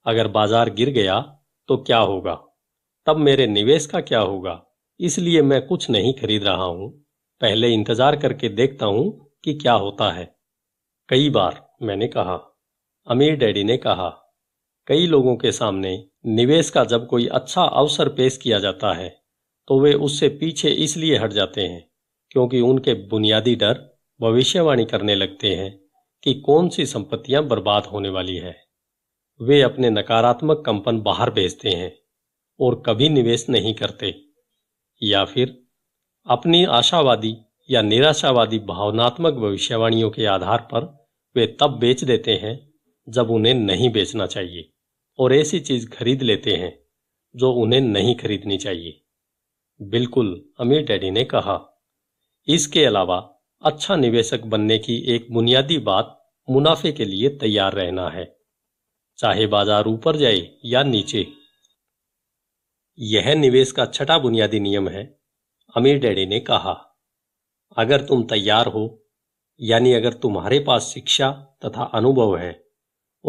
अगर बाजार गिर गया तो क्या होगा तब मेरे निवेश का क्या होगा इसलिए मैं कुछ नहीं खरीद रहा हूं पहले इंतजार करके देखता हूं कि क्या होता है कई बार मैंने कहा अमीर डैडी ने कहा कई लोगों के सामने निवेश का जब कोई अच्छा अवसर पेश किया जाता है तो वे उससे पीछे इसलिए हट जाते हैं क्योंकि उनके बुनियादी डर भविष्यवाणी करने लगते हैं कि कौन सी संपत्तियां बर्बाद होने वाली है वे अपने नकारात्मक कंपन बाहर भेजते हैं और कभी निवेश नहीं करते या फिर अपनी आशावादी या निराशावादी भावनात्मक भविष्यवाणियों के आधार पर वे तब बेच देते हैं जब उन्हें नहीं बेचना चाहिए और ऐसी चीज खरीद लेते हैं जो उन्हें नहीं खरीदनी चाहिए बिल्कुल अमीर डैडी ने कहा इसके अलावा अच्छा निवेशक बनने की एक बुनियादी बात मुनाफे के लिए तैयार रहना है चाहे बाजार ऊपर जाए या नीचे यह निवेश का छठा बुनियादी नियम है अमीर डैडी ने कहा अगर तुम तैयार हो यानी अगर तुम्हारे पास शिक्षा तथा अनुभव है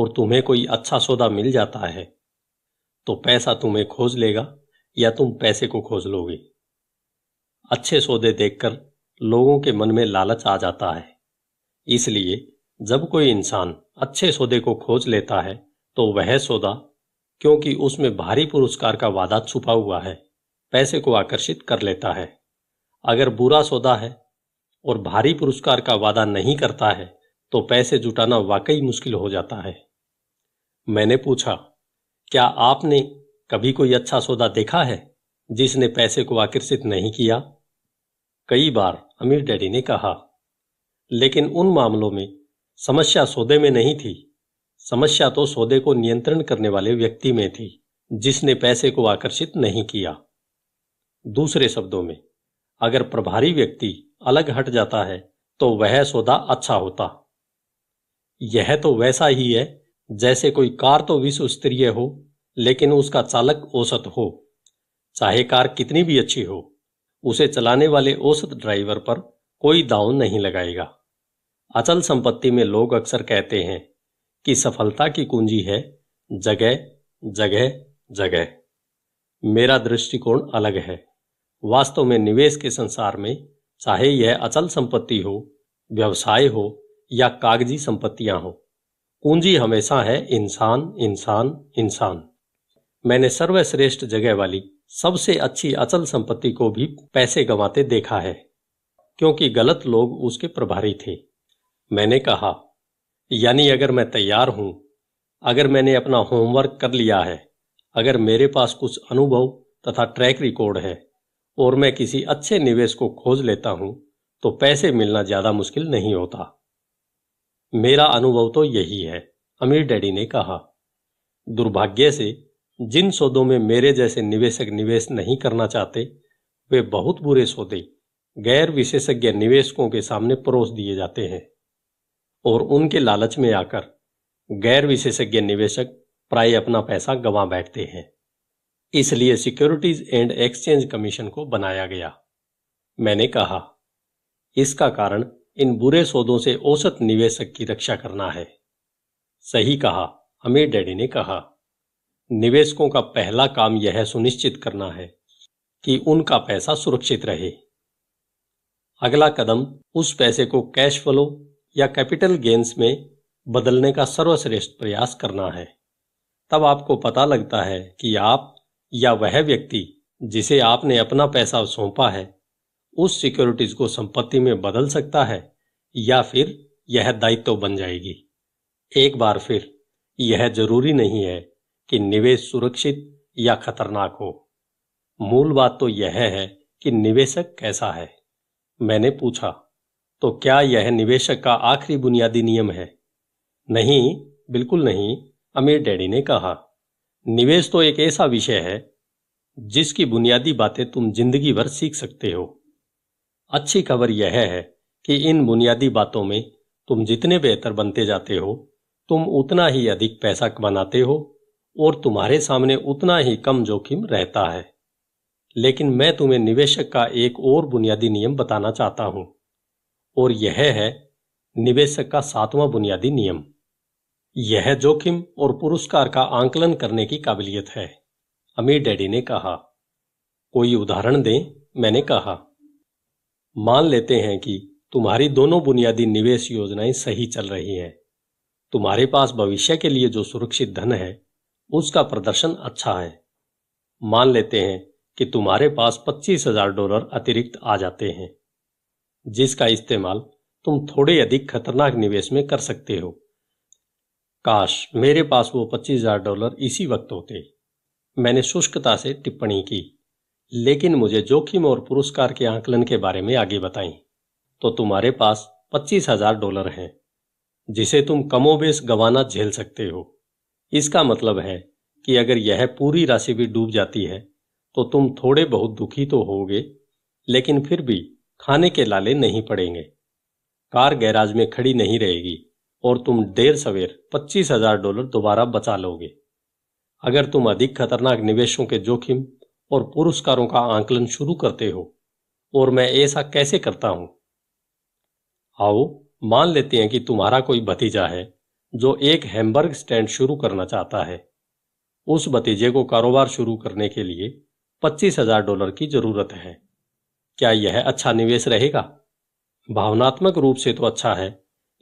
और तुम्हें कोई अच्छा सौदा मिल जाता है तो पैसा तुम्हें खोज लेगा या तुम पैसे को खोज लोगे अच्छे सौदे देखकर लोगों के मन में लालच आ जाता है इसलिए जब कोई इंसान अच्छे सौदे को खोज लेता है तो वह सौदा क्योंकि उसमें भारी पुरस्कार का वादा छुपा हुआ है पैसे को आकर्षित कर लेता है अगर बुरा सौदा है और भारी पुरस्कार का वादा नहीं करता है तो पैसे जुटाना वाकई मुश्किल हो जाता है मैंने पूछा क्या आपने कभी कोई अच्छा सौदा देखा है जिसने पैसे को आकर्षित नहीं किया कई बार अमीर डैडी ने कहा लेकिन उन मामलों में समस्या सौदे में नहीं थी समस्या तो सौदे को नियंत्रण करने वाले व्यक्ति में थी जिसने पैसे को आकर्षित नहीं किया दूसरे शब्दों में अगर प्रभारी व्यक्ति अलग हट जाता है तो वह सौदा अच्छा होता यह तो वैसा ही है जैसे कोई कार तो विश्व स्तरीय हो लेकिन उसका चालक औसत हो चाहे कार कितनी भी अच्छी हो उसे चलाने वाले औसत ड्राइवर पर कोई दाव नहीं लगाएगा अचल संपत्ति में लोग अक्सर कहते हैं कि सफलता की कुंजी है जगह जगह जगह मेरा दृष्टिकोण अलग है वास्तव में निवेश के संसार में चाहे यह अचल संपत्ति हो व्यवसाय हो या कागजी संपत्तियां हो कुंजी हमेशा है इंसान इंसान इंसान मैंने सर्वश्रेष्ठ जगह वाली सबसे अच्छी अचल संपत्ति को भी पैसे गंवाते देखा है क्योंकि गलत लोग उसके प्रभारी थे मैंने कहा यानी अगर मैं तैयार हूं अगर मैंने अपना होमवर्क कर लिया है अगर मेरे पास कुछ अनुभव तथा ट्रैक रिकॉर्ड है और मैं किसी अच्छे निवेश को खोज लेता हूं तो पैसे मिलना ज्यादा मुश्किल नहीं होता मेरा अनुभव तो यही है अमीर डैडी ने कहा दुर्भाग्य से जिन सौदों में मेरे जैसे निवेशक निवेश नहीं करना चाहते वे बहुत बुरे सौदे गैर विशेषज्ञ निवेशकों के सामने परोस दिए जाते हैं और उनके लालच में आकर गैर विशेषज्ञ निवेशक प्राय अपना पैसा गंवा बैठते हैं इसलिए सिक्योरिटीज एंड एक्सचेंज कमीशन को बनाया गया मैंने कहा इसका कारण इन बुरे सौदों से औसत निवेशक की रक्षा करना है सही कहा हमें डैडी ने कहा निवेशकों का पहला काम यह सुनिश्चित करना है कि उनका पैसा सुरक्षित रहे अगला कदम उस पैसे को कैश फ्लो या कैपिटल गेन्स में बदलने का सर्वश्रेष्ठ प्रयास करना है तब आपको पता लगता है कि आप या वह व्यक्ति जिसे आपने अपना पैसा सौंपा है उस सिक्योरिटीज को संपत्ति में बदल सकता है या फिर यह दायित्व बन जाएगी एक बार फिर यह जरूरी नहीं है कि निवेश सुरक्षित या खतरनाक हो मूल बात तो यह है कि निवेशक कैसा है मैंने पूछा तो क्या यह निवेशक का आखिरी बुनियादी नियम है नहीं बिल्कुल नहीं अमीर डैडी ने कहा निवेश तो एक ऐसा विषय है जिसकी बुनियादी बातें तुम जिंदगी भर सीख सकते हो अच्छी खबर यह है कि इन बुनियादी बातों में तुम जितने बेहतर बनते जाते हो तुम उतना ही अधिक पैसा बनाते हो और तुम्हारे सामने उतना ही कम जोखिम रहता है लेकिन मैं तुम्हें निवेशक का एक और बुनियादी नियम बताना चाहता हूं और यह है निवेशक का सातवां बुनियादी नियम यह जोखिम और पुरस्कार का आंकलन करने की काबिलियत है अमीर डैडी ने कहा कोई उदाहरण दें मैंने कहा मान लेते हैं कि तुम्हारी दोनों बुनियादी निवेश योजनाएं सही चल रही हैं तुम्हारे पास भविष्य के लिए जो सुरक्षित धन है उसका प्रदर्शन अच्छा है मान लेते हैं कि तुम्हारे पास पच्चीस हजार डॉलर अतिरिक्त आ जाते हैं जिसका इस्तेमाल तुम थोड़े अधिक खतरनाक निवेश में कर सकते हो काश मेरे पास वो पच्चीस हजार डॉलर इसी वक्त होते मैंने शुष्कता से टिप्पणी की लेकिन मुझे जोखिम और पुरस्कार के आंकलन के बारे में आगे बताई तो तुम्हारे पास पच्चीस हजार डॉलर हैं जिसे तुम कमोबेश गवाना झेल सकते हो इसका मतलब है कि अगर यह पूरी राशि भी डूब जाती है तो तुम थोड़े बहुत दुखी तो होगे लेकिन फिर भी खाने के लाले नहीं पड़ेंगे कार गैराज में खड़ी नहीं रहेगी और तुम देर सवेर पच्चीस हजार डॉलर दोबारा बचा लोगे अगर तुम अधिक खतरनाक निवेशों के जोखिम और पुरस्कारों का आंकलन शुरू करते हो और मैं ऐसा कैसे करता हूं आओ मान लेते हैं कि तुम्हारा कोई भतीजा है जो एक हैमबर्ग स्टैंड शुरू करना चाहता है उस भतीजे को कारोबार शुरू करने के लिए पच्चीस हजार डॉलर की जरूरत है क्या यह अच्छा निवेश रहेगा भावनात्मक रूप से तो अच्छा है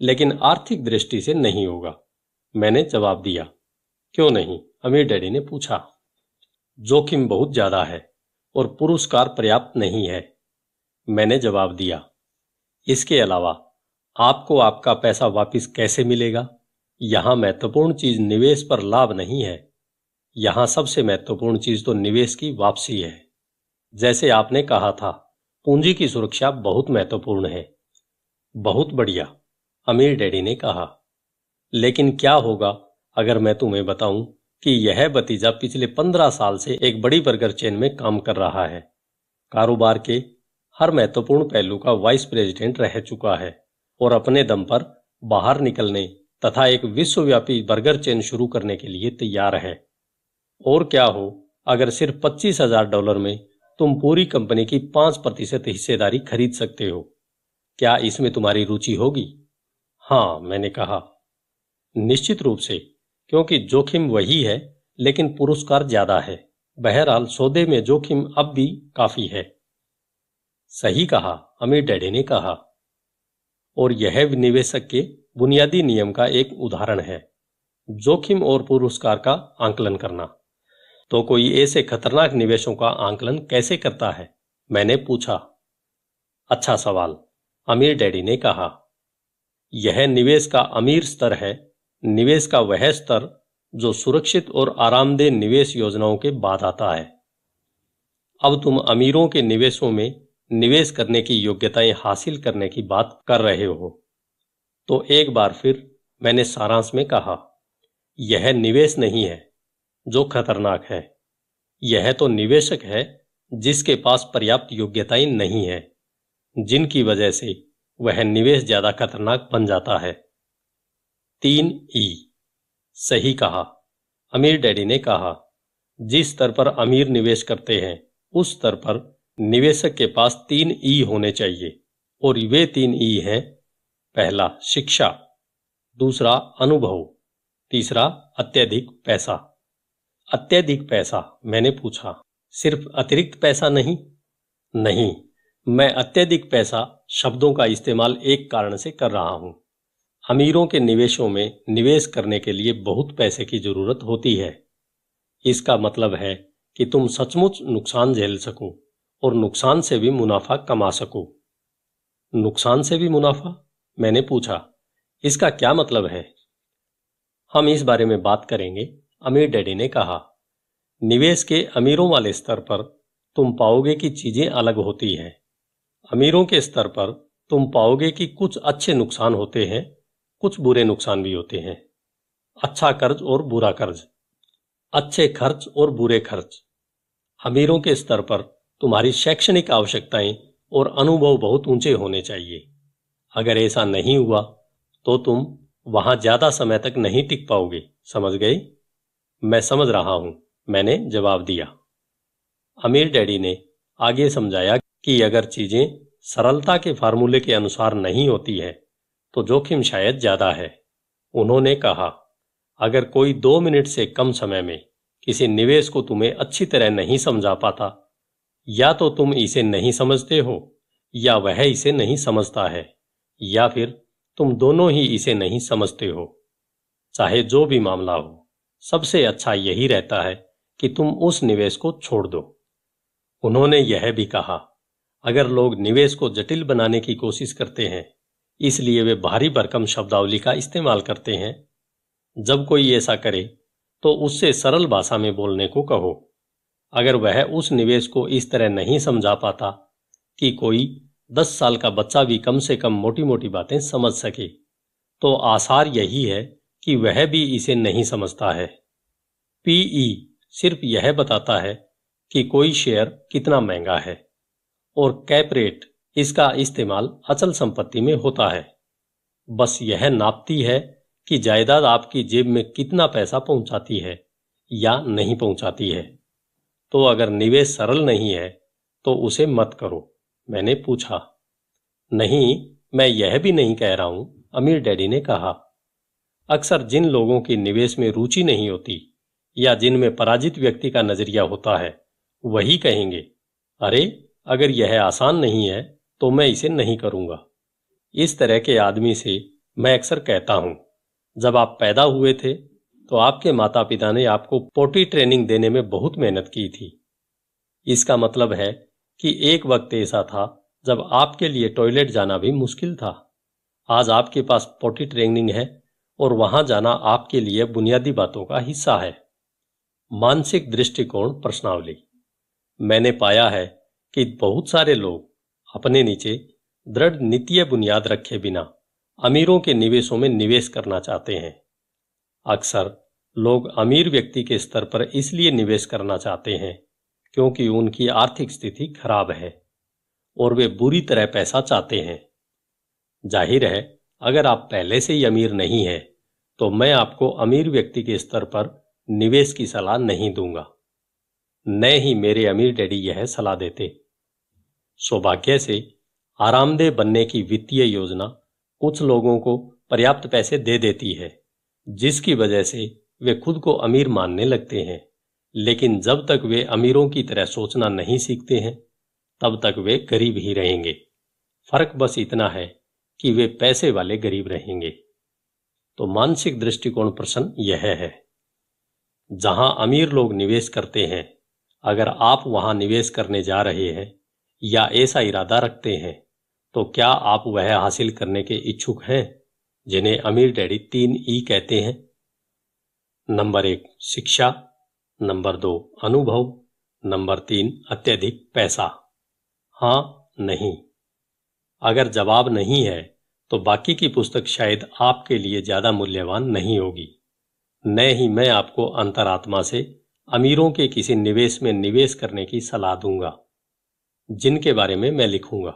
लेकिन आर्थिक दृष्टि से नहीं होगा मैंने जवाब दिया क्यों नहीं अमीर डैडी ने पूछा जोखिम बहुत ज्यादा है और पुरस्कार पर्याप्त नहीं है मैंने जवाब दिया इसके अलावा आपको आपका पैसा वापस कैसे मिलेगा यहां महत्वपूर्ण चीज निवेश पर लाभ नहीं है यहां सबसे महत्वपूर्ण चीज तो निवेश की वापसी है जैसे आपने कहा था पूंजी की सुरक्षा बहुत महत्वपूर्ण है बहुत बढ़िया अमीर डैडी ने कहा लेकिन क्या होगा अगर मैं तुम्हें बताऊं कि यह भतीजा पिछले पंद्रह साल से एक बड़ी बर्गर चेन में काम कर रहा है कारोबार के हर महत्वपूर्ण पहलू का वाइस प्रेसिडेंट रह चुका है और अपने दम पर बाहर निकलने तथा एक विश्वव्यापी बर्गर चेन शुरू करने के लिए तैयार है और क्या हो अगर सिर्फ पच्चीस हजार डॉलर में तुम पूरी कंपनी की पांच प्रतिशत हिस्सेदारी खरीद सकते हो क्या इसमें तुम्हारी रुचि होगी हाँ मैंने कहा निश्चित रूप से क्योंकि जोखिम वही है लेकिन पुरस्कार ज्यादा है बहरहाल सौदे में जोखिम अब भी काफी है सही कहा अमीर डैडे ने कहा और यह निवेशक के बुनियादी नियम का एक उदाहरण है जोखिम और पुरस्कार का आंकलन करना तो कोई ऐसे खतरनाक निवेशों का आंकलन कैसे करता है मैंने पूछा अच्छा सवाल अमीर डैडी ने कहा यह निवेश का अमीर स्तर है निवेश का वह स्तर जो सुरक्षित और आरामदेह निवेश योजनाओं के बाद आता है अब तुम अमीरों के निवेशों में निवेश करने की योग्यताएं हासिल करने की बात कर रहे हो तो एक बार फिर मैंने सारांश में कहा यह निवेश नहीं है जो खतरनाक है यह तो निवेशक है जिसके पास पर्याप्त योग्यताएं नहीं है जिनकी वजह से वह निवेश ज्यादा खतरनाक बन जाता है तीन ई सही कहा अमीर डैडी ने कहा जिस स्तर पर अमीर निवेश करते हैं उस स्तर पर निवेशक के पास तीन ई होने चाहिए और वे तीन ई हैं पहला शिक्षा दूसरा अनुभव तीसरा अत्यधिक पैसा अत्यधिक पैसा मैंने पूछा सिर्फ अतिरिक्त पैसा नहीं नहीं मैं अत्यधिक पैसा शब्दों का इस्तेमाल एक कारण से कर रहा हूं अमीरों के निवेशों में निवेश करने के लिए बहुत पैसे की जरूरत होती है इसका मतलब है कि तुम सचमुच नुकसान झेल सको और नुकसान से भी मुनाफा कमा सको नुकसान से भी मुनाफा मैंने पूछा इसका क्या मतलब है हम इस बारे में बात करेंगे अमीर डैडी ने कहा निवेश के अमीरों वाले स्तर पर तुम पाओगे कि चीजें अलग होती हैं अमीरों के स्तर पर तुम पाओगे कि कुछ अच्छे नुकसान होते हैं कुछ बुरे नुकसान भी होते हैं अच्छा कर्ज और बुरा कर्ज अच्छे खर्च और बुरे खर्च अमीरों के स्तर पर तुम्हारी शैक्षणिक आवश्यकताएं और अनुभव बहुत ऊंचे होने चाहिए अगर ऐसा नहीं हुआ तो तुम वहां ज्यादा समय तक नहीं टिक पाओगे समझ गए मैं समझ रहा हूं मैंने जवाब दिया अमीर डैडी ने आगे समझाया कि अगर चीजें सरलता के फार्मूले के अनुसार नहीं होती है तो जोखिम शायद ज्यादा है उन्होंने कहा अगर कोई दो मिनट से कम समय में किसी निवेश को तुम्हें अच्छी तरह नहीं समझा पाता या तो तुम इसे नहीं समझते हो या वह इसे नहीं समझता है या फिर तुम दोनों ही इसे नहीं समझते हो चाहे जो भी मामला हो सबसे अच्छा यही रहता है कि तुम उस निवेश को छोड़ दो उन्होंने यह भी कहा अगर लोग निवेश को जटिल बनाने की कोशिश करते हैं इसलिए वे भारी भरकम शब्दावली का इस्तेमाल करते हैं जब कोई ऐसा करे तो उससे सरल भाषा में बोलने को कहो अगर वह उस निवेश को इस तरह नहीं समझा पाता कि कोई दस साल का बच्चा भी कम से कम मोटी मोटी बातें समझ सके तो आसार यही है कि वह भी इसे नहीं समझता है पीई सिर्फ यह बताता है कि कोई शेयर कितना महंगा है और कैप रेट इसका इस्तेमाल अचल संपत्ति में होता है बस यह नापती है कि जायदाद आपकी जेब में कितना पैसा पहुंचाती है या नहीं पहुंचाती है तो अगर निवेश सरल नहीं है तो उसे मत करो मैंने पूछा नहीं मैं यह भी नहीं कह रहा हूं अमीर डैडी ने कहा अक्सर जिन लोगों की निवेश में रुचि नहीं होती या जिनमें पराजित व्यक्ति का नजरिया होता है वही कहेंगे अरे अगर यह आसान नहीं है तो मैं इसे नहीं करूंगा इस तरह के आदमी से मैं अक्सर कहता हूं जब आप पैदा हुए थे तो आपके माता पिता ने आपको पोटी ट्रेनिंग देने में बहुत मेहनत की थी इसका मतलब है कि एक वक्त ऐसा था जब आपके लिए टॉयलेट जाना भी मुश्किल था आज आपके पास पोटी ट्रेनिंग है और वहां जाना आपके लिए बुनियादी बातों का हिस्सा है मानसिक दृष्टिकोण प्रश्नावली मैंने पाया है कि बहुत सारे लोग अपने नीचे दृढ़ नीतीय बुनियाद रखे बिना अमीरों के निवेशों में निवेश करना चाहते हैं अक्सर लोग अमीर व्यक्ति के स्तर पर इसलिए निवेश करना चाहते हैं क्योंकि उनकी आर्थिक स्थिति खराब है और वे बुरी तरह पैसा चाहते हैं जाहिर है अगर आप पहले से ही अमीर नहीं हैं तो मैं आपको अमीर व्यक्ति के स्तर पर निवेश की सलाह नहीं दूंगा न ही मेरे अमीर डैडी यह सलाह देते सौभाग्य से आरामदेह बनने की वित्तीय योजना कुछ लोगों को पर्याप्त पैसे दे देती है जिसकी वजह से वे खुद को अमीर मानने लगते हैं लेकिन जब तक वे अमीरों की तरह सोचना नहीं सीखते हैं तब तक वे गरीब ही रहेंगे फर्क बस इतना है कि वे पैसे वाले गरीब रहेंगे तो मानसिक दृष्टिकोण प्रश्न यह है जहां अमीर लोग निवेश करते हैं अगर आप वहां निवेश करने जा रहे हैं या ऐसा इरादा रखते हैं तो क्या आप वह हासिल करने के इच्छुक हैं जिन्हें अमीर डैडी तीन ई कहते हैं नंबर एक शिक्षा नंबर दो अनुभव नंबर तीन अत्यधिक पैसा हाँ नहीं अगर जवाब नहीं है तो बाकी की पुस्तक शायद आपके लिए ज्यादा मूल्यवान नहीं होगी न ही मैं आपको अंतरात्मा से अमीरों के किसी निवेश में निवेश करने की सलाह दूंगा जिनके बारे में मैं लिखूंगा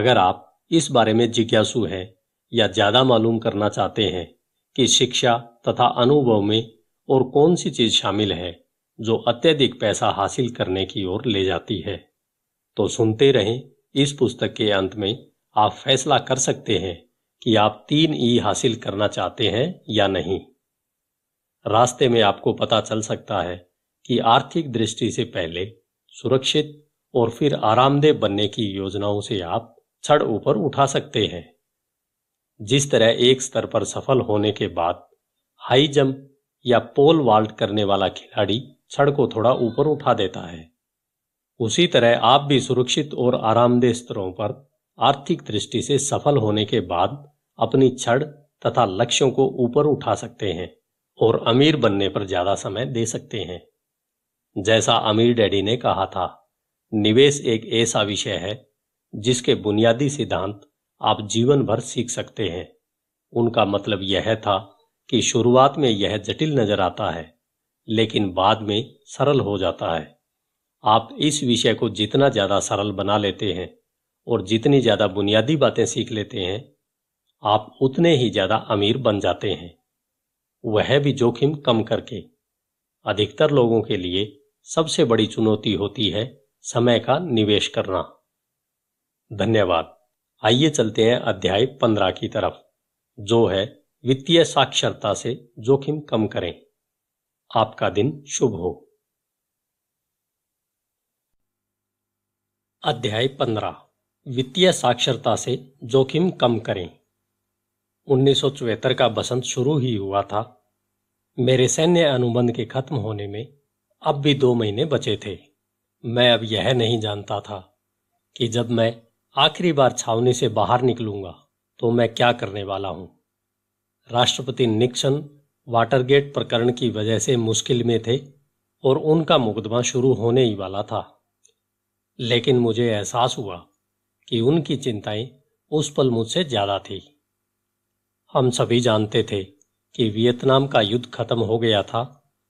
अगर आप इस बारे में जिज्ञासु हैं या ज्यादा मालूम करना चाहते हैं कि शिक्षा तथा अनुभव में और कौन सी चीज शामिल है जो अत्यधिक पैसा हासिल करने की ओर ले जाती है तो सुनते रहें इस पुस्तक के अंत में आप फैसला कर सकते हैं कि आप तीन ई हासिल करना चाहते हैं या नहीं रास्ते में आपको पता चल सकता है कि आर्थिक दृष्टि से पहले सुरक्षित और फिर आरामदेह बनने की योजनाओं से आप छड़ ऊपर उठा सकते हैं जिस तरह एक स्तर पर सफल होने के बाद हाई जंप या पोल वाल्ट करने वाला खिलाड़ी छड़ को थोड़ा ऊपर उठा देता है उसी तरह आप भी सुरक्षित और आरामदेह स्तरों पर आर्थिक दृष्टि से सफल होने के बाद अपनी छड़ तथा लक्ष्यों को ऊपर उठा सकते हैं और अमीर बनने पर ज्यादा समय दे सकते हैं जैसा अमीर डैडी ने कहा था निवेश एक ऐसा विषय है जिसके बुनियादी सिद्धांत आप जीवन भर सीख सकते हैं उनका मतलब यह था कि शुरुआत में यह जटिल नजर आता है लेकिन बाद में सरल हो जाता है आप इस विषय को जितना ज़्यादा सरल बना लेते हैं और जितनी ज़्यादा बुनियादी बातें सीख लेते हैं आप उतने ही ज़्यादा अमीर बन जाते हैं वह भी जोखिम कम करके अधिकतर लोगों के लिए सबसे बड़ी चुनौती होती है समय का निवेश करना धन्यवाद आइए चलते हैं अध्याय पंद्रह की तरफ जो है वित्तीय साक्षरता से जोखिम कम करें आपका दिन शुभ हो अध्याय पंद्रह वित्तीय साक्षरता से जोखिम कम करें उन्नीस का बसंत शुरू ही हुआ था मेरे सैन्य अनुबंध के खत्म होने में अब भी दो महीने बचे थे मैं अब यह नहीं जानता था कि जब मैं आखिरी बार छावनी से बाहर निकलूंगा तो मैं क्या करने वाला हूं राष्ट्रपति निक्सन वाटरगेट प्रकरण की वजह से मुश्किल में थे और उनका मुकदमा शुरू होने ही वाला था लेकिन मुझे एहसास हुआ कि उनकी चिंताएं उस पल मुझसे ज्यादा थी हम सभी जानते थे कि वियतनाम का युद्ध खत्म हो गया था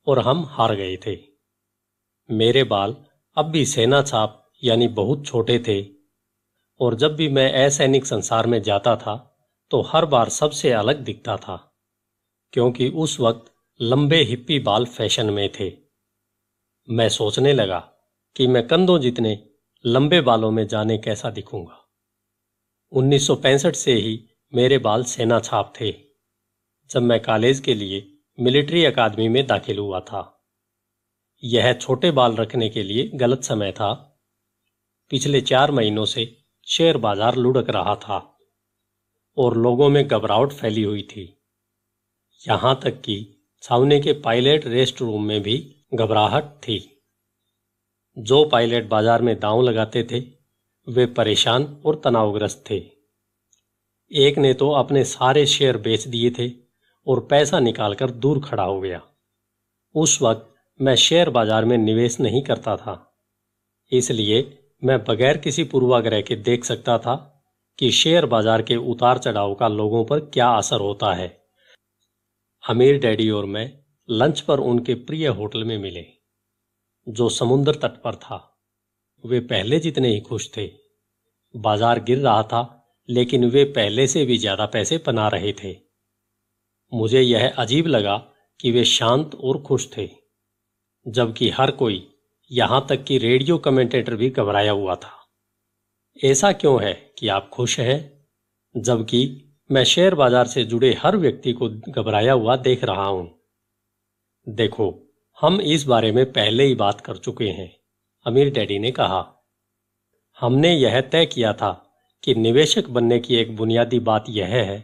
और हम हार गए थे मेरे बाल अब भी सेना छाप यानी बहुत छोटे थे और जब भी मैं असैनिक संसार में जाता था तो हर बार सबसे अलग दिखता था क्योंकि उस वक्त लंबे हिप्पी बाल फैशन में थे मैं सोचने लगा कि मैं कंधों जितने लंबे बालों में जाने कैसा दिखूंगा 1965 से ही मेरे बाल सेना छाप थे जब मैं कॉलेज के लिए मिलिट्री अकादमी में दाखिल हुआ था यह छोटे बाल रखने के लिए गलत समय था पिछले चार महीनों से शेयर बाजार लुढ़क रहा था और लोगों में घबराहट फैली हुई थी यहां तक कि सामने के पायलट रेस्ट रूम में भी घबराहट थी जो पायलट बाजार में दांव लगाते थे वे परेशान और तनावग्रस्त थे एक ने तो अपने सारे शेयर बेच दिए थे और पैसा निकालकर दूर खड़ा हो गया उस वक्त मैं शेयर बाजार में निवेश नहीं करता था इसलिए मैं बगैर किसी पूर्वाग्रह के देख सकता था कि शेयर बाजार के उतार चढ़ाव का लोगों पर क्या असर होता है अमीर डैडी और मैं लंच पर उनके प्रिय होटल में मिले जो समुद्र तट पर था वे पहले जितने ही खुश थे बाजार गिर रहा था लेकिन वे पहले से भी ज्यादा पैसे बना रहे थे मुझे यह अजीब लगा कि वे शांत और खुश थे जबकि हर कोई यहां तक कि रेडियो कमेंटेटर भी घबराया हुआ था ऐसा क्यों है कि आप खुश हैं जबकि मैं शेयर बाजार से जुड़े हर व्यक्ति को घबराया हुआ देख रहा हूं देखो हम इस बारे में पहले ही बात कर चुके हैं अमीर डैडी ने कहा हमने यह तय किया था कि निवेशक बनने की एक बुनियादी बात यह है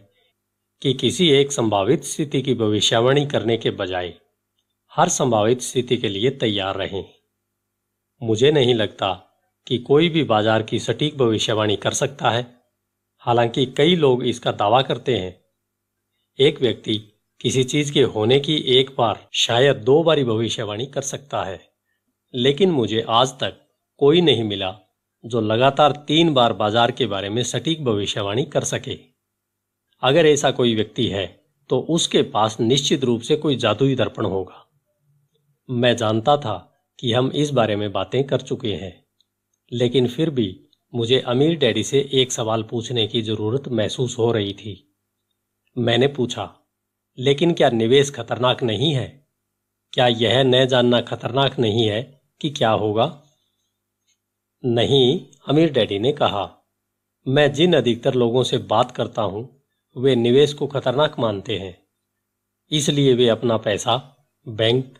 कि किसी एक संभावित स्थिति की भविष्यवाणी करने के बजाय हर संभावित स्थिति के लिए तैयार रहें मुझे नहीं लगता कि कोई भी बाजार की सटीक भविष्यवाणी कर सकता है हालांकि कई लोग इसका दावा करते हैं एक व्यक्ति किसी चीज के होने की एक बार शायद दो बारी भविष्यवाणी कर सकता है लेकिन मुझे आज तक कोई नहीं मिला जो लगातार तीन बार बाजार के बारे में सटीक भविष्यवाणी कर सके अगर ऐसा कोई व्यक्ति है तो उसके पास निश्चित रूप से कोई जादुई दर्पण होगा मैं जानता था कि हम इस बारे में बातें कर चुके हैं लेकिन फिर भी मुझे अमीर डैडी से एक सवाल पूछने की जरूरत महसूस हो रही थी मैंने पूछा लेकिन क्या निवेश खतरनाक नहीं है क्या यह न जानना खतरनाक नहीं है कि क्या होगा नहीं अमीर डैडी ने कहा मैं जिन अधिकतर लोगों से बात करता हूं वे निवेश को खतरनाक मानते हैं इसलिए वे अपना पैसा बैंक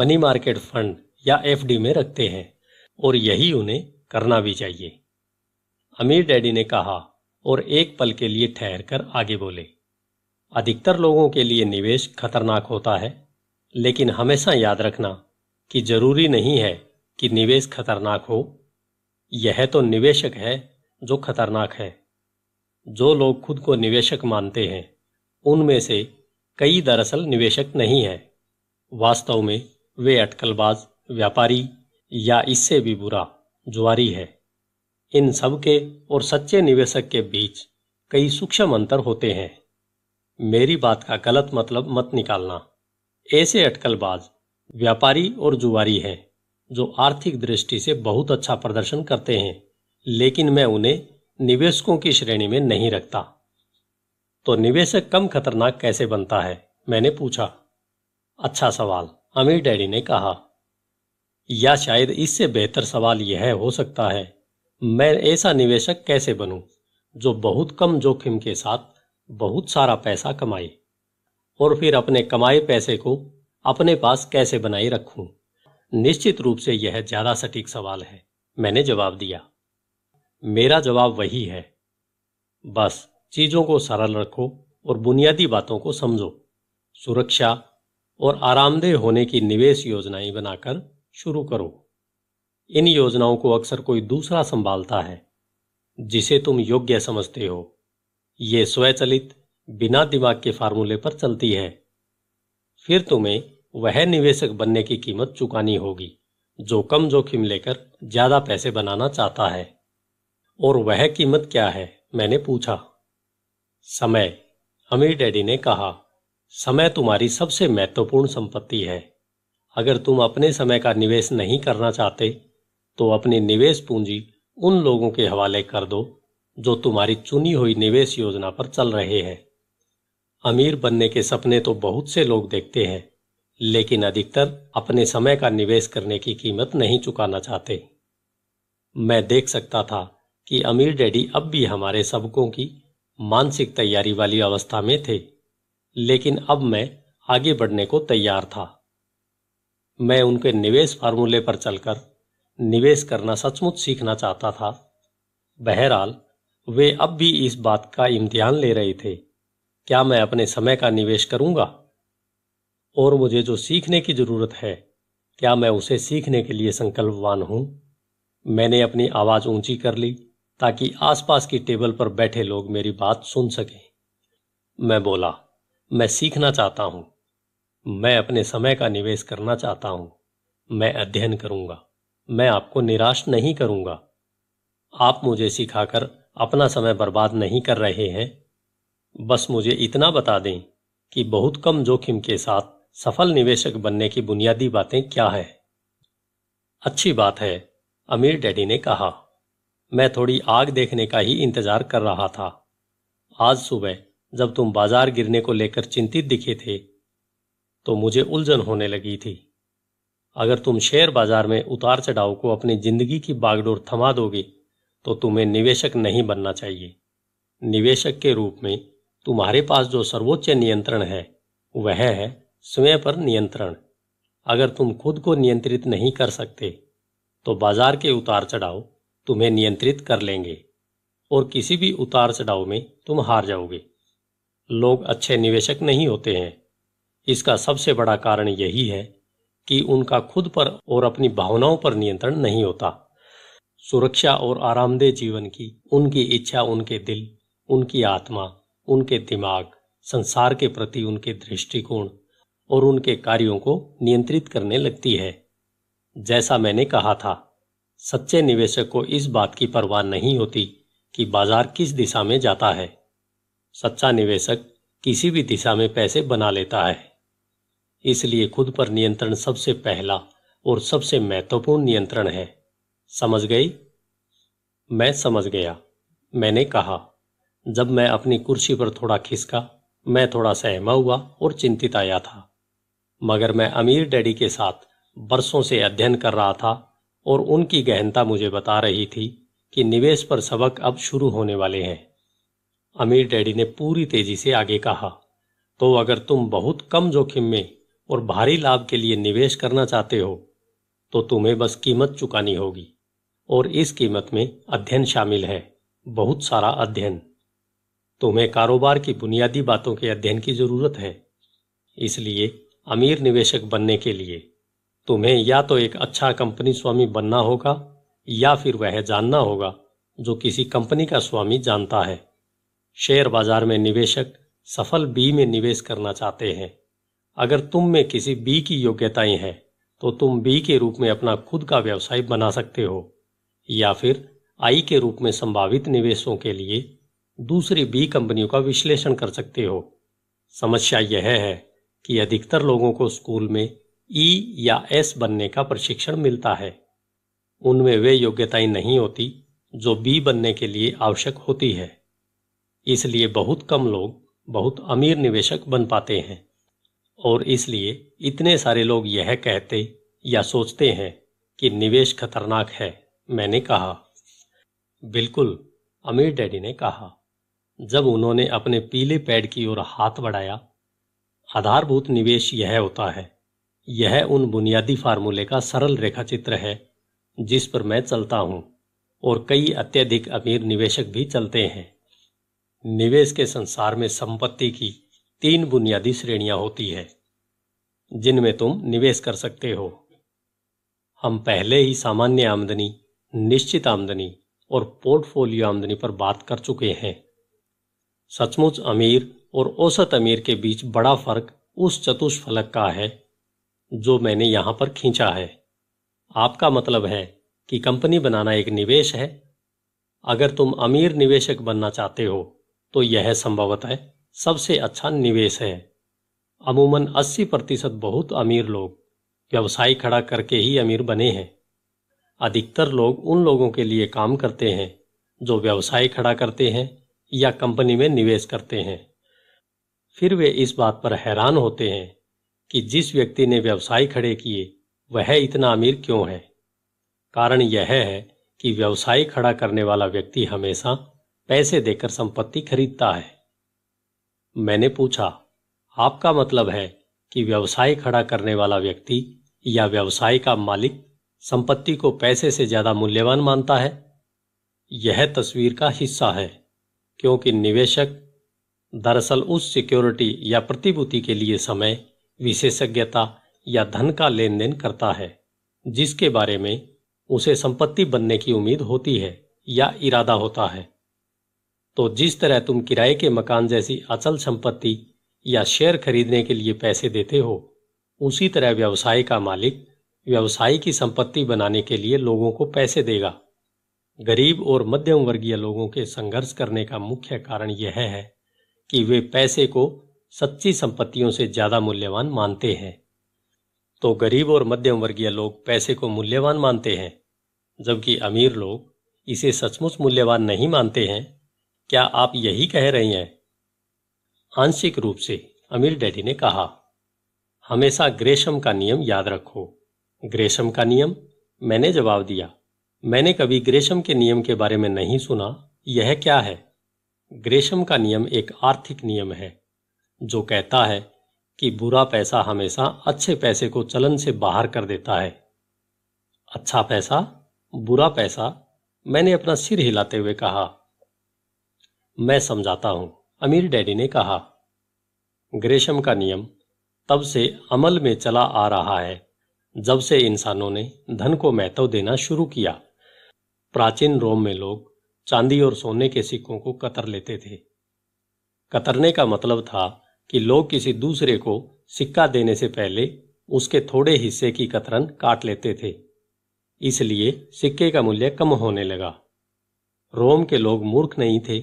मनी मार्केट फंड या एफडी में रखते हैं और यही उन्हें करना भी चाहिए अमीर डैडी ने कहा और एक पल के लिए ठहर कर आगे बोले अधिकतर लोगों के लिए निवेश खतरनाक होता है लेकिन हमेशा याद रखना कि जरूरी नहीं है कि निवेश खतरनाक हो यह तो निवेशक है जो खतरनाक है जो लोग खुद को निवेशक मानते हैं उनमें से कई दरअसल निवेशक नहीं है वास्तव में वे अटकलबाज व्यापारी या इससे भी बुरा जुआरी है इन सब के और सच्चे निवेशक के बीच कई सूक्ष्म अंतर होते हैं मेरी बात का गलत मतलब मत निकालना ऐसे अटकलबाज व्यापारी और जुआरी हैं जो आर्थिक दृष्टि से बहुत अच्छा प्रदर्शन करते हैं लेकिन मैं उन्हें निवेशकों की श्रेणी में नहीं रखता तो निवेशक कम खतरनाक कैसे बनता है मैंने पूछा अच्छा सवाल अमीर डैडी ने कहा या शायद इससे बेहतर सवाल यह हो सकता है मैं ऐसा निवेशक कैसे बनूं जो बहुत कम जोखिम के साथ बहुत सारा पैसा कमाए और फिर अपने कमाए पैसे को अपने पास कैसे बनाए रखूं? निश्चित रूप से यह ज्यादा सटीक सवाल है मैंने जवाब दिया मेरा जवाब वही है बस चीजों को सरल रखो और बुनियादी बातों को समझो सुरक्षा और आरामदेह होने की निवेश योजनाएं बनाकर शुरू करो इन योजनाओं को अक्सर कोई दूसरा संभालता है जिसे तुम योग्य समझते हो ये स्वचलित बिना दिमाग के फार्मूले पर चलती है फिर तुम्हें वह निवेशक बनने की कीमत चुकानी होगी जो कम जोखिम लेकर ज्यादा पैसे बनाना चाहता है और वह कीमत क्या है मैंने पूछा समय अमीर डैडी ने कहा समय तुम्हारी सबसे महत्वपूर्ण संपत्ति है अगर तुम अपने समय का निवेश नहीं करना चाहते तो अपनी निवेश पूंजी उन लोगों के हवाले कर दो जो तुम्हारी चुनी हुई निवेश योजना पर चल रहे हैं अमीर बनने के सपने तो बहुत से लोग देखते हैं लेकिन अधिकतर अपने समय का निवेश करने की कीमत नहीं चुकाना चाहते मैं देख सकता था कि अमीर डैडी अब भी हमारे सबकों की मानसिक तैयारी वाली अवस्था में थे लेकिन अब मैं आगे बढ़ने को तैयार था मैं उनके निवेश फार्मूले पर चलकर निवेश करना सचमुच सीखना चाहता था बहरहाल वे अब भी इस बात का इम्तिहान ले रहे थे क्या मैं अपने समय का निवेश करूंगा और मुझे जो सीखने की जरूरत है क्या मैं उसे सीखने के लिए संकल्पवान हूं मैंने अपनी आवाज ऊंची कर ली ताकि आसपास की टेबल पर बैठे लोग मेरी बात सुन सकें मैं बोला मैं सीखना चाहता हूं मैं अपने समय का निवेश करना चाहता हूं मैं अध्ययन करूंगा मैं आपको निराश नहीं करूंगा आप मुझे सिखाकर अपना समय बर्बाद नहीं कर रहे हैं बस मुझे इतना बता दें कि बहुत कम जोखिम के साथ सफल निवेशक बनने की बुनियादी बातें क्या है अच्छी बात है अमीर डैडी ने कहा मैं थोड़ी आग देखने का ही इंतजार कर रहा था आज सुबह जब तुम बाजार गिरने को लेकर चिंतित दिखे थे तो मुझे उलझन होने लगी थी अगर तुम शेयर बाजार में उतार चढ़ाव को अपनी जिंदगी की बागडोर थमा दोगे तो तुम्हें निवेशक नहीं बनना चाहिए निवेशक के रूप में तुम्हारे पास जो सर्वोच्च नियंत्रण है वह है स्वयं पर नियंत्रण अगर तुम खुद को नियंत्रित नहीं कर सकते तो बाजार के उतार चढ़ाव तुम्हें नियंत्रित कर लेंगे और किसी भी उतार चढ़ाव में तुम हार जाओगे लोग अच्छे निवेशक नहीं होते हैं इसका सबसे बड़ा कारण यही है कि उनका खुद पर और अपनी भावनाओं पर नियंत्रण नहीं होता सुरक्षा और आरामदेह जीवन की उनकी इच्छा उनके दिल उनकी आत्मा उनके दिमाग संसार के प्रति उनके दृष्टिकोण और उनके कार्यों को नियंत्रित करने लगती है जैसा मैंने कहा था सच्चे निवेशक को इस बात की परवाह नहीं होती कि बाजार किस दिशा में जाता है सच्चा निवेशक किसी भी दिशा में पैसे बना लेता है इसलिए खुद पर नियंत्रण सबसे पहला और सबसे महत्वपूर्ण नियंत्रण है समझ गई मैं समझ गया मैंने कहा जब मैं अपनी कुर्सी पर थोड़ा खिसका मैं थोड़ा सहमा हुआ और चिंतित आया था मगर मैं अमीर डैडी के साथ बरसों से अध्ययन कर रहा था और उनकी गहनता मुझे बता रही थी कि निवेश पर सबक अब शुरू होने वाले हैं अमीर डैडी ने पूरी तेजी से आगे कहा तो अगर तुम बहुत कम जोखिम में और भारी लाभ के लिए निवेश करना चाहते हो तो तुम्हें बस कीमत चुकानी होगी और इस कीमत में अध्ययन शामिल है बहुत सारा अध्ययन तुम्हें कारोबार की बुनियादी बातों के अध्ययन की जरूरत है इसलिए अमीर निवेशक बनने के लिए तुम्हें या तो एक अच्छा कंपनी स्वामी बनना होगा या फिर वह जानना होगा जो किसी कंपनी का स्वामी जानता है शेयर बाजार में निवेशक सफल बी में निवेश करना चाहते हैं अगर तुम में किसी बी की योग्यताएं हैं तो तुम बी के रूप में अपना खुद का व्यवसाय बना सकते हो या फिर आई के रूप में संभावित निवेशों के लिए दूसरी बी कंपनियों का विश्लेषण कर सकते हो समस्या यह है कि अधिकतर लोगों को स्कूल में ई या एस बनने का प्रशिक्षण मिलता है उनमें वे योग्यताएं नहीं होती जो बी बनने के लिए आवश्यक होती है इसलिए बहुत कम लोग बहुत अमीर निवेशक बन पाते हैं और इसलिए इतने सारे लोग यह कहते या सोचते हैं कि निवेश खतरनाक है मैंने कहा बिल्कुल अमीर डैडी ने कहा जब उन्होंने अपने पीले पैड की ओर हाथ बढ़ाया आधारभूत निवेश यह होता है यह उन बुनियादी फार्मूले का सरल रेखा चित्र है जिस पर मैं चलता हूं और कई अत्यधिक अमीर निवेशक भी चलते हैं निवेश के संसार में संपत्ति की तीन बुनियादी श्रेणियां होती है जिनमें तुम निवेश कर सकते हो हम पहले ही सामान्य आमदनी निश्चित आमदनी और पोर्टफोलियो आमदनी पर बात कर चुके हैं सचमुच अमीर और औसत अमीर के बीच बड़ा फर्क उस चतुष्फलक का है जो मैंने यहां पर खींचा है आपका मतलब है कि कंपनी बनाना एक निवेश है अगर तुम अमीर निवेशक बनना चाहते हो तो यह संभवत है सबसे अच्छा निवेश है अमूमन 80 प्रतिशत बहुत अमीर लोग व्यवसाय खड़ा करके ही अमीर बने हैं अधिकतर लोग उन लोगों के लिए काम करते हैं जो व्यवसाय खड़ा करते हैं या कंपनी में निवेश करते हैं फिर वे इस बात पर हैरान होते हैं कि जिस व्यक्ति ने व्यवसाय खड़े किए वह इतना अमीर क्यों है कारण यह है कि व्यवसाय खड़ा करने वाला व्यक्ति हमेशा पैसे देकर संपत्ति खरीदता है मैंने पूछा आपका मतलब है कि व्यवसाय खड़ा करने वाला व्यक्ति या व्यवसाय का मालिक संपत्ति को पैसे से ज्यादा मूल्यवान मानता है यह तस्वीर का हिस्सा है क्योंकि निवेशक दरअसल उस सिक्योरिटी या प्रतिभूति के लिए समय विशेषज्ञता या धन का लेन देन करता है जिसके बारे में उसे संपत्ति बनने की उम्मीद होती है या इरादा होता है तो जिस तरह तुम किराए के मकान जैसी अचल संपत्ति या शेयर खरीदने के लिए पैसे देते हो उसी तरह व्यवसाय का मालिक व्यवसाय की संपत्ति बनाने के लिए लोगों को पैसे देगा गरीब और मध्यम वर्गीय लोगों के संघर्ष करने का मुख्य कारण यह है कि वे पैसे को सच्ची संपत्तियों से ज्यादा मूल्यवान मानते हैं तो गरीब और मध्यम वर्गीय लोग पैसे को मूल्यवान मानते हैं जबकि अमीर लोग इसे सचमुच मूल्यवान नहीं मानते हैं क्या आप यही कह रही हैं आंशिक रूप से अमीर डैडी ने कहा हमेशा ग्रेशम का नियम याद रखो ग्रेशम का नियम मैंने जवाब दिया मैंने कभी ग्रेशम के नियम के बारे में नहीं सुना यह क्या है ग्रेशम का नियम एक आर्थिक नियम है जो कहता है कि बुरा पैसा हमेशा अच्छे पैसे को चलन से बाहर कर देता है अच्छा पैसा बुरा पैसा मैंने अपना सिर हिलाते हुए कहा मैं समझाता हूं अमीर डैडी ने कहा ग्रेशम का नियम तब से अमल में चला आ रहा है जब से इंसानों ने धन को महत्व देना शुरू किया प्राचीन रोम में लोग चांदी और सोने के सिक्कों को कतर लेते थे कतरने का मतलब था कि लोग किसी दूसरे को सिक्का देने से पहले उसके थोड़े हिस्से की कतरन काट लेते थे इसलिए सिक्के का मूल्य कम होने लगा रोम के लोग मूर्ख नहीं थे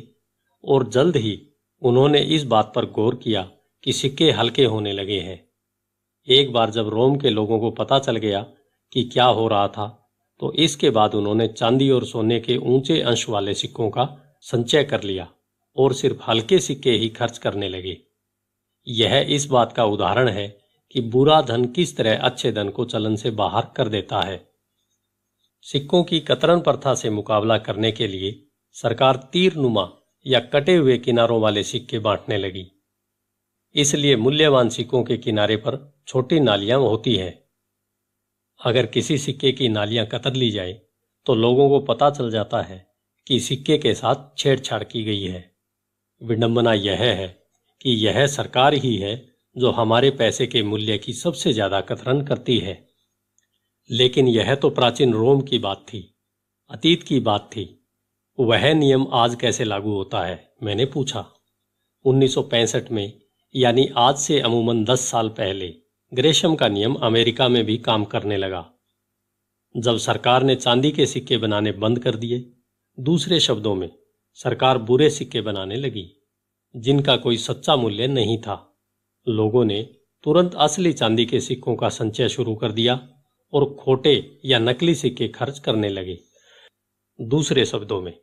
और जल्द ही उन्होंने इस बात पर गौर किया कि सिक्के हल्के होने लगे हैं एक बार जब रोम के लोगों को पता चल गया कि क्या हो रहा था तो इसके बाद उन्होंने चांदी और सोने के ऊंचे अंश वाले सिक्कों का संचय कर लिया और सिर्फ हल्के सिक्के ही खर्च करने लगे यह इस बात का उदाहरण है कि बुरा धन किस तरह अच्छे धन को चलन से बाहर कर देता है सिक्कों की कतरन प्रथा से मुकाबला करने के लिए सरकार तीर नुमा या कटे हुए किनारों वाले सिक्के बांटने लगी इसलिए मूल्यवान सिक्कों के किनारे पर छोटी नालियां होती है अगर किसी सिक्के की नालियां कतर ली जाए तो लोगों को पता चल जाता है कि सिक्के के साथ छेड़छाड़ की गई है विडंबना यह है कि यह सरकार ही है जो हमारे पैसे के मूल्य की सबसे ज्यादा कतरन करती है लेकिन यह तो प्राचीन रोम की बात थी अतीत की बात थी वह नियम आज कैसे लागू होता है मैंने पूछा 1965 में यानी आज से अमूमन 10 साल पहले ग्रेशम का नियम अमेरिका में भी काम करने लगा जब सरकार ने चांदी के सिक्के बनाने बंद कर दिए दूसरे शब्दों में सरकार बुरे सिक्के बनाने लगी जिनका कोई सच्चा मूल्य नहीं था लोगों ने तुरंत असली चांदी के सिक्कों का संचय शुरू कर दिया और खोटे या नकली सिक्के खर्च करने लगे दूसरे शब्दों में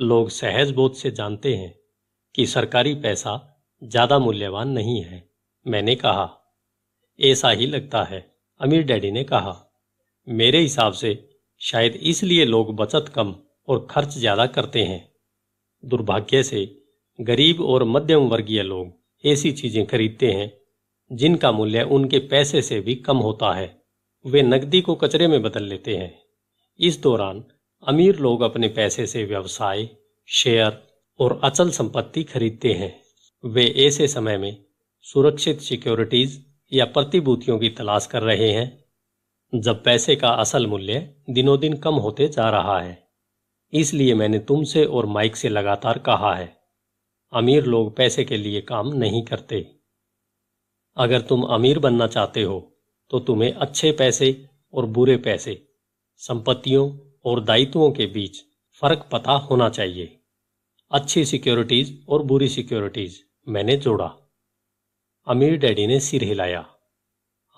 लोग सहज बोध से जानते हैं कि सरकारी पैसा ज़्यादा मूल्यवान नहीं है मैंने कहा ऐसा ही लगता है अमीर डैडी ने कहा मेरे हिसाब से शायद इसलिए लोग बचत कम और खर्च ज़्यादा करते हैं दुर्भाग्य से गरीब और मध्यम वर्गीय लोग ऐसी चीज़ें खरीदते हैं जिनका मूल्य उनके पैसे से भी कम होता है वे नकदी को कचरे में बदल लेते हैं इस दौरान अमीर लोग अपने पैसे से व्यवसाय शेयर और अचल संपत्ति खरीदते हैं वे ऐसे समय में सुरक्षित सिक्योरिटीज या प्रतिभूतियों की तलाश कर रहे हैं जब पैसे का असल मूल्य दिनों दिन कम होते जा रहा है इसलिए मैंने तुमसे और माइक से लगातार कहा है अमीर लोग पैसे के लिए काम नहीं करते अगर तुम अमीर बनना चाहते हो तो तुम्हें अच्छे पैसे और बुरे पैसे संपत्तियों और दायित्वों के बीच फर्क पता होना चाहिए अच्छी सिक्योरिटीज और बुरी सिक्योरिटीज मैंने जोड़ा अमीर डैडी ने सिर हिलाया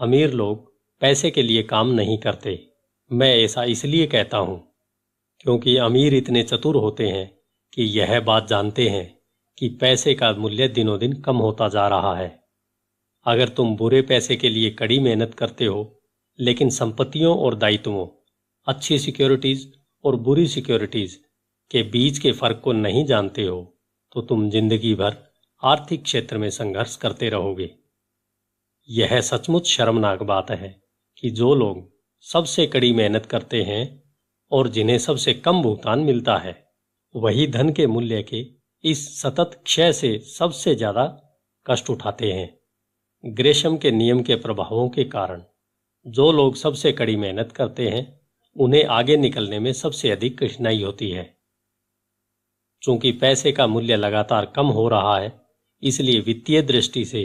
अमीर लोग पैसे के लिए काम नहीं करते मैं ऐसा इसलिए कहता हूं क्योंकि अमीर इतने चतुर होते हैं कि यह बात जानते हैं कि पैसे का मूल्य दिनों दिन कम होता जा रहा है अगर तुम बुरे पैसे के लिए कड़ी मेहनत करते हो लेकिन संपत्तियों और दायित्वों अच्छी सिक्योरिटीज़ और बुरी सिक्योरिटीज़ के बीच के फर्क को नहीं जानते हो तो तुम जिंदगी भर आर्थिक क्षेत्र में संघर्ष करते रहोगे यह सचमुच शर्मनाक बात है कि जो लोग सबसे कड़ी मेहनत करते हैं और जिन्हें सबसे कम भुगतान मिलता है वही धन के मूल्य के इस सतत क्षय से सबसे ज्यादा कष्ट उठाते हैं ग्रेशम के नियम के प्रभावों के कारण जो लोग सबसे कड़ी मेहनत करते हैं उन्हें आगे निकलने में सबसे अधिक कठिनाई होती है चूंकि पैसे का मूल्य लगातार कम हो रहा है इसलिए वित्तीय दृष्टि से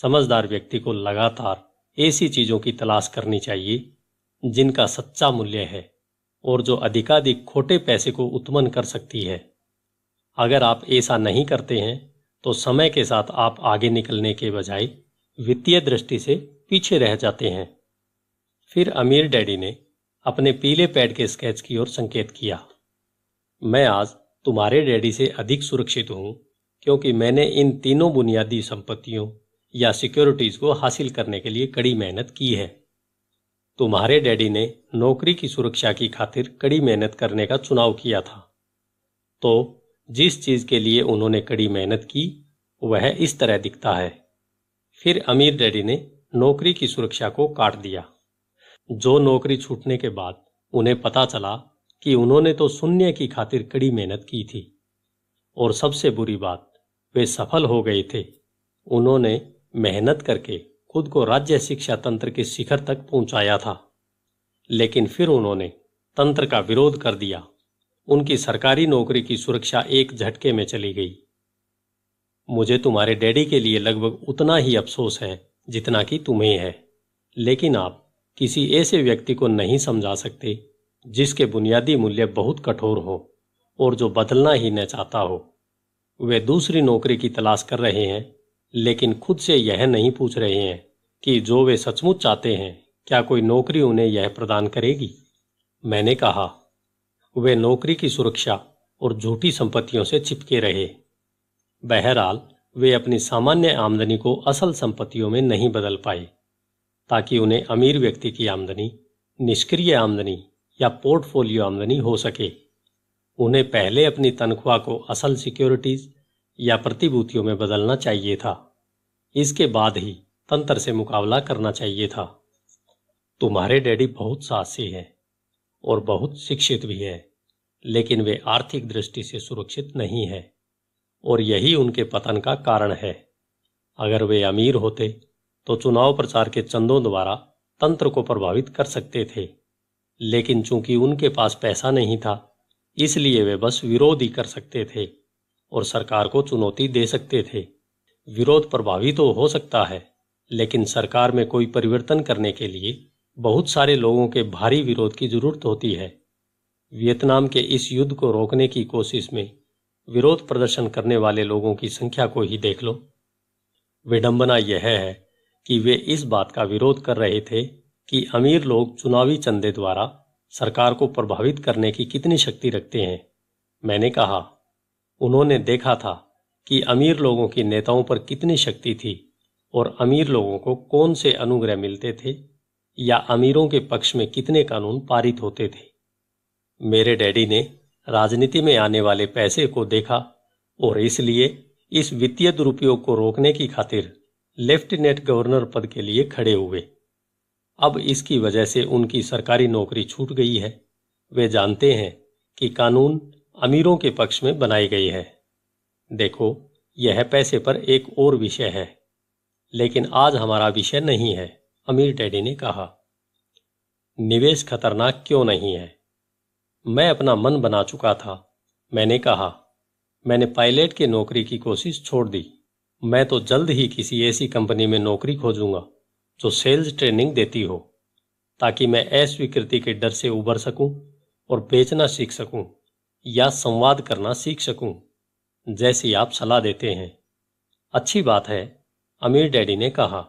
समझदार व्यक्ति को लगातार ऐसी चीजों की तलाश करनी चाहिए जिनका सच्चा मूल्य है और जो अधिकाधिक खोटे पैसे को उत्पन्न कर सकती है अगर आप ऐसा नहीं करते हैं तो समय के साथ आप आगे निकलने के बजाय वित्तीय दृष्टि से पीछे रह जाते हैं फिर अमीर डैडी ने अपने पीले पैड के स्केच की ओर संकेत किया मैं आज तुम्हारे डैडी से अधिक सुरक्षित हूं क्योंकि मैंने इन तीनों बुनियादी संपत्तियों या सिक्योरिटीज को हासिल करने के लिए कड़ी मेहनत की है तुम्हारे डैडी ने नौकरी की सुरक्षा की खातिर कड़ी मेहनत करने का चुनाव किया था तो जिस चीज के लिए उन्होंने कड़ी मेहनत की वह इस तरह दिखता है फिर अमीर डैडी ने नौकरी की सुरक्षा को काट दिया जो नौकरी छूटने के बाद उन्हें पता चला कि उन्होंने तो शून्य की खातिर कड़ी मेहनत की थी और सबसे बुरी बात वे सफल हो गए थे उन्होंने मेहनत करके खुद को राज्य शिक्षा तंत्र के शिखर तक पहुंचाया था लेकिन फिर उन्होंने तंत्र का विरोध कर दिया उनकी सरकारी नौकरी की सुरक्षा एक झटके में चली गई मुझे तुम्हारे डैडी के लिए लगभग उतना ही अफसोस है जितना कि तुम्हें है लेकिन आप किसी ऐसे व्यक्ति को नहीं समझा सकते जिसके बुनियादी मूल्य बहुत कठोर हो और जो बदलना ही न चाहता हो वे दूसरी नौकरी की तलाश कर रहे हैं लेकिन खुद से यह नहीं पूछ रहे हैं कि जो वे सचमुच चाहते हैं क्या कोई नौकरी उन्हें यह प्रदान करेगी मैंने कहा वे नौकरी की सुरक्षा और झूठी संपत्तियों से चिपके रहे बहरहाल वे अपनी सामान्य आमदनी को असल संपत्तियों में नहीं बदल पाए ताकि उन्हें अमीर व्यक्ति की आमदनी निष्क्रिय आमदनी या पोर्टफोलियो आमदनी हो सके उन्हें पहले अपनी तनख्वाह को असल सिक्योरिटीज या प्रतिभूतियों में बदलना चाहिए था इसके बाद ही तंत्र से मुकाबला करना चाहिए था तुम्हारे डैडी बहुत साहसी हैं और बहुत शिक्षित भी हैं लेकिन वे आर्थिक दृष्टि से सुरक्षित नहीं हैं और यही उनके पतन का कारण है अगर वे अमीर होते तो चुनाव प्रचार के चंदों द्वारा तंत्र को प्रभावित कर सकते थे लेकिन चूंकि उनके पास पैसा नहीं था इसलिए वे बस विरोध ही कर सकते थे और सरकार को चुनौती दे सकते थे विरोध प्रभावी तो हो सकता है लेकिन सरकार में कोई परिवर्तन करने के लिए बहुत सारे लोगों के भारी विरोध की जरूरत होती है वियतनाम के इस युद्ध को रोकने की कोशिश में विरोध प्रदर्शन करने वाले लोगों की संख्या को ही देख लो विडंबना यह है कि वे इस बात का विरोध कर रहे थे कि अमीर लोग चुनावी चंदे द्वारा सरकार को प्रभावित करने की कितनी शक्ति रखते हैं मैंने कहा उन्होंने देखा था कि अमीर लोगों की नेताओं पर कितनी शक्ति थी और अमीर लोगों को कौन से अनुग्रह मिलते थे या अमीरों के पक्ष में कितने कानून पारित होते थे मेरे डैडी ने राजनीति में आने वाले पैसे को देखा और इसलिए इस वित्तीय दुरुपयोग को रोकने की खातिर लेफ्टिनेंट गवर्नर पद के लिए खड़े हुए अब इसकी वजह से उनकी सरकारी नौकरी छूट गई है वे जानते हैं कि कानून अमीरों के पक्ष में बनाई गई है देखो यह पैसे पर एक और विषय है लेकिन आज हमारा विषय नहीं है अमीर डैडी ने कहा निवेश खतरनाक क्यों नहीं है मैं अपना मन बना चुका था मैंने कहा मैंने पायलट की नौकरी की कोशिश छोड़ दी मैं तो जल्द ही किसी ऐसी कंपनी में नौकरी खोजूंगा जो सेल्स ट्रेनिंग देती हो ताकि मैं अस्वीकृति के डर से उबर सकूं और बेचना सीख सकूं या संवाद करना सीख सकूं जैसी आप सलाह देते हैं अच्छी बात है अमीर डैडी ने कहा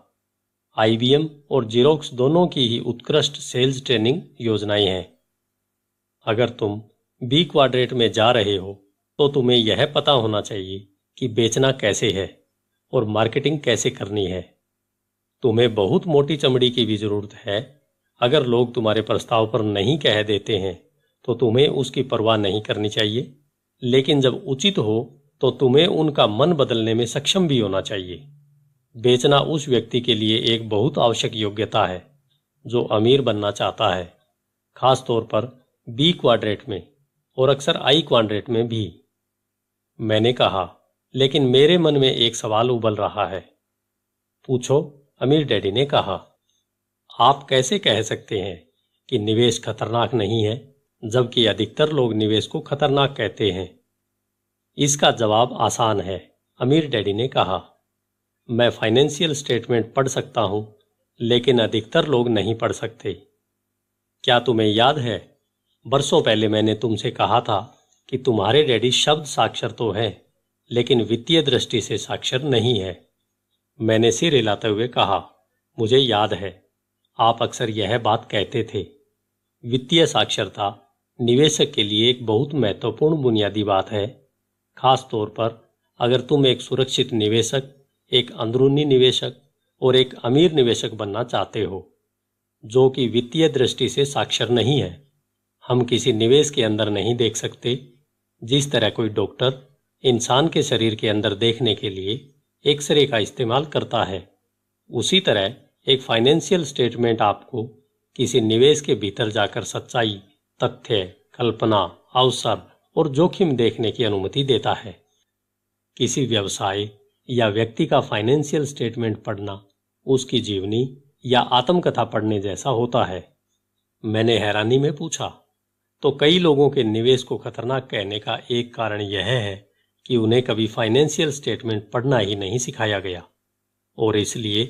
आईबीएम और जीरोक्स दोनों की ही उत्कृष्ट सेल्स ट्रेनिंग योजनाएं हैं अगर तुम बी क्वाड्रेट में जा रहे हो तो तुम्हें यह पता होना चाहिए कि बेचना कैसे है और मार्केटिंग कैसे करनी है तुम्हें बहुत मोटी चमड़ी की भी जरूरत है अगर लोग तुम्हारे प्रस्ताव पर नहीं कह देते हैं तो तुम्हें उसकी परवाह नहीं करनी चाहिए लेकिन जब उचित हो तो तुम्हें उनका मन बदलने में सक्षम भी होना चाहिए बेचना उस व्यक्ति के लिए एक बहुत आवश्यक योग्यता है जो अमीर बनना चाहता है खास तौर पर बी क्वाड्रेट में और अक्सर आई क्वाड्रेट में भी मैंने कहा लेकिन मेरे मन में एक सवाल उबल रहा है पूछो अमीर डैडी ने कहा आप कैसे कह सकते हैं कि निवेश खतरनाक नहीं है जबकि अधिकतर लोग निवेश को खतरनाक कहते हैं इसका जवाब आसान है अमीर डैडी ने कहा मैं फाइनेंशियल स्टेटमेंट पढ़ सकता हूं लेकिन अधिकतर लोग नहीं पढ़ सकते क्या तुम्हें याद है बरसों पहले मैंने तुमसे कहा था कि तुम्हारे डैडी शब्द साक्षर तो हैं लेकिन वित्तीय दृष्टि से साक्षर नहीं है मैंने सिर हिलाते हुए कहा मुझे याद है आप अक्सर यह बात कहते थे वित्तीय साक्षरता निवेशक के लिए एक बहुत महत्वपूर्ण बुनियादी बात है खास तौर पर अगर तुम एक सुरक्षित निवेशक एक अंदरूनी निवेशक और एक अमीर निवेशक बनना चाहते हो जो कि वित्तीय दृष्टि से साक्षर नहीं है हम किसी निवेश के अंदर नहीं देख सकते जिस तरह कोई डॉक्टर इंसान के शरीर के अंदर देखने के लिए एक्सरे का इस्तेमाल करता है उसी तरह एक फाइनेंशियल स्टेटमेंट आपको किसी निवेश के भीतर जाकर सच्चाई तथ्य कल्पना अवसर और जोखिम देखने की अनुमति देता है किसी व्यवसाय या व्यक्ति का फाइनेंशियल स्टेटमेंट पढ़ना उसकी जीवनी या आत्मकथा पढ़ने जैसा होता है मैंने हैरानी में पूछा तो कई लोगों के निवेश को खतरनाक कहने का एक कारण यह है कि उन्हें कभी फाइनेंशियल स्टेटमेंट पढ़ना ही नहीं सिखाया गया और इसलिए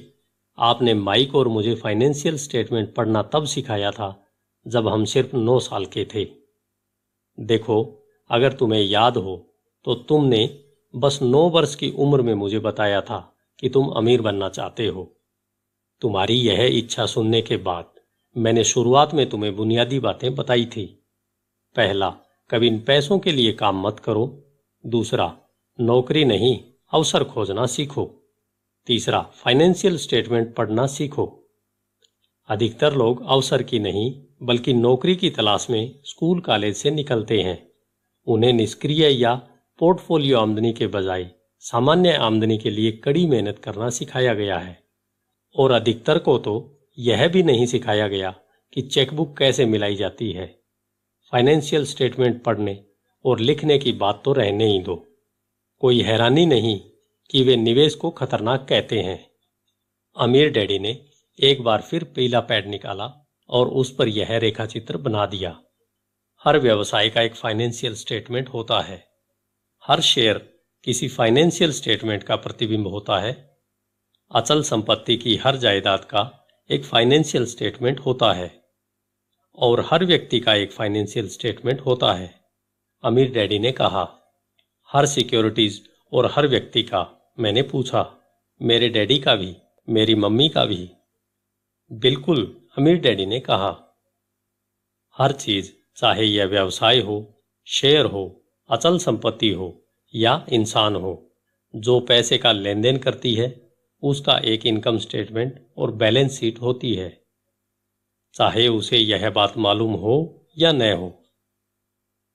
आपने माइक और मुझे फाइनेंशियल स्टेटमेंट पढ़ना तब सिखाया था जब हम सिर्फ नौ साल के थे देखो अगर तुम्हें याद हो तो तुमने बस नौ वर्ष की उम्र में मुझे बताया था कि तुम अमीर बनना चाहते हो तुम्हारी यह इच्छा सुनने के बाद मैंने शुरुआत में तुम्हें बुनियादी बातें बताई थी पहला कभी इन पैसों के लिए काम मत करो दूसरा नौकरी नहीं अवसर खोजना सीखो तीसरा फाइनेंशियल स्टेटमेंट पढ़ना सीखो अधिकतर लोग अवसर की नहीं बल्कि नौकरी की तलाश में स्कूल कॉलेज से निकलते हैं उन्हें निष्क्रिय या पोर्टफोलियो आमदनी के बजाय सामान्य आमदनी के लिए कड़ी मेहनत करना सिखाया गया है और अधिकतर को तो यह भी नहीं सिखाया गया कि चेकबुक कैसे मिलाई जाती है फाइनेंशियल स्टेटमेंट पढ़ने और लिखने की बात तो रहने ही दो कोई हैरानी नहीं कि वे निवेश को खतरनाक कहते हैं अमीर डैडी ने एक बार फिर पीला पैड निकाला और उस पर यह रेखा चित्र बना दिया हर व्यवसाय का एक फाइनेंशियल स्टेटमेंट होता है हर शेयर किसी फाइनेंशियल स्टेटमेंट का प्रतिबिंब होता है अचल संपत्ति की हर जायदाद का एक फाइनेंशियल स्टेटमेंट होता है और हर व्यक्ति का एक फाइनेंशियल स्टेटमेंट होता है अमीर डैडी ने कहा हर सिक्योरिटीज और हर व्यक्ति का मैंने पूछा मेरे डैडी का भी मेरी मम्मी का भी बिल्कुल अमीर डैडी ने कहा हर चीज चाहे यह व्यवसाय हो शेयर हो अचल संपत्ति हो या इंसान हो जो पैसे का लेन देन करती है उसका एक इनकम स्टेटमेंट और बैलेंस शीट होती है चाहे उसे यह बात मालूम हो या न हो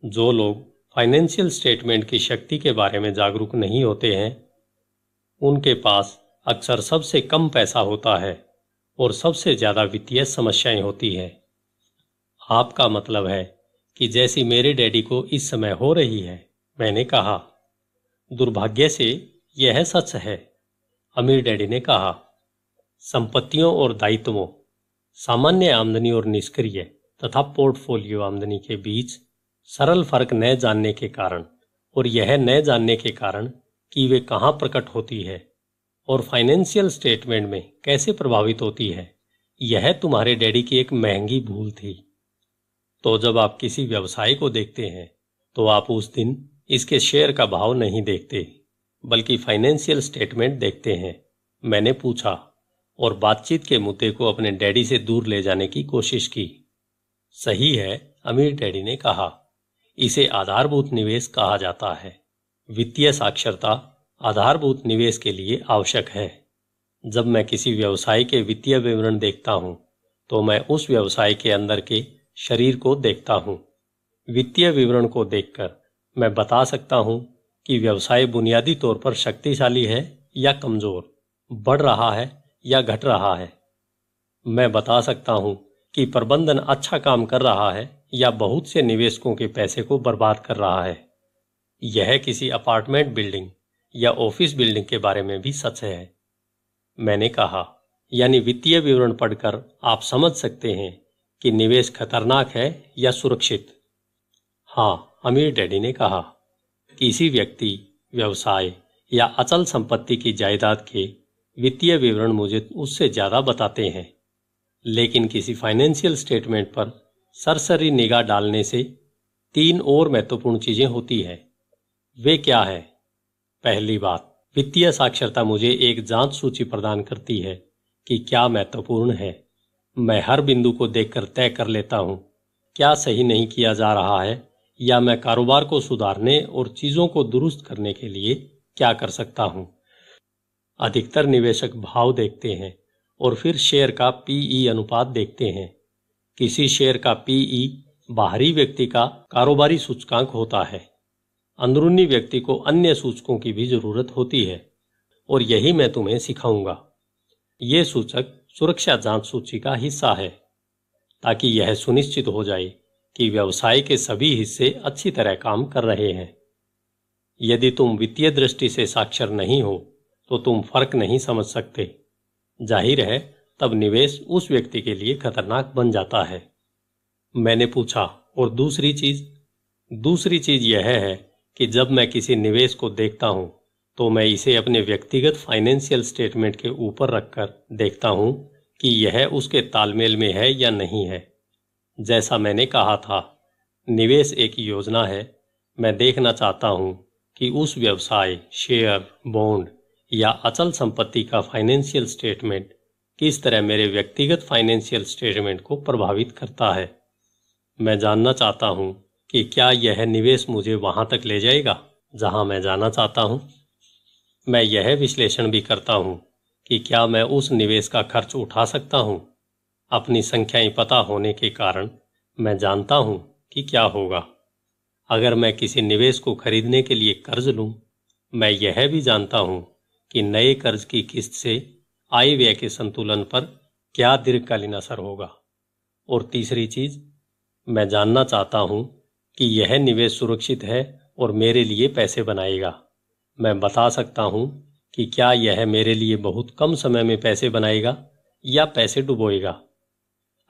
जो लोग फाइनेंशियल स्टेटमेंट की शक्ति के बारे में जागरूक नहीं होते हैं उनके पास अक्सर सबसे कम पैसा होता है और सबसे ज़्यादा वित्तीय समस्याएं होती है आपका मतलब है कि जैसी मेरे डैडी को इस समय हो रही है मैंने कहा दुर्भाग्य से यह सच है अमीर डैडी ने कहा संपत्तियों और दायित्वों सामान्य आमदनी और निष्क्रिय तथा पोर्टफोलियो आमदनी के बीच सरल फर्क न जानने के कारण और यह न जानने के कारण कि वे कहाँ प्रकट होती है और फाइनेंशियल स्टेटमेंट में कैसे प्रभावित होती है यह तुम्हारे डैडी की एक महंगी भूल थी तो जब आप किसी व्यवसाय को देखते हैं तो आप उस दिन इसके शेयर का भाव नहीं देखते बल्कि फाइनेंशियल स्टेटमेंट देखते हैं मैंने पूछा और बातचीत के मुद्दे को अपने डैडी से दूर ले जाने की कोशिश की सही है अमीर डैडी ने कहा इसे आधारभूत निवेश कहा जाता है वित्तीय साक्षरता आधारभूत निवेश के लिए आवश्यक है जब मैं किसी व्यवसाय के वित्तीय विवरण देखता हूँ तो मैं उस व्यवसाय के अंदर के शरीर को देखता हूँ वित्तीय विवरण को देखकर मैं बता सकता हूँ कि व्यवसाय बुनियादी तौर पर शक्तिशाली है या कमज़ोर बढ़ रहा है या घट रहा है मैं बता सकता हूँ कि प्रबंधन अच्छा काम कर रहा है या बहुत से निवेशकों के पैसे को बर्बाद कर रहा है यह किसी अपार्टमेंट बिल्डिंग या ऑफिस बिल्डिंग के बारे में भी सच है मैंने कहा यानी वित्तीय विवरण पढ़कर आप समझ सकते हैं कि निवेश खतरनाक है या सुरक्षित हाँ अमीर डैडी ने कहा किसी व्यक्ति व्यवसाय या अचल संपत्ति की जायदाद के वित्तीय विवरण मुझे उससे ज़्यादा बताते हैं लेकिन किसी फाइनेंशियल स्टेटमेंट पर सरसरी निगाह डालने से तीन और महत्वपूर्ण चीजें होती है वे क्या है पहली बात वित्तीय साक्षरता मुझे एक जांच सूची प्रदान करती है कि क्या महत्वपूर्ण है मैं हर बिंदु को देखकर तय कर लेता हूं क्या सही नहीं किया जा रहा है या मैं कारोबार को सुधारने और चीजों को दुरुस्त करने के लिए क्या कर सकता हूं अधिकतर निवेशक भाव देखते हैं और फिर शेयर का पीई e अनुपात देखते हैं किसी शेयर का पीई बाहरी व्यक्ति का कारोबारी सूचकांक होता है अंदरूनी व्यक्ति को अन्य सूचकों की भी जरूरत होती है और यही मैं तुम्हें सिखाऊंगा ये सूचक सुरक्षा जांच सूची का हिस्सा है ताकि यह सुनिश्चित हो जाए कि व्यवसाय के सभी हिस्से अच्छी तरह काम कर रहे हैं यदि तुम वित्तीय दृष्टि से साक्षर नहीं हो तो तुम फर्क नहीं समझ सकते जाहिर है तब निवेश उस व्यक्ति के लिए खतरनाक बन जाता है मैंने पूछा और दूसरी चीज दूसरी चीज यह है कि जब मैं किसी निवेश को देखता हूं तो मैं इसे अपने व्यक्तिगत फाइनेंशियल स्टेटमेंट के ऊपर रखकर देखता हूं कि यह उसके तालमेल में है या नहीं है जैसा मैंने कहा था निवेश एक योजना है मैं देखना चाहता हूं कि उस व्यवसाय शेयर बॉन्ड या अचल संपत्ति का फाइनेंशियल स्टेटमेंट किस तरह मेरे व्यक्तिगत फाइनेंशियल स्टेटमेंट को प्रभावित करता है मैं जानना चाहता हूँ कि क्या यह निवेश मुझे वहाँ तक ले जाएगा जहाँ मैं जाना चाहता हूँ मैं यह विश्लेषण भी करता हूँ कि क्या मैं उस निवेश का खर्च उठा सकता हूँ अपनी संख्याएं पता होने के कारण मैं जानता हूँ कि क्या होगा अगर मैं किसी निवेश को खरीदने के लिए कर्ज लूँ मैं यह भी जानता हूँ कि नए कर्ज की किस्त से आय व्यय के संतुलन पर क्या दीर्घकालीन असर होगा और तीसरी चीज मैं जानना चाहता हूं कि यह निवेश सुरक्षित है और मेरे लिए पैसे बनाएगा मैं बता सकता हूं कि क्या यह मेरे लिए बहुत कम समय में पैसे बनाएगा या पैसे डुबोएगा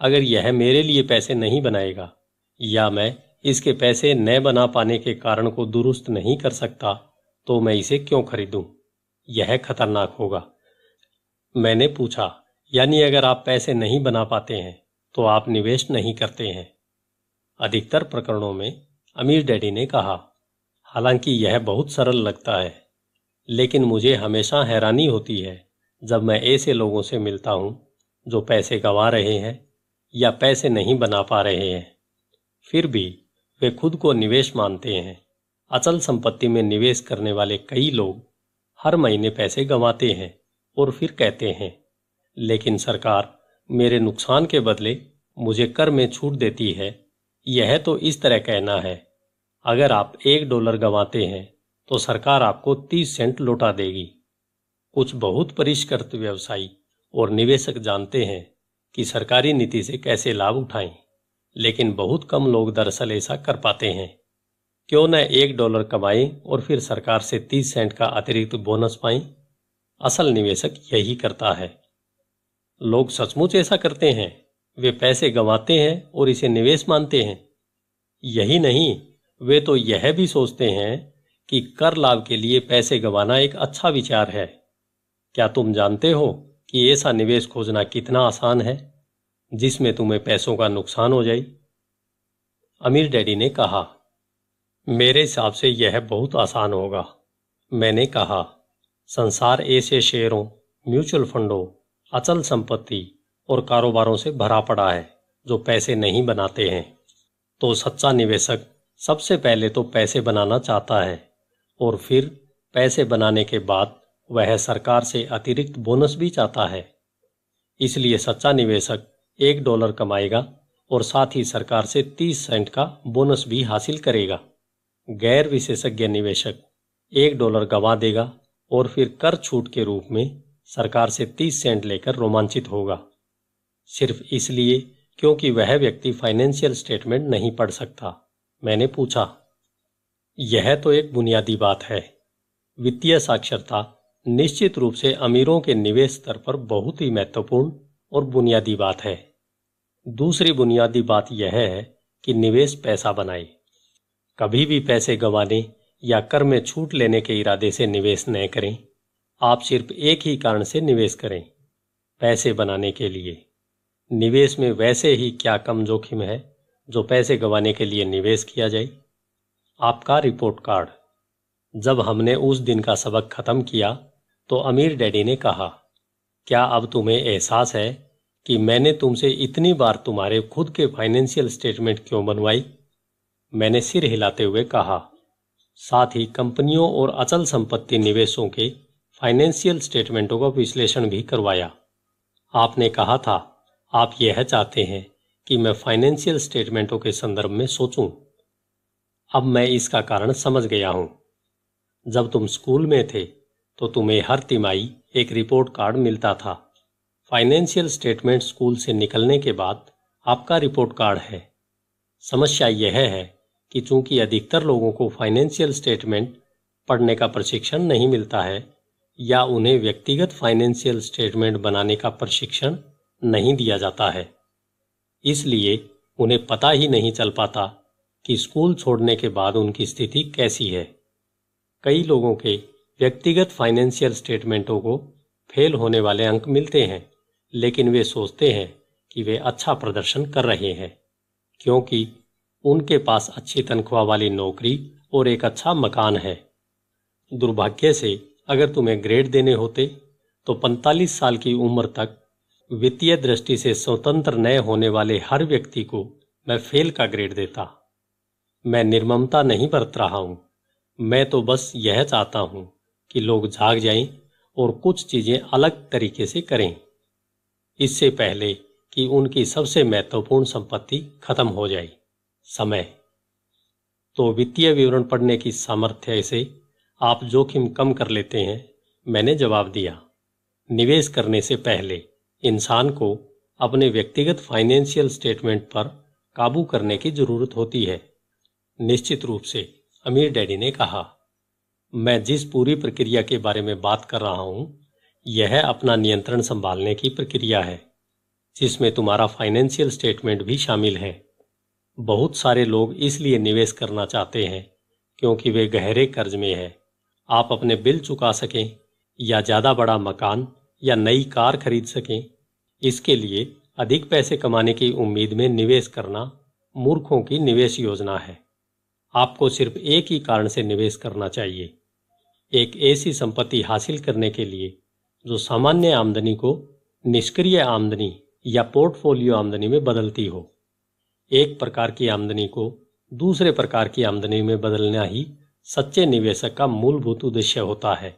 अगर यह मेरे लिए पैसे नहीं बनाएगा या मैं इसके पैसे न बना पाने के कारण को दुरुस्त नहीं कर सकता तो मैं इसे क्यों खरीदूं? यह खतरनाक होगा मैंने पूछा यानी अगर आप पैसे नहीं बना पाते हैं तो आप निवेश नहीं करते हैं अधिकतर प्रकरणों में अमीर डैडी ने कहा हालांकि यह बहुत सरल लगता है लेकिन मुझे हमेशा हैरानी होती है जब मैं ऐसे लोगों से मिलता हूं जो पैसे गंवा रहे हैं या पैसे नहीं बना पा रहे हैं फिर भी वे खुद को निवेश मानते हैं अचल संपत्ति में निवेश करने वाले कई लोग हर महीने पैसे गंवाते हैं और फिर कहते हैं लेकिन सरकार मेरे नुकसान के बदले मुझे कर में छूट देती है यह तो इस तरह कहना है अगर आप एक डॉलर गंवाते हैं तो सरकार आपको तीस सेंट लौटा देगी कुछ बहुत परिष्कृत व्यवसायी और निवेशक जानते हैं कि सरकारी नीति से कैसे लाभ उठाएं लेकिन बहुत कम लोग दरअसल ऐसा कर पाते हैं क्यों न एक डॉलर कमाएं और फिर सरकार से तीस सेंट का अतिरिक्त बोनस पाएं असल निवेशक यही करता है लोग सचमुच ऐसा करते हैं वे पैसे गंवाते हैं और इसे निवेश मानते हैं यही नहीं वे तो यह भी सोचते हैं कि कर लाभ के लिए पैसे गंवाना एक अच्छा विचार है क्या तुम जानते हो कि ऐसा निवेश खोजना कितना आसान है जिसमें तुम्हें पैसों का नुकसान हो जाए अमीर डैडी ने कहा मेरे हिसाब से यह बहुत आसान होगा मैंने कहा संसार ऐसे शेयरों म्यूचुअल फंडों अचल संपत्ति और कारोबारों से भरा पड़ा है जो पैसे नहीं बनाते हैं तो सच्चा निवेशक सबसे पहले तो पैसे बनाना चाहता है और फिर पैसे बनाने के बाद वह सरकार से अतिरिक्त बोनस भी चाहता है इसलिए सच्चा निवेशक एक डॉलर कमाएगा और साथ ही सरकार से तीस सेंट का बोनस भी हासिल करेगा गैर विशेषज्ञ निवेशक एक डॉलर गवा देगा और फिर कर छूट के रूप में सरकार से तीस सेंट लेकर रोमांचित होगा सिर्फ इसलिए क्योंकि वह व्यक्ति फाइनेंशियल स्टेटमेंट नहीं पढ़ सकता मैंने पूछा यह तो एक बुनियादी बात है वित्तीय साक्षरता निश्चित रूप से अमीरों के निवेश स्तर पर बहुत ही महत्वपूर्ण और बुनियादी बात है दूसरी बुनियादी बात यह है कि निवेश पैसा बनाए कभी भी पैसे गंवाने या कर में छूट लेने के इरादे से निवेश न करें आप सिर्फ एक ही कारण से निवेश करें पैसे बनाने के लिए निवेश में वैसे ही क्या कम जोखिम है जो पैसे गंवाने के लिए निवेश किया जाए आपका रिपोर्ट कार्ड जब हमने उस दिन का सबक खत्म किया तो अमीर डैडी ने कहा क्या अब तुम्हें एहसास है कि मैंने तुमसे इतनी बार तुम्हारे खुद के फाइनेंशियल स्टेटमेंट क्यों बनवाई मैंने सिर हिलाते हुए कहा साथ ही कंपनियों और अचल संपत्ति निवेशों के फाइनेंशियल स्टेटमेंटों का विश्लेषण भी करवाया आपने कहा था आप यह चाहते हैं कि मैं फाइनेंशियल स्टेटमेंटों के संदर्भ में सोचूं। अब मैं इसका कारण समझ गया हूं जब तुम स्कूल में थे तो तुम्हें हर तिमाही एक रिपोर्ट कार्ड मिलता था फाइनेंशियल स्टेटमेंट स्कूल से निकलने के बाद आपका रिपोर्ट कार्ड है समस्या यह है कि चूंकि अधिकतर लोगों को फाइनेंशियल स्टेटमेंट पढ़ने का प्रशिक्षण नहीं मिलता है या उन्हें व्यक्तिगत फाइनेंशियल स्टेटमेंट बनाने का प्रशिक्षण नहीं दिया जाता है इसलिए उन्हें पता ही नहीं चल पाता कि स्कूल छोड़ने के बाद उनकी स्थिति कैसी है कई लोगों के व्यक्तिगत फाइनेंशियल स्टेटमेंटों को फेल होने वाले अंक मिलते हैं लेकिन वे सोचते हैं कि वे अच्छा प्रदर्शन कर रहे हैं क्योंकि उनके पास अच्छी तनख्वाह वाली नौकरी और एक अच्छा मकान है दुर्भाग्य से अगर तुम्हें ग्रेड देने होते तो 45 साल की उम्र तक वित्तीय दृष्टि से स्वतंत्र न होने वाले हर व्यक्ति को मैं फेल का ग्रेड देता मैं निर्ममता नहीं बरत रहा हूं मैं तो बस यह चाहता हूं कि लोग जाग जाएं और कुछ चीजें अलग तरीके से करें इससे पहले कि उनकी सबसे महत्वपूर्ण संपत्ति खत्म हो जाए समय तो वित्तीय विवरण पढ़ने की सामर्थ्य से आप जोखिम कम कर लेते हैं मैंने जवाब दिया निवेश करने से पहले इंसान को अपने व्यक्तिगत फाइनेंशियल स्टेटमेंट पर काबू करने की जरूरत होती है निश्चित रूप से अमीर डैडी ने कहा मैं जिस पूरी प्रक्रिया के बारे में बात कर रहा हूं यह अपना नियंत्रण संभालने की प्रक्रिया है जिसमें तुम्हारा फाइनेंशियल स्टेटमेंट भी शामिल है बहुत सारे लोग इसलिए निवेश करना चाहते हैं क्योंकि वे गहरे कर्ज में हैं आप अपने बिल चुका सकें या ज़्यादा बड़ा मकान या नई कार खरीद सकें इसके लिए अधिक पैसे कमाने की उम्मीद में निवेश करना मूर्खों की निवेश योजना है आपको सिर्फ एक ही कारण से निवेश करना चाहिए एक ऐसी संपत्ति हासिल करने के लिए जो सामान्य आमदनी को निष्क्रिय आमदनी या पोर्टफोलियो आमदनी में बदलती हो एक प्रकार की आमदनी को दूसरे प्रकार की आमदनी में बदलना ही सच्चे निवेशक का मूलभूत उद्देश्य होता है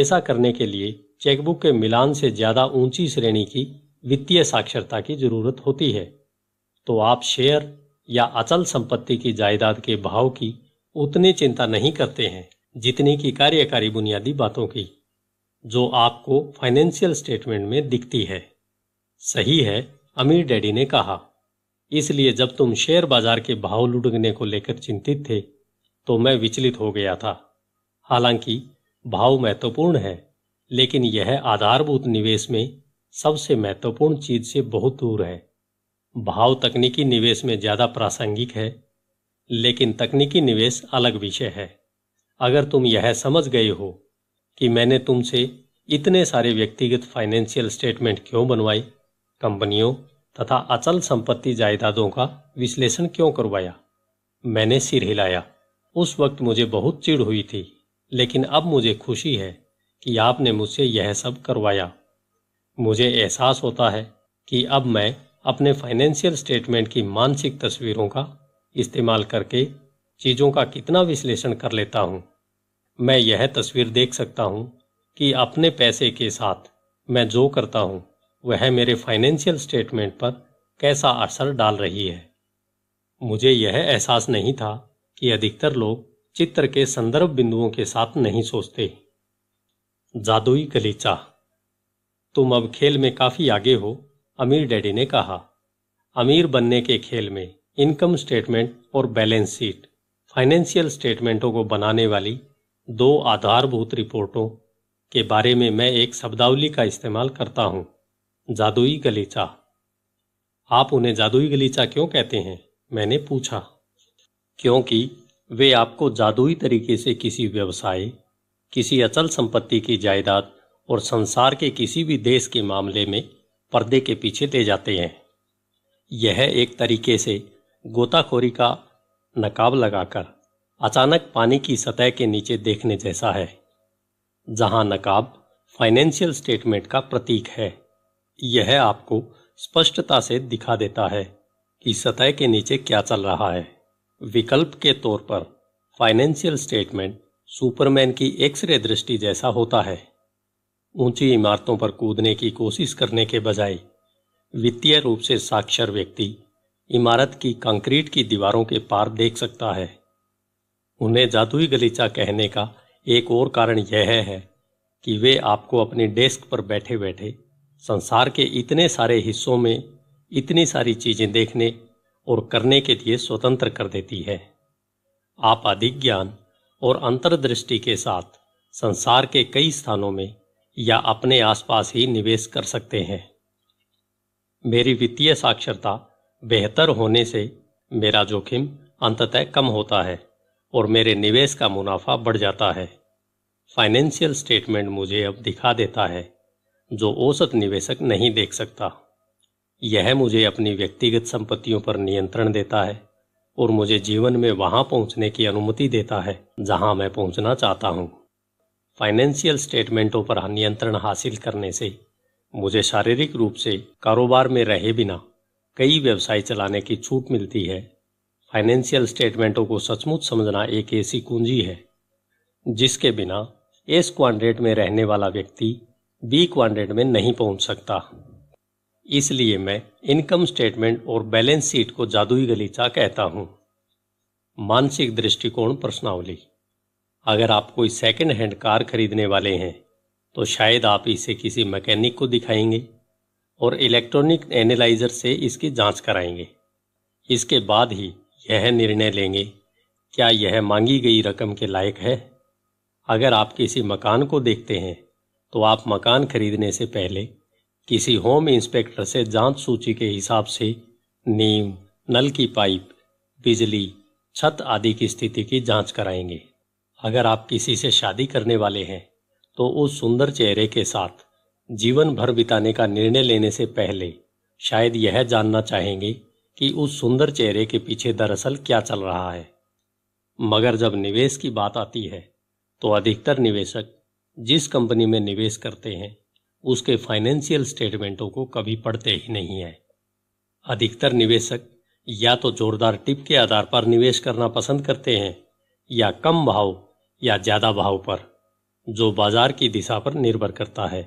ऐसा करने के लिए चेकबुक के मिलान से ज़्यादा ऊंची श्रेणी की वित्तीय साक्षरता की जरूरत होती है तो आप शेयर या अचल संपत्ति की जायदाद के भाव की उतनी चिंता नहीं करते हैं जितनी की कार्यकारी बुनियादी बातों की जो आपको फाइनेंशियल स्टेटमेंट में दिखती है सही है अमीर डैडी ने कहा इसलिए जब तुम शेयर बाजार के भाव लुढ़कने को लेकर चिंतित थे तो मैं विचलित हो गया था हालांकि भाव महत्वपूर्ण है लेकिन यह आधारभूत निवेश में सबसे महत्वपूर्ण चीज से बहुत दूर है भाव तकनीकी निवेश में ज्यादा प्रासंगिक है लेकिन तकनीकी निवेश अलग विषय है अगर तुम यह समझ गए हो कि मैंने तुमसे इतने सारे व्यक्तिगत फाइनेंशियल स्टेटमेंट क्यों बनवाई कंपनियों तथा अचल संपत्ति जायदादों का विश्लेषण क्यों करवाया मैंने सिर हिलाया उस वक्त मुझे बहुत चिढ़ हुई थी लेकिन अब मुझे खुशी है कि आपने मुझसे यह सब करवाया मुझे एहसास होता है कि अब मैं अपने फाइनेंशियल स्टेटमेंट की मानसिक तस्वीरों का इस्तेमाल करके चीज़ों का कितना विश्लेषण कर लेता हूँ मैं यह तस्वीर देख सकता हूँ कि अपने पैसे के साथ मैं जो करता हूँ वह मेरे फाइनेंशियल स्टेटमेंट पर कैसा असर डाल रही है मुझे यह एहसास नहीं था कि अधिकतर लोग चित्र के संदर्भ बिंदुओं के साथ नहीं सोचते जादुई गलीचा तुम अब खेल में काफी आगे हो अमीर डैडी ने कहा अमीर बनने के खेल में इनकम स्टेटमेंट और बैलेंस शीट फाइनेंशियल स्टेटमेंटों को बनाने वाली दो आधारभूत रिपोर्टों के बारे में मैं एक शब्दावली का इस्तेमाल करता हूं जादुई गलीचा आप उन्हें जादुई गलीचा क्यों कहते हैं मैंने पूछा क्योंकि वे आपको जादुई तरीके से किसी व्यवसाय किसी अचल संपत्ति की जायदाद और संसार के किसी भी देश के मामले में पर्दे के पीछे ले जाते हैं यह एक तरीके से गोताखोरी का नकाब लगाकर अचानक पानी की सतह के नीचे देखने जैसा है जहां नकाब फाइनेंशियल स्टेटमेंट का प्रतीक है यह आपको स्पष्टता से दिखा देता है कि सतह के नीचे क्या चल रहा है विकल्प के तौर पर फाइनेंशियल स्टेटमेंट सुपरमैन की एक्सरे दृष्टि जैसा होता है ऊंची इमारतों पर कूदने की कोशिश करने के बजाय वित्तीय रूप से साक्षर व्यक्ति इमारत की कंक्रीट की दीवारों के पार देख सकता है उन्हें जादुई गलीचा कहने का एक और कारण यह है कि वे आपको अपने डेस्क पर बैठे बैठे संसार के इतने सारे हिस्सों में इतनी सारी चीजें देखने और करने के लिए स्वतंत्र कर देती है आप अधिक ज्ञान और अंतर्दृष्टि के साथ संसार के कई स्थानों में या अपने आसपास ही निवेश कर सकते हैं मेरी वित्तीय साक्षरता बेहतर होने से मेरा जोखिम अंततः कम होता है और मेरे निवेश का मुनाफा बढ़ जाता है फाइनेंशियल स्टेटमेंट मुझे अब दिखा देता है जो औसत निवेशक नहीं देख सकता यह मुझे अपनी व्यक्तिगत संपत्तियों पर नियंत्रण देता है और मुझे जीवन में वहां पहुंचने की अनुमति देता है जहां मैं पहुंचना चाहता हूं फाइनेंशियल स्टेटमेंटों पर नियंत्रण हासिल करने से मुझे शारीरिक रूप से कारोबार में रहे बिना कई व्यवसाय चलाने की छूट मिलती है फाइनेंशियल स्टेटमेंटों को सचमुच समझना एक ऐसी कुंजी है जिसके बिना एस क्वाड्रेट में रहने वाला व्यक्ति बी हंड्रेड में नहीं पहुंच सकता इसलिए मैं इनकम स्टेटमेंट और बैलेंस शीट को जादुई गलीचा कहता हूं मानसिक दृष्टिकोण प्रश्नावली अगर आप कोई सेकेंड हैंड कार खरीदने वाले हैं तो शायद आप इसे किसी मैकेनिक को दिखाएंगे और इलेक्ट्रॉनिक एनालाइजर से इसकी जांच कराएंगे इसके बाद ही यह निर्णय लेंगे क्या यह मांगी गई रकम के लायक है अगर आप किसी मकान को देखते हैं तो आप मकान खरीदने से पहले किसी होम इंस्पेक्टर से जांच सूची के हिसाब से नीम नल की पाइप बिजली छत आदि की स्थिति की जांच कराएंगे अगर आप किसी से शादी करने वाले हैं तो उस सुंदर चेहरे के साथ जीवन भर बिताने का निर्णय लेने से पहले शायद यह जानना चाहेंगे कि उस सुंदर चेहरे के पीछे दरअसल क्या चल रहा है मगर जब निवेश की बात आती है तो अधिकतर निवेशक जिस कंपनी में निवेश करते हैं उसके फाइनेंशियल स्टेटमेंटों को कभी पढ़ते ही नहीं है अधिकतर निवेशक या तो जोरदार टिप के आधार पर निवेश करना पसंद करते हैं या कम भाव या ज़्यादा भाव पर जो बाजार की दिशा पर निर्भर करता है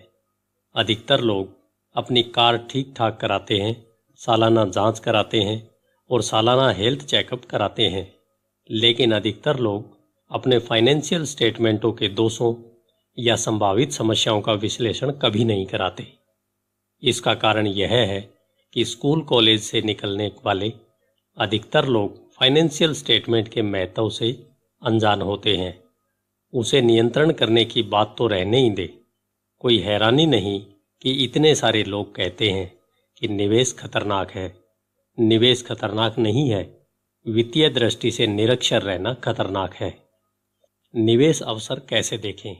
अधिकतर लोग अपनी कार ठीक ठाक कराते हैं सालाना जांच कराते हैं और सालाना हेल्थ चेकअप कराते हैं लेकिन अधिकतर लोग अपने फाइनेंशियल स्टेटमेंटों के दोषों या संभावित समस्याओं का विश्लेषण कभी नहीं कराते इसका कारण यह है कि स्कूल कॉलेज से निकलने वाले अधिकतर लोग फाइनेंशियल स्टेटमेंट के महत्व से अनजान होते हैं उसे नियंत्रण करने की बात तो रहने ही दे कोई हैरानी नहीं कि इतने सारे लोग कहते हैं कि निवेश खतरनाक है निवेश खतरनाक नहीं है वित्तीय दृष्टि से निरक्षर रहना खतरनाक है निवेश अवसर कैसे देखें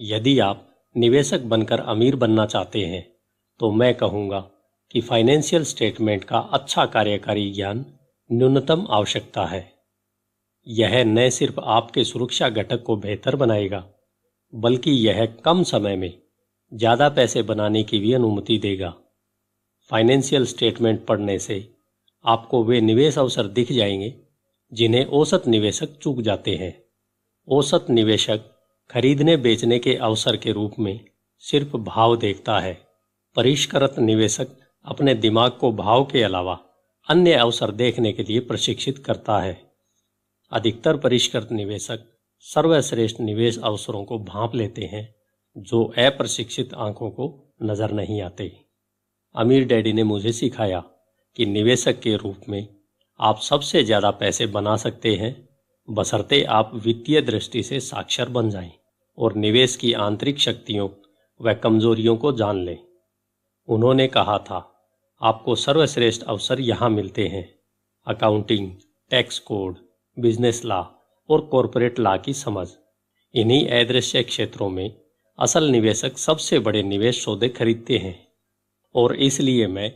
यदि आप निवेशक बनकर अमीर बनना चाहते हैं तो मैं कहूंगा कि फाइनेंशियल स्टेटमेंट का अच्छा कार्यकारी ज्ञान न्यूनतम आवश्यकता है यह न सिर्फ आपके सुरक्षा घटक को बेहतर बनाएगा बल्कि यह कम समय में ज़्यादा पैसे बनाने की भी अनुमति देगा फाइनेंशियल स्टेटमेंट पढ़ने से आपको वे निवेश अवसर दिख जाएंगे जिन्हें औसत निवेशक चूक जाते हैं औसत निवेशक खरीदने बेचने के अवसर के रूप में सिर्फ भाव देखता है परिष्कृत निवेशक अपने दिमाग को भाव के अलावा अन्य अवसर देखने के लिए प्रशिक्षित करता है अधिकतर परिष्कृत निवेशक सर्वश्रेष्ठ निवेश अवसरों को भांप लेते हैं जो अप्रशिक्षित आंखों को नजर नहीं आते अमीर डैडी ने मुझे सिखाया कि निवेशक के रूप में आप सबसे ज़्यादा पैसे बना सकते हैं बसरते आप वित्तीय दृष्टि से साक्षर बन जाएं और निवेश की आंतरिक शक्तियों व कमजोरियों को जान लें उन्होंने कहा था आपको सर्वश्रेष्ठ अवसर यहाँ मिलते हैं accounting tax code business law और कॉरपोरेट लॉ की समझ इन्हीं अदृश्य क्षेत्रों में असल निवेशक सबसे बड़े निवेश सौदे खरीदते हैं और इसलिए मैं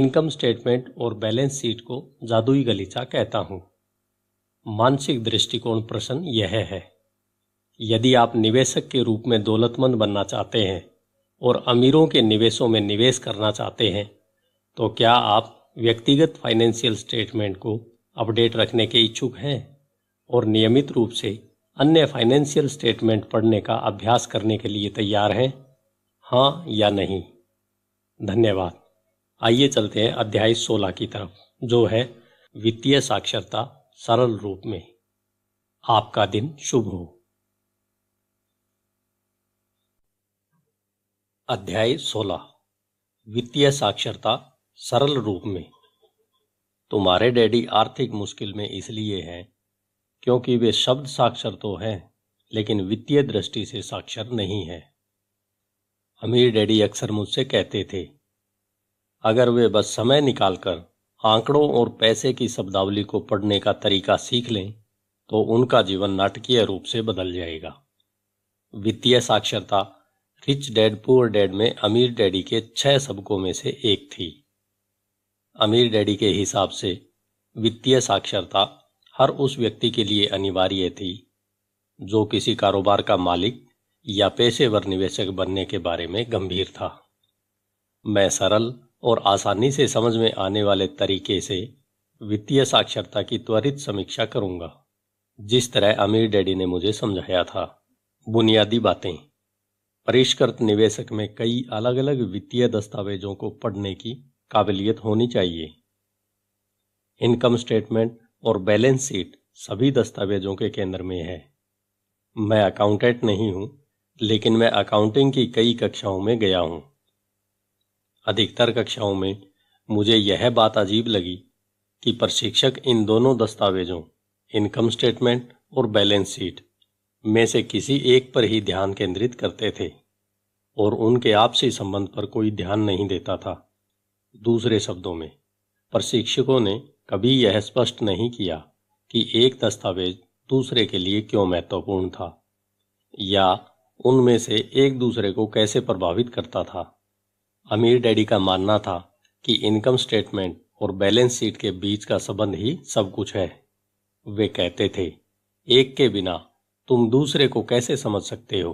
इनकम स्टेटमेंट और बैलेंस शीट को जादुई गलीचा कहता हूँ मानसिक दृष्टिकोण प्रश्न यह है यदि आप निवेशक के रूप में दौलतमंद बनना चाहते हैं और अमीरों के निवेशों में निवेश करना चाहते हैं तो क्या आप व्यक्तिगत फाइनेंशियल स्टेटमेंट को अपडेट रखने के इच्छुक हैं और नियमित रूप से अन्य फाइनेंशियल स्टेटमेंट पढ़ने का अभ्यास करने के लिए तैयार हैं हाँ या नहीं धन्यवाद आइए चलते हैं अध्याय 16 की तरफ जो है वित्तीय साक्षरता सरल रूप में आपका दिन शुभ हो अध्याय 16 वित्तीय साक्षरता सरल रूप में तुम्हारे डैडी आर्थिक मुश्किल में इसलिए हैं क्योंकि वे शब्द साक्षर तो हैं लेकिन वित्तीय दृष्टि से साक्षर नहीं है अमीर डैडी अक्सर मुझसे कहते थे अगर वे बस समय निकालकर आंकड़ों और पैसे की शब्दावली को पढ़ने का तरीका सीख लें तो उनका जीवन नाटकीय रूप से बदल जाएगा वित्तीय साक्षरता रिच डैड पुअर डैड में अमीर डैडी के छह सबकों में से एक थी अमीर डैडी के हिसाब से वित्तीय साक्षरता हर उस व्यक्ति के लिए अनिवार्य थी जो किसी कारोबार का मालिक या पेशेवर निवेशक बनने के बारे में गंभीर था मैं सरल और आसानी से समझ में आने वाले तरीके से वित्तीय साक्षरता की त्वरित समीक्षा करूंगा जिस तरह अमीर डैडी ने मुझे समझाया था बुनियादी बातें परिष्कृत निवेशक में कई अलग अलग वित्तीय दस्तावेजों को पढ़ने की काबिलियत होनी चाहिए इनकम स्टेटमेंट और बैलेंस शीट सभी दस्तावेजों के केंद्र में है मैं अकाउंटेंट नहीं हूं लेकिन मैं अकाउंटिंग की कई कक्षाओं में गया हूं अधिकतर कक्षाओं में मुझे यह बात अजीब लगी कि प्रशिक्षक इन दोनों दस्तावेजों इनकम स्टेटमेंट और बैलेंस शीट में से किसी एक पर ही ध्यान केंद्रित करते थे और उनके आपसी संबंध पर कोई ध्यान नहीं देता था दूसरे शब्दों में प्रशिक्षकों ने कभी यह स्पष्ट नहीं किया कि एक दस्तावेज दूसरे के लिए क्यों महत्वपूर्ण था या उनमें से एक दूसरे को कैसे प्रभावित करता था अमीर डैडी का मानना था कि इनकम स्टेटमेंट और बैलेंस शीट के बीच का संबंध ही सब कुछ है वे कहते थे एक के बिना तुम दूसरे को कैसे समझ सकते हो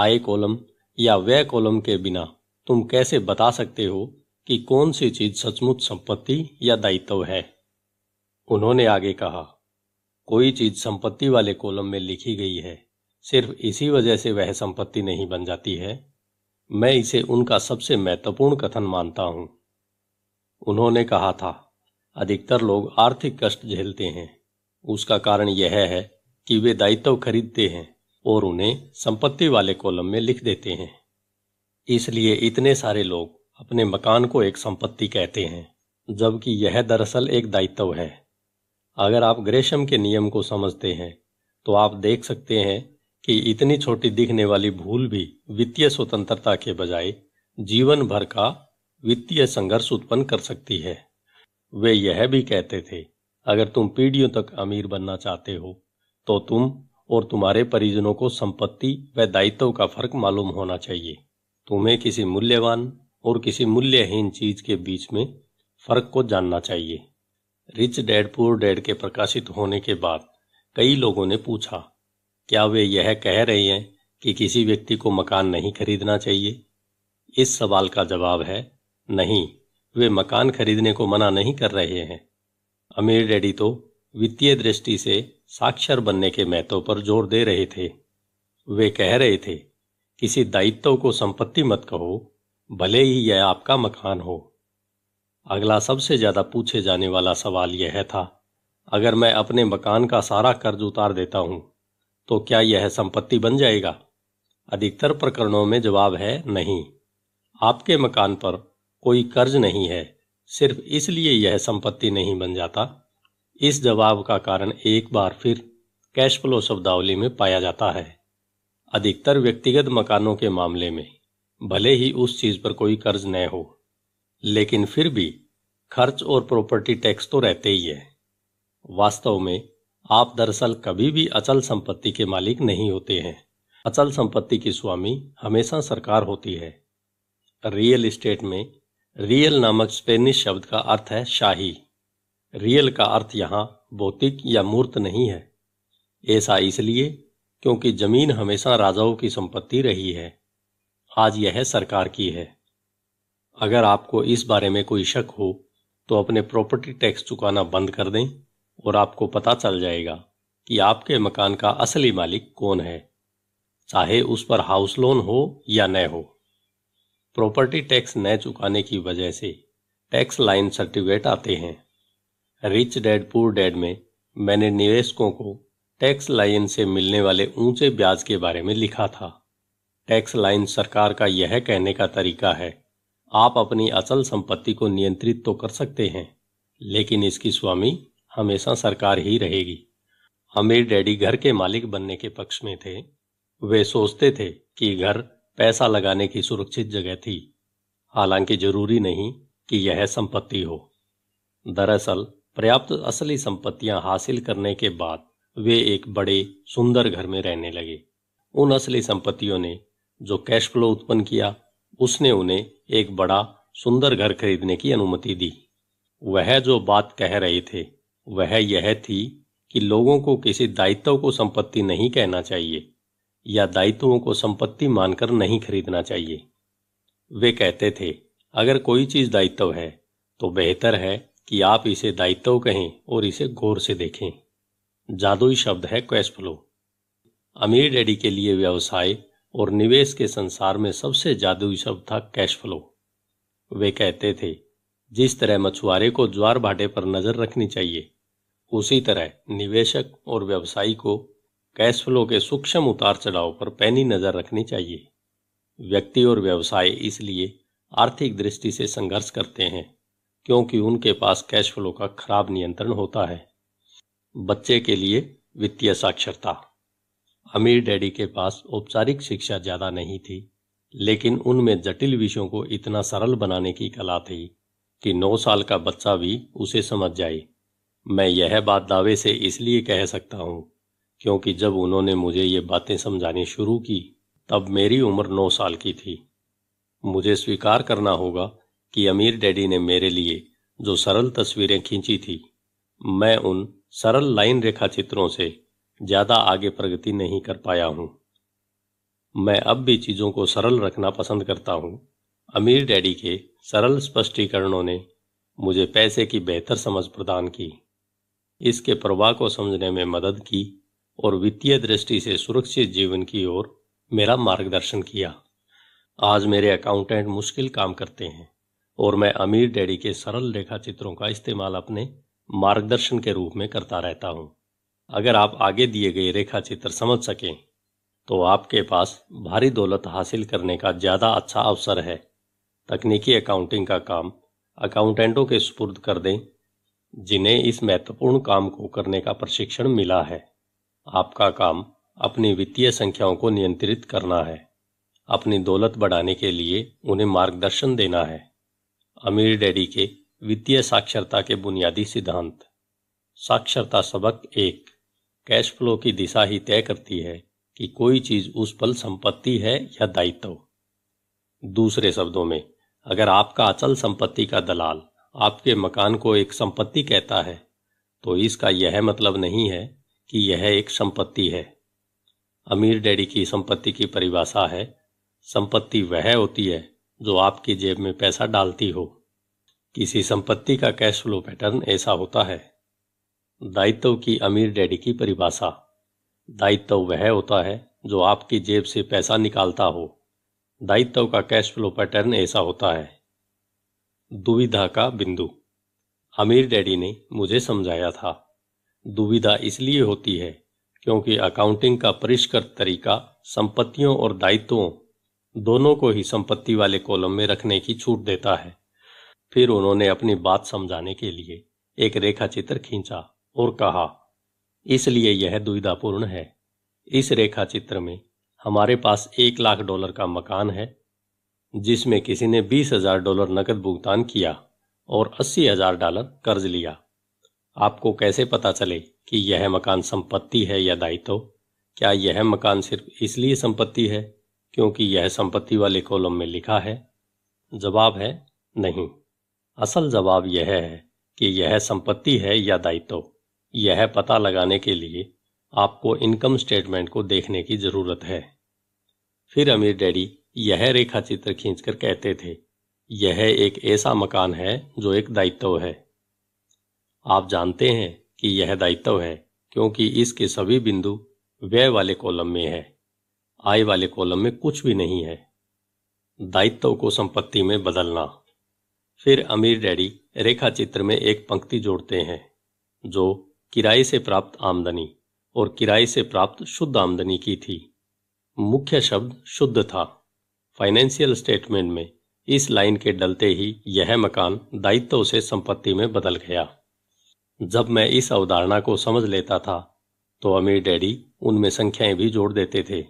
आय कॉलम या व्यय कॉलम के बिना तुम कैसे बता सकते हो कि कौन सी चीज सचमुच संपत्ति या दायित्व है उन्होंने आगे कहा कोई चीज संपत्ति वाले कॉलम में लिखी गई है सिर्फ इसी वजह से वह संपत्ति नहीं बन जाती है मैं इसे उनका सबसे महत्वपूर्ण कथन मानता हूं उन्होंने कहा था अधिकतर लोग आर्थिक कष्ट झेलते हैं उसका कारण यह है कि वे दायित्व खरीदते हैं और उन्हें संपत्ति वाले कॉलम में लिख देते हैं इसलिए इतने सारे लोग अपने मकान को एक संपत्ति कहते हैं जबकि यह दरअसल एक दायित्व है अगर आप ग्रेशम के नियम को समझते हैं तो आप देख सकते हैं कि इतनी छोटी दिखने वाली भूल भी वित्तीय स्वतंत्रता के बजाय जीवन भर का वित्तीय संघर्ष उत्पन्न कर सकती है वे यह भी कहते थे अगर तुम पीढ़ियों तक अमीर बनना चाहते हो तो तुम और तुम्हारे परिजनों को संपत्ति व दायित्व का फर्क मालूम होना चाहिए तुम्हें किसी मूल्यवान और किसी मूल्यहीन चीज के बीच में फर्क को जानना चाहिए रिच डैड पुअर डैड के प्रकाशित होने के बाद कई लोगों ने पूछा क्या वे यह कह रहे हैं कि किसी व्यक्ति को मकान नहीं खरीदना चाहिए इस सवाल का जवाब है नहीं वे मकान खरीदने को मना नहीं कर रहे हैं अमीर डैडी तो वित्तीय दृष्टि से साक्षर बनने के महत्व पर जोर दे रहे थे वे कह रहे थे किसी दायित्व को संपत्ति मत कहो भले ही यह आपका मकान हो अगला सबसे ज्यादा पूछे जाने वाला सवाल यह था अगर मैं अपने मकान का सारा कर्ज उतार देता हूं तो क्या यह संपत्ति बन जाएगा अधिकतर प्रकरणों में जवाब है नहीं आपके मकान पर कोई कर्ज नहीं है सिर्फ इसलिए यह संपत्ति नहीं बन जाता इस जवाब का कारण एक बार फिर कैश फ्लो शब्दावली में पाया जाता है अधिकतर व्यक्तिगत मकानों के मामले में भले ही उस चीज पर कोई कर्ज न हो लेकिन फिर भी खर्च और प्रॉपर्टी टैक्स तो रहते ही है वास्तव में आप दरअसल कभी भी अचल संपत्ति के मालिक नहीं होते हैं अचल संपत्ति की स्वामी हमेशा सरकार होती है रियल इस्टेट में रियल नामक स्पेनिश शब्द का अर्थ है शाही रियल का अर्थ यहाँ भौतिक या मूर्त नहीं है ऐसा इसलिए क्योंकि जमीन हमेशा राजाओं की संपत्ति रही है आज यह सरकार की है अगर आपको इस बारे में कोई शक हो तो अपने प्रॉपर्टी टैक्स चुकाना बंद कर दें और आपको पता चल जाएगा कि आपके मकान का असली मालिक कौन है चाहे उस पर हाउस लोन हो या न हो प्रॉपर्टी टैक्स न चुकाने की वजह से टैक्स लाइन सर्टिफिकेट आते हैं रिच डैड पुअर डैड में मैंने निवेशकों को टैक्स लाइन से मिलने वाले ऊंचे ब्याज के बारे में लिखा था टैक्स लाइन सरकार का यह कहने का तरीका है आप अपनी अचल संपत्ति को नियंत्रित तो कर सकते हैं लेकिन इसकी स्वामी हमेशा सरकार ही रहेगी अमीर डैडी घर के मालिक बनने के पक्ष में थे वे सोचते थे कि घर पैसा लगाने की सुरक्षित जगह थी हालांकि जरूरी नहीं कि यह संपत्ति हो दरअसल पर्याप्त असली संपत्तियां हासिल करने के बाद वे एक बड़े सुंदर घर में रहने लगे उन असली संपत्तियों ने जो कैश फ्लो उत्पन्न किया उसने उन्हें एक बड़ा सुंदर घर खरीदने की अनुमति दी वह जो बात कह रहे थे वह यह थी कि लोगों को किसी दायित्व को संपत्ति नहीं कहना चाहिए या दायित्वों को संपत्ति मानकर नहीं खरीदना चाहिए वे कहते थे अगर कोई चीज दायित्व है तो बेहतर है कि आप इसे दायित्व कहें और इसे गौर से देखें जादुई शब्द है कैश फ्लो अमीर डैडी के लिए व्यवसाय और निवेश के संसार में सबसे जादुई शब्द था कैश फ्लो वे कहते थे जिस तरह मछुआरे को ज्वार भाटे पर नजर रखनी चाहिए उसी तरह निवेशक और व्यवसायी को कैश फ्लो के सूक्ष्म उतार चढ़ाव पर पैनी नजर रखनी चाहिए व्यक्ति और व्यवसाय इसलिए आर्थिक दृष्टि से संघर्ष करते हैं क्योंकि उनके पास कैश फ्लो का खराब नियंत्रण होता है बच्चे के लिए वित्तीय साक्षरता अमीर डैडी के पास औपचारिक शिक्षा ज्यादा नहीं थी लेकिन उनमें जटिल विषयों को इतना सरल बनाने की कला थी कि नौ साल का बच्चा भी उसे समझ जाए मैं यह बात दावे से इसलिए कह सकता हूं क्योंकि जब उन्होंने मुझे ये बातें समझानी शुरू की तब मेरी उम्र नौ साल की थी मुझे स्वीकार करना होगा कि अमीर डैडी ने मेरे लिए जो सरल तस्वीरें खींची थी मैं उन सरल लाइन रेखा चित्रों से ज़्यादा आगे प्रगति नहीं कर पाया हूं मैं अब भी चीज़ों को सरल रखना पसंद करता हूं अमीर डैडी के सरल स्पष्टीकरणों ने मुझे पैसे की बेहतर समझ प्रदान की इसके प्रवाह को समझने में मदद की और वित्तीय दृष्टि से सुरक्षित जीवन की ओर मेरा मार्गदर्शन किया आज मेरे अकाउंटेंट मुश्किल काम करते हैं और मैं अमीर डैडी के सरल रेखा चित्रों का इस्तेमाल अपने मार्गदर्शन के रूप में करता रहता हूं अगर आप आगे दिए गए रेखा चित्र समझ सकें तो आपके पास भारी दौलत हासिल करने का ज़्यादा अच्छा अवसर है तकनीकी अकाउंटिंग का काम अकाउंटेंटों के सुपुर्द कर दें जिन्हें इस महत्वपूर्ण काम को करने का प्रशिक्षण मिला है आपका काम अपनी वित्तीय संख्याओं को नियंत्रित करना है अपनी दौलत बढ़ाने के लिए उन्हें मार्गदर्शन देना है अमीर डैडी के वित्तीय साक्षरता के बुनियादी सिद्धांत साक्षरता सबक एक कैश फ्लो की दिशा ही तय करती है कि कोई चीज उस पल संपत्ति है या दायित्व दूसरे शब्दों में अगर आपका अचल संपत्ति का दलाल आपके मकान को एक संपत्ति कहता है तो इसका यह मतलब नहीं है कि यह एक संपत्ति है अमीर डैडी की संपत्ति की परिभाषा है संपत्ति वह होती है जो आपकी जेब में पैसा डालती हो किसी संपत्ति का कैश फ्लो पैटर्न ऐसा होता है दायित्व की अमीर डैडी की परिभाषा दायित्व वह होता है जो आपकी जेब से पैसा निकालता हो दायित्व का कैश फ्लो पैटर्न ऐसा होता है दुविधा का बिंदु अमीर डैडी ने मुझे समझाया था दुविधा इसलिए होती है क्योंकि अकाउंटिंग का परिष्कृत तरीका संपत्तियों और दायित्वों दोनों को ही संपत्ति वाले कॉलम में रखने की छूट देता है फिर उन्होंने अपनी बात समझाने के लिए एक रेखा चित्र खींचा और कहा इसलिए यह दुविधापूर्ण है इस रेखा चित्र में हमारे पास एक लाख डॉलर का मकान है जिसमें किसी ने बीस हजार डॉलर नकद भुगतान किया और अस्सी हजार डॉलर कर्ज लिया आपको कैसे पता चले कि यह मकान संपत्ति है या दायित्व क्या यह मकान सिर्फ इसलिए संपत्ति है क्योंकि यह संपत्ति वाले कॉलम में लिखा है जवाब है नहीं असल जवाब यह है कि यह संपत्ति है या दायित्व यह पता लगाने के लिए आपको इनकम स्टेटमेंट को देखने की जरूरत है फिर अमीर डैडी यह रेखा चित्र खींचकर कहते थे यह एक ऐसा मकान है जो एक दायित्व है आप जानते हैं कि यह दायित्व है क्योंकि इसके सभी बिंदु व्यय वाले कॉलम में है आय वाले कॉलम में कुछ भी नहीं है दायित्व को संपत्ति में बदलना फिर अमीर डैडी रेखा चित्र में एक पंक्ति जोड़ते हैं जो किराए से प्राप्त आमदनी और किराए से प्राप्त शुद्ध आमदनी की थी मुख्य शब्द शुद्ध था फाइनेंशियल स्टेटमेंट में इस लाइन के डलते ही यह मकान दायित्व से संपत्ति में बदल गया जब मैं इस अवधारणा को समझ लेता था तो अमीर डैडी उनमें संख्याएं भी जोड़ देते थे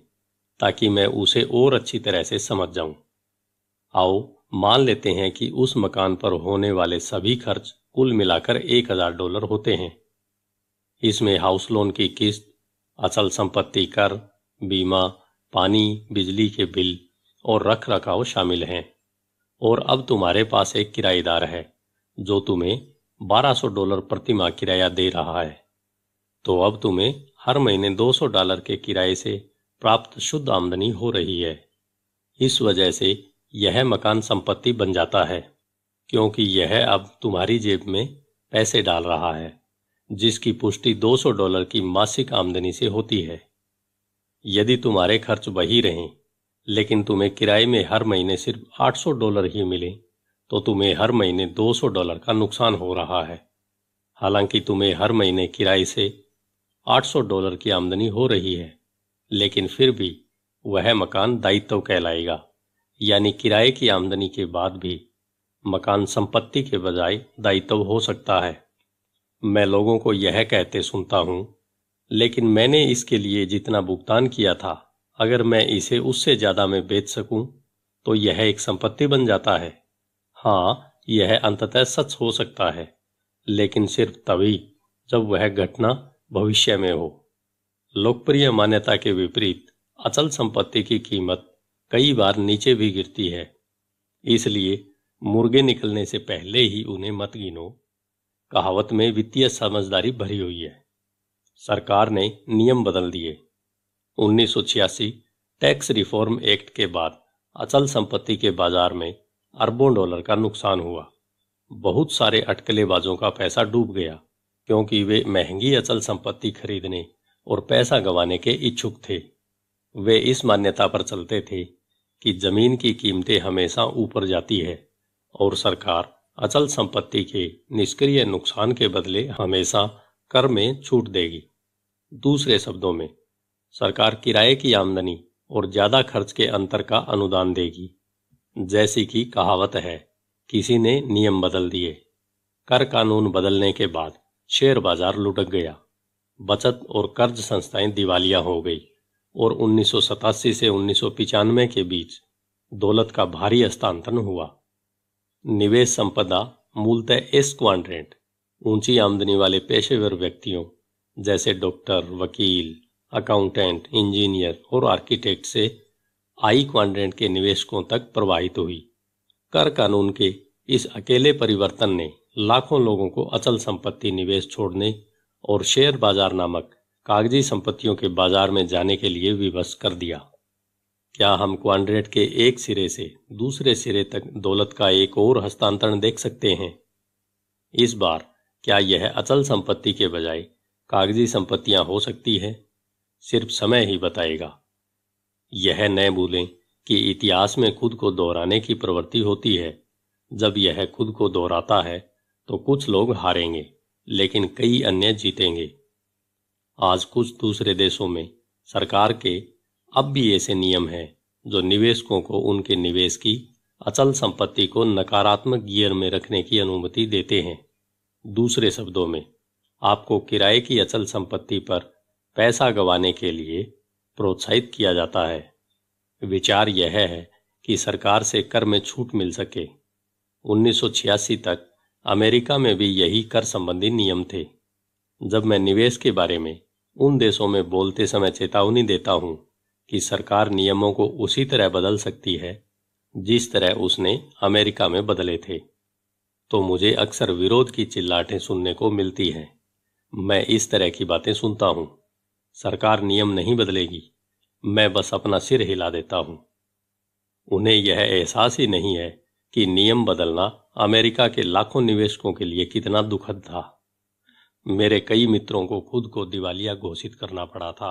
ताकि मैं उसे और अच्छी तरह से समझ जाऊं आओ मान लेते हैं कि उस मकान पर होने वाले सभी खर्च कुल मिलाकर एक हजार डॉलर होते हैं इसमें हाउस लोन की किस्त असल संपत्ति कर बीमा पानी बिजली के बिल और रख रखाव शामिल हैं और अब तुम्हारे पास एक किराएदार है जो तुम्हें 1200 डॉलर प्रति माह किराया दे रहा है तो अब तुम्हें हर महीने 200 डॉलर के किराए से प्राप्त शुद्ध आमदनी हो रही है इस वजह से यह मकान संपत्ति बन जाता है क्योंकि यह अब तुम्हारी जेब में पैसे डाल रहा है जिसकी पुष्टि 200 डॉलर की मासिक आमदनी से होती है यदि तुम्हारे खर्च वही रहें लेकिन तुम्हें किराए में हर महीने सिर्फ 800 डॉलर ही मिले तो तुम्हें हर महीने 200 डॉलर का नुकसान हो रहा है हालांकि तुम्हें हर महीने किराए से 800 डॉलर की आमदनी हो रही है लेकिन फिर भी वह मकान दायित्व कहलाएगा यानी किराए की आमदनी के बाद भी मकान संपत्ति के बजाय दायित्व हो सकता है मैं लोगों को यह कहते सुनता हूं लेकिन मैंने इसके लिए जितना भुगतान किया था अगर मैं इसे उससे ज्यादा में बेच सकूं तो यह एक संपत्ति बन जाता है हाँ यह अंततः सच हो सकता है लेकिन सिर्फ तभी जब वह घटना भविष्य में हो लोकप्रिय मान्यता के विपरीत अचल संपत्ति की कीमत कई बार नीचे भी गिरती है इसलिए मुर्गे निकलने से पहले ही उन्हें मत गिनो कहावत में वित्तीय समझदारी भरी हुई है सरकार ने नियम बदल दिए उन्नीस टैक्स रिफॉर्म एक्ट के बाद अचल संपत्ति के बाजार में अरबों डॉलर का नुकसान हुआ बहुत सारे अटकलेबाजों का पैसा डूब गया क्योंकि वे महंगी अचल संपत्ति खरीदने और पैसा गंवाने के इच्छुक थे वे इस मान्यता पर चलते थे कि जमीन की कीमतें हमेशा ऊपर जाती है और सरकार अचल संपत्ति के निष्क्रिय नुकसान के बदले हमेशा कर में छूट देगी दूसरे शब्दों में सरकार किराए की आमदनी और ज्यादा खर्च के अंतर का अनुदान देगी जैसी कि कहावत है किसी ने नियम बदल दिए कर कानून बदलने के बाद शेयर बाजार लुटक गया बचत और कर्ज संस्थाएं दिवालिया हो गई और उन्नीस से उन्नीस के बीच दौलत का भारी हस्तांतरण हुआ निवेश संपदा मूलतः एस क्वाड्रेंट ऊंची आमदनी वाले पेशेवर व्यक्तियों जैसे डॉक्टर वकील अकाउंटेंट इंजीनियर और आर्किटेक्ट से आई क्वाड्रेंट के निवेशकों तक प्रवाहित हुई कर कानून के इस अकेले परिवर्तन ने लाखों लोगों को अचल संपत्ति निवेश छोड़ने और शेयर बाजार नामक कागजी संपत्तियों के बाजार में जाने के लिए विवश कर दिया क्या हम क्वाड्रेंट के एक सिरे से दूसरे सिरे तक दौलत का एक और हस्तांतरण देख सकते हैं इस बार क्या यह अचल संपत्ति के बजाय कागजी संपत्तियां हो सकती है सिर्फ समय ही बताएगा यह न भूलें कि इतिहास में खुद को दोहराने की प्रवृत्ति होती है जब यह खुद को दोहराता है तो कुछ लोग हारेंगे लेकिन कई अन्य जीतेंगे आज कुछ दूसरे देशों में सरकार के अब भी ऐसे नियम हैं जो निवेशकों को उनके निवेश की अचल संपत्ति को नकारात्मक गियर में रखने की अनुमति देते हैं दूसरे शब्दों में आपको किराए की अचल संपत्ति पर पैसा गंवाने के लिए प्रोत्साहित किया जाता है विचार यह है कि सरकार से कर में छूट मिल सके 1986 तक अमेरिका में भी यही कर संबंधी नियम थे जब मैं निवेश के बारे में उन देशों में बोलते समय चेतावनी देता हूं कि सरकार नियमों को उसी तरह बदल सकती है जिस तरह उसने अमेरिका में बदले थे तो मुझे अक्सर विरोध की चिल्लाटें सुनने को मिलती हैं मैं इस तरह की बातें सुनता हूं सरकार नियम नहीं बदलेगी मैं बस अपना सिर हिला देता हूं उन्हें यह एहसास ही नहीं है कि नियम बदलना अमेरिका के लाखों निवेशकों के लिए कितना दुखद था मेरे कई मित्रों को खुद को दिवालिया घोषित करना पड़ा था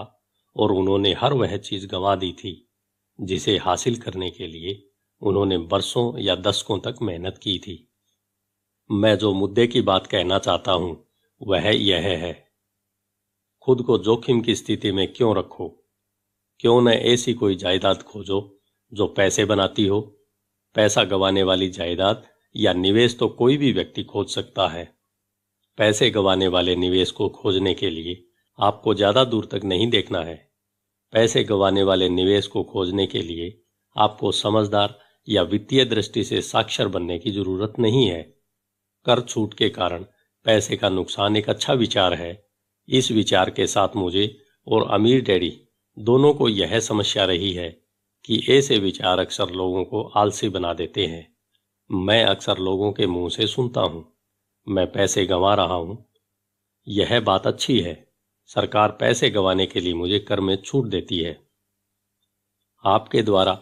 और उन्होंने हर वह चीज गंवा दी थी जिसे हासिल करने के लिए उन्होंने बरसों या दशकों तक मेहनत की थी मैं जो मुद्दे की बात कहना चाहता हूं वह यह है खुद को जोखिम की स्थिति में क्यों रखो क्यों न ऐसी कोई जायदाद खोजो जो पैसे बनाती हो पैसा गंवाने वाली जायदाद या निवेश तो कोई भी व्यक्ति खोज सकता है पैसे गंवाने वाले निवेश को खोजने के लिए आपको ज़्यादा दूर तक नहीं देखना है पैसे गंवाने वाले निवेश को खोजने के लिए आपको समझदार या वित्तीय दृष्टि से साक्षर बनने की जरूरत नहीं है कर छूट के कारण पैसे का नुकसान एक अच्छा विचार है इस विचार के साथ मुझे और अमीर डैडी दोनों को यह समस्या रही है कि ऐसे विचार अक्सर लोगों को आलसी बना देते हैं मैं अक्सर लोगों के मुंह से सुनता हूं मैं पैसे गंवा रहा हूं यह बात अच्छी है सरकार पैसे गंवाने के लिए मुझे कर में छूट देती है आपके द्वारा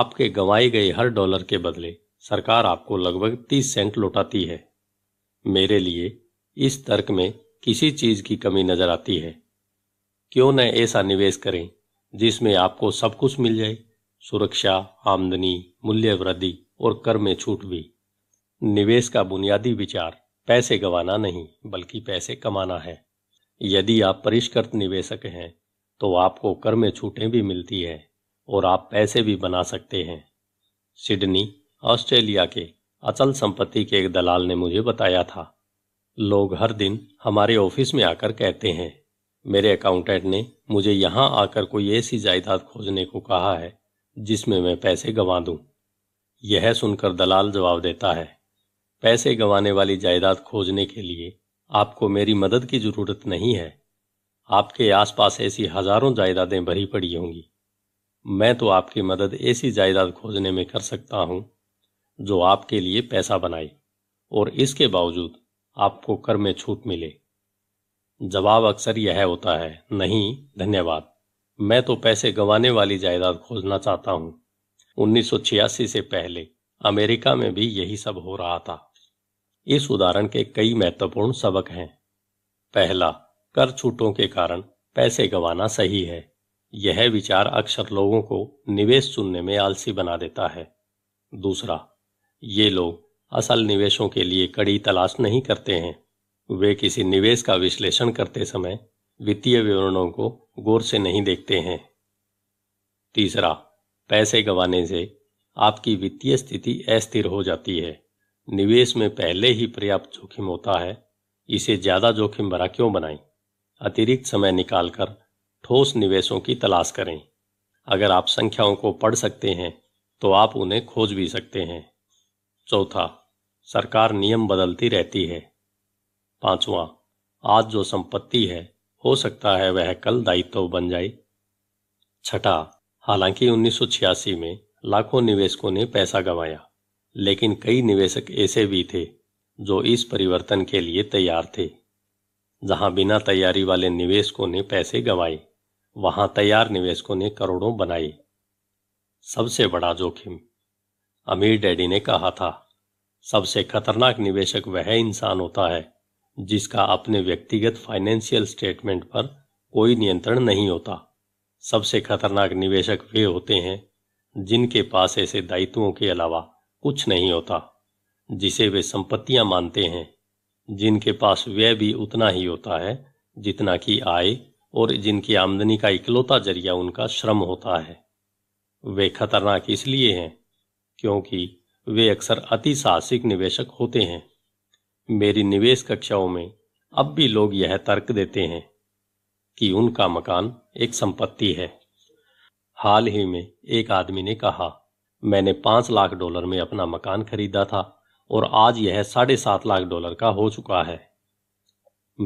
आपके गंवाए गए हर डॉलर के बदले सरकार आपको लगभग तीस सेंट लौटाती है मेरे लिए इस तर्क में किसी चीज की कमी नजर आती है क्यों न ऐसा निवेश करें जिसमें आपको सब कुछ मिल जाए सुरक्षा आमदनी मूल्य वृद्धि और कर में छूट भी निवेश का बुनियादी विचार पैसे गंवाना नहीं बल्कि पैसे कमाना है यदि आप परिष्कृत निवेशक हैं तो आपको कर में छूटें भी मिलती है और आप पैसे भी बना सकते हैं सिडनी ऑस्ट्रेलिया के अचल संपत्ति के एक दलाल ने मुझे बताया था लोग हर दिन हमारे ऑफिस में आकर कहते हैं मेरे अकाउंटेंट ने मुझे यहाँ आकर कोई ऐसी जायदाद खोजने को कहा है जिसमें मैं पैसे गंवा दूं। यह सुनकर दलाल जवाब देता है पैसे गंवाने वाली जायदाद खोजने के लिए आपको मेरी मदद की जरूरत नहीं है आपके आसपास ऐसी हजारों जायदादें भरी पड़ी होंगी मैं तो आपकी मदद ऐसी जायदाद खोजने में कर सकता हूं जो आपके लिए पैसा बनाए और इसके बावजूद आपको कर में छूट मिले जवाब अक्सर यह होता है नहीं धन्यवाद मैं तो पैसे गंवाने वाली जायदाद खोजना चाहता हूं उन्नीस से पहले अमेरिका में भी यही सब हो रहा था इस उदाहरण के कई महत्वपूर्ण सबक हैं पहला कर छूटों के कारण पैसे गंवाना सही है यह विचार अक्सर लोगों को निवेश चुनने में आलसी बना देता है दूसरा ये लोग असल निवेशों के लिए कड़ी तलाश नहीं करते हैं वे किसी निवेश का विश्लेषण करते समय वित्तीय विवरणों को गौर से नहीं देखते हैं तीसरा पैसे गंवाने से आपकी वित्तीय स्थिति अस्थिर हो जाती है निवेश में पहले ही पर्याप्त जोखिम होता है इसे ज्यादा जोखिम भरा क्यों बनाएं? अतिरिक्त समय निकालकर ठोस निवेशों की तलाश करें अगर आप संख्याओं को पढ़ सकते हैं तो आप उन्हें खोज भी सकते हैं चौथा सरकार नियम बदलती रहती है पांचवा आज जो संपत्ति है हो सकता है वह कल दायित्व बन जाए छठा हालांकि 1986 में लाखों निवेशकों ने पैसा गंवाया लेकिन कई निवेशक ऐसे भी थे जो इस परिवर्तन के लिए तैयार थे जहां बिना तैयारी वाले निवेशकों ने पैसे गंवाए वहां तैयार निवेशकों ने करोड़ों बनाए सबसे बड़ा जोखिम अमीर डैडी ने कहा था सबसे खतरनाक निवेशक वह इंसान होता है जिसका अपने व्यक्तिगत फाइनेंशियल स्टेटमेंट पर कोई नियंत्रण नहीं होता सबसे खतरनाक निवेशक वे होते हैं जिनके पास ऐसे दायित्वों के अलावा कुछ नहीं होता जिसे वे संपत्तियां मानते हैं जिनके पास व्यय भी उतना ही होता है जितना कि आय और जिनकी आमदनी का इकलौता जरिया उनका श्रम होता है वे खतरनाक इसलिए हैं क्योंकि वे अक्सर अति साहसिक निवेशक होते हैं मेरी निवेश कक्षाओं में अब भी लोग यह तर्क देते हैं कि उनका मकान एक संपत्ति है हाल ही में एक आदमी ने कहा मैंने पांच लाख डॉलर में अपना मकान खरीदा था और आज यह साढ़े सात लाख डॉलर का हो चुका है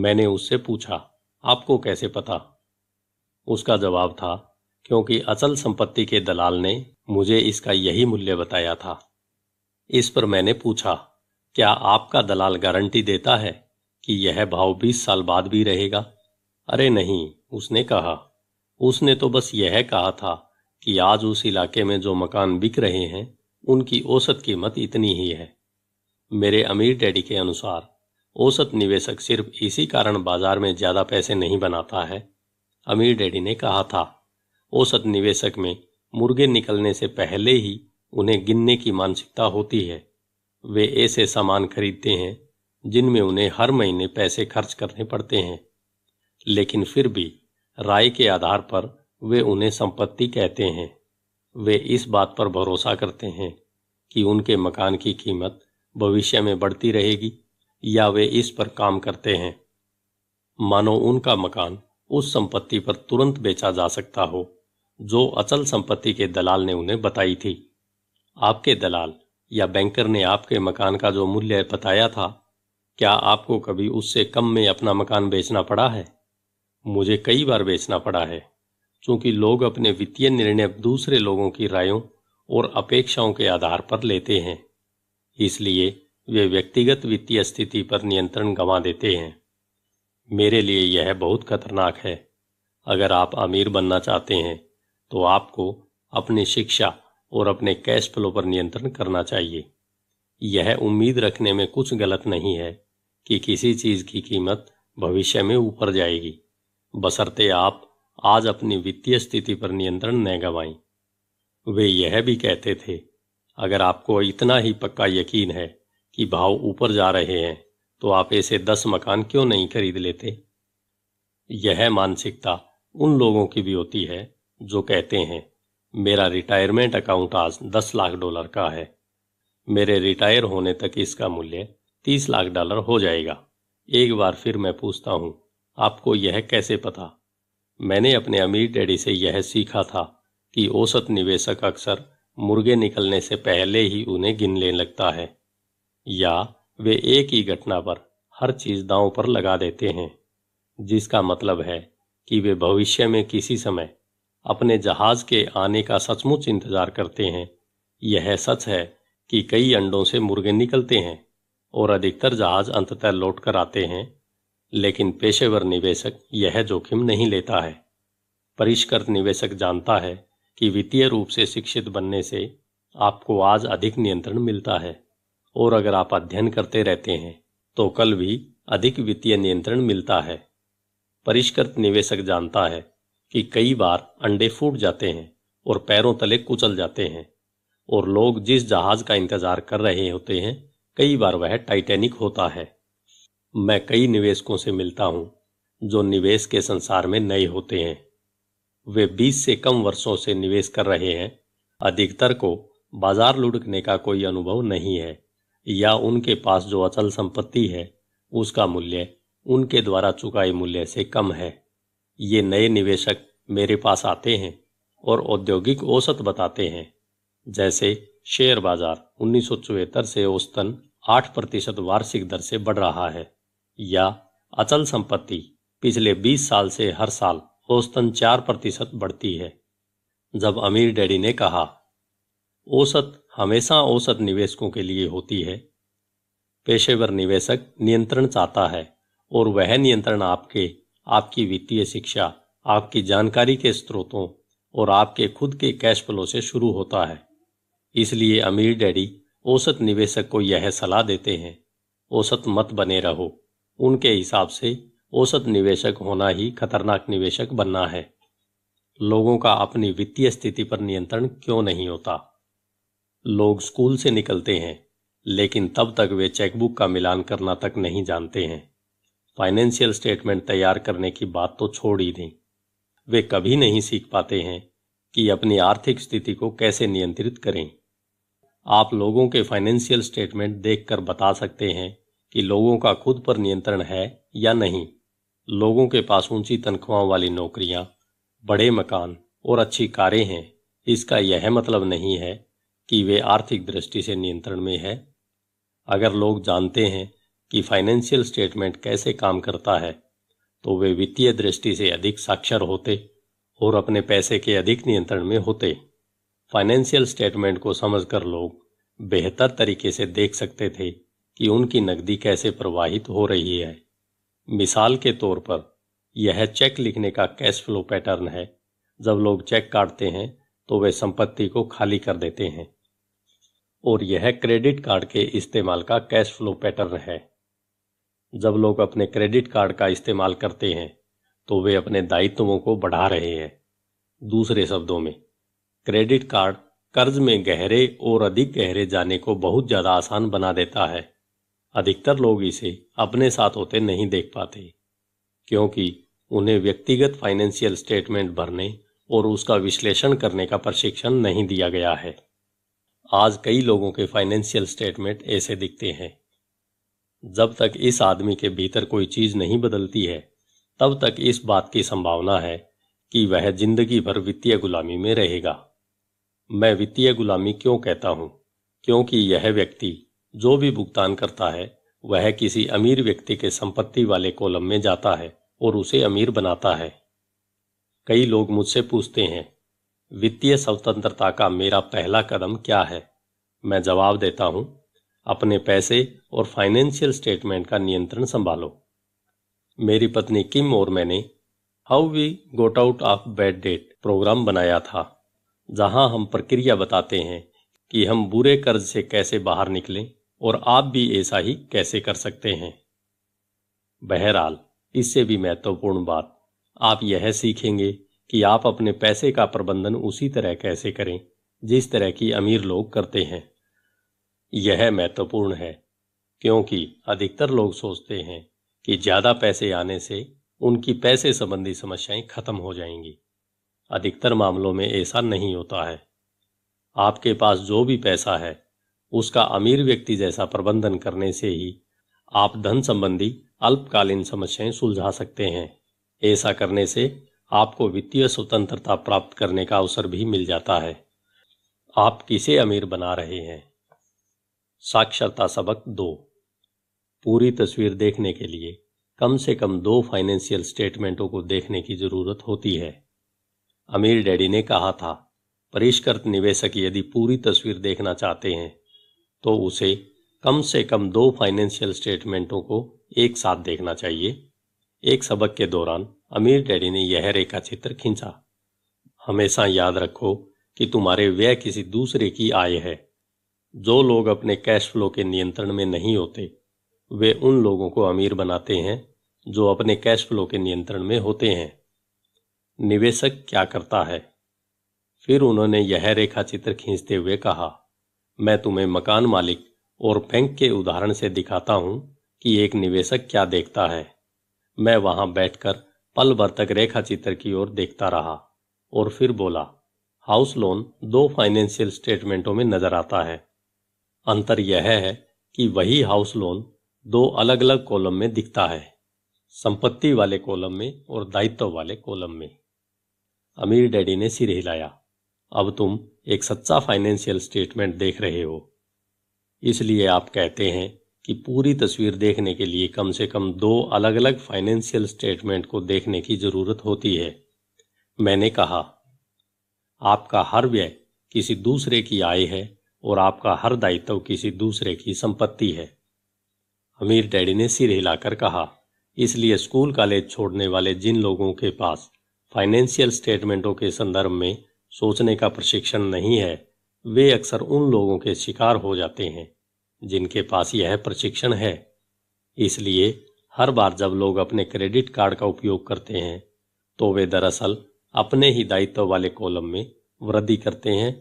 मैंने उससे पूछा आपको कैसे पता उसका जवाब था क्योंकि अचल संपत्ति के दलाल ने मुझे इसका यही मूल्य बताया था इस पर मैंने पूछा क्या आपका दलाल गारंटी देता है कि यह भाव बीस साल बाद भी रहेगा अरे नहीं उसने कहा उसने तो बस यह कहा था कि आज उस इलाके में जो मकान बिक रहे हैं उनकी औसत कीमत इतनी ही है मेरे अमीर डैडी के अनुसार औसत निवेशक सिर्फ इसी कारण बाजार में ज़्यादा पैसे नहीं बनाता है अमीर डैडी ने कहा था औसत निवेशक में मुर्गे निकलने से पहले ही उन्हें गिनने की मानसिकता होती है वे ऐसे सामान खरीदते हैं जिनमें उन्हें हर महीने पैसे खर्च करने पड़ते हैं लेकिन फिर भी राय के आधार पर वे उन्हें संपत्ति कहते हैं वे इस बात पर भरोसा करते हैं कि उनके मकान की कीमत भविष्य में बढ़ती रहेगी या वे इस पर काम करते हैं मानो उनका मकान उस संपत्ति पर तुरंत बेचा जा सकता हो जो अचल संपत्ति के दलाल ने उन्हें बताई थी आपके दलाल या बैंकर ने आपके मकान का जो मूल्य बताया था क्या आपको कभी उससे कम में अपना मकान बेचना पड़ा है मुझे कई बार बेचना पड़ा है क्योंकि लोग अपने वित्तीय निर्णय दूसरे लोगों की रायों और अपेक्षाओं के आधार पर लेते हैं इसलिए वे व्यक्तिगत वित्तीय स्थिति पर नियंत्रण गंवा देते हैं मेरे लिए यह बहुत खतरनाक है अगर आप अमीर बनना चाहते हैं तो आपको अपनी शिक्षा और अपने कैश फ्लो पर नियंत्रण करना चाहिए यह उम्मीद रखने में कुछ गलत नहीं है कि किसी चीज की कीमत भविष्य में ऊपर जाएगी बसरते आप आज अपनी वित्तीय स्थिति पर नियंत्रण न गंवाएं वे यह भी कहते थे अगर आपको इतना ही पक्का यकीन है कि भाव ऊपर जा रहे हैं तो आप ऐसे दस मकान क्यों नहीं खरीद लेते यह मानसिकता उन लोगों की भी होती है जो कहते हैं मेरा रिटायरमेंट अकाउंट आज दस लाख डॉलर का है मेरे रिटायर होने तक इसका मूल्य तीस लाख डॉलर हो जाएगा एक बार फिर मैं पूछता हूँ आपको यह कैसे पता मैंने अपने अमीर डैडी से यह सीखा था कि औसत निवेशक अक्सर मुर्गे निकलने से पहले ही उन्हें गिनने लगता है या वे एक ही घटना पर हर चीज दांव पर लगा देते हैं जिसका मतलब है कि वे भविष्य में किसी समय अपने जहाज के आने का सचमुच इंतजार करते हैं यह सच है कि कई अंडों से मुर्गे निकलते हैं और अधिकतर जहाज अंततः लौट कर आते हैं लेकिन पेशेवर निवेशक यह जोखिम नहीं लेता है परिष्कृत निवेशक जानता है कि वित्तीय रूप से शिक्षित बनने से आपको आज अधिक नियंत्रण मिलता है और अगर आप अध्ययन करते रहते हैं तो कल भी अधिक वित्तीय नियंत्रण मिलता है परिष्कृत निवेशक जानता है कि कई बार अंडे फूट जाते हैं और पैरों तले कुचल जाते हैं और लोग जिस जहाज का इंतजार कर रहे होते हैं कई बार वह टाइटैनिक होता है मैं कई निवेशकों से मिलता हूं जो निवेश के संसार में नए होते हैं वे 20 से कम वर्षों से निवेश कर रहे हैं अधिकतर को बाजार लुढ़कने का कोई अनुभव नहीं है या उनके पास जो अचल संपत्ति है उसका मूल्य उनके द्वारा चुकाए मूल्य से कम है ये नए निवेशक मेरे पास आते हैं और औद्योगिक औसत बताते हैं जैसे शेयर बाजार उन्नीस से औसतन 8 प्रतिशत वार्षिक दर से बढ़ रहा है या अचल संपत्ति पिछले 20 साल से हर साल औसतन 4 प्रतिशत बढ़ती है जब अमीर डैडी ने कहा औसत हमेशा औसत निवेशकों के लिए होती है पेशेवर निवेशक नियंत्रण चाहता है और वह नियंत्रण आपके आपकी वित्तीय शिक्षा आपकी जानकारी के स्रोतों और आपके खुद के कैश फ्लो से शुरू होता है इसलिए अमीर डैडी औसत निवेशक को यह सलाह देते हैं औसत मत बने रहो उनके हिसाब से औसत निवेशक होना ही खतरनाक निवेशक बनना है लोगों का अपनी वित्तीय स्थिति पर नियंत्रण क्यों नहीं होता लोग स्कूल से निकलते हैं लेकिन तब तक वे चेकबुक का मिलान करना तक नहीं जानते हैं फाइनेंशियल स्टेटमेंट तैयार करने की बात तो छोड़ ही दें वे कभी नहीं सीख पाते हैं कि अपनी आर्थिक स्थिति को कैसे नियंत्रित करें आप लोगों के फाइनेंशियल स्टेटमेंट देखकर बता सकते हैं कि लोगों का खुद पर नियंत्रण है या नहीं लोगों के पास ऊंची तनख्वाहों वाली नौकरियां बड़े मकान और अच्छी कारें हैं इसका यह मतलब नहीं है कि वे आर्थिक दृष्टि से नियंत्रण में है अगर लोग जानते हैं कि फाइनेंशियल स्टेटमेंट कैसे काम करता है तो वे वित्तीय दृष्टि से अधिक साक्षर होते और अपने पैसे के अधिक नियंत्रण में होते फाइनेंशियल स्टेटमेंट को समझकर लोग बेहतर तरीके से देख सकते थे कि उनकी नकदी कैसे प्रवाहित हो रही है मिसाल के तौर पर यह चेक लिखने का कैश फ्लो पैटर्न है जब लोग चेक काटते हैं तो वे संपत्ति को खाली कर देते हैं और यह क्रेडिट कार्ड के इस्तेमाल का कैश फ्लो पैटर्न है जब लोग अपने क्रेडिट कार्ड का इस्तेमाल करते हैं तो वे अपने दायित्वों को बढ़ा रहे हैं दूसरे शब्दों में क्रेडिट कार्ड कर्ज में गहरे और अधिक गहरे जाने को बहुत ज़्यादा आसान बना देता है अधिकतर लोग इसे अपने साथ होते नहीं देख पाते क्योंकि उन्हें व्यक्तिगत फाइनेंशियल स्टेटमेंट भरने और उसका विश्लेषण करने का प्रशिक्षण नहीं दिया गया है आज कई लोगों के फाइनेंशियल स्टेटमेंट ऐसे दिखते हैं जब तक इस आदमी के भीतर कोई चीज नहीं बदलती है तब तक इस बात की संभावना है कि वह जिंदगी भर वित्तीय गुलामी में रहेगा मैं वित्तीय गुलामी क्यों कहता हूं क्योंकि यह व्यक्ति जो भी भुगतान करता है वह किसी अमीर व्यक्ति के संपत्ति वाले कॉलम में जाता है और उसे अमीर बनाता है कई लोग मुझसे पूछते हैं वित्तीय स्वतंत्रता का मेरा पहला कदम क्या है मैं जवाब देता हूं अपने पैसे और फाइनेंशियल स्टेटमेंट का नियंत्रण संभालो मेरी पत्नी किम और मैंने how we got out of bad debt program बनाया था जहां हम प्रक्रिया बताते हैं कि हम बुरे कर्ज से कैसे बाहर निकलें और आप भी ऐसा ही कैसे कर सकते हैं बहरहाल इससे भी महत्वपूर्ण बात आप यह सीखेंगे कि आप अपने पैसे का प्रबंधन उसी तरह कैसे करें जिस तरह की अमीर लोग करते हैं यह महत्वपूर्ण है क्योंकि अधिकतर लोग सोचते हैं कि ज़्यादा पैसे आने से उनकी पैसे संबंधी समस्याएं खत्म हो जाएंगी अधिकतर मामलों में ऐसा नहीं होता है आपके पास जो भी पैसा है उसका अमीर व्यक्ति जैसा प्रबंधन करने से ही आप धन संबंधी अल्पकालीन समस्याएं सुलझा सकते हैं ऐसा करने से आपको वित्तीय स्वतंत्रता प्राप्त करने का अवसर भी मिल जाता है आप किसे अमीर बना रहे हैं साक्षरता सबक दो पूरी तस्वीर देखने के लिए कम से कम दो फाइनेंशियल स्टेटमेंटों को देखने की जरूरत होती है अमीर डैडी ने कहा था परिष्कृत निवेशक यदि पूरी तस्वीर देखना चाहते हैं तो उसे कम से कम दो फाइनेंशियल स्टेटमेंटों को एक साथ देखना चाहिए एक सबक के दौरान अमीर डैडी ने यह रेखा चित्र खींचा हमेशा याद रखो कि तुम्हारे व्यय किसी दूसरे की आय है जो लोग अपने कैश फ्लो के नियंत्रण में नहीं होते वे उन लोगों को अमीर बनाते हैं जो अपने कैश फ्लो के नियंत्रण में होते हैं निवेशक क्या करता है फिर उन्होंने यह रेखा चित्र खींचते हुए कहा मैं तुम्हें मकान मालिक और बैंक के उदाहरण से दिखाता हूं कि एक निवेशक क्या देखता है मैं वहां बैठकर पल भर तक रेखा चित्र की ओर देखता रहा और फिर बोला हाउस लोन दो फाइनेंशियल स्टेटमेंटों में नजर आता है अंतर यह है कि वही हाउस लोन दो अलग अलग कॉलम में दिखता है संपत्ति वाले कॉलम में और दायित्व वाले कॉलम में अमीर डैडी ने सिर हिलाया अब तुम एक सच्चा फाइनेंशियल स्टेटमेंट देख रहे हो इसलिए आप कहते हैं कि पूरी तस्वीर देखने के लिए कम से कम दो अलग अलग फाइनेंशियल स्टेटमेंट को देखने की जरूरत होती है मैंने कहा आपका हर व्यय किसी दूसरे की आय है और आपका हर दायित्व किसी दूसरे की संपत्ति है अमीर डैडी ने सिर हिलाकर कहा इसलिए स्कूल कॉलेज छोड़ने वाले जिन लोगों के पास फाइनेंशियल स्टेटमेंटों के संदर्भ में सोचने का प्रशिक्षण नहीं है वे अक्सर उन लोगों के शिकार हो जाते हैं जिनके पास यह प्रशिक्षण है इसलिए हर बार जब लोग अपने क्रेडिट कार्ड का उपयोग करते हैं तो वे दरअसल अपने ही दायित्व वाले कॉलम में वृद्धि करते हैं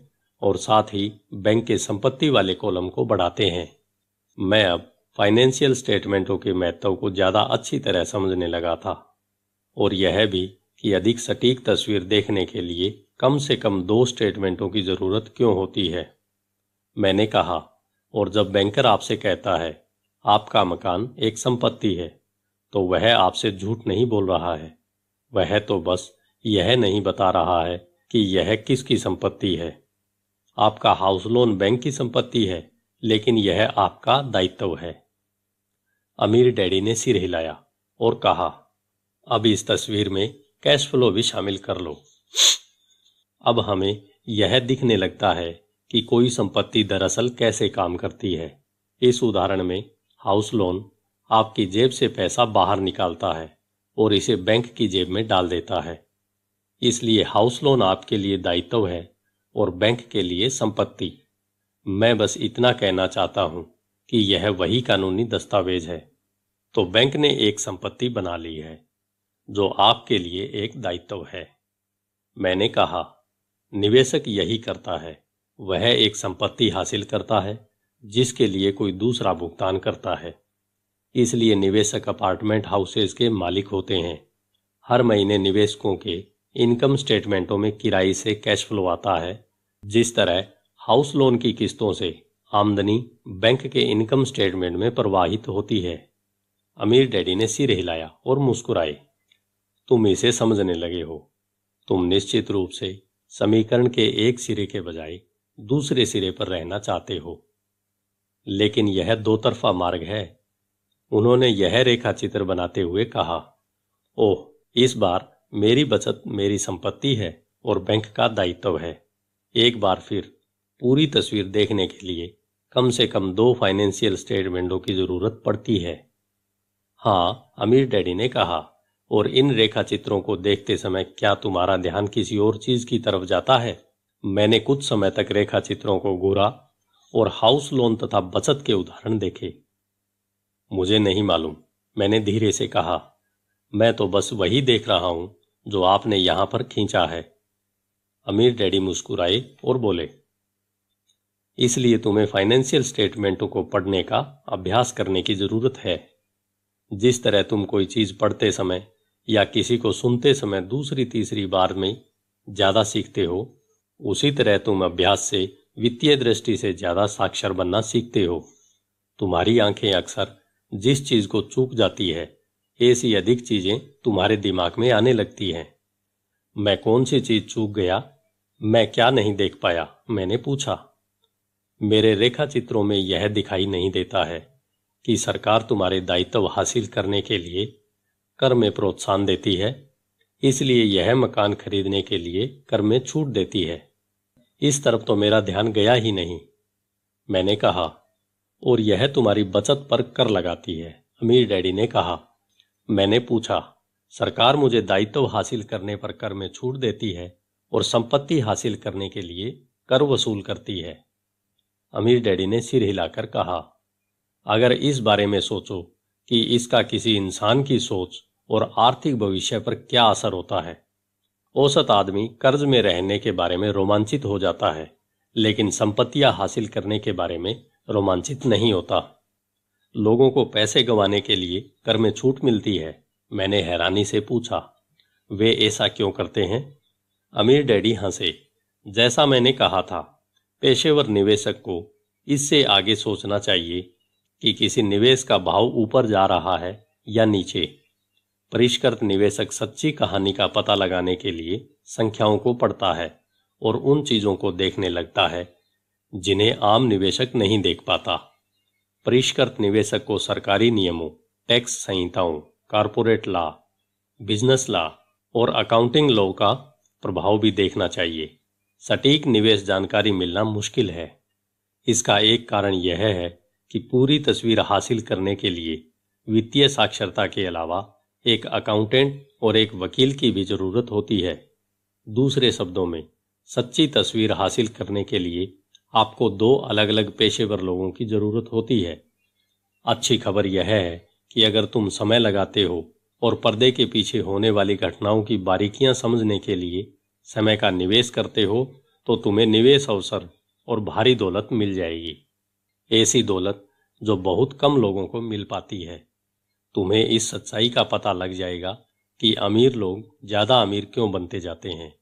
और साथ ही बैंक के संपत्ति वाले कॉलम को बढ़ाते हैं मैं अब फाइनेंशियल स्टेटमेंटों के महत्व को ज़्यादा अच्छी तरह समझने लगा था और यह भी कि अधिक सटीक तस्वीर देखने के लिए कम से कम दो स्टेटमेंटों की ज़रूरत क्यों होती है मैंने कहा और जब बैंकर आपसे कहता है आपका मकान एक संपत्ति है तो वह आपसे झूठ नहीं बोल रहा है वह तो बस यह नहीं बता रहा है कि यह किसकी संपत्ति है आपका हाउस लोन बैंक की संपत्ति है लेकिन यह आपका दायित्व है अमीर डैडी ने सिर हिलाया और कहा अब इस तस्वीर में कैश फ्लो भी शामिल कर लो अब हमें यह दिखने लगता है कि कोई संपत्ति दरअसल कैसे काम करती है इस उदाहरण में हाउस लोन आपकी जेब से पैसा बाहर निकालता है और इसे बैंक की जेब में डाल देता है इसलिए हाउस लोन आपके लिए दायित्व है और बैंक के लिए संपत्ति मैं बस इतना कहना चाहता हूं कि यह वही कानूनी दस्तावेज है तो बैंक ने एक संपत्ति बना ली है जो आपके लिए एक दायित्व है मैंने कहा निवेशक यही करता है वह एक संपत्ति हासिल करता है जिसके लिए कोई दूसरा भुगतान करता है इसलिए निवेशक अपार्टमेंट हाउसेस के मालिक होते हैं हर महीने निवेशकों के इनकम स्टेटमेंटों में किराए से कैश फ्लो आता है जिस तरह हाउस लोन की किस्तों से आमदनी बैंक के इनकम स्टेटमेंट में प्रवाहित होती है अमीर डैडी ने सिर हिलाया और मुस्कुराए तुम इसे समझने लगे हो तुम निश्चित रूप से समीकरण के एक सिरे के बजाय दूसरे सिरे पर रहना चाहते हो लेकिन यह दो तरफा मार्ग है उन्होंने यह रेखा चित्र बनाते हुए कहा ओह इस बार मेरी बचत मेरी संपत्ति है और बैंक का दायित्व है एक बार फिर पूरी तस्वीर देखने के लिए कम से कम दो फाइनेंशियल स्टेटमेंटों की जरूरत पड़ती है हाँ अमीर डैडी ने कहा और इन रेखा चित्रों को देखते समय क्या तुम्हारा ध्यान किसी और चीज की तरफ जाता है मैंने कुछ समय तक रेखा चित्रों को घूरा और हाउस लोन तथा बचत के उदाहरण देखे मुझे नहीं मालूम मैंने धीरे से कहा मैं तो बस वही देख रहा हूं जो आपने यहां पर खींचा है अमीर डैडी मुस्कुराए और बोले इसलिए तुम्हें फाइनेंशियल स्टेटमेंटों को पढ़ने का अभ्यास करने की जरूरत है जिस तरह तुम कोई चीज पढ़ते समय या किसी को सुनते समय दूसरी तीसरी बार में ज्यादा सीखते हो उसी तरह तुम अभ्यास से वित्तीय दृष्टि से ज्यादा साक्षर बनना सीखते हो तुम्हारी आंखें अक्सर जिस चीज को चूक जाती है ऐसी अधिक चीजें तुम्हारे दिमाग में आने लगती हैं मैं कौन सी चीज चूक गया मैं क्या नहीं देख पाया मैंने पूछा मेरे रेखा चित्रों में यह दिखाई नहीं देता है कि सरकार तुम्हारे दायित्व हासिल करने के लिए कर में प्रोत्साहन देती है इसलिए यह मकान खरीदने के लिए कर में छूट देती है इस तरफ तो मेरा ध्यान गया ही नहीं मैंने कहा और यह तुम्हारी बचत पर कर लगाती है अमीर डैडी ने कहा मैंने पूछा सरकार मुझे दायित्व हासिल करने पर कर में छूट देती है और संपत्ति हासिल करने के लिए कर वसूल करती है अमीर डैडी ने सिर हिलाकर कहा अगर इस बारे में सोचो कि इसका किसी इंसान की सोच और आर्थिक भविष्य पर क्या असर होता है औसत आदमी कर्ज में रहने के बारे में रोमांचित हो जाता है लेकिन संपत्तियां हासिल करने के बारे में रोमांचित नहीं होता लोगों को पैसे गंवाने के लिए कर में छूट मिलती है मैंने हैरानी से पूछा वे ऐसा क्यों करते हैं अमीर डैडी हंसे जैसा मैंने कहा था पेशेवर निवेशक को इससे आगे सोचना चाहिए कि किसी निवेश का भाव ऊपर जा रहा है या नीचे परिष्कृत निवेशक सच्ची कहानी का पता लगाने के लिए संख्याओं को पढ़ता है और उन चीजों को देखने लगता है जिन्हें आम निवेशक नहीं देख पाता परिष्कृत निवेशक को सरकारी नियमों टैक्स संहिताओं कारपोरेट लॉ बिजनेस लॉ और अकाउंटिंग लॉ का प्रभाव भी देखना चाहिए सटीक निवेश जानकारी मिलना मुश्किल है इसका एक कारण यह है कि पूरी तस्वीर हासिल करने के लिए वित्तीय साक्षरता के अलावा एक अकाउंटेंट और एक वकील की भी जरूरत होती है दूसरे शब्दों में सच्ची तस्वीर हासिल करने के लिए आपको दो अलग अलग पेशेवर लोगों की जरूरत होती है अच्छी खबर यह है कि अगर तुम समय लगाते हो और पर्दे के पीछे होने वाली घटनाओं की बारीकियां समझने के लिए समय का निवेश करते हो तो तुम्हें निवेश अवसर और भारी दौलत मिल जाएगी ऐसी दौलत जो बहुत कम लोगों को मिल पाती है तुम्हें इस सच्चाई का पता लग जाएगा कि अमीर लोग ज़्यादा अमीर क्यों बनते जाते हैं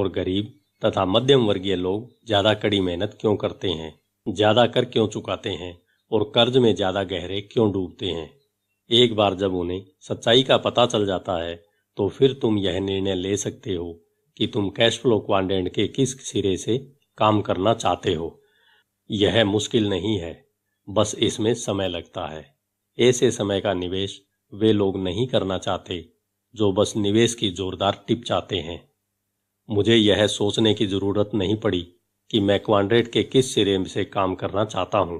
और गरीब तथा मध्यम वर्गीय लोग ज्यादा कड़ी मेहनत क्यों करते हैं ज्यादा कर क्यों चुकाते हैं और कर्ज में ज्यादा गहरे क्यों डूबते हैं एक बार जब उन्हें सच्चाई का पता चल जाता है तो फिर तुम यह निर्णय ले सकते हो कि तुम कैश फ्लो क्वांडेंट के किस सिरे से काम करना चाहते हो यह मुश्किल नहीं है बस इसमें समय लगता है ऐसे समय का निवेश वे लोग नहीं करना चाहते जो बस निवेश की जोरदार टिप चाहते हैं मुझे यह सोचने की जरूरत नहीं पड़ी कि मैं क्वाड्रेट के किस सिरे से काम करना चाहता हूं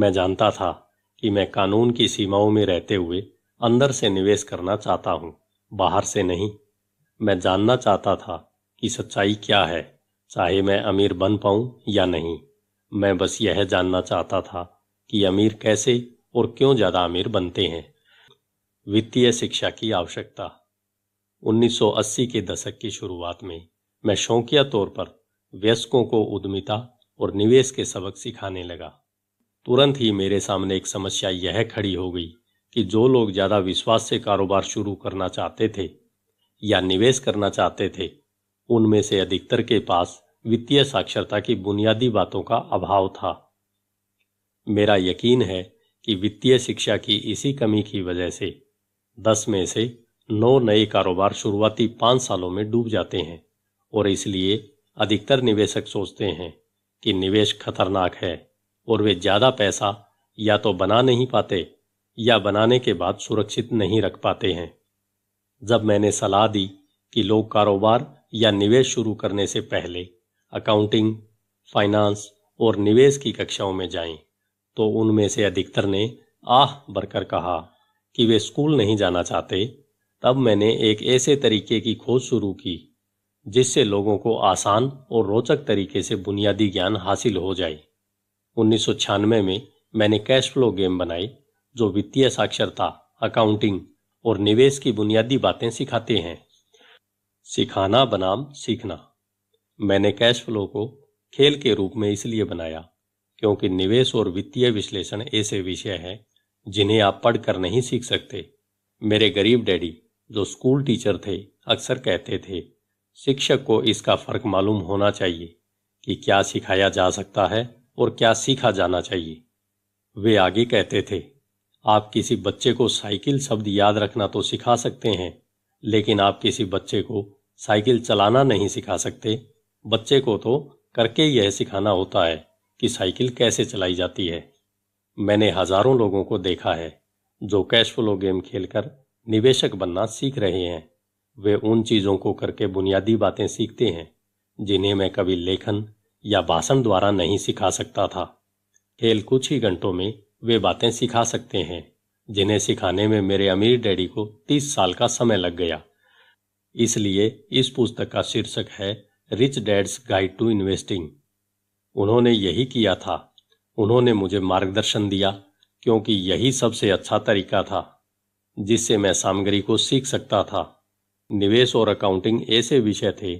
मैं जानता था कि मैं कानून की सीमाओं में रहते हुए अंदर से निवेश करना चाहता हूं बाहर से नहीं मैं जानना चाहता था कि सच्चाई क्या है चाहे मैं अमीर बन पाऊं या नहीं मैं बस यह जानना चाहता था कि अमीर कैसे और क्यों ज़्यादा अमीर बनते हैं वित्तीय शिक्षा की आवश्यकता 1980 के दशक की शुरुआत में मैं शौकिया तौर पर व्यस्कों को उद्यमिता और निवेश के सबक सिखाने लगा तुरंत ही मेरे सामने एक समस्या यह खड़ी हो गई कि जो लोग ज़्यादा विश्वास से कारोबार शुरू करना चाहते थे या निवेश करना चाहते थे उनमें से अधिकतर के पास वित्तीय साक्षरता की बुनियादी बातों का अभाव था मेरा यकीन है कि वित्तीय शिक्षा की इसी कमी की वजह से दस में से नौ नए कारोबार शुरुआती पांच सालों में डूब जाते हैं और इसलिए अधिकतर निवेशक सोचते हैं कि निवेश खतरनाक है और वे ज़्यादा पैसा या तो बना नहीं पाते या बनाने के बाद सुरक्षित नहीं रख पाते हैं जब मैंने सलाह दी कि लोग कारोबार या निवेश शुरू करने से पहले अकाउंटिंग फाइनेंस और निवेश की कक्षाओं में जाएं, तो उनमें से अधिकतर ने आह भरकर कहा कि वे स्कूल नहीं जाना चाहते तब मैंने एक ऐसे तरीके की खोज शुरू की जिससे लोगों को आसान और रोचक तरीके से बुनियादी ज्ञान हासिल हो जाए उन्नीस में मैंने कैश फ्लो गेम बनाई जो वित्तीय साक्षरता अकाउंटिंग और निवेश की बुनियादी बातें सिखाते हैं सिखाना बनाम सीखना मैंने कैश फ्लो को खेल के रूप में इसलिए बनाया क्योंकि निवेश और वित्तीय विश्लेषण ऐसे विषय हैं जिन्हें आप पढ़कर नहीं सीख सकते मेरे गरीब डैडी जो स्कूल टीचर थे अक्सर कहते थे शिक्षक को इसका फर्क मालूम होना चाहिए कि क्या सिखाया जा सकता है और क्या सीखा जाना चाहिए वे आगे कहते थे आप किसी बच्चे को साइकिल शब्द याद रखना तो सिखा सकते हैं लेकिन आप किसी बच्चे को साइकिल चलाना नहीं सिखा सकते बच्चे को तो करके यह सिखाना होता है कि साइकिल कैसे चलाई जाती है मैंने हजारों लोगों को देखा है जो कैश फ्लो गेम खेलकर निवेशक बनना सीख रहे हैं वे उन चीजों को करके बुनियादी बातें सीखते हैं जिन्हें मैं कभी लेखन या भाषण द्वारा नहीं सिखा सकता था खेल कुछ ही घंटों में वे बातें सिखा सकते हैं जिन्हें सिखाने में मेरे अमीर डैडी को तीस साल का समय लग गया इसलिए इस पुस्तक का शीर्षक है rich dad's guide to investing उन्होंने यही किया था उन्होंने मुझे मार्गदर्शन दिया क्योंकि यही सबसे अच्छा तरीका था जिससे मैं सामग्री को सीख सकता था निवेश और अकाउंटिंग ऐसे विषय थे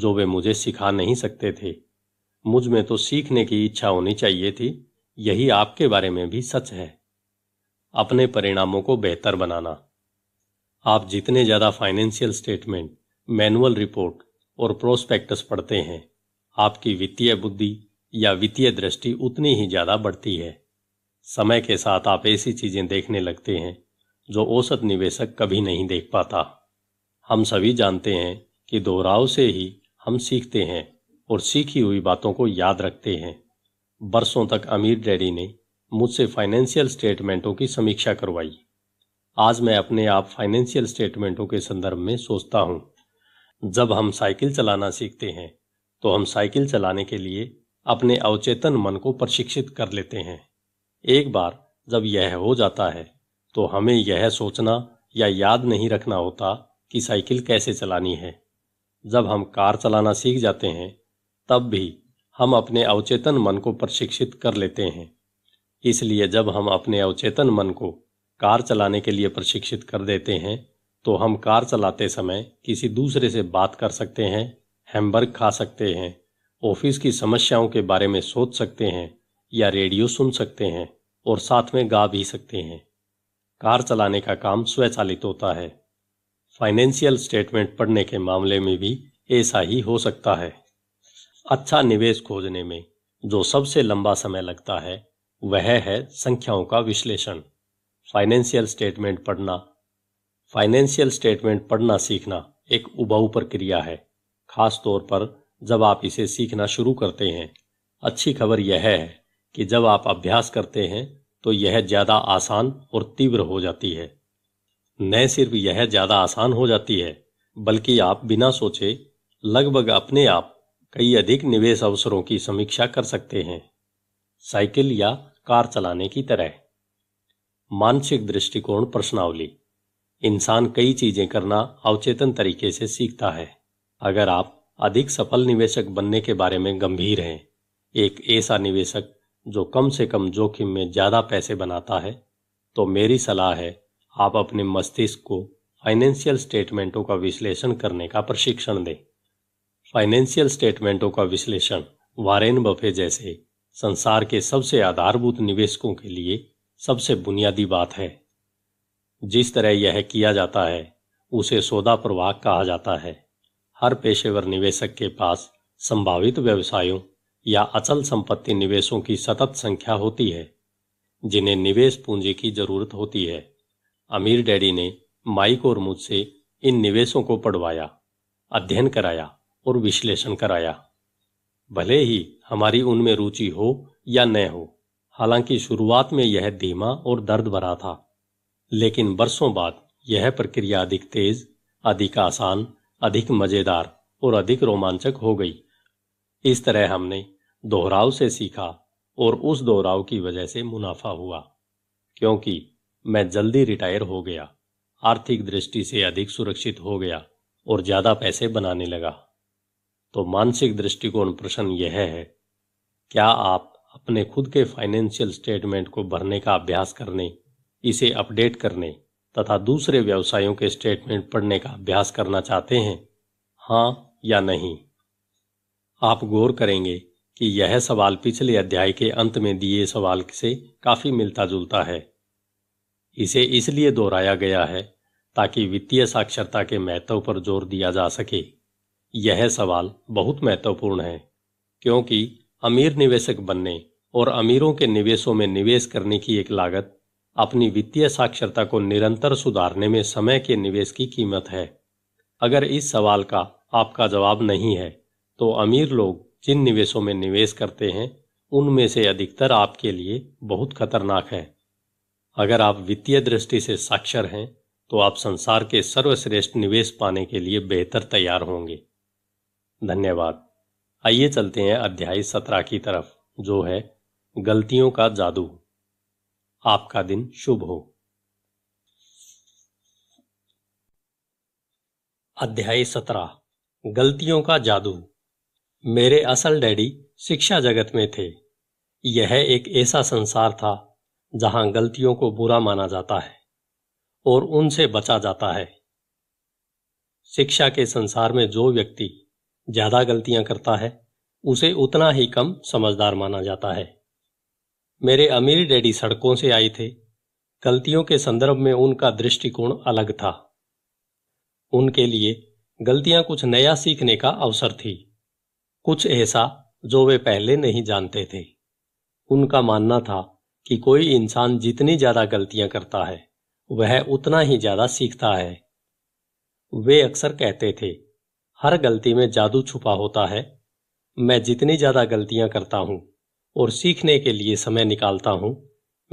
जो वे मुझे सिखा नहीं सकते थे मुझ में तो सीखने की इच्छा होनी चाहिए थी यही आपके बारे में भी सच है अपने परिणामों को बेहतर बनाना आप जितने ज़्यादा फाइनेंशियल स्टेटमेंट मैनुअल रिपोर्ट और प्रोस्पेक्टस पढ़ते हैं आपकी वित्तीय बुद्धि या वित्तीय दृष्टि उतनी ही ज़्यादा बढ़ती है समय के साथ आप ऐसी चीज़ें देखने लगते हैं जो औसत निवेशक कभी नहीं देख पाता हम सभी जानते हैं कि दोहराव से ही हम सीखते हैं और सीखी हुई बातों को याद रखते हैं बरसों तक अमीर डैडी ने मुझसे फाइनेंशियल स्टेटमेंटों की समीक्षा करवाई आज मैं अपने आप फाइनेंशियल स्टेटमेंटों के संदर्भ में सोचता हूँ जब हम साइकिल चलाना सीखते हैं तो हम साइकिल चलाने के लिए अपने अवचेतन मन को प्रशिक्षित कर लेते हैं एक बार जब यह हो जाता है तो हमें यह सोचना या याद नहीं रखना होता कि साइकिल कैसे चलानी है जब हम कार चलाना सीख जाते हैं तब भी हम अपने अवचेतन मन को प्रशिक्षित कर लेते हैं इसलिए जब हम अपने अवचेतन मन को कार चलाने के लिए प्रशिक्षित कर देते हैं तो हम कार चलाते समय किसी दूसरे से बात कर सकते हैं हैमबर्ग खा सकते हैं ऑफिस की समस्याओं के बारे में सोच सकते हैं या रेडियो सुन सकते हैं और साथ में गा भी सकते हैं कार चलाने का काम स्वचालित होता है फाइनेंशियल स्टेटमेंट पढ़ने के मामले में भी ऐसा ही हो सकता है अच्छा निवेश खोजने में जो सबसे लंबा समय लगता है वह है संख्याओं का विश्लेषण फाइनेंशियल स्टेटमेंट पढ़ना फाइनेंशियल स्टेटमेंट पढ़ना सीखना एक उबाऊ प्रक्रिया है खास तौर पर जब आप इसे सीखना शुरू करते हैं अच्छी खबर यह है कि जब आप अभ्यास करते हैं तो यह ज़्यादा आसान और तीव्र हो जाती है न सिर्फ यह ज्यादा आसान हो जाती है बल्कि आप बिना सोचे लगभग अपने आप कई अधिक निवेश अवसरों की समीक्षा कर सकते हैं साइकिल या कार चलाने की तरह मानसिक दृष्टिकोण प्रश्नावली इंसान कई चीजें करना अवचेतन तरीके से सीखता है अगर आप अधिक सफल निवेशक बनने के बारे में गंभीर हैं एक ऐसा निवेशक जो कम से कम जोखिम में ज्यादा पैसे बनाता है तो मेरी सलाह है आप अपने मस्तिष्क को फाइनेंशियल स्टेटमेंटों का विश्लेषण करने का प्रशिक्षण दें फाइनेंशियल स्टेटमेंटों का विश्लेषण वारेन बफे जैसे संसार के सबसे आधारभूत निवेशकों के लिए सबसे बुनियादी बात है जिस तरह यह किया जाता है उसे सौदा प्रवाह कहा जाता है हर पेशेवर निवेशक के पास संभावित व्यवसायों या अचल संपत्ति निवेशों की सतत संख्या होती है जिन्हें निवेश पूंजी की जरूरत होती है अमीर डैडी ने माइक और मुझसे इन निवेशों को पढ़वाया अध्ययन कराया और विश्लेषण कराया भले ही हमारी उनमें रुचि हो या न हो हालांकि शुरुआत में यह धीमा और दर्द भरा था लेकिन वर्षों बाद यह प्रक्रिया अधिक तेज अधिक आसान अधिक मजेदार और अधिक रोमांचक हो गई इस तरह हमने दोहराव से सीखा और उस दोहराव की वजह से मुनाफा हुआ क्योंकि मैं जल्दी रिटायर हो गया आर्थिक दृष्टि से अधिक सुरक्षित हो गया और ज्यादा पैसे बनाने लगा तो मानसिक दृष्टिकोण प्रश्न यह है क्या आप अपने खुद के फाइनेंशियल स्टेटमेंट को भरने का अभ्यास करने इसे अपडेट करने तथा दूसरे व्यवसायों के स्टेटमेंट पढ़ने का अभ्यास करना चाहते हैं हाँ या नहीं आप गौर करेंगे कि यह सवाल पिछले अध्याय के अंत में दिए सवाल से काफी मिलता जुलता है इसे इसलिए दोहराया गया है ताकि वित्तीय साक्षरता के महत्व पर जोर दिया जा सके यह सवाल बहुत महत्वपूर्ण है क्योंकि अमीर निवेशक बनने और अमीरों के निवेशों में निवेश करने की एक लागत अपनी वित्तीय साक्षरता को निरंतर सुधारने में समय के निवेश की कीमत है अगर इस सवाल का आपका जवाब नहीं है तो अमीर लोग जिन निवेशों में निवेश करते हैं उनमें से अधिकतर आपके लिए बहुत खतरनाक है अगर आप वित्तीय दृष्टि से साक्षर हैं तो आप संसार के सर्वश्रेष्ठ निवेश पाने के लिए बेहतर तैयार होंगे धन्यवाद आइए चलते हैं अध्याय सत्रह की तरफ जो है गलतियों का जादू आपका दिन शुभ हो अध्याय सत्रह गलतियों का जादू मेरे असल डैडी शिक्षा जगत में थे यह एक ऐसा संसार था जहां गलतियों को बुरा माना जाता है और उनसे बचा जाता है शिक्षा के संसार में जो व्यक्ति ज्यादा गलतियां करता है उसे उतना ही कम समझदार माना जाता है मेरे अमीर डैडी सड़कों से आए थे गलतियों के संदर्भ में उनका दृष्टिकोण अलग था उनके लिए गलतियां कुछ नया सीखने का अवसर थी कुछ ऐसा जो वे पहले नहीं जानते थे उनका मानना था कि कोई इंसान जितनी ज़्यादा गलतियां करता है वह उतना ही ज़्यादा सीखता है वे अक्सर कहते थे हर गलती में जादू छुपा होता है मैं जितनी ज़्यादा गलतियां करता हूं और सीखने के लिए समय निकालता हूं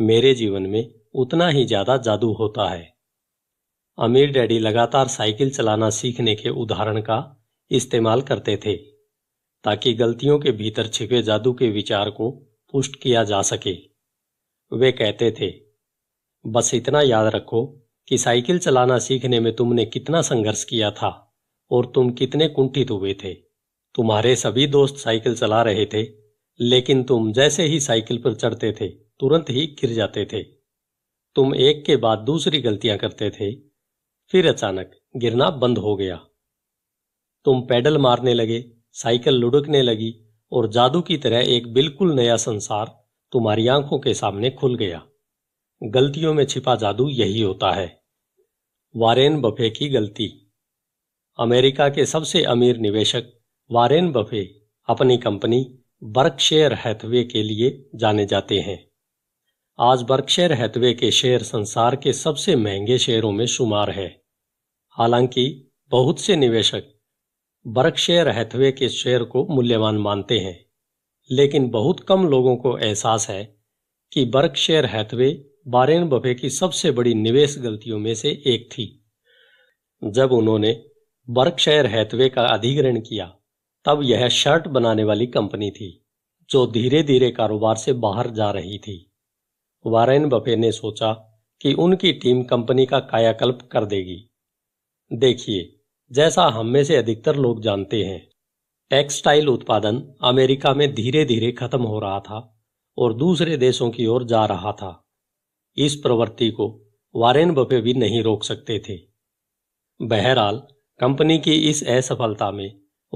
मेरे जीवन में उतना ही ज़्यादा जादू होता है अमीर डैडी लगातार साइकिल चलाना सीखने के उदाहरण का इस्तेमाल करते थे ताकि गलतियों के भीतर छिपे जादू के विचार को पुष्ट किया जा सके वे कहते थे बस इतना याद रखो कि साइकिल चलाना सीखने में तुमने कितना संघर्ष किया था और तुम कितने कुंठित हुए थे तुम्हारे सभी दोस्त साइकिल चला रहे थे लेकिन तुम जैसे ही साइकिल पर चढ़ते थे तुरंत ही गिर जाते थे तुम एक के बाद दूसरी गलतियां करते थे फिर अचानक गिरना बंद हो गया तुम पैडल मारने लगे साइकिल लुढ़कने लगी और जादू की तरह एक बिल्कुल नया संसार तुम्हारी आंखों के सामने खुल गया गलतियों में छिपा जादू यही होता है वारेन बफे की गलती अमेरिका के सबसे अमीर निवेशक वारेन बफे अपनी कंपनी बर्कशेयर हैथवे के लिए जाने जाते हैं आज बर्कशेयर हैथवे के शेयर संसार के सबसे महंगे शेयरों में शुमार है हालांकि बहुत से निवेशक बर्कशेयर हैथवे के शेयर को मूल्यवान मानते हैं लेकिन बहुत कम लोगों को एहसास है कि बर्कशेयर हैथवे बारेन बफे की सबसे बड़ी निवेश गलतियों में से एक थी जब उन्होंने बर्कशेयर हैथवे का अधिग्रहण किया तब यह शर्ट बनाने वाली कंपनी थी जो धीरे धीरे कारोबार से बाहर जा रही थी वारेन बफे ने सोचा कि उनकी टीम कंपनी का कायाकल्प कर देगी देखिए जैसा हम में से अधिकतर लोग जानते हैं टेक्सटाइल उत्पादन अमेरिका में धीरे धीरे खत्म हो रहा था और दूसरे देशों की ओर जा रहा था इस प्रवृत्ति को वारेन बफे भी नहीं रोक सकते थे बहरहाल कंपनी की इस असफलता में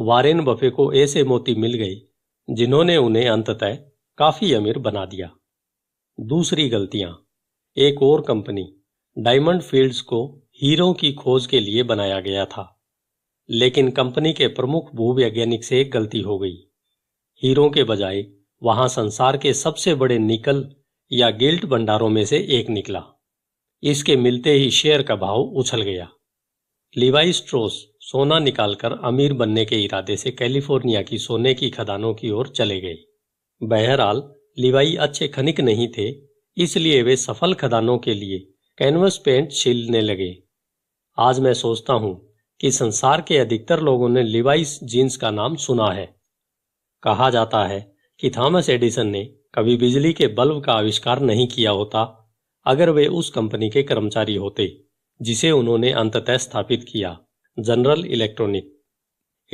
वारेन बफे को ऐसे मोती मिल गए जिन्होंने उन्हें अंततः काफी अमीर बना दिया दूसरी गलतियां एक और कंपनी डायमंड फील्ड्स को हीरों की खोज के लिए बनाया गया था लेकिन कंपनी के प्रमुख भूवैज्ञानिक से गलती हो गई हीरों के बजाय वहां संसार के सबसे बड़े निकल या गिल्ट भंडारों में से एक निकला इसके मिलते ही शेयर का भाव उछल गया लिवाई स्ट्रोस सोना निकालकर अमीर बनने के इरादे से कैलिफोर्निया की सोने की खदानों की ओर चले गए बहरहाल लिवाई अच्छे खनिक नहीं थे इसलिए वे सफल खदानों के लिए कैनवस पेंट छीलने लगे आज मैं सोचता हूं कि संसार के अधिकतर लोगों ने लिवाइस जीन्स का नाम सुना है कहा जाता है कि थॉमस एडिसन ने कभी बिजली के बल्ब का आविष्कार नहीं किया होता अगर वे उस कंपनी के कर्मचारी होते जिसे उन्होंने अंततः स्थापित किया जनरल इलेक्ट्रॉनिक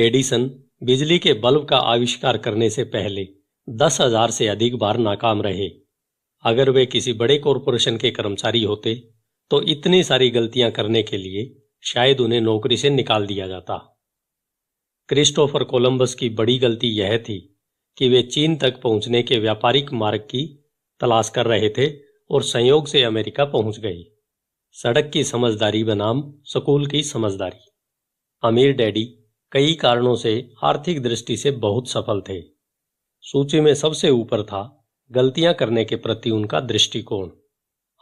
एडिसन बिजली के बल्ब का आविष्कार करने से पहले दस हजार से अधिक बार नाकाम रहे अगर वे किसी बड़े कॉरपोरेशन के कर्मचारी होते तो इतनी सारी गलतियां करने के लिए शायद उन्हें नौकरी से निकाल दिया जाता क्रिस्टोफर कोलंबस की बड़ी गलती यह थी कि वे चीन तक पहुंचने के व्यापारिक मार्ग की तलाश कर रहे थे और संयोग से अमेरिका पहुंच गई सड़क की समझदारी बनाम स्कूल की समझदारी अमीर डैडी कई कारणों से आर्थिक दृष्टि से बहुत सफल थे सूची में सबसे ऊपर था गलतियां करने के प्रति उनका दृष्टिकोण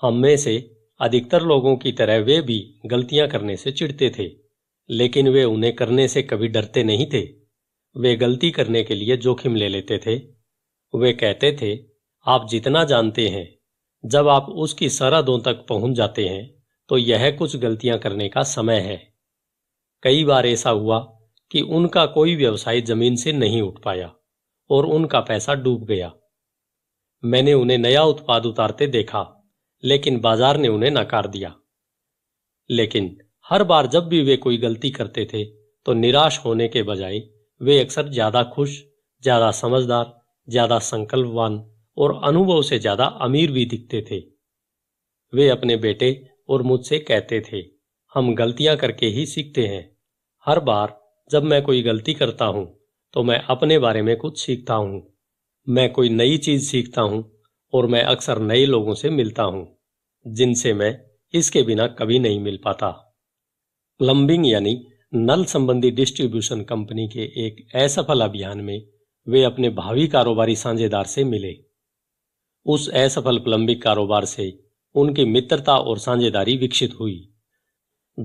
हम में से अधिकतर लोगों की तरह वे भी गलतियां करने से चिढ़ते थे लेकिन वे उन्हें करने से कभी डरते नहीं थे वे गलती करने के लिए जोखिम ले लेते थे वे कहते थे आप जितना जानते हैं जब आप उसकी सरहदों तक पहुंच जाते हैं तो यह कुछ गलतियां करने का समय है कई बार ऐसा हुआ कि उनका कोई व्यवसाय जमीन से नहीं उठ पाया और उनका पैसा डूब गया मैंने उन्हें नया उत्पाद उतारते देखा लेकिन बाजार ने उन्हें नकार दिया लेकिन हर बार जब भी वे कोई गलती करते थे तो निराश होने के बजाय वे अक्सर ज्यादा खुश ज्यादा समझदार ज्यादा संकल्पवान और अनुभव से ज्यादा अमीर भी दिखते थे वे अपने बेटे और मुझसे कहते थे हम गलतियां करके ही सीखते हैं हर बार जब मैं कोई गलती करता हूं तो मैं अपने बारे में कुछ सीखता हूं मैं कोई नई चीज सीखता हूं और मैं अक्सर नए लोगों से मिलता हूं जिनसे मैं इसके बिना कभी नहीं मिल पाता प्लम्बिंग यानी नल संबंधी डिस्ट्रीब्यूशन कंपनी के एक असफल अभियान में वे अपने भावी कारोबारी साझेदार से मिले उस असफल प्लम्बिक कारोबार से उनकी मित्रता और साझेदारी विकसित हुई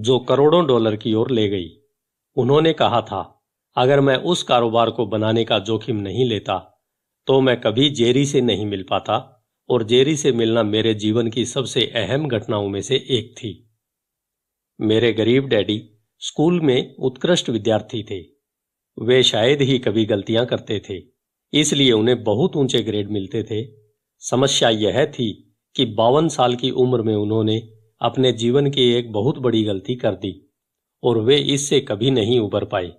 जो करोड़ों डॉलर की ओर ले गई उन्होंने कहा था अगर मैं उस कारोबार को बनाने का जोखिम नहीं लेता तो मैं कभी जेरी से नहीं मिल पाता और जेरी से मिलना मेरे जीवन की सबसे अहम घटनाओं में से एक थी मेरे गरीब डैडी स्कूल में उत्कृष्ट विद्यार्थी थे वे शायद ही कभी गलतियां करते थे इसलिए उन्हें बहुत ऊंचे ग्रेड मिलते थे समस्या यह थी कि बावन साल की उम्र में उन्होंने अपने जीवन की एक बहुत बड़ी गलती कर दी और वे इससे कभी नहीं उबर पाए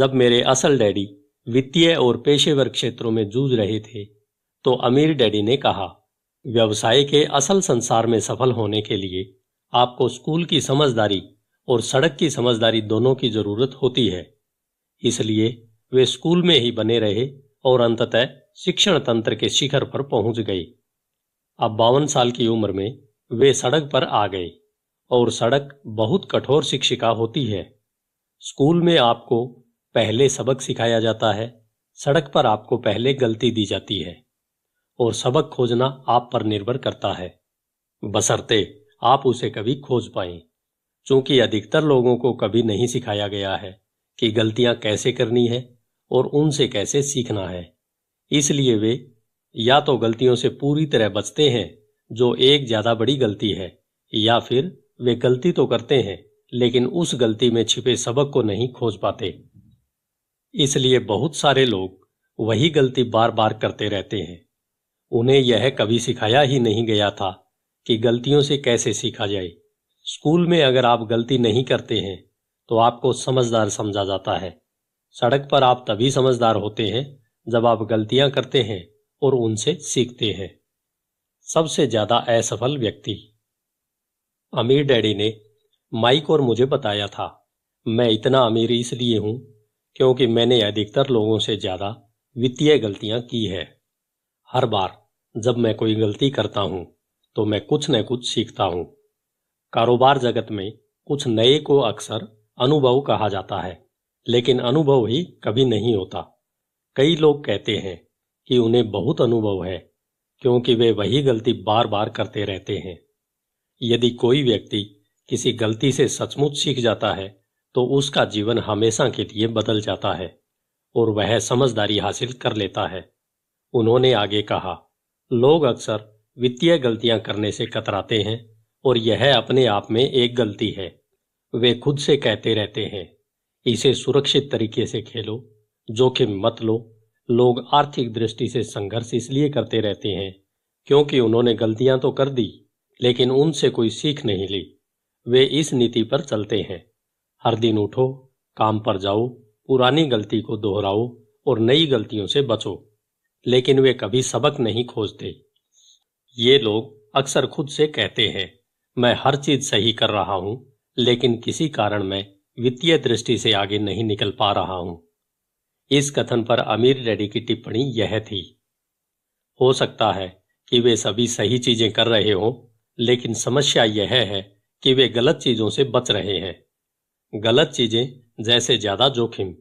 जब मेरे असल डैडी वित्तीय और पेशेवर क्षेत्रों में जूझ रहे थे तो अमीर डैडी ने कहा व्यवसाय के असल संसार में सफल होने के लिए आपको स्कूल की समझदारी और सड़क की समझदारी दोनों की जरूरत होती है इसलिए वे स्कूल में ही बने रहे और अंततः शिक्षण तंत्र के शिखर पर पहुंच गए अब बावन साल की उम्र में वे सड़क पर आ गए और सड़क बहुत कठोर शिक्षिका होती है स्कूल में आपको पहले सबक सिखाया जाता है सड़क पर आपको पहले गलती दी जाती है और सबक खोजना आप पर निर्भर करता है बसरते आप उसे कभी खोज पाए चूंकि अधिकतर लोगों को कभी नहीं सिखाया गया है कि गलतियां कैसे करनी है और उनसे कैसे सीखना है इसलिए वे या तो गलतियों से पूरी तरह बचते हैं जो एक ज्यादा बड़ी गलती है या फिर वे गलती तो करते हैं लेकिन उस गलती में छिपे सबक को नहीं खोज पाते इसलिए बहुत सारे लोग वही गलती बार बार करते रहते हैं उन्हें यह कभी सिखाया ही नहीं गया था कि गलतियों से कैसे सीखा जाए स्कूल में अगर आप गलती नहीं करते हैं तो आपको समझदार समझा जाता है सड़क पर आप तभी समझदार होते हैं जब आप गलतियां करते हैं और उनसे सीखते हैं सबसे ज्यादा असफल व्यक्ति अमीर डैडी ने माइक और मुझे बताया था मैं इतना अमीर इसलिए हूं क्योंकि मैंने अधिकतर लोगों से ज्यादा वित्तीय गलतियां की है हर बार जब मैं कोई गलती करता हूं तो मैं कुछ न कुछ सीखता हूं कारोबार जगत में कुछ नए को अक्सर अनुभव कहा जाता है लेकिन अनुभव ही कभी नहीं होता कई लोग कहते हैं कि उन्हें बहुत अनुभव है क्योंकि वे वही गलती बार बार करते रहते हैं यदि कोई व्यक्ति किसी गलती से सचमुच सीख जाता है तो उसका जीवन हमेशा के लिए बदल जाता है और वह समझदारी हासिल कर लेता है उन्होंने आगे कहा लोग अक्सर वित्तीय गलतियां करने से कतराते हैं और यह अपने आप में एक गलती है वे खुद से कहते रहते हैं इसे सुरक्षित तरीके से खेलो जोखिम मत लो लोग आर्थिक दृष्टि से संघर्ष इसलिए करते रहते हैं क्योंकि उन्होंने गलतियां तो कर दी लेकिन उनसे कोई सीख नहीं ली वे इस नीति पर चलते हैं हर दिन उठो काम पर जाओ पुरानी गलती को दोहराओ और नई गलतियों से बचो लेकिन वे कभी सबक नहीं खोजते ये लोग अक्सर खुद से कहते हैं मैं हर चीज सही कर रहा हूं लेकिन किसी कारण मैं वित्तीय दृष्टि से आगे नहीं निकल पा रहा हूं इस कथन पर अमीर रेड्डी की टिप्पणी यह थी हो सकता है कि वे सभी सही चीजें कर रहे हों लेकिन समस्या यह है कि वे गलत चीजों से बच रहे हैं गलत चीजें जैसे ज्यादा जोखिम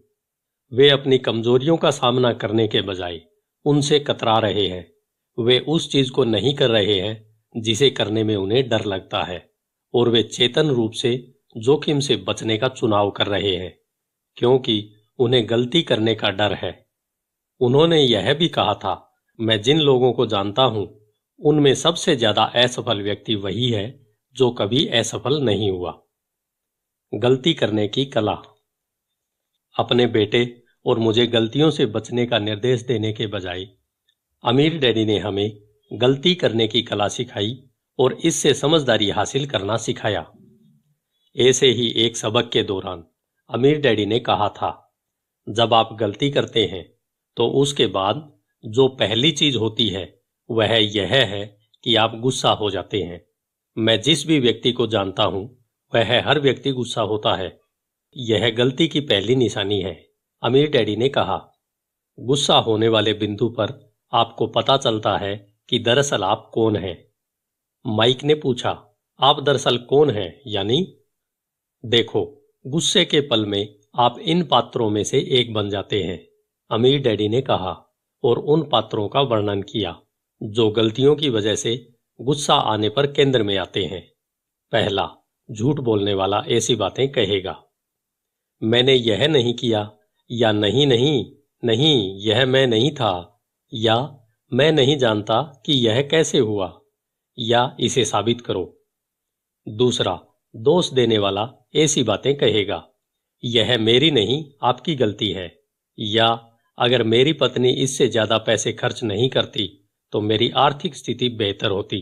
वे अपनी कमजोरियों का सामना करने के बजाय उनसे कतरा रहे हैं वे उस चीज को नहीं कर रहे हैं जिसे करने में उन्हें डर लगता है और वे चेतन रूप से जोखिम से बचने का चुनाव कर रहे हैं क्योंकि उन्हें गलती करने का डर है उन्होंने यह भी कहा था मैं जिन लोगों को जानता हूं उनमें सबसे ज्यादा असफल व्यक्ति वही है जो कभी असफल नहीं हुआ गलती करने की कला अपने बेटे और मुझे गलतियों से बचने का निर्देश देने के बजाय अमीर डैडी ने हमें गलती करने की कला सिखाई और इससे समझदारी हासिल करना सिखाया ऐसे ही एक सबक के दौरान अमीर डैडी ने कहा था जब आप गलती करते हैं तो उसके बाद जो पहली चीज होती है वह यह है कि आप गुस्सा हो जाते हैं मैं जिस भी व्यक्ति को जानता हूं वह हर व्यक्ति गुस्सा होता है यह गलती की पहली निशानी है अमीर डैडी ने कहा गुस्सा होने वाले बिंदु पर आपको पता चलता है कि दरअसल आप कौन हैं माइक ने पूछा आप दरअसल कौन हैं यानी देखो गुस्से के पल में आप इन पात्रों में से एक बन जाते हैं अमीर डैडी ने कहा और उन पात्रों का वर्णन किया जो गलतियों की वजह से गुस्सा आने पर केंद्र में आते हैं पहला झूठ बोलने वाला ऐसी बातें कहेगा मैंने यह नहीं किया या नहीं नहीं नहीं यह मैं नहीं था या मैं नहीं जानता कि यह कैसे हुआ या इसे साबित करो दूसरा दोष देने वाला ऐसी बातें कहेगा यह मेरी नहीं आपकी गलती है या अगर मेरी पत्नी इससे ज्यादा पैसे खर्च नहीं करती तो मेरी आर्थिक स्थिति बेहतर होती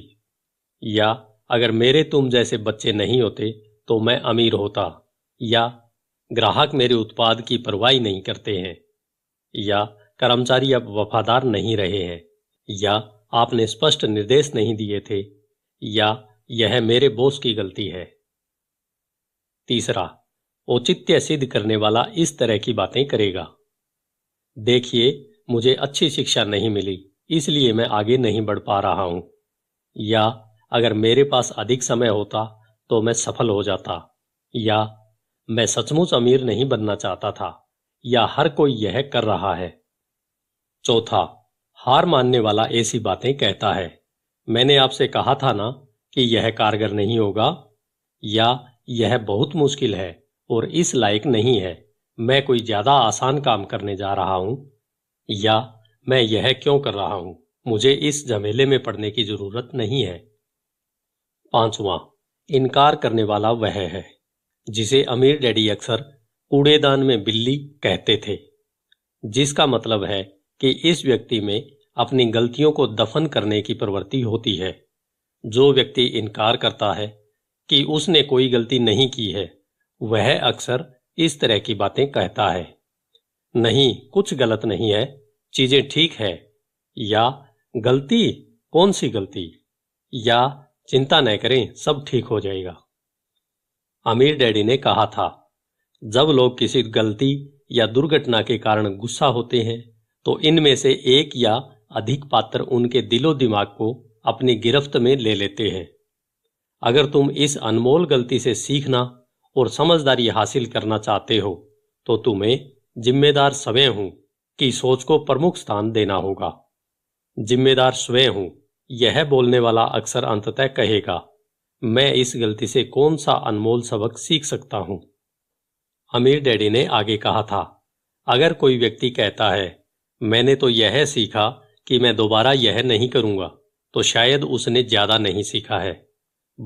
या अगर मेरे तुम जैसे बच्चे नहीं होते तो मैं अमीर होता या ग्राहक मेरे उत्पाद की परवाही नहीं करते हैं या कर्मचारी अब वफादार नहीं रहे हैं या आपने स्पष्ट निर्देश नहीं दिए थे या यह मेरे बोस की गलती है तीसरा औचित्य सिद्ध करने वाला इस तरह की बातें करेगा देखिए मुझे अच्छी शिक्षा नहीं मिली इसलिए मैं आगे नहीं बढ़ पा रहा हूं या अगर मेरे पास अधिक समय होता तो मैं सफल हो जाता या मैं सचमुच अमीर नहीं बनना चाहता था या हर कोई यह कर रहा है चौथा हार मानने वाला ऐसी बातें कहता है मैंने आपसे कहा था ना कि यह कारगर नहीं होगा या यह बहुत मुश्किल है और इस लायक नहीं है मैं कोई ज्यादा आसान काम करने जा रहा हूं या मैं यह क्यों कर रहा हूं मुझे इस झमेले में पड़ने की जरूरत नहीं है पांचवा इनकार करने वाला वह है जिसे अमीर डैडी अक्सर कूड़ेदान में बिल्ली कहते थे जिसका मतलब है कि इस व्यक्ति में अपनी गलतियों को दफन करने की प्रवृत्ति होती है जो व्यक्ति इनकार करता है कि उसने कोई गलती नहीं की है वह अक्सर इस तरह की बातें कहता है नहीं कुछ गलत नहीं है चीजें ठीक है या गलती कौन सी गलती या चिंता न करें सब ठीक हो जाएगा अमीर डैडी ने कहा था जब लोग किसी गलती या दुर्घटना के कारण गुस्सा होते हैं तो इनमें से एक या अधिक पात्र उनके दिलो दिमाग को अपनी गिरफ्त में ले लेते हैं अगर तुम इस अनमोल गलती से सीखना और समझदारी हासिल करना चाहते हो तो तुम्हें जिम्मेदार स्वयं हूं की सोच को प्रमुख स्थान देना होगा जिम्मेदार स्वयं हूं यह बोलने वाला अक्सर अंततः कहेगा मैं इस गलती से कौन सा अनमोल सबक सीख सकता हूं अमीर डैडी ने आगे कहा था अगर कोई व्यक्ति कहता है मैंने तो यह सीखा कि मैं दोबारा यह नहीं करूंगा तो शायद उसने ज्यादा नहीं सीखा है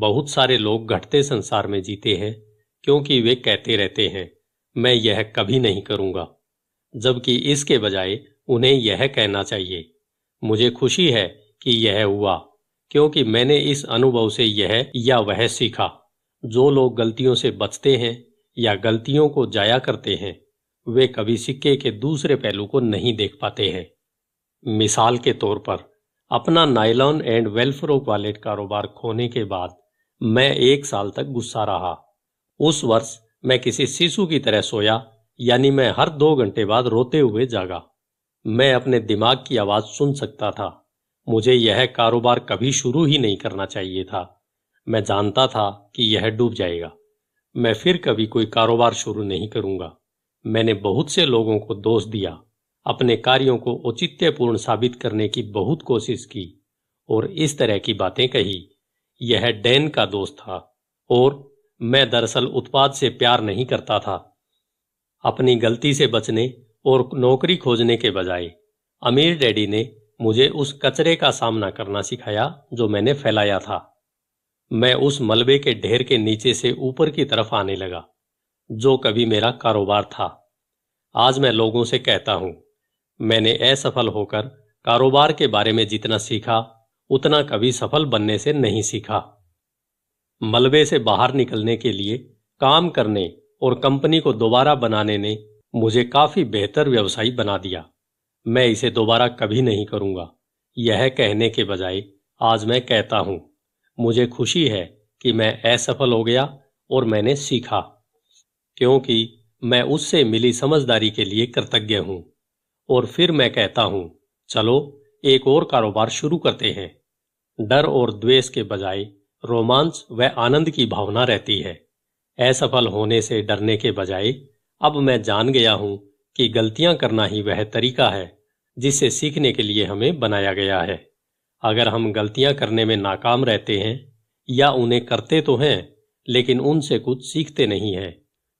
बहुत सारे लोग घटते संसार में जीते हैं क्योंकि वे कहते रहते हैं मैं यह कभी नहीं करूंगा जबकि इसके बजाय उन्हें यह कहना चाहिए मुझे खुशी है कि यह हुआ क्योंकि मैंने इस अनुभव से यह या वह सीखा जो लोग गलतियों से बचते हैं या गलतियों को जाया करते हैं वे कभी सिक्के के दूसरे पहलू को नहीं देख पाते हैं मिसाल के तौर पर अपना नायलॉन एंड वेलफ्रो वॉलेट कारोबार खोने के बाद मैं एक साल तक गुस्सा रहा उस वर्ष मैं किसी शिशु की तरह सोया यानी मैं हर दो घंटे बाद रोते हुए जागा मैं अपने दिमाग की आवाज़ सुन सकता था मुझे यह कारोबार कभी शुरू ही नहीं करना चाहिए था मैं जानता था कि यह डूब जाएगा मैं फिर कभी कोई कारोबार शुरू नहीं करूंगा मैंने बहुत से लोगों को दोष दिया अपने कार्यों को औचित्यपूर्ण साबित करने की बहुत कोशिश की और इस तरह की बातें कही यह डैन का दोस्त था और मैं दरअसल उत्पाद से प्यार नहीं करता था अपनी गलती से बचने और नौकरी खोजने के बजाय अमीर डैडी ने मुझे उस कचरे का सामना करना सिखाया जो मैंने फैलाया था मैं उस मलबे के ढेर के नीचे से ऊपर की तरफ आने लगा जो कभी मेरा कारोबार था आज मैं लोगों से कहता हूं मैंने असफल होकर कारोबार के बारे में जितना सीखा उतना कभी सफल बनने से नहीं सीखा मलबे से बाहर निकलने के लिए काम करने और कंपनी को दोबारा बनाने ने मुझे काफी बेहतर व्यवसायी बना दिया मैं इसे दोबारा कभी नहीं करूंगा यह कहने के बजाय आज मैं कहता हूं मुझे खुशी है कि मैं असफल हो गया और मैंने सीखा क्योंकि मैं उससे मिली समझदारी के लिए कृतज्ञ हूं और फिर मैं कहता हूं चलो एक और कारोबार शुरू करते हैं डर और द्वेष के बजाय रोमांच व आनंद की भावना रहती है असफल होने से डरने के बजाय अब मैं जान गया हूं कि गलतियां करना ही वह तरीका है जिसे सीखने के लिए हमें बनाया गया है अगर हम गलतियां करने में नाकाम रहते हैं या उन्हें करते तो हैं लेकिन उनसे कुछ सीखते नहीं हैं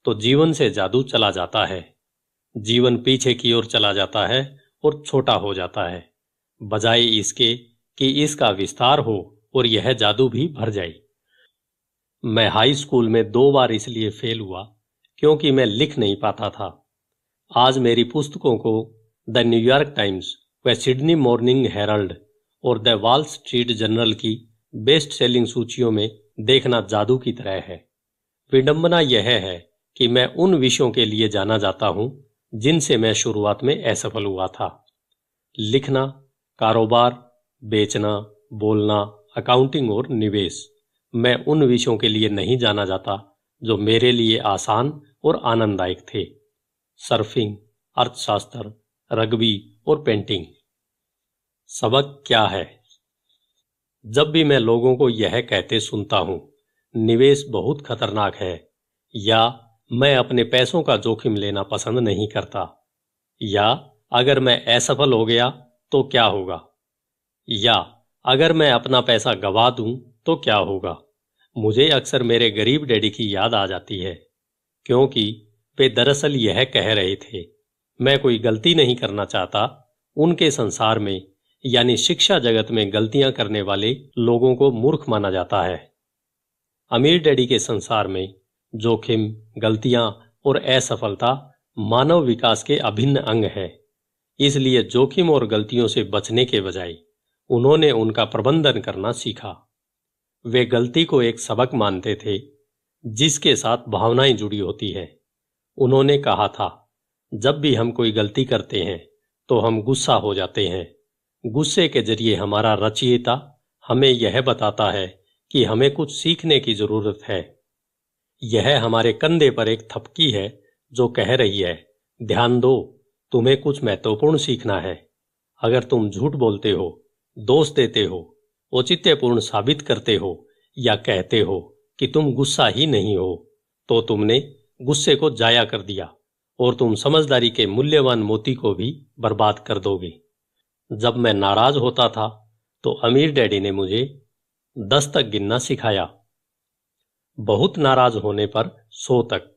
तो जीवन से जादू चला जाता है जीवन पीछे की ओर चला जाता है और छोटा हो जाता है बजाय इसके कि इसका विस्तार हो और यह जादू भी भर जाए मैं हाई स्कूल में दो बार इसलिए फेल हुआ क्योंकि मैं लिख नहीं पाता था आज मेरी पुस्तकों को द न्यूयॉर्क टाइम्स व सिडनी मॉर्निंग हेराल्ड और द वॉल स्ट्रीट जर्नल की बेस्ट सेलिंग सूचियों में देखना जादू की तरह है विडंबना यह है कि मैं उन विषयों के लिए जाना जाता हूं जिनसे मैं शुरुआत में असफल हुआ था लिखना कारोबार बेचना बोलना अकाउंटिंग और निवेश मैं उन विषयों के लिए नहीं जाना जाता जो मेरे लिए आसान और आनंददायक थे सर्फिंग अर्थशास्त्र रग्बी और पेंटिंग सबक क्या है जब भी मैं लोगों को यह कहते सुनता हूं निवेश बहुत खतरनाक है या मैं अपने पैसों का जोखिम लेना पसंद नहीं करता या अगर मैं असफल हो गया तो क्या होगा या अगर मैं अपना पैसा गवा दूं तो क्या होगा मुझे अक्सर मेरे गरीब डैडी की याद आ जाती है क्योंकि वे दरअसल यह कह रहे थे मैं कोई गलती नहीं करना चाहता उनके संसार में यानी शिक्षा जगत में गलतियां करने वाले लोगों को मूर्ख माना जाता है अमीर डैडी के संसार में जोखिम गलतियां और असफलता मानव विकास के अभिन्न अंग है इसलिए जोखिम और गलतियों से बचने के बजाय उन्होंने उनका प्रबंधन करना सीखा वे गलती को एक सबक मानते थे जिसके साथ भावनाएं जुड़ी होती है उन्होंने कहा था जब भी हम कोई गलती करते हैं तो हम गुस्सा हो जाते हैं गुस्से के जरिए हमारा रचयिता हमें यह बताता है कि हमें कुछ सीखने की जरूरत है यह हमारे कंधे पर एक थपकी है जो कह रही है ध्यान दो तुम्हें कुछ महत्वपूर्ण सीखना है अगर तुम झूठ बोलते हो दोष देते हो औचित्यपूर्ण साबित करते हो या कहते हो कि तुम गुस्सा ही नहीं हो तो तुमने गुस्से को जाया कर दिया और तुम समझदारी के मूल्यवान मोती को भी बर्बाद कर दोगे जब मैं नाराज होता था तो अमीर डैडी ने मुझे दस तक गिनना सिखाया बहुत नाराज होने पर सो तक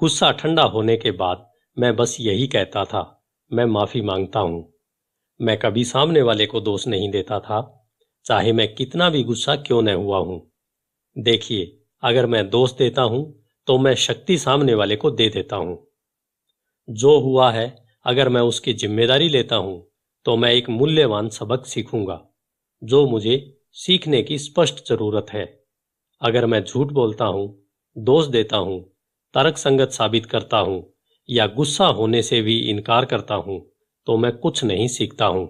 गुस्सा ठंडा होने के बाद मैं बस यही कहता था मैं माफी मांगता हूं मैं कभी सामने वाले को दोष नहीं देता था चाहे मैं कितना भी गुस्सा क्यों न हुआ हूं देखिए अगर मैं दोष देता हूं तो मैं शक्ति सामने वाले को दे देता हूं जो हुआ है अगर मैं उसकी जिम्मेदारी लेता हूं तो मैं एक मूल्यवान सबक सीखूंगा जो मुझे सीखने की स्पष्ट जरूरत है अगर मैं झूठ बोलता हूं दोष देता हूं तर्क संगत साबित करता हूं या गुस्सा होने से भी इनकार करता हूं तो मैं कुछ नहीं सीखता हूं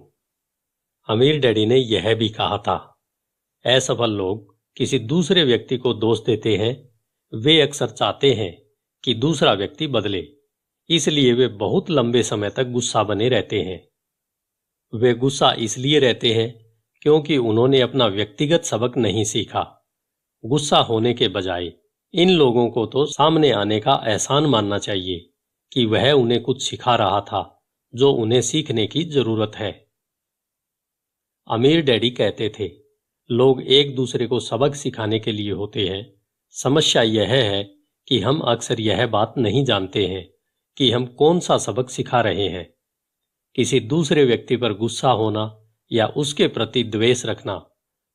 अमीर डैडी ने यह भी कहा था असफल लोग किसी दूसरे व्यक्ति को दोष देते हैं वे अक्सर चाहते हैं कि दूसरा व्यक्ति बदले इसलिए वे बहुत लंबे समय तक गुस्सा बने रहते हैं वे गुस्सा इसलिए रहते हैं क्योंकि उन्होंने अपना व्यक्तिगत सबक नहीं सीखा गुस्सा होने के बजाय इन लोगों को तो सामने आने का एहसान मानना चाहिए कि वह उन्हें कुछ सिखा रहा था जो उन्हें सीखने की जरूरत है अमीर डैडी कहते थे लोग एक दूसरे को सबक सिखाने के लिए होते हैं समस्या यह है कि हम अक्सर यह बात नहीं जानते हैं कि हम कौन सा सबक सिखा रहे हैं किसी दूसरे व्यक्ति पर गुस्सा होना या उसके प्रति द्वेष रखना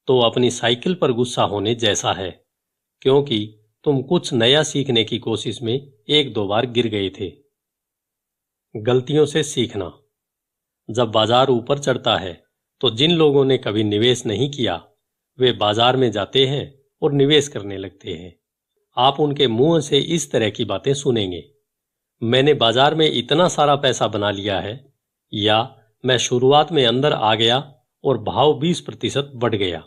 तो अपनी साइकिल पर गुस्सा होने जैसा है क्योंकि तुम कुछ नया सीखने की कोशिश में एक दो बार गिर गए थे गलतियों से सीखना जब बाजार ऊपर चढ़ता है तो जिन लोगों ने कभी निवेश नहीं किया वे बाजार में जाते हैं और निवेश करने लगते हैं आप उनके मुंह से इस तरह की बातें सुनेंगे मैंने बाजार में इतना सारा पैसा बना लिया है या मैं शुरुआत में अंदर आ गया और भाव 20 प्रतिशत बढ़ गया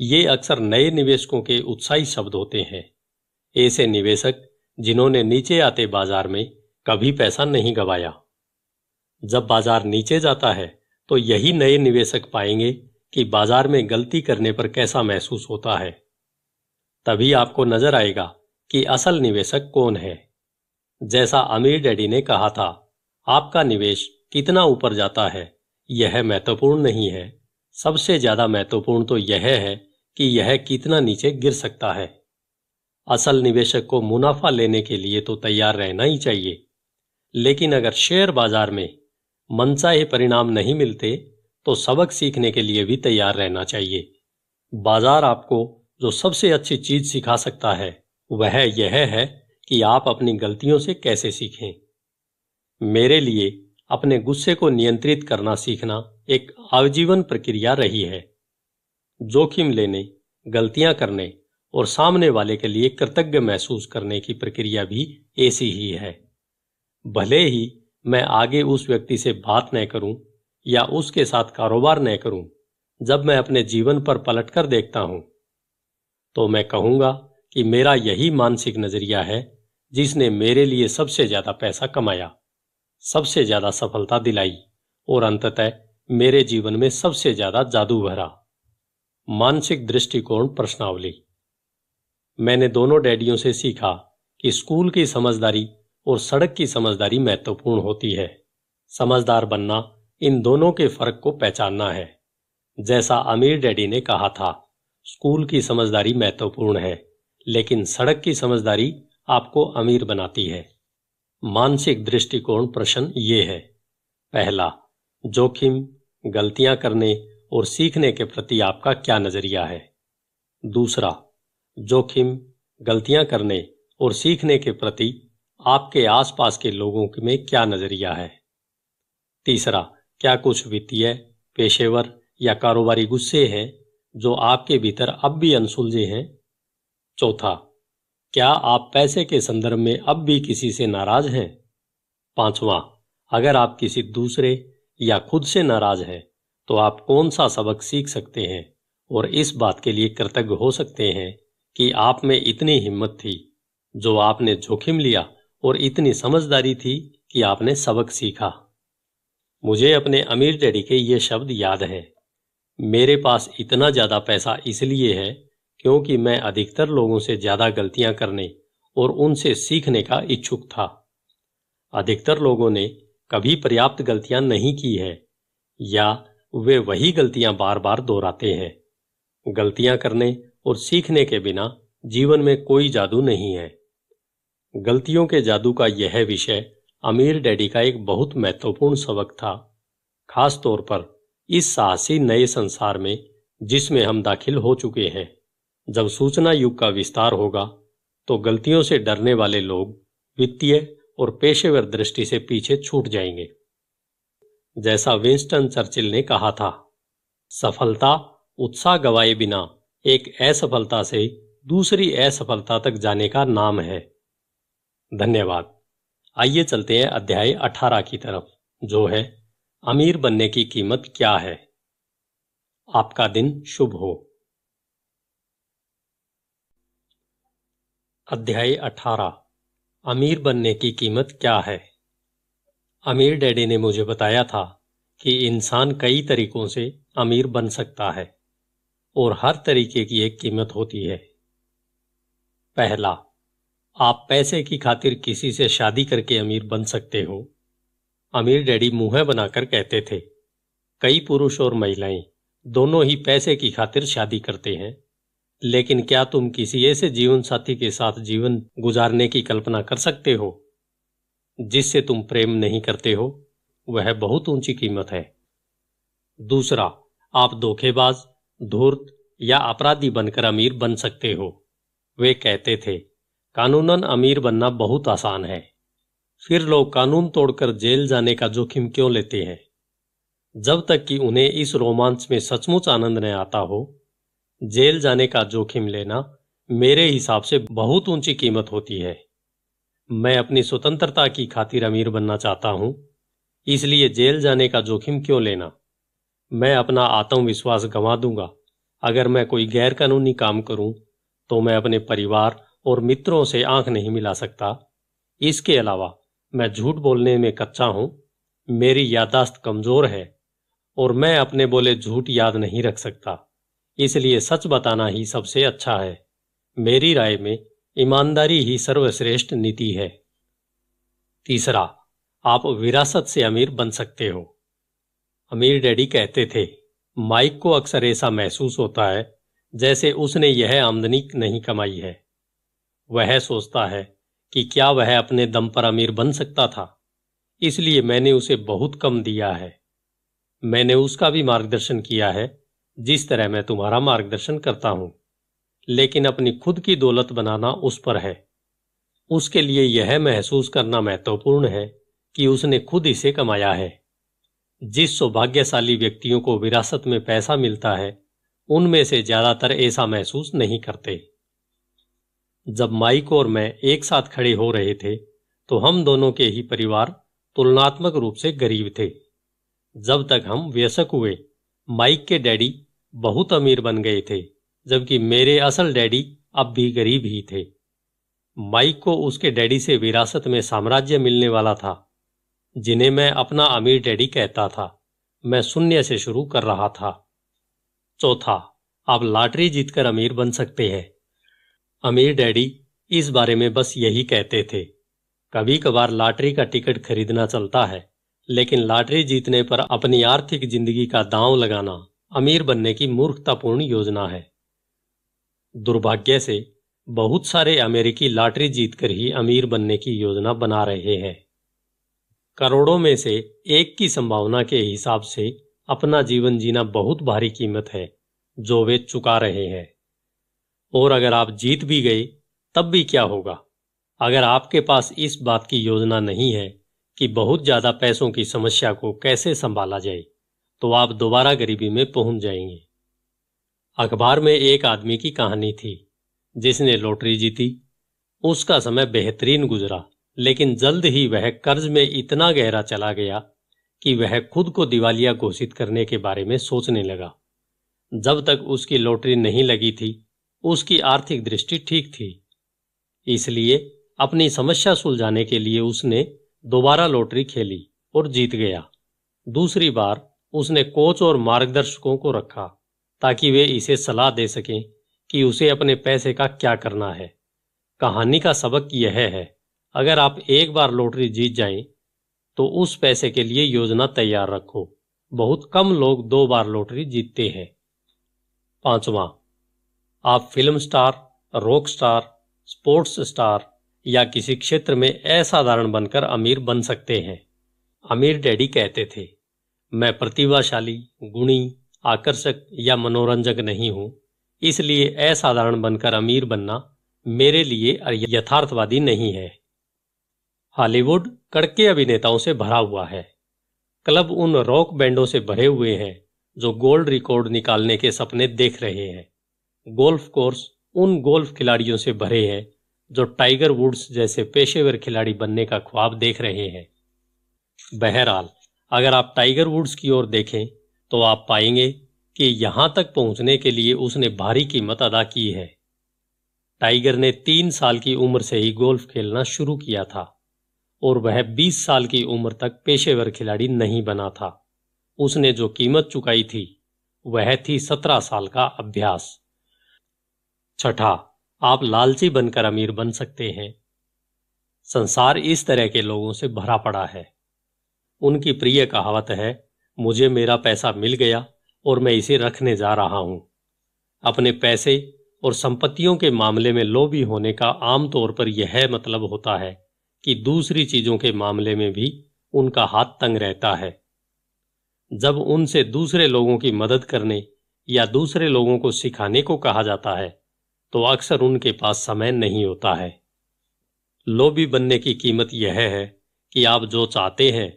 ये अक्सर नए निवेशकों के उत्साही शब्द होते हैं ऐसे निवेशक जिन्होंने नीचे आते बाजार में कभी पैसा नहीं गवाया जब बाजार नीचे जाता है तो यही नए निवेशक पाएंगे कि बाजार में गलती करने पर कैसा महसूस होता है तभी आपको नजर आएगा कि असल निवेशक कौन है जैसा आमिर डैडी ने कहा था आपका निवेश कितना ऊपर जाता है यह महत्वपूर्ण नहीं है सबसे ज्यादा महत्वपूर्ण तो यह है कि यह कितना नीचे गिर सकता है असल निवेशक को मुनाफा लेने के लिए तो तैयार रहना ही चाहिए लेकिन अगर शेयर बाजार में मनचाहे परिणाम नहीं मिलते तो सबक सीखने के लिए भी तैयार रहना चाहिए बाजार आपको जो सबसे अच्छी चीज सिखा सकता है वह यह है कि आप अपनी गलतियों से कैसे सीखें मेरे लिए अपने गुस्से को नियंत्रित करना सीखना एक आजीवन प्रक्रिया रही है जोखिम लेने गलतियां करने और सामने वाले के लिए कृतज्ञ महसूस करने की प्रक्रिया भी ऐसी ही है भले ही मैं आगे उस व्यक्ति से बात न करूं या उसके साथ कारोबार न करूं जब मैं अपने जीवन पर पलटकर देखता हूं तो मैं कहूंगा कि मेरा यही मानसिक नजरिया है जिसने मेरे लिए सबसे ज्यादा पैसा कमाया सबसे ज्यादा सफलता दिलाई और अंततः मेरे जीवन में सबसे ज्यादा जादू भरा मानसिक दृष्टिकोण प्रश्नावली मैंने दोनों डैडियों से सीखा कि स्कूल की समझदारी और सड़क की समझदारी महत्वपूर्ण होती है समझदार बनना इन दोनों के फर्क को पहचानना है जैसा अमीर डैडी ने कहा था स्कूल की समझदारी महत्वपूर्ण है लेकिन सड़क की समझदारी आपको अमीर बनाती है मानसिक दृष्टिकोण प्रश्न ये है पहला जोखिम गलतियां करने और सीखने के प्रति आपका क्या नजरिया है दूसरा जोखिम गलतियां करने और सीखने के प्रति आपके आसपास के लोगों में क्या नजरिया है तीसरा क्या कुछ वित्तीय पेशेवर या कारोबारी गुस्से हैं जो आपके भीतर अब भी अनसुलझे हैं चौथा क्या आप पैसे के संदर्भ में अब भी किसी से नाराज हैं पांचवा अगर आप किसी दूसरे या खुद से नाराज हैं तो आप कौन सा सबक सीख सकते हैं और इस बात के लिए कृतज्ञ हो सकते हैं कि आप में इतनी हिम्मत थी जो आपने जोखिम लिया और इतनी समझदारी थी कि आपने सबक सीखा मुझे अपने अमीर डैडी के ये शब्द याद हैं मेरे पास इतना ज़्यादा पैसा इसलिए है क्योंकि मैं अधिकतर लोगों से ज्यादा गलतियां करने और उनसे सीखने का इच्छुक था अधिकतर लोगों ने कभी पर्याप्त गलतियां नहीं की है या वे वही गलतियां बार बार दोहराते हैं गलतियां करने और सीखने के बिना जीवन में कोई जादू नहीं है गलतियों के जादू का यह विषय अमीर डैडी का एक बहुत महत्वपूर्ण सबक था खास तौर पर इस साहसी नए संसार में जिसमें हम दाखिल हो चुके हैं जब सूचना युग का विस्तार होगा तो गलतियों से डरने वाले लोग वित्तीय और पेशेवर दृष्टि से पीछे छूट जाएंगे जैसा विंस्टन चर्चिल ने कहा था सफलता उत्साह गवाए बिना एक असफलता से दूसरी असफलता तक जाने का नाम है धन्यवाद आइए चलते हैं अध्याय 18 की तरफ जो है अमीर बनने की कीमत क्या है आपका दिन शुभ हो अध्याय 18 अमीर बनने की कीमत क्या है अमीर डैडी ने मुझे बताया था कि इंसान कई तरीकों से अमीर बन सकता है और हर तरीके की एक कीमत होती है पहला आप पैसे की खातिर किसी से शादी करके अमीर बन सकते हो अमीर डैडी मुंह बनाकर कहते थे कई पुरुष और महिलाएं दोनों ही पैसे की खातिर शादी करते हैं लेकिन क्या तुम किसी ऐसे जीवन साथी के साथ जीवन गुजारने की कल्पना कर सकते हो जिससे तुम प्रेम नहीं करते हो वह बहुत ऊंची कीमत है दूसरा आप धोखेबाज धूर्त या अपराधी बनकर अमीर बन सकते हो वे कहते थे कानूनन अमीर बनना बहुत आसान है फिर लोग कानून तोड़कर जेल जाने का जोखिम क्यों लेते हैं जब तक कि उन्हें इस रोमांच में सचमुच आनंद नहीं आता हो जेल जाने का जोखिम लेना मेरे हिसाब से बहुत ऊंची कीमत होती है मैं अपनी स्वतंत्रता की खातिर अमीर बनना चाहता हूं इसलिए जेल जाने का जोखिम क्यों लेना मैं अपना आत्मविश्वास गंवा दूंगा अगर मैं कोई गैर कानूनी काम करूं तो मैं अपने परिवार और मित्रों से आंख नहीं मिला सकता इसके अलावा मैं झूठ बोलने में कच्चा हूं मेरी यादाश्त कमजोर है और मैं अपने बोले झूठ याद नहीं रख सकता इसलिए सच बताना ही सबसे अच्छा है मेरी राय में ईमानदारी ही सर्वश्रेष्ठ नीति है तीसरा आप विरासत से अमीर बन सकते हो अमीर डैडी कहते थे माइक को अक्सर ऐसा महसूस होता है जैसे उसने यह आमदनी नहीं कमाई है वह सोचता है कि क्या वह अपने दम पर अमीर बन सकता था इसलिए मैंने उसे बहुत कम दिया है मैंने उसका भी मार्गदर्शन किया है जिस तरह मैं तुम्हारा मार्गदर्शन करता हूं लेकिन अपनी खुद की दौलत बनाना उस पर है उसके लिए यह महसूस करना महत्वपूर्ण है कि उसने खुद इसे कमाया है जिस सौभाग्यशाली व्यक्तियों को विरासत में पैसा मिलता है उनमें से ज्यादातर ऐसा महसूस नहीं करते जब माइक और मैं एक साथ खड़े हो रहे थे तो हम दोनों के ही परिवार तुलनात्मक रूप से गरीब थे जब तक हम व्यसक हुए माइक के डैडी बहुत अमीर बन गए थे जबकि मेरे असल डैडी अब भी गरीब ही थे माइक को उसके डैडी से विरासत में साम्राज्य मिलने वाला था जिन्हें मैं अपना अमीर डैडी कहता था मैं शून्य से शुरू कर रहा था चौथा आप लॉटरी जीतकर अमीर बन सकते हैं अमीर डैडी इस बारे में बस यही कहते थे कभी कभार लॉटरी का टिकट खरीदना चलता है लेकिन लॉटरी जीतने पर अपनी आर्थिक जिंदगी का दांव लगाना अमीर बनने की मूर्खतापूर्ण योजना है दुर्भाग्य से बहुत सारे अमेरिकी लॉटरी जीतकर ही अमीर बनने की योजना बना रहे हैं करोड़ों में से एक की संभावना के हिसाब से अपना जीवन जीना बहुत भारी कीमत है जो वे चुका रहे हैं और अगर आप जीत भी गए तब भी क्या होगा अगर आपके पास इस बात की योजना नहीं है कि बहुत ज़्यादा पैसों की समस्या को कैसे संभाला जाए तो आप दोबारा गरीबी में पहुंच जाएंगे अखबार में एक आदमी की कहानी थी जिसने लॉटरी जीती उसका समय बेहतरीन गुजरा लेकिन जल्द ही वह कर्ज में इतना गहरा चला गया कि वह खुद को दिवालिया घोषित करने के बारे में सोचने लगा जब तक उसकी लॉटरी नहीं लगी थी उसकी आर्थिक दृष्टि ठीक थी इसलिए अपनी समस्या सुलझाने के लिए उसने दोबारा लॉटरी खेली और जीत गया दूसरी बार उसने कोच और मार्गदर्शकों को रखा ताकि वे इसे सलाह दे सकें कि उसे अपने पैसे का क्या करना है कहानी का सबक यह है अगर आप एक बार लॉटरी जीत जाएं तो उस पैसे के लिए योजना तैयार रखो बहुत कम लोग दो बार लॉटरी जीतते हैं पांचवा आप film star rock star sports star या किसी क्षेत्र में असाधारण बनकर अमीर बन सकते हैं अमीर डैडी कहते थे मैं प्रतिभाशाली गुणी आकर्षक या मनोरंजक नहीं हूं इसलिए असाधारण बनकर अमीर बनना मेरे लिए यथार्थवादी नहीं है हॉलीवुड कड़के अभिनेताओं से भरा हुआ है क्लब उन रॉक बैंडों से भरे हुए हैं जो गोल्ड रिकॉर्ड निकालने के सपने देख रहे हैं गोल्फ कोर्स उन गोल्फ खिलाड़ियों से भरे हैं जो टाइगर वुड्स जैसे पेशेवर खिलाड़ी बनने का ख्वाब देख रहे हैं बहरहाल अगर आप टाइगर वुड्स की ओर देखें तो आप पाएंगे कि यहां तक पहुंचने के लिए उसने भारी कीमत अदा की है टाइगर ने तीन साल की उम्र से ही गोल्फ खेलना शुरू किया था और वह 20 साल की उम्र तक पेशेवर खिलाड़ी नहीं बना था उसने जो कीमत चुकाई थी वह थी सत्रह साल का अभ्यास छठा आप लालची बनकर अमीर बन सकते हैं संसार इस तरह के लोगों से भरा पड़ा है उनकी प्रिय कहावत है मुझे मेरा पैसा मिल गया और मैं इसे रखने जा रहा हूं अपने पैसे और संपत्तियों के मामले में लोभी होने का आमतौर पर यह मतलब होता है कि दूसरी चीजों के मामले में भी उनका हाथ तंग रहता है जब उनसे दूसरे लोगों की मदद करने या दूसरे लोगों को सिखाने को कहा जाता है तो अक्सर उनके पास समय नहीं होता है लोभी बनने की कीमत यह है कि आप जो चाहते हैं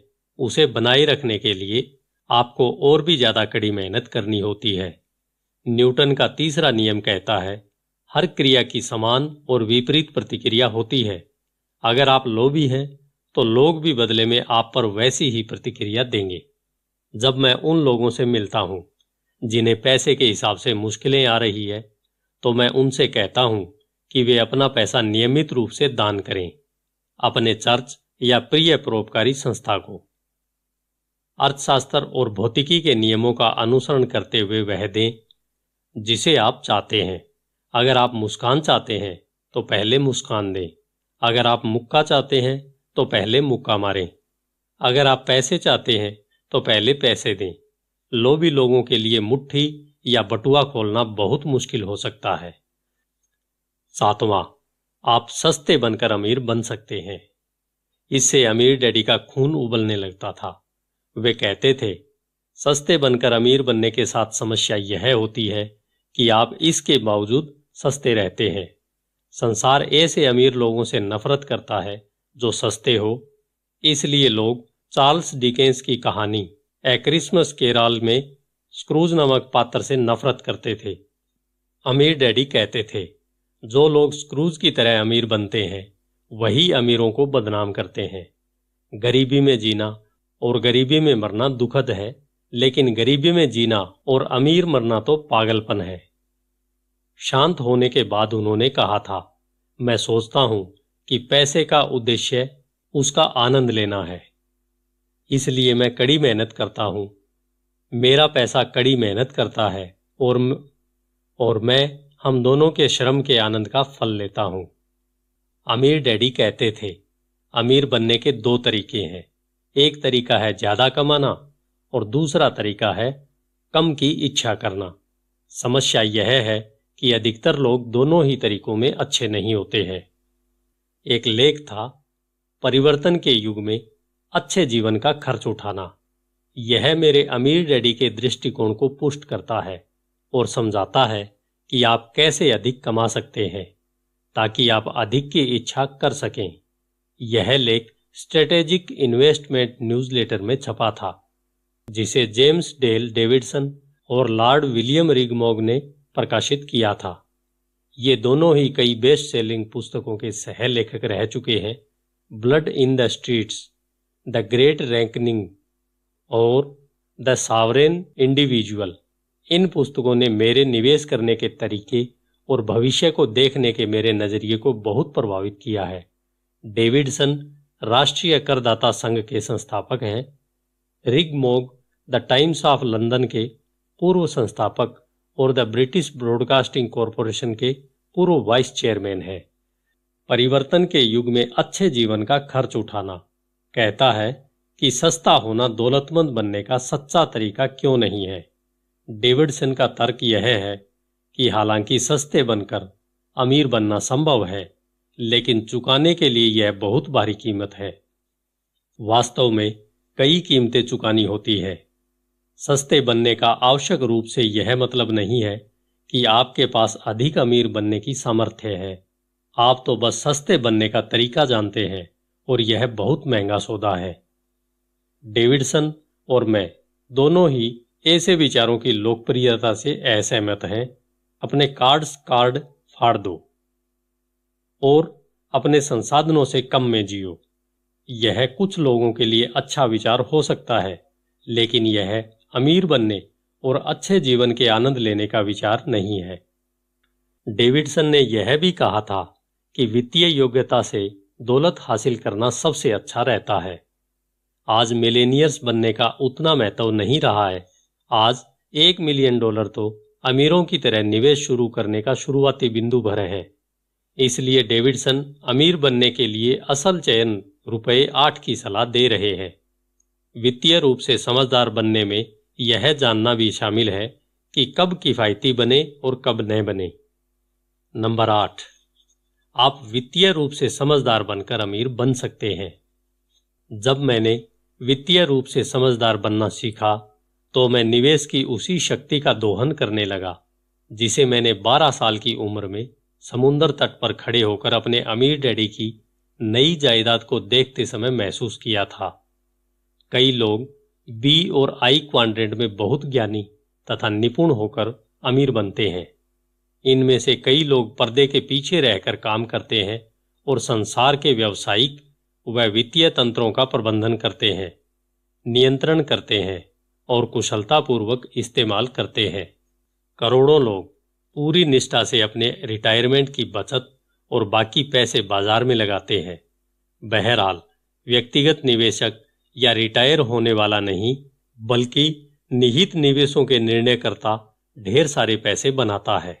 उसे बनाए रखने के लिए आपको और भी ज़्यादा कड़ी मेहनत करनी होती है न्यूटन का तीसरा नियम कहता है हर क्रिया की समान और विपरीत प्रतिक्रिया होती है अगर आप लोभी हैं तो लोग भी बदले में आप पर वैसी ही प्रतिक्रिया देंगे जब मैं उन लोगों से मिलता हूं जिन्हें पैसे के हिसाब से मुश्किलें आ रही है तो मैं उनसे कहता हूं कि वे अपना पैसा नियमित रूप से दान करें अपने चर्च या प्रिय परोपकारी संस्था को अर्थशास्त्र और भौतिकी के नियमों का अनुसरण करते हुए वह दें जिसे आप चाहते हैं अगर आप मुस्कान चाहते हैं तो पहले मुस्कान दें अगर आप मुक्का चाहते हैं तो पहले मुक्का मारें अगर आप पैसे चाहते हैं तो पहले पैसे दें लोभी लोगों के लिए मुट्ठी या बटुआ खोलना बहुत मुश्किल हो सकता है सातवां आप सस्ते बनकर अमीर बन सकते हैं इससे अमीर डैडी का खून उबलने लगता था वे कहते थे सस्ते बनकर अमीर बनने के साथ समस्या यह होती है कि आप इसके बावजूद सस्ते रहते हैं संसार ऐसे अमीर लोगों से नफरत करता है जो सस्ते हो इसलिए लोग चार्ल्स डिकेंस की कहानी ए क्रिसमस केरल में स्क्रूज नामक पात्र से नफरत करते थे अमीर डैडी कहते थे जो लोग स्क्रूज की तरह अमीर बनते हैं वही अमीरों को बदनाम करते हैं गरीबी में जीना और गरीबी में मरना दुखद है लेकिन गरीबी में जीना और अमीर मरना तो पागलपन है शांत होने के बाद उन्होंने कहा था मैं सोचता हूं कि पैसे का उद्देश्य उसका आनंद लेना है इसलिए मैं कड़ी मेहनत करता हूं मेरा पैसा कड़ी मेहनत करता है और और मैं हम दोनों के श्रम के आनंद का फल लेता हूं अमीर डैडी कहते थे अमीर बनने के दो तरीके हैं एक तरीका है ज्यादा कमाना और दूसरा तरीका है कम की इच्छा करना समस्या यह है कि अधिकतर लोग दोनों ही तरीकों में अच्छे नहीं होते हैं एक लेख था परिवर्तन के युग में अच्छे जीवन का खर्च उठाना यह मेरे अमीर डैडी के दृष्टिकोण को पुष्ट करता है और समझाता है कि आप कैसे अधिक कमा सकते हैं ताकि आप अधिक की इच्छा कर सकें यह लेख स्ट्रेटेजिक इन्वेस्टमेंट न्यूज़लेटर में छपा था जिसे जेम्स डेल डेविडसन और लॉर्ड विलियम रिगमोग ने प्रकाशित किया था ये दोनों ही कई बेस्ट सेलिंग पुस्तकों के सह लेखक रह चुके हैं blood in the streets the great reckoning और द सावरेन इंडिविजुअल इन पुस्तकों ने मेरे निवेश करने के तरीके और भविष्य को देखने के मेरे नज़रिए को बहुत प्रभावित किया है डेविडसन राष्ट्रीय करदाता संघ के संस्थापक हैं रिग मोग द टाइम्स ऑफ लंदन के पूर्व संस्थापक और द ब्रिटिश ब्रॉडकास्टिंग कॉरपोरेशन के पूर्व वाइस चेयरमैन हैं परिवर्तन के युग में अच्छे जीवन का खर्च उठाना कहता है कि सस्ता होना दौलतमंद बनने का सच्चा तरीका क्यों नहीं है डेविडसन का तर्क यह है कि हालांकि सस्ते बनकर अमीर बनना संभव है लेकिन चुकाने के लिए यह बहुत भारी कीमत है वास्तव में कई कीमतें चुकानी होती है सस्ते बनने का आवश्यक रूप से यह मतलब नहीं है कि आपके पास अधिक अमीर बनने की सामर्थ्य है आप तो बस सस्ते बनने का तरीका जानते हैं और यह बहुत महंगा सौदा है डेविडसन और मैं दोनों ही ऐसे विचारों की लोकप्रियता से असहमत हैं अपने कार्ड्स कार्ड फाड़ दो और अपने संसाधनों से कम में जियो यह कुछ लोगों के लिए अच्छा विचार हो सकता है लेकिन यह अमीर बनने और अच्छे जीवन के आनंद लेने का विचार नहीं है डेविडसन ने यह भी कहा था कि वित्तीय योग्यता से दौलत हासिल करना सबसे अच्छा रहता है आज मिलेनियर्स बनने का उतना महत्व नहीं रहा है आज एक मिलियन डॉलर तो अमीरों की तरह निवेश शुरू करने का शुरुआती बिंदु भर है इसलिए डेविडसन अमीर बनने के लिए असल चयन रुपये आठ की सलाह दे रहे हैं वित्तीय रूप से समझदार बनने में यह जानना भी शामिल है कि कब किफ़ायती बने और कब न बने नंबर आठ आप वित्तीय रूप से समझदार बनकर अमीर बन सकते हैं जब मैंने वित्तीय रूप से समझदार बनना सीखा तो मैं निवेश की उसी शक्ति का दोहन करने लगा जिसे मैंने 12 साल की उम्र में समुन्दर तट पर खड़े होकर अपने अमीर डैडी की नई जायदाद को देखते समय महसूस किया था कई लोग बी और आई क्वाड्रेंट में बहुत ज्ञानी तथा निपुण होकर अमीर बनते हैं इनमें से कई लोग पर्दे के पीछे रहकर काम करते हैं और संसार के व्यावसायिक व वित्तीय तंत्रों का प्रबंधन करते हैं नियंत्रण करते हैं और कुशलतापूर्वक इस्तेमाल करते हैं करोड़ों लोग पूरी निष्ठा से अपने रिटायरमेंट की बचत और बाकी पैसे बाजार में लगाते हैं बहरहाल व्यक्तिगत निवेशक या रिटायर होने वाला नहीं बल्कि निहित निवेशों के निर्णयकर्ता ढेर सारे पैसे बनाता है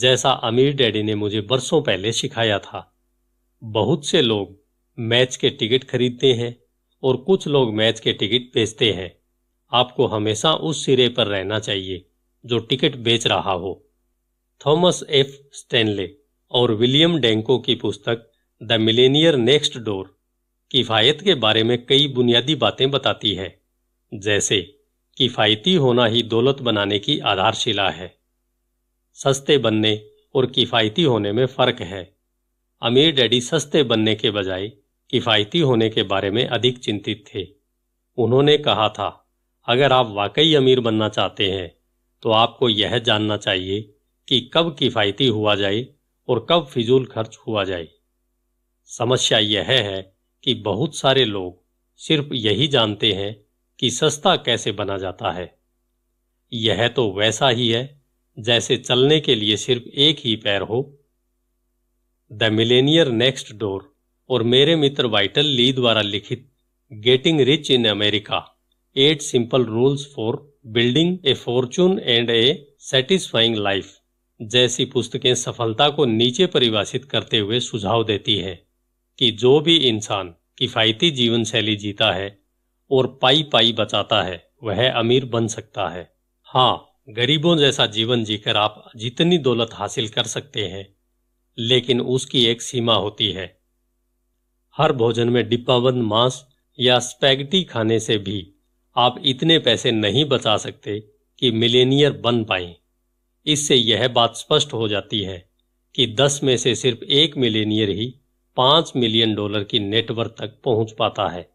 जैसा अमीर डैडी ने मुझे बरसों पहले सिखाया था बहुत से लोग मैच के टिकट खरीदते हैं और कुछ लोग मैच के टिकट बेचते हैं आपको हमेशा उस सिरे पर रहना चाहिए जो टिकट बेच रहा हो थॉमस एफ स्टेनले और विलियम डेंको की पुस्तक द मिलेनियर नेक्स्ट डोर किफ़ायत के बारे में कई बुनियादी बातें बताती है जैसे किफ़ायती होना ही दौलत बनाने की आधारशिला है सस्ते बनने और किफ़ायती होने में फ़र्क है अमीर डैडी सस्ते बनने के बजाय किफ़ायती होने के बारे में अधिक चिंतित थे उन्होंने कहा था अगर आप वाकई अमीर बनना चाहते हैं तो आपको यह जानना चाहिए कि कब किफ़ायती हुआ जाए और कब फिजूल खर्च हुआ जाए समस्या यह है कि बहुत सारे लोग सिर्फ यही जानते हैं कि सस्ता कैसे बना जाता है यह तो वैसा ही है जैसे चलने के लिए सिर्फ एक ही पैर हो द मिलेनियर नेक्स्ट डोर और मेरे मित्र वाइटल ली द्वारा लिखित getting rich in America eight simple rules for building a fortune and a satisfying life जैसी पुस्तकें सफलता को नीचे परिभाषित करते हुए सुझाव देती है कि जो भी इंसान किफायती जीवन शैली जीता है और पाई पाई बचाता है वह अमीर बन सकता है हाँ गरीबों जैसा जीवन जीकर आप जितनी दौलत हासिल कर सकते हैं लेकिन उसकी एक सीमा होती है हर भोजन में डिब्बाबंद मांस या स्पैगटी खाने से भी आप इतने पैसे नहीं बचा सकते कि मिलेनियर बन पाए इससे यह बात स्पष्ट हो जाती है कि दस में से सिर्फ एक मिलेनियर ही पांच मिलियन डॉलर की नेटवर्क तक पहुंच पाता है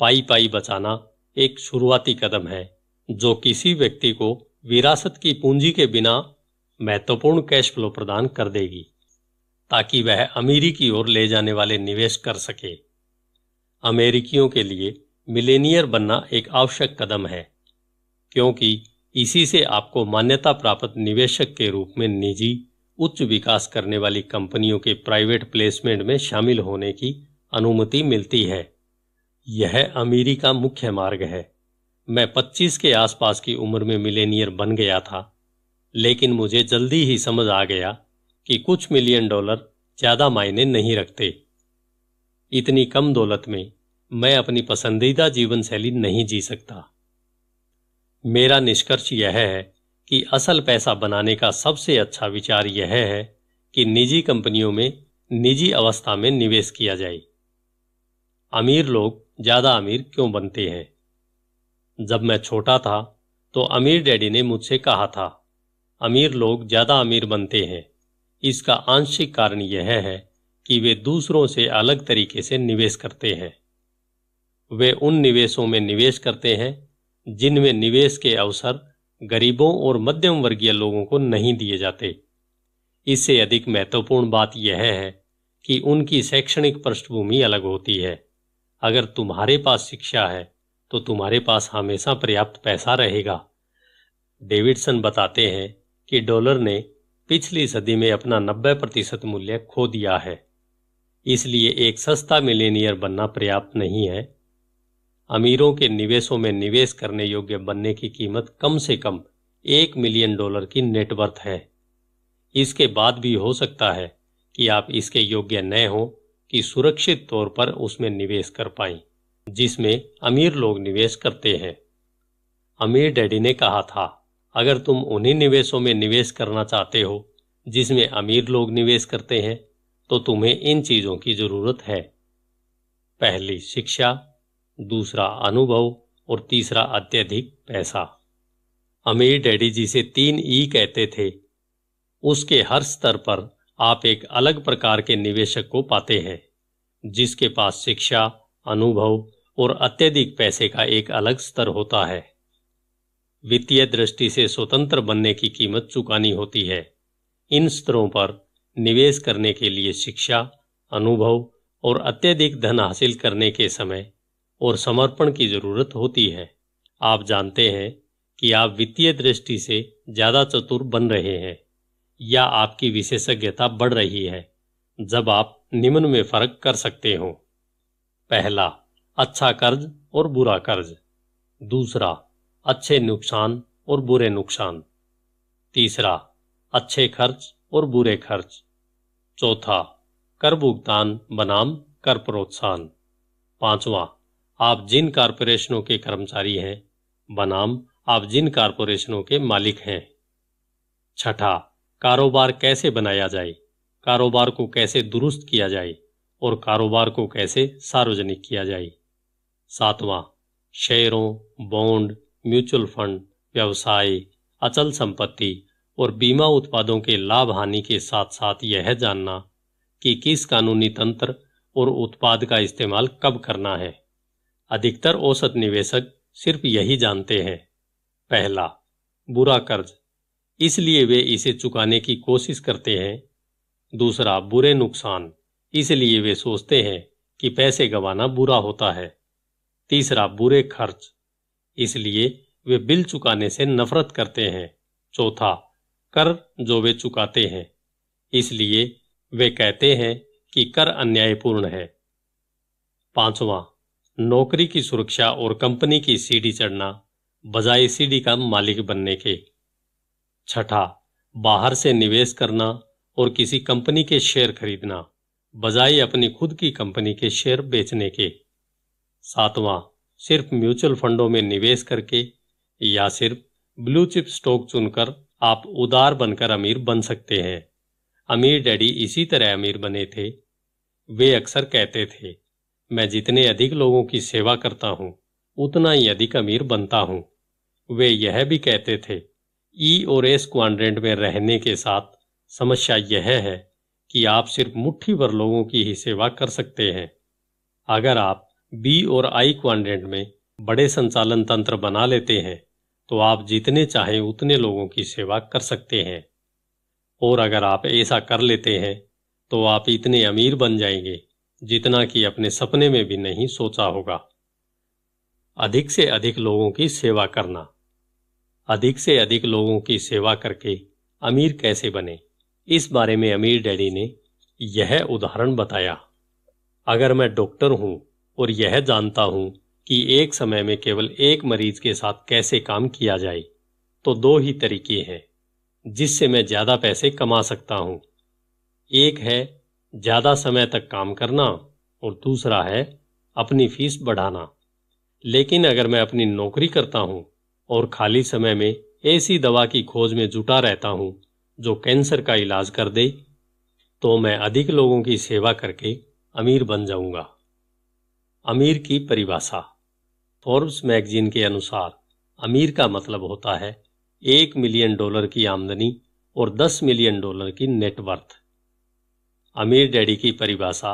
पाई पाई बचाना एक शुरुआती कदम है जो किसी व्यक्ति को विरासत की पूंजी के बिना महत्वपूर्ण कैश फ्लो प्रदान कर देगी ताकि वह अमीरी की ओर ले जाने वाले निवेश कर सके अमेरिकियों के लिए मिलेनियर बनना एक आवश्यक कदम है क्योंकि इसी से आपको मान्यता प्राप्त निवेशक के रूप में निजी उच्च विकास करने वाली कंपनियों के प्राइवेट प्लेसमेंट में शामिल होने की अनुमति मिलती है यह अमीरी का मुख्य मार्ग है मैं 25 के आसपास की उम्र में मिलेनियर बन गया था लेकिन मुझे जल्दी ही समझ आ गया कि कुछ मिलियन डॉलर ज़्यादा मायने नहीं रखते इतनी कम दौलत में मैं अपनी पसंदीदा जीवन शैली नहीं जी सकता मेरा निष्कर्ष यह है कि असल पैसा बनाने का सबसे अच्छा विचार यह है कि निजी कंपनियों में निजी अवस्था में निवेश किया जाए अमीर लोग ज़्यादा अमीर क्यों बनते हैं जब मैं छोटा था तो अमीर डैडी ने मुझसे कहा था अमीर लोग ज़्यादा अमीर बनते हैं इसका आंशिक कारण यह है कि वे दूसरों से अलग तरीके से निवेश करते हैं वे उन निवेशों में निवेश करते हैं जिनमें निवेश के अवसर गरीबों और मध्यम वर्गीय लोगों को नहीं दिए जाते इससे अधिक महत्वपूर्ण बात यह है कि उनकी शैक्षणिक पृष्ठभूमि अलग होती है अगर तुम्हारे पास शिक्षा है तो तुम्हारे पास हमेशा पर्याप्त पैसा रहेगा डेविडसन बताते हैं कि डॉलर ने पिछली सदी में अपना 90 प्रतिशत मूल्य खो दिया है इसलिए एक सस्ता मिलेनियर बनना पर्याप्त नहीं है अमीरों के निवेशों में निवेश करने योग्य बनने की कीमत कम से कम एक मिलियन डॉलर की नेटवर्थ है इसके बाद भी हो सकता है कि आप इसके योग्य न हो कि सुरक्षित तौर पर उसमें निवेश कर पाए जिसमें अमीर लोग निवेश करते हैं अमीर डैडी ने कहा था अगर तुम उन्हीं निवेशों में निवेश करना चाहते हो जिसमें अमीर लोग निवेश करते हैं तो तुम्हें इन चीजों की जरूरत है पहली शिक्षा दूसरा अनुभव और तीसरा अत्यधिक पैसा अमीर डैडी जी से तीन ई कहते थे उसके हर स्तर पर आप एक अलग प्रकार के निवेशक को पाते हैं जिसके पास शिक्षा अनुभव और अत्यधिक पैसे का एक अलग स्तर होता है वित्तीय दृष्टि से स्वतंत्र बनने की कीमत चुकानी होती है इन स्तरों पर निवेश करने के लिए शिक्षा अनुभव और अत्यधिक धन हासिल करने के समय और समर्पण की जरूरत होती है आप जानते हैं कि आप वित्तीय दृष्टि से ज़्यादा चतुर बन रहे हैं या आपकी विशेषज्ञता बढ़ रही है जब आप निम्न में फर्क कर सकते हो पहला अच्छा कर्ज और बुरा कर्ज दूसरा अच्छे नुकसान और बुरे नुकसान तीसरा अच्छे खर्च और बुरे खर्च चौथा कर भुगतान बनाम कर प्रोत्साहन पांचवा आप जिन कारपोरेशनों के कर्मचारी हैं बनाम आप जिन कारपोरेशनों के मालिक हैं छठा कारोबार कैसे बनाया जाए कारोबार को कैसे दुरुस्त किया जाए और कारोबार को कैसे सार्वजनिक किया जाए सातवां शेयरों बॉन्ड म्यूचुअल फंड व्यवसाय अचल संपत्ति और बीमा उत्पादों के लाभ हानि के साथ साथ यह जानना कि किस कानूनी तंत्र और उत्पाद का इस्तेमाल कब करना है अधिकतर औसत निवेशक सिर्फ यही जानते हैं पहला बुरा कर्ज इसलिए वे इसे चुकाने की कोशिश करते हैं दूसरा बुरे नुकसान इसलिए वे सोचते हैं कि पैसे गंवाना बुरा होता है तीसरा बुरे खर्च इसलिए वे बिल चुकाने से नफरत करते हैं चौथा कर जो वे चुकाते हैं इसलिए वे कहते हैं कि कर अन्यायपूर्ण है पांचवा नौकरी की सुरक्षा और कंपनी की सीढ़ी चढ़ना बजाय सीढ़ी का मालिक बनने के छठा बाहर से निवेश करना और किसी कंपनी के शेयर खरीदना बजाय अपनी खुद की कंपनी के शेयर बेचने के सातवां सिर्फ म्यूचुअल फंडों में निवेश करके या सिर्फ ब्लू चिप स्टॉक चुनकर आप उदार बनकर अमीर बन सकते हैं अमीर डैडी इसी तरह अमीर बने थे वे अक्सर कहते थे मैं जितने अधिक लोगों की सेवा करता हूं उतना ही अधिक अमीर बनता हूं वे यह भी कहते थे ई और एस क्वाड्रेंट में रहने के साथ समस्या यह है कि आप सिर्फ मुट्ठी भर लोगों की ही सेवा कर सकते हैं अगर आप बी और आई क्वाड्रेंट में बड़े संचालन तंत्र बना लेते हैं तो आप जितने चाहें उतने लोगों की सेवा कर सकते हैं और अगर आप ऐसा कर लेते हैं तो आप इतने अमीर बन जाएंगे जितना कि अपने सपने में भी नहीं सोचा होगा अधिक से अधिक लोगों की सेवा करना अधिक से अधिक लोगों की सेवा करके अमीर कैसे बने इस बारे में अमीर डैडी ने यह उदाहरण बताया अगर मैं डॉक्टर हूं और यह जानता हूं कि एक समय में केवल एक मरीज के साथ कैसे काम किया जाए तो दो ही तरीके हैं जिससे मैं ज्यादा पैसे कमा सकता हूं एक है ज़्यादा समय तक काम करना और दूसरा है अपनी फीस बढ़ाना लेकिन अगर मैं अपनी नौकरी करता हूँ और खाली समय में ऐसी दवा की खोज में जुटा रहता हूँ जो कैंसर का इलाज कर दे तो मैं अधिक लोगों की सेवा करके अमीर बन जाऊंगा अमीर की परिभाषा फोर्ब्स मैगजीन के अनुसार अमीर का मतलब होता है एक मिलियन डॉलर की आमदनी और दस मिलियन डॉलर की नेटवर्थ अमीर डैडी की परिभाषा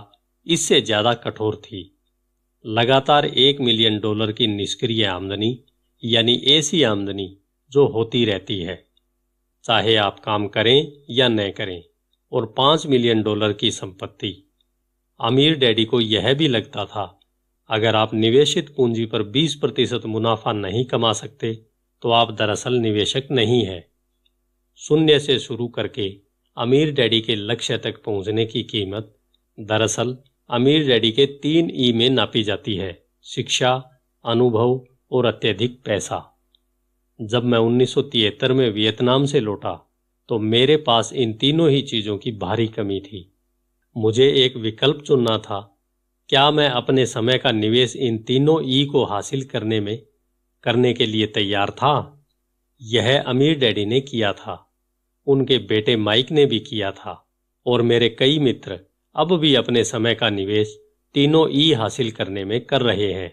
इससे ज्यादा कठोर थी लगातार एक मिलियन डॉलर की निष्क्रिय आमदनी यानी ऐसी आमदनी जो होती रहती है चाहे आप काम करें या न करें और पांच मिलियन डॉलर की संपत्ति अमीर डैडी को यह भी लगता था अगर आप निवेशित पूंजी पर 20 प्रतिशत मुनाफा नहीं कमा सकते तो आप दरअसल निवेशक नहीं हैं शून्य से शुरू करके अमीर डैडी के लक्ष्य तक पहुंचने की कीमत दरअसल अमीर डैडी के तीन ई में नापी जाती है शिक्षा अनुभव और अत्यधिक पैसा जब मैं उन्नीस में वियतनाम से लौटा तो मेरे पास इन तीनों ही चीज़ों की भारी कमी थी मुझे एक विकल्प चुनना था क्या मैं अपने समय का निवेश इन तीनों ई को हासिल करने में करने के लिए तैयार था यह अमीर डैडी ने किया था उनके बेटे माइक ने भी किया था और मेरे कई मित्र अब भी अपने समय का निवेश तीनों ई हासिल करने में कर रहे हैं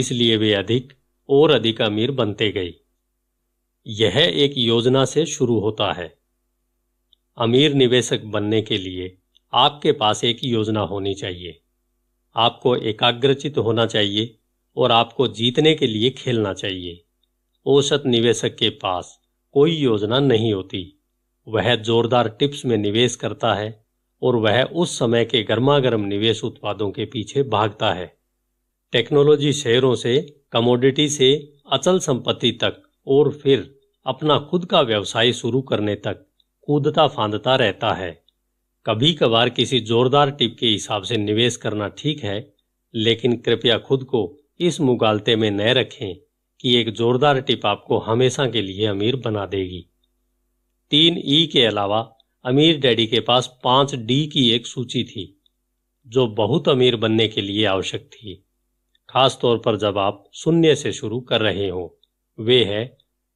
इसलिए वे अधिक और अधिक अमीर बनते गए यह एक योजना से शुरू होता है अमीर निवेशक बनने के लिए आपके पास एक योजना होनी चाहिए आपको एकाग्रचित होना चाहिए और आपको जीतने के लिए खेलना चाहिए औसत निवेशक के पास कोई योजना नहीं होती वह जोरदार टिप्स में निवेश करता है और वह उस समय के गर्मा गर्म निवेश उत्पादों के पीछे भागता है टेक्नोलॉजी शेयरों से कमोडिटी से अचल संपत्ति तक और फिर अपना खुद का व्यवसाय शुरू करने तक कूदता फांदता रहता है कभी कभार किसी जोरदार टिप के हिसाब से निवेश करना ठीक है लेकिन कृपया खुद को इस मुगालते में न रखें कि एक जोरदार टिप आपको हमेशा के लिए अमीर बना देगी तीन ई के अलावा अमीर डैडी के पास पांच डी की एक सूची थी जो बहुत अमीर बनने के लिए आवश्यक थी खास तौर पर जब आप शून्य से शुरू कर रहे हो वे है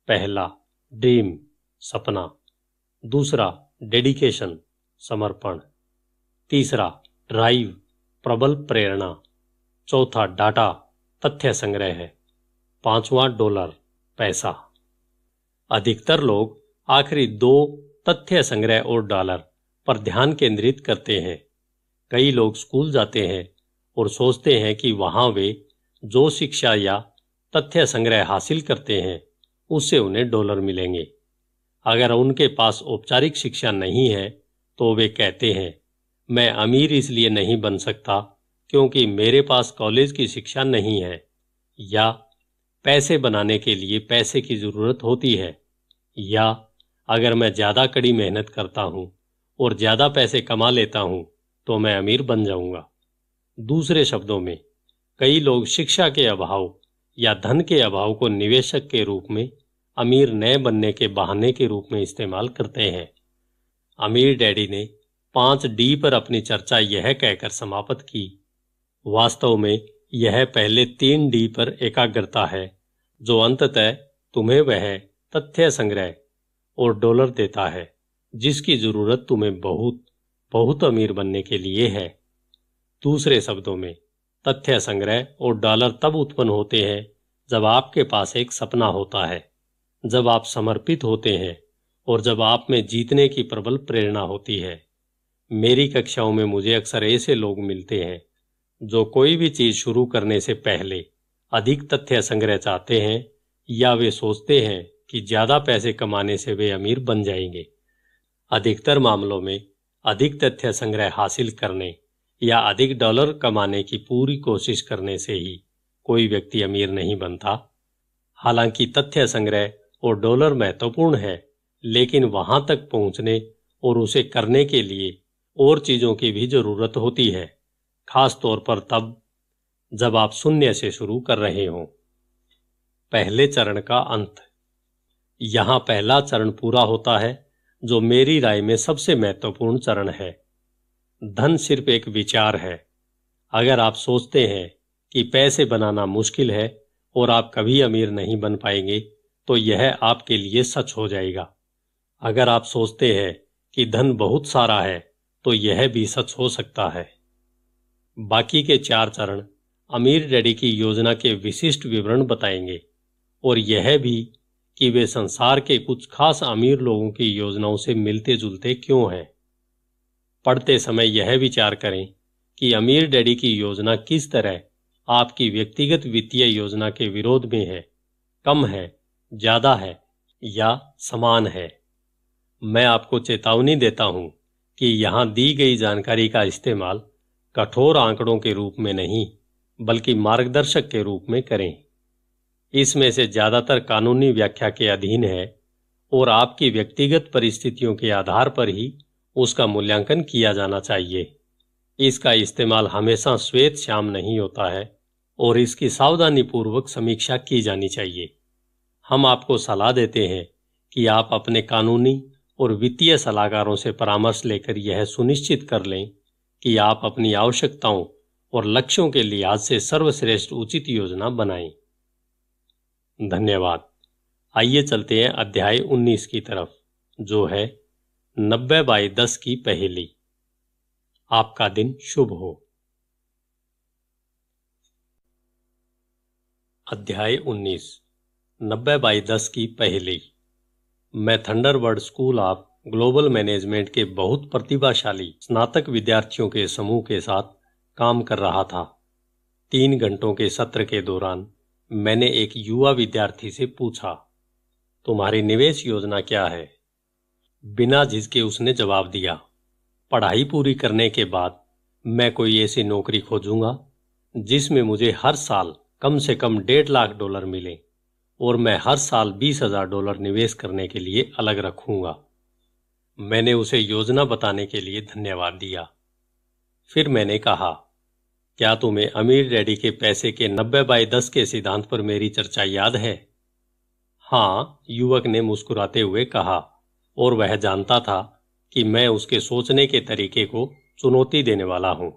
पहला ड्रीम सपना दूसरा डेडिकेशन समर्पण तीसरा ड्राइव प्रबल प्रेरणा चौथा डाटा तथ्य संग्रह है पांचवा डॉलर पैसा अधिकतर लोग आखिरी दो तथ्य संग्रह और डॉलर पर ध्यान केंद्रित करते हैं कई लोग स्कूल जाते हैं और सोचते हैं कि वहां वे जो शिक्षा या तथ्य संग्रह हासिल करते हैं उससे उन्हें डॉलर मिलेंगे अगर उनके पास औपचारिक शिक्षा नहीं है तो वे कहते हैं मैं अमीर इसलिए नहीं बन सकता क्योंकि मेरे पास कॉलेज की शिक्षा नहीं है या पैसे बनाने के लिए पैसे की ज़रूरत होती है या अगर मैं ज़्यादा कड़ी मेहनत करता हूं और ज़्यादा पैसे कमा लेता हूं तो मैं अमीर बन जाऊंगा दूसरे शब्दों में कई लोग शिक्षा के अभाव या धन के अभाव को निवेशक के रूप में अमीर नए बनने के बहाने के रूप में इस्तेमाल करते हैं अमीर डैडी ने पांच डी पर अपनी चर्चा यह कहकर समाप्त की वास्तव में यह पहले तीन डी पर एकाग्रता है जो अंततः तुम्हें वह तथ्य संग्रह और डॉलर देता है जिसकी ज़रूरत तुम्हें बहुत बहुत अमीर बनने के लिए है दूसरे शब्दों में तथ्य संग्रह और डॉलर तब उत्पन्न होते हैं जब आपके पास एक सपना होता है जब आप समर्पित होते हैं और जब आप में जीतने की प्रबल प्रेरणा होती है मेरी कक्षाओं में मुझे अक्सर ऐसे लोग मिलते हैं जो कोई भी चीज़ शुरू करने से पहले अधिक तथ्य संग्रह चाहते हैं या वे सोचते हैं कि ज्यादा पैसे कमाने से वे अमीर बन जाएंगे अधिकतर मामलों में अधिक तथ्य संग्रह हासिल करने या अधिक डॉलर कमाने की पूरी कोशिश करने से ही कोई व्यक्ति अमीर नहीं बनता हालांकि तथ्य संग्रह और डॉलर महत्वपूर्ण है लेकिन वहां तक पहुंचने और उसे करने के लिए और चीजों की भी जरूरत होती है खास तौर पर तब जब आप शून्य से शुरू कर रहे हों पहले चरण का अंत यहाँ पहला चरण पूरा होता है जो मेरी राय में सबसे महत्वपूर्ण चरण है धन सिर्फ एक विचार है अगर आप सोचते हैं कि पैसे बनाना मुश्किल है और आप कभी अमीर नहीं बन पाएंगे तो यह आपके लिए सच हो जाएगा अगर आप सोचते हैं कि धन बहुत सारा है तो यह भी सच हो सकता है बाकी के चार चरण अमीर डैडी की योजना के विशिष्ट विवरण बताएंगे और यह भी कि वे संसार के कुछ खास अमीर लोगों की योजनाओं से मिलते जुलते क्यों हैं पढ़ते समय यह विचार करें कि अमीर डैडी की योजना किस तरह आपकी व्यक्तिगत वित्तीय योजना के विरोध में है कम है ज्यादा है या समान है मैं आपको चेतावनी देता हूं कि यहां दी गई जानकारी का इस्तेमाल कठोर आंकड़ों के रूप में नहीं बल्कि मार्गदर्शक के रूप में करें इसमें से ज्यादातर कानूनी व्याख्या के अधीन है और आपकी व्यक्तिगत परिस्थितियों के आधार पर ही उसका मूल्यांकन किया जाना चाहिए इसका इस्तेमाल हमेशा श्वेत श्याम नहीं होता है और इसकी सावधानी पूर्वक समीक्षा की जानी चाहिए हम आपको सलाह देते हैं कि आप अपने कानूनी और वित्तीय सलाहकारों से परामर्श लेकर यह सुनिश्चित कर लें कि आप अपनी आवश्यकताओं और लक्ष्यों के लिहाज से सर्वश्रेष्ठ उचित योजना बनाएं धन्यवाद आइए चलते हैं अध्याय 19 की तरफ जो है नब्बे बाई दस की पहेली आपका दिन शुभ हो अध्याय 19 नब्बे बाई दस की पहेली मैं Thunderbird School of Global Management के बहुत प्रतिभाशाली स्नातक विद्यार्थियों के समूह के साथ काम कर रहा था तीन घंटों के सत्र के दौरान मैंने एक युवा विद्यार्थी से पूछा तुम्हारी निवेश योजना क्या है बिना झिझके उसने जवाब दिया पढ़ाई पूरी करने के बाद मैं कोई ऐसी नौकरी खोजूंगा जिसमें मुझे हर साल कम से कम डेढ़ लाख डॉलर मिले और मैं हर साल बीस हजार डॉलर निवेश करने के लिए अलग रखूंगा मैंने उसे योजना बताने के लिए धन्यवाद दिया फिर मैंने कहा क्या तुम्हें अमीर डैडी के पैसे के नब्बे बाई दस के सिद्धांत पर मेरी चर्चा याद है हाँ युवक ने मुस्कुराते हुए कहा और वह जानता था कि मैं उसके सोचने के तरीके को चुनौती देने वाला हूं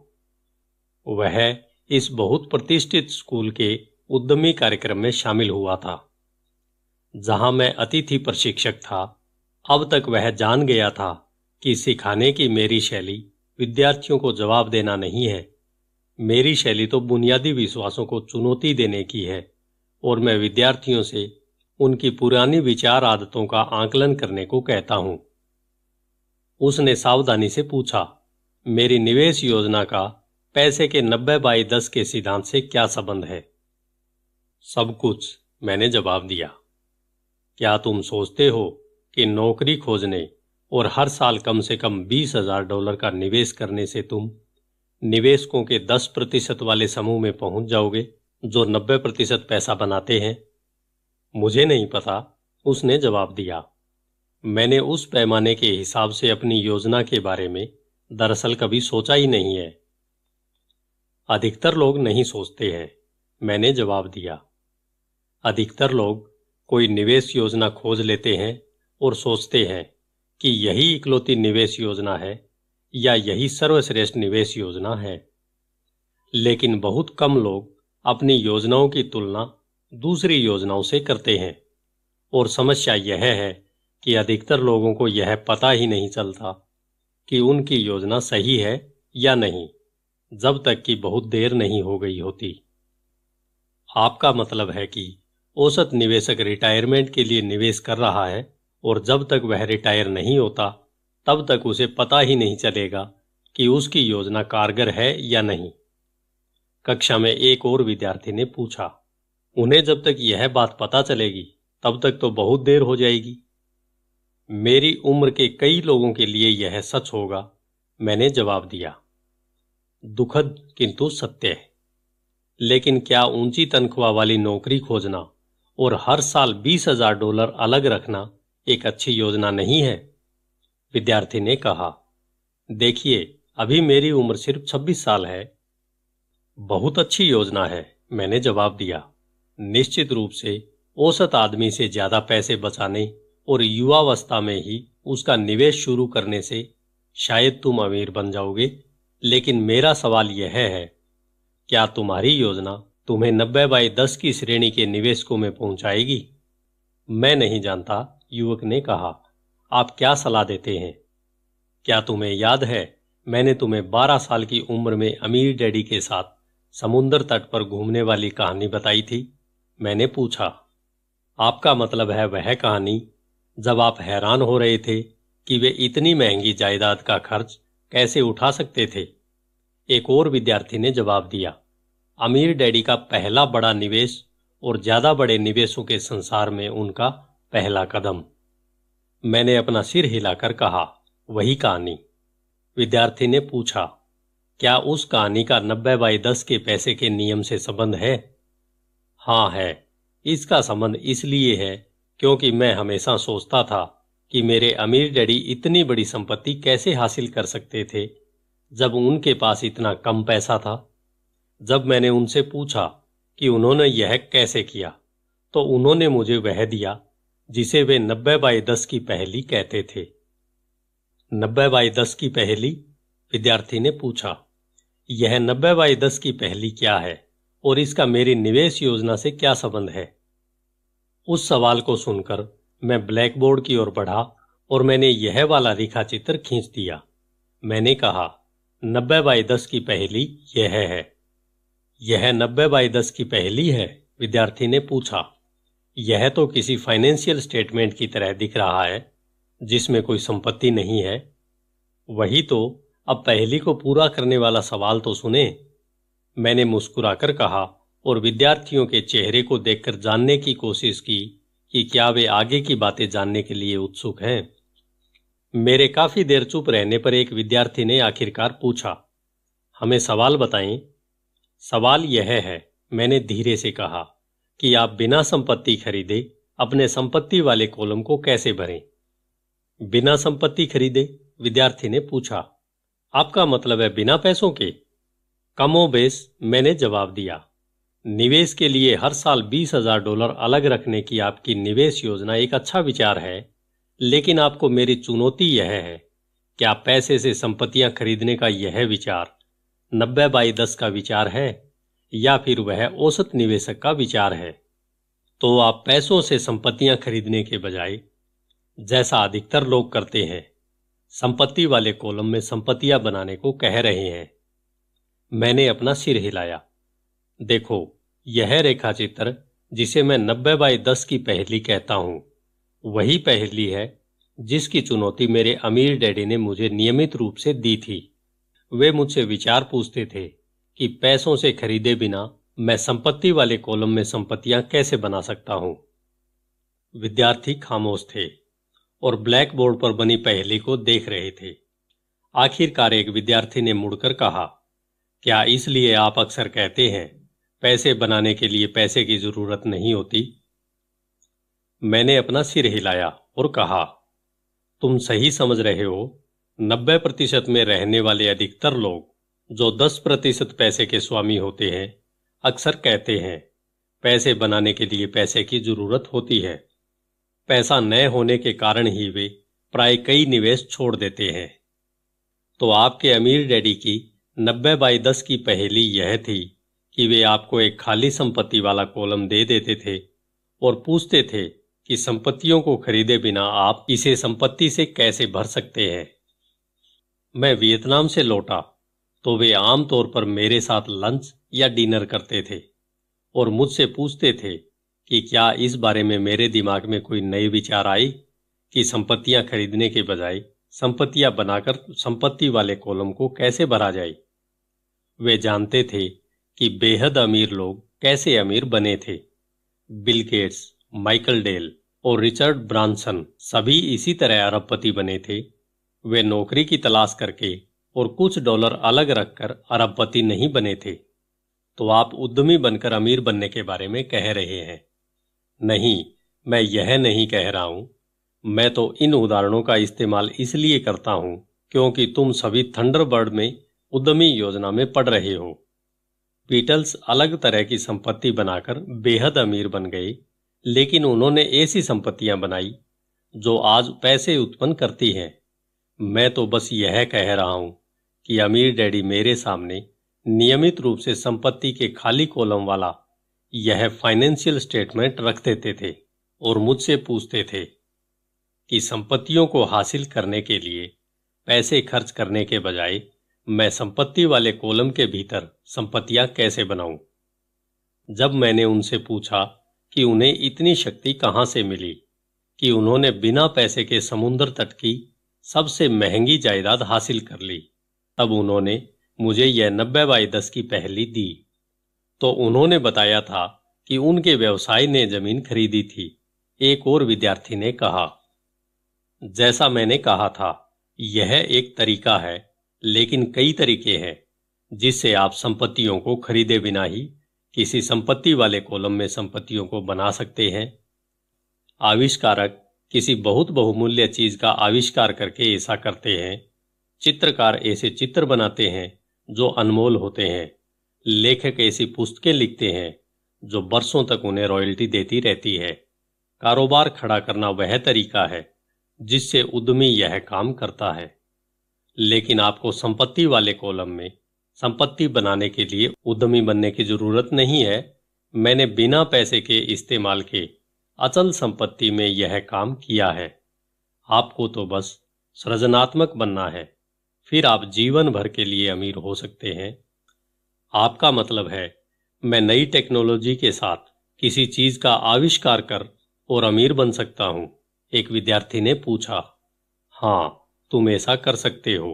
वह इस बहुत प्रतिष्ठित स्कूल के उद्यमी कार्यक्रम में शामिल हुआ था जहां मैं अतिथि प्रशिक्षक था अब तक वह जान गया था कि सिखाने की मेरी शैली विद्यार्थियों को जवाब देना नहीं है मेरी शैली तो बुनियादी विश्वासों को चुनौती देने की है और मैं विद्यार्थियों से उनकी पुरानी विचार आदतों का आकलन करने को कहता हूं उसने सावधानी से पूछा मेरी निवेश योजना का पैसे के नब्बे बाई दस के सिद्धांत से क्या संबंध है सब कुछ मैंने जवाब दिया क्या तुम सोचते हो कि नौकरी खोजने और हर साल कम से कम बीस हजार डॉलर का निवेश करने से तुम निवेशकों के 10 प्रतिशत वाले समूह में पहुंच जाओगे जो 90 प्रतिशत पैसा बनाते हैं मुझे नहीं पता उसने जवाब दिया मैंने उस पैमाने के हिसाब से अपनी योजना के बारे में दरअसल कभी सोचा ही नहीं है अधिकतर लोग नहीं सोचते हैं मैंने जवाब दिया अधिकतर लोग कोई निवेश योजना खोज लेते हैं और सोचते हैं कि यही इकलौती निवेश योजना है या यही सर्वश्रेष्ठ निवेश योजना है लेकिन बहुत कम लोग अपनी योजनाओं की तुलना दूसरी योजनाओं से करते हैं और समस्या यह है कि अधिकतर लोगों को यह पता ही नहीं चलता कि उनकी योजना सही है या नहीं जब तक कि बहुत देर नहीं हो गई होती आपका मतलब है कि औसत निवेशक रिटायरमेंट के लिए निवेश कर रहा है और जब तक वह रिटायर नहीं होता तब तक उसे पता ही नहीं चलेगा कि उसकी योजना कारगर है या नहीं कक्षा में एक और विद्यार्थी ने पूछा उन्हें जब तक यह बात पता चलेगी तब तक तो बहुत देर हो जाएगी मेरी उम्र के कई लोगों के लिए यह सच होगा मैंने जवाब दिया दुखद किंतु सत्य है लेकिन क्या ऊंची तनख्वाह वाली नौकरी खोजना और हर साल बीस हजार डॉलर अलग रखना एक अच्छी योजना नहीं है विद्यार्थी ने कहा देखिए अभी मेरी उम्र सिर्फ छब्बीस साल है बहुत अच्छी योजना है मैंने जवाब दिया निश्चित रूप से औसत आदमी से ज्यादा पैसे बचाने और युवावस्था में ही उसका निवेश शुरू करने से शायद तुम अमीर बन जाओगे लेकिन मेरा सवाल यह है क्या तुम्हारी योजना तुम्हें नब्बे बाई दस की श्रेणी के निवेशकों में पहुंचाएगी मैं नहीं जानता युवक ने कहा आप क्या सलाह देते हैं क्या तुम्हें याद है मैंने तुम्हें बारह साल की उम्र में अमीर डैडी के साथ समुन्द्र तट पर घूमने वाली कहानी बताई थी मैंने पूछा आपका मतलब है वह कहानी जब आप हैरान हो रहे थे कि वे इतनी महंगी जायदाद का खर्च कैसे उठा सकते थे एक और विद्यार्थी ने जवाब दिया अमीर डैडी का पहला बड़ा निवेश और ज्यादा बड़े निवेशों के संसार में उनका पहला कदम मैंने अपना सिर हिलाकर कहा वही कहानी विद्यार्थी ने पूछा क्या उस कहानी का नब्बे बाई दस के पैसे के नियम से संबंध है हाँ है इसका संबंध इसलिए है क्योंकि मैं हमेशा सोचता था कि मेरे अमीर डैडी इतनी बड़ी संपत्ति कैसे हासिल कर सकते थे जब उनके पास इतना कम पैसा था जब मैंने उनसे पूछा कि उन्होंने यह कैसे किया तो उन्होंने मुझे वह दिया जिसे वे नब्बे बाई दस की पहली कहते थे नब्बे बाई दस की पहली विद्यार्थी ने पूछा यह नब्बे बाई दस की पहली क्या है और इसका मेरी निवेश योजना से क्या संबंध है उस सवाल को सुनकर मैं ब्लैक बोर्ड की ओर बढ़ा और मैंने यह वाला रेखा चित्र खींच दिया मैंने कहा नब्बे बाई दस की पहली यह है यह नब्बे बाई दस की पहली है विद्यार्थी ने पूछा यह तो किसी फाइनेंशियल स्टेटमेंट की तरह दिख रहा है जिसमें कोई संपत्ति नहीं है वही तो अब पहली को पूरा करने वाला सवाल तो सुने मैंने मुस्कुराकर कहा और विद्यार्थियों के चेहरे को देखकर जानने की कोशिश की कि क्या वे आगे की बातें जानने के लिए उत्सुक हैं मेरे काफी देर चुप रहने पर एक विद्यार्थी ने आखिरकार पूछा हमें सवाल बताएं सवाल यह है मैंने धीरे से कहा कि आप बिना संपत्ति खरीदे अपने संपत्ति वाले कॉलम को कैसे भरें बिना संपत्ति खरीदे विद्यार्थी ने पूछा आपका मतलब है बिना पैसों के कमो बेस मैंने जवाब दिया निवेश के लिए हर साल बीस हजार डॉलर अलग रखने की आपकी निवेश योजना एक अच्छा विचार है लेकिन आपको मेरी चुनौती यह है क्या पैसे से संपत्तियां खरीदने का यह विचार नब्बे बाई दस का विचार है या फिर वह औसत निवेशक का विचार है तो आप पैसों से संपत्तियां खरीदने के बजाय जैसा अधिकतर लोग करते हैं संपत्ति वाले कॉलम में संपत्तियां बनाने को कह रहे हैं मैंने अपना सिर हिलाया देखो यह रेखाचित्र जिसे मैं नब्बे बाई दस की पहली कहता हूं वही पहली है जिसकी चुनौती मेरे अमीर डैडी ने मुझे नियमित रूप से दी थी वे मुझसे विचार पूछते थे कि पैसों से खरीदे बिना मैं संपत्ति वाले कॉलम में संपत्तियां कैसे बना सकता हूं विद्यार्थी खामोश थे और ब्लैक बोर्ड पर बनी पहेली को देख रहे थे आखिरकार एक विद्यार्थी ने मुड़कर कहा क्या इसलिए आप अक्सर कहते हैं पैसे बनाने के लिए पैसे की जरूरत नहीं होती मैंने अपना सिर हिलाया और कहा तुम सही समझ रहे हो नब्बे प्रतिशत में रहने वाले अधिकतर लोग जो 10 प्रतिशत पैसे के स्वामी होते हैं अक्सर कहते हैं पैसे बनाने के लिए पैसे की जरूरत होती है पैसा न होने के कारण ही वे प्राय कई निवेश छोड़ देते हैं तो आपके अमीर डैडी की नब्बे बाई दस की पहेली यह थी कि वे आपको एक खाली संपत्ति वाला कॉलम दे देते थे और पूछते थे कि संपत्तियों को खरीदे बिना आप इसे संपत्ति से कैसे भर सकते हैं मैं वियतनाम से लौटा तो वे आमतौर पर मेरे साथ लंच या डिनर करते थे और मुझसे पूछते थे कि क्या इस बारे में मेरे दिमाग में कोई नए विचार आई कि संपत्तियां खरीदने के बजाय संपत्तियां बनाकर संपत्ति वाले कॉलम को कैसे भरा जाए वे जानते थे कि बेहद अमीर लोग कैसे अमीर बने थे बिल गेट्स माइकल डेल और रिचर्ड ब्रांसन सभी इसी तरह अरबपति बने थे वे नौकरी की तलाश करके और कुछ डॉलर अलग रखकर अरबपति नहीं बने थे तो आप उद्यमी बनकर अमीर बनने के बारे में कह रहे हैं नहीं मैं यह नहीं कह रहा हूं मैं तो इन उदाहरणों का इस्तेमाल इसलिए करता हूं क्योंकि तुम सभी थंडरबर्ड में उद्यमी योजना में पढ़ रहे हो पीटल्स अलग तरह की संपत्ति बनाकर बेहद अमीर बन गए लेकिन उन्होंने ऐसी संपत्तियां बनाई जो आज पैसे उत्पन्न करती हैं मैं तो बस यह कह रहा हूं कि अमीर डैडी मेरे सामने नियमित रूप से संपत्ति के खाली कॉलम वाला यह फाइनेंशियल स्टेटमेंट रख देते थे और मुझसे पूछते थे कि संपत्तियों को हासिल करने के लिए पैसे खर्च करने के बजाय मैं संपत्ति वाले कॉलम के भीतर संपत्तियां कैसे बनाऊं? जब मैंने उनसे पूछा कि उन्हें इतनी शक्ति कहां से मिली कि उन्होंने बिना पैसे के समुद्र तट की सबसे महंगी जायदाद हासिल कर ली तब उन्होंने मुझे यह नब्बे बाई दस की पहली दी तो उन्होंने बताया था कि उनके व्यवसाय ने जमीन खरीदी थी एक और विद्यार्थी ने कहा जैसा मैंने कहा था यह एक तरीका है लेकिन कई तरीके हैं जिससे आप संपत्तियों को खरीदे बिना ही किसी संपत्ति वाले कॉलम में संपत्तियों को बना सकते हैं आविष्कारक किसी बहुत बहुमूल्य चीज का आविष्कार करके ऐसा करते हैं चित्रकार ऐसे चित्र बनाते हैं जो अनमोल होते हैं लेखक ऐसी पुस्तकें लिखते हैं जो बरसों तक उन्हें रॉयल्टी देती रहती है कारोबार खड़ा करना वह तरीका है जिससे उद्यमी यह काम करता है लेकिन आपको संपत्ति वाले कॉलम में संपत्ति बनाने के लिए उद्यमी बनने की जरूरत नहीं है मैंने बिना पैसे के इस्तेमाल के अचल संपत्ति में यह काम किया है आपको तो बस सृजनात्मक बनना है फिर आप जीवन भर के लिए अमीर हो सकते हैं आपका मतलब है मैं नई टेक्नोलॉजी के साथ किसी चीज का आविष्कार कर और अमीर बन सकता हूं एक विद्यार्थी ने पूछा हाँ तुम ऐसा कर सकते हो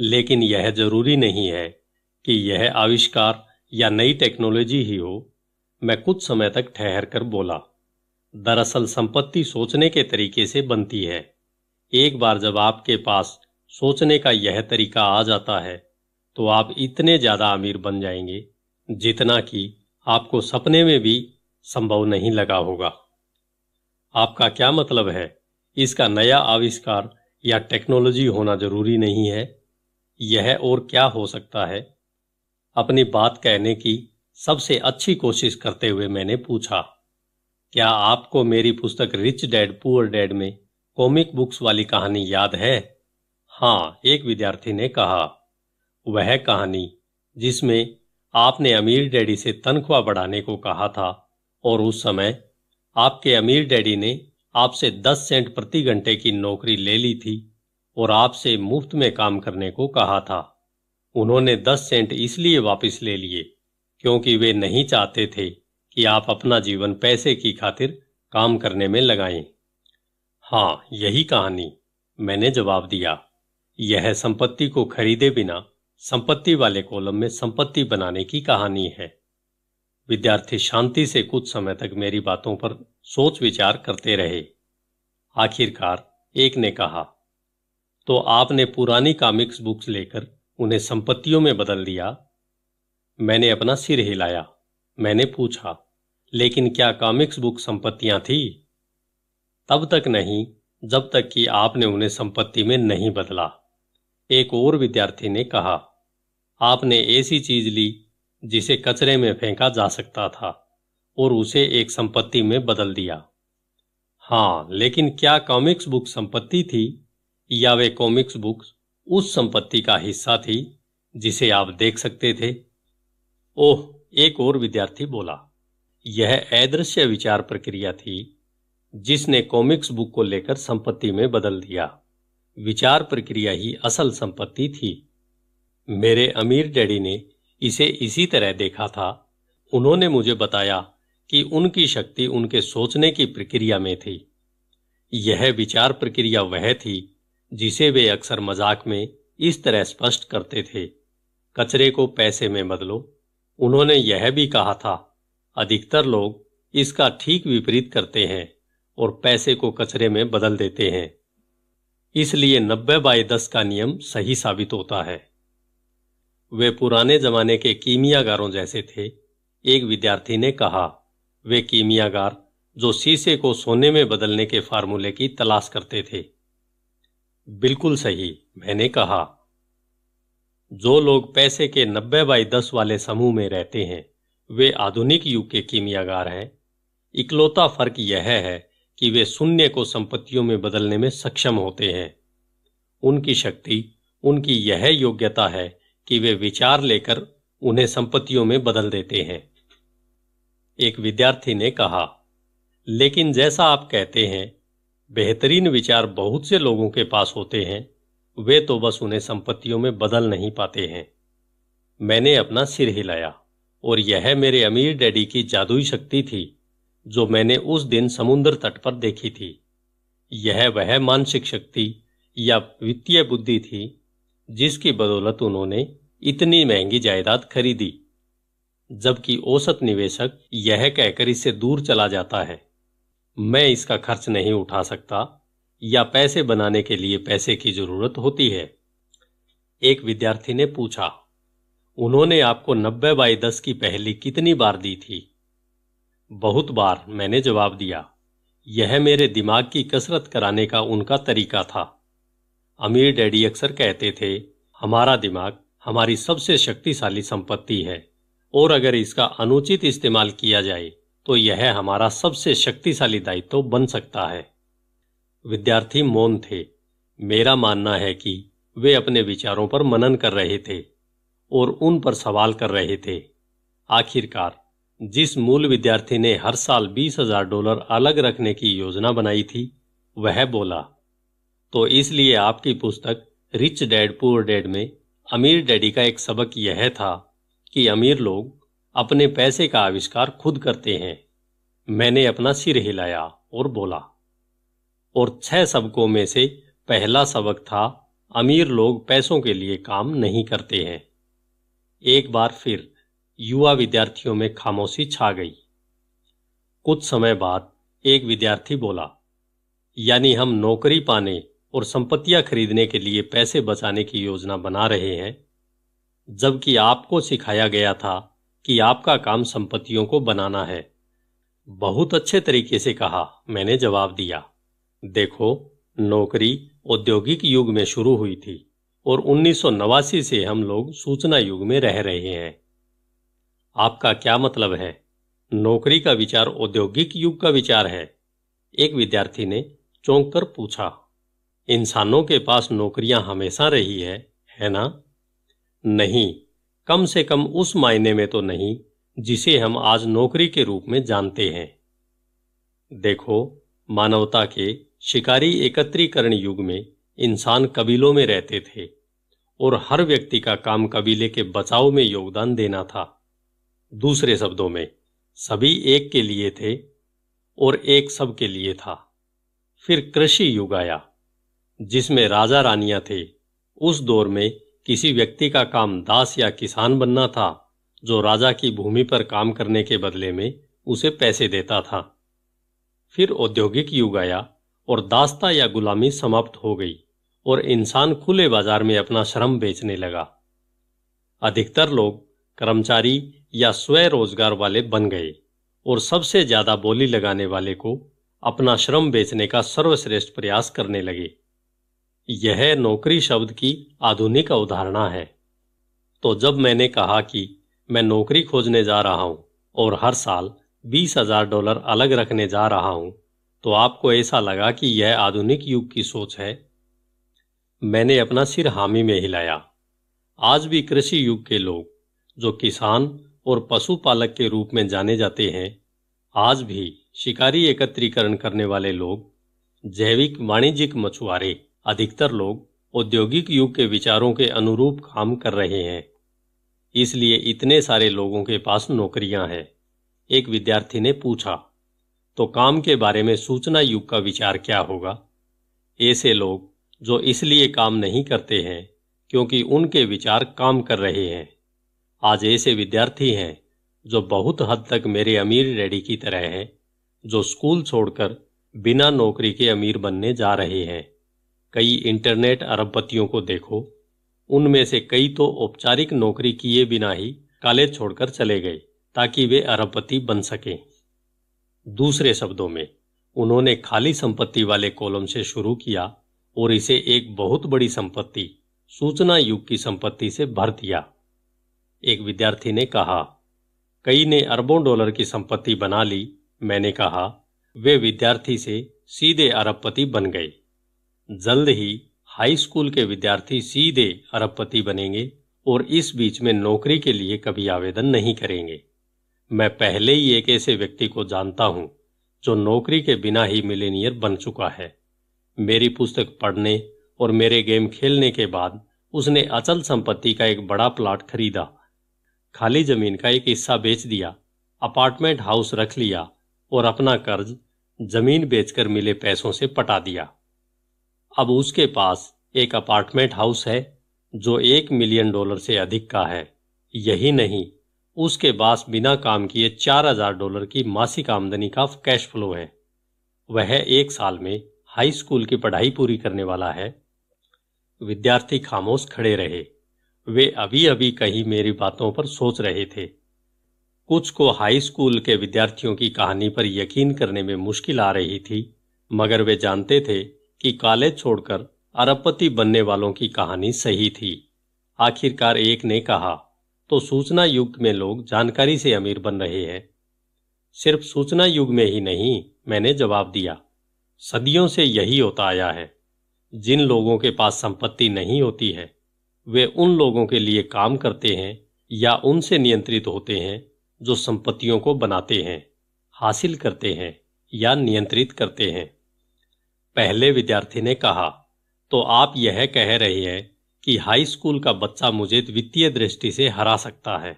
लेकिन यह जरूरी नहीं है कि यह आविष्कार या नई टेक्नोलॉजी ही हो मैं कुछ समय तक ठहर कर बोला दरअसल संपत्ति सोचने के तरीके से बनती है एक बार जब आपके पास सोचने का यह तरीका आ जाता है तो आप इतने ज़्यादा अमीर बन जाएंगे जितना कि आपको सपने में भी संभव नहीं लगा होगा आपका क्या मतलब है इसका नया आविष्कार या टेक्नोलॉजी होना जरूरी नहीं है यह और क्या हो सकता है अपनी बात कहने की सबसे अच्छी कोशिश करते हुए मैंने पूछा क्या आपको मेरी पुस्तक रिच डैड पुअर डैड में कॉमिक बुक्स वाली कहानी याद है हाँ एक विद्यार्थी ने कहा वह कहानी जिसमें आपने अमीर डैडी से तनख्वाह बढ़ाने को कहा था और उस समय आपके अमीर डैडी ने आपसे दस सेंट प्रति घंटे की नौकरी ले ली थी और आपसे मुफ्त में काम करने को कहा था उन्होंने दस सेंट इसलिए वापस ले लिए क्योंकि वे नहीं चाहते थे कि आप अपना जीवन पैसे की खातिर काम करने में लगाएं। हाँ यही कहानी मैंने जवाब दिया यह संपत्ति को खरीदे बिना संपत्ति वाले कॉलम में संपत्ति बनाने की कहानी है विद्यार्थी शांति से कुछ समय तक मेरी बातों पर सोच विचार करते रहे आखिरकार एक ने कहा तो आपने पुरानी कॉमिक्स बुक्स लेकर उन्हें संपत्तियों में बदल दिया मैंने अपना सिर हिलाया मैंने पूछा लेकिन क्या कॉमिक्स बुक संपत्तियां थी तब तक नहीं जब तक कि आपने उन्हें संपत्ति में नहीं बदला एक और विद्यार्थी ने कहा आपने ऐसी चीज ली जिसे कचरे में फेंका जा सकता था और उसे एक संपत्ति में बदल दिया हाँ लेकिन क्या कॉमिक्स बुक संपत्ति थी या वे कॉमिक्स बुक उस संपत्ति का हिस्सा थी जिसे आप देख सकते थे ओह एक और विद्यार्थी बोला यह अदृश्य विचार प्रक्रिया थी जिसने कॉमिक्स बुक को लेकर संपत्ति में बदल दिया विचार प्रक्रिया ही असल संपत्ति थी मेरे अमीर डैडी ने इसे इसी तरह देखा था उन्होंने मुझे बताया कि उनकी शक्ति उनके सोचने की प्रक्रिया में थी यह विचार प्रक्रिया वह थी जिसे वे अक्सर मजाक में इस तरह स्पष्ट करते थे कचरे को पैसे में बदलो उन्होंने यह भी कहा था अधिकतर लोग इसका ठीक विपरीत करते हैं और पैसे को कचरे में बदल देते हैं इसलिए नब्बे बाई दस का नियम सही साबित होता है वे पुराने जमाने के कीमियागारों जैसे थे एक विद्यार्थी ने कहा वे कीमियागार जो शीशे को सोने में बदलने के फार्मूले की तलाश करते थे बिल्कुल सही मैंने कहा जो लोग पैसे के नब्बे बाई दस वाले समूह में रहते हैं वे आधुनिक युग के कीमियागार हैं इकलौता फर्क यह है कि वे शून्य को संपत्तियों में बदलने में सक्षम होते हैं उनकी शक्ति उनकी यह योग्यता है कि वे विचार लेकर उन्हें संपत्तियों में बदल देते हैं एक विद्यार्थी ने कहा लेकिन जैसा आप कहते हैं बेहतरीन विचार बहुत से लोगों के पास होते हैं वे तो बस उन्हें संपत्तियों में बदल नहीं पाते हैं मैंने अपना सिर हिलाया और यह मेरे अमीर डैडी की जादुई शक्ति थी जो मैंने उस दिन समुद्र तट पर देखी थी यह वह मानसिक शक्ति या वित्तीय बुद्धि थी जिसकी बदौलत उन्होंने इतनी महंगी जायदाद खरीदी जबकि औसत निवेशक यह कहकर इससे दूर चला जाता है मैं इसका खर्च नहीं उठा सकता या पैसे बनाने के लिए पैसे की जरूरत होती है एक विद्यार्थी ने पूछा उन्होंने आपको नब्बे बाई दस की पहली कितनी बार दी थी बहुत बार मैंने जवाब दिया यह मेरे दिमाग की कसरत कराने का उनका तरीका था अमीर डैडी अक्सर कहते थे हमारा दिमाग हमारी सबसे शक्तिशाली संपत्ति है और अगर इसका अनुचित इस्तेमाल किया जाए तो यह हमारा सबसे शक्तिशाली दायित्व बन सकता है विद्यार्थी मौन थे मेरा मानना है कि वे अपने विचारों पर मनन कर रहे थे और उन पर सवाल कर रहे थे आखिरकार जिस मूल विद्यार्थी ने हर साल बीस हजार डॉलर अलग रखने की योजना बनाई थी वह बोला तो इसलिए आपकी पुस्तक रिच डैड पुअर डैड में अमीर डैडी का एक सबक यह था कि अमीर लोग अपने पैसे का आविष्कार खुद करते हैं मैंने अपना सिर हिलाया और बोला और छह सबकों में से पहला सबक था अमीर लोग पैसों के लिए काम नहीं करते हैं एक बार फिर युवा विद्यार्थियों में खामोशी छा गई कुछ समय बाद एक विद्यार्थी बोला यानी हम नौकरी पाने और संपत्तियां खरीदने के लिए पैसे बचाने की योजना बना रहे हैं जबकि आपको सिखाया गया था कि आपका काम संपत्तियों को बनाना है बहुत अच्छे तरीके से कहा मैंने जवाब दिया देखो नौकरी औद्योगिक युग में शुरू हुई थी और उन्नीस से हम लोग सूचना युग में रह रहे हैं आपका क्या मतलब है नौकरी का विचार औद्योगिक युग का विचार है एक विद्यार्थी ने चौंक कर पूछा इंसानों के पास नौकरियां हमेशा रही है है ना नहीं कम से कम उस मायने में तो नहीं जिसे हम आज नौकरी के रूप में जानते हैं देखो मानवता के शिकारी एकत्रीकरण युग में इंसान कबीलों में रहते थे और हर व्यक्ति का काम कबीले के बचाव में योगदान देना था दूसरे शब्दों में सभी एक के लिए थे और एक सब के लिए था फिर कृषि युग आया जिसमें राजा रानियां थे उस दौर में किसी व्यक्ति का काम दास या किसान बनना था जो राजा की भूमि पर काम करने के बदले में उसे पैसे देता था फिर औद्योगिक युग आया और दास्ता या गुलामी समाप्त हो गई और इंसान खुले बाजार में अपना श्रम बेचने लगा अधिकतर लोग कर्मचारी या स्वरोजगार वाले बन गए और सबसे ज्यादा बोली लगाने वाले को अपना श्रम बेचने का सर्वश्रेष्ठ प्रयास करने लगे यह नौकरी शब्द की आधुनिक अवधारणा है तो जब मैंने कहा कि मैं नौकरी खोजने जा रहा हूं और हर साल बीस हजार डॉलर अलग रखने जा रहा हूं तो आपको ऐसा लगा कि यह आधुनिक युग की सोच है मैंने अपना सिर हामी में हिलाया आज भी कृषि युग के लोग जो किसान और पशुपालक के रूप में जाने जाते हैं आज भी शिकारी एकत्रीकरण करने वाले लोग जैविक वाणिज्यिक मछुआरे अधिकतर लोग औद्योगिक युग के विचारों के अनुरूप काम कर रहे हैं इसलिए इतने सारे लोगों के पास नौकरियां हैं एक विद्यार्थी ने पूछा तो काम के बारे में सूचना युग का विचार क्या होगा ऐसे लोग जो इसलिए काम नहीं करते हैं क्योंकि उनके विचार काम कर रहे हैं आज ऐसे विद्यार्थी हैं जो बहुत हद तक मेरे अमीर रेडी की तरह हैं जो स्कूल छोड़कर बिना नौकरी के अमीर बनने जा रहे हैं कई इंटरनेट अरबपतियों को देखो उनमें से कई तो औपचारिक नौकरी किए बिना ही कॉलेज छोड़कर चले गए ताकि वे अरबपति बन सकें दूसरे शब्दों में उन्होंने खाली संपत्ति वाले कॉलम से शुरू किया और इसे एक बहुत बड़ी संपत्ति सूचना युग की संपत्ति से भर दिया एक विद्यार्थी ने कहा कई ने अरबों डॉलर की संपत्ति बना ली मैंने कहा वे विद्यार्थी से सीधे अरबपति बन गए जल्द ही हाई स्कूल के विद्यार्थी सीधे अरबपति बनेंगे और इस बीच में नौकरी के लिए कभी आवेदन नहीं करेंगे मैं पहले ही एक ऐसे व्यक्ति को जानता हूं जो नौकरी के बिना ही मिलेनियर बन चुका है मेरी पुस्तक पढ़ने और मेरे गेम खेलने के बाद उसने अचल संपत्ति का एक बड़ा प्लाट खरीदा खाली जमीन का एक हिस्सा बेच दिया अपार्टमेंट हाउस रख लिया और अपना कर्ज जमीन बेचकर मिले पैसों से पटा दिया अब उसके पास एक अपार्टमेंट हाउस है जो एक मिलियन डॉलर से अधिक का है यही नहीं उसके पास बिना काम किए चार हजार डॉलर की मासिक आमदनी का कैश फ्लो है वह एक साल में हाई स्कूल की पढ़ाई पूरी करने वाला है विद्यार्थी खामोश खड़े रहे वे अभी अभी कहीं मेरी बातों पर सोच रहे थे कुछ को हाई स्कूल के विद्यार्थियों की कहानी पर यकीन करने में मुश्किल आ रही थी मगर वे जानते थे कि कॉलेज छोड़कर अरबपति बनने वालों की कहानी सही थी आखिरकार एक ने कहा तो सूचना युग में लोग जानकारी से अमीर बन रहे हैं सिर्फ सूचना युग में ही नहीं मैंने जवाब दिया सदियों से यही होता आया है जिन लोगों के पास संपत्ति नहीं होती है वे उन लोगों के लिए काम करते हैं या उनसे नियंत्रित होते हैं जो संपत्तियों को बनाते हैं हासिल करते हैं या नियंत्रित करते हैं पहले विद्यार्थी ने कहा तो आप यह कह रहे हैं कि हाई स्कूल का बच्चा मुझे वित्तीय दृष्टि से हरा सकता है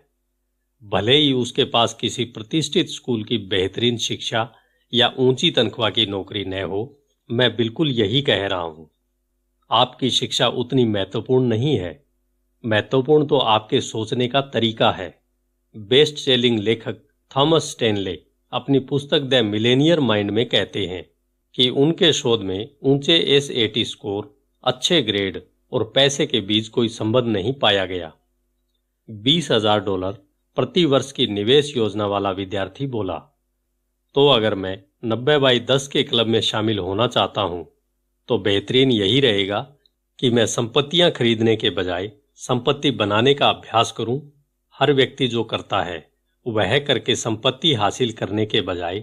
भले ही उसके पास किसी प्रतिष्ठित स्कूल की बेहतरीन शिक्षा या ऊंची तनख्वाह की नौकरी न हो मैं बिल्कुल यही कह रहा हूं आपकी शिक्षा उतनी महत्वपूर्ण नहीं है महत्वपूर्ण तो आपके सोचने का तरीका है बेस्ट सेलिंग लेखक थॉमस स्टेनले अपनी पुस्तक द मिलेनियर माइंड में कहते हैं कि उनके शोध में ऊंचे एस स्कोर अच्छे ग्रेड और पैसे के बीच कोई संबंध नहीं पाया गया बीस हजार डॉलर प्रति वर्ष की निवेश योजना वाला विद्यार्थी बोला तो अगर मैं नब्बे बाई दस के क्लब में शामिल होना चाहता हूं तो बेहतरीन यही रहेगा कि मैं संपत्तियां खरीदने के बजाय संपत्ति बनाने का अभ्यास करूं हर व्यक्ति जो करता है वह करके संपत्ति हासिल करने के बजाय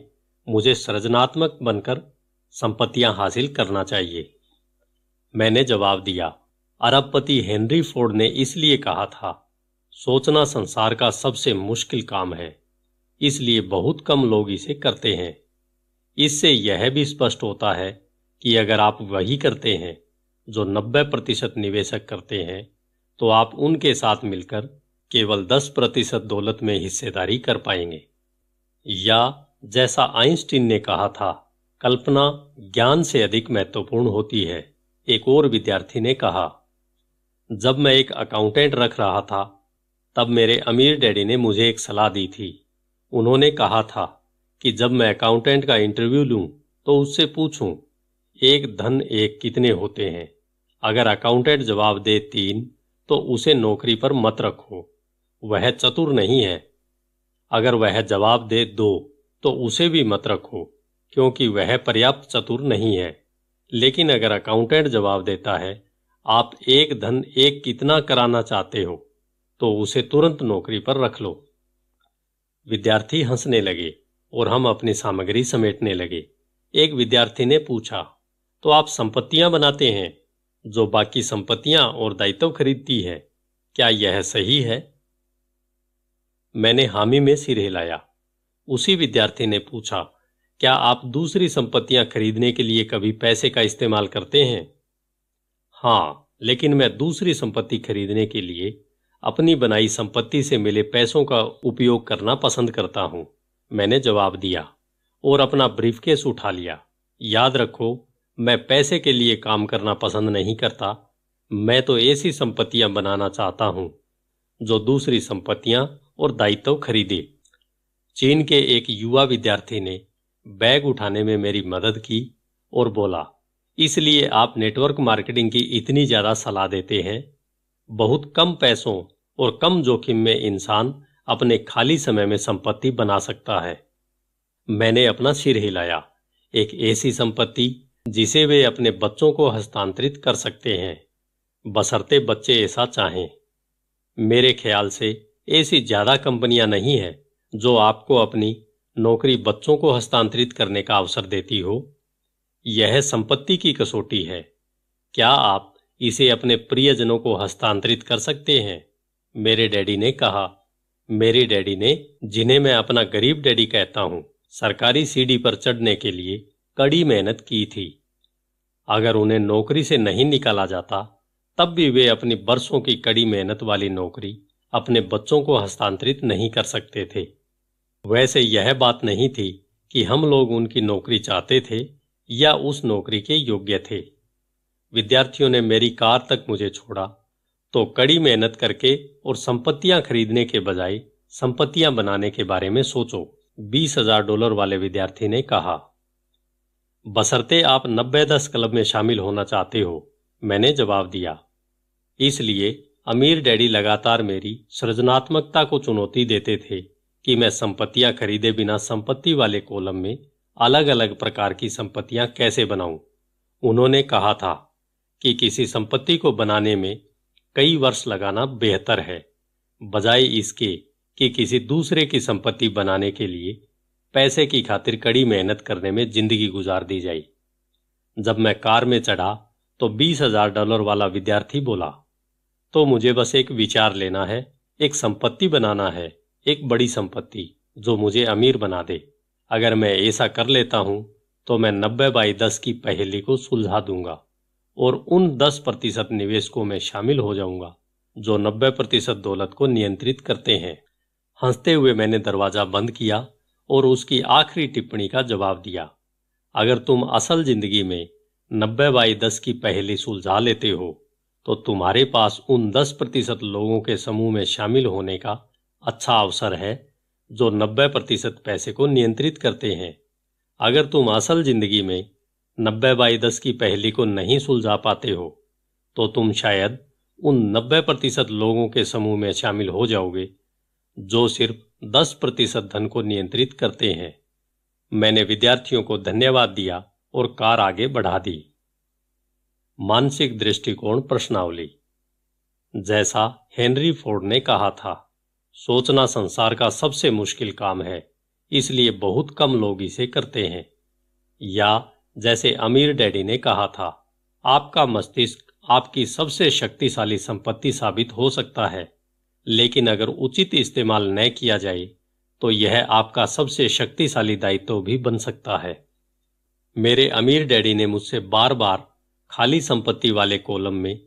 मुझे सृजनात्मक बनकर संपत्तियां हासिल करना चाहिए मैंने जवाब दिया अरबपति हेनरी फोर्ड ने इसलिए कहा था सोचना संसार का सबसे मुश्किल काम है इसलिए बहुत कम लोग इसे करते हैं इससे यह भी स्पष्ट होता है कि अगर आप वही करते हैं जो 90 प्रतिशत निवेशक करते हैं तो आप उनके साथ मिलकर केवल 10 प्रतिशत दौलत में हिस्सेदारी कर पाएंगे या जैसा आइंस्टीन ने कहा था कल्पना ज्ञान से अधिक महत्वपूर्ण होती है एक और विद्यार्थी ने कहा जब मैं एक अकाउंटेंट रख रहा था तब मेरे अमीर डैडी ने मुझे एक सलाह दी थी उन्होंने कहा था कि जब मैं अकाउंटेंट का इंटरव्यू लूं तो उससे पूछूं एक धन एक कितने होते हैं अगर अकाउंटेंट जवाब दे तीन तो उसे नौकरी पर मत रखो वह चतुर नहीं है अगर वह जवाब दे दो तो उसे भी मत रखो क्योंकि वह पर्याप्त चतुर नहीं है लेकिन अगर अकाउंटेंट जवाब देता है आप एक धन एक कितना कराना चाहते हो तो उसे तुरंत नौकरी पर रख लो विद्यार्थी हंसने लगे और हम अपनी सामग्री समेटने लगे एक विद्यार्थी ने पूछा तो आप संपत्तियां बनाते हैं जो बाकी संपत्तियां और दायित्व खरीदती है क्या यह सही है मैंने हामी में सिर हिलाया उसी विद्यार्थी ने पूछा क्या आप दूसरी संपत्तियां खरीदने के लिए कभी पैसे का इस्तेमाल करते हैं हाँ लेकिन मैं दूसरी संपत्ति खरीदने के लिए अपनी बनाई संपत्ति से मिले पैसों का उपयोग करना पसंद करता हूं मैंने जवाब दिया और अपना ब्रीफकेस उठा लिया याद रखो मैं पैसे के लिए काम करना पसंद नहीं करता मैं तो ऐसी संपत्तियां बनाना चाहता हूं जो दूसरी संपत्तियां और दायित्व खरीदे चीन के एक युवा विद्यार्थी ने बैग उठाने में मेरी मदद की और बोला इसलिए आप नेटवर्क मार्केटिंग की इतनी ज़्यादा सलाह देते हैं बहुत कम पैसों और कम जोखिम में इंसान अपने खाली समय में संपत्ति बना सकता है मैंने अपना सिर हिलाया एक ऐसी संपत्ति जिसे वे अपने बच्चों को हस्तांतरित कर सकते हैं बसरते बच्चे ऐसा चाहें मेरे ख्याल से ऐसी ज़्यादा कंपनियां नहीं है जो आपको अपनी नौकरी बच्चों को हस्तांतरित करने का अवसर देती हो यह संपत्ति की कसौटी है क्या आप इसे अपने प्रियजनों को हस्तांतरित कर सकते हैं मेरे डैडी ने कहा मेरे डैडी ने जिन्हें मैं अपना गरीब डैडी कहता हूं सरकारी सीढ़ी पर चढ़ने के लिए कड़ी मेहनत की थी अगर उन्हें नौकरी से नहीं निकाला जाता तब भी वे अपनी बरसों की कड़ी मेहनत वाली नौकरी अपने बच्चों को हस्तांतरित नहीं कर सकते थे वैसे यह बात नहीं थी कि हम लोग उनकी नौकरी चाहते थे या उस नौकरी के योग्य थे विद्यार्थियों ने मेरी कार तक मुझे छोड़ा तो कड़ी मेहनत करके और संपत्तियां खरीदने के बजाय संपत्तियां बनाने के बारे में सोचो बीस हजार डॉलर वाले विद्यार्थी ने कहा बसरते आप नब्बे दस क्लब में शामिल होना चाहते हो मैंने जवाब दिया इसलिए अमीर डैडी लगातार मेरी सृजनात्मकता को चुनौती देते थे कि मैं संपत्तियां खरीदे बिना संपत्ति वाले कॉलम में अलग अलग प्रकार की संपत्तियां कैसे बनाऊं उन्होंने कहा था कि किसी संपत्ति को बनाने में कई वर्ष लगाना बेहतर है बजाय इसके कि किसी दूसरे की संपत्ति बनाने के लिए पैसे की खातिर कड़ी मेहनत करने में जिंदगी गुजार दी जाए जब मैं कार में चढ़ा तो बीस हजार डॉलर वाला विद्यार्थी बोला तो मुझे बस एक विचार लेना है एक संपत्ति बनाना है एक बड़ी संपत्ति जो मुझे अमीर बना दे अगर मैं ऐसा कर लेता हूं तो मैं नब्बे बाई दस की पहेली को सुलझा दूंगा और उन दस प्रतिशत निवेशकों में शामिल हो जाऊंगा जो नब्बे प्रतिशत दौलत को नियंत्रित करते हैं हंसते हुए मैंने दरवाजा बंद किया और उसकी आखिरी टिप्पणी का जवाब दिया अगर तुम असल जिंदगी में नब्बे बाई दस की पहली सुलझा लेते हो तो तुम्हारे पास उन दस प्रतिशत लोगों के समूह में शामिल होने का अच्छा अवसर है जो नब्बे प्रतिशत पैसे को नियंत्रित करते हैं अगर तुम असल जिंदगी में नब्बे बाई दस की पहली को नहीं सुलझा पाते हो तो तुम शायद उन नब्बे प्रतिशत लोगों के समूह में शामिल हो जाओगे जो सिर्फ दस प्रतिशत धन को नियंत्रित करते हैं मैंने विद्यार्थियों को धन्यवाद दिया और कार आगे बढ़ा दी मानसिक दृष्टिकोण प्रश्नावली जैसा हेनरी फोर्ड ने कहा था सोचना संसार का सबसे मुश्किल काम है इसलिए बहुत कम लोग इसे करते हैं या जैसे अमीर डैडी ने कहा था आपका मस्तिष्क आपकी सबसे शक्तिशाली संपत्ति साबित हो सकता है लेकिन अगर उचित इस्तेमाल न किया जाए तो यह आपका सबसे शक्तिशाली दायित्व भी बन सकता है मेरे अमीर डैडी ने मुझसे बार बार खाली संपत्ति वाले कॉलम में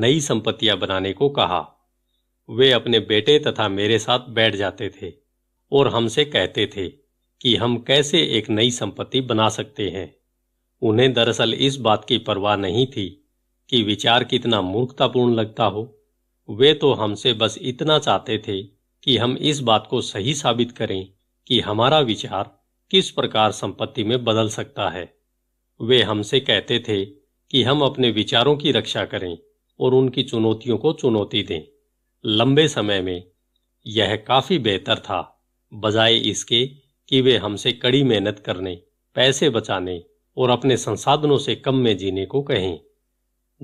नई संपत्तियां बनाने को कहा वे अपने बेटे तथा मेरे साथ बैठ जाते थे और हमसे कहते थे कि हम कैसे एक नई संपत्ति बना सकते हैं उन्हें दरअसल इस बात की परवाह नहीं थी कि विचार कितना मूर्खतापूर्ण लगता हो वे तो हमसे बस इतना चाहते थे कि हम इस बात को सही साबित करें कि हमारा विचार किस प्रकार संपत्ति में बदल सकता है वे हमसे कहते थे कि हम अपने विचारों की रक्षा करें और उनकी चुनौतियों को चुनौती दें लंबे समय में यह काफी बेहतर था बजाय इसके कि वे हमसे कड़ी मेहनत करने पैसे बचाने और अपने संसाधनों से कम में जीने को कहें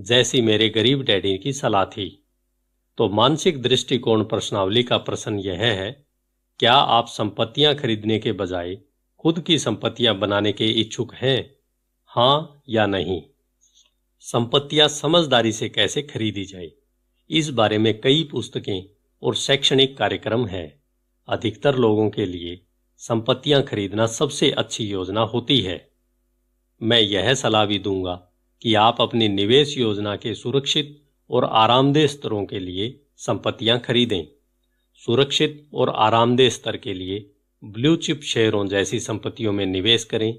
जैसी मेरे गरीब डैडी की सलाह थी तो मानसिक दृष्टिकोण प्रश्नावली का प्रश्न यह है क्या आप संपत्तियां खरीदने के बजाय खुद की संपत्तियां बनाने के इच्छुक हैं हां या नहीं संपत्तियां समझदारी से कैसे खरीदी जाए इस बारे में कई पुस्तकें और शैक्षणिक कार्यक्रम हैं अधिकतर लोगों के लिए संपत्तियां खरीदना सबसे अच्छी योजना होती है मैं यह सलाह भी दूंगा कि आप अपनी निवेश योजना के सुरक्षित और आरामदेह स्तरों के लिए संपत्तियां खरीदें सुरक्षित और आरामदेह स्तर के लिए ब्लू चिप शेयरों जैसी संपत्तियों में निवेश करें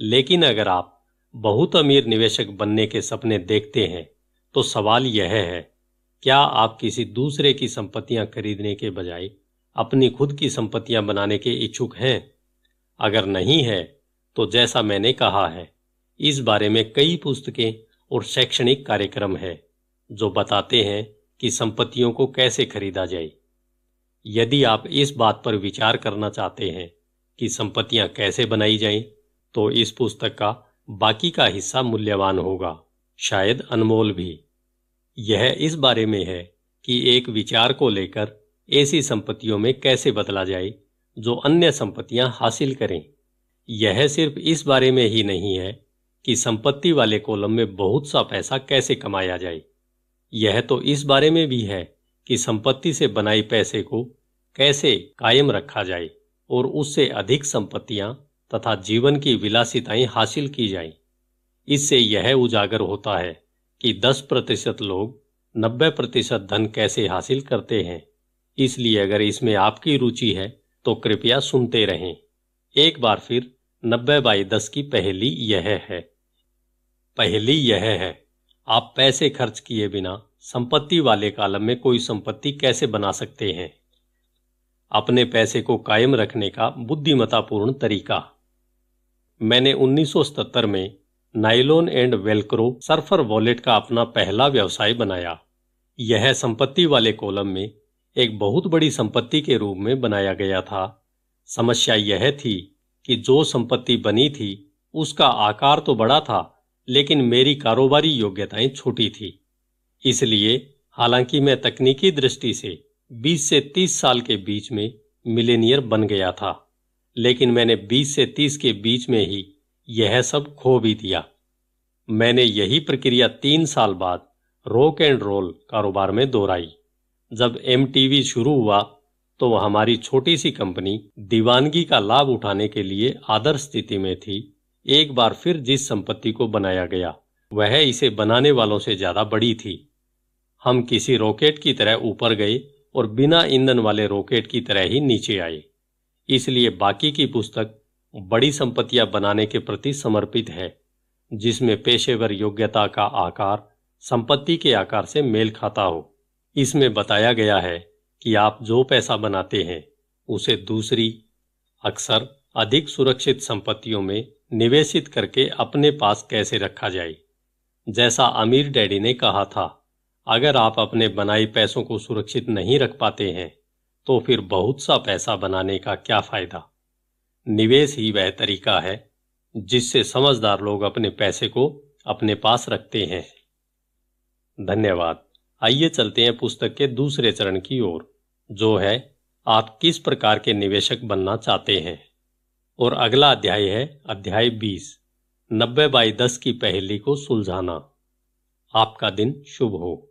लेकिन अगर आप बहुत अमीर निवेशक बनने के सपने देखते हैं तो सवाल यह है क्या आप किसी दूसरे की संपत्तियां खरीदने के बजाय अपनी खुद की संपत्तियां बनाने के इच्छुक हैं अगर नहीं है तो जैसा मैंने कहा है इस बारे में कई पुस्तकें और शैक्षणिक कार्यक्रम है जो बताते हैं कि संपत्तियों को कैसे खरीदा जाए यदि आप इस बात पर विचार करना चाहते हैं कि संपत्तियां कैसे बनाई जाएं, तो इस पुस्तक का बाकी का हिस्सा मूल्यवान होगा शायद अनमोल भी यह इस बारे में है कि एक विचार को लेकर ऐसी संपत्तियों में कैसे बदला जाए जो अन्य संपत्तियां हासिल करें यह सिर्फ इस बारे में ही नहीं है कि संपत्ति वाले कॉलम में बहुत सा पैसा कैसे कमाया जाए यह तो इस बारे में भी है कि संपत्ति से बनाए पैसे को कैसे कायम रखा जाए और उससे अधिक संपत्तियां तथा जीवन की विलासिताएं हासिल की जाए इससे यह उजागर होता है कि 10 प्रतिशत लोग 90 प्रतिशत धन कैसे हासिल करते हैं इसलिए अगर इसमें आपकी रुचि है तो कृपया सुनते रहें एक बार फिर नब्बे बाई दस की पहली यह है पहली यह है आप पैसे खर्च किए बिना संपत्ति वाले कालम में कोई संपत्ति कैसे बना सकते हैं अपने पैसे को कायम रखने का बुद्धिमतापूर्ण तरीका मैंने 1977 में nylon and Velcro surfer wallet का अपना पहला व्यवसाय बनाया यह संपत्ति वाले कॉलम में एक बहुत बड़ी संपत्ति के रूप में बनाया गया था समस्या यह थी कि जो संपत्ति बनी थी उसका आकार तो बड़ा था लेकिन मेरी कारोबारी योग्यताएं छोटी थी इसलिए हालांकि मैं तकनीकी दृष्टि से 20 से 30 साल के बीच में मिलेनियर बन गया था लेकिन मैंने 20 से 30 के बीच में ही यह सब खो भी दिया मैंने यही प्रक्रिया तीन साल बाद रोक एंड रोल कारोबार में दोहराई जब एम शुरू हुआ तो हमारी छोटी सी कंपनी दीवानगी का लाभ उठाने के लिए आदर्श स्थिति में थी एक बार फिर जिस संपत्ति को बनाया गया वह इसे बनाने वालों से ज्यादा बड़ी थी हम किसी रॉकेट की तरह ऊपर गए और बिना ईंधन वाले रॉकेट की तरह ही नीचे आए इसलिए बाकी की पुस्तक बड़ी संपत्तियां बनाने के प्रति समर्पित है जिसमें पेशेवर योग्यता का आकार संपत्ति के आकार से मेल खाता हो इसमें बताया गया है कि आप जो पैसा बनाते हैं उसे दूसरी अक्सर अधिक सुरक्षित संपत्तियों में निवेशित करके अपने पास कैसे रखा जाए जैसा अमीर डैडी ने कहा था अगर आप अपने बनाए पैसों को सुरक्षित नहीं रख पाते हैं तो फिर बहुत सा पैसा बनाने का क्या फायदा निवेश ही वह तरीका है जिससे समझदार लोग अपने पैसे को अपने पास रखते हैं धन्यवाद आइए चलते हैं पुस्तक के दूसरे चरण की ओर जो है आप किस प्रकार के निवेशक बनना चाहते हैं और अगला अध्याय है अध्याय बीस नब्बे बाई दस की पहेली को सुलझाना आपका दिन शुभ हो